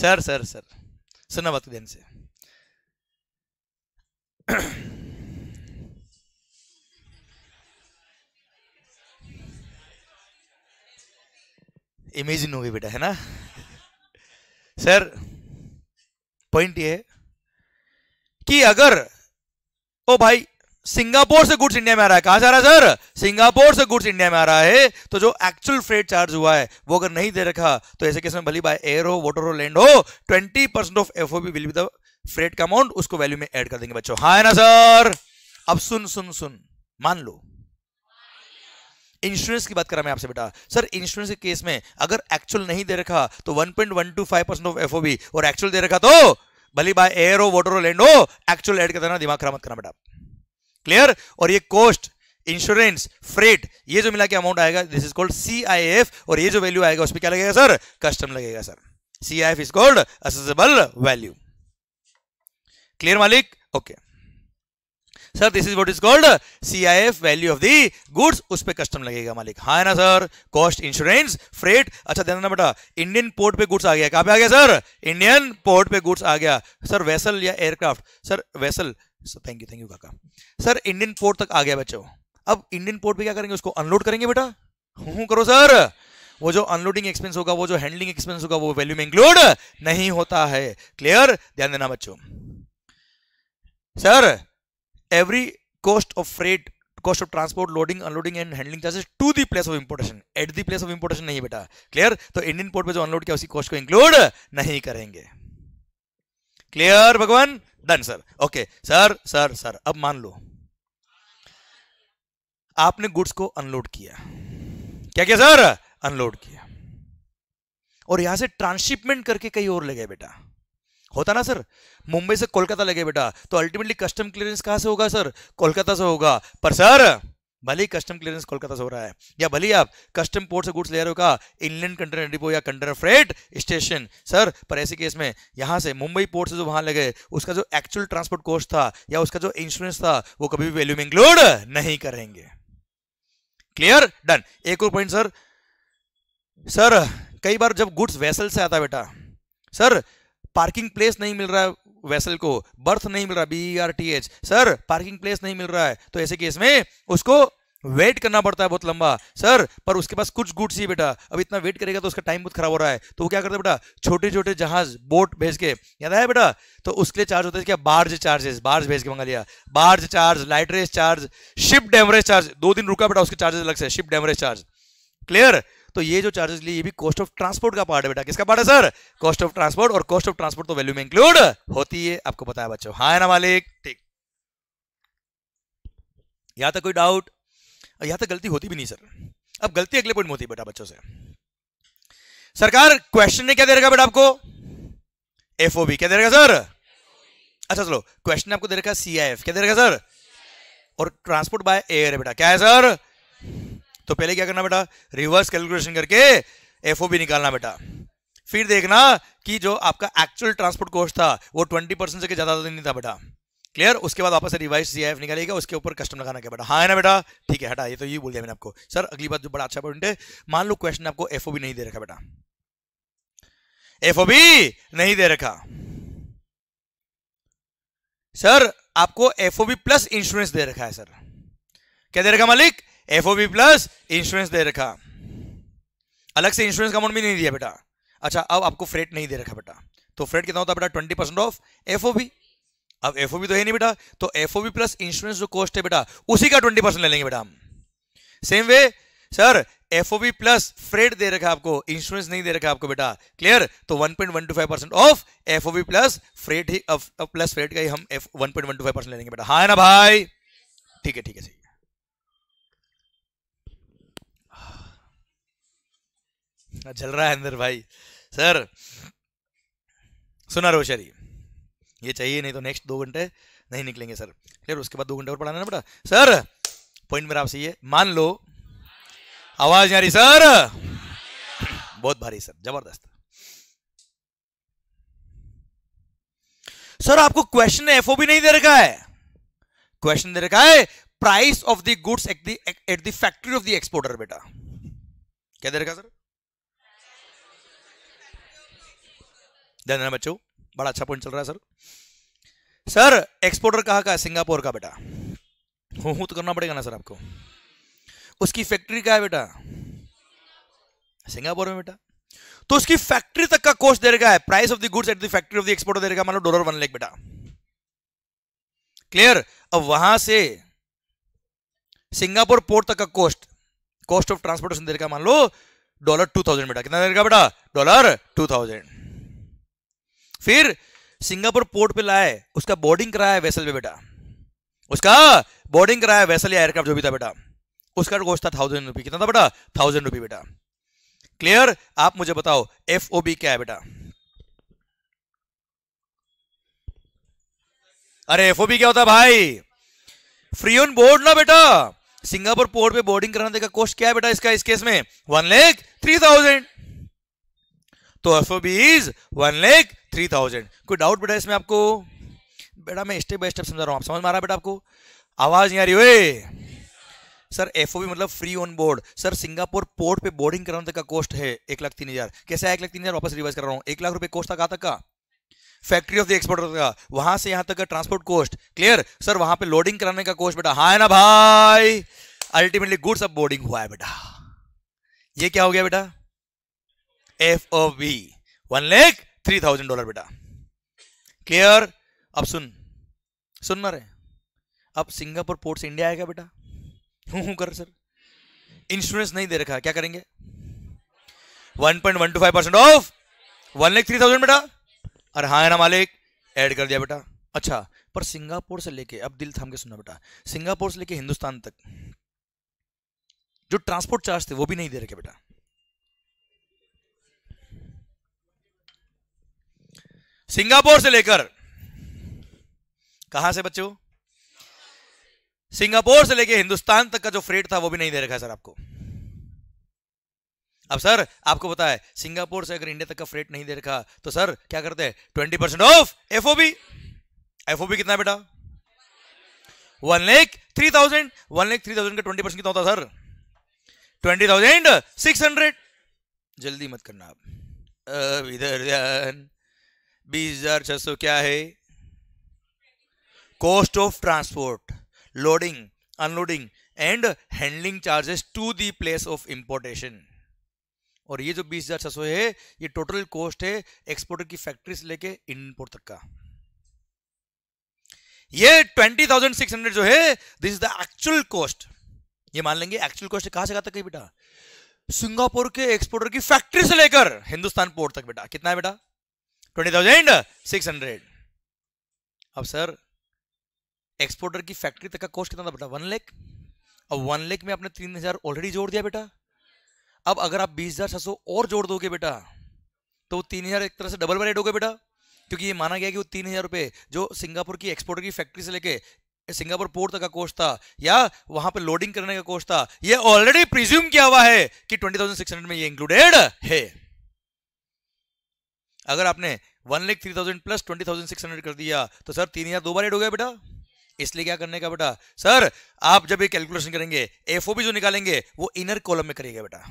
सर सर सर सुनना बात ध्यान से इमेजिन हो गई बेटा है ना सर पॉइंट ये है कि अगर ओ भाई सिंगापुर से गुड्स इंडिया में आ रहा है कहां से आ रहा है सर सिंगापुर से गुड्स इंडिया में आ रहा है तो जो एक्चुअल फ्रेट चार्ज हुआ है वो अगर नहीं दे रखा तो ऐसे केस में भली बाय एयर हो वोटर हो लैंड हो twenty percent of F will be the freight का अमाउंट उसको वैल्यू में एड कर देंगे बच्चों हाँ है ना सर अब सुन सुन सुन मान लो इंश्योरेंस की बात करा मैं आपसे बेटा सर इंश्योरेंस के केस में अगर एक्चुअल नहीं दे रखा तो 1.125 परसेंट ऑफ एफ और एक्चुअल दे रखा तो भली बाय एयर हो वोटर हो लैंड हो एक्चुअल एड करना दिमाग खराब मत करना बेटा क्लियर और ये कॉस्ट इंश्योरेंस फ्रेट ये जो मिला के अमाउंट आएगा दिस इज कॉल्ड सी और ये जो वैल्यू आएगा उसमें क्या लगेगा सर कस्टम लगेगा sir C I F is called assessable value clear मालिक okay okay. Sir this is what is called C I F value of the goods उस पर कस्टम लगेगा मालिक हाँ है ना सर कॉस्ट इंश्योरेंस फ्रेट अच्छा ध्यान देना बेटा इंडियन पोर्ट पे गुड्स आ गया कहाँ पे आ गया सर इंडियन पोर्ट पे गुड्स आ गया सर वेसल या aircraft sir vessel thank you thank you काका सर इंडियन पोर्ट तक आ गया बच्चों अब इंडियन पोर्ट पे क्या करेंगे उसको अनलोड करेंगे बेटा हूं करो सर वो जो अनलोडिंग एक्सपेंस होगा वो जो हैंडलिंग एक्सपेंस होगा वो वैल्यू में इंक्लूड नहीं होता है क्लियर ध्यान देना बच्चों sir every cost of freight cost of transport loading unloading and handling charges to the place of importation at the place of importation नहीं बेटा क्लियर तो इंडियन पोर्ट पे जो अनलोड किया उसी कॉस्ट को इंक्लूड नहीं करेंगे क्लियर भगवान done sir okay sir sir sir अब मान लो आपने गुड्स को अनलोड किया क्या किया सर अनलोड किया और यहां से ट्रांसशिपमेंट करके कहीं और ले गए बेटा होता ना सर मुंबई से कोलकाता लगे बेटा तो अल्टीमेटली कस्टम क्लियरेंस कहाँ से होगा सर कोलकाता से होगा पर सर भले कस्टम क्लियरेंस कोलकाता से हो रहा है या भले आप कस्टम पोर्ट से गुड्स ले रहे हो का इनलैंड कंटेनर डिपो या कंटेनर फ्रेट स्टेशन सर पर ऐसे केस में यहाँ से मुंबई पोर्ट से जो वहाँ लगे उसका जो एक्चुअल ट्रांसपोर्ट कोस्ट था या उसका जो इंश्योरेंस था वो कभी भी वैल्यू में इंक्लूड नहीं करेंगे क्लियर डन एक और पॉइंट सर सर कई बार जब गुड्स वेसल से आता बेटा सर पार्किंग प्लेस नहीं मिल रहा है वेसल को बर्थ नहीं मिल रहा B R T H sir parking place नहीं मिल रहा है तो ऐसे केस में उसको वेट करना पड़ता है बहुत लंबा सर पर उसके पास कुछ गुड्स ही बेटा अब इतना वेट करेगा तो उसका टाइम बहुत खराब हो रहा है तो वो क्या करता है बेटा छोटे छोटे जहाज बोट भेज के याद है बेटा तो उसके लिए चार्ज होता है क्या बार्ज चार्जेस बार्ज भेज के मंगा लिया barge charge lighterage charge ship demurrage charge दो दिन रुका बेटा उसके चार्जेस अलग से शिप डेमरेज चार्ज क्लियर तो ये जो चार्जेस लिए ये भी कॉस्ट ऑफ ट्रांसपोर्ट का पार्ट है बेटा किसका पार्ट है सर कॉस्ट ऑफ ट्रांसपोर्ट और कॉस्ट ऑफ ट्रांसपोर्ट तो वैल्यू में इंक्लूड होती है आपको पता है बच्चों हाँ ना मालिक ठीक यहां तक कोई डाउट यहां तक गलती होती भी नहीं सर अब गलती अगले पॉइंट में होती है बेटा बच्चों से सरकार क्वेश्चन ने क्या दे रखा बेटा आपको एफओबी क्या दे रखा सर अच्छा चलो क्वेश्चन आपको दे रखा सीआईएफ क्या दे रखा सर और ट्रांसपोर्ट बाय एयर है बेटा क्या है सर तो पहले क्या करना बेटा रिवर्स कैलकुलेशन करके एफ निकालना बेटा फिर देखना कि जो आपका एक्चुअल ट्रांसपोर्ट कोर्स था वो ट्वेंटी परसेंट से ज्यादा तो नहीं था बेटा क्लियर उसके बाद वापस रिवाइज सी एफ निकालेगा उसके ऊपर कस्टम लगाना क्या बेटा हाँ है ना बेटा ठीक है हटा ये तो ये बोल दिया मैंने आपको सर अगली बात जो बड़ा अच्छा पॉइंट है मान लो क्वेश्चन आपको एफ नहीं दे रखा बेटा एफ नहीं दे रखा सर आपको एफ प्लस इंश्योरेंस दे रखा है सर क्या दे रखा मालिक एफ ओ बी प्लस इंश्योरेंस दे रखा अलग से इंश्योरेंस का अमाउंट भी नहीं दिया बेटा अच्छा अब आपको फ्रेट नहीं दे रखा बेटा तो फ्रेट कितना होता है बेटा twenty percent of F O B अब एफ ओ बी तो है नहीं बेटा तो एफ ओबी प्लस इंश्योरेंस जो कॉस्ट है बेटा उसी का ट्वेंटी परसेंट ले लेंगे बेटा हम same way sir F plus freight दे रखा आपको इंश्योरेंस नहीं दे रखा आपको बेटा क्लियर तो one point one two five percent of F OB plus freight ही प्लस फ्रेट का ही हम one point one two five percent ले लेंगे बेटा हाँ ना भाई ठीक है ठीक है सही जल रहा है अंदर भाई सर सुना रोशरी ये चाहिए नहीं तो नेक्स्ट दो घंटे नहीं निकलेंगे सर क्लियर उसके बाद दो घंटे और पढ़ाना ना बेटा सर पॉइंट मेरा आपसे ये मान लो आवाज आ रही सर बहुत भारी सर जबरदस्त सर आपको क्वेश्चन ओ भी नहीं दे रखा है क्वेश्चन दे रखा है price of the goods at the factory of the exporter बेटा क्या दे रखा सर ध्यान देना बच्चों बड़ा अच्छा पॉइंट चल रहा है सर सर एक्सपोर्टर कहाँ का है सिंगापुर का बेटा हूँ हूँ तो करना पड़ेगा ना सर आपको उसकी फैक्ट्री का है बेटा सिंगापुर में बेटा तो उसकी फैक्ट्री तक का कोस्ट दे रहा है price of the goods at the factory of the exporter दे मतलब डॉलर वन लेख बेटा क्लियर अब वहां से सिंगापुर पोर्ट तक का कोस्ट कॉस्ट ऑफ ट्रांसपोर्टेशन दे मान लो डॉलर टू थाउजेंड बेटा कितना दे बेटा डॉलर टू थाउजेंड फिर सिंगापुर पोर्ट पे लाए उसका बोर्डिंग कराया वैसल पे बेटा उसका बोर्डिंग कराया वैसल या एयरक्राफ्ट जो भी था बेटा उसका कोस्ट था थाउजेंड रुपी कितना था बेटा थाउजेंड रुपी बेटा क्लियर आप मुझे बताओ एफ ओ बी क्या है बेटा अरे एफ ओ बी क्या होता है भाई फ्री ऑन बोर्ड ना बेटा सिंगापुर पोर्ट पे बोर्डिंग कराने का कोस्ट क्या है बेटा इसका इस केस में वन लेख थ्री थाउजेंड तो F O FOB is one lakh three thousand कोई डाउट बेटा इसमें आपको बेटा मैं स्टेप बाई स्टेप समझा रहा हूँ आप समझ में आ रहा बेटा आपको आवाज़ नहीं आ रही ओए सर एफ मतलब free on board sir Singapore port पे बोर्डिंग कराने तक का कॉस्ट है एक लाख तीन हज़ार कैसे एक लाख तीन हज़ार वापस रिवाइज कर रहा हूँ एक लाख रुपए कॉस्ट था कहाँ तक का फैक्ट्री ऑफ द एक्सपोर्टर का वहां से यहाँ तक का ट्रांसपोर्ट कॉस्ट क्लियर सर वहां पे लोडिंग कराने का कॉस्ट बेटा हाँ ना भाई अल्टीमेटली गुड्स अब बोर्डिंग हुआ है बेटा ये क्या हो गया बेटा F O FOB one lakh three thousand dollar बेटा क्लियर अब सुन सुन ना रहे अब सिंगापुर पोर्ट से इंडिया आएगा बेटा हूँ कर सर इंश्योरेंस नहीं दे रखा क्या करेंगे one point one two five percent of one lakh three thousand बेटा अरे हाँ ना मालिक ऐड कर दिया बेटा अच्छा पर सिंगापुर से लेके अब दिल थाम के सुनना बेटा सिंगापुर से लेके हिंदुस्तान तक जो ट्रांसपोर्ट चार्ज थे वो भी नहीं दे रखे बेटा सिंगापुर से लेकर कहां से बच्चों सिंगापुर से लेकर हिंदुस्तान तक का जो फ्रेट था वो भी नहीं दे रखा है सर आपको अब सर आपको पता है सिंगापुर से अगर इंडिया तक का फ्रेट नहीं दे रखा तो सर क्या करते हैं twenty percent of FOB FOB कितना बेटा one lakh three thousand one lakh three thousand का ट्वेंटी परसेंट कितना होता sir twenty thousand six hundred जल्दी मत करना आप इधर ध्यान बीस क्या है cost of transport loading unloading and handling charges to the place of importation और ये जो बीस हजार छह सौ है ये टोटल कॉस्ट है एक्सपोर्टर की फैक्ट्री से लेके इनपोर्ट तक का ये ट्वेंटी थाउजेंड सिक्स हंड्रेड जो है this is the actual cost ये मान लेंगे एक्चुअल कॉस्ट कहां से कहा तक है बेटा सिंगापुर के एक्सपोर्टर की फैक्ट्री से लेकर हिंदुस्तान पोर्ट तक बेटा कितना है बेटा ट्वेंटी थाउजेंड सिक्स हंड्रेड अब सर एक्सपोर्टर की फैक्ट्री तक का कोस्ट कितना था बेटा वन लेख अब वन लेख में आपने तीन हजार ऑलरेडी जोड़ दिया बेटा अब अगर आप बीस हजार छह सौ और जोड़ दोगे बेटा तो वो तीन हजार एक तरह से डबल रेट हो बेटा क्योंकि ये माना गया कि वो तीन हजार रुपये जो सिंगापुर की एक्सपोर्टर की फैक्ट्री से लेके सिंगापुर पोर्ट तक का कोस्ट था या वहां पे लोडिंग करने का कोस्ट था ये ऑलरेडी प्रिज्यूम किया हुआ है कि 20,600 में ये इंक्लूडेड है अगर आपने one lakh three thousand plus twenty thousand six hundred कर दिया तो सर तीन हजार दो बार एड हो गया बेटा इसलिए क्या करने का बेटा सर आप जब ये कैलकुलेशन करेंगे एफ जो निकालेंगे वो इनर कॉलम में करिएगा बेटा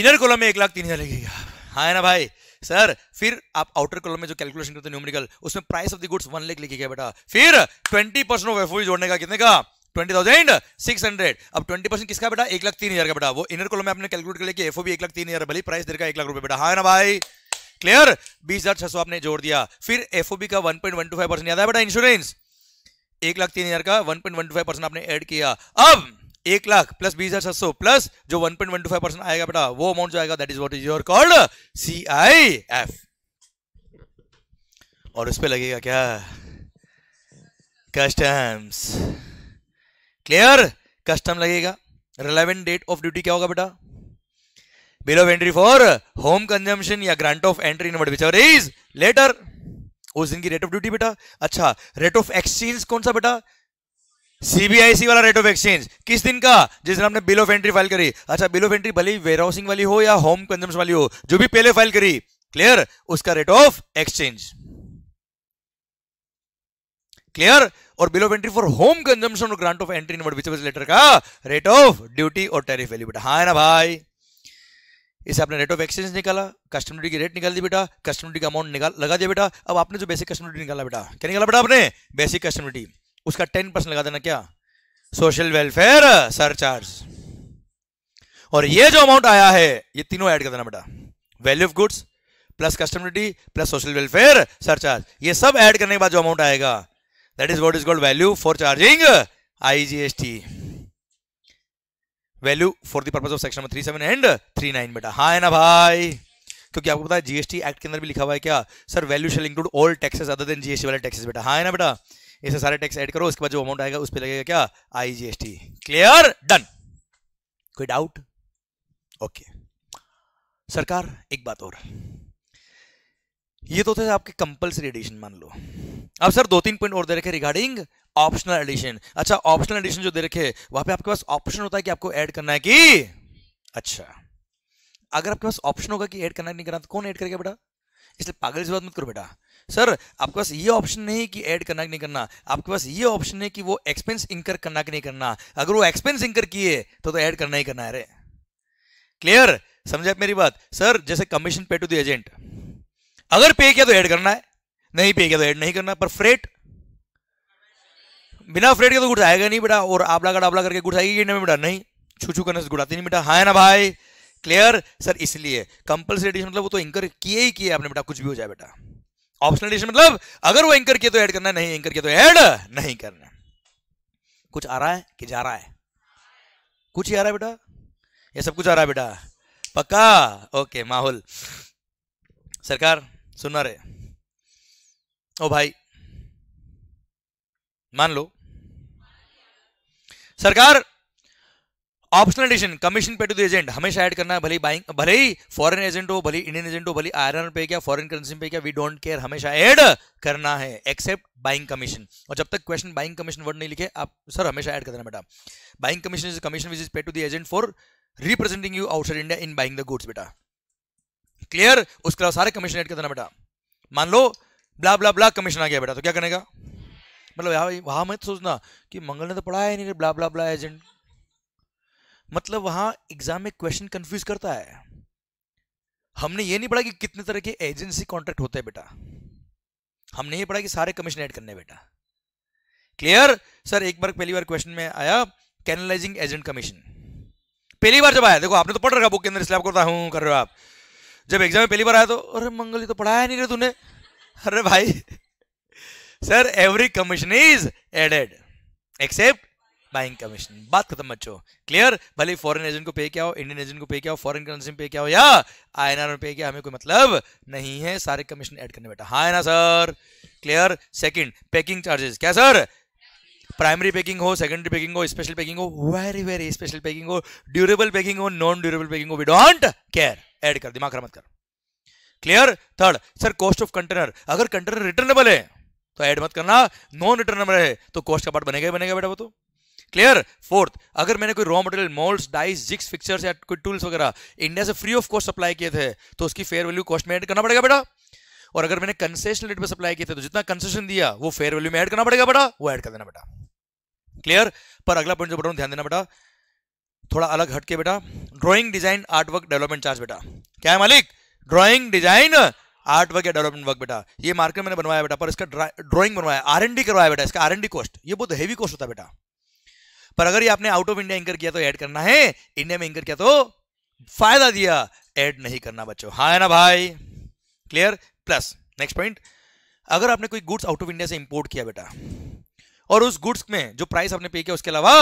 इनर कॉलम में एक लाख तीन हजार लगेगा हाँ है ना भाई सर फिर आप आउटर कॉलम में जो कैलकुलेशन करते हैं न्यूमेरिकल उसमें price of the goods one lakh लिखेगा बेटा फिर ट्वेंटी परसेंट ऑफ एफ जोड़ने का कितने का ट्वेंटी थाउजेंड सिक्स हंड्रेड अब ट्वेंटी परसेंट किसका बेटा एक लाख तीन हजार का बेटा वो इनर कॉलम में आपने कैलकुलेट कर लिया एफओ भी एक लाख तीन हजार भले प्राइस देगा एक लाख रुपए बेटा हाँ ना भाई क्लियर बीस हजार छह सौ आपने जोड़ दिया फिर एफओबी का one point one two five percent याद है बेटा इंश्योरेंस एक लाख तीन हजार का one point one two five percent आपने एड किया अब एक लाख प्लस बीस हजार छह सौ प्लस जो one point one two five percent आएगा बेटा वो अमाउंट जो आएगा that is what is your called C I CIF और उस पर लगेगा क्या कस्टम्स क्लियर कस्टम लगेगा रिलेवेंट डेट ऑफ ड्यूटी क्या होगा बेटा bill of entry for home consumption या grant of entry number whichever is later उस दिन की रेट ऑफ ड्यूटी बेटा अच्छा रेट ऑफ एक्सचेंज कौन सा बेटा सीबीआईसी वाला रेट ऑफ एक्सचेंज किस दिन का जिस दिन आपने बिल ऑफ एंट्री फाइल करी अच्छा बिल ऑफ एंट्री भले वेयर हाउसिंग वाली हो या होम कंजम्पन वाली हो जो भी पहले फाइल करी क्लियर उसका रेट ऑफ एक्सचेंज क्लियर और bill of entry for home consumption और grant of entry number which later का रेट ऑफ ड्यूटी और टेरिफ वैल्यू बेटा हाँ ना भाई इसे आपने रेट ऑफ एक्सचेंज निकाला कस्टम ड्यूटी की रेट निकाल दी बेटा कस्टम ड्यूटी का अमाउंट निकाल लगा दिया बेटा अब आपने जो बेसिक कस्टम ड्यूटी निकाला बेटा क्या निकाला बेटा आपने बेसिक कस्टम ड्यूटी उसका टेन परसेंट लगा देना क्या सोशल वेलफेयर सरचार्ज और ये जो अमाउंट आया है ये तीनों ऐड कर देना बेटा value of goods plus custom duty plus social welfare surcharge ये सब ऐड करने के बाद जो अमाउंट आएगा that is what is called value for charging igst value for दर्पज purpose of section number three seven and three nine बेटा हाँ है ना भाई क्योंकि आपको पता है जीएसटी एक्ट के अंदर भी लिखा हुआ है क्या sir value shall include all taxes other than GST वाले टैक्सेस बेटा हाँ है ना बेटा इसे सारे टैक्स ऐड करो उसके बाद जो अमाउंट आएगा उस पर लगेगा क्या टी क्लियर डन कोई डाउट ओके सरकार एक बात और ये तो थे आपके कंपल्सरी एडिशन मान लो अब सर दो तीन पॉइंट और दे रखे रिगार्डिंग ऑप्शनल एडिशन अच्छा ऑप्शनल एडिशन जो दे रखे वहां पे आपके पास ऑप्शन होता है कि आपको ऐड करना है कि अच्छा अगर आपके पास ऑप्शन होगा कि ऐड करना नहीं करना तो कौन ऐड करेगा बेटा इसलिए पागल से बात मत करो बेटा सर आपके पास ये ऑप्शन नहीं कि ऐड करना कि नहीं करना आपके पास ये ऑप्शन है कि वो एक्सपेंस इंकर करना कि नहीं करना अगर वो एक्सपेंस इंकर किए तो तो ऐड करना ही करना है क्लियर समझे आप मेरी बात सर जैसे commission pay to the agent अगर पे किया तो ऐड करना है नहीं पे किया तो ऐड नहीं करना पर फ्रेट बिना फ्रेट के तो गुड़ आएगा नहीं बेटा और आपला का डाबला करके गुड़ आएगी नहीं बेटा नहीं छू छू करने से गुड़ाती नहीं बेटा हाँ ना भाई क्लियर सर इसलिए कंपल्सरी एडिशन मतलब वो तो इंकर किए ही किए आपने बेटा कुछ भी हो जाए बेटा ऑप्शनल एडिशन मतलब अगर वो इंकर किए तो ऐड करना नहीं इंकर किए तो ऐड नहीं करना कुछ आ रहा है कि जा रहा है कुछ ही आ रहा है बेटा ये सब कुछ आ रहा है बेटा पक्का ओके माहौल सरकार सुना रहे ओ भाई मान लो सरकार optional addition commission pay to the agent हमेशा ऐड करना है भले बाइंग भले ही फॉरेन एजेंट हो भले इंडियन एजेंट हो भले आयरन पे क्या फॉरेन करेंसी पे क्या वी डोंट केयर हमेशा ऐड करना है एक्सेप्ट बाइंग कमीशन और जब तक क्वेश्चन बाइंग कमीशन वर्ड नहीं लिखे आप सर हमेशा ऐड कर देना बेटा buying commission is commission which is pay to the agent for representing you outside India in buying the goods बेटा क्लियर उसके अलावा सारे कमीशन एड कर देना बेटा मान लो ब्ला ब्ला ब्ला कमीशन आ गया बेटा तो क्या करेगा मतलब वहां वहाँ तो सोचना कि मंगल ने तो पढ़ाया नहीं ब्ला ब्ला ब्ला एजेंट मतलब वहां एग्जाम में क्वेश्चन कंफ्यूज करता है हमने ये नहीं पढ़ा कि कितने तरह के एजेंसी कॉन्ट्रैक्ट होते हैं बेटा हमने ये पढ़ा कि सारे कमीशन ऐड करने बेटा क्लियर सर एक बार पहली बार क्वेश्चन में आया कैनलाइजिंग एजेंट कमीशन पहली बार जब आया देखो आपने तो पढ़ रखा बुक के अंदर इसलिए आपको बता कर रहे हो आप जब एग्जाम में पहली बार आया तो अरे मंगल तो पढ़ाया नहीं रे तूने अरे भाई sir every commission is added except buying commission बात खत्म बच्चों क्लियर भले फॉरेन एजेंट को पे क्या हो इंडियन एजेंट को पे क्या हो फॉरेन करेंसी में पे क्या हो या आईएनआर में पे क्या हमें कोई मतलब नहीं है सारे कमीशन ऐड करने बेटा हाँ ना sir clear second packing charges क्या सर प्राइमरी पैकिंग हो सेकेंडरी पैकिंग हो स्पेशल पैकिंग हो वेरी वेरी स्पेशल पैकिंग हो ड्यूरेबल पैकिंग हो नॉन ड्यूरेबल पैकिंग हो वी डोंट केयर ऐड कर दिमाग मत कर clear third sir cost of container अगर कंटेनर रिटर्नेबल है तो ऐड मत करना नॉन रिटर्नेबल है तो कॉस्ट का पार्ट बनेगा ही बनेगा बेटा वो तो क्लियर फोर्थ अगर मैंने कोई raw material moulds dies jigs fixtures या कोई टूल्स वगैरह इंडिया से फ्री ऑफ कॉस्ट सप्लाई किए थे तो उसकी फेयर वैल्यू कॉस्ट में ऐड करना पड़ेगा बेटा और अगर मैंने कंसेशन रेट पर सप्लाई किए थे तो जितना कंसेशन दिया वो फेयर वैल्यू में ऐड करना पड़ेगा बेटा वो ऐड कर देना बेटा क्लियर पर अगला पॉइंट जो बता रहा हूँ ध्यान देना बेटा थोड़ा अलग हटके बेटा drawing design art work development charge बेटा क्या है मालिक ड्रॉइंग डिजाइन आर्ट वर्क या डेवलपमेंट वर्क बेटा ये मार्केट मैंने बनवाया बेटा पर इसका ड्रॉइंग बनवाया आर एंड डी करवाया बेटा इसका आर एंड डी कॉस्ट ये बहुत हैवी कॉस्ट होता है बेटा पर अगर ये आपने आउट ऑफ इंडिया एंकर किया तो ऐड करना है इंडिया में एंकर किया तो फायदा दिया ऐड नहीं करना बच्चों हाँ है ना भाई क्लियर प्लस नेक्स्ट पॉइंट अगर आपने कोई गुड्स आउट ऑफ इंडिया से इंपोर्ट किया बेटा और उस गुड्स में जो प्राइस आपने पे किया उसके अलावा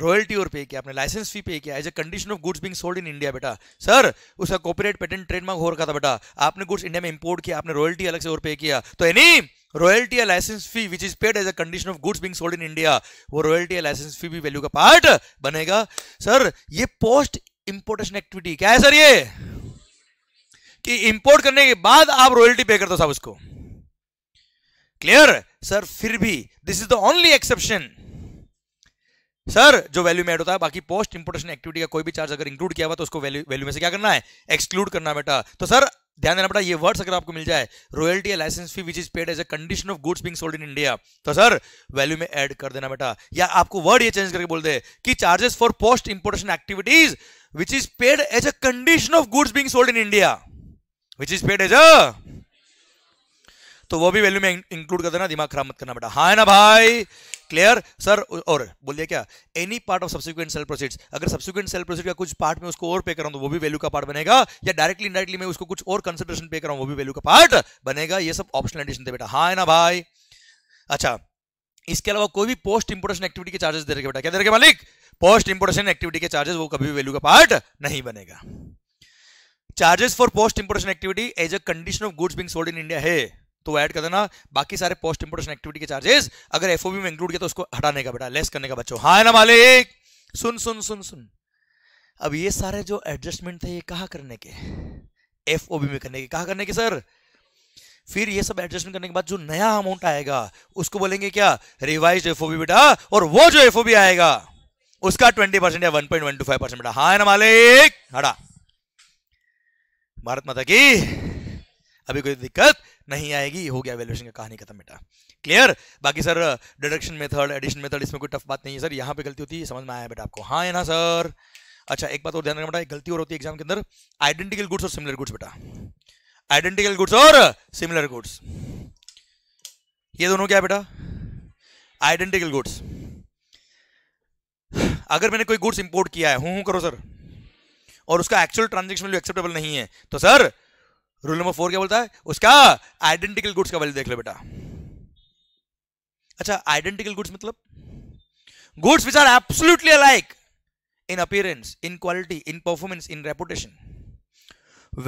रॉयल्टी और पे किया आपने लाइसेंस फी पे किया as a condition of goods being sold in India बेटा सर उसका कॉपरेट पेटेंट ट्रेडमार्क हो रखा था बेटा आपने गुड्स इंडिया में इंपोर्ट किया आपने रॉयल्टी अलग से और पे किया तो एनी रॉयल्टी या license fee which is paid as a condition of goods being sold in India वो रॉयल्टी या लाइसेंस फी भी वैल्यू का पार्ट बनेगा सर ये पोस्ट इंपोर्टेशन एक्टिविटी क्या है सर ये कि इंपोर्ट करने के बाद आप रॉयल्टी पे करते हो साहब उसको क्लियर सर फिर भी this is the only exception sir जो वैल्यू में एड होता है बाकी पोस्ट इंपोर्टेशन एक्टिविटी का कोई भी चार्ज अगर इंक्लूड किया हुआ तो उसको वैल्यू वैल्यू में से क्या करना है एक्सक्लूड करना बेटा तो सर ध्यान देना बेटा ये वर्ड्स अगर आपको मिल जाए रॉयल्टी या license fee which is paid as a condition of goods being sold in India तो सर वैल्यू में एड कर देना बेटा या आपको वर्ड ये चेंज करके बोल दे कि charges for post importation activities which is paid as a condition of goods being sold in India which is paid as a तो वो भी वैल्यू में इंक्लूड कर देना दिमाग खराब मत करना बेटा हाँ ना भाई क्लियर सर और बोलिए क्या any part of subsequent sale proceed अगर सब्सिक्वेंट सेल प्रोसीड का कुछ पार्ट में उसको और पे करूँ तो वो भी वैल्यू का पार्ट बनेगा या डायरेक्टली इंडायरेक्टली मैं उसको कुछ और कंसिडरेशन पे कराऊं वो भी वैल्यू का पार्ट बनेगा ये सब ऑप्शनल एडिशन थे बेटा हाँ है ना भाई अच्छा इसके अलावा कोई भी पोस्ट इंपोर्टेशन एक्टिविटी के चार्जेस दे रखे बेटा क्या दे रखे मालिक पोस्ट इंपोर्टेशन एक्टिविटी के चार्जेस वो कभी वैल्यू का पार्ट नहीं बनेगा charges for post importation activity as a condition of goods being sold in India है तो ऐड कर देना बाकी सारे पोस्ट इंपोर्टेशन एक्टिविटी के चार्जेस अगर एफ में इंक्लूड किया तो उसको हटाने का बेटा लेस करने का बच्चों हाँ ना मालिक सुन सुन सुन सुन अब ये सारे जो एडजस्टमेंट थे ये कहा करने के एफ में करने के कहा करने के सर फिर ये सब एडजस्टमेंट करने के बाद जो नया अमाउंट आएगा उसको बोलेंगे क्या रिवाइज एफ बेटा और वो जो एफ आएगा उसका ट्वेंटी परसेंट या one point one two five percent बेटा हाँ ना मालिक हटा भारत माता की अभी कोई दिक्कत नहीं आएगी हो गया वैल्यूएशन का कहानी खत्म बेटा क्लियर बाकी sir deduction method addition method इसमें कोई टफ बात नहीं है सर यहाँ पे गलती होती है समझ में आया बेटा आपको हाँ है ना सर अच्छा एक बात और ध्यान रखना बेटा गलती और होती है एग्जाम के अंदर आइडेंटिकल गुड्स और सिमिलर गुड्स बेटा आइडेंटिकल गुड्स और सिमिलर गुड्स ये दोनों क्या बेटा आइडेंटिकल गुड्स अगर मैंने कोई गुड्स इंपोर्ट किया है हूं हूं करो सर और उसका एक्चुअल ट्रांजेक्शन वैल्यू एक्सेप्टेबल नहीं है तो सर रूल नंबर फोर क्या बोलता है उसका आइडेंटिकल गुड्स का वैल्यू देख लो बेटा अच्छा आइडेंटिकल गुड्स मतलब goods which are absolutely alike in appearance in quality in performance in reputation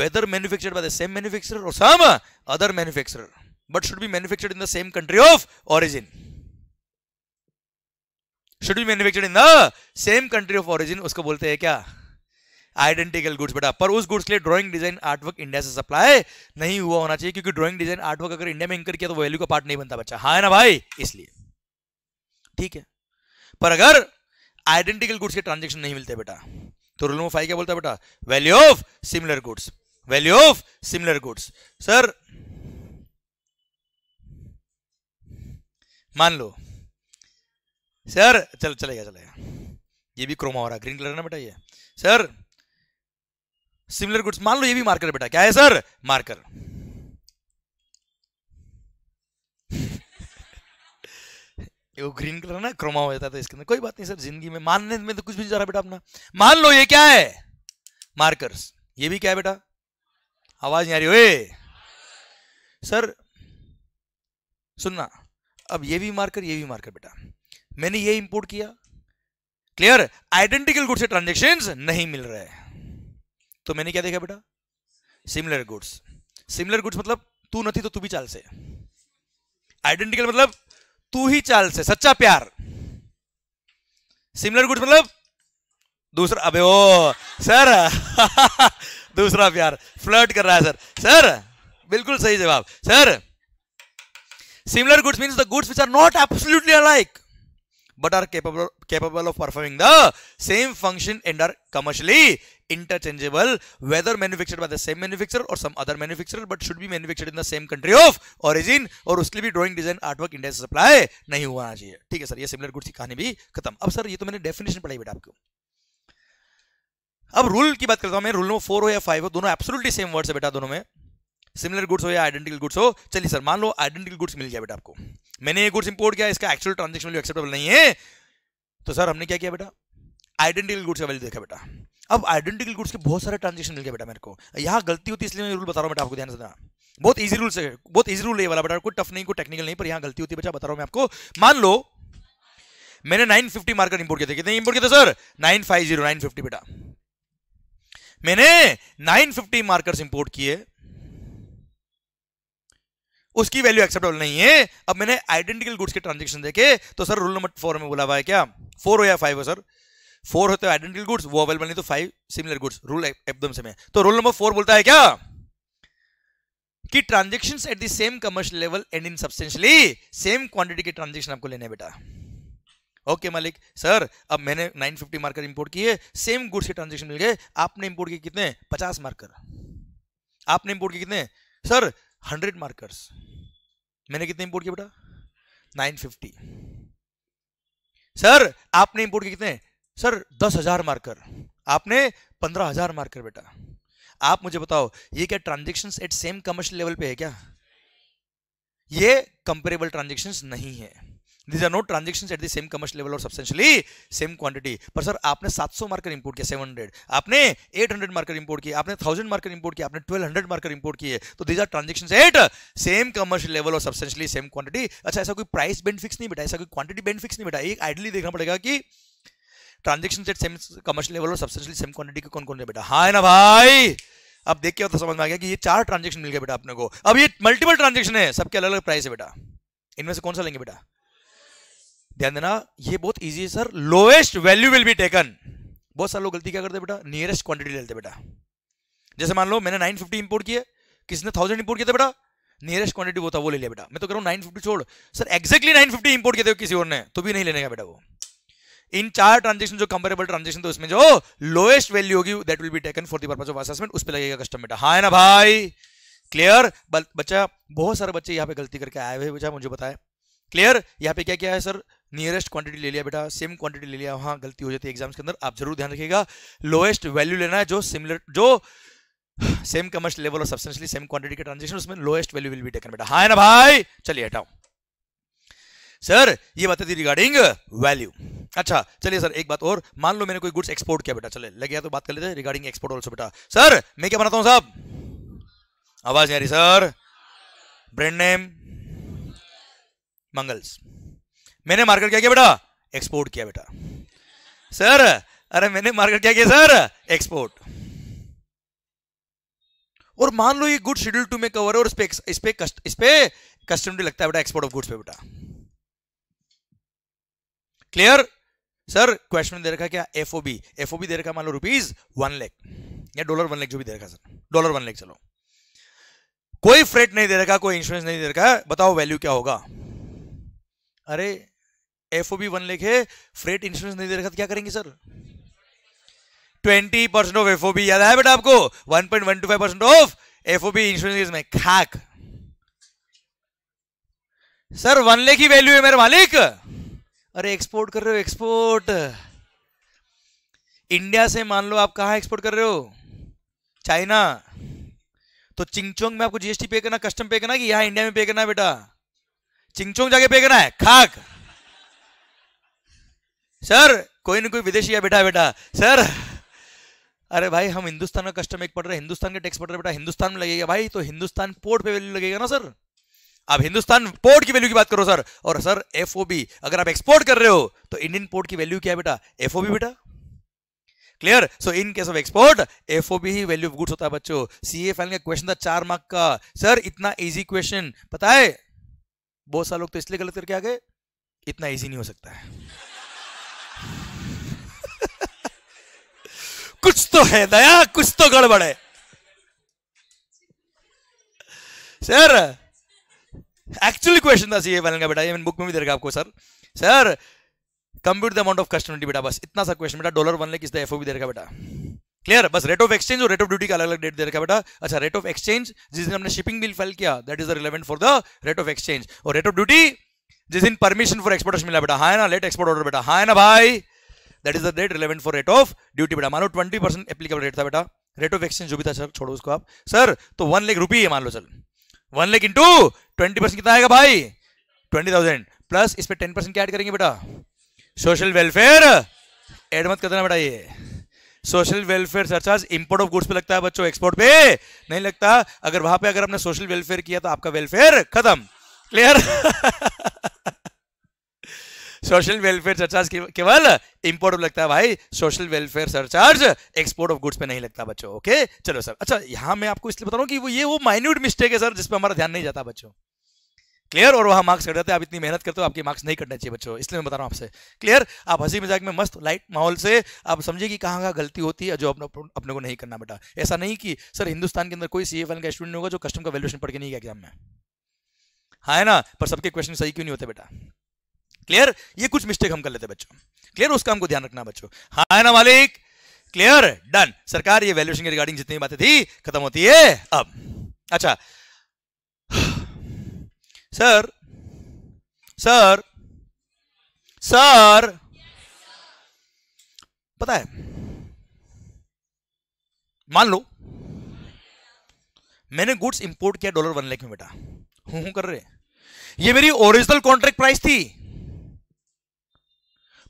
whether manufactured by the same manufacture और some other manufacture but should be manufactured in the same country of origin should be manufactured in the same country of origin उसको बोलते हैं क्या identical goods बेटा पर उस goods के लिए ड्राइंग डिजाइन आर्टवर्क इंडिया से सप्लाई नहीं हुआ होना चाहिए क्योंकि ड्राइंग डिजाइन आर्टवर्क अगर इंडिया में इंकर किया तो वैल्यू का पार्ट नहीं बनता बच्चा हाँ है ना भाई इसलिए ठीक है पर अगर आइडेंटिकल गुड्स के ट्रांजेक्शन नहीं मिलते बेटा तो रूल नंबर फाइव क्या बोलता है बेटा value of similar goods value of similar goods sir मान लो सर चल चलेगा चलेगा ये भी क्रोमा हो रहा ग्रीन कलर ना बेटा ये सर सिमिलर गुड्स मान लो ये भी मार्कर बेटा क्या है सर मार्कर वो ग्रीन कलर ना क्रोमा हो जाता था इसके अंदर कोई बात नहीं सर जिंदगी में मानने में तो कुछ भी जा रहा बेटा अपना मान लो ये क्या है मार्कर्स ये भी क्या है बेटा आवाज नहीं आ रही ओए सर सुनना अब ये भी मार्कर ये भी मार्कर बेटा मैंने ये इंपोर्ट किया क्लियर आइडेंटिकल गुड से ट्रांजेक्शन नहीं मिल रहे हैं तो मैंने क्या देखा बेटा सिमिलर गुड्स सिमिलर गुड्स मतलब तू नहीं तो तू भी चाल से आइडेंटिकल मतलब तू ही चाल से सच्चा प्यार सिमिलर गुड्स मतलब दूसरा अबे ओ सर दूसरा प्यार फ्लर्ट कर रहा है सर सर बिल्कुल सही जवाब sir similar goods means the goods which are not absolutely alike but are capable capable of performing the same function and are interchangeable whether manufactured by the same manufacturer or some other manufacturer but should be manufactured in the same country of origin और उसके लिए drawing design artwork India से supply नहीं होना चाहिए ठीक है sir ये सिमिलर गुड की कहानी भी खत्म अब सर ये तो मैंने डेफिनेशन पढ़ाई बेटा आपको अब रूल की बात करता हूं मैं रूल नंबर फोर हो या फाइव हो दोनों एब्सोल्युटली सेम वर्ड्स है बेटा दोनों में सिमिलर गुड्स हो या आइडेंटिकल गुड्स हो चलिए सर मान लो आइडेंटिकल गुड्स मिल गया बेटा आपको मैंने ये गुड्स इंपोर्ट किया इसका एक्चुअल ट्रांजेक्शन वैल्यू एक्सेप्टेबल नहीं है तो सर हमने क्या किया बेटा आइडेंटिकल गुड्स का वैल्यू देखा बेटा अब आइडेंटिकल गुड्स के बहुत सारे ट्रांजेक्शन मिल गया बेटा मेरे को यहाँ गलती होती है इसलिए मैं रूल बता रहा हूँ बेटा आपको ध्यान से देना बहुत इजी रूल से बहुत इजी रूल ये वाला बेटा कोई टफ नहीं कोई टेक्निकल नहीं पर यहाँ गलती होती है बच्चा बता रहा हूँ मैं आपको मान लो मैंने नाइन फिफ्टी मार्कर इंपोर्ट किया थे कितने इंपोर्ट किया था sir nine five zero nine fifty बेटा मैंने नाइन फिफ्टी मार्कर इंपोर्ट किए उसकी वैल्यू एक्सेप्टेबल नहीं है अब मैंने आइडेंटिकल गुड्स के ट्रांजेक्शन देखे तो सर रूल नंबर फोर में बोला हुआ है क्या फोर हो या फाइव हो सर फोर होते हैं आइडेंटिकल गुड्स वो अवेलेबल नहीं तो फाइव सिमिलर गुड्स रूल एकदम से तो रूल नंबर फोर बोलता है क्या कि transaction at the same commercial level and in substantially same quantity के ट्रांजेक्शन आपको लेने बेटा ओके okay, मालिक सर अब मैंने 950 मार्कर इंपोर्ट किए सेम गुड्स के ट्रांजेक्शन मिल गए आपने इंपोर्ट किए कितने 50 मार्कर आपने इंपोर्ट किए कितने सर 100 मार्कर्स मैंने कितने इंपोर्ट किए बेटा 950 सर आपने इंपोर्ट किए कितने सर दस हजार मार्कर आपने पंद्रह हजार मार्कर बेटा आप मुझे बताओ ये क्या transaction at same commercial level पे है क्या ये कंपेरेबल ट्रांजेक्शन नहीं है these are not transaction at the same commercial level और सब्सटेंशियली सेम क्वांटिटी पर सर आपने 700 मार्कर इंपोर्ट किया 700 आपने 800 मार्कर इंपोर्ट किया आपने 1000 मार्कर इंपोर्ट किया आपने 1200 मार्कर इंपोर्ट किए तो these are transaction at same commercial level और सब्सटेंशियली सेम क्वांटिटी अच्छा ऐसा कोई प्राइस बेनिफिक्स नहीं बेटा ऐसा कोई क्वांटिटी बेनिफिक्स नहीं बेटा एक आइडली देखना पड़ेगा कि transaction set same commercial level और सब्सटेंशियली सेम क्वांटिटी के कौन कौन है बेटा हाँ है ना भाई अब देख के तो समझ में आ गया कि ये चार ट्रांजेक्शन मिल गया बेटा अपने को अब ये मल्टीपल ट्रांजेक्शन है सबके अलग अलग प्राइस है बेटा इनमें से कौन सा लेंगे बेटा ध्यान देना ये बहुत ईजी है sir lowest value will be taken बहुत सारे लोग गलती क्या करते बेटा नियरेस्ट क्वांटिटी लेते बेटा जैसे मान लो मैंने नाइन फिफ्टी इंपोर्ट किए किसने थाउजेंड इंपोर्ट किया था बेटा नियरेस्ट क्वांटिटी वो था वो ले लिया बेटा मैं तो कह रहा हूँ 950 छोड़ सर एक्जैक्टली 950 इंपोर्ट किया था किसी और ने तो भी नहीं लेने का बेटा वो इन चार ट्रांजेक्शन जो कंपेरेबल ट्रांजेक्शन तो उसमें जो लोएस्ट वैल्यू होगी that will be taken for दर्पज of assessment उस पर लगेगा कस्टम बेटा हाँ ना भाई क्लियर बच्चा बहुत सारे बच्चे यहाँ पे गलती करके आए हुए बच्चा मुझे बताए क्लियर यहाँ पे क्या क्या है सर नियरेस्ट क्वांटिटी ले लिया बेटा सेम क्वांटिटी ले लिया वहां गलती हो जाती है एग्जाम्स के अंदर आप जरूर ध्यान रखिएगा लोएस्ट वैल्यू लेना है जो सिमिलर जो सेम कमर्शियल लेवल और सब्सटेंशियली सेम क्वांटिटी के ट्रांजेक्शन उसमें lowest value will be taken बेटा हाँ ना भाई चलिए हटाओ सर ये बात थी रिगार्डिंग वैल्यू अच्छा चलिए सर एक बात और मान लो मैंने कोई गुड्स एक्सपोर्ट किया बेटा चले लग गया तो बात कर लेते रिगार्डिंग एक्सपोर्ट ऑल्सो बेटा सर मैं क्या बनाता हूँ साहब आवाज नहीं आ रही सर ब्रांड नेम मंगल्स मैंने मार्केट क्या किया बेटा एक्सपोर्ट किया बेटा सर अरे मैंने मार्केट क्या किया सर एक्सपोर्ट और मान लो ये गुड शेड्यूल टू में कवर है और इस पे इस पे कस्ट, इस पे कस्टम लगता है बेटा एक्सपोर्ट ऑफ गुड्स पे बेटा क्लियर सर क्वेश्चन दे रखा क्या एफ एफ ओ बी ओ बी दे रखा मान लो रुपीज वन लेख या डॉलर वन लेख जो भी दे रखा सर डॉलर वन लेख चलो कोई फ्रेट नहीं दे रखा कोई इंश्योरेंस नहीं दे रखा बताओ वैल्यू क्या होगा अरे एफ ओ बी वन लेख है फ्रेट इंश्योरेंस नहीं दे रखा तो क्या करेंगे sir twenty percent of F O B याद है बेटा आपको one point one two five percent of B insurance में खाक सर वन लेख की वैल्यू है मेरे मालिक अरे एक्सपोर्ट कर रहे हो एक्सपोर्ट इंडिया से मान लो आप कहा एक्सपोर्ट कर रहे हो चाइना तो चिंगचोंग में आपको जीएसटी पे करना कस्टम पे करना कि यहां इंडिया में पे करना है बेटा चिंगचोंग जाके पे करना है खाक सर कोई ना कोई विदेशी है बेटा बेटा सर अरे भाई हम हिंदुस्तान का कस्टम एक पड़ रहे हैं हिंदुस्तान के टैक्स पड़ रहे बेटा हिंदुस्तान में लगेगा भाई तो हिंदुस्तान पोर्ट पे वैल्यू लगेगा ना सर आप हिंदुस्तान पोर्ट की वैल्यू की बात करो सर और सर एफ अगर आप एक्सपोर्ट कर रहे हो तो इंडियन पोर्ट की वैल्यू क्या है बेटा एफ बेटा clear so in case of export F ही वैल्यू ऑफ गुड्स होता है बच्चों सी ए फाइनल का क्वेश्चन था चार मार्क का सर इतना इजी क्वेश्चन पता है बहुत सारे लोग तो इसलिए गलत करके आ गए इतना इजी नहीं हो सकता है कुछ तो है दया कुछ तो गड़बड़ है सर एक्चुअली क्वेश्चन था सी वालन का बेटा ये मैंने बुक में भी देगा आपको sir sir compute the amount of customer बेटा बस इतना सा क्वेश्चन बेटा डॉलर वन लेख किस एफ ओ भी दे रखा बेटा क्लियर बस रेट ऑफ एक्सचेंज और रेट ऑफ ड्यूटी का अलग अलग डेट दे रखा बेटा अच्छा रेट ऑफ एक्सचेंज जिस दिन हमने शिपिंग बिल फाइल किया that is the relevant for the rate of exchange और रेट ऑफ ड्यूटी जिस दिन परमिशन फॉर एक्सपोर्टर्स मिला बेटा हाँ ना लेट एक्सपोर्ट ऑर्डर बेटा हाँ ना भाई that is the date relevant for rate of duty बेटा मानो ट्वेंटी परसेंट एप्लीकेबल रेट था बेटा रेट ऑफ एक्सचेंज जो भी था सर छोड़ो उसको आप सर तो वन लेख रुपी है मान लो चल one lakh into twenty percent कितना आएगा भाई ट्वेंटी थाउजेंड प्लस इस पर टेन परसेंट क्या ऐड करेंगे बेटा सोशल वेलफेयर एड मत कर देना बेटा ये social welfare surcharge import of goods पे लगता है बच्चों एक्सपोर्ट पे नहीं लगता अगर वहां पे अगर आपने सोशल वेलफेयर किया तो आपका वेलफेयर खत्म क्लियर सोशल वेलफेयर सरचार्ज केवल इंपोर्ट पर लगता है भाई social welfare surcharge export of goods पे नहीं लगता बच्चों ओके चलो सर अच्छा यहाँ मैं आपको इसलिए बता रहा हूँ कि वो ये वो माइन्यूट मिस्टेक है सर जिसपे हमारा ध्यान नहीं जाता बच्चों क्लियर और वहां मार्क्स कट जाते हैं आप इतनी मेहनत करते हो आपके मार्क्स नहीं कटने चाहिए बच्चों इसलिए मैं बता रहा हूँ आपसे क्लियर आप हंसी मजाक में मस्त लाइट माहौल से आप समझिए कि कहाँ कहाँ गलती होती है जो अपने अपने को नहीं करना बेटा ऐसा नहीं कि सर हिंदुस्तान के अंदर कोई सी का स्टूडेंट होगा जो कस्टम का वैल्यूशन पढ़ के नहीं गया एग्जाम में हाँ है ना पर सबके क्वेश्चन सही क्यों नहीं होते बेटा क्लियर ये कुछ मिस्टेक हम कर लेते बच्चों क्लियर उसका हमको ध्यान रखना बच्चों हाँ है ना मालिक क्लियर डन सरकार ये वैल्यूएशन के रिगार्डिंग जितनी बातें थी खत्म होती है अब अच्छा सर सर सर पता है मान लो मैंने गुड्स इंपोर्ट किया डॉलर वन लेख में बेटा हूं हूं कर रहे ये मेरी ओरिजिनल कॉन्ट्रैक्ट प्राइस थी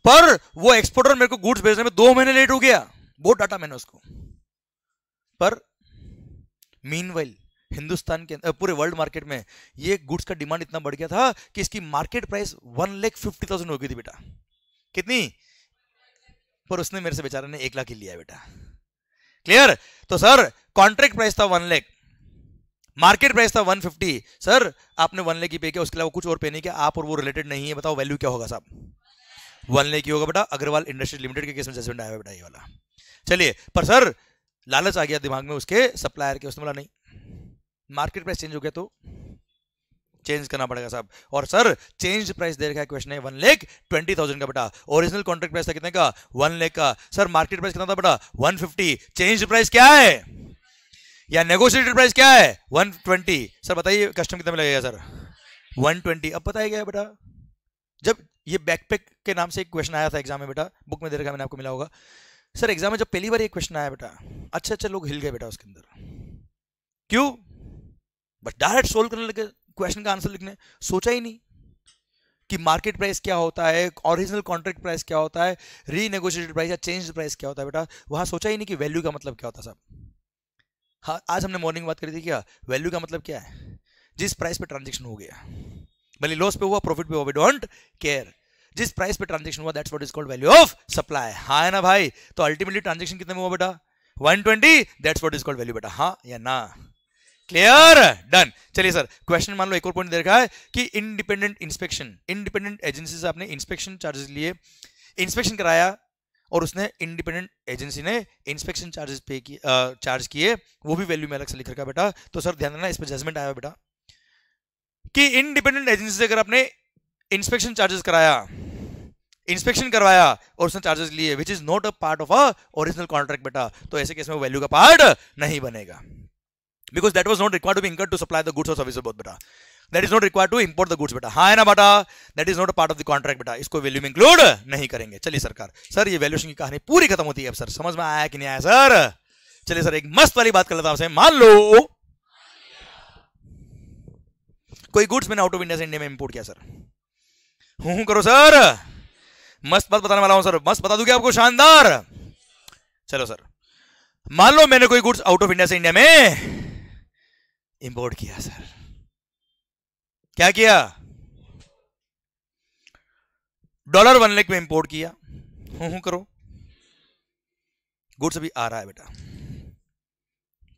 पर वो एक्सपोर्टर मेरे को गुड्स भेजने में दो महीने लेट हो गया बहुत डाटा मैंने उसको पर मीन हिंदुस्तान के पूरे वर्ल्ड मार्केट में ये गुड्स का डिमांड इतना बढ़ गया था कि इसकी market price one lakh fifty thousand हो गई थी बेटा कितनी पर उसने मेरे से बेचारे ने एक लाख ही लिया बेटा क्लियर तो सर कॉन्ट्रैक्ट प्राइस था वन लेख मार्केट प्राइस था वन फिफ्टी सर आपने वन लेख ही पे किया उसके अलावा कुछ और पे नहीं किया आप और वो रिलेटेड नहीं है बताओ वैल्यू क्या होगा साहब वन लेख होगा बेटा अग्रवाल इंडस्ट्री लिमिटेड के केस में जजमेंट आया बेटा ये वाला चलिए पर सर लालच आ गया दिमाग में उसके सप्लायर के उसने बोला नहीं मार्केट प्राइस चेंज हो गया तो चेंज करना पड़ेगा साहब और सर चेंज प्राइस दे रखा है क्वेश्चन है वन लेख ट्वेंटी थाउजेंड का बेटा ओरिजिनल कॉन्ट्रैक्ट प्राइस था कितने का वन लेख का सर मार्केट प्राइस कितना था बेटा वन फिफ्टी चेंज प्राइस क्या है या नेगोशिएटेड प्राइस क्या है वन ट्वेंटी सर बताइए कस्टम कितने में लगेगा सर वन ट्वेंटी अब बताया गया बेटा जब ये बैकपैक के नाम से एक क्वेश्चन आया था एग्जाम में बेटा बुक में दे रखा मैंने आपको मिला होगा सर एग्जाम में जब पहली बार ये क्वेश्चन आया बेटा अच्छे अच्छे लोग हिल गए बेटा उसके अंदर क्यों बस डायरेक्ट सोल्व करने लगे क्वेश्चन का आंसर लिखने सोचा ही नहीं कि मार्केट प्राइस क्या होता है ओरिजिनल कॉन्ट्रैक्ट प्राइस क्या होता है रीनेगोशिएटेड प्राइस या चेंज प्राइस क्या होता है बेटा वहां सोचा ही नहीं कि वैल्यू का मतलब क्या होता है हाँ आज हमने मॉर्निंग बात करी थी क्या वैल्यू का मतलब क्या है जिस प्राइस पे ट्रांजेक्शन हो गया भले लॉस पे हुआ प्रॉफिट पे हुआ वी डोंट केयर जिस प्राइस पे ट्रांजेक्शन हुआ that's what is called value of supply हाँ है ना भाई तो अल्टीमेटली ट्रांजेक्शन कितने में हुआ बेटा 120 twenty that's what is called value बेटा हाँ या ना क्लियर डन चलिए सर क्वेश्चन मान लो एक और पॉइंट दे रखा है कि इंडिपेंडेंट इंस्पेक्शन इंडिपेंडेंट एजेंसी से आपने इंस्पेक्शन चार्जेस लिए इंस्पेक्शन कराया और उसने इंडिपेंडेंट एजेंसी ने इंस्पेक्शन चार्जेस पे किए चार्ज किए वो भी वैल्यू में अलग से लिख रखा बेटा तो सर ध्यान देना इस पर जजमेंट आया बेटा कि इंडिपेंडेंट एजेंसी से अगर आपने इंस्पेक्शन चार्जेस कराया इंस्पेक्शन करवाया और उसने चार्जेस लिए which is not a part of a original contract बेटा तो ऐसे केस में वो वैल्यू का पार्ट नहीं बनेगा because that was not require to be to supply the goods और सर्विस बहुत बेटा that is not require to import the goods बेटा हाँ है ना बेटा that is not a part of the contract बेटा इसको वैल्यू में इंक्लूड नहीं करेंगे चलिए सरकार सर ये वैल्यूशन की कहानी पूरी खत्म होती है अब सर समझ में आया कि नहीं आया सर चलिए सर एक मस्त वाली बात कर लेता हूं मान लो कोई गुड्स मैंने आउट ऑफ इंडिया से इंडिया में इंपोर्ट किया सर हूं करो सर मस्त बात बताने वाला हूं सर मस्त बता दूंगी आपको शानदार चलो सर मान लो मैंने कोई गुड्स आउट ऑफ इंडिया से इंडिया में इंपोर्ट किया सर क्या किया डॉलर वन लेख में इंपोर्ट किया हूं हूं करो गुड्स अभी आ रहा है बेटा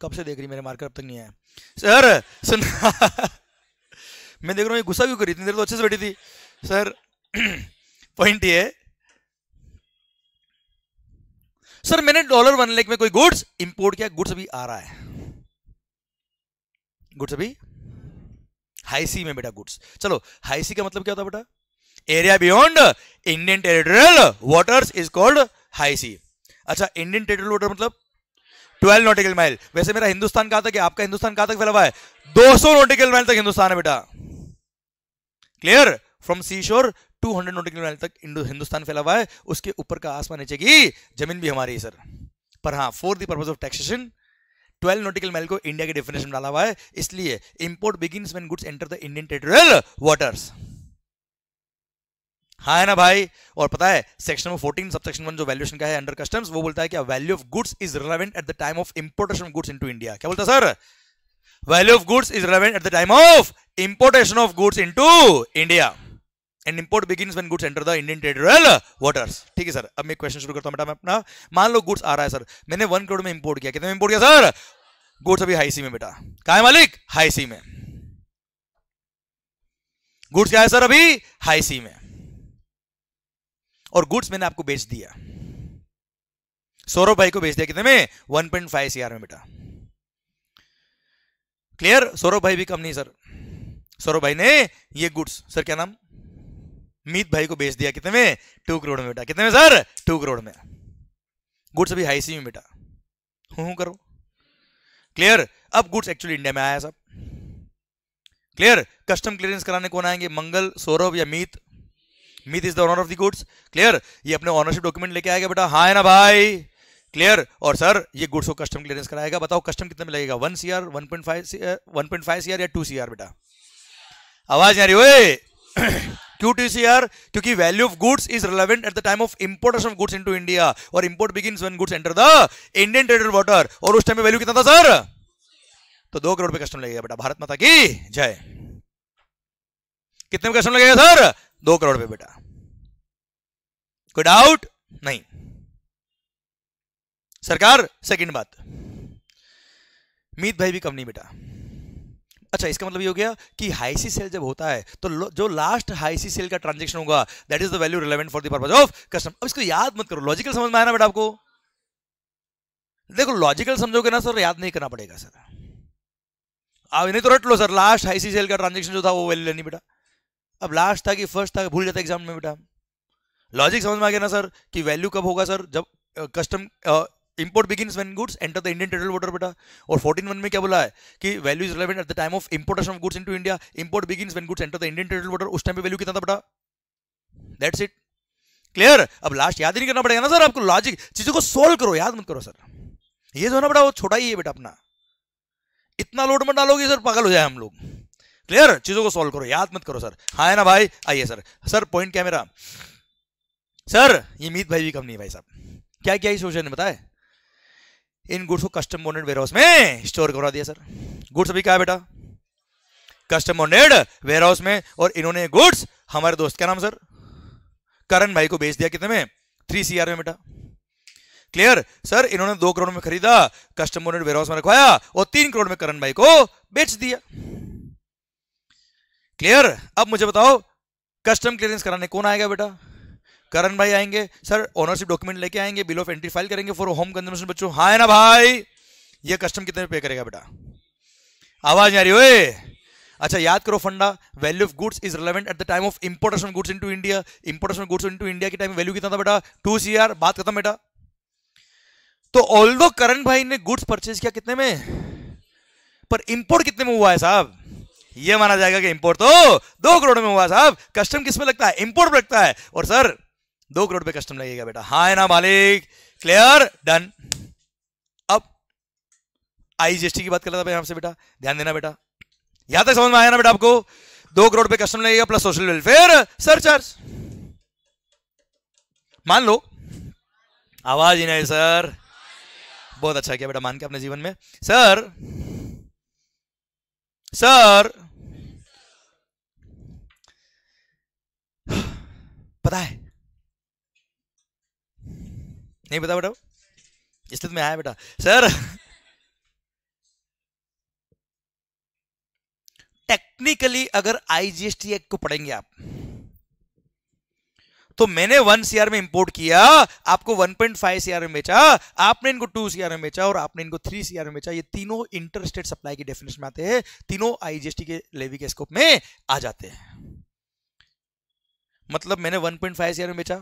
कब से देख रही मेरे मार्कर अब तक नहीं आया सर सुन मैं देख रहा हूं गुस्सा क्यों करी इतनी देर तो अच्छे से बैठी थी सर पॉइंट ये सर मैंने डॉलर वन लेख में कोई गुड्स इंपोर्ट किया गुड्स अभी आ रहा है गुड्स अभी हाई सी में बेटा गुड्स चलो हाई सी का मतलब क्या होता बेटा area beyond Indian territorial waters is called high sea अच्छा इंडियन टेरिटोरियल वाटर मतलब 12 नोटिकल माइल वैसे मेरा हिंदुस्तान कहा था कि आपका हिंदुस्तान कहां तक फैला हुआ है 200 नोटिकल माइल तक हिंदुस्तान है बेटा क्लियर फ्रॉम सी शोर टू हंड्रेड नोटिकल माइल तक हिंदुस्तान फैला हुआ है उसके ऊपर का आसमान नीचे की जमीन भी हमारी है सर पर हाँ for the purpose of taxation 12 nautical mile को इंडिया के डेफिनेशन डाला हुआ है इसलिए import begin when goods enter the Indian territorial waters हाँ है ना भाई और पता है सेक्शन नंबर 14 सेक्शन 1 जो वैल्यूएशन का है अंडर कस्टम्स वो बोलता है कि value of goods is relevant at the time of importation of goods into India क्या बोलता है sir value of goods is relevant at the time of importation of goods into India and import begin when goods enter the Indian territorial waters ठीक है sir अब मैं question शुरू करता हूँ बेटा मैं अपना मान लो गुड्स आ रहा है सर मैंने वन करोड़ में इम्पोर्ट किया कितने में इंपोर्ट किया सर गुड्स अभी हाई सी में बेटा कहा है मालिक हाई सी में गुड्स क्या है सर अभी हाई सी में और गुड्स मैंने आपको बेच दिया सौरभ भाई को बेच दिया कितने में one point five C R में बेटा क्लियर सौरभ भाई भी कम नहीं सर सौरभ भाई ने ये गुड्स सर क्या नाम मीत भाई को बेच दिया कितने में टू करोड़ में बेटा कितने में सर टू करोड़ में गुड्स अभी हाई सी में बेटा हूं करो क्लियर अब गुड्स एक्चुअली इंडिया में आया सब क्लियर कस्टम क्लियरेंस कराने कौन आएंगे मंगल सौरभ या Meet Meet is the owner of the goods clear ये अपने ऑनरशिप डॉक्यूमेंट लेके आएगा बेटा हाँ ना भाई क्लियर और सर ये गुड्स को कस्टम क्लियरेंस कराएगा बताओ कस्टम कितने में लगेगा one C R one point five one point five C R या टू सी आर बेटा आवाज आ रही हो क्यों टीसीआर क्योंकि value of goods is relevant at the time of importation of goods into India और import begins when goods enter the Indian trader water और उस टाइम में वैल्यू कितना था सर तो दो करोड़ पे कस्टम लगेगा बेटा भारत माता की जय कितने कस्टम लगेगा सर दो करोड़ पे बेटा कोई डाउट नहीं सरकार सेकंड बात मीत भाई भी कम नहीं बेटा अच्छा इसका मतलब ये हो गया कि हाईसी सेल जब होता है तो जो लास्ट हाईसी सेल का ट्रांजेक्शन होगा that is the value relevant for the purpose of custom अब इसको याद मत करो लॉजिकल समझ में आया ना बेटा आपको देखो लॉजिकल समझोगे ना सर याद नहीं करना पड़ेगा सर आप नहीं तो रट लो सर लास्ट हाईसी सेल का ट्रांजेक्शन जो था वो वैल्यू लेनी बेटा अब लास्ट था कि फर्स्ट था भूल जाता एग्जाम में बेटा लॉजिक समझ में आ गया ना सर कि वैल्यू कब होगा सर जब custom import begins when goods enter the Indian territorial water बेटा और फोर्टीन वन में क्या बोला है कि value is relevant at the time of importation of goods to India import begins when goods enter the Indian territorial water उस time पे value कितना था बेटा दैट्स इट क्लियर अब लास्ट याद ही नहीं करना पड़ेगा ना सर आपको लॉजिक चीजों को सोल्व करो याद मत करो सर ये जो है ना बेटा वो छोटा ही है बेटा अपना इतना लोड मत डालोगे सर पागल हो जाए हम लोग क्लियर चीजों को सोल्व करो याद मत करो सर हाँ है ना भाई आइए सर सर पॉइंट क्या मेरा सर ये मीत भाई भी कम नहीं है भाई साहब क्या क्या इस क्वेश्चन ने बताया इन गुड्स को कस्टम बॉन्डेड वेयर हाउस में स्टोर करवा दिया सर गुड्स अभी क्या है बेटा कस्टम बॉन्डेड वेयर हाउस में और इन्होंने गुड्स हमारे दोस्त क्या नाम सर करण भाई को बेच दिया कितने में थ्री सी में बेटा क्लियर सर इन्होंने दो करोड़ में खरीदा कस्टम बॉन्डेड वेयर हाउस में रखवाया और तीन करोड़ में करण भाई को बेच दिया क्लियर अब मुझे बताओ कस्टम क्लियरेंस कराने कौन आएगा बेटा करण भाई आएंगे सर ओनरशिप डॉक्यूमेंट लेके आएंगे बिल ऑफ एंट्री फाइल करेंगे फॉर होम कंजम्पशन बच्चों हाँ है ना भाई ये कस्टम कितने पे करेगा बेटा आवाज आ रही ओए अच्छा याद करो फंडा value of goods is relevant at the time of importation goods into India importation goods into India के टाइम वैल्यू कितना था बेटा टू सी आर बात खत्म बेटा तो ऑल दो करण भाई ने गुड्स परचेज किया कितने में पर इंपोर्ट कितने में हुआ है साहब यह माना जाएगा कि इंपोर्ट तो दो करोड़ में हुआ साहब कस्टम किस पे लगता है इंपोर्ट लगता है और सर दो करोड़ पे कस्टम लगेगा बेटा हाँ है ना मालिक क्लियर डन अब आई टी की बात कर रहा था बेटा ध्यान देना बेटा यहां तक समझ में आया ना बेटा आपको दो करोड़ पे कस्टम लगेगा प्लस सोशल वेलफेयर सरचार्ज मान लो आवाज ही नहीं सर बहुत अच्छा किया बेटा मान के अपने जीवन में सर सर पता है नहीं बताओ बेटा इसलिए तुम्हें आया बेटा सर टेक्निकली अगर आईजीएसटी एक्ट को पढ़ेंगे आप तो मैंने वन सीआर में इंपोर्ट किया आपको 1.5 सीआर में बेचा आपने इनको टू सीआर में बेचा और आपने इनको थ्री सीआर में बेचा ये तीनों इंटरस्टेट सप्लाई की डेफिनेशन में आते हैं तीनों आईजीएसटी के लेवी के स्कोप में आ जाते हैं मतलब मैंने 1.5 सीआर में बेचा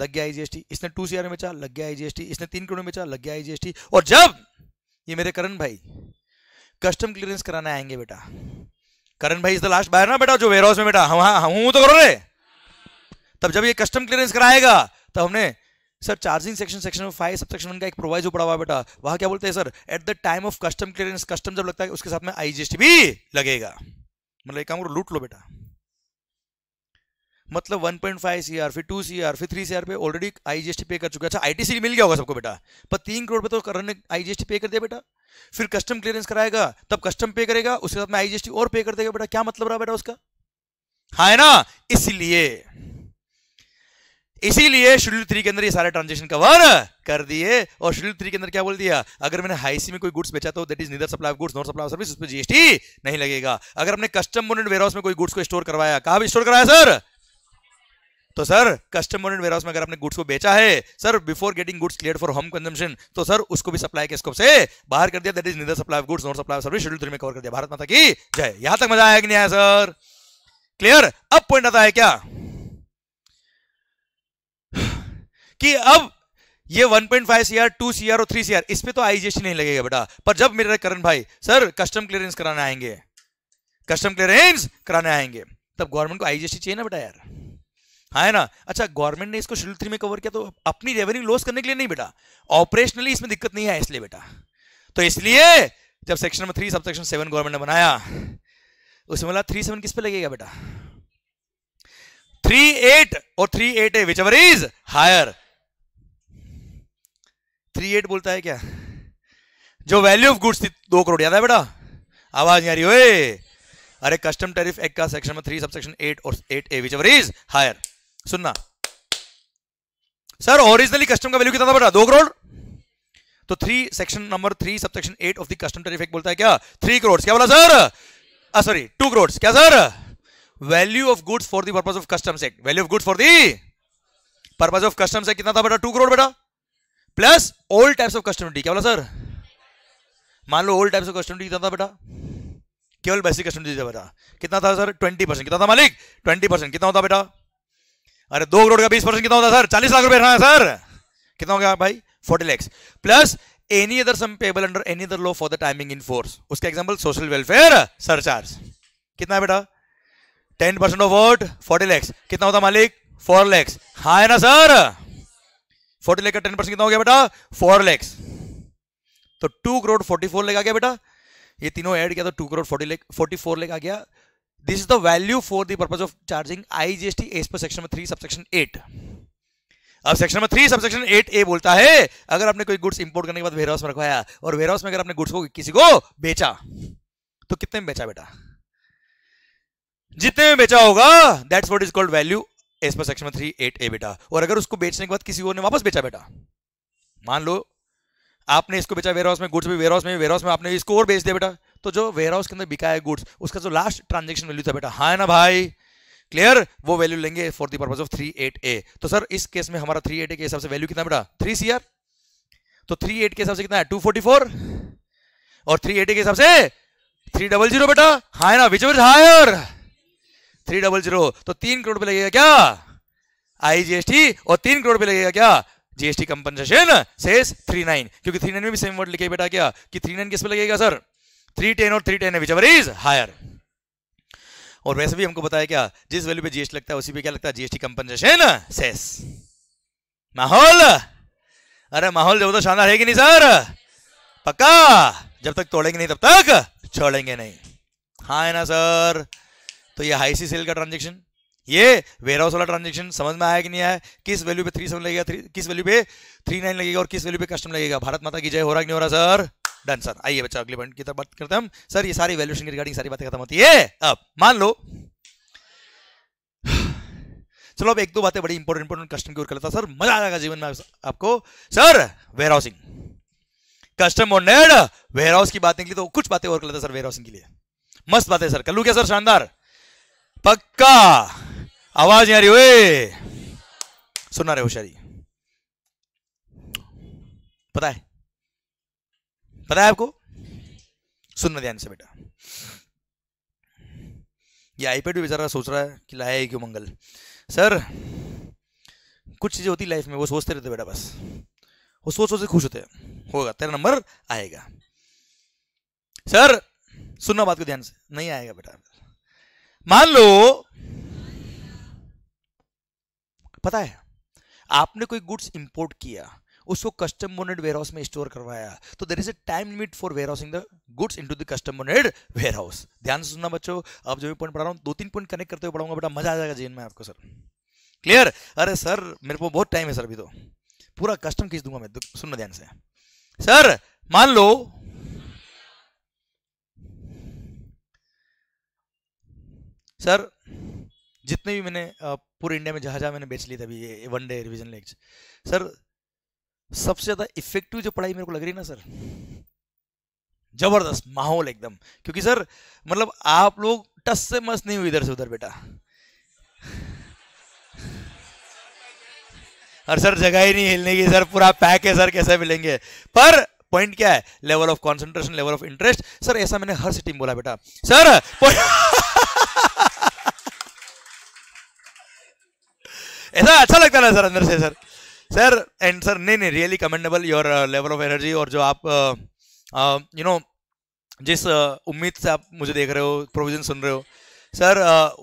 लग गया आईजीएसटी इसने 2 सीआर में बेचा लग गया आईजीएसटी इसने 3 करोड़ में बेचा लग गया आईजीएसटी और जब ये मेरे करण भाई कस्टम क्लियरेंस कराने आएंगे बेटा करण भाई इस द लास्ट बाहर ना बेटा जो वेयर हाउस में बेटा हम हाँ हूं तो करो रे तब जब ये कस्टम क्लियरेंस कराएगा तो हमने सर चार्जिंग सेक्शन सेक्शन में फाइव सब सेक्शन का एक प्रोवाइजो पड़ा हुआ है बेटा वहां क्या बोलते हैं sir at the time of custom clearance custom जब लगता है उसके साथ में आईजीएसटी भी लगेगा मतलब एक काम करो लूट लो बेटा मतलब 1.5 पॉइंट फिर 2 सीआर फिर 3 सीआर पे ऑलरेडी आईजीएसटी पे कर चुके अच्छा आईटीसी मिल गया होगा सबको बेटा पर तीन करोड़ पे तो आई ने आईजीएसटी पे कर दिया बेटा फिर कस्टम क्लियरेंस कराएगा तब कस्टम पे करेगा उसके साथ में आईजीएसटी और पे कर देगा बेटा क्या मतलब रहा बेटा उसका हाँ है ना इसलिए इसीलिए शेड्यूल थ्री के अंदर ये सारे ट्रांजेक्शन कवर कर दिए और शेड्यूल थ्री के अंदर क्या बोल दिया अगर मैंने हाईसी में कोई गुड्स बेचा तो that is neither supply of goods not supply service उस पर जीएसटी नहीं लगेगा अगर हमने कस्टम मोनेट वेयर हाउस में कोई गुड्स को स्टोर करवाया कहा स्टोर कराया सर तो सर कस्टमर एंड वेरहाउस में अगर आपने गुड्स को बेचा है sir before getting goods clear for home consumption तो सर उसको भी सप्लाई के स्कोप से बाहर कर दिया that is neither supply of goods not supply service schedule three में कवर कर दिया भारत माता की जय यहां तक मजा आया कि नहीं आया सर क्लियर अब पॉइंट आता है क्या कि अब ये 1.5 सीआर 2 सीआर और 3 सीआर इस पे तो आईजीएसटी नहीं लगेगा बेटा पर जब मेरे करण भाई सर कस्टम क्लियरेंस कराने आएंगे कस्टम क्लियरेंस कराने आएंगे तब गवर्नमेंट को आईजीएसटी चाहिए ना बेटा यार हाँ ना अच्छा गवर्नमेंट ने इसको शेड्यूल थ्री में कवर किया तो अपनी रेवेन्यू लॉस करने के लिए नहीं बेटा ऑपरेशनली इसमें दिक्कत नहीं है इसलिए बेटा तो इसलिए जब सेक्शन नंबर थ्री सब सेक्शन सेवन गवर्नमेंट ने बनाया उसमें बोला थ्री सेवन किस पे लगेगा बेटा थ्री एट और three eight A which ever is higher three eight बोलता है क्या जो वैल्यू ऑफ गुड्स थी दो करोड़ याद है बेटा आवाज नहीं आ रही ओए अरे कस्टम टैरिफ एक्ट का section number three sub section eight और eight A which ever is higher सुनना सर ओरिजिनली कस्टम का वैल्यू कितना था बेटा दो करोड़ तो three section number three sub section eight of the custom tariff act बोलता है क्या थ्री करोड़ क्या बोला सर सॉरी टू करोड़ क्या sir value of goods for the purpose of customs act value of goods for the purpose of customs act कितना था बेटा two crore बेटा plus old types of custom क्या बोला सर मान लो ओल्ड टाइप्स ऑफ कस्टम कितना था बेटा केवल बेसिक कस्टम था बेटा कितना था सर ट्वेंटी परसेंट कितना था मालिक ट्वेंटी परसेंट कितना होता बेटा अरे दो करोड़ का बीस परसेंट कितना होता है सर चालीस लाख रुपए रहना सर कितना हो गया भाई forty lakhs plus any other sum payable under any other law for the timing in force उसका example social welfare sir charge कितना है बेटा ten percent of what forty lakhs कितना होता मालिक फोर लैक्स हाँ है ना सर फोर्टी लैख का टेन परसेंट कितना हो गया बेटा फोर लैक्स तो two crore forty four lakh आ गया बेटा ये तीनों एड किया तो two crore forty lakh forty four lakh आ गया this is the value for the purpose of charging IGST as per section number 3 subsection 8 अब section number three sub section eight A बोलता है अगर आपने कोई गुड्स इंपोर्ट करने के बाद वेयर हाउस में रखवाया और वेयर हाउस में अगर आपने गुड्स को किसी को बेचा तो कितने में बेचा बेटा जितने में बेचा होगा that's what is called value as per section three eight A बेटा और अगर उसको बेचने के बाद किसी को वापस बेचा बेटा मान लो आपने इसको बेचा वेयर हाउस में गुड्स भी वेयर हाउस में वेयर हाउस में आपने इसको और बेच दिया बेटा तो जो वेयर हाउस के अंदर बिका है गुड्स उसका जो लास्ट ट्रांजेक्शन वैल्यू था बेटा हाँ ना भाई क्लियर वो वैल्यू लेंगे for the purpose of three eight A तो सर इस केस में हमारा थ्री एट ए के हिसाब से वैल्यू कितना बेटा थ्री सी आर तो थ्री एट के हिसाब से कितना है टू फोर्टी फोर और थ्री एट ए के हिसाब से थ्री डबल जीरो बेटा हाय ना which is higher three double zero तो तीन करोड़ पे लगेगा क्या आई जीएसटी और तीन करोड़ पे लगेगा क्या GST compensation cess three nine क्योंकि थ्री नाइन में भी सेम वर्ड लिखे बेटा क्या कि थ्री नाइन किस पे लगेगा सर थ्री टेन और थ्री टेन है विच एवर इज हायर और वैसे भी हमको बताया क्या जिस वैल्यू पे जीएसटी लगता है उसी पे क्या लगता है जीएसटी कंपनसेशन सेस माहौल अरे माहौल जब तो शानदार है कि नहीं सर पक्का जब तक तोड़ेंगे नहीं तब तक छोड़ेंगे नहीं हाँ है ना सर तो ये सी सेल का ट्रांजेक्शन ये वेयर हाउस वाला ट्रांजेक्शन समझ में आया कि नहीं आया किस वैल्यू पे थ्री सेवन लगेगा थ्री किस वैल्यू पे थ्री नाइन लगेगा और किस वैल्यू पे कस्टम लगेगा भारत माता की जय हो रहा कि नहीं हो रहा सर डन सर आइए बच्चा अगले पॉइंट की तरफ बात करते हैं हम सर ये सारी वैल्यूएशन की रिगार्डिंग सारी बातें खत्म होती है अब मान लो चलो अब एक दो बातें बड़ी इंपोर्टेंट इंपोर्टेंट कस्टम की ओर कर लेता सर मजा आ जाएगा जीवन में आपको सर वेयर हाउसिंग कस्टम और वेयर हाउस की बात निकली तो कुछ बातें और कर लेता सर वेयर हाउसिंग के लिए मस्त बातें सर कर लू क्या सर शानदार पक्का आवाज आ रही हुए सुना रहे होशियारी पता है पता है आपको सुनना ध्यान से बेटा ये आईपैड भी बेचारा सोच रहा है कि लाया क्यों मंगल सर कुछ चीज़ें होती लाइफ में वो सोचते रहते बेटा बस वो सोच सोच खुश होते होगा तेरा नंबर आएगा सर सुनना बात को ध्यान से नहीं आएगा बेटा मान लो पता है आपने कोई गुड्स इंपोर्ट किया उसको कस्टम बोनेड वेयर हाउस में स्टोर करवाया तो there is a time limit for warehousing the goods into the custom bonded warehouse ध्यान से सुनना बच्चों अब जो भी पॉइंट पढ़ा रहा हूँ दो तीन पॉइंट कनेक्ट करते हुए पढ़ाऊंगा बेटा मजा आ जाएगा जेन में आपको सर क्लियर अरे सर मेरे को बहुत टाइम है सर अभी तो पूरा कस्टम खींच दूंगा मैं सुनना ध्यान से सर मान लो सर जितने भी मैंने पूरे इंडिया में जहाँ जहाँ मैंने बेच लिए थे अभी ये one day revision lecs sir सबसे ज्यादा इफेक्टिव जो पढ़ाई मेरे को लग रही है ना सर जबरदस्त माहौल एकदम क्योंकि सर मतलब आप लोग टस से मस नहीं हुए इधर से उधर बेटा और सर जगह ही नहीं हिलने की सर पूरा पैक है सर कैसे मिलेंगे पर पॉइंट क्या है level of concentration level of interest sir ऐसा मैंने हर सिटी में बोला बेटा सर ऐसा अच्छा लगता ना सर अंदर से सर सर एंड सर नहीं नहीं really commendable your level of energy और जो आप यू uh, नो uh, जिस uh, उम्मीद से आप मुझे देख रहे हो प्रोविजन सुन रहे हो सर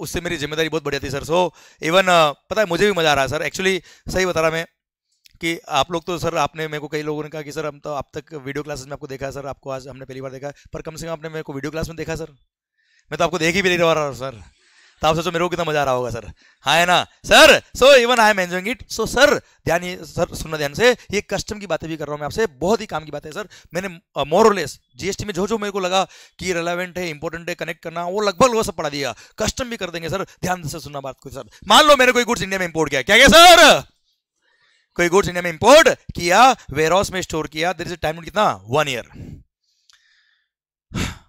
उससे मेरी जिम्मेदारी बहुत बढ़िया थी सर सो इवन पता है मुझे भी मज़ा आ रहा है सर एक्चुअली सही बता रहा मैं कि आप लोग तो सर आपने मेरे को कई लोगों ने कहा कि सर हम तो अब तक वीडियो क्लासेस में आपको देखा है सर आपको आज हमने पहली बार देखा है पर कम से कम आपने मेरे को वीडियो क्लास में देखा सर मैं तो आपको देख ही भी नहीं रहा सर तो आप सोचो मेरे को कितना मजा आ रहा होगा सर हाँ है ना sir so even I am enjoying it so sir ध्यान सर सुनना ध्यान से ये कस्टम की बातें भी कर रहा हूँ मैं आपसे बहुत ही काम की बात है सर मैंने मोरलेस जीएसटी में जो जो मेरे को लगा कि रेलेवेंट है इंपॉर्टेंट है कनेक्ट करना वो लगभग वो सब पढ़ा दिया कस्टम भी कर देंगे सर ध्यान से सुनना बात को सर मान लो मेरे कोई गुड्स इंडिया में इंपोर्ट किया क्या क्या सर कोई गुड्स इंडिया में इंपोर्ट किया हाउस में स्टोर किया देर इज टाइम कितना वन ईयर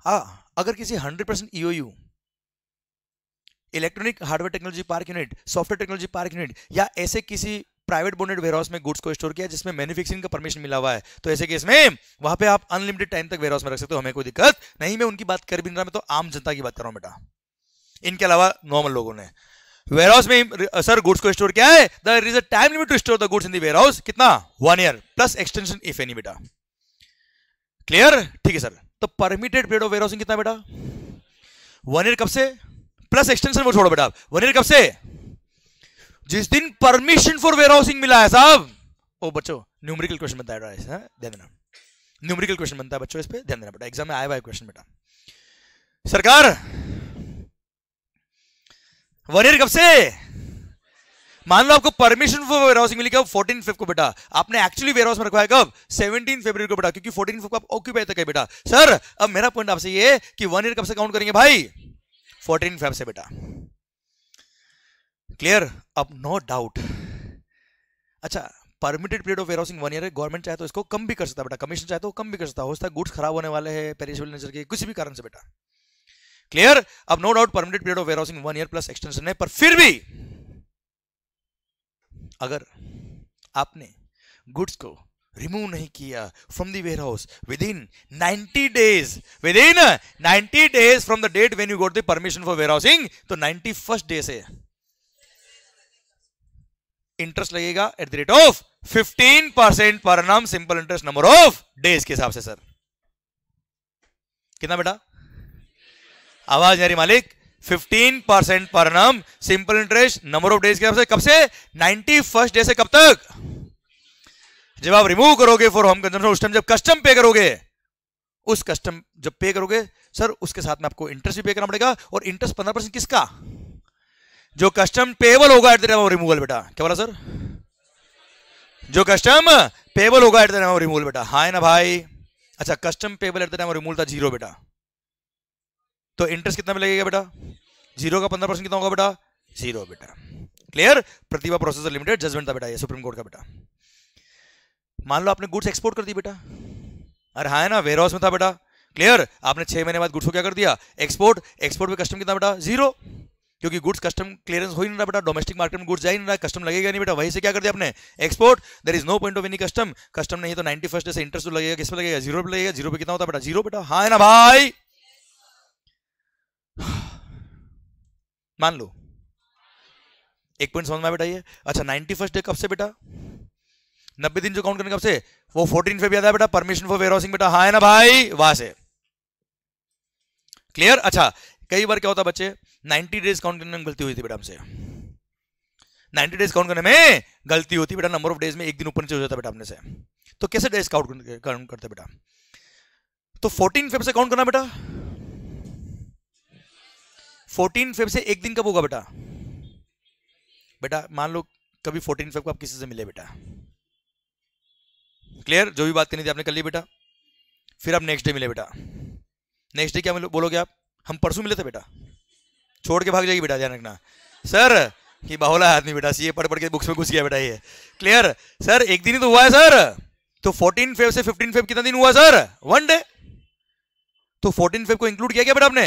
हाँ, अगर किसी hundred percent U electronic hardware technology park unit software technology park unit या ऐसे किसी प्राइवेट बोनेड वेयरहाउस में गुड्स को स्टोर किया जिसमें मैन्युफैक्चरिंग का परमिशन मिला हुआ है तो ऐसे केस में वहां पे आप अनलिमिटेड टाइम तक वेयरहाउस में रख सकते हो हमें कोई दिक्कत नहीं मैं उनकी बात कर भी नहीं रहा मैं तो आम जनता की बात कर रहा हूं बेटा इनके अलावा नॉर्मल लोगों ने वेयरहाउस में सर गुड्स को स्टोर किया है there is a time limit to store the goods in the warehouse कितना one year plus extension if any बेटा क्लियर ठीक है सर तो परमिटेड पीरियड ऑफ वेयरहाउसिंग कितना बेटा वन ईयर कब से प्लस एक्सटेंशन वो छोड़ो बेटा वन ईयर कब से जिस दिन परमिशन फॉर वेयर हाउसिंग मिला है साहब ओ बच्चो न्यूमरिकल क्वेश्चन बनता है हाँ? ध्यान देना न्यूमरिकल क्वेश्चन बनता है बच्चों इस पर ध्यान देना बेटा एग्जाम में आया हुआ क्वेश्चन बेटा सरकार वन ईयर कब से मान लो आपको परमिशन फॉर वेयर हाउसिंग मिली कब फोर्टीन फिफ्थ को बेटा आपने एक्चुअली वेयर हाउस में रखवाया कब सेवनटीन फेब्रवरी को बेटा क्योंकि फोर्टीन फिफ्थ को आप ऑक्यूपाई तक है बेटा सर अब मेरा पॉइंट आपसे ये कि वन ईयर कब से काउंट करेंगे भाई फोर्टीन फेब से बेटा क्लियर अब नो डाउट अच्छा permitted period of warehousing one year है गवर्नमेंट चाहे तो इसको कम भी कर सकता है बेटा कमीशन चाहे तो कम भी कर सकता हो सकता है गुड्स खराब होने वाले हैं पेरिशेबल नेचर के किसी भी कारण से बेटा क्लियर अब no doubt permitted period of warehousing one year plus extension है पर फिर भी अगर आपने गुड्स को रिमूव नहीं किया from the warehouse within ninety days within ninety days from the date when you got the permission for warehousing तो नाइनटी फर्स्ट डे से इंटरेस्ट लगेगा at the rate of fifteen percent per annum simple interest number of days के हिसाब से sir कितना बेटा आवाज यारी मालिक 15 percent per annum simple interest number of days के हिसाब से कब से नाइनटी फर्स्ट डे से कब तक जब आप रिमूव करोगे फॉर होम कंजम्पशन उस टाइम जब कस्टम पे करोगे उस कस्टम जब पे करोगे सर उसके साथ में आपको इंटरेस्ट भी पे करना पड़ेगा और इंटरेस्ट पंद्रह परसेंट किसका जो कस्टम पेबल होगा at the time of removal बेटा क्या बोला सर जो कस्टम पेबल होगा at the time of removal बेटा हाँ ना भाई अच्छा custom payable at the time of removal था जीरो बेटा तो इंटरेस्ट कितना मिलेगा बेटा जीरो का पंद्रह कितना होगा बेटा जीरो बेटा clear Pratibha processor limited judgment था बेटा ये सुप्रीम कोर्ट का बेटा मान लो आपने गुड्स एक्सपोर्ट कर दी बेटा अरे हाँ ना वेयर हाउस में था बेटा क्लियर आपने छह महीने बाद गुड्स को क्या कर दिया एक्सपोर्ट एक्सपोर्ट में कस्टम कितना बेटा जीरो क्योंकि गुड्स कस्टम क्लियरेंस हो ही नहीं रहा बेटा डोमेस्टिक मार्केट में गुड्स जा ही नहीं रहा कस्टम लगेगा नहीं बेटा वही से क्या कर दिया आपने export there is no point of any custom custom नहीं तो नाइनटी फर्स्ट से इंटरेस्ट तो लगेगा किस पर लगेगा जीरो पे लगेगा जीरो पे कितना होता बेटा जीरो बेटा हाँ है ना भाई मान लो एक पॉइंट समझ में बेटा ये अच्छा नाइन्टी फर्स्ट डे कब से बेटा नब्बे दिन जो काउंट करने कब से वो फोर्टीन फे भी आता है बेटा परमिशन फॉर वेयर हाउसिंग बेटा हाँ है ना भाई वहां से क्लियर अच्छा कई बार क्या होता बच्चे नाइनटी डेज काउंट करने में गलती हुई थी बेटा हमसे 90 डेज काउंट करने में गलती होती बेटा नंबर ऑफ डेज में एक दिन ऊपर नीचे हो जाता बेटा अपने से तो कैसे डेज काउंट काउंट करते बेटा तो 14 फेब से काउंट करना बेटा 14 फेब से एक दिन कब होगा बेटा बेटा मान लो कभी 14 फेब को आप किसी से मिले बेटा क्लियर जो भी बात करनी थी आपने कर ली बेटा फिर आप नेक्स्ट डे मिले बेटा नेक्स्ट डे क्या बोलोगे आप हम परसों मिले थे बेटा छोड़ के भाग जाएगी बेटा ध्यान रखना सर ये बाहुला आदमी बेटा ये पढ़ पढ़ के बुक्स में घुस गया बेटा ये क्लियर सर एक दिन ही तो हुआ है सर तो फोर्टीन फेब से फिफ्टीन फेब कितना दिन हुआ सर वन डे तो फोर्टीन फेब को इंक्लूड किया क्या बेटा आपने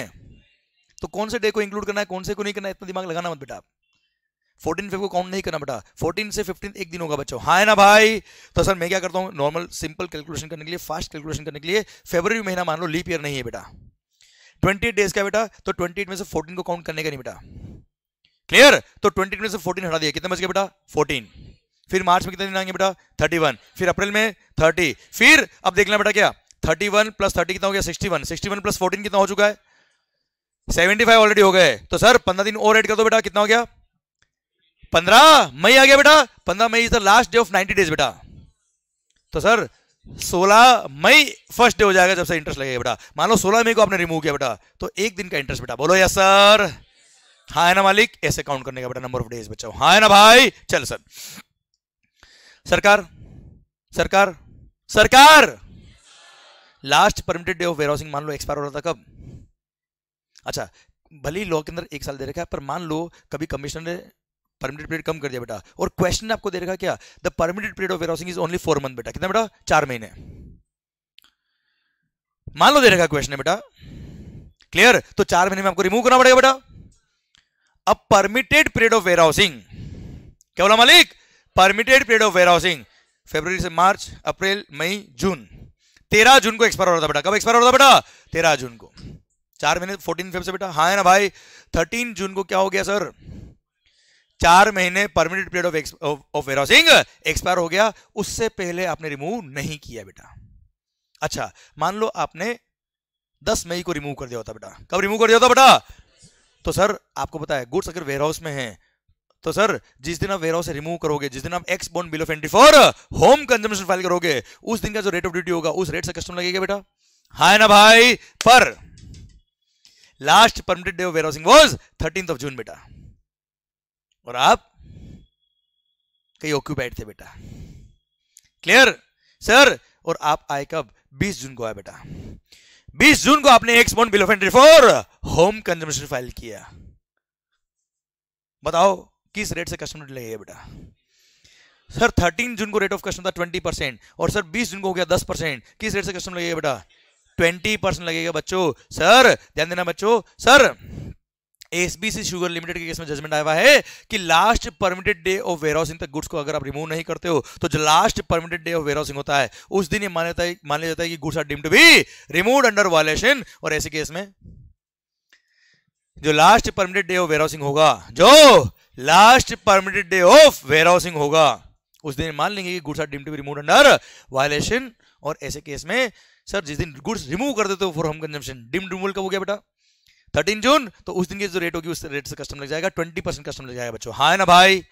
तो कौन से डे को इंक्लूड करना है कौन से को नहीं करना है इतना दिमाग लगाना मत बेटा आप फोर्टीन फिफ्थ को काउंट नहीं करना बेटा फोर्टीन से फिफ्टीन एक दिन होगा बच्चों हाँ है ना भाई तो सर मैं क्या करता हूँ नॉर्मल सिंपल कैलकुलेशन करने के लिए फास्ट कैलकुलेशन करने के लिए फेबररी महीना मान लो लीप ईयर नहीं है बेटा ट्वेंटी डेज का बेटा तो ट्वेंटी में से फोर्टीन को काउंट करने का नहीं बेटा क्लियर तो ट्वेंटी में से फोर्टीन हटा दिया कितने बच गए बेटा फोर्टीन फिर मार्च में कितने दिन आएंगे बेटा थर्टी वन फिर अप्रैल में थर्टी फिर अब देख लेना बेटा क्या थर्टी वन प्लस थर्टी कितना हो गया sixty one sixty one plus fourteen कितना हो चुका है सेवेंटी फाइव ऑलरेडी हो गए तो सर पंद्रह दिन और एड कर दो बेटा कितना हो गया पंद्रह मई आ गया बेटा पंद्रह मई is the last day of ninety days बेटा तो सर सोलह मई फर्स्ट डे हो जाएगा जब से इंटरेस्ट लगेगा बेटा मान लो सोलह मई को आपने रिमूव किया बेटा तो एक दिन का इंटरेस्ट बेटा बोलो यस सर हाँ है ना मालिक ऐसे काउंट करने का बेटा नंबर ऑफ डेज बचाओ हाँ है ना भाई चल सर सरकार सरकार सरकार last permitted day of warehousing मान लो एक्सपायर हो रहा था कब अच्छा भले ही लॉ के अंदर एक साल दे रखा है पर मान लो कभी कमिश्नर ने परमिटेड पीरियड कम कर दिया बेटा और क्वेश्चन आपको दे रखा क्या the permitted period of ware is only four month बेटा कितना बेटा चार महीने मान लो दे रखा क्वेश्चन है बेटा क्लियर तो चार महीने में आपको रिमूव करना पड़ेगा बेटा अब permitted period of where warehousing क्या बोला मालिक permitted period of where warehousing February से मार्च अप्रैल मई जून तेरह जून को एक्सपायर हो रहा था बेटा कब एक्सपायर हो रहा था बेटा तेरह जून को चार महीने फोर्टीन फेब से बेटा हाँ है ना भाई थर्टीन जून को क्या हो गया सर चार महीने permitted period of of expire हो गया उससे पहले आपने रिमूव नहीं किया बेटा अच्छा मान लो आपने 10 मई को रिमूव कर दिया होता बेटा कब रिमूव कर दिया होता बेटा तो सर आपको पता है गुड्स अगर वेयरहाउस में है तो सर जिस दिन आप वेयरहाउस से रिमूव करोगे जिस दिन आप ex bond bill of entry for home consumption file करोगे उस दिन का जो रेट ऑफ ड्यूटी होगा उस रेट से कस्टम लगेगा बेटा हाँ ना भाई पर last permitted day of warehousing housing was thirteen of June बेटा और आप कहीं ऑक्यूपाइड थे बेटा क्लियर सर और आप आए कब 20 जून को आए बेटा 20 जून को आपने ex bond bill of entry for home consumption file किया बताओ किस रेट से कस्टमर लगेगा बेटा सर 13 जून को रेट ऑफ कस्टमर था 20 परसेंट और सर 20 जून को हो गया 10 परसेंट किस रेट से कस्टमर लगेगा बेटा 20 परसेंट लगेगा बच्चों सर ध्यान देना बच्चों सर एसबीसी शुगर लिमिटेड के केस में जजमेंट आया हुआ है कि last permitted day of where warehousing तक गुड्स को अगर आप रिमूव नहीं करते हो तो जो last permitted day of where warehousing होता है उस दिन ये मान्यता मान लिया जाता है कि goods are deem to be remove under violation और ऐसे केस में जो last permitted day of where warehousing होगा जो last permitted day of where warehousing होगा उस दिन मान लेंगे कि goods are deem to be remove under violation और ऐसे केस में सर जिस दिन गुड्स रिमूव कर देते हो for home consumption deem removal कब हो गया बेटा थर्टीन जून तो उस दिन की जो रेट होगी उस रेट से कस्टम लग जाएगा ट्वेंटी परसेंट कस्टम लग जाएगा बच्चों हाँ ना भाई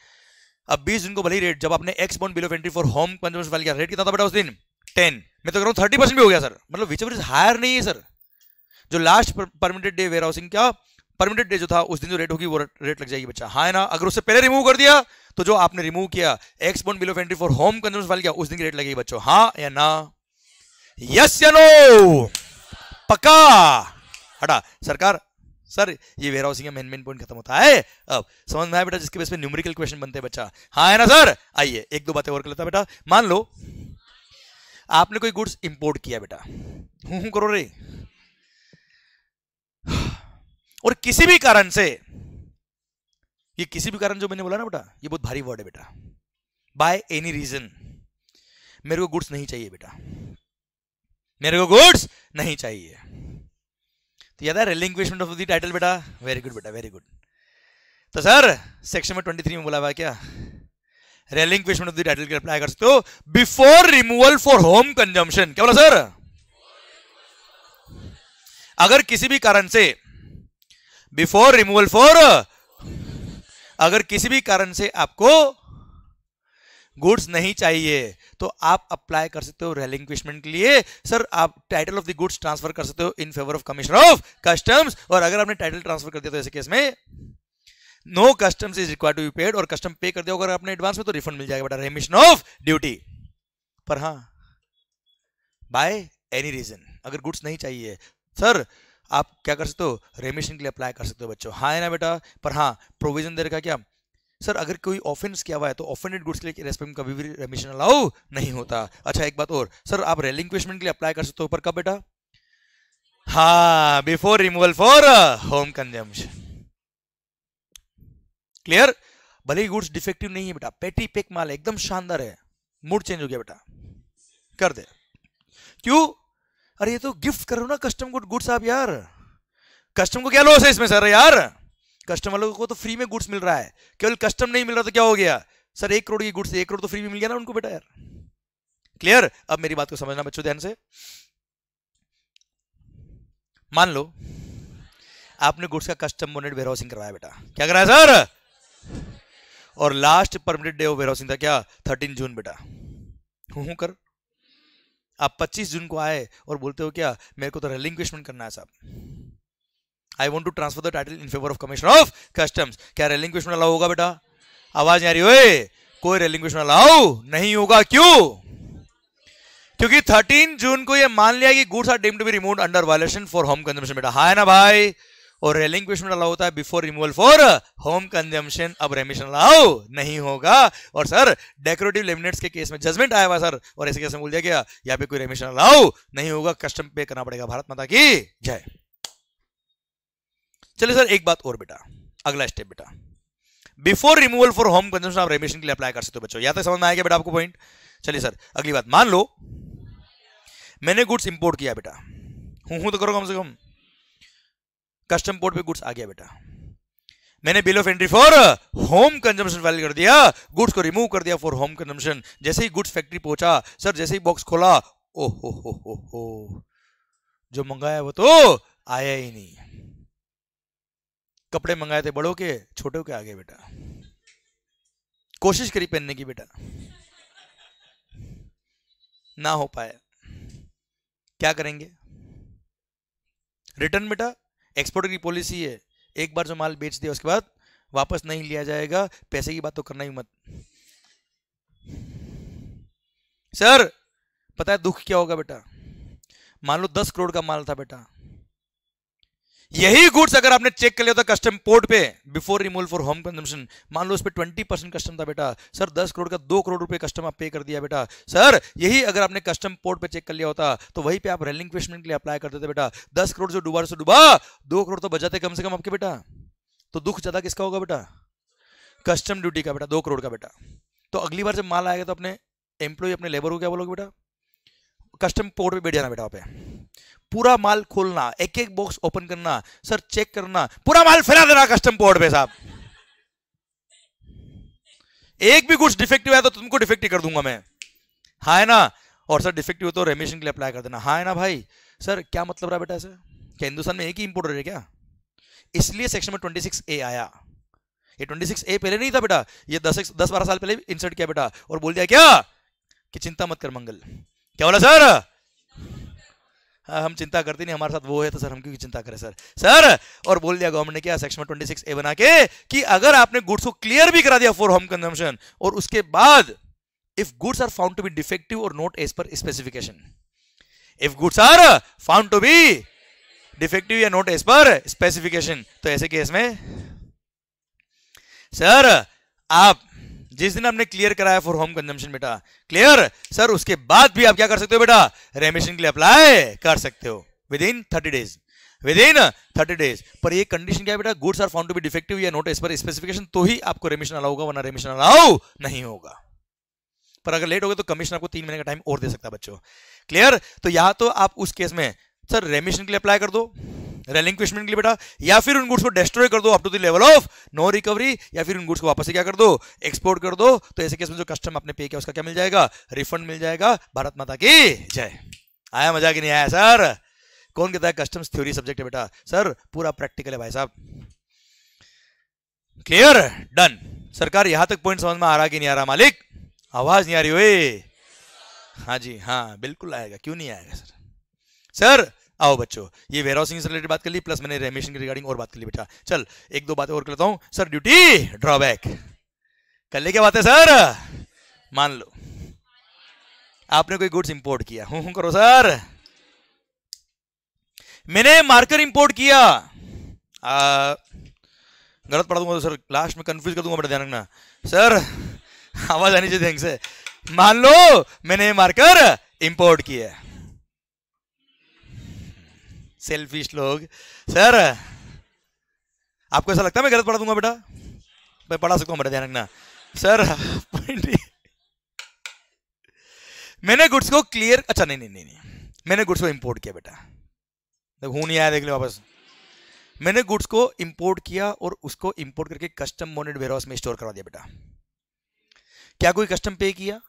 अब बीस जून को भले रेट जब आपने ex bond bill of entry for home consumer file किया रेट कितना था बेटा उस दिन टेन मैं तो कह रहा हूँ थर्टी भी हो गया सर मतलब विच इज हायर नहीं है सर जो last permitted day warehousing क्या परमिटेड डे जो था उस दिन जो रेट होगी वो रेट लग जाएगी बच्चा हाँ ना अगर उससे पहले रिमूव कर दिया तो जो आपने रिमूव किया ex bond bill of entry for home consumer file किया उस दिन की रेट लगेगी बच्चों हाँ या ना यस या नो पक्का हटा सरकार सर ये warehousing main main point खत्म होता है अब समझ में आया बेटा जिसके बेस पे न्यूमेरिकल क्वेश्चन बनते हैं बच्चा हाँ है ना सर आइए एक दो बातें और कर लेता बेटा मान लो आपने कोई गुड्स इंपोर्ट किया बेटा हूं हूं करो रे और किसी भी कारण से ये किसी भी कारण जो मैंने बोला ना बेटा ये बहुत भारी वर्ड है बेटा बाय एनी रीजन मेरे को गुड्स नहीं चाहिए बेटा मेरे को गुड्स नहीं चाहिए तो याद है रिलिंग्विशमेंट ऑफ द टाइटल बेटा वेरी गुड बेटा वेरी गुड तो सर सेक्शन में ट्वेंटी थ्री में बोला हुआ क्या रिलिंग्विशमेंट ऑफ द टाइटल की अप्लाई कर सकते हो before removal for home consumption क्या बोला सर अगर किसी भी कारण से बिफोर रिमूवल फॉर अगर किसी भी कारण से आपको गुड्स नहीं चाहिए तो आप अप्लाई कर सकते हो रेलिंग्विशमेंट के लिए सर आप title of the goods transfer कर सकते हो in favour of commissioner of customs और अगर आपने टाइटल ट्रांसफर कर दिया तो ऐसे केस में no customs is require to be paid और कस्टम पे कर दिया अगर आपने एडवांस में तो रिफंड मिल जाएगा बेटा रेमिशन ऑफ ड्यूटी पर हाँ बाय एनी रीजन अगर गुड्स नहीं चाहिए सर आप क्या कर सकते हो रेमिशन के लिए अप्लाई कर सकते हो बच्चों हाँ है ना बेटा पर हाँ प्रोविजन दे रखा क्या सर अगर कोई ऑफेंस किया हुआ है तो ऑफेंडेड गुड्स के लिए रेस्पेक्ट में कभी भी रेमिशन अलाउ नहीं होता अच्छा एक बात और सर आप रेलिंक्विशमेंट के लिए अप्लाई कर सकते हो पर कब बेटा हा before removal for home consumption clear भले ही गुड्स डिफेक्टिव नहीं है बेटा पेटी पेक माल एकदम शानदार है मूड चेंज हो गया बेटा कर दे क्यों अरे ये तो गिफ्ट करो ना कस्टम गुड गुड्स आप यार कस्टम को क्या लॉस है इसमें सर यार कस्टमर लोगों को तो फ्री में गुड्स मिल रहा है केवल कस्टम नहीं मिल रहा तो क्या हो गया सर एक करोड़ की गुड्स एक करोड़ तो फ्री में मिल गया ना उनको बेटा यार क्लियर अब मेरी बात को समझना बच्चों ध्यान से मान लो आपने गुड्स का कस्टम बोनेट वेयर हाउसिंग करवाया बेटा क्या कराया सर और last permitted day of where हाउसिंग था क्या थर्टीन जून बेटा हूं कर आप 25 जून को आए और बोलते हो क्या मेरे को तो रिलिंक्विशमेंट करना है साहब I want to transfer the title in favour of commissioner of customs क्या रेलिंग्विशमेंट अलाउ होगा बेटा आवाज आ रही हो कोई रेलिंग्विशमेंट अलाउ नहीं होगा क्यों क्योंकि 13 जून को ये मान लिया कि goods are deem to be remove under violation for home consumption बेटा हा है ना भाई और रेलिंग्विशमेंट अलाउ होता है before removal for home consumption अब रेमिशन अलाउ नहीं होगा और सर डेकोरेटिव लेमिनेट्स के केस में जजमेंट आया हुआ सर और ऐसे कैसे बोल दिया गया यहाँ पे कोई रेमिशन अलाउ नहीं होगा कस्टम पे करना पड़ेगा भारत माता की जय चलिए सर एक बात और बेटा अगला स्टेप बेटा before removal for home consumption आप रेमिशन के लिए अप्लाई कर सकते हो बच्चों या तो समझ में आएगा बेटा आपको पॉइंट चलिए सर अगली बात मान लो मैंने गुड्स इंपोर्ट किया बेटा हूं हूं तो करो कम से कम कस्टम पोर्ट पे गुड्स आ गया बेटा मैंने bill of entry for home consumption file कर दिया गुड्स को रिमूव कर दिया फॉर होम कंजम्पशन जैसे ही गुड्स फैक्ट्री पहुंचा सर जैसे ही बॉक्स खोला ओहो हो हो हो जो मंगाया वो तो आया ही नहीं कपड़े मंगाए थे बड़ों के छोटों के आगे बेटा कोशिश करी पहनने की बेटा ना हो पाए क्या करेंगे रिटर्न बेटा एक्सपोर्ट की पॉलिसी है एक बार जो माल बेच दिया उसके बाद वापस नहीं लिया जाएगा पैसे की बात तो करना ही मत सर पता है दुख क्या होगा बेटा मान लो दस करोड़ का माल था बेटा यही गुड्स अगर आपने चेक कर लिया था कस्टम पोर्ट पे before removal for home consumption मान लो उस पर ट्वेंटी परसेंट कस्टम था बेटा सर दस करोड़ का दो करोड़ रुपए कस्टम आप पे कर दिया बेटा सर यही अगर आपने कस्टम पोर्ट पे चेक कर लिया होता तो वहीं पे आप रेलिंग क्वेश्चन के लिए अप्लाई करते थे बेटा दस करोड़ जो डुबार से डुबा दो करोड़ तो बचाते कम से कम आपके बेटा तो दुख ज्यादा किसका होगा बेटा कस्टम ड्यूटी का बेटा दो करोड़ का बेटा तो अगली बार जब माल आएगा तो अपने एम्प्लॉय अपने लेबर को क्या बोलोगे बेटा कस्टम पोर्ट पर बैठ जाना बेटा वहाँ पे पूरा माल खोलना एक एक बॉक्स ओपन करना सर चेक करना पूरा माल फैला देना कस्टम बोर्ड पे साहब एक भी कुछ डिफेक्टिव है तो तुमको डिफेक्टिव कर दूंगा मैं हाँ है ना और सर डिफेक्टिव हो तो रेमिशन के लिए अप्लाई कर देना हाँ है ना भाई सर क्या मतलब रहा बेटा सर क्या हिंदुस्तान में एक ही इंपोर्टर है क्या इसलिए सेक्शन में ट्वेंटी सिक्स ए आया ये ट्वेंटी सिक्स ए पहले नहीं था बेटा ये दस दस बारह साल पहले इंसर्ट किया बेटा और बोल दिया क्या कि चिंता मत कर मंगल क्या बोला सर हाँ, हम चिंता करते नहीं हमारे साथ वो है तो सर हम क्यों चिंता करें सर सर और बोल दिया गवर्नमेंट ने क्या सेक्शन ट्वेंटी सिक्स ए बना के कि अगर आपने गुड्स को क्लियर भी करा दिया फॉर होम कंजम्पशन और उसके बाद if goods are found to be defective और not as per specification if goods are found to be defective या नॉट एज पर स्पेसिफिकेशन तो ऐसे केस में सर आप जिस दिन हमने क्लियर कराया फॉर होम कंजम्पशन बेटा क्लियर सर उसके बाद भी आप क्या कर सकते हो बेटा रेमिशन के लिए अप्लाई कर सकते हो within thirty days within thirty days पर ये कंडीशन क्या है बेटा goods are found to be defective या नोट इस पर स्पेसिफिकेशन तो ही आपको रेमिशन अलाउ होगा वरना रेमिशन अलाउ नहीं होगा पर अगर लेट हो गया तो कमीशन आपको तीन महीने का टाइम और दे सकता है बच्चों क्लियर तो या तो आप उस केस में सर रेमिशन के लिए अप्लाई कर दो रेलिंग्विशमेंट के लिए बेटा या फिर उन गुड्स को डिस्ट्रॉय कर दो up to the level of no recovery या फिर उन गुड्स को वापस क्या कर दो एक्सपोर्ट कर दो तो ऐसे केस में जो कस्टम आपने पे किया उसका क्या मिल जाएगा रिफंड मिल जाएगा भारत माता की जय आया मजा कि नहीं आया सर कौन कहता है कस्टम्स थ्योरी सब्जेक्ट है बेटा सर पूरा प्रैक्टिकल है भाई साहब क्लियर डन सरकार यहां तक पॉइंट समझ में आ रहा कि नहीं आ रहा मालिक आवाज नहीं आ रही हुई हाँ जी हाँ बिल्कुल आएगा क्यों नहीं आएगा सर सर आओ बच्चों ये वेयर हाउसिंग से रिलेटेड बात कर ली प्लस मैंने रेमिशन की रिगार्डिंग और बात कर ली बेटा चल एक दो बातें और करता हूँ सर ड्यूटी ड्रॉबैक कल ले क्या बात है सर मान लो आपने कोई गुड्स इंपोर्ट किया हूं हूं करो सर मैंने मार्कर इंपोर्ट किया आ, गलत पढ़ा दूंगा तो सर लास्ट में कंफ्यूज कर दूंगा बड़ा ध्यान रखना सर आवाज आनी चाहिए ढंग से मान लो मैंने मार्कर इंपोर्ट किया सेल्फिश लोग सर आपको ऐसा लगता है मैं गलत पढ़ा दूंगा बेटा मैं पढ़ा सकता हूँ बेटा ध्यान रखना सर मैंने गुड्स को क्लियर अच्छा नहीं नहीं नहीं नहीं मैंने गुड्स को इंपोर्ट किया बेटा तो हूँ नहीं आया देख लो वापस मैंने गुड्स को इंपोर्ट किया और उसको इंपोर्ट करके कस्टम मोनेट वेयरहाउस में स्टोर करवा दिया बेटा क्या कोई कस्टम पे किया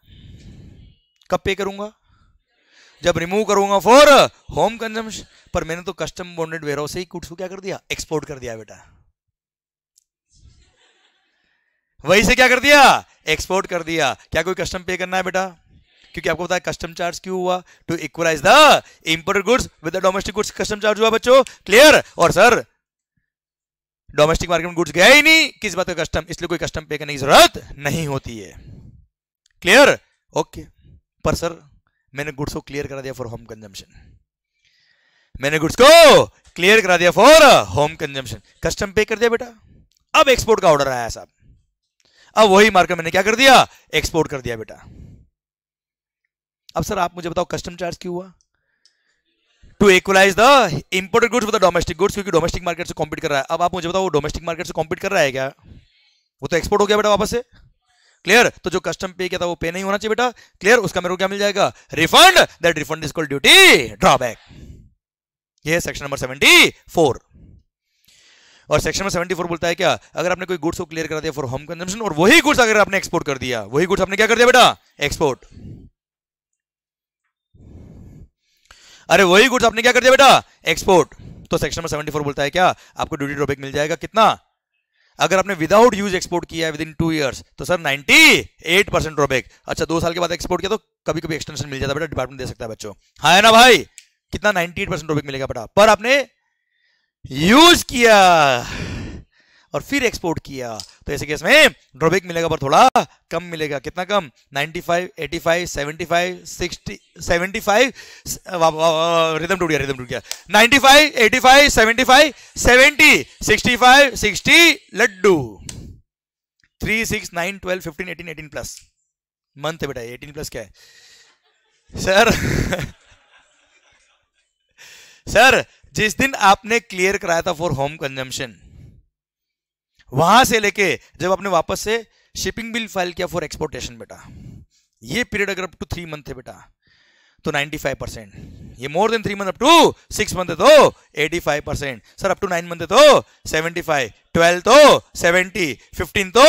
कब पे करूंगा जब रिमूव करूंगा फॉर होम कंजम्पशन पर मैंने तो कस्टम बॉन्डेड वेयर हाउस से ही कुछ क्या कर दिया एक्सपोर्ट कर दिया बेटा वही से क्या कर दिया एक्सपोर्ट कर दिया क्या कोई कस्टम पे करना है बेटा क्योंकि आपको पता है कस्टम चार्ज क्यों हुआ to equalize the imported goods with the domestic goods custom charge हुआ बच्चों क्लियर और सर डोमेस्टिक मार्केट में गुड्स गया ही नहीं किस बात का कस्टम इसलिए कोई कस्टम पे करने की जरूरत नहीं होती है क्लियर ओके okay. पर सर मैंने गुड्स को क्लियर करा दिया फॉर होम कंजम्पशन मैंने गुड्स को क्लियर करा दिया for home consumption custom pay कर दिया बेटा अब एक्सपोर्ट का ऑर्डर आया साहब अब वही मार्केट मैंने क्या कर दिया एक्सपोर्ट कर दिया बेटा अब सर आप मुझे बताओ कस्टम चार्ज क्यों हुआ to equalize the imported goods domestic goods क्योंकि डोमेस्टिक मार्केट से कॉम्पीट कर रहा है अब आप मुझे बताओ वो डोमेस्टिक मार्केट से कॉम्पीट कर रहा है क्या वो तो एक्सपोर्ट हो गया बेटा वापस से क्लियर तो जो कस्टम पे किया था वो पे नहीं होना चाहिए बेटा क्लियर उसका मेरे को क्या मिल जाएगा refund that refund is called duty drawback ये है सेक्शन नंबर सेवेंटी फोर और सेक्शन में फोर बोलता है क्या अगर आपने कोई गुड्स को क्लियर करा दिया फॉर होम कंजम्पशन और वही गुड्स अगर आपने एक्सपोर्ट कर दिया वही गुड्स आपने क्या कर दिया बेटा एक्सपोर्ट अरे वही गुड्स आपने क्या कर दिया बेटा एक्सपोर्ट तो सेक्शन नंबर 74 बोलता है क्या आपको ड्यूटी ड्रॉबैक मिल जाएगा कितना अगर आपने विदाउट यूज एक्सपोर्ट किया है विद इन टू ईयर्स तो सर 98 परसेंट ड्रॉबैक अच्छा दो साल के बाद एक्सपोर्ट किया तो कभी कभी एक्सटेंशन मिल जाता है बेटा डिपार्टमेंट दे सकता है बच्चों हाँ है ना भाई कितना 98 परसेंट टॉपिक मिलेगा बेटा पर आपने यूज किया और फिर एक्सपोर्ट किया तो ऐसे केस में ड्रॉबैक मिलेगा पर थोड़ा कम मिलेगा कितना कम 95, 85, 75, 60, 75 रिदम टूट गया रिदम टूट गया 95, 85, 75, 70, 65, 60 लड्डू 3, 6, 9, 12, 15, 18, 18 प्लस मंथ है बेटा 18 प्लस क्या है सर सर जिस दिन आपने क्लियर कराया था फॉर होम कंजम्पशन वहां से लेके जब आपने वापस से शिपिंग बिल फाइल किया फॉर एक्सपोर्टेशन बेटा ये पीरियड अगर अप टू थ्री मंथ है बेटा तो 95 परसेंट ये more than three month up to six month है तो 85 percent sir up to nine month है तो 75 12 तो 70 15 तो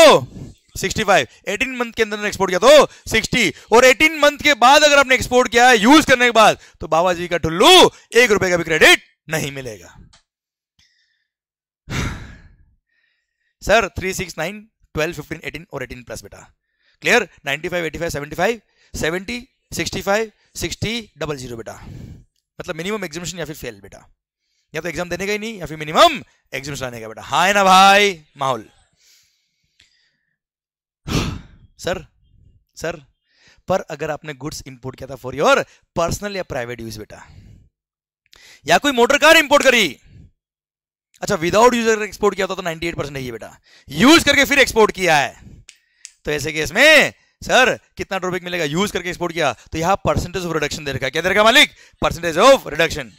सिक्सटी फाइव एटीन मंथ के अंदर एक्सपोर्ट किया तो सिक्सटी और एटीन मंथ के बाद अगर आपने एक्सपोर्ट किया है यूज करने के बाद तो बाबा जी का टुल्लू एक रुपए का भी क्रेडिट नहीं मिलेगा sir three six nine twelve fifteen eighteen और एटीन प्लस बेटा clear ninety five eighty five seventy five seventy sixty five sixty double zero बेटा मतलब मिनिमम एग्जामिनेशन या फिर फेल बेटा या तो एग्जाम देने का ही नहीं या फिर मिनिमम एग्जामिनेशन आने का बेटा हाँ ना भाई माहौल सर सर पर अगर आपने गुड्स इंपोर्ट किया था फॉर योर पर्सनल या प्राइवेट यूज बेटा या कोई मोटर कार इंपोर्ट करी अच्छा विदाउट यूज एक्सपोर्ट किया था तो 98 परसेंट है बेटा यूज करके फिर एक्सपोर्ट किया है तो ऐसे केस में सर कितना ड्रॉबिक मिलेगा यूज करके एक्सपोर्ट किया तो यहां परसेंटेज ऑफ रिडक्शन दे रखा है क्या दे रखा मालिक percentage of reduction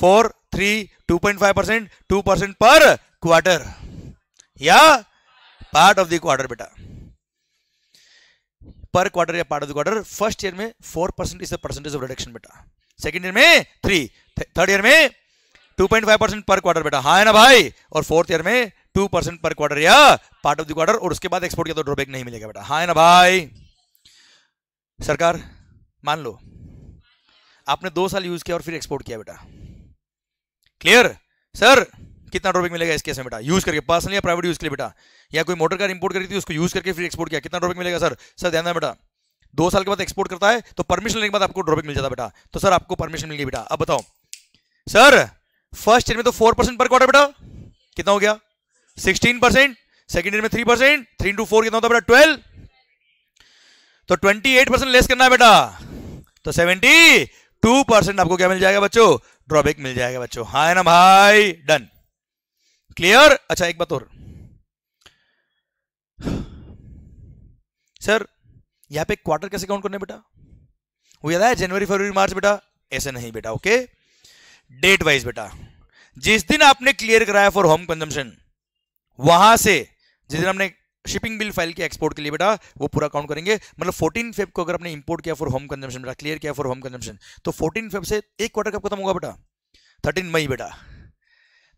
four three two point five percent two percent per quarter या पार्ट ऑफ द क्वार्टर बेटा पर क्वार्टर या part of the quarter first year में four percent is the percentage of reduction बेटा second year में three third year में two point five percent per quarter बेटा हाँ है ना भाई और फोर्थ ईयर में टू परसेंट पर क्वार्टर या पार्ट ऑफ द क्वार्टर और उसके बाद एक्सपोर्ट किया तो ड्रॉबैक नहीं मिलेगा बेटा हाँ है ना भाई सरकार मान लो आपने दो साल यूज किया और फिर एक्सपोर्ट किया बेटा क्लियर सर कितना ड्रॉबैक मिलेगा इसके में बेटा यूज करके पर्सनल या प्राइवेट यूज के लिए बेटा या कोई मोटर कार इंपोर्ट करी थी उसको यूज करके फिर एक्सपोर्ट किया कितना ड्रॉबैक मिलेगा सर सर ध्यान बेटा दो साल के बाद एक्सपोर्ट करता है तो परमिशन लेने के बाद आपको ड्रॉबैक मिल जाता बेटा तो सर आपको परमिशन मिल गई बेटा अब बताओ सर फर्स्ट ईयर में तो फोर परसेंट पर क्वार्टर बेटा कितना हो गया सिक्सटीन परसेंट सेकेंड ईयर में three percent three into four कितना होता बेटा ट्वेल्व तो ट्वेंटी एट परसेंट लेस करना है बेटा तो सेवेंटी टू परसेंट आपको क्या मिल जाएगा बच्चों ड्रॉबैक मिल जाएगा बच्चों हाँ ना भाई डन क्लियर अच्छा एक बात और सर यहाँ पे क्वार्टर कैसे काउंट करने बेटा वो याद है जनवरी फरवरी मार्च बेटा ऐसे नहीं बेटा ओके डेट वाइज बेटा जिस दिन आपने क्लियर कराया फॉर होम कंजम्पशन वहां से जिस दिन हमने शिपिंग बिल फाइल किया एक्सपोर्ट के लिए बेटा वो पूरा काउंट करेंगे मतलब 14 फेब को अगर आपने इंपोर्ट किया फॉर होम कंजम्पशन बेटा क्लियर किया फॉर होम कंजम्पशन तो 14 फेब से एक क्वार्टर कब खत्म होगा बेटा 13 मई बेटा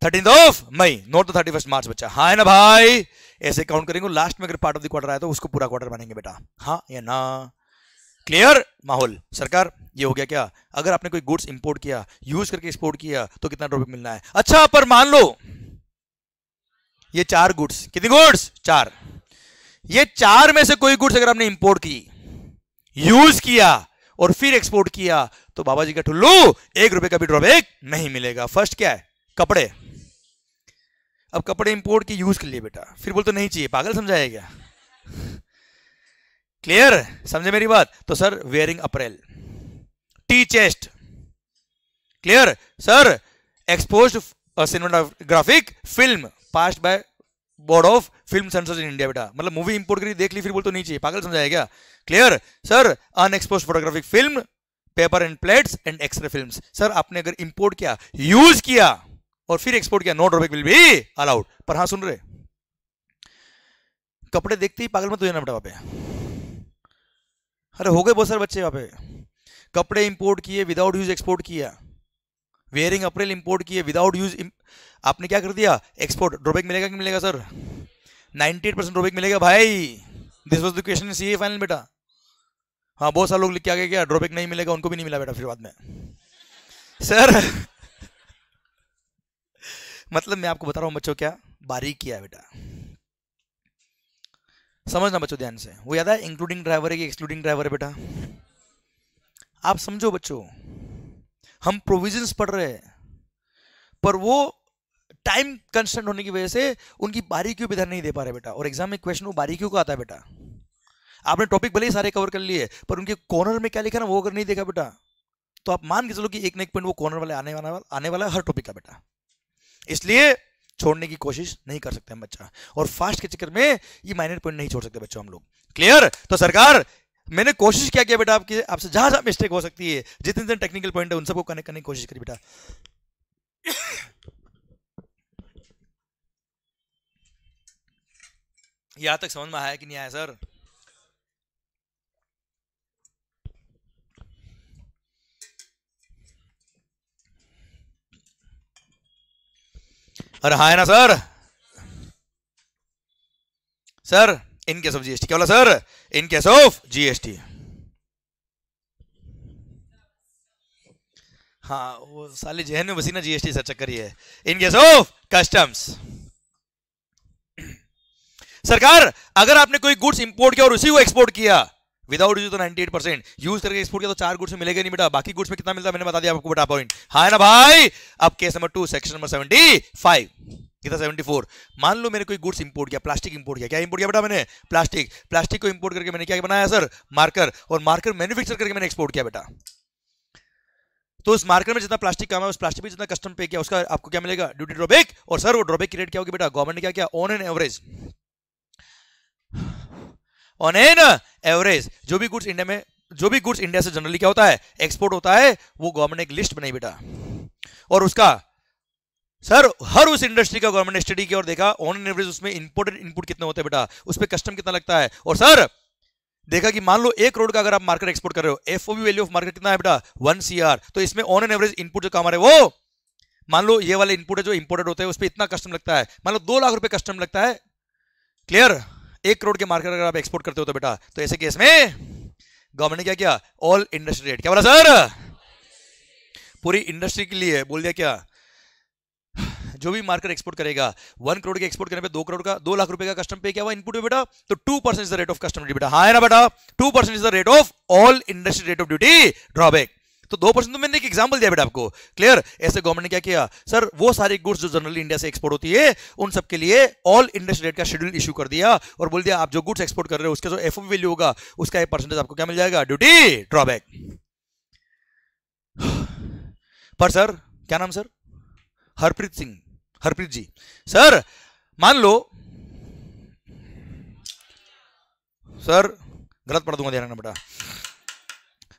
thirteen of May not thirty first March बच्चा हाँ ना भाई ऐसे काउंट करेंगे लास्ट में अगर पार्ट ऑफ द क्वार्टर आया तो उसको पूरा क्वार्टर बनेंगे बेटा हाँ या ना क्लियर माहौल सरकार ये हो गया क्या अगर आपने कोई गुड्स इंपोर्ट किया यूज करके एक्सपोर्ट किया तो कितना रुपये मिलना है अच्छा पर मान लो ये चार गुड्स कितनी गुड्स चार ये चार में से कोई गुड्स अगर आपने इंपोर्ट की यूज किया और फिर एक्सपोर्ट किया तो बाबा जी का ठुल्लू एक रुपए का भी ड्रॉबैक नहीं मिलेगा फर्स्ट क्या है कपड़े अब कपड़े इंपोर्ट के यूज के लिए बेटा फिर बोल तो नहीं चाहिए पागल समझाया क्या क्लियर समझे मेरी बात तो sir wearing apparel tea chest clear sir expose cinematographic film passed by board of film censors in India बेटा मतलब मूवी इंपोर्ट करी देख ली फिर बोल तो नहीं चाहिए पागल समझाया क्या clear sir unexposed photographic film paper and plates and xray film sir आपने अगर इंपोर्ट किया यूज किया और फिर एक्सपोर्ट किया no drawback will be allowed पर हाँ सुन रहे कपड़े देखते ही पागल में तुझे ना बेटा पे अरे हो गए बहुत सारे बच्चे पे कपड़े इंपोर्ट किए विदाउट यूज एक्सपोर्ट किया वेयरिंग अप्रैल इंपोर्ट किए विदाउट यूज आपने क्या कर दिया एक्सपोर्ट ड्रॉबैक मिलेगा कि मिलेगा sir ninety eight percent drawback मिलेगा भाई this was the question C A final बेटा हाँ बहुत सारे लोग लिख के आगे क्या ड्रॉबैक नहीं मिलेगा उनको भी नहीं मिला बेटा फिर बाद में सर मतलब मैं आपको बता रहा हूँ बच्चों क्या बारीक किया बेटा समझना बच्चों ध्यान से वो याद है इंक्लूडिंग ड्राइवर है कि एक्सक्लूडिंग ड्राइवर है बेटा आप समझो बच्चों हम प्रोविजंस पढ़ रहे हैं पर वो टाइम कंस्टेंट होने की वजह से उनकी बारीकियों पर ध्यान नहीं दे पा रहे बेटा और एग्जाम में क्वेश्चन वो बारीकियों का आता है बेटा आपने टॉपिक भले ही सारे कवर कर लिए पर उनके कॉर्नर में क्या लिखा ना वो अगर नहीं देखा बेटा तो आप मान के चलो कि एक ना एक पॉइंट वो कॉर्नर वाले आने वाला आने वाला है हर टॉपिक का बेटा इसलिए छोड़ने की कोशिश नहीं कर सकते हम बच्चा और फास्ट के चक्कर में ये माइनर पॉइंट नहीं छोड़ सकते बच्चों हम लोग क्लियर तो सरकार मैंने कोशिश क्या किया बेटा आपके आपसे जहां जहां मिस्टेक हो सकती है जितने जितने टेक्निकल पॉइंट है उन सबको कनेक्ट करने की कोशिश करी बेटा यहां तक समझ में आया कि नहीं आया सर अरे हाँ है ना sir sir in case of GST क्या बोला sir in case of GST हाँ वो साले जहन में बसी ना जीएसटी सर चक्कर ही है इन केस ऑफ कस्टम्स सरकार अगर आपने कोई गुड्स इंपोर्ट किया और उसी को एक्सपोर्ट किया विदाउट यूज तो 98 परसेंट यूज करके एक्सपोर्ट किया तो चार गुड्स मिलेगा नहीं बेटा बाकी गुड्स में कितना मिलता है मैंने बता दिया आपको बेटा पॉइंट हाँ ना भाई अब case number two section number seventy five कितना सेवेंटी फोर मान लो मैंने कोई गुड्स इंपोर्ट किया प्लास्टिक इंपोर्ट किया क्या इंपोर्ट किया बेटा मैंने प्लास्टिक प्लास्टिक को इंपोर्ट करके मैंने क्या बनाया सर मार्कर और मार्कर मैन्युफैक्चर करके मैंने एक्सपोर्ट किया बेटा तो उस मार्केट में जितना प्लास्टिक काम है उस प्लास्टिक में जितना कस्टम पे किया उसका आपको क्या मिलेगा ड्यूटी ड्रॉबैक और सर वो ड्रॉबैक की रेट क्या होगी बेटा गवर्नमेंट ने क्या किया on an average on an average जो भी गुड्स इंडिया में जो भी गुड्स इंडिया से जनरली क्या होता है एक्सपोर्ट होता है वो गवर्नमेंट एक लिस्ट बनाई बेटा और उसका सर हर उस इंडस्ट्री का गवर्नमेंट ने स्टडी किया और देखा ऑन एन एवरेज उसमें इंपोर्टेड इनपुट कितने होते हैं बेटा उस पर कस्टम कितना लगता है और सर देखा कि मान लो एक करोड़ का अगर आप मार्केट एक्सपोर्ट कर रहे हो एफ वैल्यू ऑफ मार्केट कितना है बेटा वन सी तो इसमें ऑन एन एवरेज इनपुट जो काम आ रहे वो मान लो ये वाले इनपुट है जो इंपोर्टेड होते हैं उस पर इतना कस्टम लगता है मान लो दो लाख रुपए कस्टम लगता है क्लियर एक करोड़ के मार्केट अगर आप एक्सपोर्ट करते हो तो बेटा तो ऐसे केस में गवर्नमेंट ने क्या किया ऑल इंडस्ट्री रेट क्या बोला सर पूरी इंडस्ट्री के लिए बोल दिया क्या जो भी मार्केट एक्सपोर्ट करेगा वन करोड़ के एक्सपोर्ट करने पे दो करोड़ का दो लाख रुपए का कस्टम पे क्या हुआ इनपुट बेटा तो two percent is the rate of custom duty बेटा हाँ है ना बेटा two percent is the rate of all industry rate of duty drawback तो दो परसेंट तो मैंने एक एग्जाम्पल दिया बेटा आपको क्लियर ऐसे गवर्नमेंट ने क्या किया सर वो सारी गुड्स जो जनरली इंडिया से एक्सपोर्ट होती है उन सबके लिए ऑल इंडस्ट्री रेट का शेड्यूल इशू कर दिया और बोल दिया आप जो गुड्स एक्सपोर्ट कर रहे हो उसका जो एफ वैल्यू होगा उसका एक परसेंटेज आपको क्या मिल जाएगा ड्यूटी ड्रॉबैक पर सर क्या नाम सर हरप्रीत सिंह हरप्रीत जी सर मान लो सर गलत पढ़ दूंगा ध्यान बेटा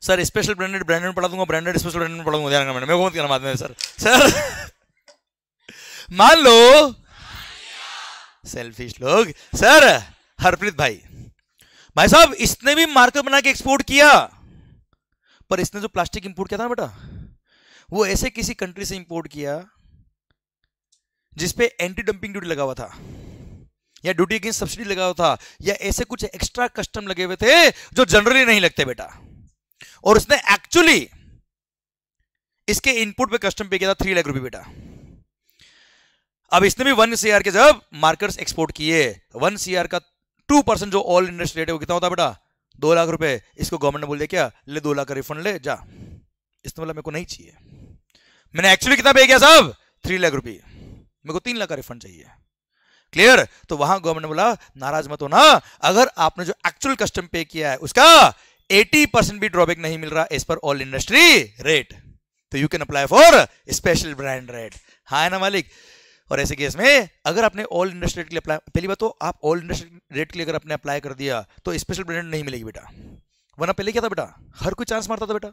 सर स्पेशल ब्रांडेड ब्रांडेड पढ़ा दूंगा ब्रांडेड स्पेशल ब्रांडेड पढ़ा दूंगा ध्यान मेरे मैं बहुत कहना मानते हैं सर सर मान लो सेल्फिश लोग सर हरप्रीत भाई भाई साहब इसने भी मार्केट बना के एक्सपोर्ट किया पर इसने जो प्लास्टिक इंपोर्ट किया था ना बेटा वो ऐसे किसी कंट्री से इंपोर्ट किया जिसपे एंटी डंपिंग ड्यूटी लगा हुआ था या ड्यूटी अगेंस्ट सब्सिडी लगा हुआ था या ऐसे कुछ एक्स्ट्रा कस्टम लगे हुए थे जो जनरली नहीं लगते बेटा और उसने एक्चुअली इसके इनपुट पे कस्टम पे किया था थ्री लाख रुपए बेटा अब इसने भी वन सीआर के जब मार्कर्स एक्सपोर्ट किए वन तो सीआर का टू परसेंट जो ऑल इंडस्ट्री रेट है वो कितना होता बेटा दो लाख रुपए इसको गवर्नमेंट ने बोल दिया क्या ले दो लाख का रिफंड ले जा इसने बोला मतलब मेरे को नहीं चाहिए मैंने एक्चुअली कितना पे किया साहब थ्री लाख रुपये मेरे को तीन लाख का रिफंड चाहिए क्लियर तो वहां गवर्नमेंट ने बोला नाराज मत होना अगर आपने जो एक्चुअल कस्टम पे किया है उसका एटी परसेंट भी ड्रॉबैक नहीं मिल रहा as per all industry rate तो you can apply for special brand rate हा है ना मालिक और ऐसे केस में अगर आपने ऑल इंडस्ट्री रेट के लिए अप्लाई पहली बात तो आप ऑल इंडस्ट्री रेट के लिए अगर आपने अप्लाई कर दिया तो स्पेशल ब्रांड नहीं मिलेगी बेटा वरना पहले क्या था बेटा हर कोई चांस मारता था बेटा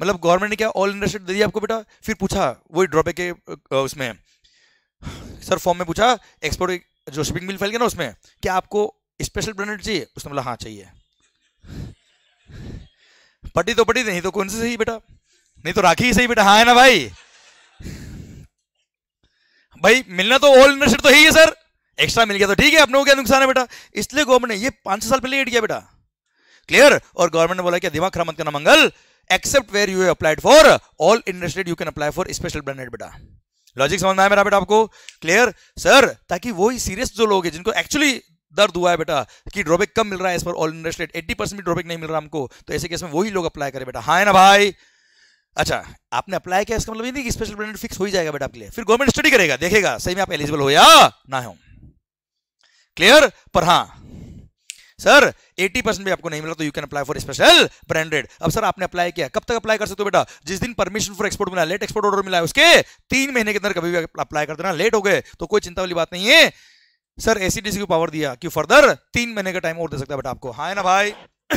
मतलब गवर्नमेंट ने क्या ऑल इंडस्ट्री दे दिया आपको बेटा फिर पूछा वही ड्रॉबैक के उसमें सर फॉर्म में पूछा एक्सपोर्ट जो शिपिंग बिल फैल गया ना उसमें क्या आपको स्पेशल ब्रांडेड चाहिए उसने बोला हाँ चाहिए पटी तो पटी नहीं तो कौन सी सही बेटा नहीं तो राखी ही सही बेटा हाँ है ना भाई भाई मिलना तो ऑल इंडस्ट्री तो ही है सर एक्स्ट्रा मिल गया तो ठीक है अपने को क्या नुकसान है बेटा इसलिए गवर्नमेंट ने ये पांच साल पहले एड किया बेटा क्लियर और गवर्नमेंट ने बोला क्या दिमाग खराब मत करना मंगल except where you applied for all interested you can apply for special branded बेटा लॉजिक समझ में आया मेरा बेटा आपको क्लियर सर ताकि वही सीरियस जो लोग हैं जिनको एक्चुअली दर्द हुआ है बेटा कि ड्रॉबैक कम मिल रहा है इस पर all interest rate eighty percent भी ड्रॉबैक नहीं मिल रहा हमको तो ऐसे केस में वही लोग अप्लाई करें बेटा हाँ है ना भाई अच्छा आपने अप्लाई किया इसका मतलब ये नहीं कि स्पेशल ब्रांडेड फिक्स हो ही जाएगा बेटा आपके लिए फिर गवर्नमेंट स्टडी करेगा देखेगा सही में आप एलिजिबल हो या ना हो क्लियर पर हाँ सर 80 परसेंट भी आपको नहीं मिला तो you can apply for special branded अब सर आपने अप्लाई किया कब तक अप्लाई कर सकते हो बेटा जिस दिन परमिशन फॉर एक्सपोर्ट मिला लेट एक्सपोर्ट ऑर्डर मिला है उसके तीन महीने के अंदर कभी भी अप्लाई कर देना लेट हो गए तो कोई चिंता वाली बात नहीं है सर एसीडीसी को पावर दिया क्यों फर्दर तीन महीने का टाइम और दे सकता है बेटा आपको हाँ है ना भाई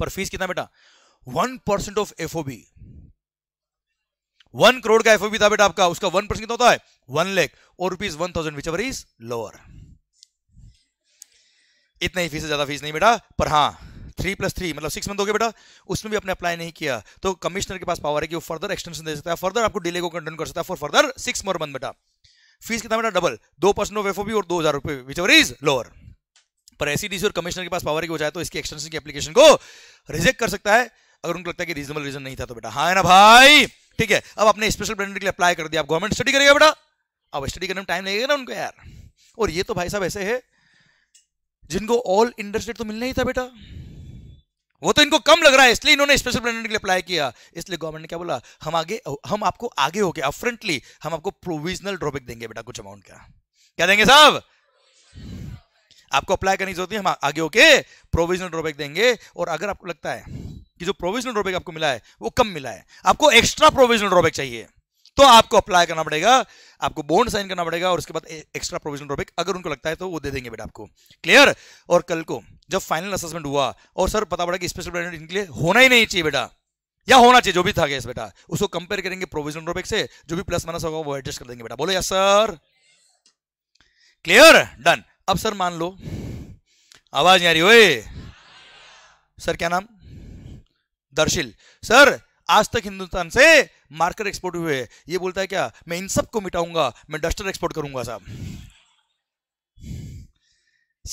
पर फीस कितना बेटा one percent of F O B one crore का एफ ओबी था बेटा आपका उसका वन परसेंट कितना होता है वन लेख और rupees one thousand which ever is lower इतना ही फीस ज्यादा फीस नहीं बेटा पर हाँ थ्री प्लस थ्री मतलब सिक्स मंथ हो गया बेटा उसमें भी अपने अप्लाई नहीं किया तो कमिश्नर के पास पावर है कि वो फर्दर एक्सटेंशन दे सकता है फर्दर आपको डिले को कंटिन्यू कर सकता है for further six more month बेटा फीस कितना बेटा डबल दो परसेंट ऑफ एफओबी और दो हजार रुपए विच एवर इज लोअर पर एसीडीसी और कमिश्नर के पास पावर की हो जाए तो इसकी एक्सटेंशन की एप्लीकेशन को रिजेक्ट कर सकता है अगर उनको लगता है कि रीजनेबल रीजन नहीं था तो बेटा हाँ ना भाई ठीक है अब अपने स्पेशल ब्रांडेड के लिए अप्लाई कर दिया आप गवर्नमेंट स्टडी करेगा बेटा अब स्टडी करने में टाइम लगेगा ना उनको यार और ये तो भाई साहब ऐसे है जिनको ऑल इंडस्ट्रेट तो मिलना ही था बेटा वो तो इनको कम लग रहा है इसलिए इन्होंने स्पेशल प्लेनेट के लिए अप्लाई किया इसलिए गवर्नमेंट ने क्या बोला हम आगे हम आपको आगे होके अफ्रंटली हम आपको प्रोविजनल ड्रॉबैक देंगे बेटा कुछ अमाउंट का क्या देंगे साहब आपको अप्लाई करनी जरूरत है हम आगे होके प्रोविजनल ड्रॉबैक देंगे और अगर आपको लगता है कि जो प्रोविजनल ड्रॉबैक आपको मिला है वो कम मिला है आपको एक्स्ट्रा प्रोविजनल ड्रॉबैक चाहिए तो आपको अप्लाई करना पड़ेगा आपको बॉन्ड साइन करना पड़ेगा और उसके बाद एक्स्ट्रा प्रोविजनल ड्रॉबैक अगर उनको लगता है तो वो दे देंगे बेटा आपको क्लियर और कल को जब फाइनल असेसमेंट हुआ और सर पता पड़ा कि स्पेशल ब्रांडेड इनके लिए होना ही नहीं चाहिए बेटा या होना चाहिए जो भी था गैस बेटा उसको कंपेयर करेंगे प्रोविजन रोबेक से जो भी प्लस माइनस होगा वो एडजस्ट कर देंगे बेटा बोलो यस सर क्लियर डन अब सर मान लो आवाज नहीं आ रही हो सर क्या नाम दर्शिल सर आज तक हिंदुस्तान से मार्कर एक्सपोर्ट हुए ये बोलता है क्या मैं इन सबको मिटाऊंगा मैं डस्टर एक्सपोर्ट करूंगा साहब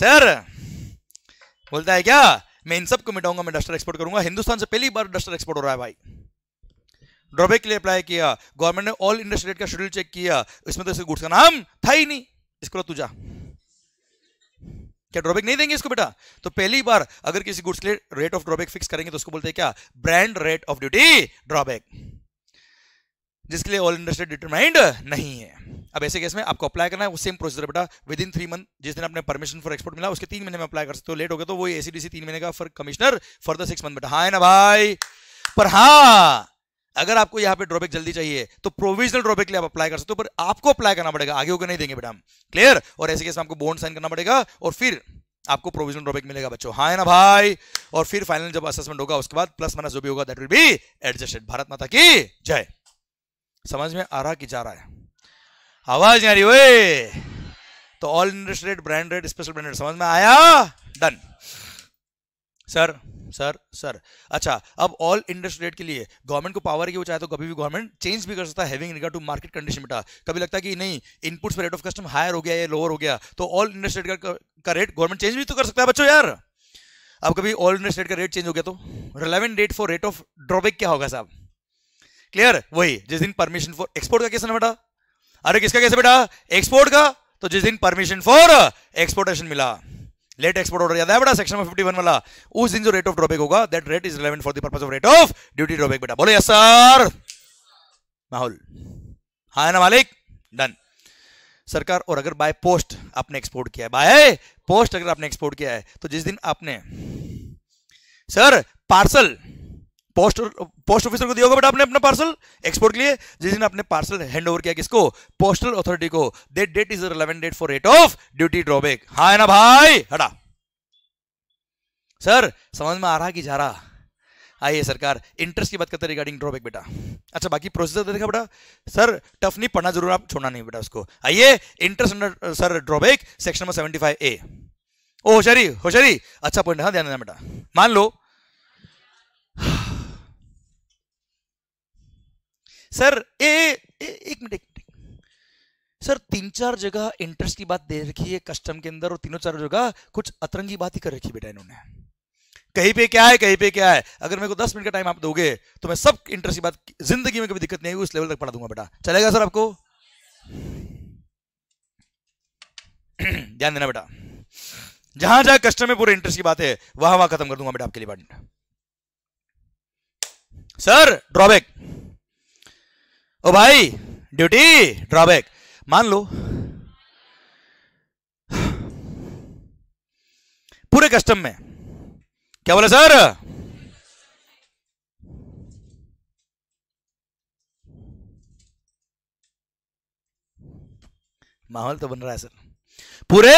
सर बोलता है क्या मैं इन सबको मिटाऊंगा मैं डस्टर एक्सपोर्ट करूंगा हिंदुस्तान से पहली बार डस्टर एक्सपोर्ट हो रहा है भाई ड्रॉबैक के लिए अप्लाई किया गवर्नमेंट ने ऑल इंडस्ट्री रेट का शेड्यूल चेक किया इसमें तो इसके गुड्स का नाम था ही नहीं इसको तू जा क्या ड्रॉबैक नहीं देंगे इसको बेटा तो पहली बार अगर किसी गुड्स के लिए रेट ऑफ ड्रॉबैक फिक्स करेंगे तो उसको बोलते हैं क्या brand rate of duty drawback जिसके लिए ऑल इंडस्ट्री डिटरमाइंड नहीं है अब ऐसे केस में आपको अप्लाई करना है वो सेम प्रोसीजर बेटा विद इन थ्री मंथ जिस दिन आपने परमिशन फॉर एक्सपोर्ट मिला उसके तीन महीने में अप्लाई कर सकते हो लेट हो गया तो वो एसीडीसी तीन महीने का for commissioner for the six month बेटा हाँ है ना भाई पर हाँ अगर आपको यहाँ पे ड्रॉबैक जल्दी चाहिए तो प्रोविजनल ड्रॉबैक लिए आप अप्लाई कर सकते हो पर आपको अप्लाई करना पड़ेगा आगे होकर नहीं देंगे बेटा हम क्लियर और ऐसे केस में आपको बॉन्ड साइन करना पड़ेगा और फिर आपको प्रोविजनल ड्रॉबैक मिलेगा बच्चों हाँ है ना भाई और फिर फाइनल जब असेसमेंट होगा उसके बाद प्लस माइनस जो भी होगा that will be adjusted Bharat माता की जय समझ में आ रहा कि जा रहा है आवाज आ रही तो all industry rate branded special branded समझ में आया डन सर सर सर अच्छा अब ऑल इंडस्ट्री रेट के लिए गवर्नमेंट को पावर की वो चाहे तो कभी भी गवर्नमेंट चेंज भी कर सकता है हैविंग टू मार्केट कंडीशन बेटा कभी लगता है कि नहीं इनपुट पर रेट ऑफ कस्टम हायर हो गया या लोअर हो गया तो ऑल इंडस्ट्री रेट का रेट गवर्नमेंट चेंज भी तो कर सकता है बच्चों यार अब कभी ऑल इंडस्ट्री रेट का रेट चेंज हो गया तो relevant date for rate of drawback क्या होगा साहब क्लियर वही जिस दिन परमिशन फॉर एक्सपोर्ट का कैसे बेटा अरे किसका कैसे बेटा एक्सपोर्ट का तो जिस दिन परमिशन फॉर एक्सपोर्टेशन मिला लेट एक्सपोर्ट ऑर्डर याद है बेटा सेक्शन वन वाला उस दिन जो रेट ऑफ ड्रॉबैक होगा that rate is relevant for दर्पज of rate of duty drawback बेटा बोलो यस सर माहौल हाँ है ना मालिक डन सरकार और अगर बाय पोस्ट आपने एक्सपोर्ट किया है बाय पोस्ट अगर आपने एक्सपोर्ट किया है तो जिस दिन आपने sir parcel post post officer को दिया होगा बट आपने अपना पार्सल एक्सपोर्ट के लिए जिस दिन आपने पार्सल हैंड ओवर किया किसको पोस्टल अथॉरिटी को that date is relevant date for rate of duty drawback हा है ना भाई हटा सर समझ में आ रहा कि जा रहा आइए सरकार इंटरेस्ट की बात करते रिगार्डिंग ड्रॉबैक बेटा अच्छा बाकी प्रोसेसर देखा बेटा सर टफ नहीं पढ़ना जरूर आप छोड़ना नहीं बेटा उसको आइए interest under sir drawback section number seventy five A ओ होशारी होशारी अच्छा पॉइंट हाँ ध्यान देना बेटा मान लो सर ए, ए एक मिनट एक मिनट सर तीन चार जगह इंटरेस्ट की बात दे रखी है कस्टम के अंदर और तीनों चार जगह कुछ अतरंगी बात ही कर रखी बेटा इन्होंने कहीं पे क्या है कहीं पे क्या है अगर मेरे को दस मिनट का टाइम आप दोगे तो मैं सब इंटरेस्ट की बात जिंदगी में कभी दिक्कत नहीं आएगी उस लेवल तक पढ़ा दूंगा बेटा चलेगा सर आपको ध्यान देना बेटा जहां जहां कस्टम में पूरे इंटरेस्ट की बात है वहां वहां खत्म कर दूंगा बेटा आपके लिए बात सर ड्रॉबैक ओ भाई ड्यूटी ड्रॉबैक मान लो पूरे कस्टम में क्या बोला सर माहौल तो बन रहा है सर पूरे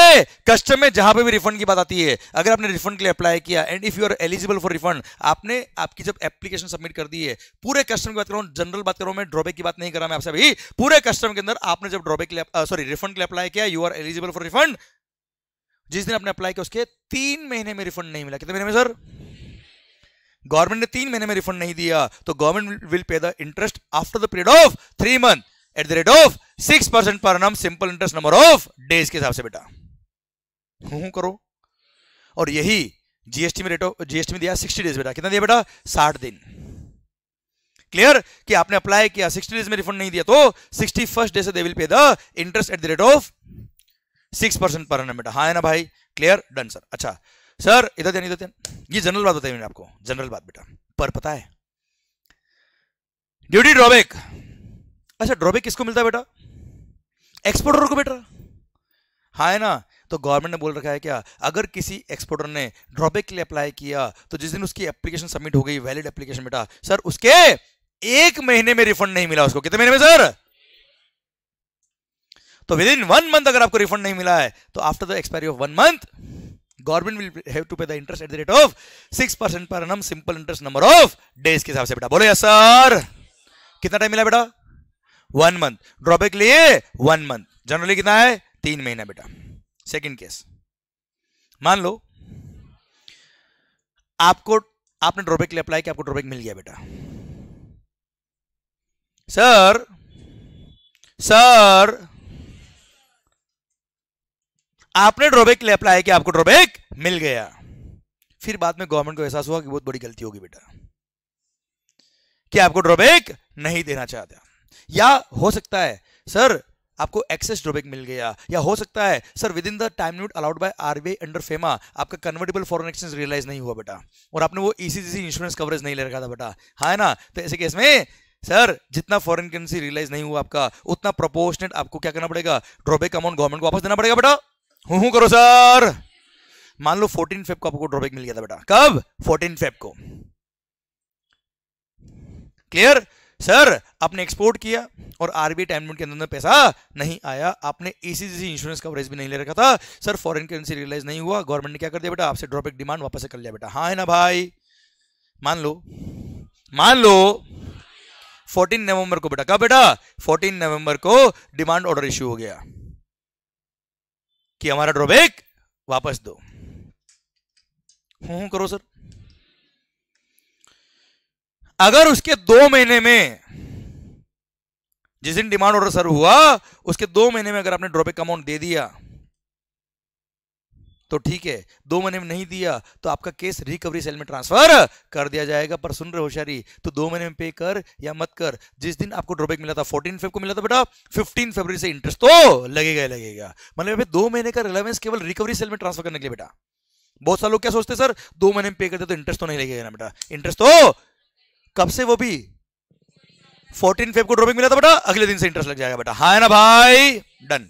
कस्टम में जहां पे भी रिफंड की बात आती है अगर आपने रिफंड के लिए अप्लाई किया and if you are eligible for refund आपने आपकी जब एप्लीकेशन सबमिट कर दी है पूरे कस्टम की बात करो जनरल बात करो मैं ड्रॉबैक की बात नहीं कर रहा मैं आपसे अभी पूरे कस्टम के अंदर आपने जब ड्रॉबैक सॉरी रिफंड के लिए अप्लाई किया you are eligible for refund जिस दिन आपने अप्लाई किया उसके तीन महीने में रिफंड नहीं मिला कितने महीने में सर गवर्नमेंट ने तीन महीने में रिफंड नहीं दिया तो government will pay the interest after the period of three month at the rate of six percent per annum simple interest number of days के हिसाब से बेटा हूं करो और यही जीएसटी में रेट ऑफ जीएसटी में दिया सिक्सटी डेज बेटा कितना दिया बेटा साठ दिन क्लियर कि आपने अप्लाई किया सिक्सटी डेज में रिफंड नहीं दिया तो सिक्सटी फर्स्ट डे से they will pay the interest at the rate of six percent per annum बेटा हाँ है ना भाई क्लियर डन सर अच्छा सर इधर ध्यान इधर ध्यान ये जनरल बात बताई मैंने आपको जनरल बात बेटा पर पता है ड्यूटी ड्रॉबैक अच्छा ड्रॉबैक किसको मिलता है बेटा एक्सपोर्टर को बेटर हाँ है ना तो गवर्नमेंट ने बोल रखा है क्या अगर किसी एक्सपोर्टर ने ड्रॉबैक के लिए अप्लाई किया तो जिस दिन उसकी एप्लीकेशन सबमिट हो गई वैलिड एप्लीकेशन बेटा सर उसके एक महीने में रिफंड नहीं मिला उसको कितने महीने में सर तो विद इन वन मंथ अगर आपको रिफंड नहीं मिला है तो after the expiry of one month government will have to pay the interest at the rate of six percent पर simple interest number of days के हिसाब से बेटा बोलो सर कितना टाइम मिला बेटा वन मंथ ड्रॉबैक लिए वन मंथ जनरली कितना है तीन महीना बेटा सेकंड केस मान लो आपको आपने ड्रॉबैक लिए अप्लाई किया आपको ड्रॉबैक मिल गया बेटा सर सर आपने ड्रॉबैक लिए अप्लाई किया आपको ड्रॉबैक मिल गया फिर बाद में गवर्नमेंट को एहसास हुआ कि बहुत बड़ी गलती होगी बेटा कि आपको ड्रॉबैक नहीं देना चाहता या हो सकता है सर आपको एक्सेस ड्रॉबैक मिल गया या हो सकता है sir within the time limit allowed by RBI under FEMA आपका कन्वर्टेबल फॉरन एक्सचेंज रियलाइज नहीं हुआ बेटा और आपने वो ईसीजीसी इंश्योरेंस कवरेज नहीं ले रखा था बेटा हाँ है ना तो ऐसे केस में सर जितना फॉरेन करेंसी रियलाइज नहीं हुआ आपका उतना प्रपोर्शनेट आपको क्या करना पड़ेगा ड्रॉबैक अमाउंट गवर्नमेंट को वापस देना पड़ेगा बेटा हूं करो सर मान लो फोर्टीन फेब को आपको ड्रॉबैक मिल गया था बेटा कब फोर्टीन फेब को क्लियर सर आपने एक्सपोर्ट किया और आरबीआई टाइम लिमिट के अंदर पैसा नहीं आया आपने इसी जैसी इंश्योरेंस कवरेज भी नहीं ले रखा था सर फॉरेन करेंसी रियलाइज नहीं हुआ गवर्नमेंट ने क्या कर दिया बेटा आपसे ड्रॉप एक डिमांड वापस कर लिया बेटा हाँ है ना भाई मान लो मान लो 14 नवंबर को बेटा कब बेटा 14 नवंबर को डिमांड ऑर्डर इश्यू हो गया कि हमारा ड्रॉबैक वापस दो हूं करो सर अगर उसके दो महीने में जिस दिन डिमांड ऑर्डर सर्व हुआ उसके दो महीने में अगर आपने ड्रॉबैक अमाउंट दे दिया तो ठीक है दो महीने में नहीं दिया तो आपका केस रिकवरी सेल में ट्रांसफर कर दिया जाएगा पर सुन रहे होशियारी तो दो महीने में पे कर या मत कर जिस दिन आपको ड्रॉबैक मिला था फोर्टीन फेब को मिला था बेटा फिफ्टीन फरवरी से इंटरेस्ट तो लगेगा लगेगा मतलब दो महीने का रिलेवेंस केवल रिकवरी सेल में ट्रांसफर करने के लिए बेटा बहुत सारे लोग क्या सोचते सर दो महीने में पे करते तो इंटरेस्ट तो नहीं लगेगा ना बेटा इंटरेस्ट तो कब से वो भी फोर्टीन फेब को ड्रॉपिंग मिला था बेटा अगले दिन से इंटरेस्ट लग जाएगा बेटा हाँ ना भाई डन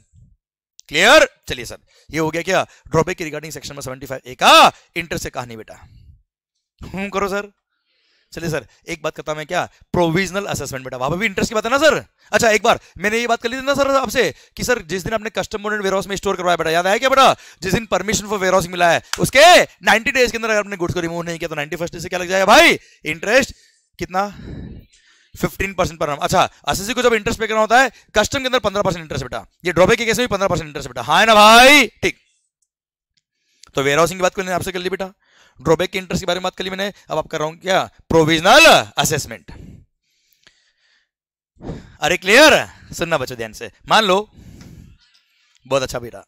क्लियर चलिए सर ये हो गया क्या ड्रॉपिंग की रिगार्डिंग सेक्शन में सेवेंटी फाइव ए इंटरेस्ट से कहानी बेटा हूं हम्म, करो सर चलिए सर एक बात करता मैं क्या प्रोविजनल असेसमेंट बेटा वहां पर भी इंटरेस्ट की बात है ना सर अच्छा एक बार मैंने ये बात कर ली थी ना सर आपसे कि सर जिस दिन आपने कस्टम एंड वेयरहाउस में स्टोर करवाया बेटा याद आया क्या बेटा जिस दिन परमिशन फॉर वेयरहाउस मिला है उसके 90 डेज के अंदर अगर आपने गुड्स को रिमूव नहीं किया तो 90 फर्स्ट डे से क्या लग जाएगा भाई इंटरेस्ट कितना 15 परसेंट पर अच्छा एसएससी को जब इंटरेस्ट पे करना होता है कस्टम के अंदर 15 परसेंट इंटरेस्ट बेटा ये ड्रॉबैक के केस में 15 परसेंट इंटरेस्ट बेटा हाँ ना भाई ठीक तो वेयर हाउसिंग की बात कर करनी आपसे कर ली बेटा ड्रॉबैक के इंटरेस्ट के बारे में बात कर ली मैंने अब आप कर रहा हूं क्या प्रोविजनल असेसमेंट अरे क्लियर सुनना बच्चों ध्यान से मान लो बहुत अच्छा बेटा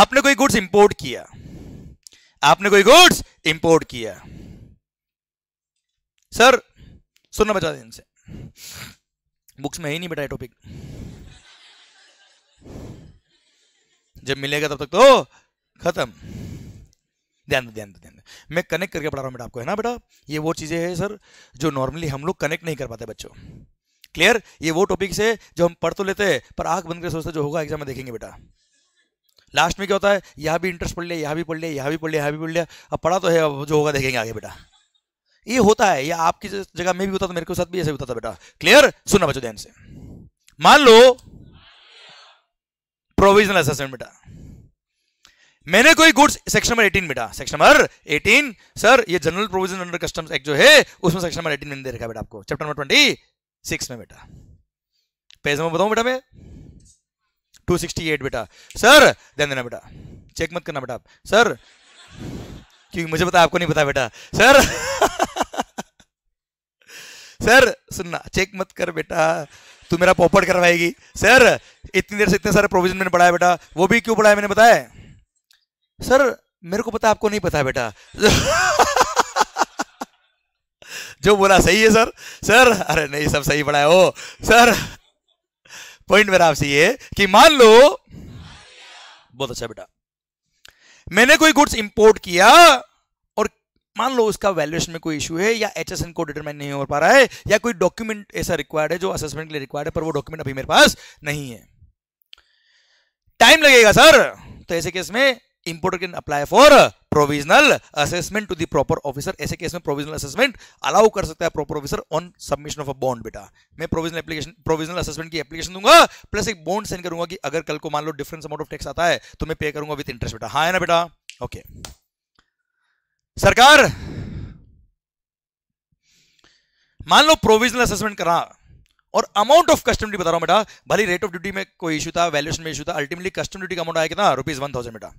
आपने कोई गुड्स इंपोर्ट किया आपने कोई गुड्स इंपोर्ट किया सर सुनना बचा दें इनसे बुक्स में ही नहीं बेटा टॉपिक जब मिलेगा तब तक तो खत्म ध्यान ध्यान ध्यान मैं कनेक्ट करके पढ़ा रहा हूं बेटा आपको है ना बेटा ये वो चीज़ें हैं सर जो नॉर्मली हम लोग कनेक्ट नहीं कर पाते बच्चों क्लियर ये वो टॉपिक से जो हम पढ़ तो लेते हैं पर आंख बंद कर सोचते जो होगा एग्जाम में देखेंगे बेटा लास्ट में क्या होता है यहाँ भी इंटरेस्ट पढ़ लिया यहाँ भी पढ़ लिया यहाँ भी पढ़ लिया यहाँ भी पढ़ लिया अब पढ़ा तो है अब जो होगा देखेंगे आगे बेटा ये होता है या आपकी जगह में भी होता था मेरे के साथ भी ऐसे होता था बेटा क्लियर सुनना बच्चों ध्यान से मान लो प्रोविजनल असेसमेंट बेटा मैंने कोई गुड्स सेक्शन नंबर 18 बेटा सेक्शन नंबर 18 सर ये general provision under customs act जो है उसमें सेक्शन नंबर 18 में दे रखा बेटा आपको चैप्टर नंबर 26 में बेटा पेज नंबर बताऊं बेटा मैं 268 बेटा सर ध्यान देना बेटा चेक मत करना बेटा आप सर क्योंकि मुझे पता आपको नहीं पता बेटा सर सर सुनना चेक मत कर बेटा तू मेरा पॉपट करवाएगी सर इतनी देर से इतने सारे प्रोविजन मैंने बढ़ाया बेटा वो भी क्यों बढ़ाया मैंने बताया सर मेरे को पता आपको नहीं पता बेटा जो बोला सही है सर सर अरे नहीं सब सही पड़ा हो सर पॉइंट मेरा आपसे ये कि मान लो बहुत अच्छा बेटा मैंने कोई गुड्स इंपोर्ट किया मान लो उसका वैल्यूएशन में कोई इशू है या एच एस एन को डिटरमाइन नहीं हो पा रहा है या कोई डॉक्यूमेंट ऐसा रिक्वायर्ड है जो असेसमेंट के लिए रिक्वायर्ड है पर वो डॉक्यूमेंट अभी मेरे पास नहीं है टाइम लगेगा सर तो ऐसे केस में importer can apply for provisional assessment to the proper officer ऐसे केस में प्रोविजनल असेसमेंट अलाउ कर सकता है proper officer on submission of a bond बेटा मैं प्रोविजनल एप्लीकेशन प्रोविजनल असेसमेंट की एप्लीकेशन दूंगा प्लस एक बॉन्ड सेंड करूंगा कि अगर कल को मान लो डिफरेंस अमाउंट ऑफ टैक्स आता है तो मैं पे करूंगा विद इंटरेस्ट बेटा हाँ है ना बेटा ओके okay. सरकार मान लो प्रोविजनल असेसमेंट करा और अमाउंट ऑफ कस्टम ड्यूटी बता रहा हूं बेटा भले रेट ऑफ ड्यूटी में कोई इशू था वैल्यूशन में इशू था अल्टीमेटली कस्टम ड्यूटी का अमाउंट आया कितना रुपीज वन थाउजेंड बेटा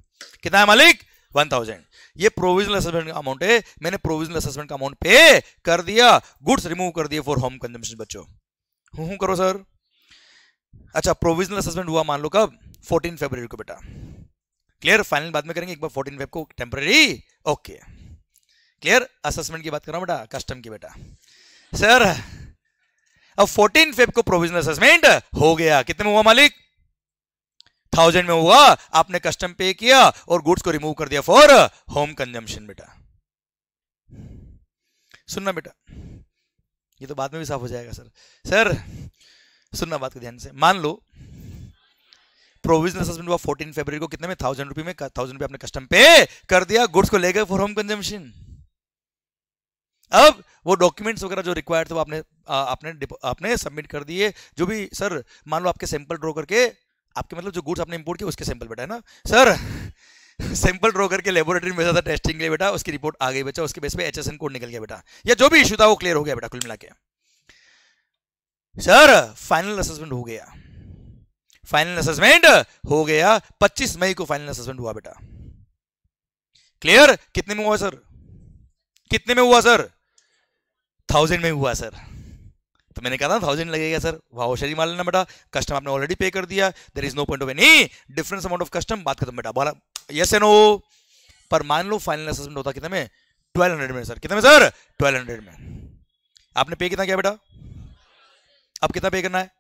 कितना है मालिक वन थाउजेंड ये प्रोविजनल असेसमेंट का अमाउंट है मैंने प्रोविजनल असेसमेंट का अमाउंट पे कर दिया गुड्स रिमूव कर दिए फॉर होम कंजम्पशन बच्चों हूं करो सर अच्छा प्रोविजनल असेसमेंट हुआ मान लो कब फोर्टीन फेब्रवरी को बेटा क्लियर फाइनल बाद में करेंगे एक बार फोर्टीन फेब को temporary okay okay. Clear assessment की बात कर रहा हूं बेटा कस्टम की बेटा सर अब 14 फेब को प्रोविजनल असेसमेंट हो गया कितने में हुआ मालिक थाउजेंड में हुआ आपने कस्टम पे किया और गुड्स को रिमूव कर दिया फॉर होम कंजम्पशन बेटा सुनना बेटा ये तो बाद में भी साफ हो जाएगा सर सर सुनना बात को ध्यान से मान लो प्रोविजनल असेसमेंट हुआ 14 फरवरी को कितने में थाउजेंड रुपी में थाउजेंड रुपी आपने कस्टम पे कर दिया गुड्स को लेकर फॉर होम कंजम्पशन अब वो डॉक्यूमेंट्स वगैरह जो रिक्वायर्ड थे वो आपने आ, आपने आपने सबमिट कर दिए जो भी सर मान लो आपके सैंपल ड्रॉ करके आपके मतलब जो गुड्स आपने इंपोर्ट किए उसके सैंपल बेटा है ना सर सैंपल ड्रॉ करके लेबोरेटरी में भेजा था टेस्टिंग के लिए बेटा उसकी रिपोर्ट आ गई बेटा उसके बेस पे एच कोड निकल गया बेटा या जो भी इशू था वो क्लियर हो गया बेटा कुल मिला के सर फाइनल असेसमेंट हो गया फाइनल असेसमेंट हो गया 25 मई को फाइनल असेसमेंट हुआ बेटा क्लियर कितने में हुआ सर कितने में हुआ सर थाउजेंड में हुआ सर तो मैंने कहा था थाउजेंड लगेगा सर वाह होशियारी मान लेना बेटा कस्टम आपने ऑलरेडी पे कर दिया there is no point of any difference amount of custom बात करता बेटा बोला यस एन ओ पर मान लो फाइनल असेसमेंट होता कितने में ट्वेल्व हंड्रेड में सर कितने में सर ट्वेल्व हंड्रेड में आपने पे कितना क्या बेटा अब कितना पे करना है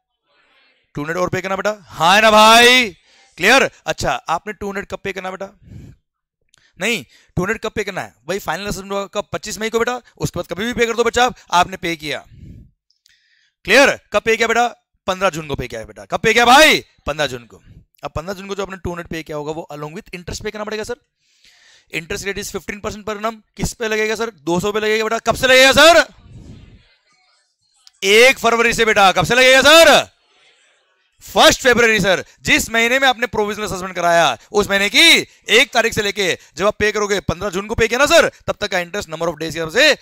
टू हंड्रेड और पे करना बेटा हाँ ना भाई क्लियर अच्छा आपने टू हंड्रेड कब पे करना बेटा नहीं टू हंड्रेड कब पे करना है भाई फाइनल कब पच्चीस मई को बेटा उसके बाद कभी भी पे कर दो बच्चा आपने पे किया क्लियर कब पे किया बेटा पंद्रह जून को पे किया बेटा कब पे किया भाई पंद्रह जून को अब पंद्रह जून को जो आपने टू हंड्रेड पे किया होगा वो अलोंग विथ इंटरेस्ट पे करना पड़ेगा sir interest rate is fifteen percent per annum किस पे लगेगा सर दो सौ पे लगेगा बेटा कब से लगेगा सर एक फरवरी से बेटा कब से लगेगा सर फर्स्ट फेब्रवरी सर जिस महीने में आपने प्रोविजनल असेसमेंट कराया उस महीने की एक तारीख से लेके जब आप पे करोगे पंद्रह जून को पे किया ना सर तब तक का इंटरेस्ट नंबर ऑफ डेज के हिसाब से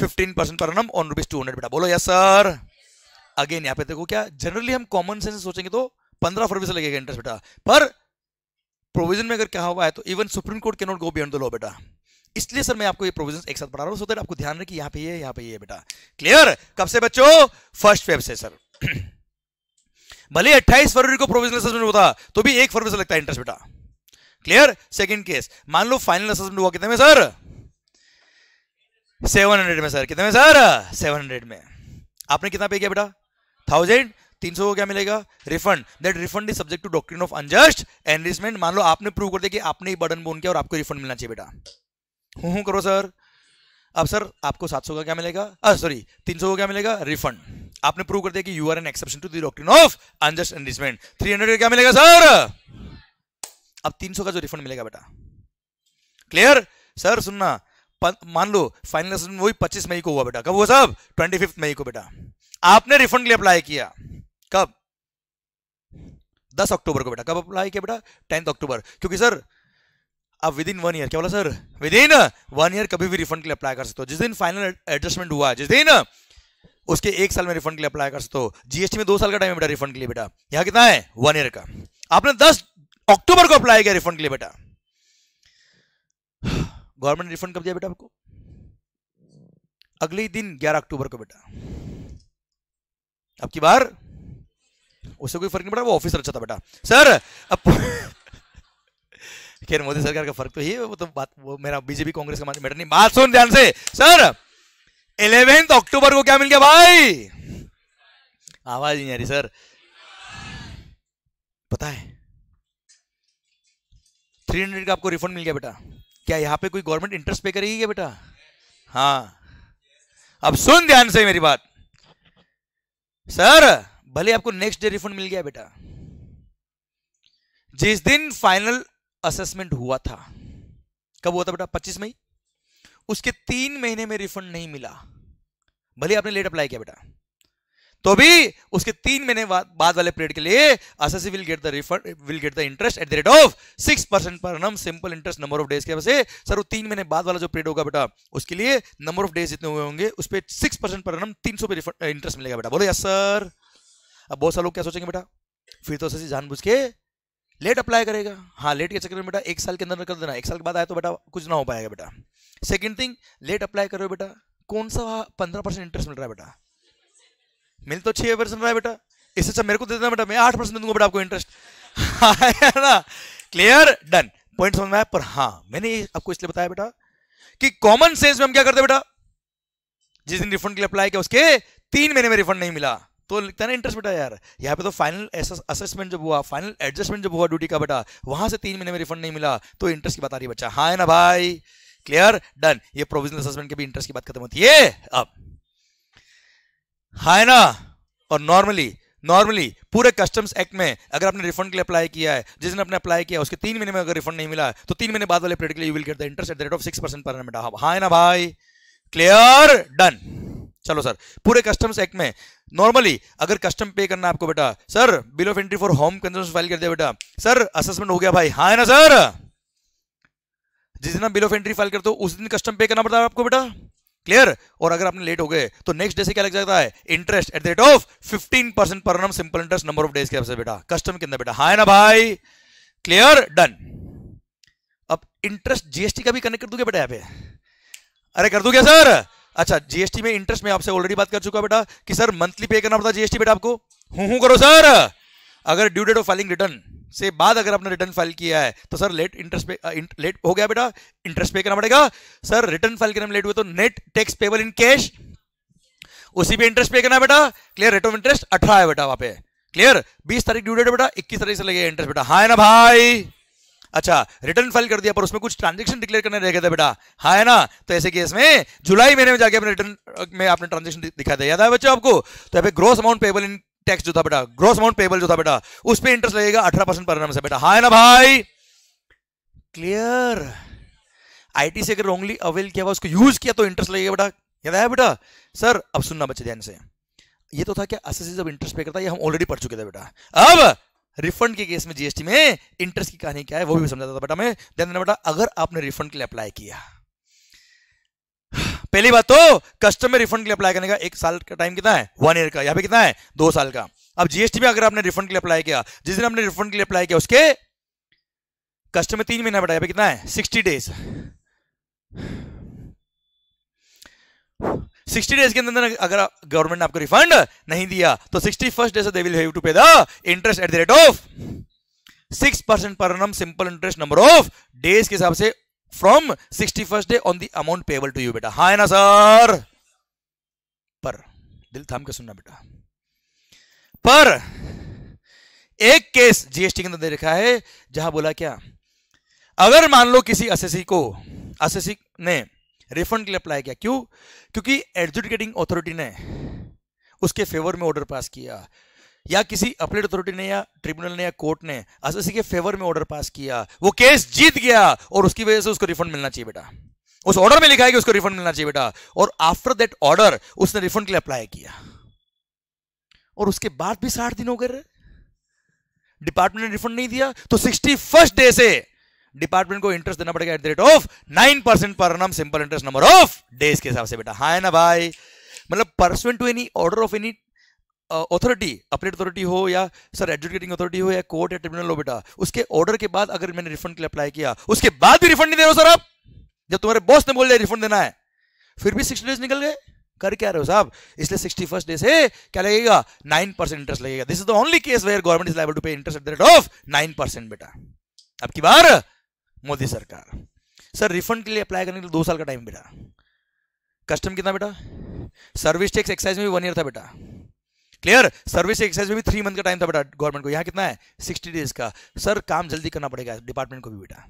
fifteen percent per on rupees two hundred बेटा बोलो यस सर अगेन यहां पे देखो क्या जनरली हम कॉमन सेंस सोचेंगे तो पंद्रह फरवरी से लगेगा इंटरेस्ट बेटा पर प्रोविजन में अगर क्या हुआ है तो इवन सुप्रीम कोर्ट के not go beyond the law बेटा इसलिए सर मैं आपको ये प्रोविजन एक साथ पढ़ा रहा हूं सो दैट आपको ध्यान रखिए यहाँ पे ये यहाँ पे ये बेटा क्लियर कब से बच्चों फर्स्ट फेब से सर भले अट्ठाईस फरवरी को प्रोविजनल असेसमेंट होता तो भी एक फरवरी से लगता है इंटरेस्ट बेटा क्लियर सेकंड केस मान लो फाइनल असेसमेंट हुआ कितने में सर 700 में सर कितने में सर 700 में आपने कितना पे किया बेटा थाउजेंड तीन सौ को क्या मिलेगा refund that refund is subject to doctrine of unjust enrichment मान लो आपने प्रूव कर दिया कि आपने ही बर्डन बोन किया और आपको रिफंड मिलना चाहिए बेटा हूँ करो सर अब सर आपको सात सौ का क्या मिलेगा सॉरी तीन सौ का क्या मिलेगा रिफंड आपने प्रूव कर दिया कि you are an exception to the of unjust enrichment 300 का क्या मिलेगा सर अब तीन सौ का जो रिफंड मिलेगा बेटा क्लियर सर सुनना मान लो फाइनल वही पच्चीस मई को हुआ बेटा कब हुआ साहब 25 मई को बेटा आपने रिफंड के लिए अप्लाई किया कब 10 अक्टूबर को बेटा कब अप्लाई किया बेटा टेंथ अक्टूबर क्योंकि सर आप विद इन वन ईयर क्या बोला sir within one year कभी भी रिफंड के लिए अप्लाई कर सकते हो जिस दिन फाइनल एडजस्टमेंट हुआ जिस दिन उसके एक साल में रिफंड के लिए अप्लाई कर सकते हो जीएसटी में दो साल का टाइम बेटा रिफंड के लिए बेटा यहाँ कितना है वन ईयर का आपने दस अक्टूबर को अप्लाई किया रिफंड के लिए बेटा गवर्नमेंट ने रिफंड कब दिया बेटा आपको अगले दिन 11 अक्टूबर को बेटा आपकी बार उससे कोई फर्क नहीं पड़ा वो ऑफिसर अच्छा था बेटा सर अब खेर मोदी सरकार का फर्क तो ही है वो तो बात वो मेरा बीजेपी कांग्रेस का मैटर नहीं बात सुन ध्यान से सर इलेवेंथ अक्टूबर को क्या मिल गया भाई आवाज नहीं आ रही सर पता है थ्री हंड्रेड का आपको रिफंड मिल गया बेटा क्या यहां पे कोई गवर्नमेंट इंटरेस्ट पे करेगी क्या बेटा हाँ अब सुन ध्यान से मेरी बात सर भले आपको नेक्स्ट डे रिफंड मिल गया बेटा जिस दिन फाइनल असेसमेंट हुआ था कब हुआ था बेटा 25 मई उसके तीन महीने में रिफंड नहीं मिला भले आपने लेट अप्लाई किया बेटा तो भी उसके तीन महीने बाद वाले पीरियड के लिए SSC will get the refund will get the interest at the rate of six percent per annum simple interest number of days के से सर वो तीन महीने बाद वाला जो पीरियड होगा बेटा उसके लिए नंबर ऑफ डेज जितने हुए होंगे उस पर सिक्स परसेंट पर नम तीन सौ पे इंटरेस्ट मिलेगा बेटा बोलो यस सर अब बहुत सारे लोग क्या सोचेंगे बेटा फिर तो एस जानबूझ के लेट अप्लाई करेगा हाँ लेट के चक्कर में बेटा एक साल के अंदर कर देना एक साल के बाद आए तो बेटा कुछ ना हो पाएगा बेटा सेकेंड थिंग लेट अप्लाई करो बेटा कौन सा वहाँ पंद्रह परसेंट इंटरेस्ट मिल रहा है बेटा मिल तो छः परसेंट रहा है बेटा इससे अच्छा मेरे को दे देना बेटा मैं आठ परसेंट दूंगा बेटा आपको इंटरेस्ट है ना क्लियर डन पॉइंट समझ में आया पर हाँ मैंने आपको इसलिए बताया बेटा कि कॉमन सेंस में हम क्या करते बेटा जिस दिन रिफंड के लिए अप्लाई किया उसके तीन महीने में रिफंड नहीं मिला तो लिखता ना इंटरेस्ट बेटा यार यहाँ पे तो फाइनल असेसमेंट जब हुआ फाइनल एडजस्टमेंट जब हुआ ड्यूटी का बेटा वहां से तीन महीने में रिफंड नहीं मिला तो इंटरेस्ट की बात आ रही बच्चा हाँ है ना भाई क्लियर डन ये प्रोविजनल असेसमेंट के भी इंटरेस्ट की बात खत्म होती है अब हाँ, है ना और नॉर्मली नॉर्मली पूरे कस्टम्स एक्ट में अगर आपने रिफंड के लिए अप्लाई किया है जिसने अपने अप्लाई किया उसके तीन महीने में अगर रिफंड नहीं मिला तो तीन महीने बाद वाले पीरियड के लिए you will get the interest at the rate of six percent per annum हाँ, हाँ ना भाई क्लियर डन चलो सर पूरे कस्टम्स एक्ट में नॉर्मली अगर कस्टम पे करना आपको बेटा sir bill of entry for home consumption file कर दिया बेटा सर असेसमेंट हो गया भाई हाँ ना सर जिस दिन बिल ऑफ एंट्री फाइल करते हो उस दिन कस्टम पे करना पड़ता है आपको बेटा क्लियर और अगर आपने लेट हो गए तो नेक्स्ट डे से क्या लग जाता है interest at the rate of 15 percent पर simple interest number of days के हिसाब बेटा कस्टम के अंदर बेटा हाँ ना भाई क्लियर डन अब इंटरेस्ट जीएसटी का भी कनेक्ट कर दूंगे बेटा यहाँ पे अरे कर क्या सर अच्छा जीएसटी में इंटरेस्ट में आपसे ऑलरेडी बात कर चुका बेटा कि सर मंथली पे करना पड़ता जीएसटी बेटा आपको हूं हूं करो सर अगर due date of filing return से बाद अगर आपने रिटर्न फाइल किया है तो सर लेट इंटरेस्ट पे आ, लेट हो गया बेटा इंटरेस्ट पे करना पड़ेगा सर रिटर्न फाइल करने में लेट हुए तो net tax payable in cash उसी पे इंटरेस्ट पे करना बेटा क्लियर रेट ऑफ इंटरेस्ट अठारह है बेटा वहां पे क्लियर बीस तारीख ड्यू डेट बेटा इक्कीस तारीख से लगेगा इंटरेस्ट बेटा हाँ ना भाई अच्छा रिटर्न फाइल कर दिया पर उसमें कुछ ट्रांजेक्शन डिक्लेयर करने रह गया था बेटा हाँ है ना तो ऐसे केस में जुलाई महीने में जाके अपने रिटर्न में आपने ट्रांजेक्शन दिखाया था याद है बच्चों आपको तो यहाँ पे gross amount payable in tax जो था बेटा ग्रोस अमाउंट पेबल जो था बेटा उस पर इंटरेस्ट लगेगा अठारह परसेंट पर नाम से बेटा हाँ ना भाई क्लियर आईटी से अगर रॉन्गली अवेल किया हुआ उसको यूज किया तो इंटरेस्ट लगेगा बेटा याद आया बेटा सर अब सुनना बच्चे ध्यान से ये तो था क्या असेसिस जब इंटरेस्ट पे करता है ये हम ऑलरेडी पढ़ चुके थे बेटा अब रिफंड के केस में जीएसटी में इंटरेस्ट की कहानी क्या है वो भी समझाता था बेटा मैं ध्यान देना बेटा अगर आपने रिफंड के लिए अप्लाई किया पहली बात तो कस्टमर रिफंड के लिए अप्लाई करने का एक साल का टाइम कितना है वन ईयर का यहाँ पे कितना है दो साल का अब जीएसटी में अगर आपने रिफंड के लिए अप्लाई किया जिस दिन आपने रिफंड के लिए अप्लाई किया उसके कस्टमर तीन महीना बैठा यहाँ पे कितना है सिक्सटी डेज सिक्सटी डेज के अंदर अगर गवर्नमेंट ने आपको रिफंड नहीं दिया तो sixty first days they will have to pay the interest at the rate of six percent पर simple interest number of days के हिसाब से sixty first day on the amount payable to you बेटा हाँ है ना सर पर दिल थाम के सुनना बेटा पर एक केस जीएसटी के अंदर दे रखा है जहां बोला क्या अगर मान लो किसी एसएससी को एसएससी ने रिफंड के लिए अप्लाई किया क्यों क्योंकि एडजुडिकेटिंग ऑथोरिटी ने उसके फेवर में ऑर्डर पास किया या किसी अपलेट अथॉरिटी ने या ट्रिब्यूनल ने या कोर्ट ने असी के फेवर में ऑर्डर पास किया वो केस जीत गया और उसकी वजह से उसको रिफंड मिलना चाहिए बेटा उस ऑर्डर में लिखा है कि उसको रिफंड मिलना चाहिए बेटा और आफ्टर दैट ऑर्डर उसने रिफंड के लिए अप्लाई किया और उसके बाद भी साठ दिन हो गए डिपार्टमेंट ने रिफंड नहीं दिया तो सिक्सटी डे से डिपार्टमेंट को इंटरेस्ट देना पड़ेगा at the rate of nine percent per annum simple interest number of days के हिसाब से बेटा हाँ ना भाई मतलब pursuant to any order of any authority appellate authority हो या सर एडजुकेटिंग अथॉरिटी हो या कोर्ट या ट्रिब्यूनल हो बेटा उसके ऑर्डर के बाद अगर मैंने रिफंड के लिए अप्लाई किया उसके बाद भी रिफंड नहीं दे रहे हो सर आप जब तुम्हारे बॉस ने बोल दिया रिफंड देना है फिर भी सिक्सटी डेज निकल गए कर क्या रहे हो साहब इसलिए सिक्सटी फर्स्ट डे से क्या लगेगा नाइन परसेंट इंटरेस्ट लगेगा this is the only case where government is liable to pay interest rate of nine percent बेटा अब की बार मोदी सरकार सर रिफंड के लिए अप्लाई करने के लिए दो साल का टाइम बेटा कस्टम कितना बेटा सर्विस टैक्स एक्साइज में भी वन ईयर था बेटा क्लियर सर्विस एक्सरसाइज में भी थ्री मंथ का टाइम था बेटा गवर्नमेंट को यहाँ कितना है सिक्सटी डेज का सर काम जल्दी करना पड़ेगा डिपार्टमेंट को भी बेटा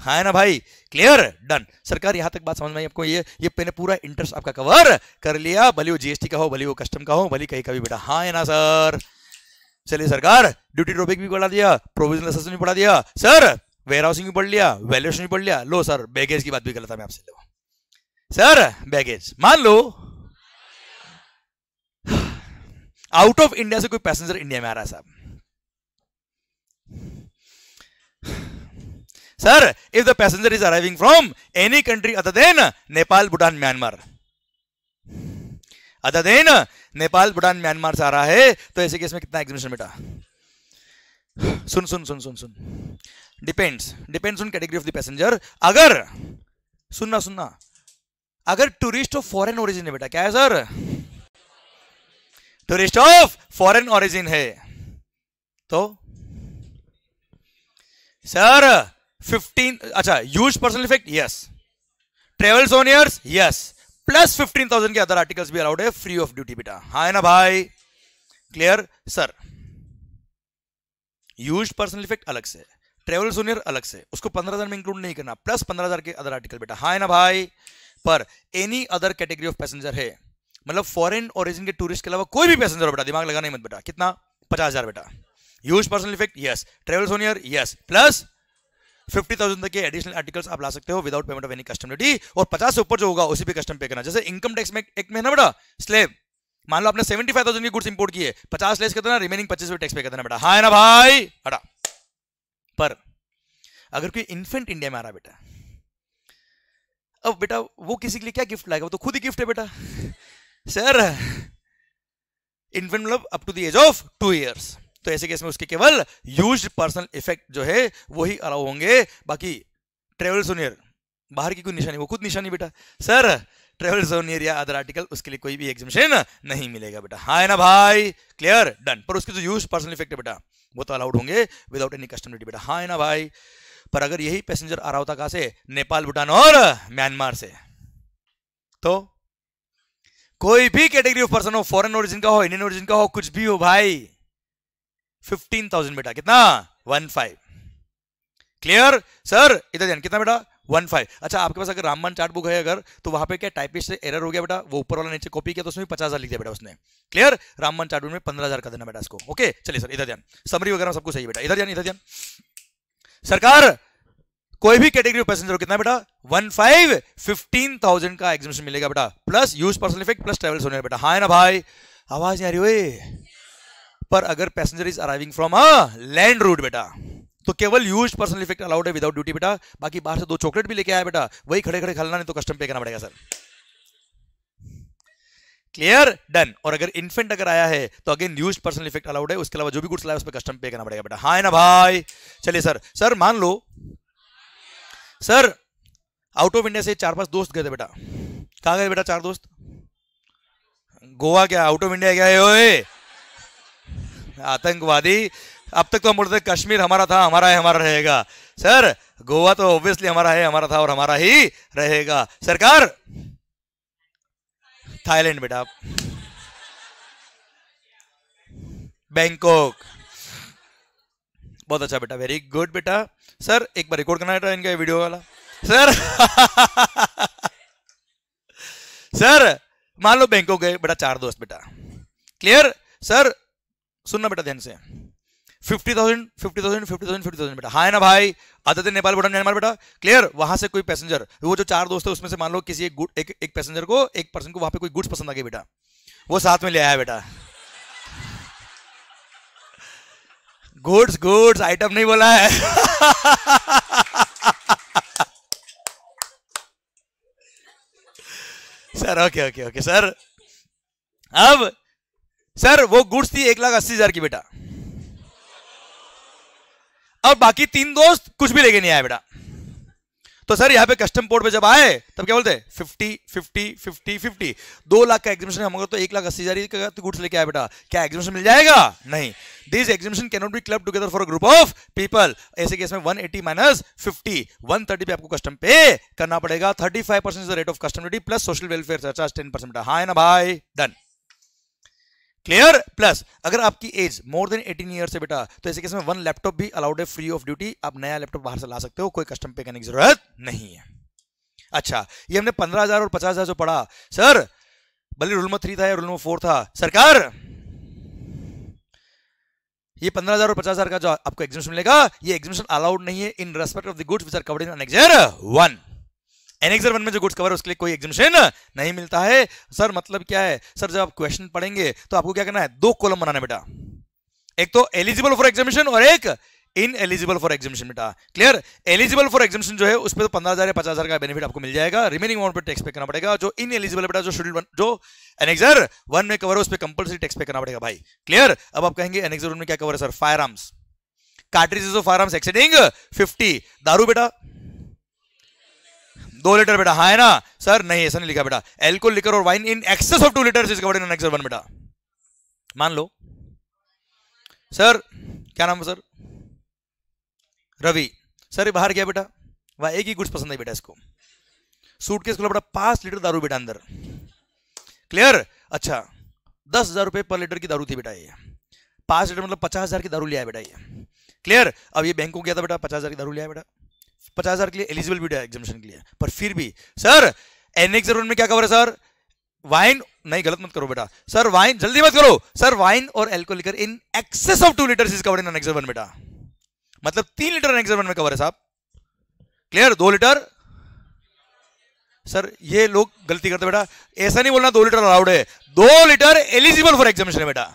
हाँ है ना भाई क्लियर डन सरकार यहां तक बात समझ में आई आपको ये ये पहले पूरा इंटरेस्ट आपका कवर कर लिया भले वो जीएसटी का हो भले वो कस्टम का हो भले कहीं का भी बेटा हाँ है ना सर चलिए सरकार ड्यूटी टॉपिक भी पढ़ा दिया प्रोविजनल असेसमेंट भी पढ़ा दिया सर वेयर हाउसिंग भी पढ़ लिया वैल्यूएशन भी पढ़ लिया लो सर बैगेज की बात भी गलत है मैं आपसे लो सर बैगेज मान लो आउट ऑफ इंडिया से कोई पैसेंजर इंडिया में आ रहा है साहब sir if the passenger is arriving from any country other than Nepal Bhutan Myanmar other than Nepal Bhutan Myanmar से आ रहा है तो ऐसे केस में कितना एग्जिबिशन बेटा सुन सुन सुन सुन सुन depends depends on category of the passenger अगर सुनना सुनना अगर टूरिस्ट ऑफ फॉरेन ओरिजिन है बेटा क्या है sir tourist of foreign origin है तो सर 15 अच्छा used personal effect yes travels on yes plus 15,000 के अदर आर्टिकल्स भी अलाउड है फ्री ऑफ ड्यूटी बेटा हा है ना भाई clear sir used personal effect अलग से ट्रेवल सोनियर अलग से उसको पंद्रह हजार में इंक्लूड नहीं करना प्लस पंद्रह हजार के अदर आर्टिकल बेटा हाँ है ना भाई पर any other category of passenger है मतलब फॉरेन ओरिजिन के टूरिस्ट के अलावा कोई भी पैसेंजर बेटा दिमाग लगा नहीं मत बेटा कितना पचास हजार बेटा used personal effect yes travel souvenir yes plus fifty thousand तक के एडिशनल आर्टिकल्स आप ला सकते हो without payment of any custom duty और पचास से ऊपर जो होगा उसी पे कस्टम पे करना जैसे इनकम टैक्स में एक में ना बेटा स्लेब मान लो आपने सेवेंटी फाइव थाउजेंड की गुड्स इंपोर्ट किए पचास लेस कर देना रिमेनिंग पच्चीस टैक्स पे कर देना बेटा हाँ ना भाई हटा पर अगर कोई इन्फेंट इंडिया में आ रहा बेटा अब बेटा वो किसी के लिए क्या गिफ्ट लाएगा वो तो खुद ही गिफ्ट है बेटा सर इन्फेंट मतलब up to the age of two years तो ऐसे केस में उसके केवल यूज पर्सनल इफेक्ट जो है वही अलाउ होंगे बाकी ट्रेवल सोनियर बाहर की कोई निशानी वो खुद निशानी बेटा सर ट्रेवल जोनियर या अदर आर्टिकल उसके लिए कोई भी एग्जिबिशन नहीं मिलेगा बेटा हाँ ना भाई क्लियर डन पर उसके जो यूज पर्सनल इफेक्ट है बेटा वो तो अलाउड होंगे विदाउट एनी कस्टमरिटी बेटा हाँ ना भाई पर अगर यही पैसेंजर आ रहा होता कहा से नेपाल भूटान और म्यांमार से तो कोई भी कैटेगरी ऑफ पर्सन हो फॉरेन ओरिजिन का हो इंडियन ओरिजिन का हो कुछ भी हो भाई फिफ्टीन थाउजेंड बेटा कितना वन फाइव क्लियर सर इधर ध्यान कितना बेटा वन फाइव अच्छा आपके पास अगर रामबन चार्ट बुक है अगर तो वहां पे क्या टाइपिस्ट से एरर हो गया बेटा वो ऊपर वाला नीचे कॉपी किया तो उसमें पचास हजार लिख दिया बेटा उसने क्लियर रामबन चार्ट बुक में पंद्रह हजार का देना बेटा इसको ओके चलिए सर इधर ध्यान समरी वगैरह सबको सही बेटा इधर ध्यान इधर ध्यान सरकार कोई भी कैटेगरी पैसेंजर हो कितना बेटा वन फाइव फिफ्टीन थाउजेंड का एग्जिबिशन मिलेगा बेटा plus used personal effect plus travels होने बेटा हाँ ना भाई आवाज नहीं आ रही ओए पर अगर passenger is arriving from a land route बेटा तो केवल यूज पर्सनल इफेक्ट अलाउड है विदाउट ड्यूटी बेटा बाकी बाहर से दो चॉकलेट भी लेके आया बेटा वही खड़े खड़े खाना नहीं तो कस्टम पे करना पड़ेगा सर क्लियर डन और अगर इन्फेंट अगर आया है तो again used personal effect allowed है उसके अलावा जो भी गुड्स लाया उस पर कस्टम पे करना पड़ेगा बेटा हाँ ना भाई चलिए सर सर मान लो सर आउट ऑफ इंडिया से चार पांच दोस्त गए थे बेटा कहाँ गए बेटा चार दोस्त गोवा क्या आउट ऑफ इंडिया क्या है आतंकवादी अब तक तो हम बोलते कश्मीर हमारा था हमारा है हमारा रहेगा सर गोवा तो ऑब्वियसली हमारा है हमारा था और हमारा ही रहेगा सरकार थाईलैंड बेटा बैंकॉक बहुत अच्छा बेटा वेरी गुड बेटा सर एक बार रिकॉर्ड करना बेटा इनका वीडियो वाला सर सर मान लो बैंकों गए बेटा चार दोस्त बेटा क्लियर सर सुनना बेटा ध्यान से fifty thousand fifty thousand fifty thousand fifty thousand बेटा हाँ ना भाई आते थे नेपाल भूटान म्यांमार बेटा क्लियर वहां से कोई पैसेंजर वो जो चार दोस्त है उसमें से मान लो किसी एक गुड एक, एक पैसेंजर को एक पर्सन को वहां पे कोई गुड्स पसंद आ गए बेटा वो साथ में ले आया बेटा गुड्स गुड्स आइटम नहीं बोला है sir okay okay okay sir अब सर वो गुड्स थी एक लाख अस्सी हजार की बेटा अब बाकी तीन दोस्त कुछ भी लेके नहीं आया बेटा तो सर यहाँ पे कस्टम पोर्ट पे जब आए तब क्या बोलते फिफ्टी फिफ्टी फिफ्टी फिफ्टी दो लाख का एग्जिबिशन हम तो एक लाख अस्सी हजार गुड्स लेके आए बेटा क्या एग्जिबिशन मिल जाएगा नहीं this exemption cannot be club together for group of people ऐसे केस में one eighty minus fifty one thirty पे आपको कस्टम पे करना पड़ेगा thirty five percent rate of custom duty plus social welfare charge ten percent हाँ ना भाई डन क्लियर प्लस अगर आपकी एज मोर देन 18 ईयर से बेटा तो ऐसे केस में वन लैपटॉप भी अलाउड है फ्री ऑफ ड्यूटी आप नया लैपटॉप बाहर से ला सकते हो कोई कस्टम पे करने की जरूरत नहीं है अच्छा ये हमने पंद्रह हजार और पचास हजार जो पढ़ा सर भले रूल नंबर थ्री था या रूल नंबर फोर था सरकार ये पंद्रह हजार और पचास हजार का जो आपको एग्जिबिशन मिलेगा ये एग्जिबिशन अलाउड नहीं है in respect of the goods which are covered in एग्जर वन एनेक्सर वन में जो गुड्स कवर है उसके लिए कोई एग्जिबिशन नहीं मिलता है सर मतलब क्या है सर जब आप क्वेश्चन पढ़ेंगे तो आपको क्या करना है दो कॉलम बनाना बेटा एक तो एलिजिबल फॉर एग्जिबिशन और एक इन एलिजिबल फॉर एग्जिबिशन बेटा क्लियर एलिजिबल फॉर एग्जिबिशन जो है उस पर तो पंद्रह हजार या पचास हजार का बेनिफिट आपको मिल जाएगा रिमेनिंग अमाउंट पर टैक्स पे करना पड़ेगा जो इन एलिजिबल बेटा जो शेड्यूल जो एनेक्सर वन में कवर है उस पर कंपलसरी टैक्स पे करना पड़ेगा भाई क्लियर अब आप कहेंगे एनेक्सर वन में क्या कवर है sir firearms cartridges of firearms exceeding fifty दारू बेटा दो लीटर बेटा हाँ है ना सर नहीं ऐसा नहीं लिखा बेटा एल्कोल लिकर और wine in excess of two litre is covered in one बेटा मान लो सर क्या नाम है सर रवि सर बाहर गया बेटा वह एक ही गुड्स पसंद है बेटा इसको सूट के बेटा पांच लीटर दारू बेटा अंदर क्लियर अच्छा दस हजार रुपये पर लीटर की दारू थी बेटा ये पांच लीटर मतलब पचास हजार की दारू लिया है बेटा ये क्लियर अब ये बैंक को गया था बेटा पचास हजार की दारू लिया है बेटा पचास हजार के लिए एलिजिबल भी एग्जामिनेशन के लिए पर फिर भी सर एनेक्स में क्या कवर है सर वाइन नहीं गलत मत करो बेटा सर वाइन जल्दी मत करो सर वाइन और alcohol liquor in excess of two litre is covered in annex one बेटा मतलब तीन लीटर एनेक्स वन में कवर है साहब क्लियर दो लीटर सर ये लोग गलती करते बेटा ऐसा नहीं बोलना दो लीटर अलाउड है दो लीटर एलिजिबल फॉर एग्जामिनेशन है बेटा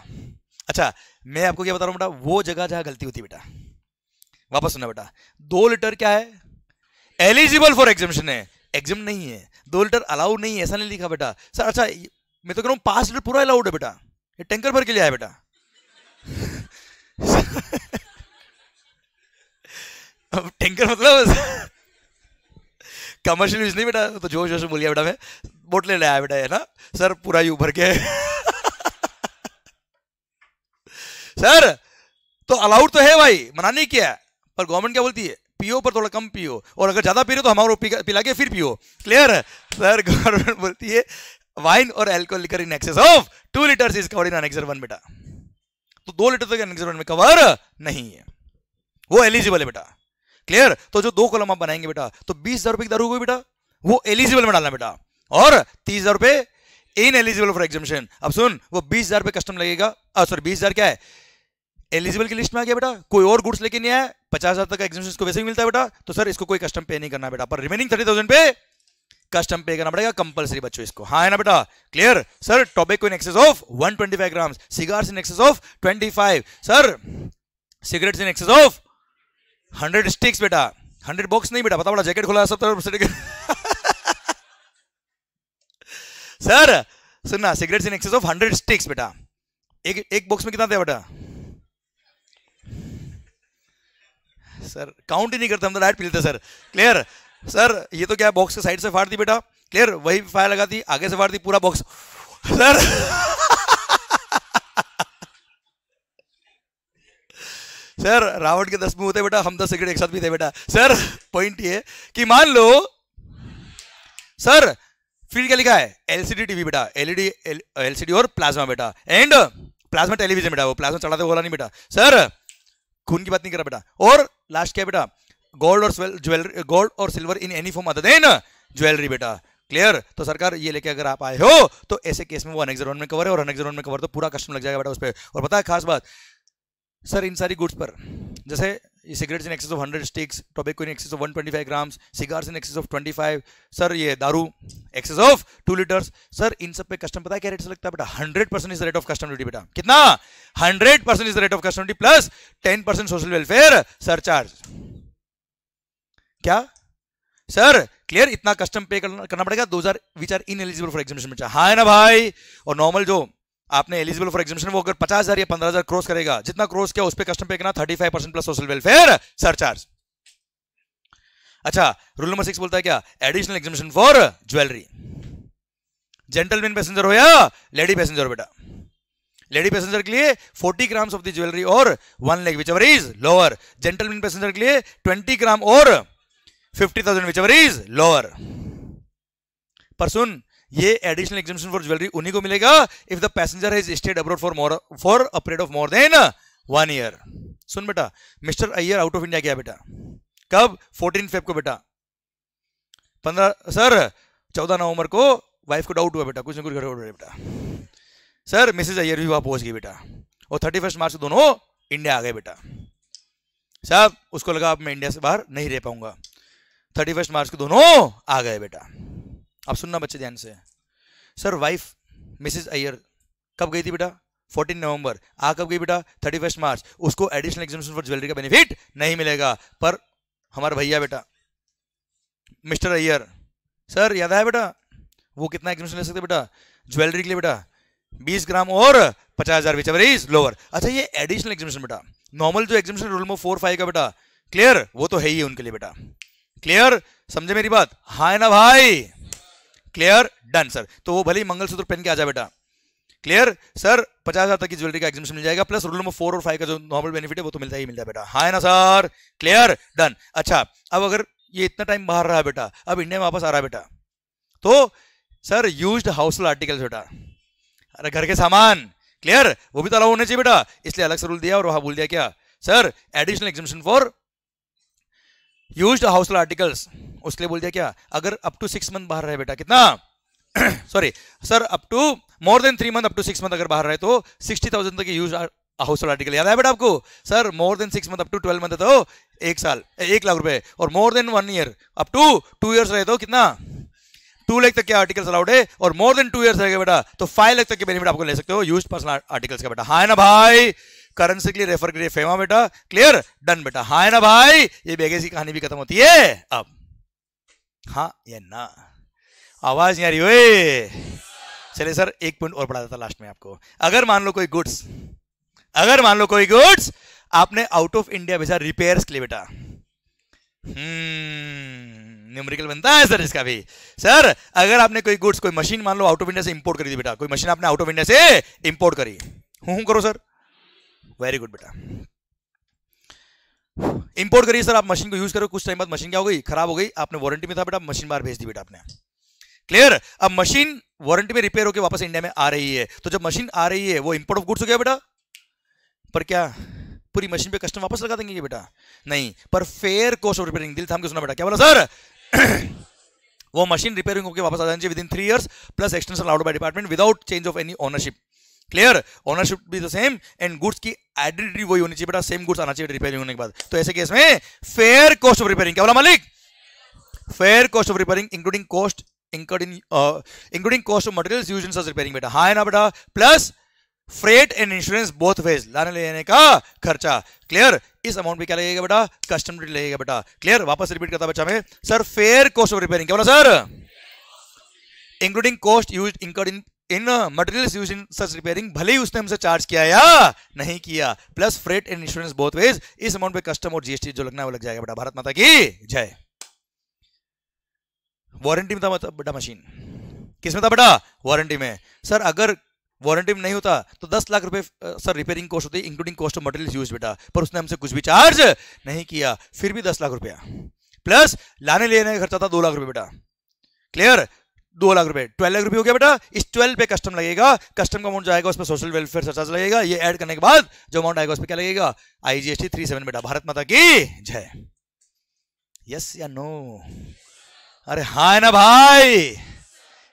अच्छा मैं आपको क्या बता रहा हूं बेटा वो जगह जहां गलती होती है बेटा वापस सुनना बेटा दो लीटर क्या है एलिजिबल फॉर एग्जामेशन है एग्जाम नहीं है दो लीटर अलाउड नहीं है ऐसा नहीं लिखा बेटा सर अच्छा मैं तो कह रहा हूँ पांच लीटर पूरा अलाउड है बेटा ये टैंकर भर के लिए आया बेटा अब टैंकर मतलब कमर्शियल यूज नहीं बेटा तो जोश जोश बोलिया बेटा मैं बोट ले आया बेटा है ना सर पूरा यू भर के सर तो अलाउड तो है भाई मना नहीं किया पर गवर्नमेंट क्या बोलती है पियो पर थोड़ा कम पियो और अगर ज़्यादा पी रहे हो तो हमारे पिला के फिर पियो क्लियर है सर गवर्नमेंट बोलती है वाइन और alcohol liquor in excess of two litre is cover in एक्सर वन बेटा तो दो लीटर तक एनेक्सर वन में कवर नहीं है वो एलिजिबल है बेटा क्लियर तो जो दो कॉलम आप बनाएंगे बेटा तो बीस हजार रुपए की दारू हुई बेटा वो एलिजिबल में डालना बेटा और तीस हजार रुपए इन एलिजिबल फॉर एग्जामेशन अब सुन वो बीस हजार रुपए कस्टम लगेगा सॉरी बीस हजार क्या है एलिजिबल की लिस्ट में आ गया बेटा कोई और गुड्स लेके नहीं आया पचास हजार तक का एग्जिबिशन वैसे भी मिलता है बेटा तो सर इसको कोई कस्टम पे नहीं करना बेटा पर रिमेनिंग थर्टी थाउजेंड पे कस्टम पे करना पड़ेगा कंपलसरी बच्चों इसको हाँ है ना बेटा क्लियर सर को in excess of five gram cigars in excess of five sir cigarettes in excess of hundred sticks बेटा हंड्रेड बॉक्स नहीं बेटा पता बड़ा जैकेट खुला सब तरफ सर सुनना cigarettes in excess of hundred sticks बेटा एक एक बॉक्स में कितना था बेटा सर काउंट ही नहीं करते हम तो direct P sir clear sir ये तो क्या बॉक्स के साइड से फाड़ दी बेटा क्लियर वही फायर लगा दी आगे से फाड़ दी पूरा बॉक्स सर सर रावण के दस मुंह होते बेटा हम दस सिगरेट एक साथ भी थे बेटा सर पॉइंट ये कि मान लो सर फिर क्या लिखा है एलसीडी टीवी बेटा एलईडी एलसीडी e और प्लाज्मा बेटा एंड प्लाज्मा टेलीविजन बेटा वो प्लाज्मा चढ़ाते बोला नहीं बेटा सर खून की बात नहीं कर रहा बेटा और लास्ट क्या बेटा गोल्ड और ज्वेलरी गोल्ड और सिल्वर इन एनी फॉर्म आता देन ज्वेलरी बेटा क्लियर तो सरकार ये लेके अगर आप आए हो तो ऐसे केस में वो अनेक्जर वन में कवर है और अनेक्जर में कवर तो पूरा कस्टम लग जाएगा बेटा उस पर और पता है खास बात सर इन सारी गुड्स पर जैसे cigarettes in excess of hundred sticks tobacco in excess of one twenty five grams cigars in excess of twenty five sir ये दारू excess of two litres sir इन सब पे कस्टम पता है क्या रेट से लगता है बेटा hundred percent is rate of custom duty बेटा कितना hundred percent is rate of custom duty plus ten percent social welfare sir charge क्या सर क्लियर इतना कस्टम पे करना, पड़ेगा दो हजार which are ineligible for examination हाँ ना भाई और नॉर्मल जो आपने एलिजिबल फॉर एग्जिबिशन वो अगर पचास हजार या पंद्रह हजार क्रॉस करेगा जितना क्रॉस किया उस पर कस्टम पे करना thirty five percent plus social welfare surcharge अच्छा रूल नंबर सिक्स बोलता है क्या additional exhibition for jewellery gentleman passenger हो या लेडी पैसेंजर बेटा लेडी पैसेंजर के लिए 40 ग्राम्स ऑफ द ज्वेलरी और one lakh which ever is lower gentleman passenger के लिए 20 ग्राम और 50,000 विच एवर इज लोअर पर सुन ये एडिशनल एग्जिबिशन फॉर ज्वेलरी उन्हीं को मिलेगा if the passenger has stayed abroad for more for a period of more than one year सुन बेटा mister Iyer out of India गया बेटा कब फोर्टीन फेब को बेटा पंद्रह सर चौदह नवंबर को वाइफ को डाउट हुआ बेटा कुछ ना कुछ गड़बड़ हुआ बेटा सर मिसेज अयर भी वहां पहुंच गई बेटा और थर्टी फर्स्ट मार्च दोनों इंडिया आ गए बेटा साहब उसको लगा अब मैं इंडिया से बाहर नहीं रह पाऊंगा थर्टी फर्स्ट मार्च को दोनों आ गए बेटा आप सुनना बच्चे ध्यान से सर वाइफ मिसेज अय्यर कब गई थी बेटा 14 नवंबर आ कब गई बेटा 31 मार्च उसको एडिशनल एग्जामेशन फॉर ज्वेलरी का बेनिफिट नहीं मिलेगा पर हमारा भैया बेटा मिस्टर अय्यर सर याद आया बेटा वो कितना एग्जामेशन ले सकते बेटा ज्वेलरी के लिए बेटा 20 ग्राम और पचास हजार बीच इज लोअर अच्छा ये एडिशनल एग्जामेशन बेटा नॉर्मल जो एग्जामेशन रूल में फोर फाइव का बेटा क्लियर वो तो है ही उनके लिए बेटा क्लियर समझे मेरी बात हाँ ना भाई क्लियर डन सर तो वो भले ही मंगलसूत्र पहन के आ जाए बेटा क्लियर सर पचास हजार तक की ज्वेलरी का एग्जिबिशन मिल जाएगा प्लस रूल नंबर फोर और फाइव का जो नॉर्मल बेनिफिट है वो तो मिलता ही मिलता है बेटा हाँ ना सर क्लियर डन अच्छा अब अगर ये इतना टाइम बाहर रहा बेटा अब इंडिया में वापस आ रहा बेटा तो सर यूज हाउसफुल आर्टिकल्स बेटा अरे घर के सामान क्लियर वो भी तो अलाउ होने चाहिए बेटा इसलिए अलग से रूल दिया और वहां बोल दिया क्या sir additional exhibition for use हाउसफुल आर्टिकल्स उसके लिए बोल दिया क्या अगर अप टू सिक्स मंथ बाहर रहे बेटा कितना sorry sir up to more than three month up to six month अगर बाहर रहे तो सिक्सटी थाउजेंड तक यूज हाउस होल्ड आर्टिकल याद है बेटा आपको sir more than six month up to twelve month तो एक साल एक लाख रुपए और more than one year up to two years रहे तो कितना टू लाख तक के आर्टिकल्स अलाउड है और मोर देन टू ईयर्स रहेगा बेटा तो फाइव लाख तक के बेनिफिट आपको ले सकते हो यूज पर्सनल आर्टिकल्स का बेटा हाँ ना भाई करेंसी के लिए रेफर करिए फेमा बेटा क्लियर डन बेटा हाँ ना भाई ये बेगेसी कहानी भी खत्म होती है अब हाँ या ना आवाज यार आ चले सर एक पॉइंट और बढ़ा देता लास्ट में आपको अगर मान लो कोई गुड्स अगर मान लो कोई गुड्स आपने आउट ऑफ इंडिया भेजा रिपेयर के लिए बेटा न्यूमरिकल हम्म, बनता है सर इसका भी सर अगर आपने कोई गुड्स कोई मशीन मान लो आउट ऑफ इंडिया से इंपोर्ट करी थी बेटा कोई मशीन आपने आउट ऑफ इंडिया से इंपोर्ट करी हूं करो सर वेरी गुड बेटा इंपोर्ट करिए सर आप मशीन को यूज करो कुछ टाइम बाद मशीन क्या हो गई खराब हो गई आपने वारंटी में था बेटा मशीन बाहर भेज दी बेटा आपने क्लियर अब मशीन वारंटी में रिपेयर होकर वापस इंडिया में आ रही है तो जब मशीन आ रही है वो इंपोर्ट ऑफ गुड्स हो गया बेटा पर क्या पूरी मशीन पे कस्टम वापस लगा देंगे ये बेटा नहीं पर फेयर कॉस्ट ऑफ रिपेयरिंग दिल थाम के सुना बेटा क्या बोला सर वो मशीन रिपेयरिंग होकर वापस आ जाएंगे within three years plus extension allowed by department without change of any ownership clear ownership भी be the same and goods की एडिड वही होनी चाहिए बेटा सेम गुड्स आना चाहिए रिपेयरिंग होने के बाद तो ऐसे केस में फेयर कॉस्ट ऑफ रिपेयरिंग क्या बोला मालिक fair cost of repairing including cost including in uh, including cost of materials used in बेटा हाँ ना बेटा plus freight and insurance both ways लाने लेने का खर्चा क्लियर इस अमाउंट पे क्या लगेगा बेटा कस्टम ड्यूटी लगेगा बेटा क्लियर वापस रिपीट करता बच्चा में sir fair cost of repairing क्या बोला sir including cost use incurred in in material use in such repairing भले ही उसने हमसे चार्ज किया या नहीं किया plus freight and insurance both ways इस अमाउंट पे कस्टम और जीएसटी जो लगना है वो लग जाएगा बेटा भारत माता की जय वारंटी में था मतलब बेटा मशीन किसमें था बेटा वारंटी में सर अगर वारंटी में नहीं होता तो दस लाख रुपए सर रिपेयरिंग कॉस्ट होती including cost of material use बेटा पर उसने हमसे कुछ भी चार्ज नहीं किया फिर भी दस लाख रुपया प्लस लाने लेने का खर्चा था दो लाख रुपए बेटा क्लियर दो लाख रुपए ट्वेल्व लाख रुपए हो गया बेटा इस ट्वेल्व पे कस्टम लगेगा कस्टम का अमाउंट जाएगा उस पर सोशल वेलफेयर सरचार्ज लगेगा ये ऐड करने के बाद जो अमाउंट आएगा उस पर क्या लगेगा आईजीएसटी थ्री सेवन बेटा भारत माता की जय यस या नो अरे हा है ना भाई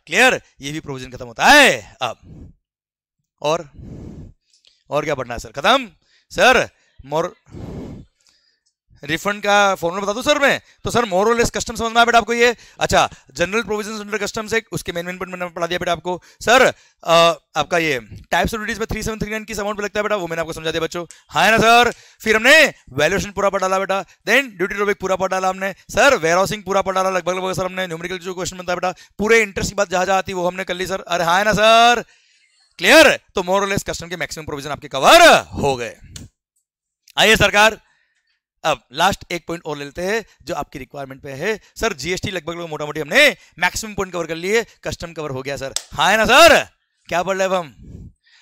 क्लियर ये भी प्रोविजन खत्म होता है अब और और क्या पढ़ना है सर खत्म सर मोर रिफंड का फॉर्मूला बता दूं सर मैं तो सर मोरलेस कस्टम समझ में आया बेटा आपको ये अच्छा जनरल प्रोविजन अंडर कस्टम्स है उसके मेन मेन पॉइंट मैंने पढ़ा दिया बेटा आपको सर आ, आपका ये टाइप ऑफ ड्यूटीज में थ्री सेवन थ्री नाइन किस अमाउंट पर लगता है बेटा वो मैंने आपको समझा दिया बच्चों हाँ ना सर फिर हमने वैल्यूशन पूरा पढ़ा बेटा देन ड्यूटी टॉपिक पूरा पढ़ डाला हमने सर वेराउसिंग पूरा पढ़ा डाला लगभग लगभग सर हमने न्यूमेरिकल जो क्वेश्चन बनता बेटा पूरे इंटरेस्ट की बात जहाँ जहाँ आती वो हमने कर ली सर अरे हाँ ना सर क्लियर तो मोरलेस कस्टम के मैक्सिमम प्रोविजन आपके कवर हो गए आइए सरकार अब लास्ट एक पॉइंट और ले लेते हैं जो आपकी रिक्वायरमेंट पे है सर जीएसटी लगभग लोग मोटा मोटी हमने मैक्सिमम पॉइंट कवर कर लिए कस्टम कवर हो गया सर हाँ है ना सर क्या पढ़ रहे हम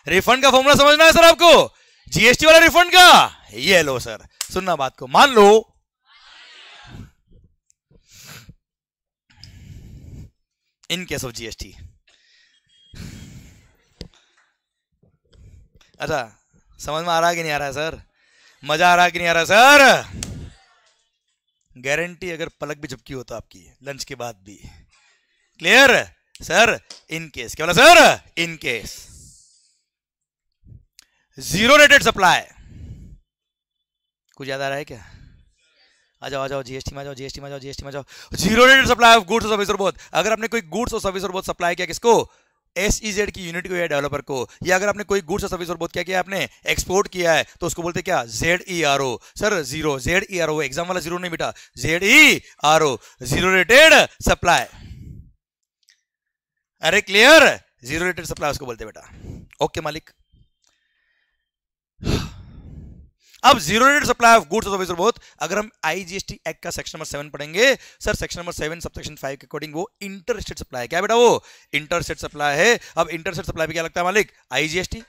रिफंड का फॉर्मूला समझना है सर आपको जीएसटी वाला रिफंड का ये लो सर सुनना बात को मान लो इन केस ऑफ जीएसटी अच्छा समझ में आ रहा है कि नहीं आ रहा है सर मजा आ रहा कि नहीं आ रहा सर गारंटी अगर पलक भी झपकी हो तो आपकी लंच के बाद भी क्लियर सर इन केस क्या बोला sir in case zero rated supply कुछ ज्यादा आ रहा है क्या आ जाओ आ जाओ जीएसटी में जाओ जीएसटी में जाओ जीएसटी में जाओ zero rated supply of goods और सर्विस और बोथ अगर आपने कोई गुड्स और सर्विस और बोथ सप्लाई किया किसको एस ई जेड की यूनिट को है डेवलपर को या अगर आपने कोई गुड्स और सर्विस और बहुत क्या किया आपने एक्सपोर्ट किया है तो उसको बोलते क्या Z E R O sir zero Z E R O exam वाला जीरो नहीं बेटा Z E R O zero rated supply अरे क्लियर जीरो रेटेड सप्लाई उसको बोलते बेटा ओके मालिक अब zero rate supply of goods service बहुत अगर हम आईजीएसटी एक्ट का सेक्शन नंबर सेवन पढ़ेंगे sir section number seven sub section five के अकॉर्डिंग वो इंटरस्टेट सप्लाई है क्या बेटा वो इंटरस्टेट सप्लाई है अब इंटरस्टेट सप्लाई क्या लगता है मालिक आईजीएसटी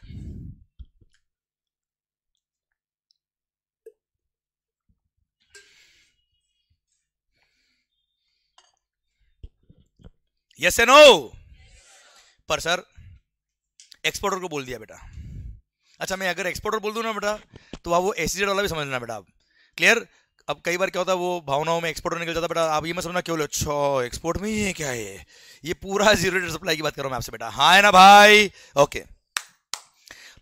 यस ए नो पर सर एक्सपोर्टर को बोल दिया बेटा अच्छा मैं अगर एक्सपोर्टर बोल दूँ ना बेटा तो आप वो ए वाला भी समझ लेना बेटा आप क्लियर अब कई बार क्या होता है वो भावनाओं में एक्सपोर्टर निकल जाता है बेटा आप ये मैं समझना क्यों लो छो एक्सपोर्ट में ही है क्या है ये पूरा जीरो सप्लाई की बात कर रहा हूँ मैं आपसे बेटा हाँ है ना भाई ओके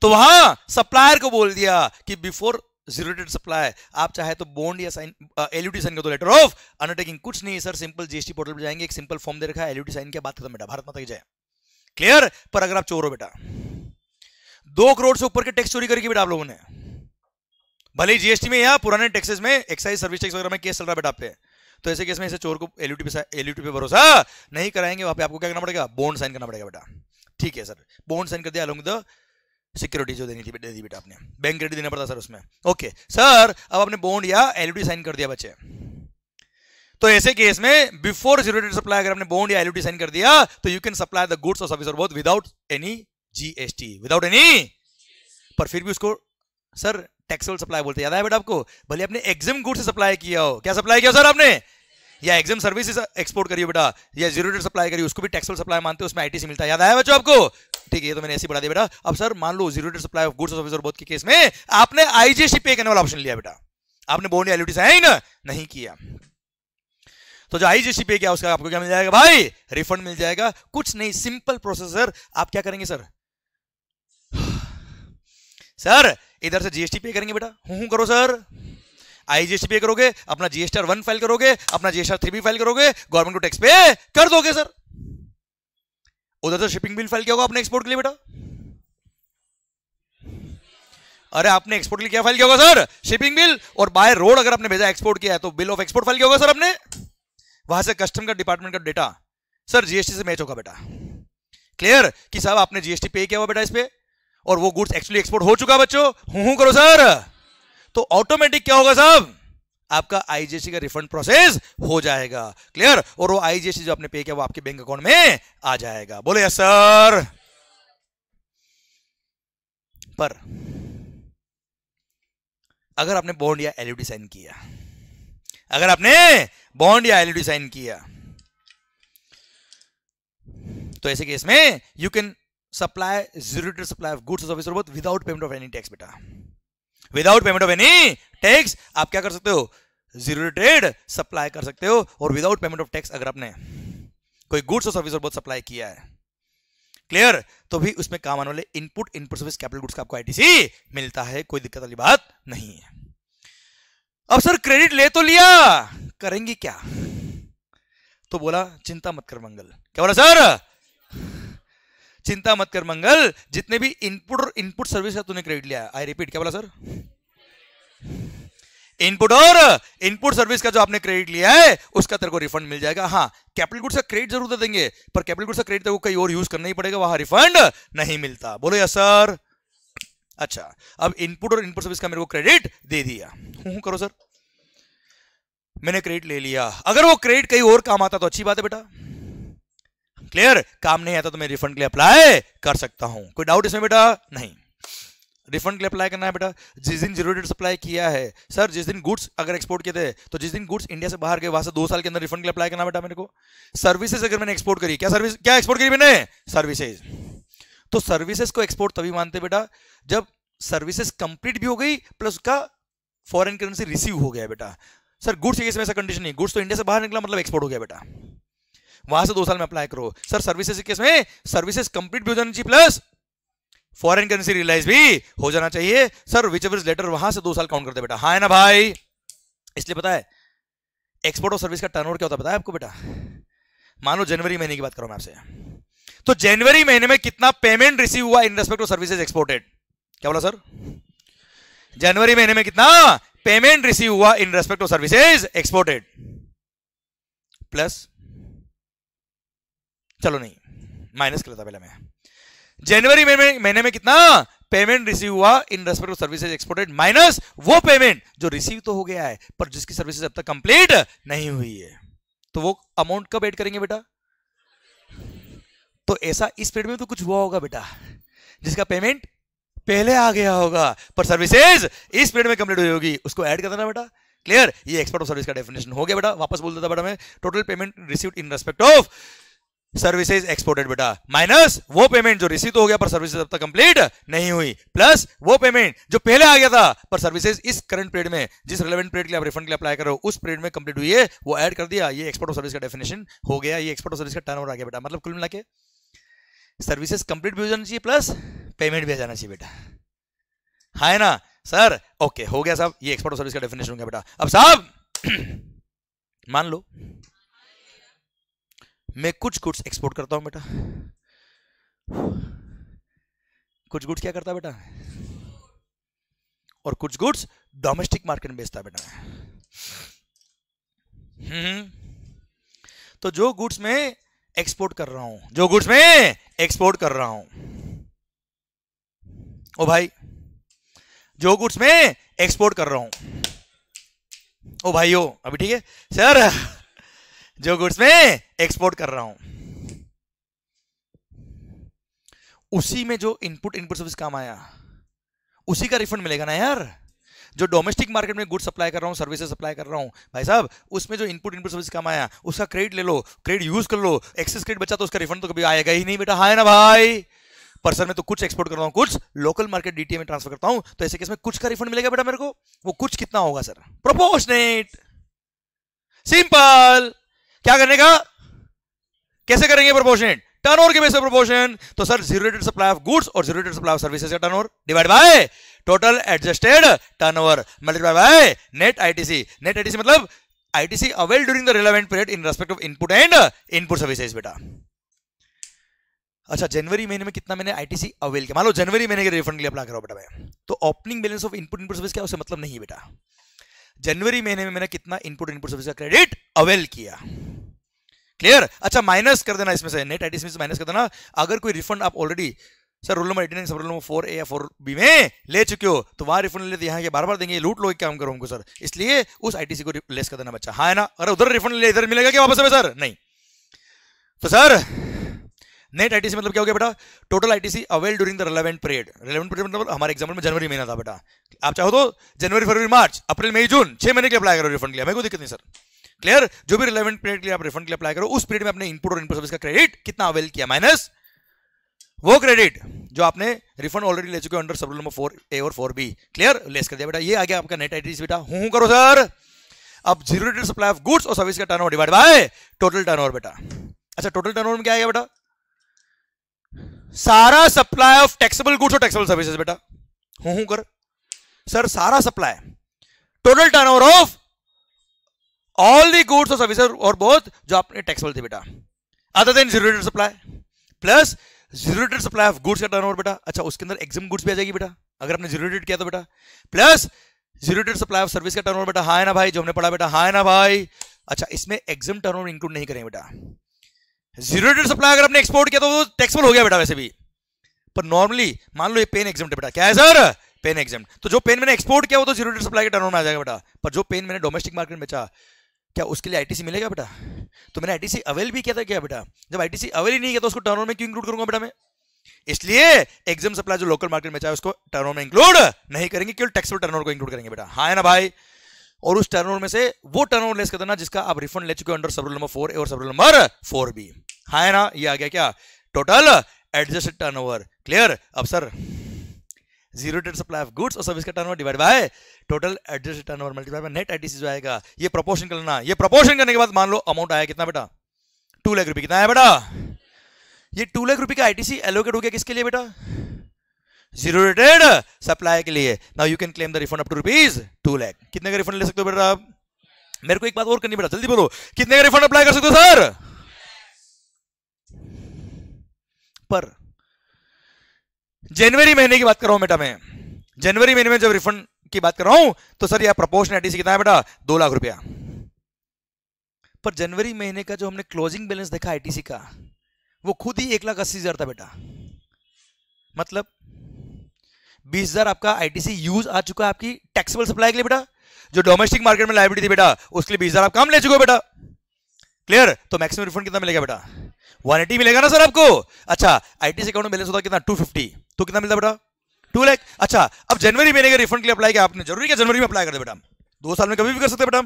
तो वहां सप्लायर को बोल दिया कि बिफोर जीरो सप्लाई आप चाहे तो बॉन्ड या साइन एलयूटी साइन का तो लेटर ऑफ अंडरटेकिंग कुछ नहीं सर सिंपल जीएसटी पोर्टल पर जाएंगे एक सिंपल फॉर्म दे रखा है एलयूटी साइन की बात करता बेटा भारत माता की जाए क्लियर पर अगर आप चोर हो बेटा दो करोड़ से ऊपर के टैक्स चोरी करके बेटा आप लोगों ने भले ही जीएसटी में या पुराने टैक्सेस में एक्साइज सर्विस टैक्स वगैरह में केस चल रहा है बेटा पे तो ऐसे केस में ऐसे चोर को एलयूटी पे एलयूटी पे भरोसा नहीं कराएंगे वहां पे आपको क्या करना पड़ेगा बॉन्ड साइन करना पड़ेगा बेटा ठीक है सर बॉन्ड साइन कर दिया अलॉन्ग द सिक्योरिटी जो देनी थी दे दी बेटा आपने बैंक क्रेडिट देना पड़ता सर उसमें ओके सर अब आपने बॉन्ड या एलयूटी साइन कर दिया बच्चे तो ऐसे केस में बिफोर जीरो सप्लाई अगर आपने बॉन्ड या एलयूटी साइन कर दिया तो you can supply the goods और सर्विस और both without any GST without any पर फिर भी उसको सर टैक्सेबल सप्लाई बोलते याद है बेटा आपको भले आपने एग्जाम गुड से सप्लाई किया हो क्या सप्लाई किया सर आपने या एग्जाम सर्विस एक्सपोर्ट करिए बेटा या जीरो डेट सप्लाई करिए उसको भी टैक्सेबल सप्लाई मानते हैं उसमें आई मिलता है याद आया बच्चों आपको ठीक है तो मैंने ऐसी बढ़ा दिया बेटा अब सर मान लो zero rated supply of goods of both के केस में आपने आईजीएसटी पे करने वाला ऑप्शन लिया बेटा आपने बोर्ड है ना नहीं किया तो जो आईजीएसटी पे किया उसका आपको क्या मिल जाएगा भाई रिफंड मिल जाएगा कुछ नहीं सिंपल प्रोसेसर आप क्या करेंगे सर सर इधर से जीएसटी पे करेंगे बेटा हूं करो सर आई जीएसटी पे करोगे अपना जीएसटी वन फाइल करोगे अपना जीएसटी थ्री भी फाइल करोगे गवर्नमेंट को टैक्स पे कर दोगे सर उधर से शिपिंग बिल फाइल किया होगा अपने एक्सपोर्ट के लिए बेटा अरे आपने एक्सपोर्ट के लिए क्या फाइल किया होगा सर शिपिंग बिल और बाय रोड अगर आपने भेजा एक्सपोर्ट किया है तो बिल ऑफ एक्सपोर्ट फाइल किया होगा सर आपने वहां से कस्टम का डिपार्टमेंट का डेटा सर जीएसटी से मैच होगा बेटा क्लियर कि साहब आपने जीएसटी पे किया हुआ बेटा इस पर और वो गुड्स एक्चुअली एक्सपोर्ट हो चुका बच्चों हूं हूं करो सर तो ऑटोमेटिक क्या होगा साहब आपका आईजीएसटी का रिफंड प्रोसेस हो जाएगा क्लियर और वो आईजीएसटी जो आपने पे किया वो आपके बैंक अकाउंट में आ जाएगा बोले यस सर पर अगर आपने बॉन्ड या एलईडी साइन e किया अगर आपने बॉन्ड या एलईडी साइन e किया तो ऐसे केस में you can supply zero to supply of goods or services both without payment of any tax beta without payment of any tax आप क्या कर सकते हो जीरो ट्रेड सप्लाई कर सकते हो और विदाउट पेमेंट ऑफ टैक्स अगर आपने कोई गुड्स और सर्विस और बहुत सप्लाई किया है क्लियर तो भी उसमें काम आने वाले input input service capital goods का आपको आईटीसी मिलता है कोई दिक्कत वाली बात नहीं है अब सर क्रेडिट ले तो लिया करेंगे क्या तो बोला चिंता मत कर मंगल क्या बोला सर चिंता मत कर मंगल जितने भी इनपुट और इनपुट सर्विस है तूने क्रेडिट लिया आई रिपीट क्या बोला सर इनपुट और इनपुट सर्विस का जो आपने क्रेडिट लिया है उसका तेरे को रिफंड मिल जाएगा हाँ कैपिटल गुड्स का क्रेडिट जरूर दे देंगे पर कैपिटल गुड्स का क्रेडिट तेरे को कहीं और यूज करना ही पड़ेगा वहां रिफंड नहीं मिलता बोलो या सर अच्छा अब इनपुट और इनपुट सर्विस का मेरे को क्रेडिट दे दिया हूं करो सर मैंने क्रेडिट ले लिया अगर वो क्रेडिट कहीं और काम आता तो अच्छी बात है बेटा क्लियर काम नहीं आता तो मैं रिफंड के लिए अप्लाई कर सकता हूं कोई डाउट इसमें बेटा नहीं रिफंड के लिए अप्लाई करना है बेटा जिस दिन जीरो डेट सप्लाई किया है सर जिस दिन गुड्स अगर एक्सपोर्ट किए थे तो जिस दिन गुड्स इंडिया से बाहर गए वहां से दो साल के अंदर रिफंड के लिए अप्लाई करना बेटा मेरे को सर्विसेज अगर मैंने एक्सपोर्ट करी क्या सर्विस क्या एक्सपोर्ट करी मैंने सर्विसेज तो सर्विसेज को एक्सपोर्ट तभी मानते बेटा जब सर्विसेज कंप्लीट भी हो गई प्लस उसका फॉरन करेंसी रिसीव हो गया बेटा सर गुड्स ये ऐसा कंडीशन नहीं गुड्स तो इंडिया से बाहर निकला मतलब एक्सपोर्ट हो गया बेटा वहां से दो साल में अप्लाई करो सर सर्विसेज केस में सर्विसेज कंप्लीट भी हो जानी चाहिए प्लस फॉरेन करेंसी रियलाइज भी हो जाना चाहिए सर विच एवर लेटर वहां से दो साल काउंट करते बेटा हाँ है ना भाई इसलिए पता है एक्सपोर्ट ऑफ सर्विस का टर्न क्या होता है आपको बेटा मानो जनवरी महीने की बात करो मैं आपसे तो जनवरी महीने में कितना पेमेंट रिसीव हुआ in respect of services exported क्या बोला सर जनवरी महीने में कितना पेमेंट रिसीव हुआ in respect of services exported plus चलो नहीं माइनस कर लेता पहले मैं जनवरी में महीने में कितना पेमेंट रिसीव हुआ in respect of services exported minus वो पेमेंट जो रिसीव तो हो गया है पर जिसकी सर्विसेज अब तक कंप्लीट नहीं हुई है तो वो अमाउंट कब एड करेंगे बेटा तो ऐसा इस पेड़ में तो कुछ हुआ होगा बेटा जिसका पेमेंट पहले आ गया होगा पर सर्विसेज इस पेड़ में कंप्लीट हुई होगी उसको ऐड कर देना बेटा क्लियर ये एक्सपर्ट ऑफ सर्विस का डेफिनेशन हो गया बेटा वापस बोल देता बेटा मैं total payment receive in respect of services exported बेटा माइनस वो पेमेंट जो रिसीव हो गया पर सर्विसेज अब तक कंप्लीट नहीं हुई प्लस वो पेमेंट जो पहले आ गया था पर सर्विसेज इस करंट पीरियड में जिस रिलेवेंट पीरियड के लिए आप रिफंड के लिए अप्लाई कर रहे हो उस पीरियड में कंप्लीट हुई है वो ऐड कर दिया ये एक्सपोर्ट ऑफ सर्विस का डेफिनेशन हो गया ये एक्सपोर्ट ऑफ सर्विस का टर्न आ गया बेटा मतलब कुल मिला के सर्विसेज कंप्लीट भी हो जाना चाहिए प्लस पेमेंट भी आ जाना चाहिए बेटा हाँ है ना सर ओके हो गया साहब ये एक्सपोर्ट ऑफ सर्विस का डेफिनेशन हो गया बेटा अब साहब मान लो मैं कुछ गुड्स एक्सपोर्ट करता हूँ बेटा कुछ गुड्स क्या करता बेटा और कुछ गुड्स डोमेस्टिक मार्केट में बेचता बेटा हम्म तो जो गुड्स में एक्सपोर्ट कर रहा हूं जो गुड्स में एक्सपोर्ट कर रहा हूं ओ भाई जो गुड्स में एक्सपोर्ट कर रहा हूं ओ भाई ओ अभी ठीक है सर जो गुड्स में एक्सपोर्ट कर रहा हूं उसी में जो इनपुट इनपुट सर्विस काम आया उसी का रिफंड मिलेगा ना यार जो डोमेस्टिक मार्केट में गुड सप्लाई कर रहा हूं सर्विसेज सप्लाई कर रहा हूं भाई साहब उसमें जो इनपुट इनपुट सर्विस काम आया उसका क्रेडिट ले लो क्रेडिट यूज कर लो एक्सेस क्रेडिट बचा तो उसका रिफंड तो कभी आएगा ही नहीं बेटा हाँ ना भाई पर सर मैं तो कुछ एक्सपोर्ट कर रहा हूं कुछ लोकल मार्केट डीटीए में ट्रांसफर करता हूं तो ऐसे केस में कुछ का रिफंड मिलेगा बेटा मेरे को वो कुछ कितना होगा सर प्रोपोर्शनेट सिंपल क्या करने का कैसे करेंगे प्रोपोर्शन टर्न ओवर के बेस पर प्रोपोर्शन तो sir zero rated supply of goods और zero rated supply of services का turnover divide by total adjusted turnover multiply by net ITC net ITC मतलब ITC avail during the relevant period in respect of input and input services बेटा अच्छा जनवरी महीने में कितना मैंने ITC avail किया मान लो जनवरी महीने के रिफंड के लिए अप्लाई करो बेटा मैं तो opening balance of input input service क्या उससे मतलब नहीं बेटा जनवरी महीने में मैंने कितना इनपुट इनपुट सर्विस का क्रेडिट अवेल किया क्लियर अच्छा माइनस कर देना इसमें से नेट आईटी में माइनस कर देना अगर कोई रिफंड आप already sir rule number eighteen sub rule number four A या फोर बी में ले चुके हो तो वहां रिफंड लेते यहाँ के बार बार देंगे लूट लो काम करो हमको सर इसलिए उस आईटीसी को लेस कर देना बच्चा हाँ है ना अरे उधर रिफंड ले इधर मिलेगा क्या वापस में सर नहीं तो सर नेट आई मतलब क्या हो गया बेटा total ITC avail during the relevant period relevant period मतलब हमारे एग्जाम्पल में जनवरी महीना था बेटा आप चाहो तो जनवरी फरवरी मार्च अप्रैल मई जून छह महीने के अप्लाई करो रिफंड लिया लिए कोई दिक्कत नहीं सर क्लियर जो भी रिलेवेंट पीरियड के लिए आप रिफंड के लिए अप्लाई करो उस पीरियड में अपने इनपुट और इनपुट सर्विस का क्रेडिट कितना अवेल किया माइनस वो क्रेडिट जो आपने रिफंड ऑलरेडी ले चुके अंडर सब नंबर फोर ए और फोर बी क्लियर लेस कर दिया बेटा ये आ गया आपका नेट आईटीसी बेटा हूं करो सर अब जीरो सप्लाई ऑफ गुड्स और सर्विस का turn divide by total turnover बेटा अच्छा टोटल टर्न ओवर में क्या आएगा बेटा सारा सप्लाई ऑफ टैक्सेबल गुड्स और टैक्सेबल सर्विसेज बेटा हूं हूं कर सर सारा supply total turnover of all the goods और सर्विसेज और बोथ जो आपने टैक्सेबल थे बेटा other than zero rated supply plus zero rated supply of goods का टर्नओवर बेटा अच्छा उसके अंदर एग्जाम गुड्स भी आ जाएगी बेटा अगर आपने जीरो रेटेड किया तो बेटा plus zero rated supply of service का टर्नओवर बेटा हाँ ना भाई जो हमने पढ़ा बेटा हाँ ना भाई अच्छा इसमें एग्जाम टर्नओवर इंक्लूड नहीं करें बेटा जीरो सप्लाई अगर आपने एक्सपोर्ट किया तो वो टैक्सबल हो गया बेटा वैसे भी पर नॉर्मली मान लो ये पेन एग्जाम बेटा क्या है सर पेन एग्जाम तो जो पेन मैंने एक्सपोर्ट किया वो तो जीरो सप्लाई के टर्न आ जाएगा बेटा पर जो पेन मैंने डोमेस्टिक मार्केट में बेचा क्या उसके लिए आईटीसी मिलेगा बेटा तो मैंने आईटीसी अवेल भी किया था क्या बेटा जब आईटीसी अवेल ही नहीं किया तो उसको टर्न में क्यों इंक्लूड करूंगा बेटा मैं इसलिए एग्जाम सप्लाई जो लोकल मार्केट में चाहे उसको टर्नओवर में इंक्लूड नहीं करेंगे केवल टैक्सेबल टर्नओवर को इंक्लूड करेंगे बेटा हाँ ना भाई और उस टर्न में से वो टर्न लेस कर देना जिसका आप रिफंड ले चुके हो अंडर सब नंबर फोर ए और सब नंबर फोर बी है ना ये आ गया क्या टोटल एडजस्टेड टर्नओवर क्लियर अब sir zero supply of goods और सर्विस का turnover divide by total adjusted turnover multiply by net ITC जो आएगा ये प्रोपोर्शन करना ये प्रोपोर्शन करने के बाद मान लो अमाउंट आया कितना बेटा टू लाख रुपए कितना आया बेटा ये टू लाख रुपए का आईटीसी एलोकेट हो गया किसके लिए बेटा जीरो रेटेड सप्लाई के लिए now you can claim the refund up to rupees two lakh कितने का रिफंड ले सकते हो बेटा आप मेरे को एक बात और करनी बेटा जल्दी बोलो कितने का रिफंड अप्लाई कर सकते हो सर पर जनवरी महीने की बात कर रहा हूं बेटा मैं जनवरी महीने में जब रिफंड की बात कर रहा हूं तो सर यह प्रपोर्शन कितना है बेटा दो लाख रुपया पर जनवरी महीने का जो हमने क्लोजिंग बैलेंस देखा आईटीसी का वो खुद ही एक लाख अस्सी हजार था बेटा मतलब बीस हजार आपका आईटीसी यूज आ चुका है आपकी टैक्सेबल सप्लाई के लिए बेटा जो डोमेस्टिक मार्केट में लाइबिलिटी थी बेटा उसके लिए बीस हजार आप काम ले चुके हो बेटा क्लियर तो मैक्सिमम रिफंड कितना मिलेगा बेटा वन एटी मिलेगा ना सर आपको अच्छा आईटी से अकाउंट में बैलेंस होता कितना टू फिफ्टी तो कितना मिलता बेटा टू लैक अच्छा अब जनवरी महीने के रिफंड के लिए अप्लाई किया आपने जरूरी क्या जनवरी में अप्लाई कर दे बेटा दो साल में कभी भी कर सकते बेटा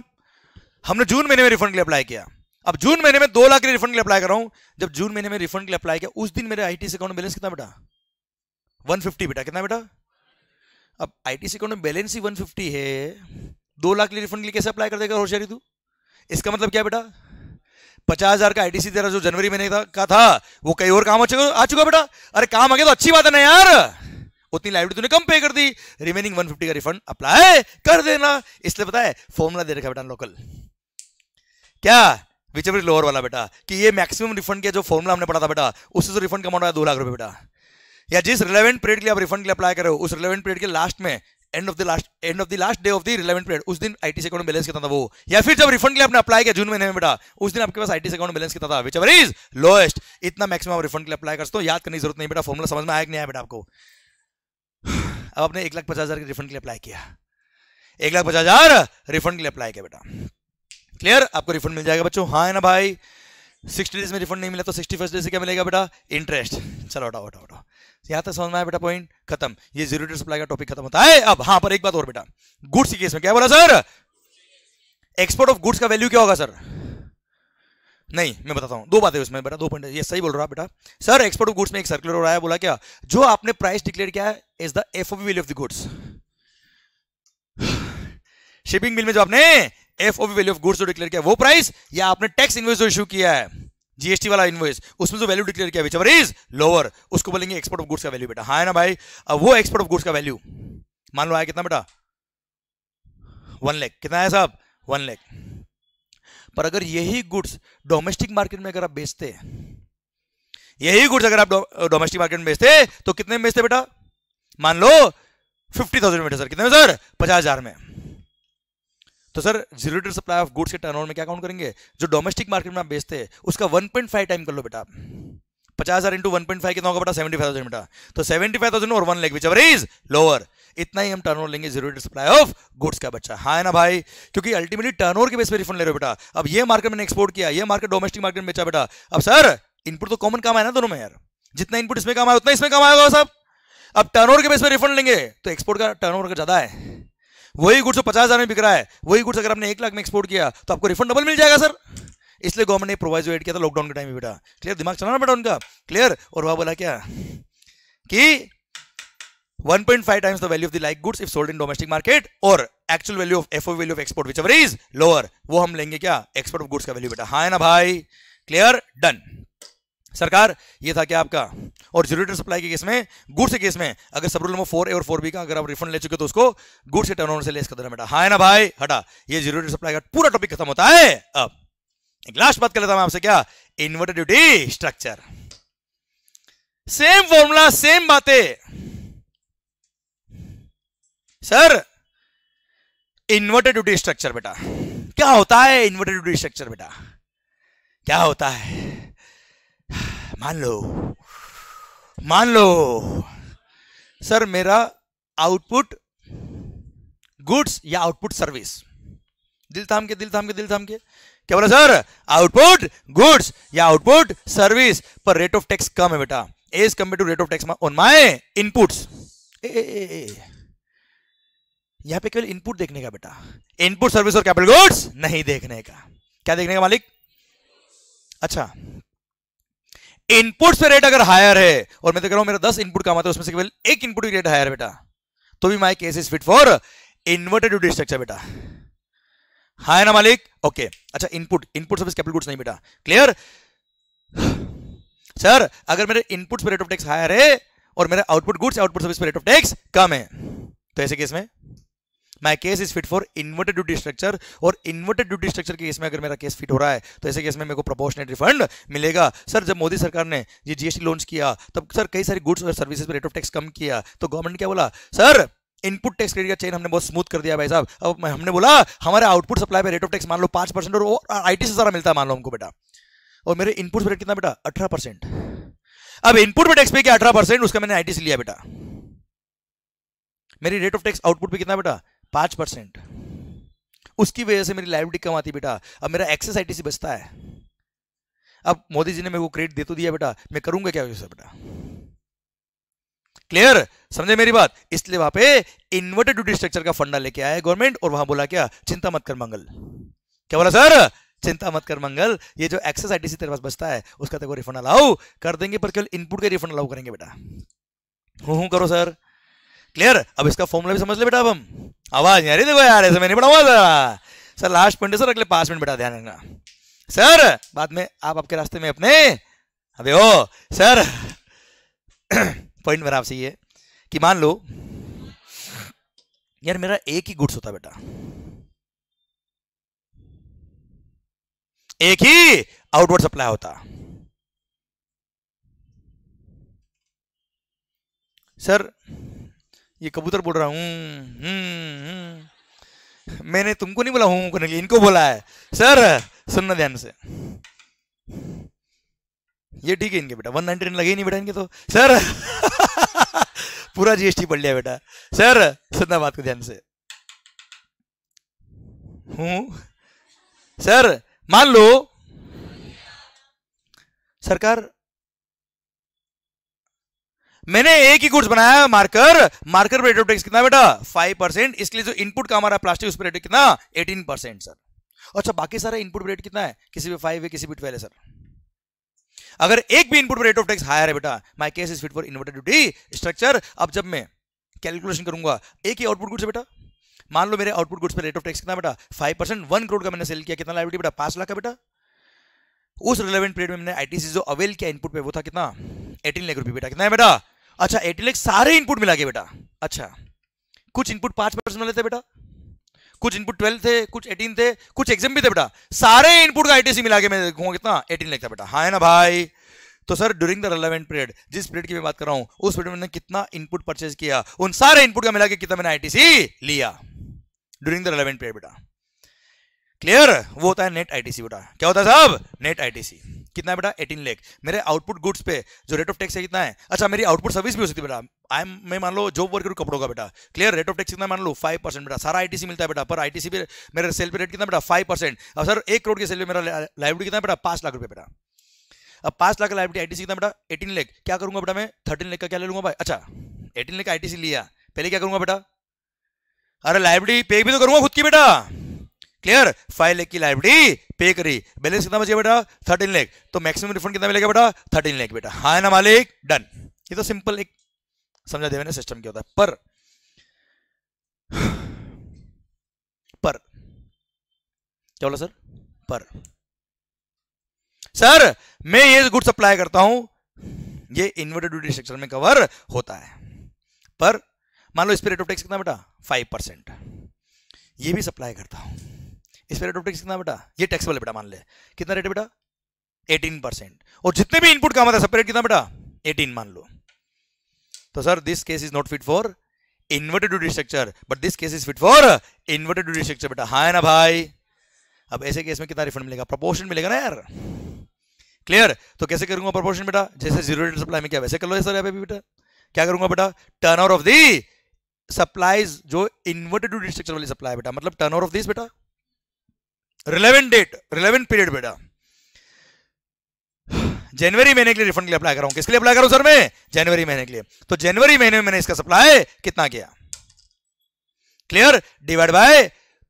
हमने जून महीने में रिफंड के लिए अप्लाई किया अब जून महीने में दो लाख के रिफंड के लिए अप्लाई कर रहा हूं जब जून महीने में रिफंड के लिए अप्लाई किया उस दिन मेरे टी सी अकाउंट बैलेंस कितना बेटा फिफ्टी बेटा कितना बेटा अब टी सी अकाउंट में बैलेंस ही फिफ्टी है दो लाख के लिए रिफंड के लिए कैसे अप्लाई कर देगा होशियारी तू इसका मतलब क्या बेटा पचास हजार का आईटीसी तेरा जो जनवरी महीने का था वो कई और काम आ चुका बेटा अरे काम आ गया तो अच्छी बात है ना यार उतनी लाइब्रेरी तूने कम पे कर दी रिमेनिंग 150 का रिफंड अप्लाई कर देना इसलिए बताए फॉर्मुला फॉर्मूला दे रखा बेटा लोकल क्या विच लोअर वाला बेटा कि ये मैक्सिमम रिफंड का जो फॉर्मूला हमने पढ़ा था बेटा उससे जो रिफंड कमाउंट आया दो लाख रुपए बेटा या जिस रिलेवेंट पीरियड के लिए आप रिफंड के लिए अप्लाई करो उस रिलेवेंट पीरियड के लास्ट में end of the last end of the last day of the relevant period उस दिन आईटी अकाउंट बैलेंस कितना था वो या फिर जब रिफंड के लिए आपने अप्लाई किया जून महीने में बेटा उस दिन आपके पास आईटी अकाउंट बैलेंस कितना था विच एवर इज लोएस्ट इतना मैक्सिमम रिफंड के लिए अप्लाई कर सकते हो याद करने की जरूरत नहीं बेटा फॉर्मुला समझ में आया कि नहीं आया बेटा आपको अब आपने एक लाख पचास हजार के रिफंड के लिए अप्लाई किया एक लाख पचास हजार रिफंड के लिए अप्लाई किया बेटा क्लियर आपको रिफंड मिल जाएगा बच्चों हाँ है ना भाई सिक्सटी डेज में रिफंड नहीं मिला तो सिक्सटी फर्स्ट डे से क्या मिलेगा बेटा इंटरेस्ट चलो हटाओ हटाओ हटाओ यहां तक समझ में आया बेटा पॉइंट खत्म ये जीरो सप्लाई का टॉपिक खत्म होता है अब हाँ पर एक बात और बेटा गुड्स के केस में क्या बोला सर एक्सपोर्ट ऑफ गुड्स का वैल्यू क्या होगा सर नहीं मैं बताता हूँ दो बातें उसमें बेटा दो पॉइंट ये सही बोल रहा बेटा सर एक्सपोर्ट ऑफ गुड्स में एक सर्कुलर हो रहा है बोला क्या जो आपने प्राइस डिक्लेयर किया है is the F O value of the goods shipping bill में जो आपने F O value of goods जो डिक्लेयर किया वो प्राइस या आपने टैक्स इन्वेस्ट जो इशू किया है जीएसटी वाला इन्वॉइस उसमें जो वैल्यू डिक्लेयर किया विचवर इज लोअर उसको बोलेंगे एक्सपोर्ट ऑफ गुड्स का वैल्यू बेटा हाँ है ना भाई अब वो एक्सपोर्ट ऑफ गुड्स का वैल्यू मान लो आया कितना बेटा वन लैख कितना है साहब वन लैख पर अगर यही गुड्स डोमेस्टिक मार्केट में अगर आप बेचते यही गुड्स अगर आप डोमेस्टिक मार्केट में बेचते तो कितने में बेचते बेटा मान लो फिफ्टी थाउजेंड में सर कितने में सर पचास हजार में तो sir zero rated supply of goods के टर्नओवर में क्या काउंट करेंगे जो डोमेस्टिक मार्केट में आप बेचते हैं उसका 1.5 टाइम कर लो बेटा पचास हज़ार इंटू वन पॉइंट फाइव कितना होगा बेटा सेवेंटी फाइव थाउजेंड बेटा तो सेवेंटी फाइव थाउजेंड और वन लैख बीच इज लोअर इतना ही हम टर्नओवर लेंगे जीरो सप्लाई ऑफ गुड्स का बच्चा हाँ है ना भाई क्योंकि अल्टीमेटली टर्नओवर के बेस पर रिफंड ले रहे हो बेटा अब ये मार्केट मैंने एक्सपोर्ट किया ये मार्केट डोमेस्टिक मार्केट में बेचा बेटा अब सर इनपुट तो कॉमन काम है ना दोनों में यार जितना इनपुट इसमें काम आया उतना इसमें काम आएगा साहब अब टर्नओवर के बेस पर रिफंड लेंगे तो एक्सपोर्ट का टर्नओवर का ज्यादा है वही गुड्स तो पचास हजार में बिक रहा है वही गुड्स अगर आपने एक लाख में एक्सपोर्ट किया तो आपको रिफंड डबल मिल जाएगा सर इसलिए गवर्नमेंट ने प्रोवाइज एड किया था लॉकडाउन के टाइम में बेटा क्लियर दिमाग चलाना बेटा उनका क्लियर और वह बोला क्या कि 1.5 the value of of like goods if sold in domestic market और actual value of FO value of export which ever is lower वो हम लेंगे क्या एक्सपोर्ट ऑफ गुड्स का वैल्यू बेटा हाँ है ना भाई क्लियर डन सरकार ये था क्या आपका और ज्यूरेटर सप्लाई के केस में गुड्स के केस में अगर सब रूल नंबर फोर ए और फोर बी का अगर आप रिफंड ले चुके तो उसको गुड्स के टर्नओवर से लेस कर बेटा हाँ ना भाई हटा ये ज्यूरेटर सप्लाई का पूरा टॉपिक खत्म होता है अब एक लास्ट बात कर लेता हूं आपसे क्या inverted duty structure same formula same बातें सर इन्वर्टर ड्यूटी स्ट्रक्चर बेटा क्या होता है इन्वर्टर ड्यूटी स्ट्रक्चर बेटा क्या होता है मान लो मान लो सर मेरा आउटपुट गुड्स या आउटपुट सर्विस दिल थाम के दिल थाम के दिल थाम के क्या बोला सर आउटपुट गुड्स या आउटपुट सर्विस पर रेट ऑफ टैक्स कम है बेटा as compare to rate of tax on my inputs यहां पे केवल इनपुट देखने का बेटा इनपुट सर्विस और कैपिटल गुड्स नहीं देखने का क्या देखने का मालिक अच्छा इनपुट से रेट अगर हायर है और मैं तो कह रहा हूं मेरा दस इनपुट काम आता है उसमें से केवल एक इनपुट की रेट हायर बेटा तो भी my case is fit for inverted duty structure बेटा हाय ना मालिक ओके अच्छा input input service capital goods नहीं बेटा क्लियर सर अगर मेरे इनपुट पर रेट ऑफ टैक्स हायर है और मेरा आउटपुट गुड्स आउटपुट सर्विस पर रेट ऑफ टैक्स कम है तो ऐसे केस में my case is fit for inverted duty structure और इन्वर्टेड ड्यूटी स्ट्रक्चर के केस में अगर मेरा केस फिट हो रहा है तो ऐसे केस में मेरे को प्रपोर्शनेट रिफंड मिलेगा सर जब मोदी सरकार ने ये जीएसटी लॉन्च किया तब सर कई सारी गुड्स और सर्विसेज पर रेट ऑफ टैक्स कम किया तो गवर्नमेंट क्या बोला सर इनपुट टैक्स क्रेडिट का चेन हमने बहुत स्मूथ कर दिया भाई साहब अब हमने बोला हमारे आउटपुट सप्लाई पर रेट ऑफ टैक्स मान लो पांच परसेंट और आईटी से सारा मिलता है मान लो हमको बेटा और मेरे इनपुट रेट कितना बेटा अठारह परसेंट अब इनपुट पर टैक्स पे किया अठारह परसेंट उसका मैंने आईटी से लिया बेटा मेरी रेट ऑफ टैक्स आउटपुट पे कितना बेटा पांच परसेंट उसकी वजह से मेरी लाइब्रेरी कम आती बेटा अब मेरा एक्सेस आई से बचता है अब मोदी जी ने मेरे को क्रेडिट दे तो दिया बेटा मैं करूंगा क्या वैसे बेटा क्लियर समझे मेरी बात इसलिए वहां पे इन्वर्टेड ड्यूटी स्ट्रक्चर का फंडा लेके आया गवर्नमेंट और वहां बोला क्या चिंता मत कर मंगल क्या बोला सर चिंता मत कर मंगल ये जो एक्सेस आईटीसी तेरे पास बचता है उसका तेरे को रिफंड अलाउ कर देंगे पर केवल इनपुट के रिफंड अलाउ करेंगे बेटा हूं हूं करो सर क्लियर अब इसका फॉर्मूला भी समझ ले बेटा अब हम आवाज नहीं देखो यार ऐसे मैंने पढ़ा हुआ सर लास्ट पॉइंट सर अगले पांच मिनट बैठा ध्यान रखना सर बाद में आप आपके रास्ते में अपने अबे ओ सर पॉइंट मेरा आपसे ये कि मान लो यार मेरा एक ही गुड्स होता बेटा एक ही आउटवर्ड सप्लाई होता सर ये कबूतर बोल रहा हूँ हम्म, हम्म, मैंने तुमको नहीं बोला हूँ करने के इनको बोला है सर सुनना ध्यान से ये ठीक है इनके बेटा वन नाइनटी लगे नहीं बेटा इनके तो सर पूरा जीएसटी पढ़ लिया बेटा सर सुनना बात को ध्यान से हूं सर मान लो सरकार मैंने एक ही गुड्स बनाया मार्कर मार्कर पर रेडियो टैक्स कितना बेटा फाइव परसेंट इसके लिए जो इनपुट का हमारा प्लास्टिक उस पर रेट कितना एटीन परसेंट सर अच्छा बाकी सारा इनपुट रेट कितना है किसी पे फाइव है किसी पे ट्वेल्व है सर अगर एक भी input rate of tax higher है बेटा my case is fit for inverted duty structure अब जब मैं कैलकुलेशन करूंगा एक ही आउटपुट गुड्स बेटा मान लो मेरे आउटपुट गुड्स पर रेट ऑफ टैक्स कितना बेटा फाइव परसेंट वन करोड़ का मैंने सेल किया कितना लाइबिलिटी बेटा पांच लाख का बेटा उस रिलेवेंट पीरियड में मैंने आईटीसी जो अवेल किया इनपुट पे वो था कितना एटीन लाख रुपये बेटा कितना है बेटा अच्छा एटीलेक्स सारे इनपुट मिला के बेटा अच्छा कुछ इनपुट पांच परसेंट वाले थे बेटा कुछ इनपुट ट्वेल्व थे कुछ एटीन थे कुछ एग्जाम भी थे बेटा सारे इनपुट का आईटीसी मिला के मैं देखूंगा कितना एटीन था बेटा हाँ है ना भाई तो sir during the relevant period जिस पीरियड की मैं बात कर रहा हूं उस पीरियड में मैंने कितना इनपुट परचेज किया उन सारे इनपुट का मिला के कितना मैंने आईटीसी लिया ड्यूरिंग द रेलेवेंट पीरियड बेटा क्लियर वो होता है नेट आईटीसी बेटा क्या होता है साहब नेट आईटीसी कितना बेटा एटीन लेख मेरे आउटपुट गुड्स पे जो रेट ऑफ टैक्स है कितना है अच्छा मेरी आउटपुट सर्विस भी हो सकती है बेटा आई मैं मान लो जॉब वर्क कपड़ों का बेटा क्लियर रेट ऑफ टैक्स कितना मान लो फाइव परसेंट बेटा सारा आईटीसी मिलता है बेटा पर आईटीसी पे मेरे सेल पे रेट कितना बेटा फाइव परसेंट अब सर एक करोड़ की सैलरी मेरा लाइवरी कितना बेटा पांच लाख रुपये बेटा अब पांच लाख का लाइवरी आई कितना बेटा एटीन लेख क्या करूँगा बेटा मैं थर्टीन लेख का क्या ले लूँगा भाई अच्छा एटीन लेख आई लिया पहले क्या करूँगा बेटा अरे लाइब्रेरी पे भी तो करूँगा खुद की बेटा क्लियर फाइव लेख की लाइब्रेरी पे करी बैलेंस कितना बचे बेटा थर्टीन लेख तो मैक्सिमम रिफंड कितना मिलेगा बेटा थर्टीन लेख बेटा हाँ ना मालिक डन ये तो सिंपल एक समझा दे मैंने सिस्टम क्या होता है पर पर क्या बोला सर पर सर मैं ये गुड सप्लाई करता हूं ये इन्वर्टेड ड्यूटी स्ट्रक्चर में कवर होता है पर मान लो स्पिरिट ऑफ टैक्स कितना बेटा फाइव परसेंट ये भी सप्लाई करता हूं इस पर रेट ऑफ टैक्स कितना बेटा ये टैक्सेबल बेटा मान ले कितना रेट बेटा एटीन परसेंट और जितने भी इनपुट काम आता है सब रेट कितना बेटा एटीन मान लो तो sir this case is not fit for inverted duty structure but this case is fit for inverted duty structure बेटा हाँ ना भाई अब ऐसे केस में कितना रिफंड मिलेगा प्रपोर्शन मिलेगा ना यार क्लियर तो कैसे करूंगा प्रपोर्शन बेटा जैसे जीरो रेट सप्लाई में क्या वैसे कर लो सर अभी बेटा क्या करूंगा बेटा टर्न ऑफ दी सप्लाईज जो इन्वर्टेड ड्यूटी स्ट्रक्चर वाली सप्लाई बेटा मतलब टर्न ऑफ दिस बेटा रिलेवेंट डेट रिलेवेंट पीरियड बेटा जनवरी महीने के लिए रिफंड के लिए अप्लाई कर रहा हूं किसके लिए अप्लाई कर रहा हूं सर मैं जनवरी महीने के लिए तो जनवरी महीने में मैंने इसका सप्लाई कितना किया clear divide by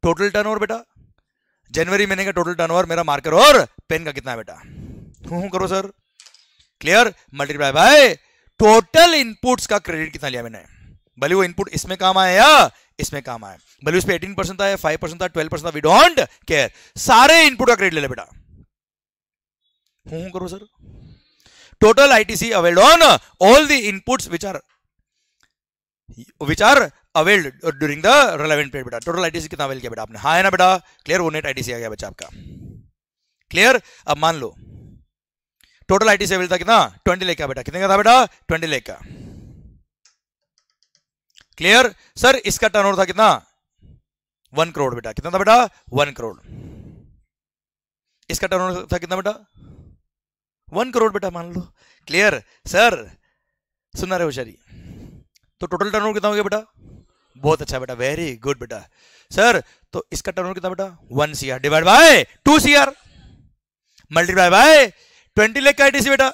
total turnover बेटा जनवरी महीने का टोटल टर्नओवर मेरा मार्कर और पेन का कितना बेटा हूं करो sir clear multiply by total inputs का क्रेडिट कितना लिया मैंने भले वो इनपुट इसमें काम आया या इसमें काम आए भले उस पर एटीन परसेंट था फाइव परसेंट था ट्वेल्व परसेंट था वी डोंट केयर सारे इनपुट का क्रेडिट ले ले बेटा हूं करो sir total ITC availed on all the inputs which are which are availed during the relevant period बेटा total ITC कितना अवेल किया बेटा आपने हाँ है ना बेटा क्लियर वो नेट ITC आ गया बच्चा आपका क्लियर अब मान लो total ITC अवेल था कितना ट्वेंटी लेख का बेटा कितने का था बेटा ट्वेंटी लेख का क्लियर सर इसका टर्नओवर था कितना वन करोड़ बेटा कितना था बेटा वन करोड़ इसका टर्नओवर था कितना बेटा वन करोड़ बेटा मान लो क्लियर सर सुना रहे होशारी तो टोटल टर्नओवर कितना हो गया बेटा बहुत अच्छा बेटा वेरी गुड बेटा सर तो इसका टर्नओवर कितना बेटा one C R divide by two C R multiply by twenty lakh का आईटीसी बेटा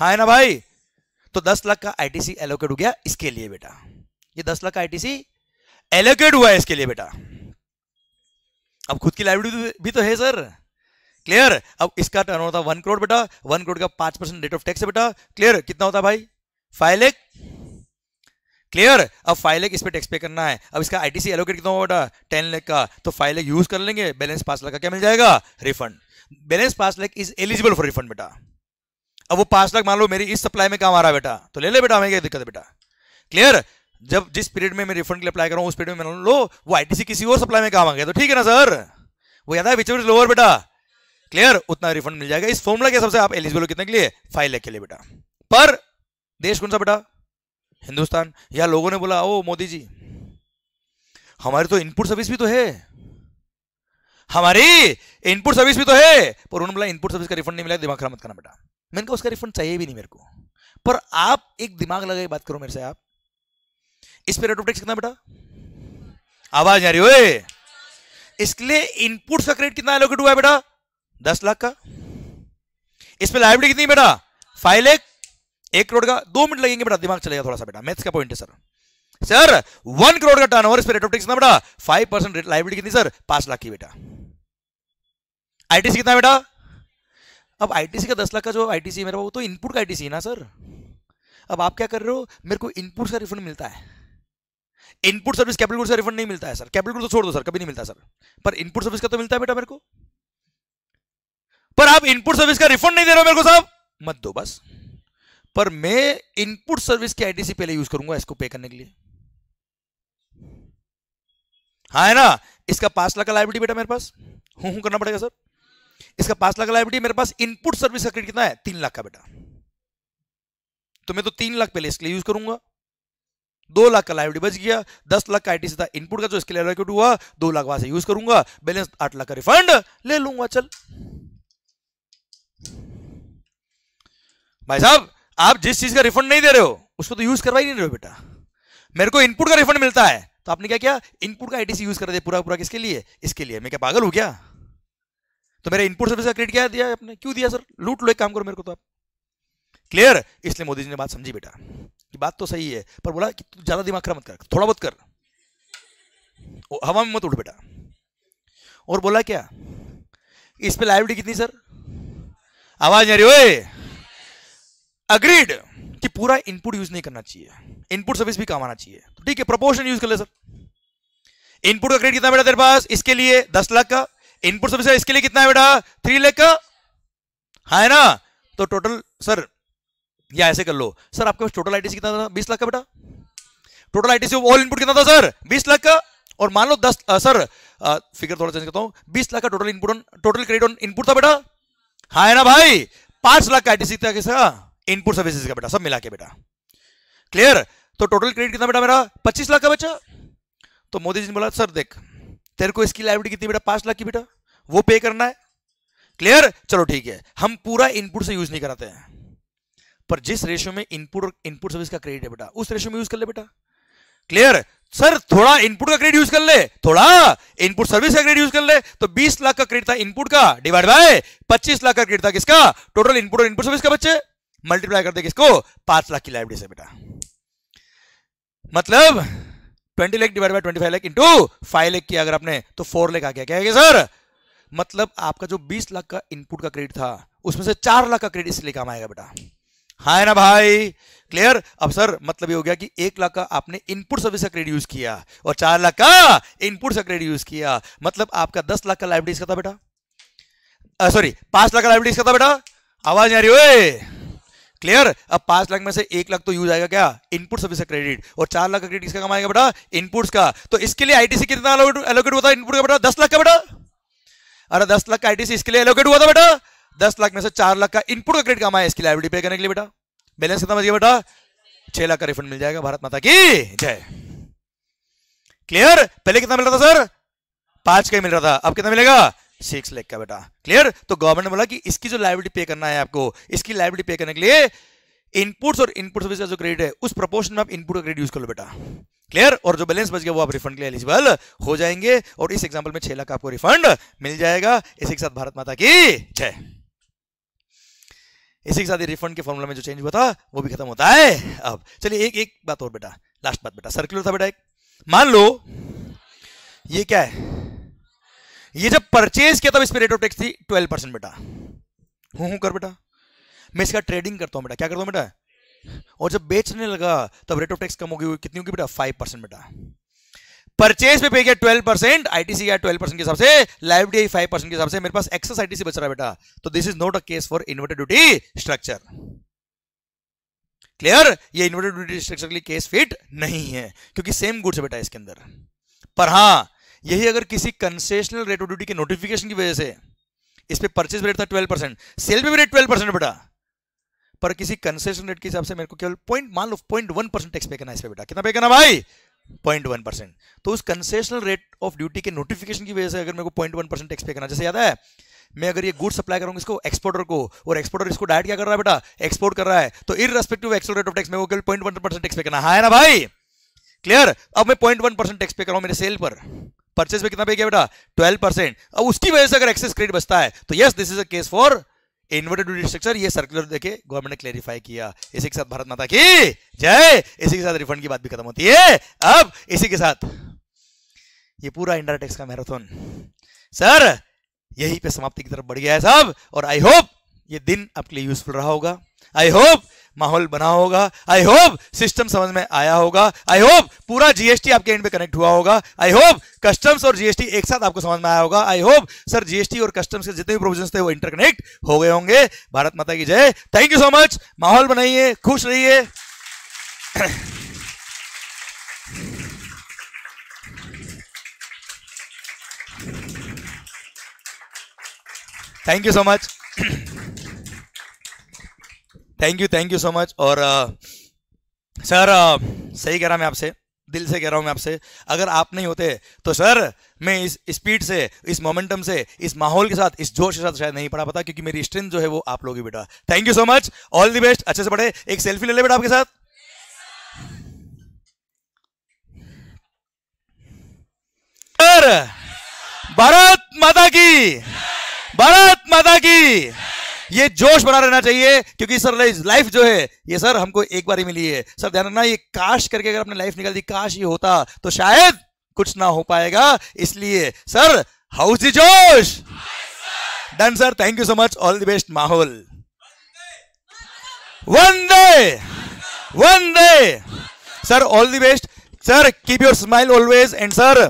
हाँ ना भाई तो दस लाख का आईटीसी एलोकेट हो गया इसके लिए बेटा ये दस लाख का आईटीसी एलोकेट हुआ है इसके लिए बेटा अब खुद की लाइब्रेरी भी तो है सर क्लियर अब इसका टर्न होता वन करोड़ बेटा वन करोड़ का पांच परसेंट रेट ऑफ टैक्स है बेटा क्लियर कितना होता है भाई फाइल एक क्लियर अब फाइव एक इस पर टैक्स पे करना है अब इसका आईटीसी एलोकेट कितना होगा बेटा टेन लेख का तो फाइव एक यूज कर लेंगे बैलेंस पांच लाख का क्या मिल जाएगा रिफंड बैलेंस पांच लेख इज एलिजिबल फॉर रिफंड बेटा अब वो पांच लाख मान लो मेरी इस सप्लाई में काम आ रहा है बेटा तो ले ले बेटा हमें क्या दिक्कत है बेटा क्लियर जब जिस पीरियड में मैं रिफंड के लिए अप्लाई कर रहा हूँ उस पीरियड में मान लो वो आईटीसी किसी और सप्लाई में काम आ गया तो ठीक है ना सर वो याद है विच इज लोअर बेटा क्लियर उतना रिफंड मिल जाएगा इस फॉर्मूला के हिसाब से आप एलिजिबल कितने के लिए फाइव लाख के लिए बेटा पर देश कौन सा बेटा हिंदुस्तान या लोगों ने बोला ओ मोदी जी हमारी तो इनपुट सर्विस भी तो है हमारी इनपुट सर्विस भी तो है पर उन्होंने बोला इनपुट सर्विस का रिफंड नहीं मिला दिमाग खराब मत करना बेटा मैंने कहा उसका रिफंड चाहिए भी नहीं मेरे को पर आप एक दिमाग लगाए बात करो मेरे से आप इस पर रेट ऑफ टैक्स कितना बेटा आवाज आ रही हो इसके लिए इनपुट का क्रेडिट कितना एलोकेट हुआ है बेटा दस लाख का इस पर लाइबिलिटी कितनी बेटा फाइव लेख एक करोड़ का दो मिनट लगेंगे बेटा दिमाग चलेगा थोड़ा सा बेटा मैथ्स का पॉइंट है सर सर वन करोड़ का टर्न ओवर इस पर रेट ऑफ टैक्स कितना बेटा फाइव परसेंट लाइबिलिटी कितनी सर पांच लाख की बेटा आईटीसी कितना बेटा अब आईटीसी का दस लाख का जो आईटीसी मेरा वो तो इनपुट का आईटीसी है ना सर अब आप क्या कर रहे हो मेरे को इनपुट का रिफंड मिलता है इनपुट सर्विस कैपिटल गुड का रिफंड नहीं मिलता है सर कैपिटल गुड तो छोड़ दो सर कभी नहीं मिलता सर पर इनपुट सर्विस का तो मिलता है बेटा मेरे को पर आप इनपुट सर्विस का रिफंड नहीं दे रहे हो मेरे को साहब मत दो बस पर मैं इनपुट सर्विस की आईटीसी पहले यूज करूंगा इसको पे करने के लिए हाँ है ना इसका पांच लाख का लाइबिलिटी बेटा मेरे पास हूं हूं करना पड़ेगा सर इसका पांच लाख लाइबिलिटी मेरे पास इनपुट सर्विस का क्रेडिट कितना है तीन लाख का बेटा तो मैं तो तीन लाख पहले इसके लिए यूज करूंगा दो लाख का लाइबिलिटी बच गया दस लाख का आईटी था इनपुट का जो इसके लिए एलोकेट हुआ दो लाख वहां से यूज करूंगा बैलेंस आठ लाख का रिफंड ले लूंगा चल भाई साहब आप जिस चीज का रिफंड नहीं दे रहे हो उसको तो यूज करवा ही नहीं रहे हो बेटा मेरे को इनपुट का रिफंड मिलता है तो आपने क्या किया इनपुट का आईटीसी यूज कर दिया पूरा पूरा किसके लिए इसके लिए मैं क्या पागल हूं क्या तो मेरा इनपुट सर्विस का क्रेडिट क्या दिया आपने क्यों दिया सर लूट लो एक काम करो मेरे को तो आप क्लियर इसलिए मोदी जी ने बात समझी बेटा कि बात तो सही है पर बोला कि तू ज्यादा दिमाग खराब मत कर थोड़ा बहुत कर हवा में मत उठ बेटा और बोला क्या इस पर लाइवडी कितनी सर आवाज नहीं रही अग्रीड कि पूरा इनपुट यूज नहीं करना चाहिए इनपुट सर्विस भी काम आना चाहिए तो ठीक है प्रपोर्शन यूज कर ले सर इनपुट का क्रेडिट कितना बेटा तेरे पास इसके लिए दस लाख का इनपुट सर्विस इसके लिए कितना है बेटा थ्री लेख का हाँ, है ना तो टोटल सर या ऐसे कर लो सर आपके पास टोटल आईटीसी कितना था बीस लाख का बेटा टोटल आईटीसी ऑल इनपुट कितना था सर बीस लाख का और मान लो दस आ, सर आ, फिगर थोड़ा चेंज करता हूं बीस लाख का total input on total credit on input था बेटा हाँ है ना भाई पांच लाख का आईटीसी था सी इनपुट सर्विसेज का बेटा सब मिला के बेटा क्लियर तो टोटल क्रेडिट कितना बेटा मेरा पच्चीस लाख का बच्चा तो मोदी जी ने बोला सर देख तेरे को इसकी लाइब्रेरी कितनी बेटा पांच लाख की बेटा वो पे करना है क्लियर चलो ठीक है हम पूरा इनपुट से यूज नहीं कराते हैं पर जिस रेशियो में इनपुट और इनपुट सर्विस का क्रेडिट है बेटा उस रेशियो में यूज कर ले बेटा क्लियर सर थोड़ा इनपुट का क्रेडिट यूज कर ले थोड़ा इनपुट सर्विस का क्रेडिट यूज कर ले तो 20 लाख का क्रेडिट था इनपुट का डिवाइड बाय 25 लाख का क्रेडिट था किसका टोटल इनपुट और इनपुट सर्विस का बच्चे मल्टीप्लाई कर दे किसको पांच लाख की लाइब्रेरी से बेटा मतलब twenty lakh divide by twenty five lakh into five lakh किया अगर आपने तो फोर लेख आ गया क्या है सर मतलब आपका जो बीस लाख का इनपुट का क्रेडिट था उसमें से चार लाख का क्रेडिट इसलिए काम आएगा बेटा हाय ना भाई क्लियर अब सर मतलब ये हो गया कि एक लाख का आपने इनपुट सर्विस का क्रेडिट यूज किया और चार लाख का इनपुट का क्रेडिट यूज किया मतलब आपका दस लाख का लाइब्रेटीज का था बेटा सॉरी पांच लाख का लाइब्रेटीज का था बेटा आवाज आ रही हो क्लियर अब पांच लाख में से एक लाख तो यूज आएगा क्या इनपुट सर्विस क्रेडिट और चार लाख का क्रेडिट किसका कमाएगा बेटा इनपुट्स का तो इसके लिए आईटीसी कितना एलोकेट हुआ था इनपुट का बेटा दस लाख का बेटा अरे दस लाख का आईटीसी इसके लिए एलोकेट हुआ था बेटा दस लाख में से चार लाख का इनपुट का क्रेडिट कमाया इसके लिए आईडी पे करने के लिए बेटा बैलेंस कितना बचिए बेटा छह लाख का रिफंड मिल जाएगा भारत माता की जय क्लियर पहले कितना मिल रहा था सर पांच का ही मिल रहा था अब कितना मिलेगा सिक्स लेख का बेटा क्लियर तो गवर्नमेंट ने बोला कि इसकी जो लाइबिलिटी पे करना है आपको इसकी लाइबिलिटी पे करने के लिए इनपुट्स और इनपुट सर्विस का जो क्रेडिट है उस प्रपोर्शन में आप इनपुट का क्रेडिट यूज कर लो बेटा क्लियर और जो बैलेंस बच गया वो आप रिफंड के लिए एलिजिबल हो जाएंगे और इस एग्जाम्पल में छह लाख आपको रिफंड मिल जाएगा इसी के साथ भारत माता की छह इसी के साथ रिफंड के फॉर्मूला में जो चेंज हुआ था वो भी खत्म होता है अब चलिए एक एक बात और बेटा लास्ट बात बेटा सर्कुलर था बेटा एक मान लो ये क्या है ये जब परचेज किया तब इस पर रेट ऑफ टैक्स थी ट्वेल्व परसेंट बेटा हूं हूं कर बेटा मैं इसका ट्रेडिंग करता हूं बेटा क्या करता हूं बेटा और जब बेचने लगा तब रेट ऑफ टैक्स कम होगी कितनी होगी बेटा फाइव परसेंट बेटा परचेज पे पे किया ट्वेल्व परसेंट आईटीसी का ट्वेल्व परसेंट के हिसाब से लाइब्रेरी फाइव परसेंट के हिसाब से मेरे पास एक्सेस आईटीसी बच रहा है बेटा तो this is not a case for inverted duty structure clear ये इन्वर्टेड ड्यूटी स्ट्रक्चर के लिए केस फिट नहीं है क्योंकि सेम गुड्स बेटा इसके अंदर पर हां यही अगर किसी कंसेशनल रेट ऑफ ड्यूटी के नोटिफिकेशन की वजह से इस पर परचेज रेट था ट्वेल्व परसेंट सेल पे भी रेट ट्वेल्व परसेंट बेटा पर किसी कंसेशन रेट के हिसाब से मेरे को केवल पॉइंट मान लो point one percent tax pay करना इस पे बेटा कितना पे करना भाई पॉइंट वन परसेंट तो उस कंसेशनल रेट ऑफ ड्यूटी के नोटिफिकेशन की वजह से अगर मेरे को point one percent tax pay करना जैसे याद है मैं अगर ये गुड सप्लाई करूंगा इसको एक्सपोर्टर को और एक्सपोर्टर इसको डायरेक्ट क्या कर रहा है बेटा एक्सपोर्ट कर रहा है तो in respective export rate of tax मेरे को केवल point one percent tax pay करना है हाँ ना भाई क्लियर अब मैं पॉइंट वन परसेंट टैक्स पे कर रहा हूं मेरे सेल पर परचेज में कितना पे किया बेटा ट्वेल्व परसेंट अब उसकी वजह से अगर एक्सेस क्रेडिट बचता है तो yes this is a case for inverted structure ये सर्कुलर देखे गवर्नमेंट ने क्लेरिफाई किया इसी के साथ भारत माता की जय इसी के साथ रिफंड की बात भी खत्म होती है अब इसी के साथ ये पूरा इंडायरेक्ट टैक्स का मैराथन सर यही पे समाप्ति की तरफ बढ़ गया है सब और आई होप ये दिन आपके लिए यूजफुल रहा होगा आई होप माहौल बना होगा आई होप सिस्टम समझ में आया होगा आई होप पूरा जीएसटी आपके एंड पे कनेक्ट हुआ होगा आई होप कस्टम्स और जीएसटी एक साथ आपको समझ में आया होगा आई होप सर जीएसटी और कस्टम्स के जितने भी प्रोविजन थे वो इंटरकनेक्ट हो गए होंगे भारत माता की जय थैंक यू सो मच माहौल बनाइए खुश रहिए thank you so much thank you thank you so much और सर uh, सही कह रहा मैं आपसे दिल से कह रहा हूँ मैं आपसे अगर आप नहीं होते तो सर मैं इस स्पीड से इस मोमेंटम से इस माहौल के साथ इस जोश के साथ शायद नहीं पढ़ा पाता क्योंकि मेरी स्ट्रेंथ जो है वो आप लोग ही बेटा thank you so much all the best अच्छे से पढ़े एक सेल्फी ले ले बेटा आपके साथ भारत माता की भारत माता की ये जोश बना रहना चाहिए क्योंकि सर लाइफ जो है ये सर हमको एक बार ही मिली है सर ध्यान रखना ये काश करके अगर अपने लाइफ निकाल दी काश ये होता तो शायद कुछ ना हो पाएगा इसलिए सर हाउस इज जोश done sir thank you so much all the best माहौल वंदे डे sir all the best sir keep your smile always and sir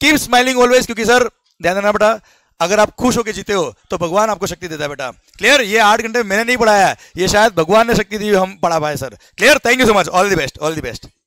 keep smiling always क्योंकि सर ध्यान देना बेटा अगर आप खुश होकर जीते हो तो भगवान आपको शक्ति देता है बेटा क्लियर ये आठ घंटे मैंने नहीं पढ़ाया ये शायद भगवान ने शक्ति दी हम पढ़ा पाए sir clear thank you so much all the best all the best